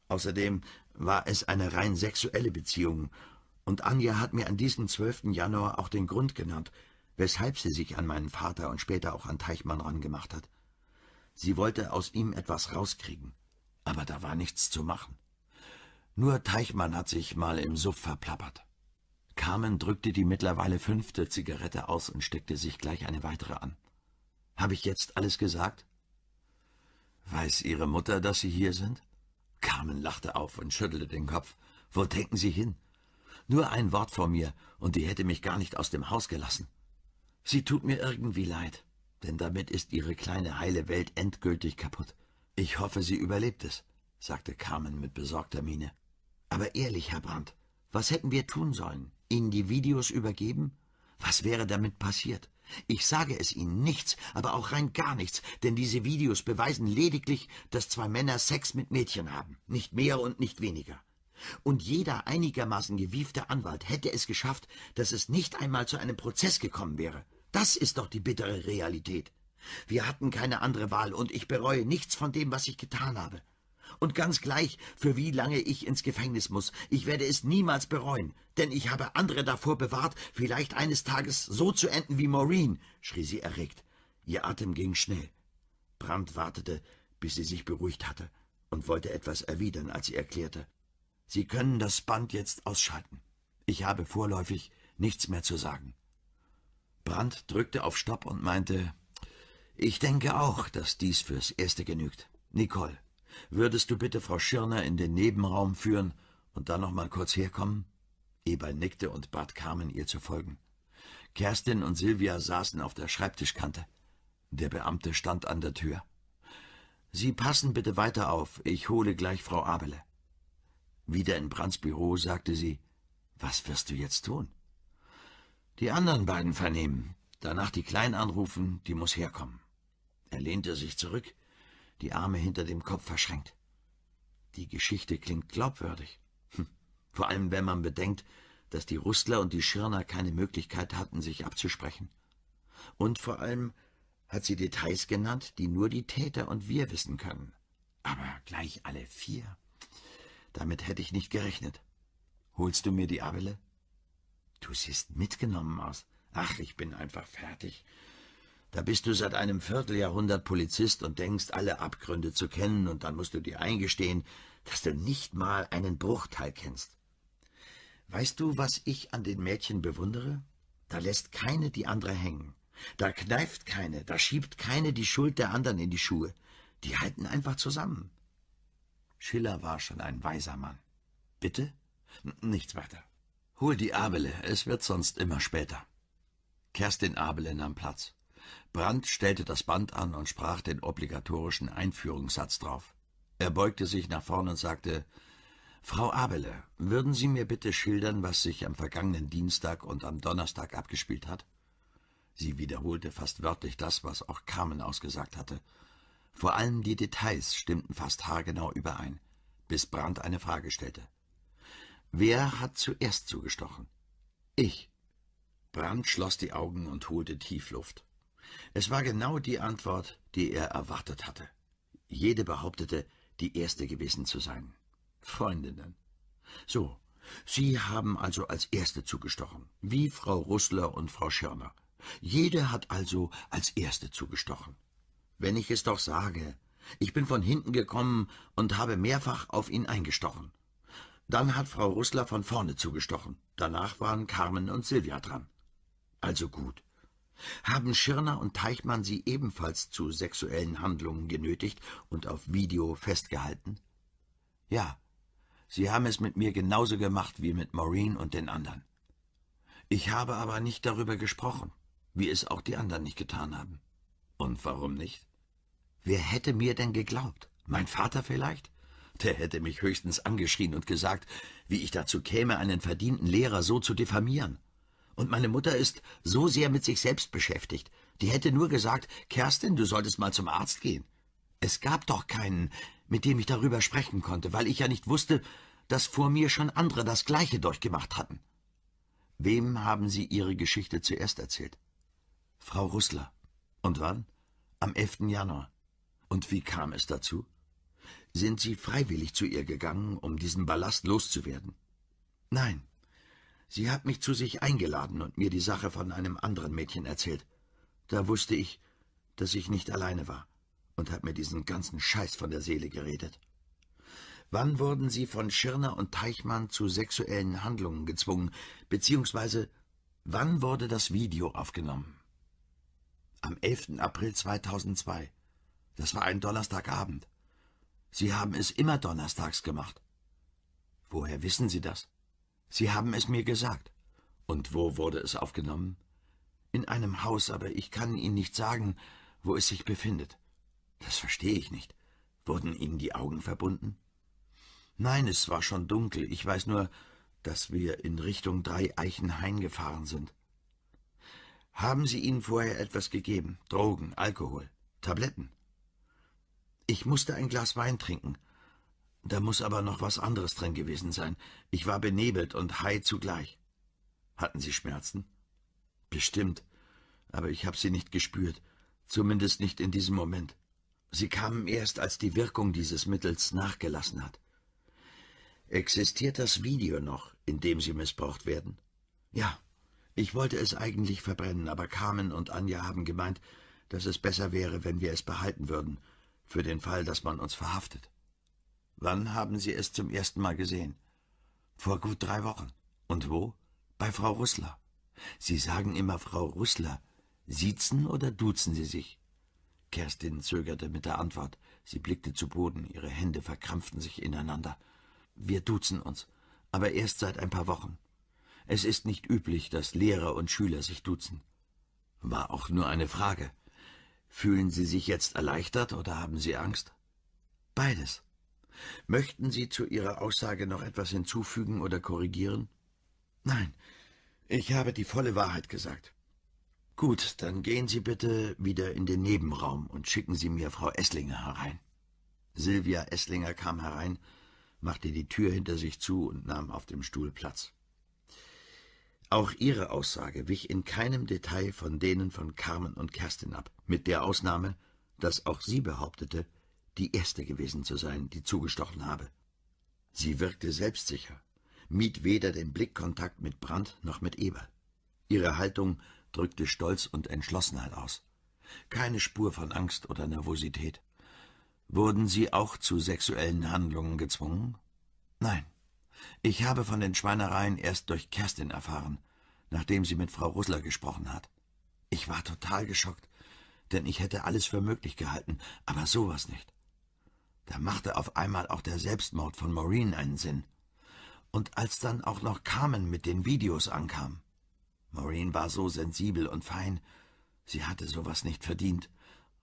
Außerdem war es eine rein sexuelle Beziehung, und Anja hat mir an diesem 12. Januar auch den Grund genannt, weshalb sie sich an meinen Vater und später auch an Teichmann rangemacht hat. Sie wollte aus ihm etwas rauskriegen, aber da war nichts zu machen. Nur Teichmann hat sich mal im Suff verplappert. Carmen drückte die mittlerweile fünfte Zigarette aus und steckte sich gleich eine weitere an. Habe ich jetzt alles gesagt? Weiß Ihre Mutter, dass Sie hier sind? Carmen lachte auf und schüttelte den Kopf. Wo denken Sie hin? Nur ein Wort von mir, und die hätte mich gar nicht aus dem Haus gelassen. Sie tut mir irgendwie leid, denn damit ist ihre kleine heile Welt endgültig kaputt. Ich hoffe, sie überlebt es, sagte Carmen mit besorgter Miene. Aber ehrlich, Herr Brandt, was hätten wir tun sollen? Ihnen die Videos übergeben? Was wäre damit passiert? Ich sage es Ihnen nichts, aber auch rein gar nichts, denn diese Videos beweisen lediglich, dass zwei Männer Sex mit Mädchen haben, nicht mehr und nicht weniger. Und jeder einigermaßen gewiefte Anwalt hätte es geschafft, dass es nicht einmal zu einem Prozess gekommen wäre. Das ist doch die bittere Realität. Wir hatten keine andere Wahl, und ich bereue nichts von dem, was ich getan habe. Und ganz gleich, für wie lange ich ins Gefängnis muss, ich werde es niemals bereuen, denn ich habe andere davor bewahrt, vielleicht eines Tages so zu enden wie Maureen, schrie sie erregt. Ihr Atem ging schnell. Brandt wartete, bis sie sich beruhigt hatte und wollte etwas erwidern, als sie erklärte. Sie können das Band jetzt ausschalten. Ich habe vorläufig nichts mehr zu sagen. Brandt drückte auf Stopp und meinte, ich denke auch, dass dies fürs Erste genügt. Nicole, würdest du bitte Frau Schirner in den Nebenraum führen und dann noch mal kurz herkommen? Eberl nickte und bat Carmen, ihr zu folgen. Kerstin und Silvia saßen auf der Schreibtischkante. Der Beamte stand an der Tür. Sie passen bitte weiter auf, ich hole gleich Frau Abele. Wieder in Brands Büro sagte sie, was wirst du jetzt tun? Die anderen beiden vernehmen, danach die Klein anrufen, die muss herkommen. Er lehnte sich zurück, die Arme hinter dem Kopf verschränkt. Die Geschichte klingt glaubwürdig. Hm. Vor allem, wenn man bedenkt, dass die Rustler und die Schirner keine Möglichkeit hatten, sich abzusprechen. Und vor allem hat sie Details genannt, die nur die Täter und wir wissen können. Aber gleich alle vier. Damit hätte ich nicht gerechnet. Holst du mir die Abele? Du siehst mitgenommen aus. Ach, ich bin einfach fertig. Da bist du seit einem Vierteljahrhundert Polizist und denkst, alle Abgründe zu kennen, und dann musst du dir eingestehen, dass du nicht mal einen Bruchteil kennst. Weißt du, was ich an den Mädchen bewundere? Da lässt keine die andere hängen. Da kneift keine, da schiebt keine die Schuld der anderen in die Schuhe. Die halten einfach zusammen. Schiller war schon ein weiser Mann. Bitte? N nichts weiter. Hol die Abele, es wird sonst immer später. Kerstin Abele nahm Platz. Brandt stellte das Band an und sprach den obligatorischen Einführungssatz drauf. Er beugte sich nach vorn und sagte, Frau Abele, würden Sie mir bitte schildern, was sich am vergangenen Dienstag und am Donnerstag abgespielt hat? Sie wiederholte fast wörtlich das, was auch Carmen ausgesagt hatte. Vor allem die Details stimmten fast haargenau überein, bis Brandt eine Frage stellte. Wer hat zuerst zugestochen? Ich. Brandt schloss die Augen und holte tief Luft. Es war genau die Antwort, die er erwartet hatte. Jede behauptete, die erste gewesen zu sein. Freundinnen. So, Sie haben also als erste zugestochen, wie Frau Russler und Frau Schirmer. Jede hat also als erste zugestochen. Wenn ich es doch sage, ich bin von hinten gekommen und habe mehrfach auf ihn eingestochen. Dann hat Frau Russler von vorne zugestochen. Danach waren Carmen und Silvia dran. Also gut. Haben Schirner und Teichmann sie ebenfalls zu sexuellen Handlungen genötigt und auf Video festgehalten? Ja, sie haben es mit mir genauso gemacht wie mit Maureen und den anderen. Ich habe aber nicht darüber gesprochen, wie es auch die anderen nicht getan haben. Und warum nicht? Wer hätte mir denn geglaubt? Mein Vater vielleicht? der hätte mich höchstens angeschrien und gesagt, wie ich dazu käme, einen verdienten Lehrer so zu diffamieren. Und meine Mutter ist so sehr mit sich selbst beschäftigt, die hätte nur gesagt, Kerstin, du solltest mal zum Arzt gehen. Es gab doch keinen, mit dem ich darüber sprechen konnte, weil ich ja nicht wusste, dass vor mir schon andere das Gleiche durchgemacht hatten. Wem haben Sie Ihre Geschichte zuerst erzählt? Frau Russler. Und wann? Am 11. Januar. Und wie kam es dazu? Sind Sie freiwillig zu ihr gegangen, um diesen Ballast loszuwerden? Nein. Sie hat mich zu sich eingeladen und mir die Sache von einem anderen Mädchen erzählt. Da wusste ich, dass ich nicht alleine war und hat mir diesen ganzen Scheiß von der Seele geredet. Wann wurden Sie von Schirner und Teichmann zu sexuellen Handlungen gezwungen, beziehungsweise wann wurde das Video aufgenommen? Am 11. April 2002. Das war ein Donnerstagabend. Sie haben es immer donnerstags gemacht. Woher wissen Sie das? Sie haben es mir gesagt. Und wo wurde es aufgenommen? In einem Haus, aber ich kann Ihnen nicht sagen, wo es sich befindet. Das verstehe ich nicht. Wurden Ihnen die Augen verbunden? Nein, es war schon dunkel. Ich weiß nur, dass wir in Richtung Drei Eichenhain gefahren sind. Haben Sie Ihnen vorher etwas gegeben? Drogen, Alkohol, Tabletten? Ich musste ein Glas Wein trinken. Da muss aber noch was anderes drin gewesen sein. Ich war benebelt und high zugleich. Hatten Sie Schmerzen? Bestimmt, aber ich habe sie nicht gespürt, zumindest nicht in diesem Moment. Sie kamen erst, als die Wirkung dieses Mittels nachgelassen hat. Existiert das Video noch, in dem Sie missbraucht werden? Ja, ich wollte es eigentlich verbrennen, aber Carmen und Anja haben gemeint, dass es besser wäre, wenn wir es behalten würden – für den Fall, dass man uns verhaftet. Wann haben Sie es zum ersten Mal gesehen? Vor gut drei Wochen. Und wo? Bei Frau Russler. Sie sagen immer Frau Russler. Siezen oder duzen Sie sich? Kerstin zögerte mit der Antwort. Sie blickte zu Boden, ihre Hände verkrampften sich ineinander. Wir duzen uns, aber erst seit ein paar Wochen. Es ist nicht üblich, dass Lehrer und Schüler sich duzen. War auch nur eine Frage. Fühlen Sie sich jetzt erleichtert oder haben Sie Angst? Beides. Möchten Sie zu Ihrer Aussage noch etwas hinzufügen oder korrigieren? Nein, ich habe die volle Wahrheit gesagt. Gut, dann gehen Sie bitte wieder in den Nebenraum und schicken Sie mir Frau Esslinger herein. Silvia Esslinger kam herein, machte die Tür hinter sich zu und nahm auf dem Stuhl Platz. Auch ihre Aussage wich in keinem Detail von denen von Carmen und Kerstin ab, mit der Ausnahme, dass auch sie behauptete, die Erste gewesen zu sein, die zugestochen habe. Sie wirkte selbstsicher, mied weder den Blickkontakt mit Brandt noch mit Eber. Ihre Haltung drückte Stolz und Entschlossenheit aus. Keine Spur von Angst oder Nervosität. Wurden Sie auch zu sexuellen Handlungen gezwungen? Nein. Ich habe von den Schweinereien erst durch Kerstin erfahren, nachdem sie mit Frau Russler gesprochen hat. Ich war total geschockt, denn ich hätte alles für möglich gehalten, aber sowas nicht. Da machte auf einmal auch der Selbstmord von Maureen einen Sinn. Und als dann auch noch Carmen mit den Videos ankam. Maureen war so sensibel und fein, sie hatte sowas nicht verdient.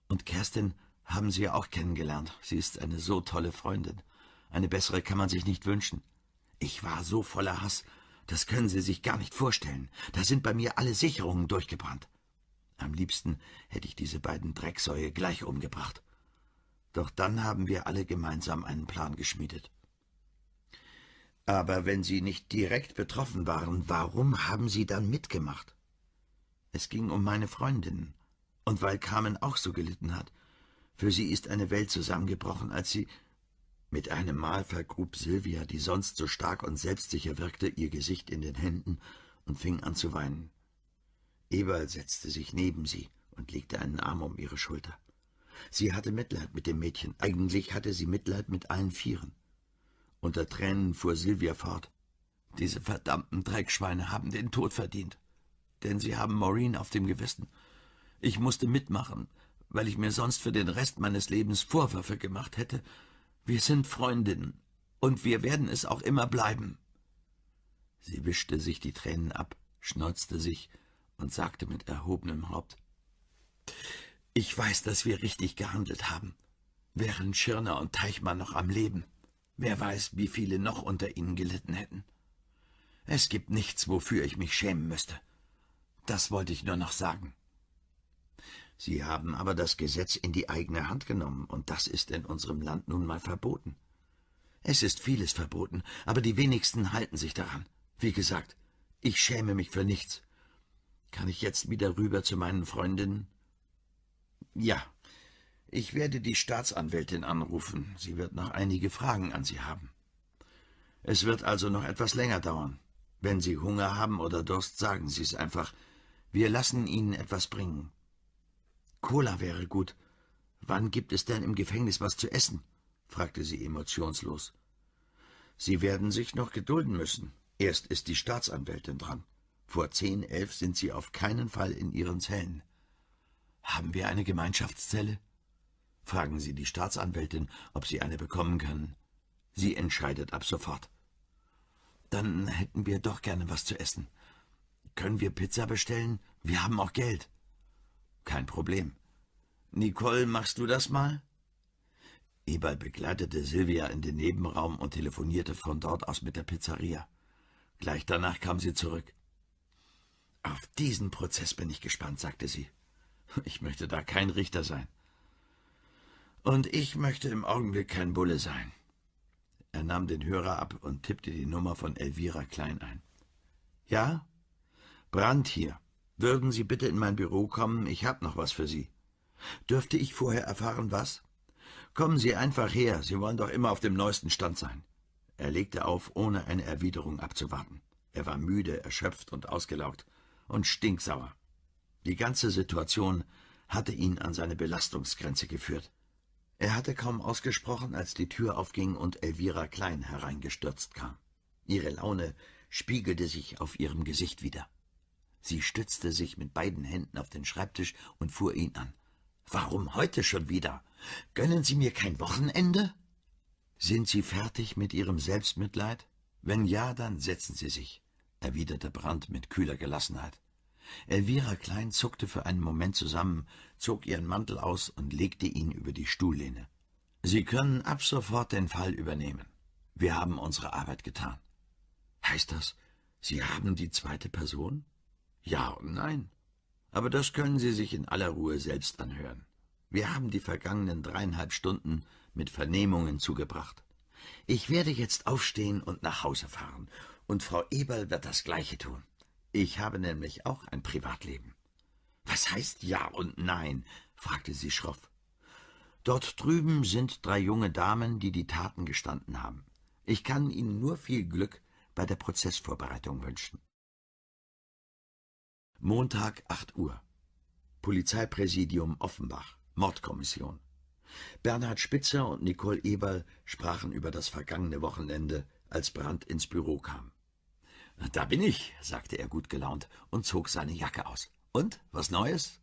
Und Kerstin haben sie ja auch kennengelernt. Sie ist eine so tolle Freundin. Eine bessere kann man sich nicht wünschen. Ich war so voller Hass, das können Sie sich gar nicht vorstellen. Da sind bei mir alle Sicherungen durchgebrannt. Am liebsten hätte ich diese beiden Drecksäue gleich umgebracht. Doch dann haben wir alle gemeinsam einen Plan geschmiedet. Aber wenn Sie nicht direkt betroffen waren, warum haben Sie dann mitgemacht? Es ging um meine Freundinnen. Und weil Carmen auch so gelitten hat. Für sie ist eine Welt zusammengebrochen, als sie mit einem Mal vergrub Silvia, die sonst so stark und selbstsicher wirkte, ihr Gesicht in den Händen und fing an zu weinen. Eberl setzte sich neben sie und legte einen Arm um ihre Schulter. Sie hatte Mitleid mit dem Mädchen. Eigentlich hatte sie Mitleid mit allen Vieren. Unter Tränen fuhr Silvia fort. Diese verdammten Dreckschweine haben den Tod verdient. Denn sie haben Maureen auf dem Gewissen. Ich musste mitmachen, weil ich mir sonst für den Rest meines Lebens Vorwürfe gemacht hätte, wir sind Freundinnen, und wir werden es auch immer bleiben. Sie wischte sich die Tränen ab, schnauzte sich und sagte mit erhobenem Haupt Ich weiß, dass wir richtig gehandelt haben. Wären Schirner und Teichmann noch am Leben, wer weiß, wie viele noch unter ihnen gelitten hätten. Es gibt nichts, wofür ich mich schämen müsste. Das wollte ich nur noch sagen. Sie haben aber das Gesetz in die eigene Hand genommen, und das ist in unserem Land nun mal verboten. Es ist vieles verboten, aber die wenigsten halten sich daran. Wie gesagt, ich schäme mich für nichts. Kann ich jetzt wieder rüber zu meinen Freundinnen? Ja, ich werde die Staatsanwältin anrufen. Sie wird noch einige Fragen an Sie haben. Es wird also noch etwas länger dauern. Wenn Sie Hunger haben oder Durst, sagen Sie es einfach. Wir lassen Ihnen etwas bringen. Cola wäre gut. Wann gibt es denn im Gefängnis was zu essen? fragte sie emotionslos. Sie werden sich noch gedulden müssen. Erst ist die Staatsanwältin dran. Vor zehn, elf sind Sie auf keinen Fall in Ihren Zellen. Haben wir eine Gemeinschaftszelle? Fragen Sie die Staatsanwältin, ob sie eine bekommen kann. Sie entscheidet ab sofort. Dann hätten wir doch gerne was zu essen. Können wir Pizza bestellen? Wir haben auch Geld. Kein Problem. Nicole, machst du das mal? Eberl begleitete Silvia in den Nebenraum und telefonierte von dort aus mit der Pizzeria. Gleich danach kam sie zurück. Auf diesen Prozess bin ich gespannt, sagte sie. Ich möchte da kein Richter sein. Und ich möchte im Augenblick kein Bulle sein. Er nahm den Hörer ab und tippte die Nummer von Elvira Klein ein. Ja? Brand hier. Würden Sie bitte in mein Büro kommen? Ich habe noch was für Sie. Dürfte ich vorher erfahren, was? Kommen Sie einfach her, Sie wollen doch immer auf dem neuesten Stand sein. Er legte auf, ohne eine Erwiderung abzuwarten. Er war müde, erschöpft und ausgelaugt und stinksauer. Die ganze Situation hatte ihn an seine Belastungsgrenze geführt. Er hatte kaum ausgesprochen, als die Tür aufging und Elvira Klein hereingestürzt kam. Ihre Laune spiegelte sich auf ihrem Gesicht wieder. Sie stützte sich mit beiden Händen auf den Schreibtisch und fuhr ihn an. Warum heute schon wieder? Gönnen Sie mir kein Wochenende? Sind Sie fertig mit Ihrem Selbstmitleid? Wenn ja, dann setzen Sie sich, erwiderte Brandt mit kühler Gelassenheit. Elvira Klein zuckte für einen Moment zusammen, zog ihren Mantel aus und legte ihn über die Stuhllehne. Sie können ab sofort den Fall übernehmen. Wir haben unsere Arbeit getan. Heißt das, Sie haben die zweite Person? Ja und nein. Aber das können Sie sich in aller Ruhe selbst anhören. Wir haben die vergangenen dreieinhalb Stunden mit Vernehmungen zugebracht. Ich werde jetzt aufstehen und nach Hause fahren, und Frau Eberl wird das Gleiche tun. Ich habe nämlich auch ein Privatleben. Was heißt Ja und Nein? fragte sie schroff. Dort drüben sind drei junge Damen, die die Taten gestanden haben. Ich kann Ihnen nur viel Glück bei der Prozessvorbereitung wünschen. Montag 8 Uhr. Polizeipräsidium Offenbach, Mordkommission. Bernhard Spitzer und Nicole Eberl sprachen über das vergangene Wochenende, als Brandt ins Büro kam. »Da bin ich«, sagte er gut gelaunt und zog seine Jacke aus. »Und, was Neues?«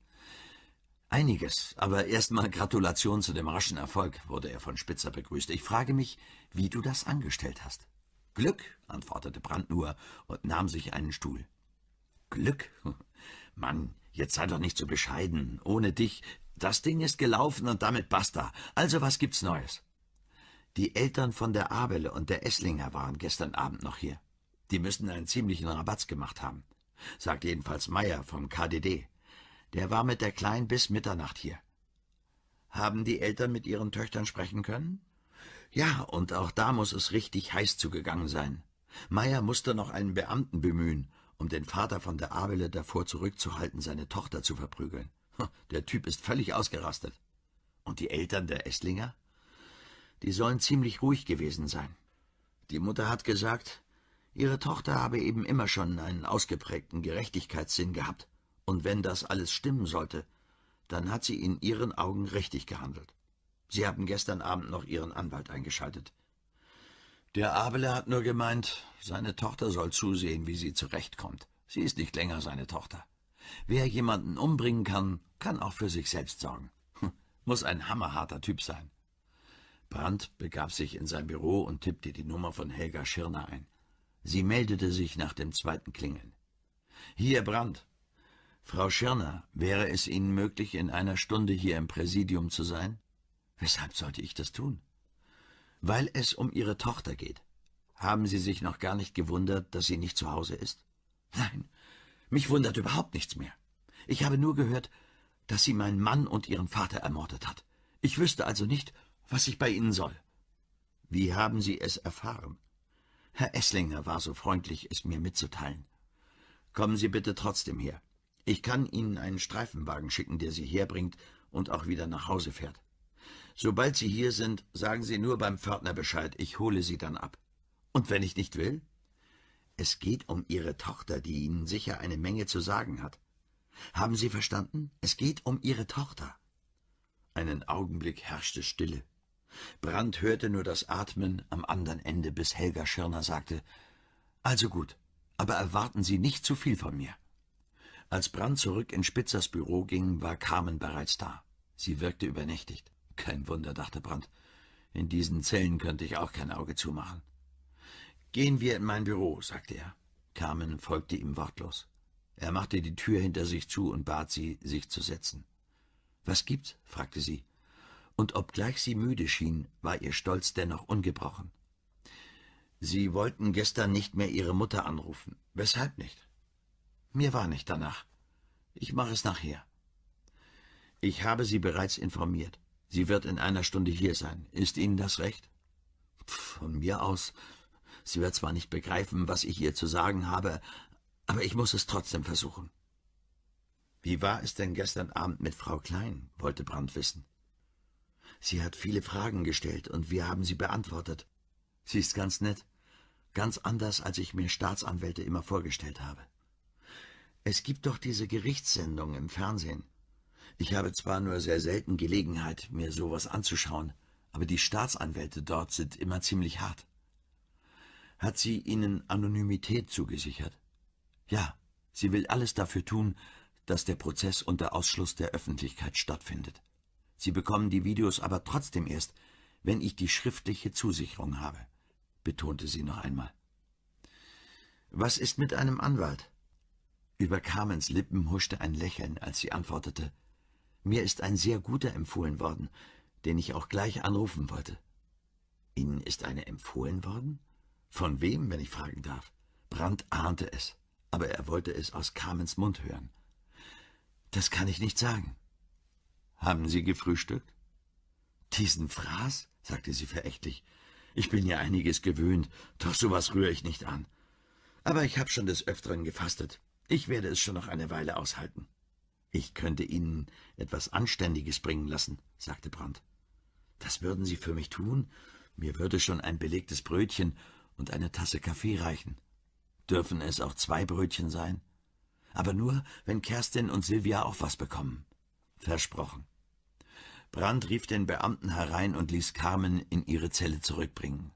»Einiges, aber erstmal Gratulation zu dem raschen Erfolg«, wurde er von Spitzer begrüßt. »Ich frage mich, wie du das angestellt hast.« »Glück«, antwortete Brandt nur und nahm sich einen Stuhl. Glück? Mann, jetzt sei doch nicht so bescheiden. Ohne dich, das Ding ist gelaufen und damit basta. Also was gibt's Neues? Die Eltern von der Abele und der Esslinger waren gestern Abend noch hier. Die müssen einen ziemlichen Rabatz gemacht haben, sagt jedenfalls Meier vom KDD. Der war mit der Kleinen bis Mitternacht hier. Haben die Eltern mit ihren Töchtern sprechen können? Ja, und auch da muss es richtig heiß zugegangen sein. Meier musste noch einen Beamten bemühen, um den Vater von der Abele davor zurückzuhalten, seine Tochter zu verprügeln. Der Typ ist völlig ausgerastet. Und die Eltern der Esslinger? Die sollen ziemlich ruhig gewesen sein. Die Mutter hat gesagt, ihre Tochter habe eben immer schon einen ausgeprägten Gerechtigkeitssinn gehabt, und wenn das alles stimmen sollte, dann hat sie in ihren Augen richtig gehandelt. Sie haben gestern Abend noch ihren Anwalt eingeschaltet. Der Abele hat nur gemeint, seine Tochter soll zusehen, wie sie zurechtkommt. Sie ist nicht länger seine Tochter. Wer jemanden umbringen kann, kann auch für sich selbst sorgen. Hm, muss ein hammerharter Typ sein. Brandt begab sich in sein Büro und tippte die Nummer von Helga Schirner ein. Sie meldete sich nach dem zweiten Klingeln. »Hier, Brandt. Frau Schirner, wäre es Ihnen möglich, in einer Stunde hier im Präsidium zu sein?« »Weshalb sollte ich das tun?« weil es um Ihre Tochter geht. Haben Sie sich noch gar nicht gewundert, dass sie nicht zu Hause ist? Nein, mich wundert überhaupt nichts mehr. Ich habe nur gehört, dass sie meinen Mann und ihren Vater ermordet hat. Ich wüsste also nicht, was ich bei Ihnen soll. Wie haben Sie es erfahren? Herr Esslinger war so freundlich, es mir mitzuteilen. Kommen Sie bitte trotzdem her. Ich kann Ihnen einen Streifenwagen schicken, der Sie herbringt und auch wieder nach Hause fährt. Sobald Sie hier sind, sagen Sie nur beim Pförtner Bescheid, ich hole Sie dann ab. Und wenn ich nicht will? Es geht um Ihre Tochter, die Ihnen sicher eine Menge zu sagen hat. Haben Sie verstanden? Es geht um Ihre Tochter. Einen Augenblick herrschte Stille. Brandt hörte nur das Atmen am anderen Ende, bis Helga Schirner sagte, »Also gut, aber erwarten Sie nicht zu viel von mir.« Als Brandt zurück in Spitzers Büro ging, war Carmen bereits da. Sie wirkte übernächtigt. Kein Wunder, dachte Brandt. In diesen Zellen könnte ich auch kein Auge zumachen. Gehen wir in mein Büro, sagte er. Carmen folgte ihm wortlos. Er machte die Tür hinter sich zu und bat sie, sich zu setzen. Was gibt's? fragte sie. Und obgleich sie müde schien, war ihr Stolz dennoch ungebrochen. Sie wollten gestern nicht mehr Ihre Mutter anrufen. Weshalb nicht? Mir war nicht danach. Ich mache es nachher. Ich habe Sie bereits informiert. Sie wird in einer Stunde hier sein. Ist Ihnen das recht? Von mir aus. Sie wird zwar nicht begreifen, was ich ihr zu sagen habe, aber ich muss es trotzdem versuchen. Wie war es denn gestern Abend mit Frau Klein? wollte Brandt wissen. Sie hat viele Fragen gestellt und wir haben sie beantwortet. Sie ist ganz nett, ganz anders, als ich mir Staatsanwälte immer vorgestellt habe. Es gibt doch diese Gerichtssendung im Fernsehen. Ich habe zwar nur sehr selten Gelegenheit, mir sowas anzuschauen, aber die Staatsanwälte dort sind immer ziemlich hart. Hat sie Ihnen Anonymität zugesichert? Ja, sie will alles dafür tun, dass der Prozess unter Ausschluss der Öffentlichkeit stattfindet. Sie bekommen die Videos aber trotzdem erst, wenn ich die schriftliche Zusicherung habe, betonte sie noch einmal. Was ist mit einem Anwalt? Über Carmens Lippen huschte ein Lächeln, als sie antwortete, mir ist ein sehr guter empfohlen worden, den ich auch gleich anrufen wollte. Ihnen ist eine empfohlen worden? Von wem, wenn ich fragen darf? Brandt ahnte es, aber er wollte es aus Kamens Mund hören. Das kann ich nicht sagen. Haben Sie gefrühstückt? Diesen Fraß, sagte sie verächtlich. Ich bin ja einiges gewöhnt, doch sowas rühre ich nicht an. Aber ich habe schon des Öfteren gefastet. Ich werde es schon noch eine Weile aushalten. Ich könnte Ihnen etwas Anständiges bringen lassen, sagte Brandt. Das würden Sie für mich tun? Mir würde schon ein belegtes Brötchen und eine Tasse Kaffee reichen. Dürfen es auch zwei Brötchen sein? Aber nur, wenn Kerstin und Silvia auch was bekommen. Versprochen. Brandt rief den Beamten herein und ließ Carmen in ihre Zelle zurückbringen.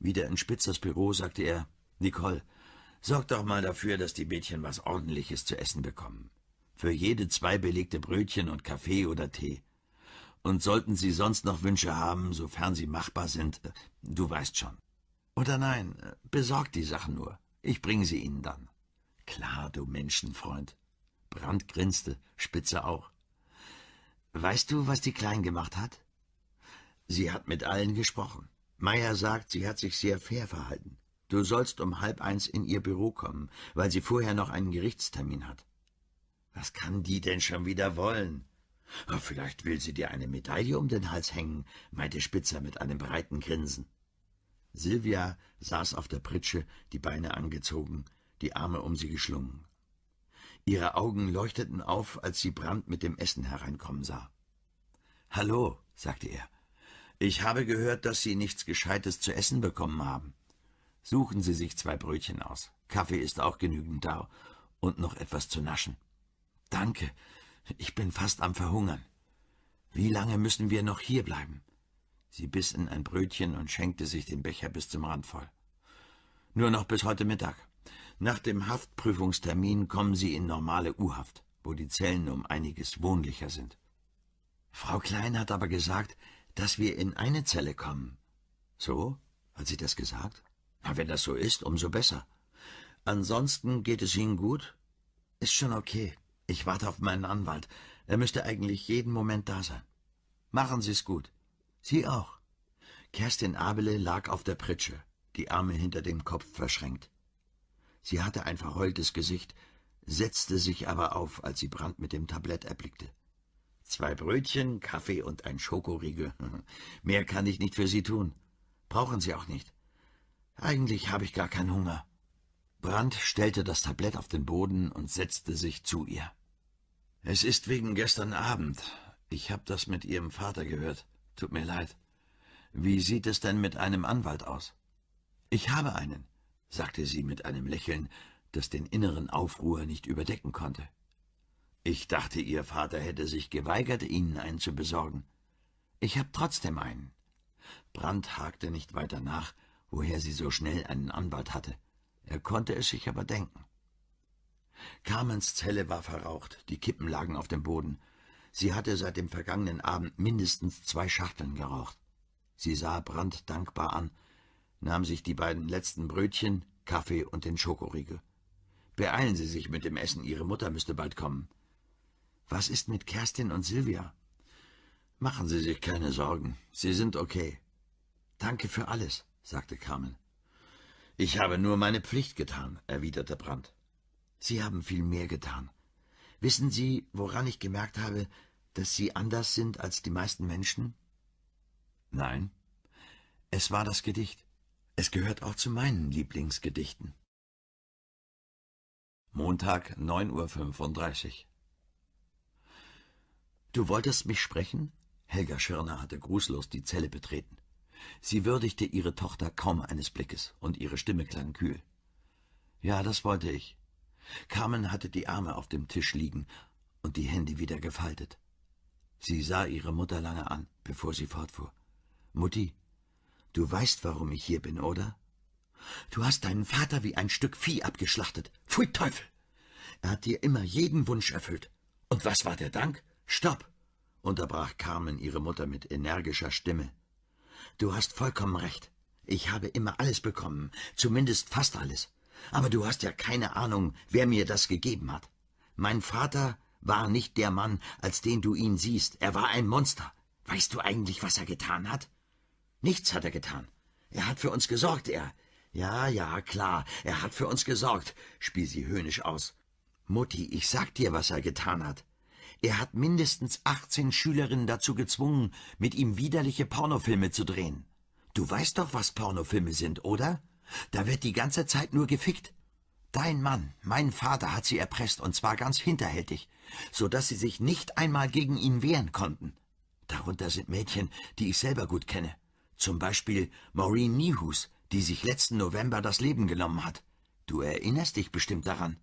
Wieder in Spitzers Büro sagte er, Nicole, sorg doch mal dafür, dass die Mädchen was Ordentliches zu essen bekommen für jede zwei belegte Brötchen und Kaffee oder Tee. Und sollten Sie sonst noch Wünsche haben, sofern sie machbar sind, äh, du weißt schon. Oder nein, äh, besorg die Sachen nur. Ich bringe sie Ihnen dann. Klar, du Menschenfreund. Brandt grinste, Spitze auch. Weißt du, was die Klein gemacht hat? Sie hat mit allen gesprochen. Meier sagt, sie hat sich sehr fair verhalten. Du sollst um halb eins in ihr Büro kommen, weil sie vorher noch einen Gerichtstermin hat. Was kann die denn schon wieder wollen? Oh, vielleicht will sie dir eine Medaille um den Hals hängen, meinte Spitzer mit einem breiten Grinsen. Silvia saß auf der Pritsche, die Beine angezogen, die Arme um sie geschlungen. Ihre Augen leuchteten auf, als sie Brand mit dem Essen hereinkommen sah. »Hallo«, sagte er, »ich habe gehört, dass Sie nichts Gescheites zu essen bekommen haben. Suchen Sie sich zwei Brötchen aus. Kaffee ist auch genügend da und noch etwas zu naschen.« Danke, ich bin fast am Verhungern. Wie lange müssen wir noch hier bleiben? Sie biss in ein Brötchen und schenkte sich den Becher bis zum Rand voll. Nur noch bis heute Mittag. Nach dem Haftprüfungstermin kommen Sie in normale U-Haft, wo die Zellen um einiges wohnlicher sind. Frau Klein hat aber gesagt, dass wir in eine Zelle kommen. So? Hat sie das gesagt? Na, wenn das so ist, umso besser. Ansonsten geht es Ihnen gut? Ist schon okay. Ich warte auf meinen Anwalt. Er müsste eigentlich jeden Moment da sein. Machen Sie's gut. Sie auch. Kerstin Abele lag auf der Pritsche, die Arme hinter dem Kopf verschränkt. Sie hatte ein verheultes Gesicht, setzte sich aber auf, als sie Brand mit dem Tablett erblickte. Zwei Brötchen, Kaffee und ein Schokoriegel. Mehr kann ich nicht für Sie tun. Brauchen Sie auch nicht. Eigentlich habe ich gar keinen Hunger. Brand stellte das Tablett auf den Boden und setzte sich zu ihr. Es ist wegen gestern Abend. Ich habe das mit Ihrem Vater gehört. Tut mir leid. Wie sieht es denn mit einem Anwalt aus? Ich habe einen, sagte sie mit einem Lächeln, das den inneren Aufruhr nicht überdecken konnte. Ich dachte, Ihr Vater hätte sich geweigert, Ihnen einen zu besorgen. Ich habe trotzdem einen. Brandt hakte nicht weiter nach, woher sie so schnell einen Anwalt hatte. Er konnte es sich aber denken. Carmens Zelle war verraucht, die Kippen lagen auf dem Boden. Sie hatte seit dem vergangenen Abend mindestens zwei Schachteln geraucht. Sie sah Brand dankbar an, nahm sich die beiden letzten Brötchen, Kaffee und den Schokoriegel. Beeilen Sie sich mit dem Essen, Ihre Mutter müsste bald kommen. Was ist mit Kerstin und Silvia? Machen Sie sich keine Sorgen, sie sind okay. Danke für alles, sagte Carmen. Ich habe nur meine Pflicht getan, erwiderte Brandt. Sie haben viel mehr getan. Wissen Sie, woran ich gemerkt habe, dass Sie anders sind als die meisten Menschen? Nein. Es war das Gedicht. Es gehört auch zu meinen Lieblingsgedichten. Montag, 9.35 Uhr. Du wolltest mich sprechen? Helga Schirner hatte grußlos die Zelle betreten. Sie würdigte ihre Tochter kaum eines Blickes, und ihre Stimme klang kühl. Ja, das wollte ich. Carmen hatte die Arme auf dem Tisch liegen und die Hände wieder gefaltet. Sie sah ihre Mutter lange an, bevor sie fortfuhr. Mutti, du weißt, warum ich hier bin, oder? Du hast deinen Vater wie ein Stück Vieh abgeschlachtet. Pfui Teufel! Er hat dir immer jeden Wunsch erfüllt. Und was war der Dank? Stopp! unterbrach Carmen ihre Mutter mit energischer Stimme. Du hast vollkommen recht. Ich habe immer alles bekommen, zumindest fast alles. Aber du hast ja keine Ahnung, wer mir das gegeben hat. Mein Vater war nicht der Mann, als den du ihn siehst. Er war ein Monster. Weißt du eigentlich, was er getan hat? Nichts hat er getan. Er hat für uns gesorgt, er. Ja, ja, klar, er hat für uns gesorgt, spiel sie höhnisch aus. Mutti, ich sag dir, was er getan hat. Er hat mindestens achtzehn Schülerinnen dazu gezwungen, mit ihm widerliche Pornofilme zu drehen. Du weißt doch, was Pornofilme sind, oder? Da wird die ganze Zeit nur gefickt. Dein Mann, mein Vater, hat sie erpresst, und zwar ganz hinterhältig, so dass sie sich nicht einmal gegen ihn wehren konnten. Darunter sind Mädchen, die ich selber gut kenne. Zum Beispiel Maureen Niehus, die sich letzten November das Leben genommen hat. Du erinnerst dich bestimmt daran.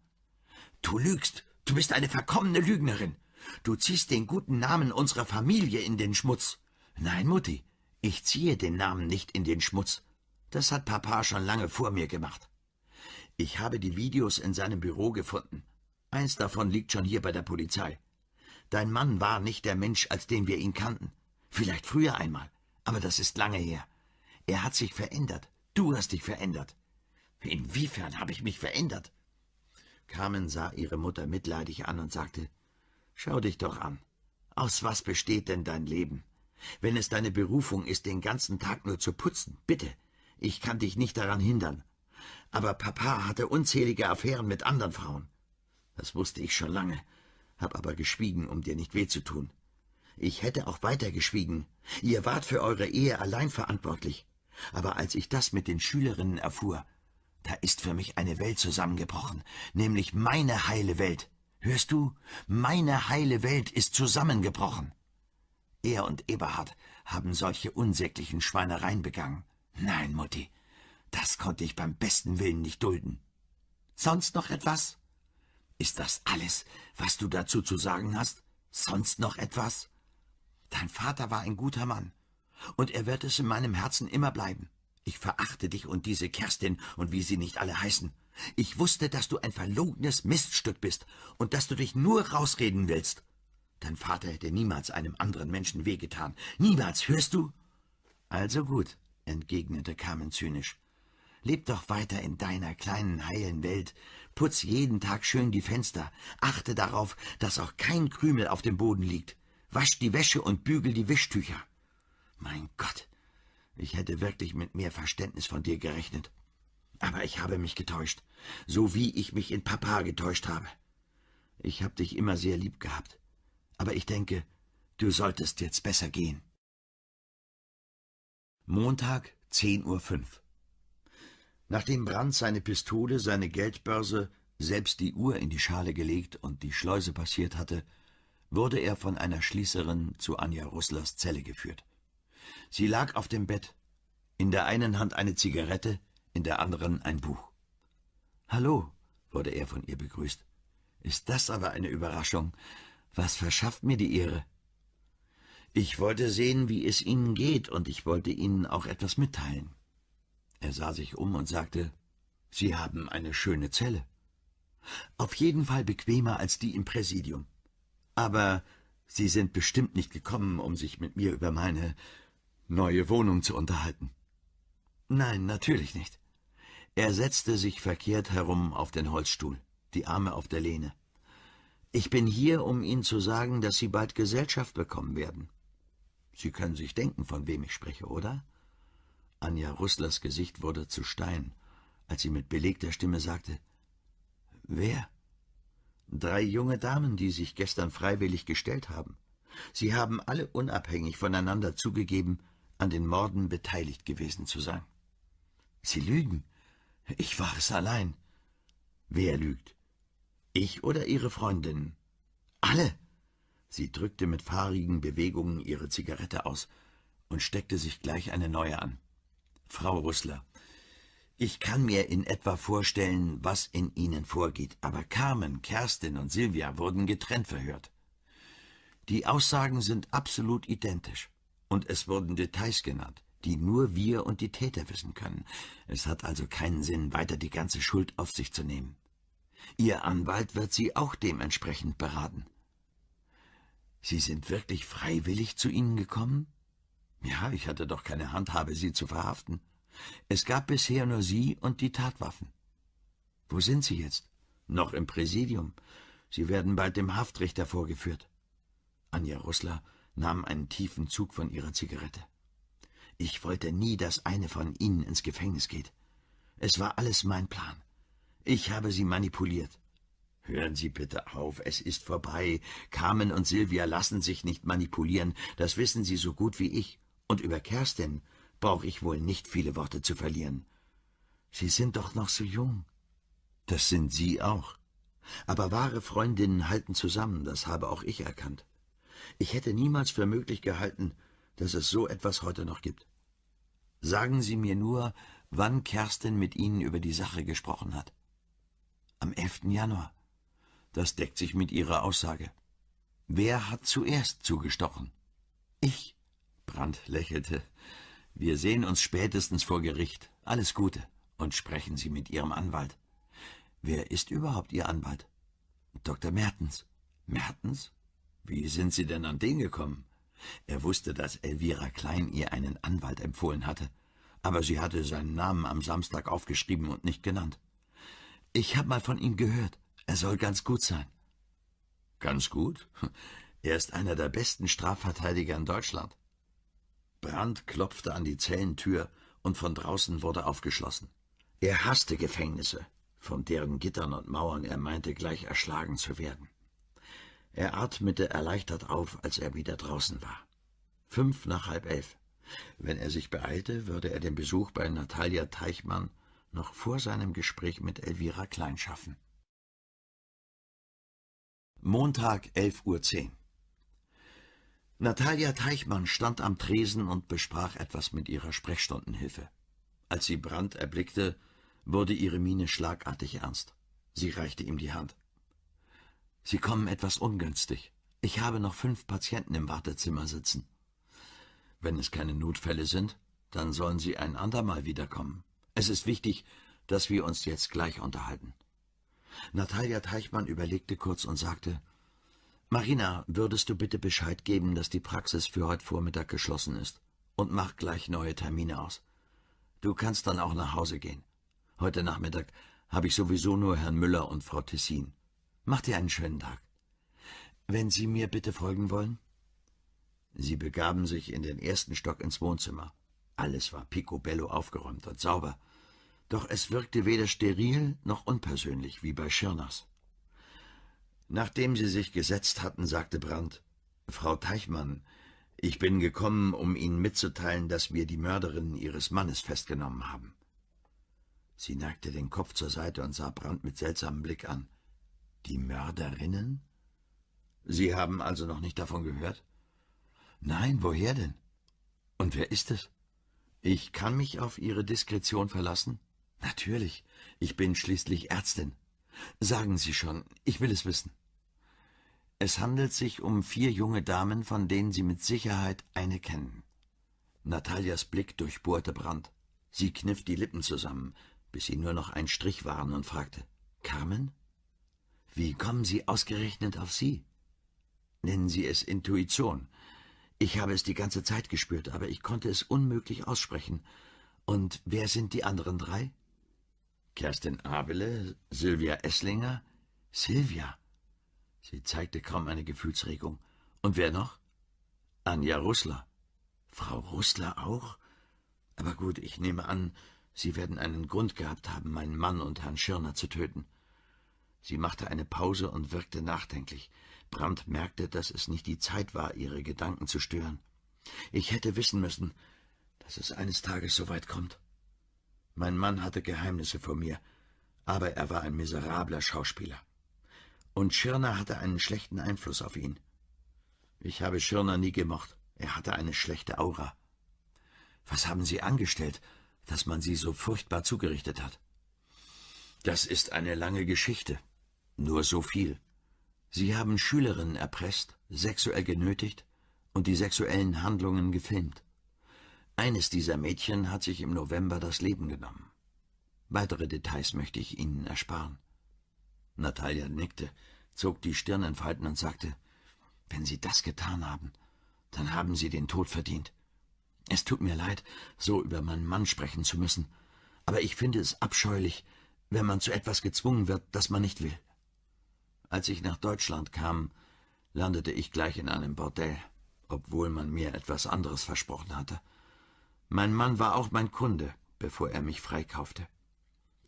Du lügst. Du bist eine verkommene Lügnerin. Du ziehst den guten Namen unserer Familie in den Schmutz. Nein, Mutti, ich ziehe den Namen nicht in den Schmutz. Das hat Papa schon lange vor mir gemacht. Ich habe die Videos in seinem Büro gefunden. Eins davon liegt schon hier bei der Polizei. Dein Mann war nicht der Mensch, als den wir ihn kannten. Vielleicht früher einmal, aber das ist lange her. Er hat sich verändert. Du hast dich verändert. Inwiefern habe ich mich verändert? Carmen sah ihre Mutter mitleidig an und sagte, Schau dich doch an. Aus was besteht denn dein Leben? Wenn es deine Berufung ist, den ganzen Tag nur zu putzen, bitte, ich kann dich nicht daran hindern. Aber Papa hatte unzählige Affären mit anderen Frauen. Das wusste ich schon lange, hab aber geschwiegen, um dir nicht weh zu tun. Ich hätte auch weiter geschwiegen. Ihr wart für eure Ehe allein verantwortlich. Aber als ich das mit den Schülerinnen erfuhr, da ist für mich eine Welt zusammengebrochen, nämlich meine heile Welt. Hörst du? Meine heile Welt ist zusammengebrochen. Er und Eberhard haben solche unsäglichen Schweinereien begangen. Nein, Mutti, das konnte ich beim besten Willen nicht dulden. Sonst noch etwas? Ist das alles, was du dazu zu sagen hast? Sonst noch etwas? Dein Vater war ein guter Mann, und er wird es in meinem Herzen immer bleiben. Ich verachte dich und diese Kerstin und wie sie nicht alle heißen. Ich wusste, dass du ein verlogenes Miststück bist und dass du dich nur rausreden willst. Dein Vater hätte niemals einem anderen Menschen wehgetan. Niemals, hörst du? Also gut entgegnete Carmen zynisch. Leb doch weiter in deiner kleinen, heilen Welt. Putz jeden Tag schön die Fenster. Achte darauf, dass auch kein Krümel auf dem Boden liegt. Wasch die Wäsche und bügel die Wischtücher. Mein Gott, ich hätte wirklich mit mehr Verständnis von dir gerechnet. Aber ich habe mich getäuscht, so wie ich mich in Papa getäuscht habe. Ich habe dich immer sehr lieb gehabt. Aber ich denke, du solltest jetzt besser gehen. Montag, 10.05 Uhr. Nachdem Brandt seine Pistole, seine Geldbörse, selbst die Uhr in die Schale gelegt und die Schleuse passiert hatte, wurde er von einer Schließerin zu Anja Russlers Zelle geführt. Sie lag auf dem Bett, in der einen Hand eine Zigarette, in der anderen ein Buch. Hallo, wurde er von ihr begrüßt. Ist das aber eine Überraschung? Was verschafft mir die Ehre? Ich wollte sehen, wie es Ihnen geht, und ich wollte Ihnen auch etwas mitteilen. Er sah sich um und sagte, Sie haben eine schöne Zelle. Auf jeden Fall bequemer als die im Präsidium. Aber Sie sind bestimmt nicht gekommen, um sich mit mir über meine neue Wohnung zu unterhalten. Nein, natürlich nicht. Er setzte sich verkehrt herum auf den Holzstuhl, die Arme auf der Lehne. Ich bin hier, um Ihnen zu sagen, dass Sie bald Gesellschaft bekommen werden. Sie können sich denken, von wem ich spreche, oder? Anja Russlers Gesicht wurde zu Stein, als sie mit belegter Stimme sagte, »Wer?« »Drei junge Damen, die sich gestern freiwillig gestellt haben. Sie haben alle unabhängig voneinander zugegeben, an den Morden beteiligt gewesen zu sein.« »Sie lügen. Ich war es allein.« »Wer lügt? Ich oder Ihre Freundinnen?« »Alle!« Sie drückte mit fahrigen Bewegungen ihre Zigarette aus und steckte sich gleich eine neue an. Frau Rüssler, ich kann mir in etwa vorstellen, was in Ihnen vorgeht, aber Carmen, Kerstin und Silvia wurden getrennt verhört. Die Aussagen sind absolut identisch und es wurden Details genannt, die nur wir und die Täter wissen können. Es hat also keinen Sinn, weiter die ganze Schuld auf sich zu nehmen. Ihr Anwalt wird Sie auch dementsprechend beraten. Sie sind wirklich freiwillig zu Ihnen gekommen? Ja, ich hatte doch keine Handhabe, Sie zu verhaften. Es gab bisher nur Sie und die Tatwaffen. Wo sind Sie jetzt? Noch im Präsidium. Sie werden bald dem Haftrichter vorgeführt. Anja Russler nahm einen tiefen Zug von ihrer Zigarette. Ich wollte nie, dass eine von Ihnen ins Gefängnis geht. Es war alles mein Plan. Ich habe Sie manipuliert. Hören Sie bitte auf, es ist vorbei. Carmen und Silvia lassen sich nicht manipulieren, das wissen Sie so gut wie ich. Und über Kerstin brauche ich wohl nicht viele Worte zu verlieren. Sie sind doch noch so jung. Das sind Sie auch. Aber wahre Freundinnen halten zusammen, das habe auch ich erkannt. Ich hätte niemals für möglich gehalten, dass es so etwas heute noch gibt. Sagen Sie mir nur, wann Kerstin mit Ihnen über die Sache gesprochen hat. Am 11. Januar. Das deckt sich mit Ihrer Aussage. Wer hat zuerst zugestochen? Ich. Brandt lächelte. Wir sehen uns spätestens vor Gericht. Alles Gute. Und sprechen Sie mit Ihrem Anwalt. Wer ist überhaupt Ihr Anwalt? Dr. Mertens. Mertens? Wie sind Sie denn an den gekommen? Er wusste, dass Elvira Klein ihr einen Anwalt empfohlen hatte, aber sie hatte seinen Namen am Samstag aufgeschrieben und nicht genannt. Ich habe mal von ihm gehört. Er soll ganz gut sein. Ganz gut? Er ist einer der besten Strafverteidiger in Deutschland. Brandt klopfte an die Zellentür und von draußen wurde aufgeschlossen. Er hasste Gefängnisse, von deren Gittern und Mauern er meinte, gleich erschlagen zu werden. Er atmete erleichtert auf, als er wieder draußen war. Fünf nach halb elf. Wenn er sich beeilte, würde er den Besuch bei Natalia Teichmann noch vor seinem Gespräch mit Elvira Klein schaffen. Montag 11.10 Uhr. Natalia Teichmann stand am Tresen und besprach etwas mit ihrer Sprechstundenhilfe. Als sie Brandt erblickte, wurde ihre Miene schlagartig ernst. Sie reichte ihm die Hand. Sie kommen etwas ungünstig. Ich habe noch fünf Patienten im Wartezimmer sitzen. Wenn es keine Notfälle sind, dann sollen Sie ein andermal wiederkommen. Es ist wichtig, dass wir uns jetzt gleich unterhalten. Natalia Teichmann überlegte kurz und sagte, »Marina, würdest du bitte Bescheid geben, dass die Praxis für heute Vormittag geschlossen ist? Und mach gleich neue Termine aus. Du kannst dann auch nach Hause gehen. Heute Nachmittag habe ich sowieso nur Herrn Müller und Frau Tessin. Mach dir einen schönen Tag. Wenn Sie mir bitte folgen wollen?« Sie begaben sich in den ersten Stock ins Wohnzimmer. Alles war picobello aufgeräumt und sauber. Doch es wirkte weder steril noch unpersönlich wie bei Schirners. Nachdem sie sich gesetzt hatten, sagte Brandt, Frau Teichmann, ich bin gekommen, um Ihnen mitzuteilen, dass wir die Mörderin Ihres Mannes festgenommen haben. Sie neigte den Kopf zur Seite und sah Brandt mit seltsamem Blick an. Die Mörderinnen? Sie haben also noch nicht davon gehört? Nein, woher denn? Und wer ist es? Ich kann mich auf Ihre Diskretion verlassen? Natürlich, ich bin schließlich Ärztin. Sagen Sie schon, ich will es wissen. Es handelt sich um vier junge Damen, von denen Sie mit Sicherheit eine kennen. Nataljas Blick durchbohrte Brand. Sie kniff die Lippen zusammen, bis sie nur noch ein Strich waren und fragte, Carmen? Wie kommen Sie ausgerechnet auf Sie? Nennen Sie es Intuition. Ich habe es die ganze Zeit gespürt, aber ich konnte es unmöglich aussprechen. Und wer sind die anderen drei? Kerstin Abele, Silvia Esslinger. Silvia. Sie zeigte kaum eine Gefühlsregung. Und wer noch? Anja Russler. Frau Russler auch? Aber gut, ich nehme an, Sie werden einen Grund gehabt haben, meinen Mann und Herrn Schirner zu töten. Sie machte eine Pause und wirkte nachdenklich. Brandt merkte, dass es nicht die Zeit war, ihre Gedanken zu stören. Ich hätte wissen müssen, dass es eines Tages so weit kommt. Mein Mann hatte Geheimnisse vor mir, aber er war ein miserabler Schauspieler. Und Schirner hatte einen schlechten Einfluss auf ihn. Ich habe Schirner nie gemocht. Er hatte eine schlechte Aura. Was haben Sie angestellt, dass man Sie so furchtbar zugerichtet hat? Das ist eine lange Geschichte. Nur so viel. Sie haben Schülerinnen erpresst, sexuell genötigt und die sexuellen Handlungen gefilmt. Eines dieser Mädchen hat sich im November das Leben genommen. Weitere Details möchte ich Ihnen ersparen. Natalia nickte, zog die Stirn in Falten und sagte, »Wenn Sie das getan haben, dann haben Sie den Tod verdient. Es tut mir leid, so über meinen Mann sprechen zu müssen, aber ich finde es abscheulich, wenn man zu etwas gezwungen wird, das man nicht will. Als ich nach Deutschland kam, landete ich gleich in einem Bordell, obwohl man mir etwas anderes versprochen hatte.« mein Mann war auch mein Kunde, bevor er mich freikaufte.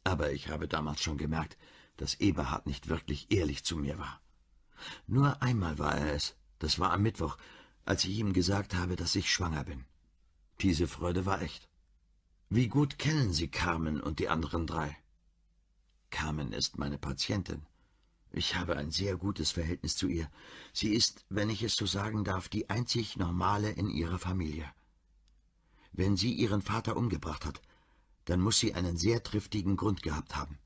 Aber ich habe damals schon gemerkt, dass Eberhard nicht wirklich ehrlich zu mir war. Nur einmal war er es, das war am Mittwoch, als ich ihm gesagt habe, dass ich schwanger bin. Diese Freude war echt. Wie gut kennen Sie Carmen und die anderen drei? Carmen ist meine Patientin. Ich habe ein sehr gutes Verhältnis zu ihr. Sie ist, wenn ich es so sagen darf, die einzig Normale in ihrer Familie. Wenn sie ihren Vater umgebracht hat, dann muss sie einen sehr triftigen Grund gehabt haben.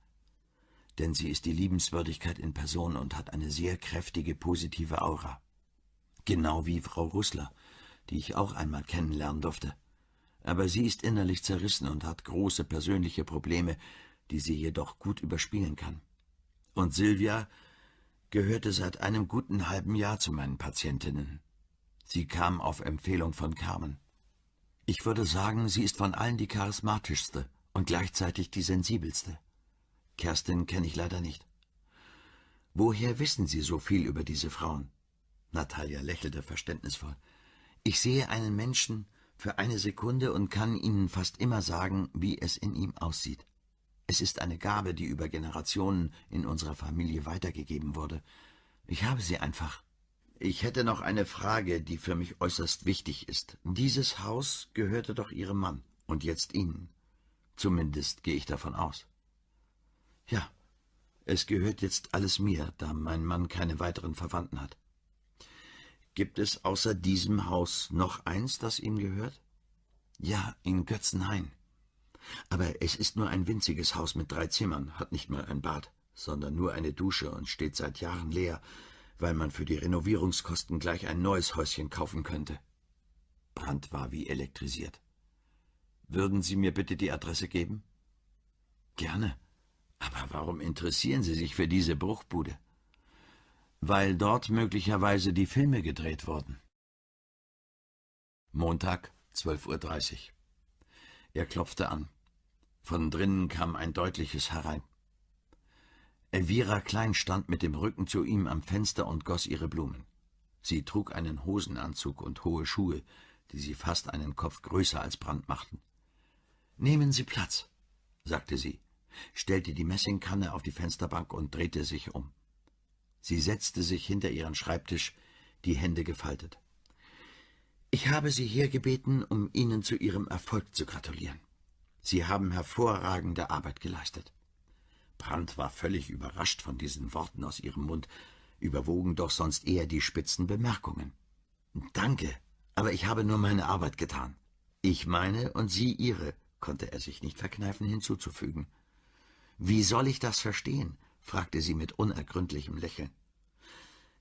Denn sie ist die Liebenswürdigkeit in Person und hat eine sehr kräftige positive Aura. Genau wie Frau Russler, die ich auch einmal kennenlernen durfte. Aber sie ist innerlich zerrissen und hat große persönliche Probleme, die sie jedoch gut überspielen kann. Und Silvia gehörte seit einem guten halben Jahr zu meinen Patientinnen. Sie kam auf Empfehlung von Carmen. Ich würde sagen, sie ist von allen die charismatischste und gleichzeitig die sensibelste. Kerstin kenne ich leider nicht. Woher wissen Sie so viel über diese Frauen? Natalia lächelte verständnisvoll. Ich sehe einen Menschen für eine Sekunde und kann Ihnen fast immer sagen, wie es in ihm aussieht. Es ist eine Gabe, die über Generationen in unserer Familie weitergegeben wurde. Ich habe sie einfach. Ich hätte noch eine Frage, die für mich äußerst wichtig ist. Dieses Haus gehörte doch Ihrem Mann und jetzt Ihnen. Zumindest gehe ich davon aus. Ja, es gehört jetzt alles mir, da mein Mann keine weiteren Verwandten hat. Gibt es außer diesem Haus noch eins, das ihm gehört? Ja, in Götzenhain. Aber es ist nur ein winziges Haus mit drei Zimmern, hat nicht mal ein Bad, sondern nur eine Dusche und steht seit Jahren leer, weil man für die Renovierungskosten gleich ein neues Häuschen kaufen könnte. Brandt war wie elektrisiert. Würden Sie mir bitte die Adresse geben? Gerne. Aber warum interessieren Sie sich für diese Bruchbude? Weil dort möglicherweise die Filme gedreht wurden. Montag, 12.30 Uhr. Er klopfte an. Von drinnen kam ein deutliches herein. Elvira Klein stand mit dem Rücken zu ihm am Fenster und goss ihre Blumen. Sie trug einen Hosenanzug und hohe Schuhe, die sie fast einen Kopf größer als Brand machten. »Nehmen Sie Platz«, sagte sie, stellte die Messingkanne auf die Fensterbank und drehte sich um. Sie setzte sich hinter ihren Schreibtisch, die Hände gefaltet. »Ich habe Sie hier gebeten, um Ihnen zu Ihrem Erfolg zu gratulieren. Sie haben hervorragende Arbeit geleistet. Brandt war völlig überrascht von diesen Worten aus ihrem Mund, überwogen doch sonst eher die spitzen Bemerkungen. Danke, aber ich habe nur meine Arbeit getan. Ich meine und Sie Ihre, konnte er sich nicht verkneifen hinzuzufügen. Wie soll ich das verstehen? fragte sie mit unergründlichem Lächeln.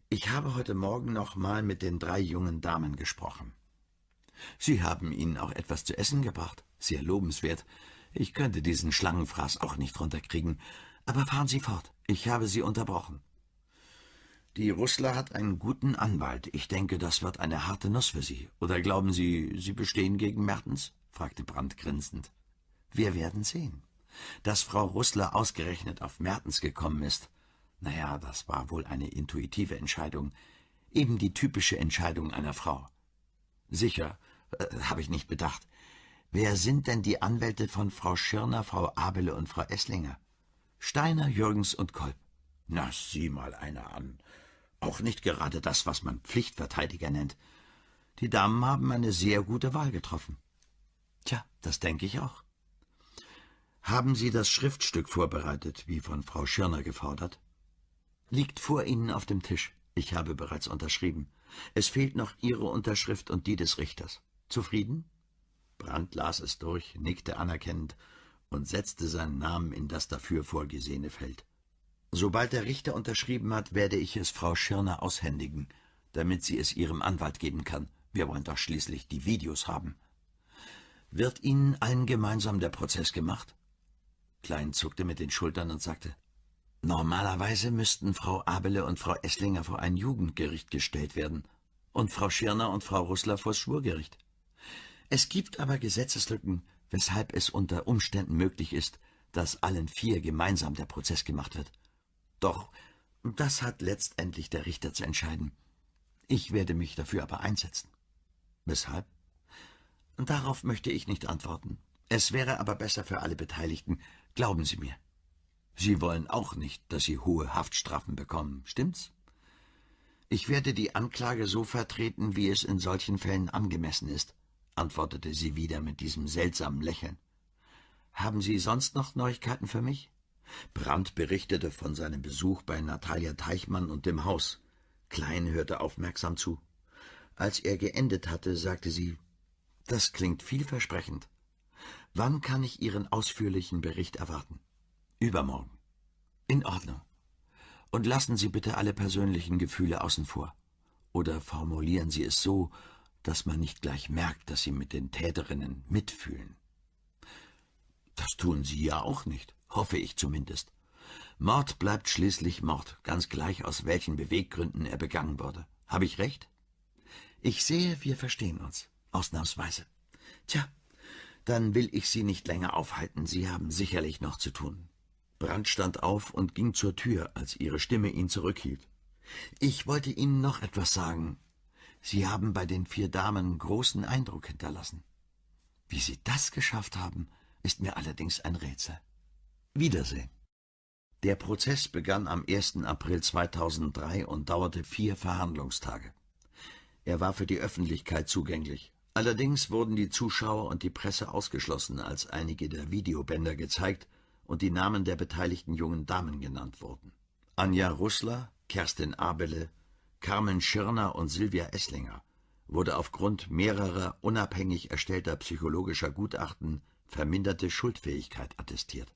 Ich habe heute Morgen noch mal mit den drei jungen Damen gesprochen. Sie haben Ihnen auch etwas zu essen gebracht. Sehr lobenswert. Ich könnte diesen Schlangenfraß auch nicht runterkriegen. Aber fahren Sie fort. Ich habe Sie unterbrochen. Die Russler hat einen guten Anwalt. Ich denke, das wird eine harte Nuss für Sie. Oder glauben Sie, Sie bestehen gegen Mertens? fragte Brandt grinsend. Wir werden sehen. Dass Frau Russler ausgerechnet auf Mertens gekommen ist, na ja, das war wohl eine intuitive Entscheidung. Eben die typische Entscheidung einer Frau. Sicher, äh, habe ich nicht bedacht. Wer sind denn die Anwälte von Frau Schirner, Frau Abele und Frau Esslinger? Steiner, Jürgens und Kolb. Na, sieh mal einer an. Auch nicht gerade das, was man Pflichtverteidiger nennt. Die Damen haben eine sehr gute Wahl getroffen. Tja, das denke ich auch. Haben Sie das Schriftstück vorbereitet, wie von Frau Schirner gefordert? Liegt vor Ihnen auf dem Tisch. Ich habe bereits unterschrieben. Es fehlt noch Ihre Unterschrift und die des Richters. Zufrieden? Brandt las es durch, nickte anerkennend und setzte seinen Namen in das dafür vorgesehene Feld. Sobald der Richter unterschrieben hat, werde ich es Frau Schirner aushändigen, damit sie es ihrem Anwalt geben kann. Wir wollen doch schließlich die Videos haben. Wird Ihnen allen gemeinsam der Prozess gemacht? Klein zuckte mit den Schultern und sagte, Normalerweise müssten Frau Abele und Frau Esslinger vor ein Jugendgericht gestellt werden und Frau Schirner und Frau Russler vors Schwurgericht. Es gibt aber Gesetzeslücken, weshalb es unter Umständen möglich ist, dass allen vier gemeinsam der Prozess gemacht wird. Doch das hat letztendlich der Richter zu entscheiden. Ich werde mich dafür aber einsetzen. Weshalb? Darauf möchte ich nicht antworten. Es wäre aber besser für alle Beteiligten, glauben Sie mir. Sie wollen auch nicht, dass Sie hohe Haftstrafen bekommen, stimmt's? Ich werde die Anklage so vertreten, wie es in solchen Fällen angemessen ist antwortete sie wieder mit diesem seltsamen Lächeln. Haben Sie sonst noch Neuigkeiten für mich? Brandt berichtete von seinem Besuch bei Natalia Teichmann und dem Haus. Klein hörte aufmerksam zu. Als er geendet hatte, sagte sie, das klingt vielversprechend. Wann kann ich Ihren ausführlichen Bericht erwarten? Übermorgen. In Ordnung. Und lassen Sie bitte alle persönlichen Gefühle außen vor. Oder formulieren Sie es so, dass man nicht gleich merkt, dass sie mit den Täterinnen mitfühlen. Das tun sie ja auch nicht, hoffe ich zumindest. Mord bleibt schließlich Mord, ganz gleich aus welchen Beweggründen er begangen wurde. Habe ich recht? Ich sehe, wir verstehen uns. Ausnahmsweise. Tja, dann will ich Sie nicht länger aufhalten. Sie haben sicherlich noch zu tun. Brandt stand auf und ging zur Tür, als ihre Stimme ihn zurückhielt. Ich wollte Ihnen noch etwas sagen, Sie haben bei den vier Damen großen Eindruck hinterlassen. Wie Sie das geschafft haben, ist mir allerdings ein Rätsel. Wiedersehen. Der Prozess begann am 1. April 2003 und dauerte vier Verhandlungstage. Er war für die Öffentlichkeit zugänglich. Allerdings wurden die Zuschauer und die Presse ausgeschlossen, als einige der Videobänder gezeigt und die Namen der beteiligten jungen Damen genannt wurden. Anja Russler, Kerstin Abele, Carmen Schirner und Silvia Esslinger, wurde aufgrund mehrerer unabhängig erstellter psychologischer Gutachten verminderte Schuldfähigkeit attestiert.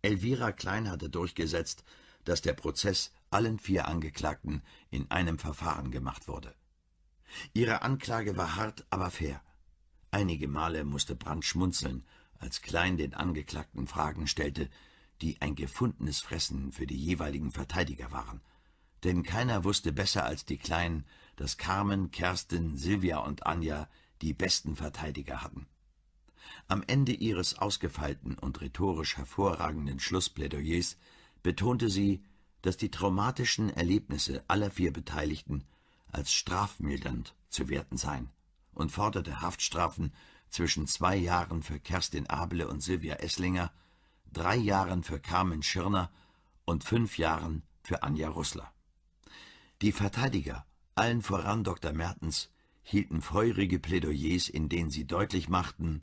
Elvira Klein hatte durchgesetzt, dass der Prozess allen vier Angeklagten in einem Verfahren gemacht wurde. Ihre Anklage war hart, aber fair. Einige Male musste Brandt schmunzeln, als Klein den Angeklagten Fragen stellte, die ein gefundenes Fressen für die jeweiligen Verteidiger waren denn keiner wusste besser als die Kleinen, dass Carmen, Kerstin, Silvia und Anja die besten Verteidiger hatten. Am Ende ihres ausgefeilten und rhetorisch hervorragenden Schlussplädoyers betonte sie, dass die traumatischen Erlebnisse aller vier Beteiligten als strafmildernd zu werten seien und forderte Haftstrafen zwischen zwei Jahren für Kerstin Able und Silvia Esslinger, drei Jahren für Carmen Schirner und fünf Jahren für Anja Russler. Die Verteidiger, allen voran Dr. Mertens, hielten feurige Plädoyers, in denen sie deutlich machten,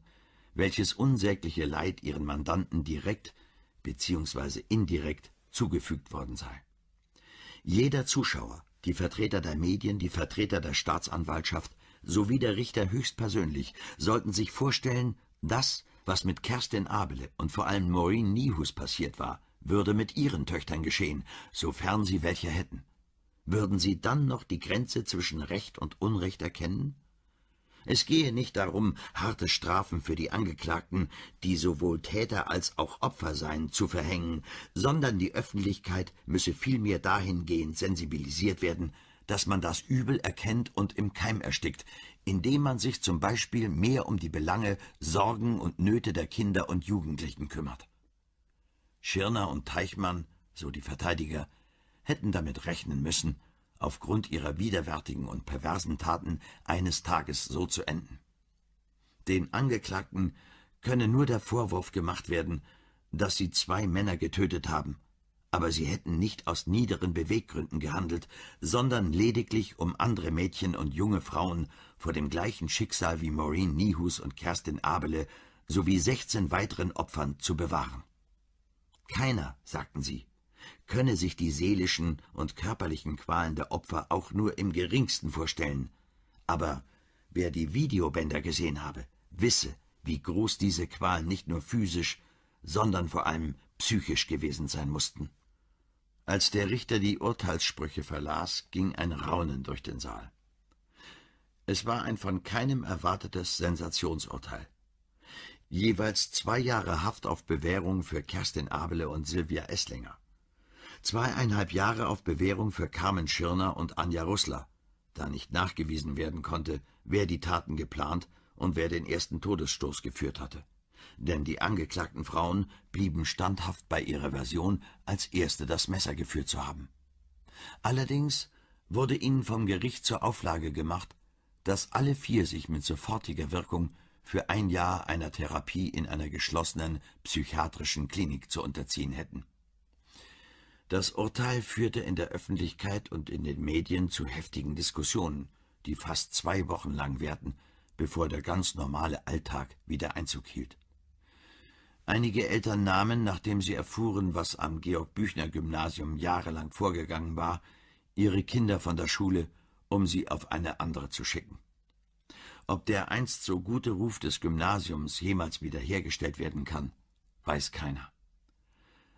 welches unsägliche Leid ihren Mandanten direkt bzw. indirekt zugefügt worden sei. Jeder Zuschauer, die Vertreter der Medien, die Vertreter der Staatsanwaltschaft sowie der Richter höchstpersönlich sollten sich vorstellen, das, was mit Kerstin Abele und vor allem Maureen Niehus passiert war, würde mit ihren Töchtern geschehen, sofern sie welche hätten. Würden sie dann noch die Grenze zwischen Recht und Unrecht erkennen? Es gehe nicht darum, harte Strafen für die Angeklagten, die sowohl Täter als auch Opfer seien, zu verhängen, sondern die Öffentlichkeit müsse vielmehr dahingehend sensibilisiert werden, dass man das Übel erkennt und im Keim erstickt, indem man sich zum Beispiel mehr um die Belange, Sorgen und Nöte der Kinder und Jugendlichen kümmert. Schirner und Teichmann, so die Verteidiger, hätten damit rechnen müssen, aufgrund ihrer widerwärtigen und perversen Taten eines Tages so zu enden. Den Angeklagten könne nur der Vorwurf gemacht werden, dass sie zwei Männer getötet haben, aber sie hätten nicht aus niederen Beweggründen gehandelt, sondern lediglich um andere Mädchen und junge Frauen vor dem gleichen Schicksal wie Maureen Nihus und Kerstin Abele sowie 16 weiteren Opfern zu bewahren. Keiner, sagten sie, könne sich die seelischen und körperlichen Qualen der Opfer auch nur im geringsten vorstellen. Aber wer die Videobänder gesehen habe, wisse, wie groß diese Qualen nicht nur physisch, sondern vor allem psychisch gewesen sein mussten. Als der Richter die Urteilssprüche verlas, ging ein Raunen durch den Saal. Es war ein von keinem erwartetes Sensationsurteil. Jeweils zwei Jahre Haft auf Bewährung für Kerstin Abele und Silvia Esslinger zweieinhalb Jahre auf Bewährung für Carmen Schirner und Anja Russler, da nicht nachgewiesen werden konnte, wer die Taten geplant und wer den ersten Todesstoß geführt hatte. Denn die angeklagten Frauen blieben standhaft bei ihrer Version, als erste das Messer geführt zu haben. Allerdings wurde ihnen vom Gericht zur Auflage gemacht, dass alle vier sich mit sofortiger Wirkung für ein Jahr einer Therapie in einer geschlossenen psychiatrischen Klinik zu unterziehen hätten. Das Urteil führte in der Öffentlichkeit und in den Medien zu heftigen Diskussionen, die fast zwei Wochen lang währten, bevor der ganz normale Alltag wieder Einzug hielt. Einige Eltern nahmen, nachdem sie erfuhren, was am Georg-Büchner-Gymnasium jahrelang vorgegangen war, ihre Kinder von der Schule, um sie auf eine andere zu schicken. Ob der einst so gute Ruf des Gymnasiums jemals wiederhergestellt werden kann, weiß keiner.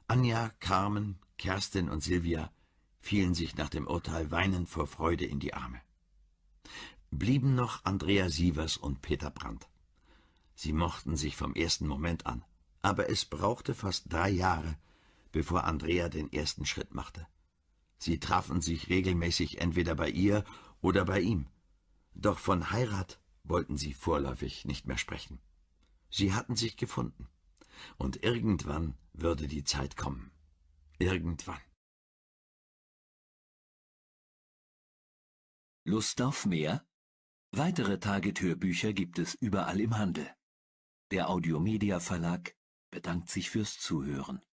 Anja, Carmen, Kerstin und Silvia fielen sich nach dem Urteil weinend vor Freude in die Arme. Blieben noch Andrea Sievers und Peter Brandt. Sie mochten sich vom ersten Moment an, aber es brauchte fast drei Jahre, bevor Andrea den ersten Schritt machte. Sie trafen sich regelmäßig entweder bei ihr oder bei ihm. Doch von Heirat wollten sie vorläufig nicht mehr sprechen. Sie hatten sich gefunden. Und irgendwann würde die Zeit kommen irgendwann. Lust auf mehr? Weitere Target-Hörbücher gibt es überall im Handel. Der Audiomedia Verlag bedankt sich fürs Zuhören.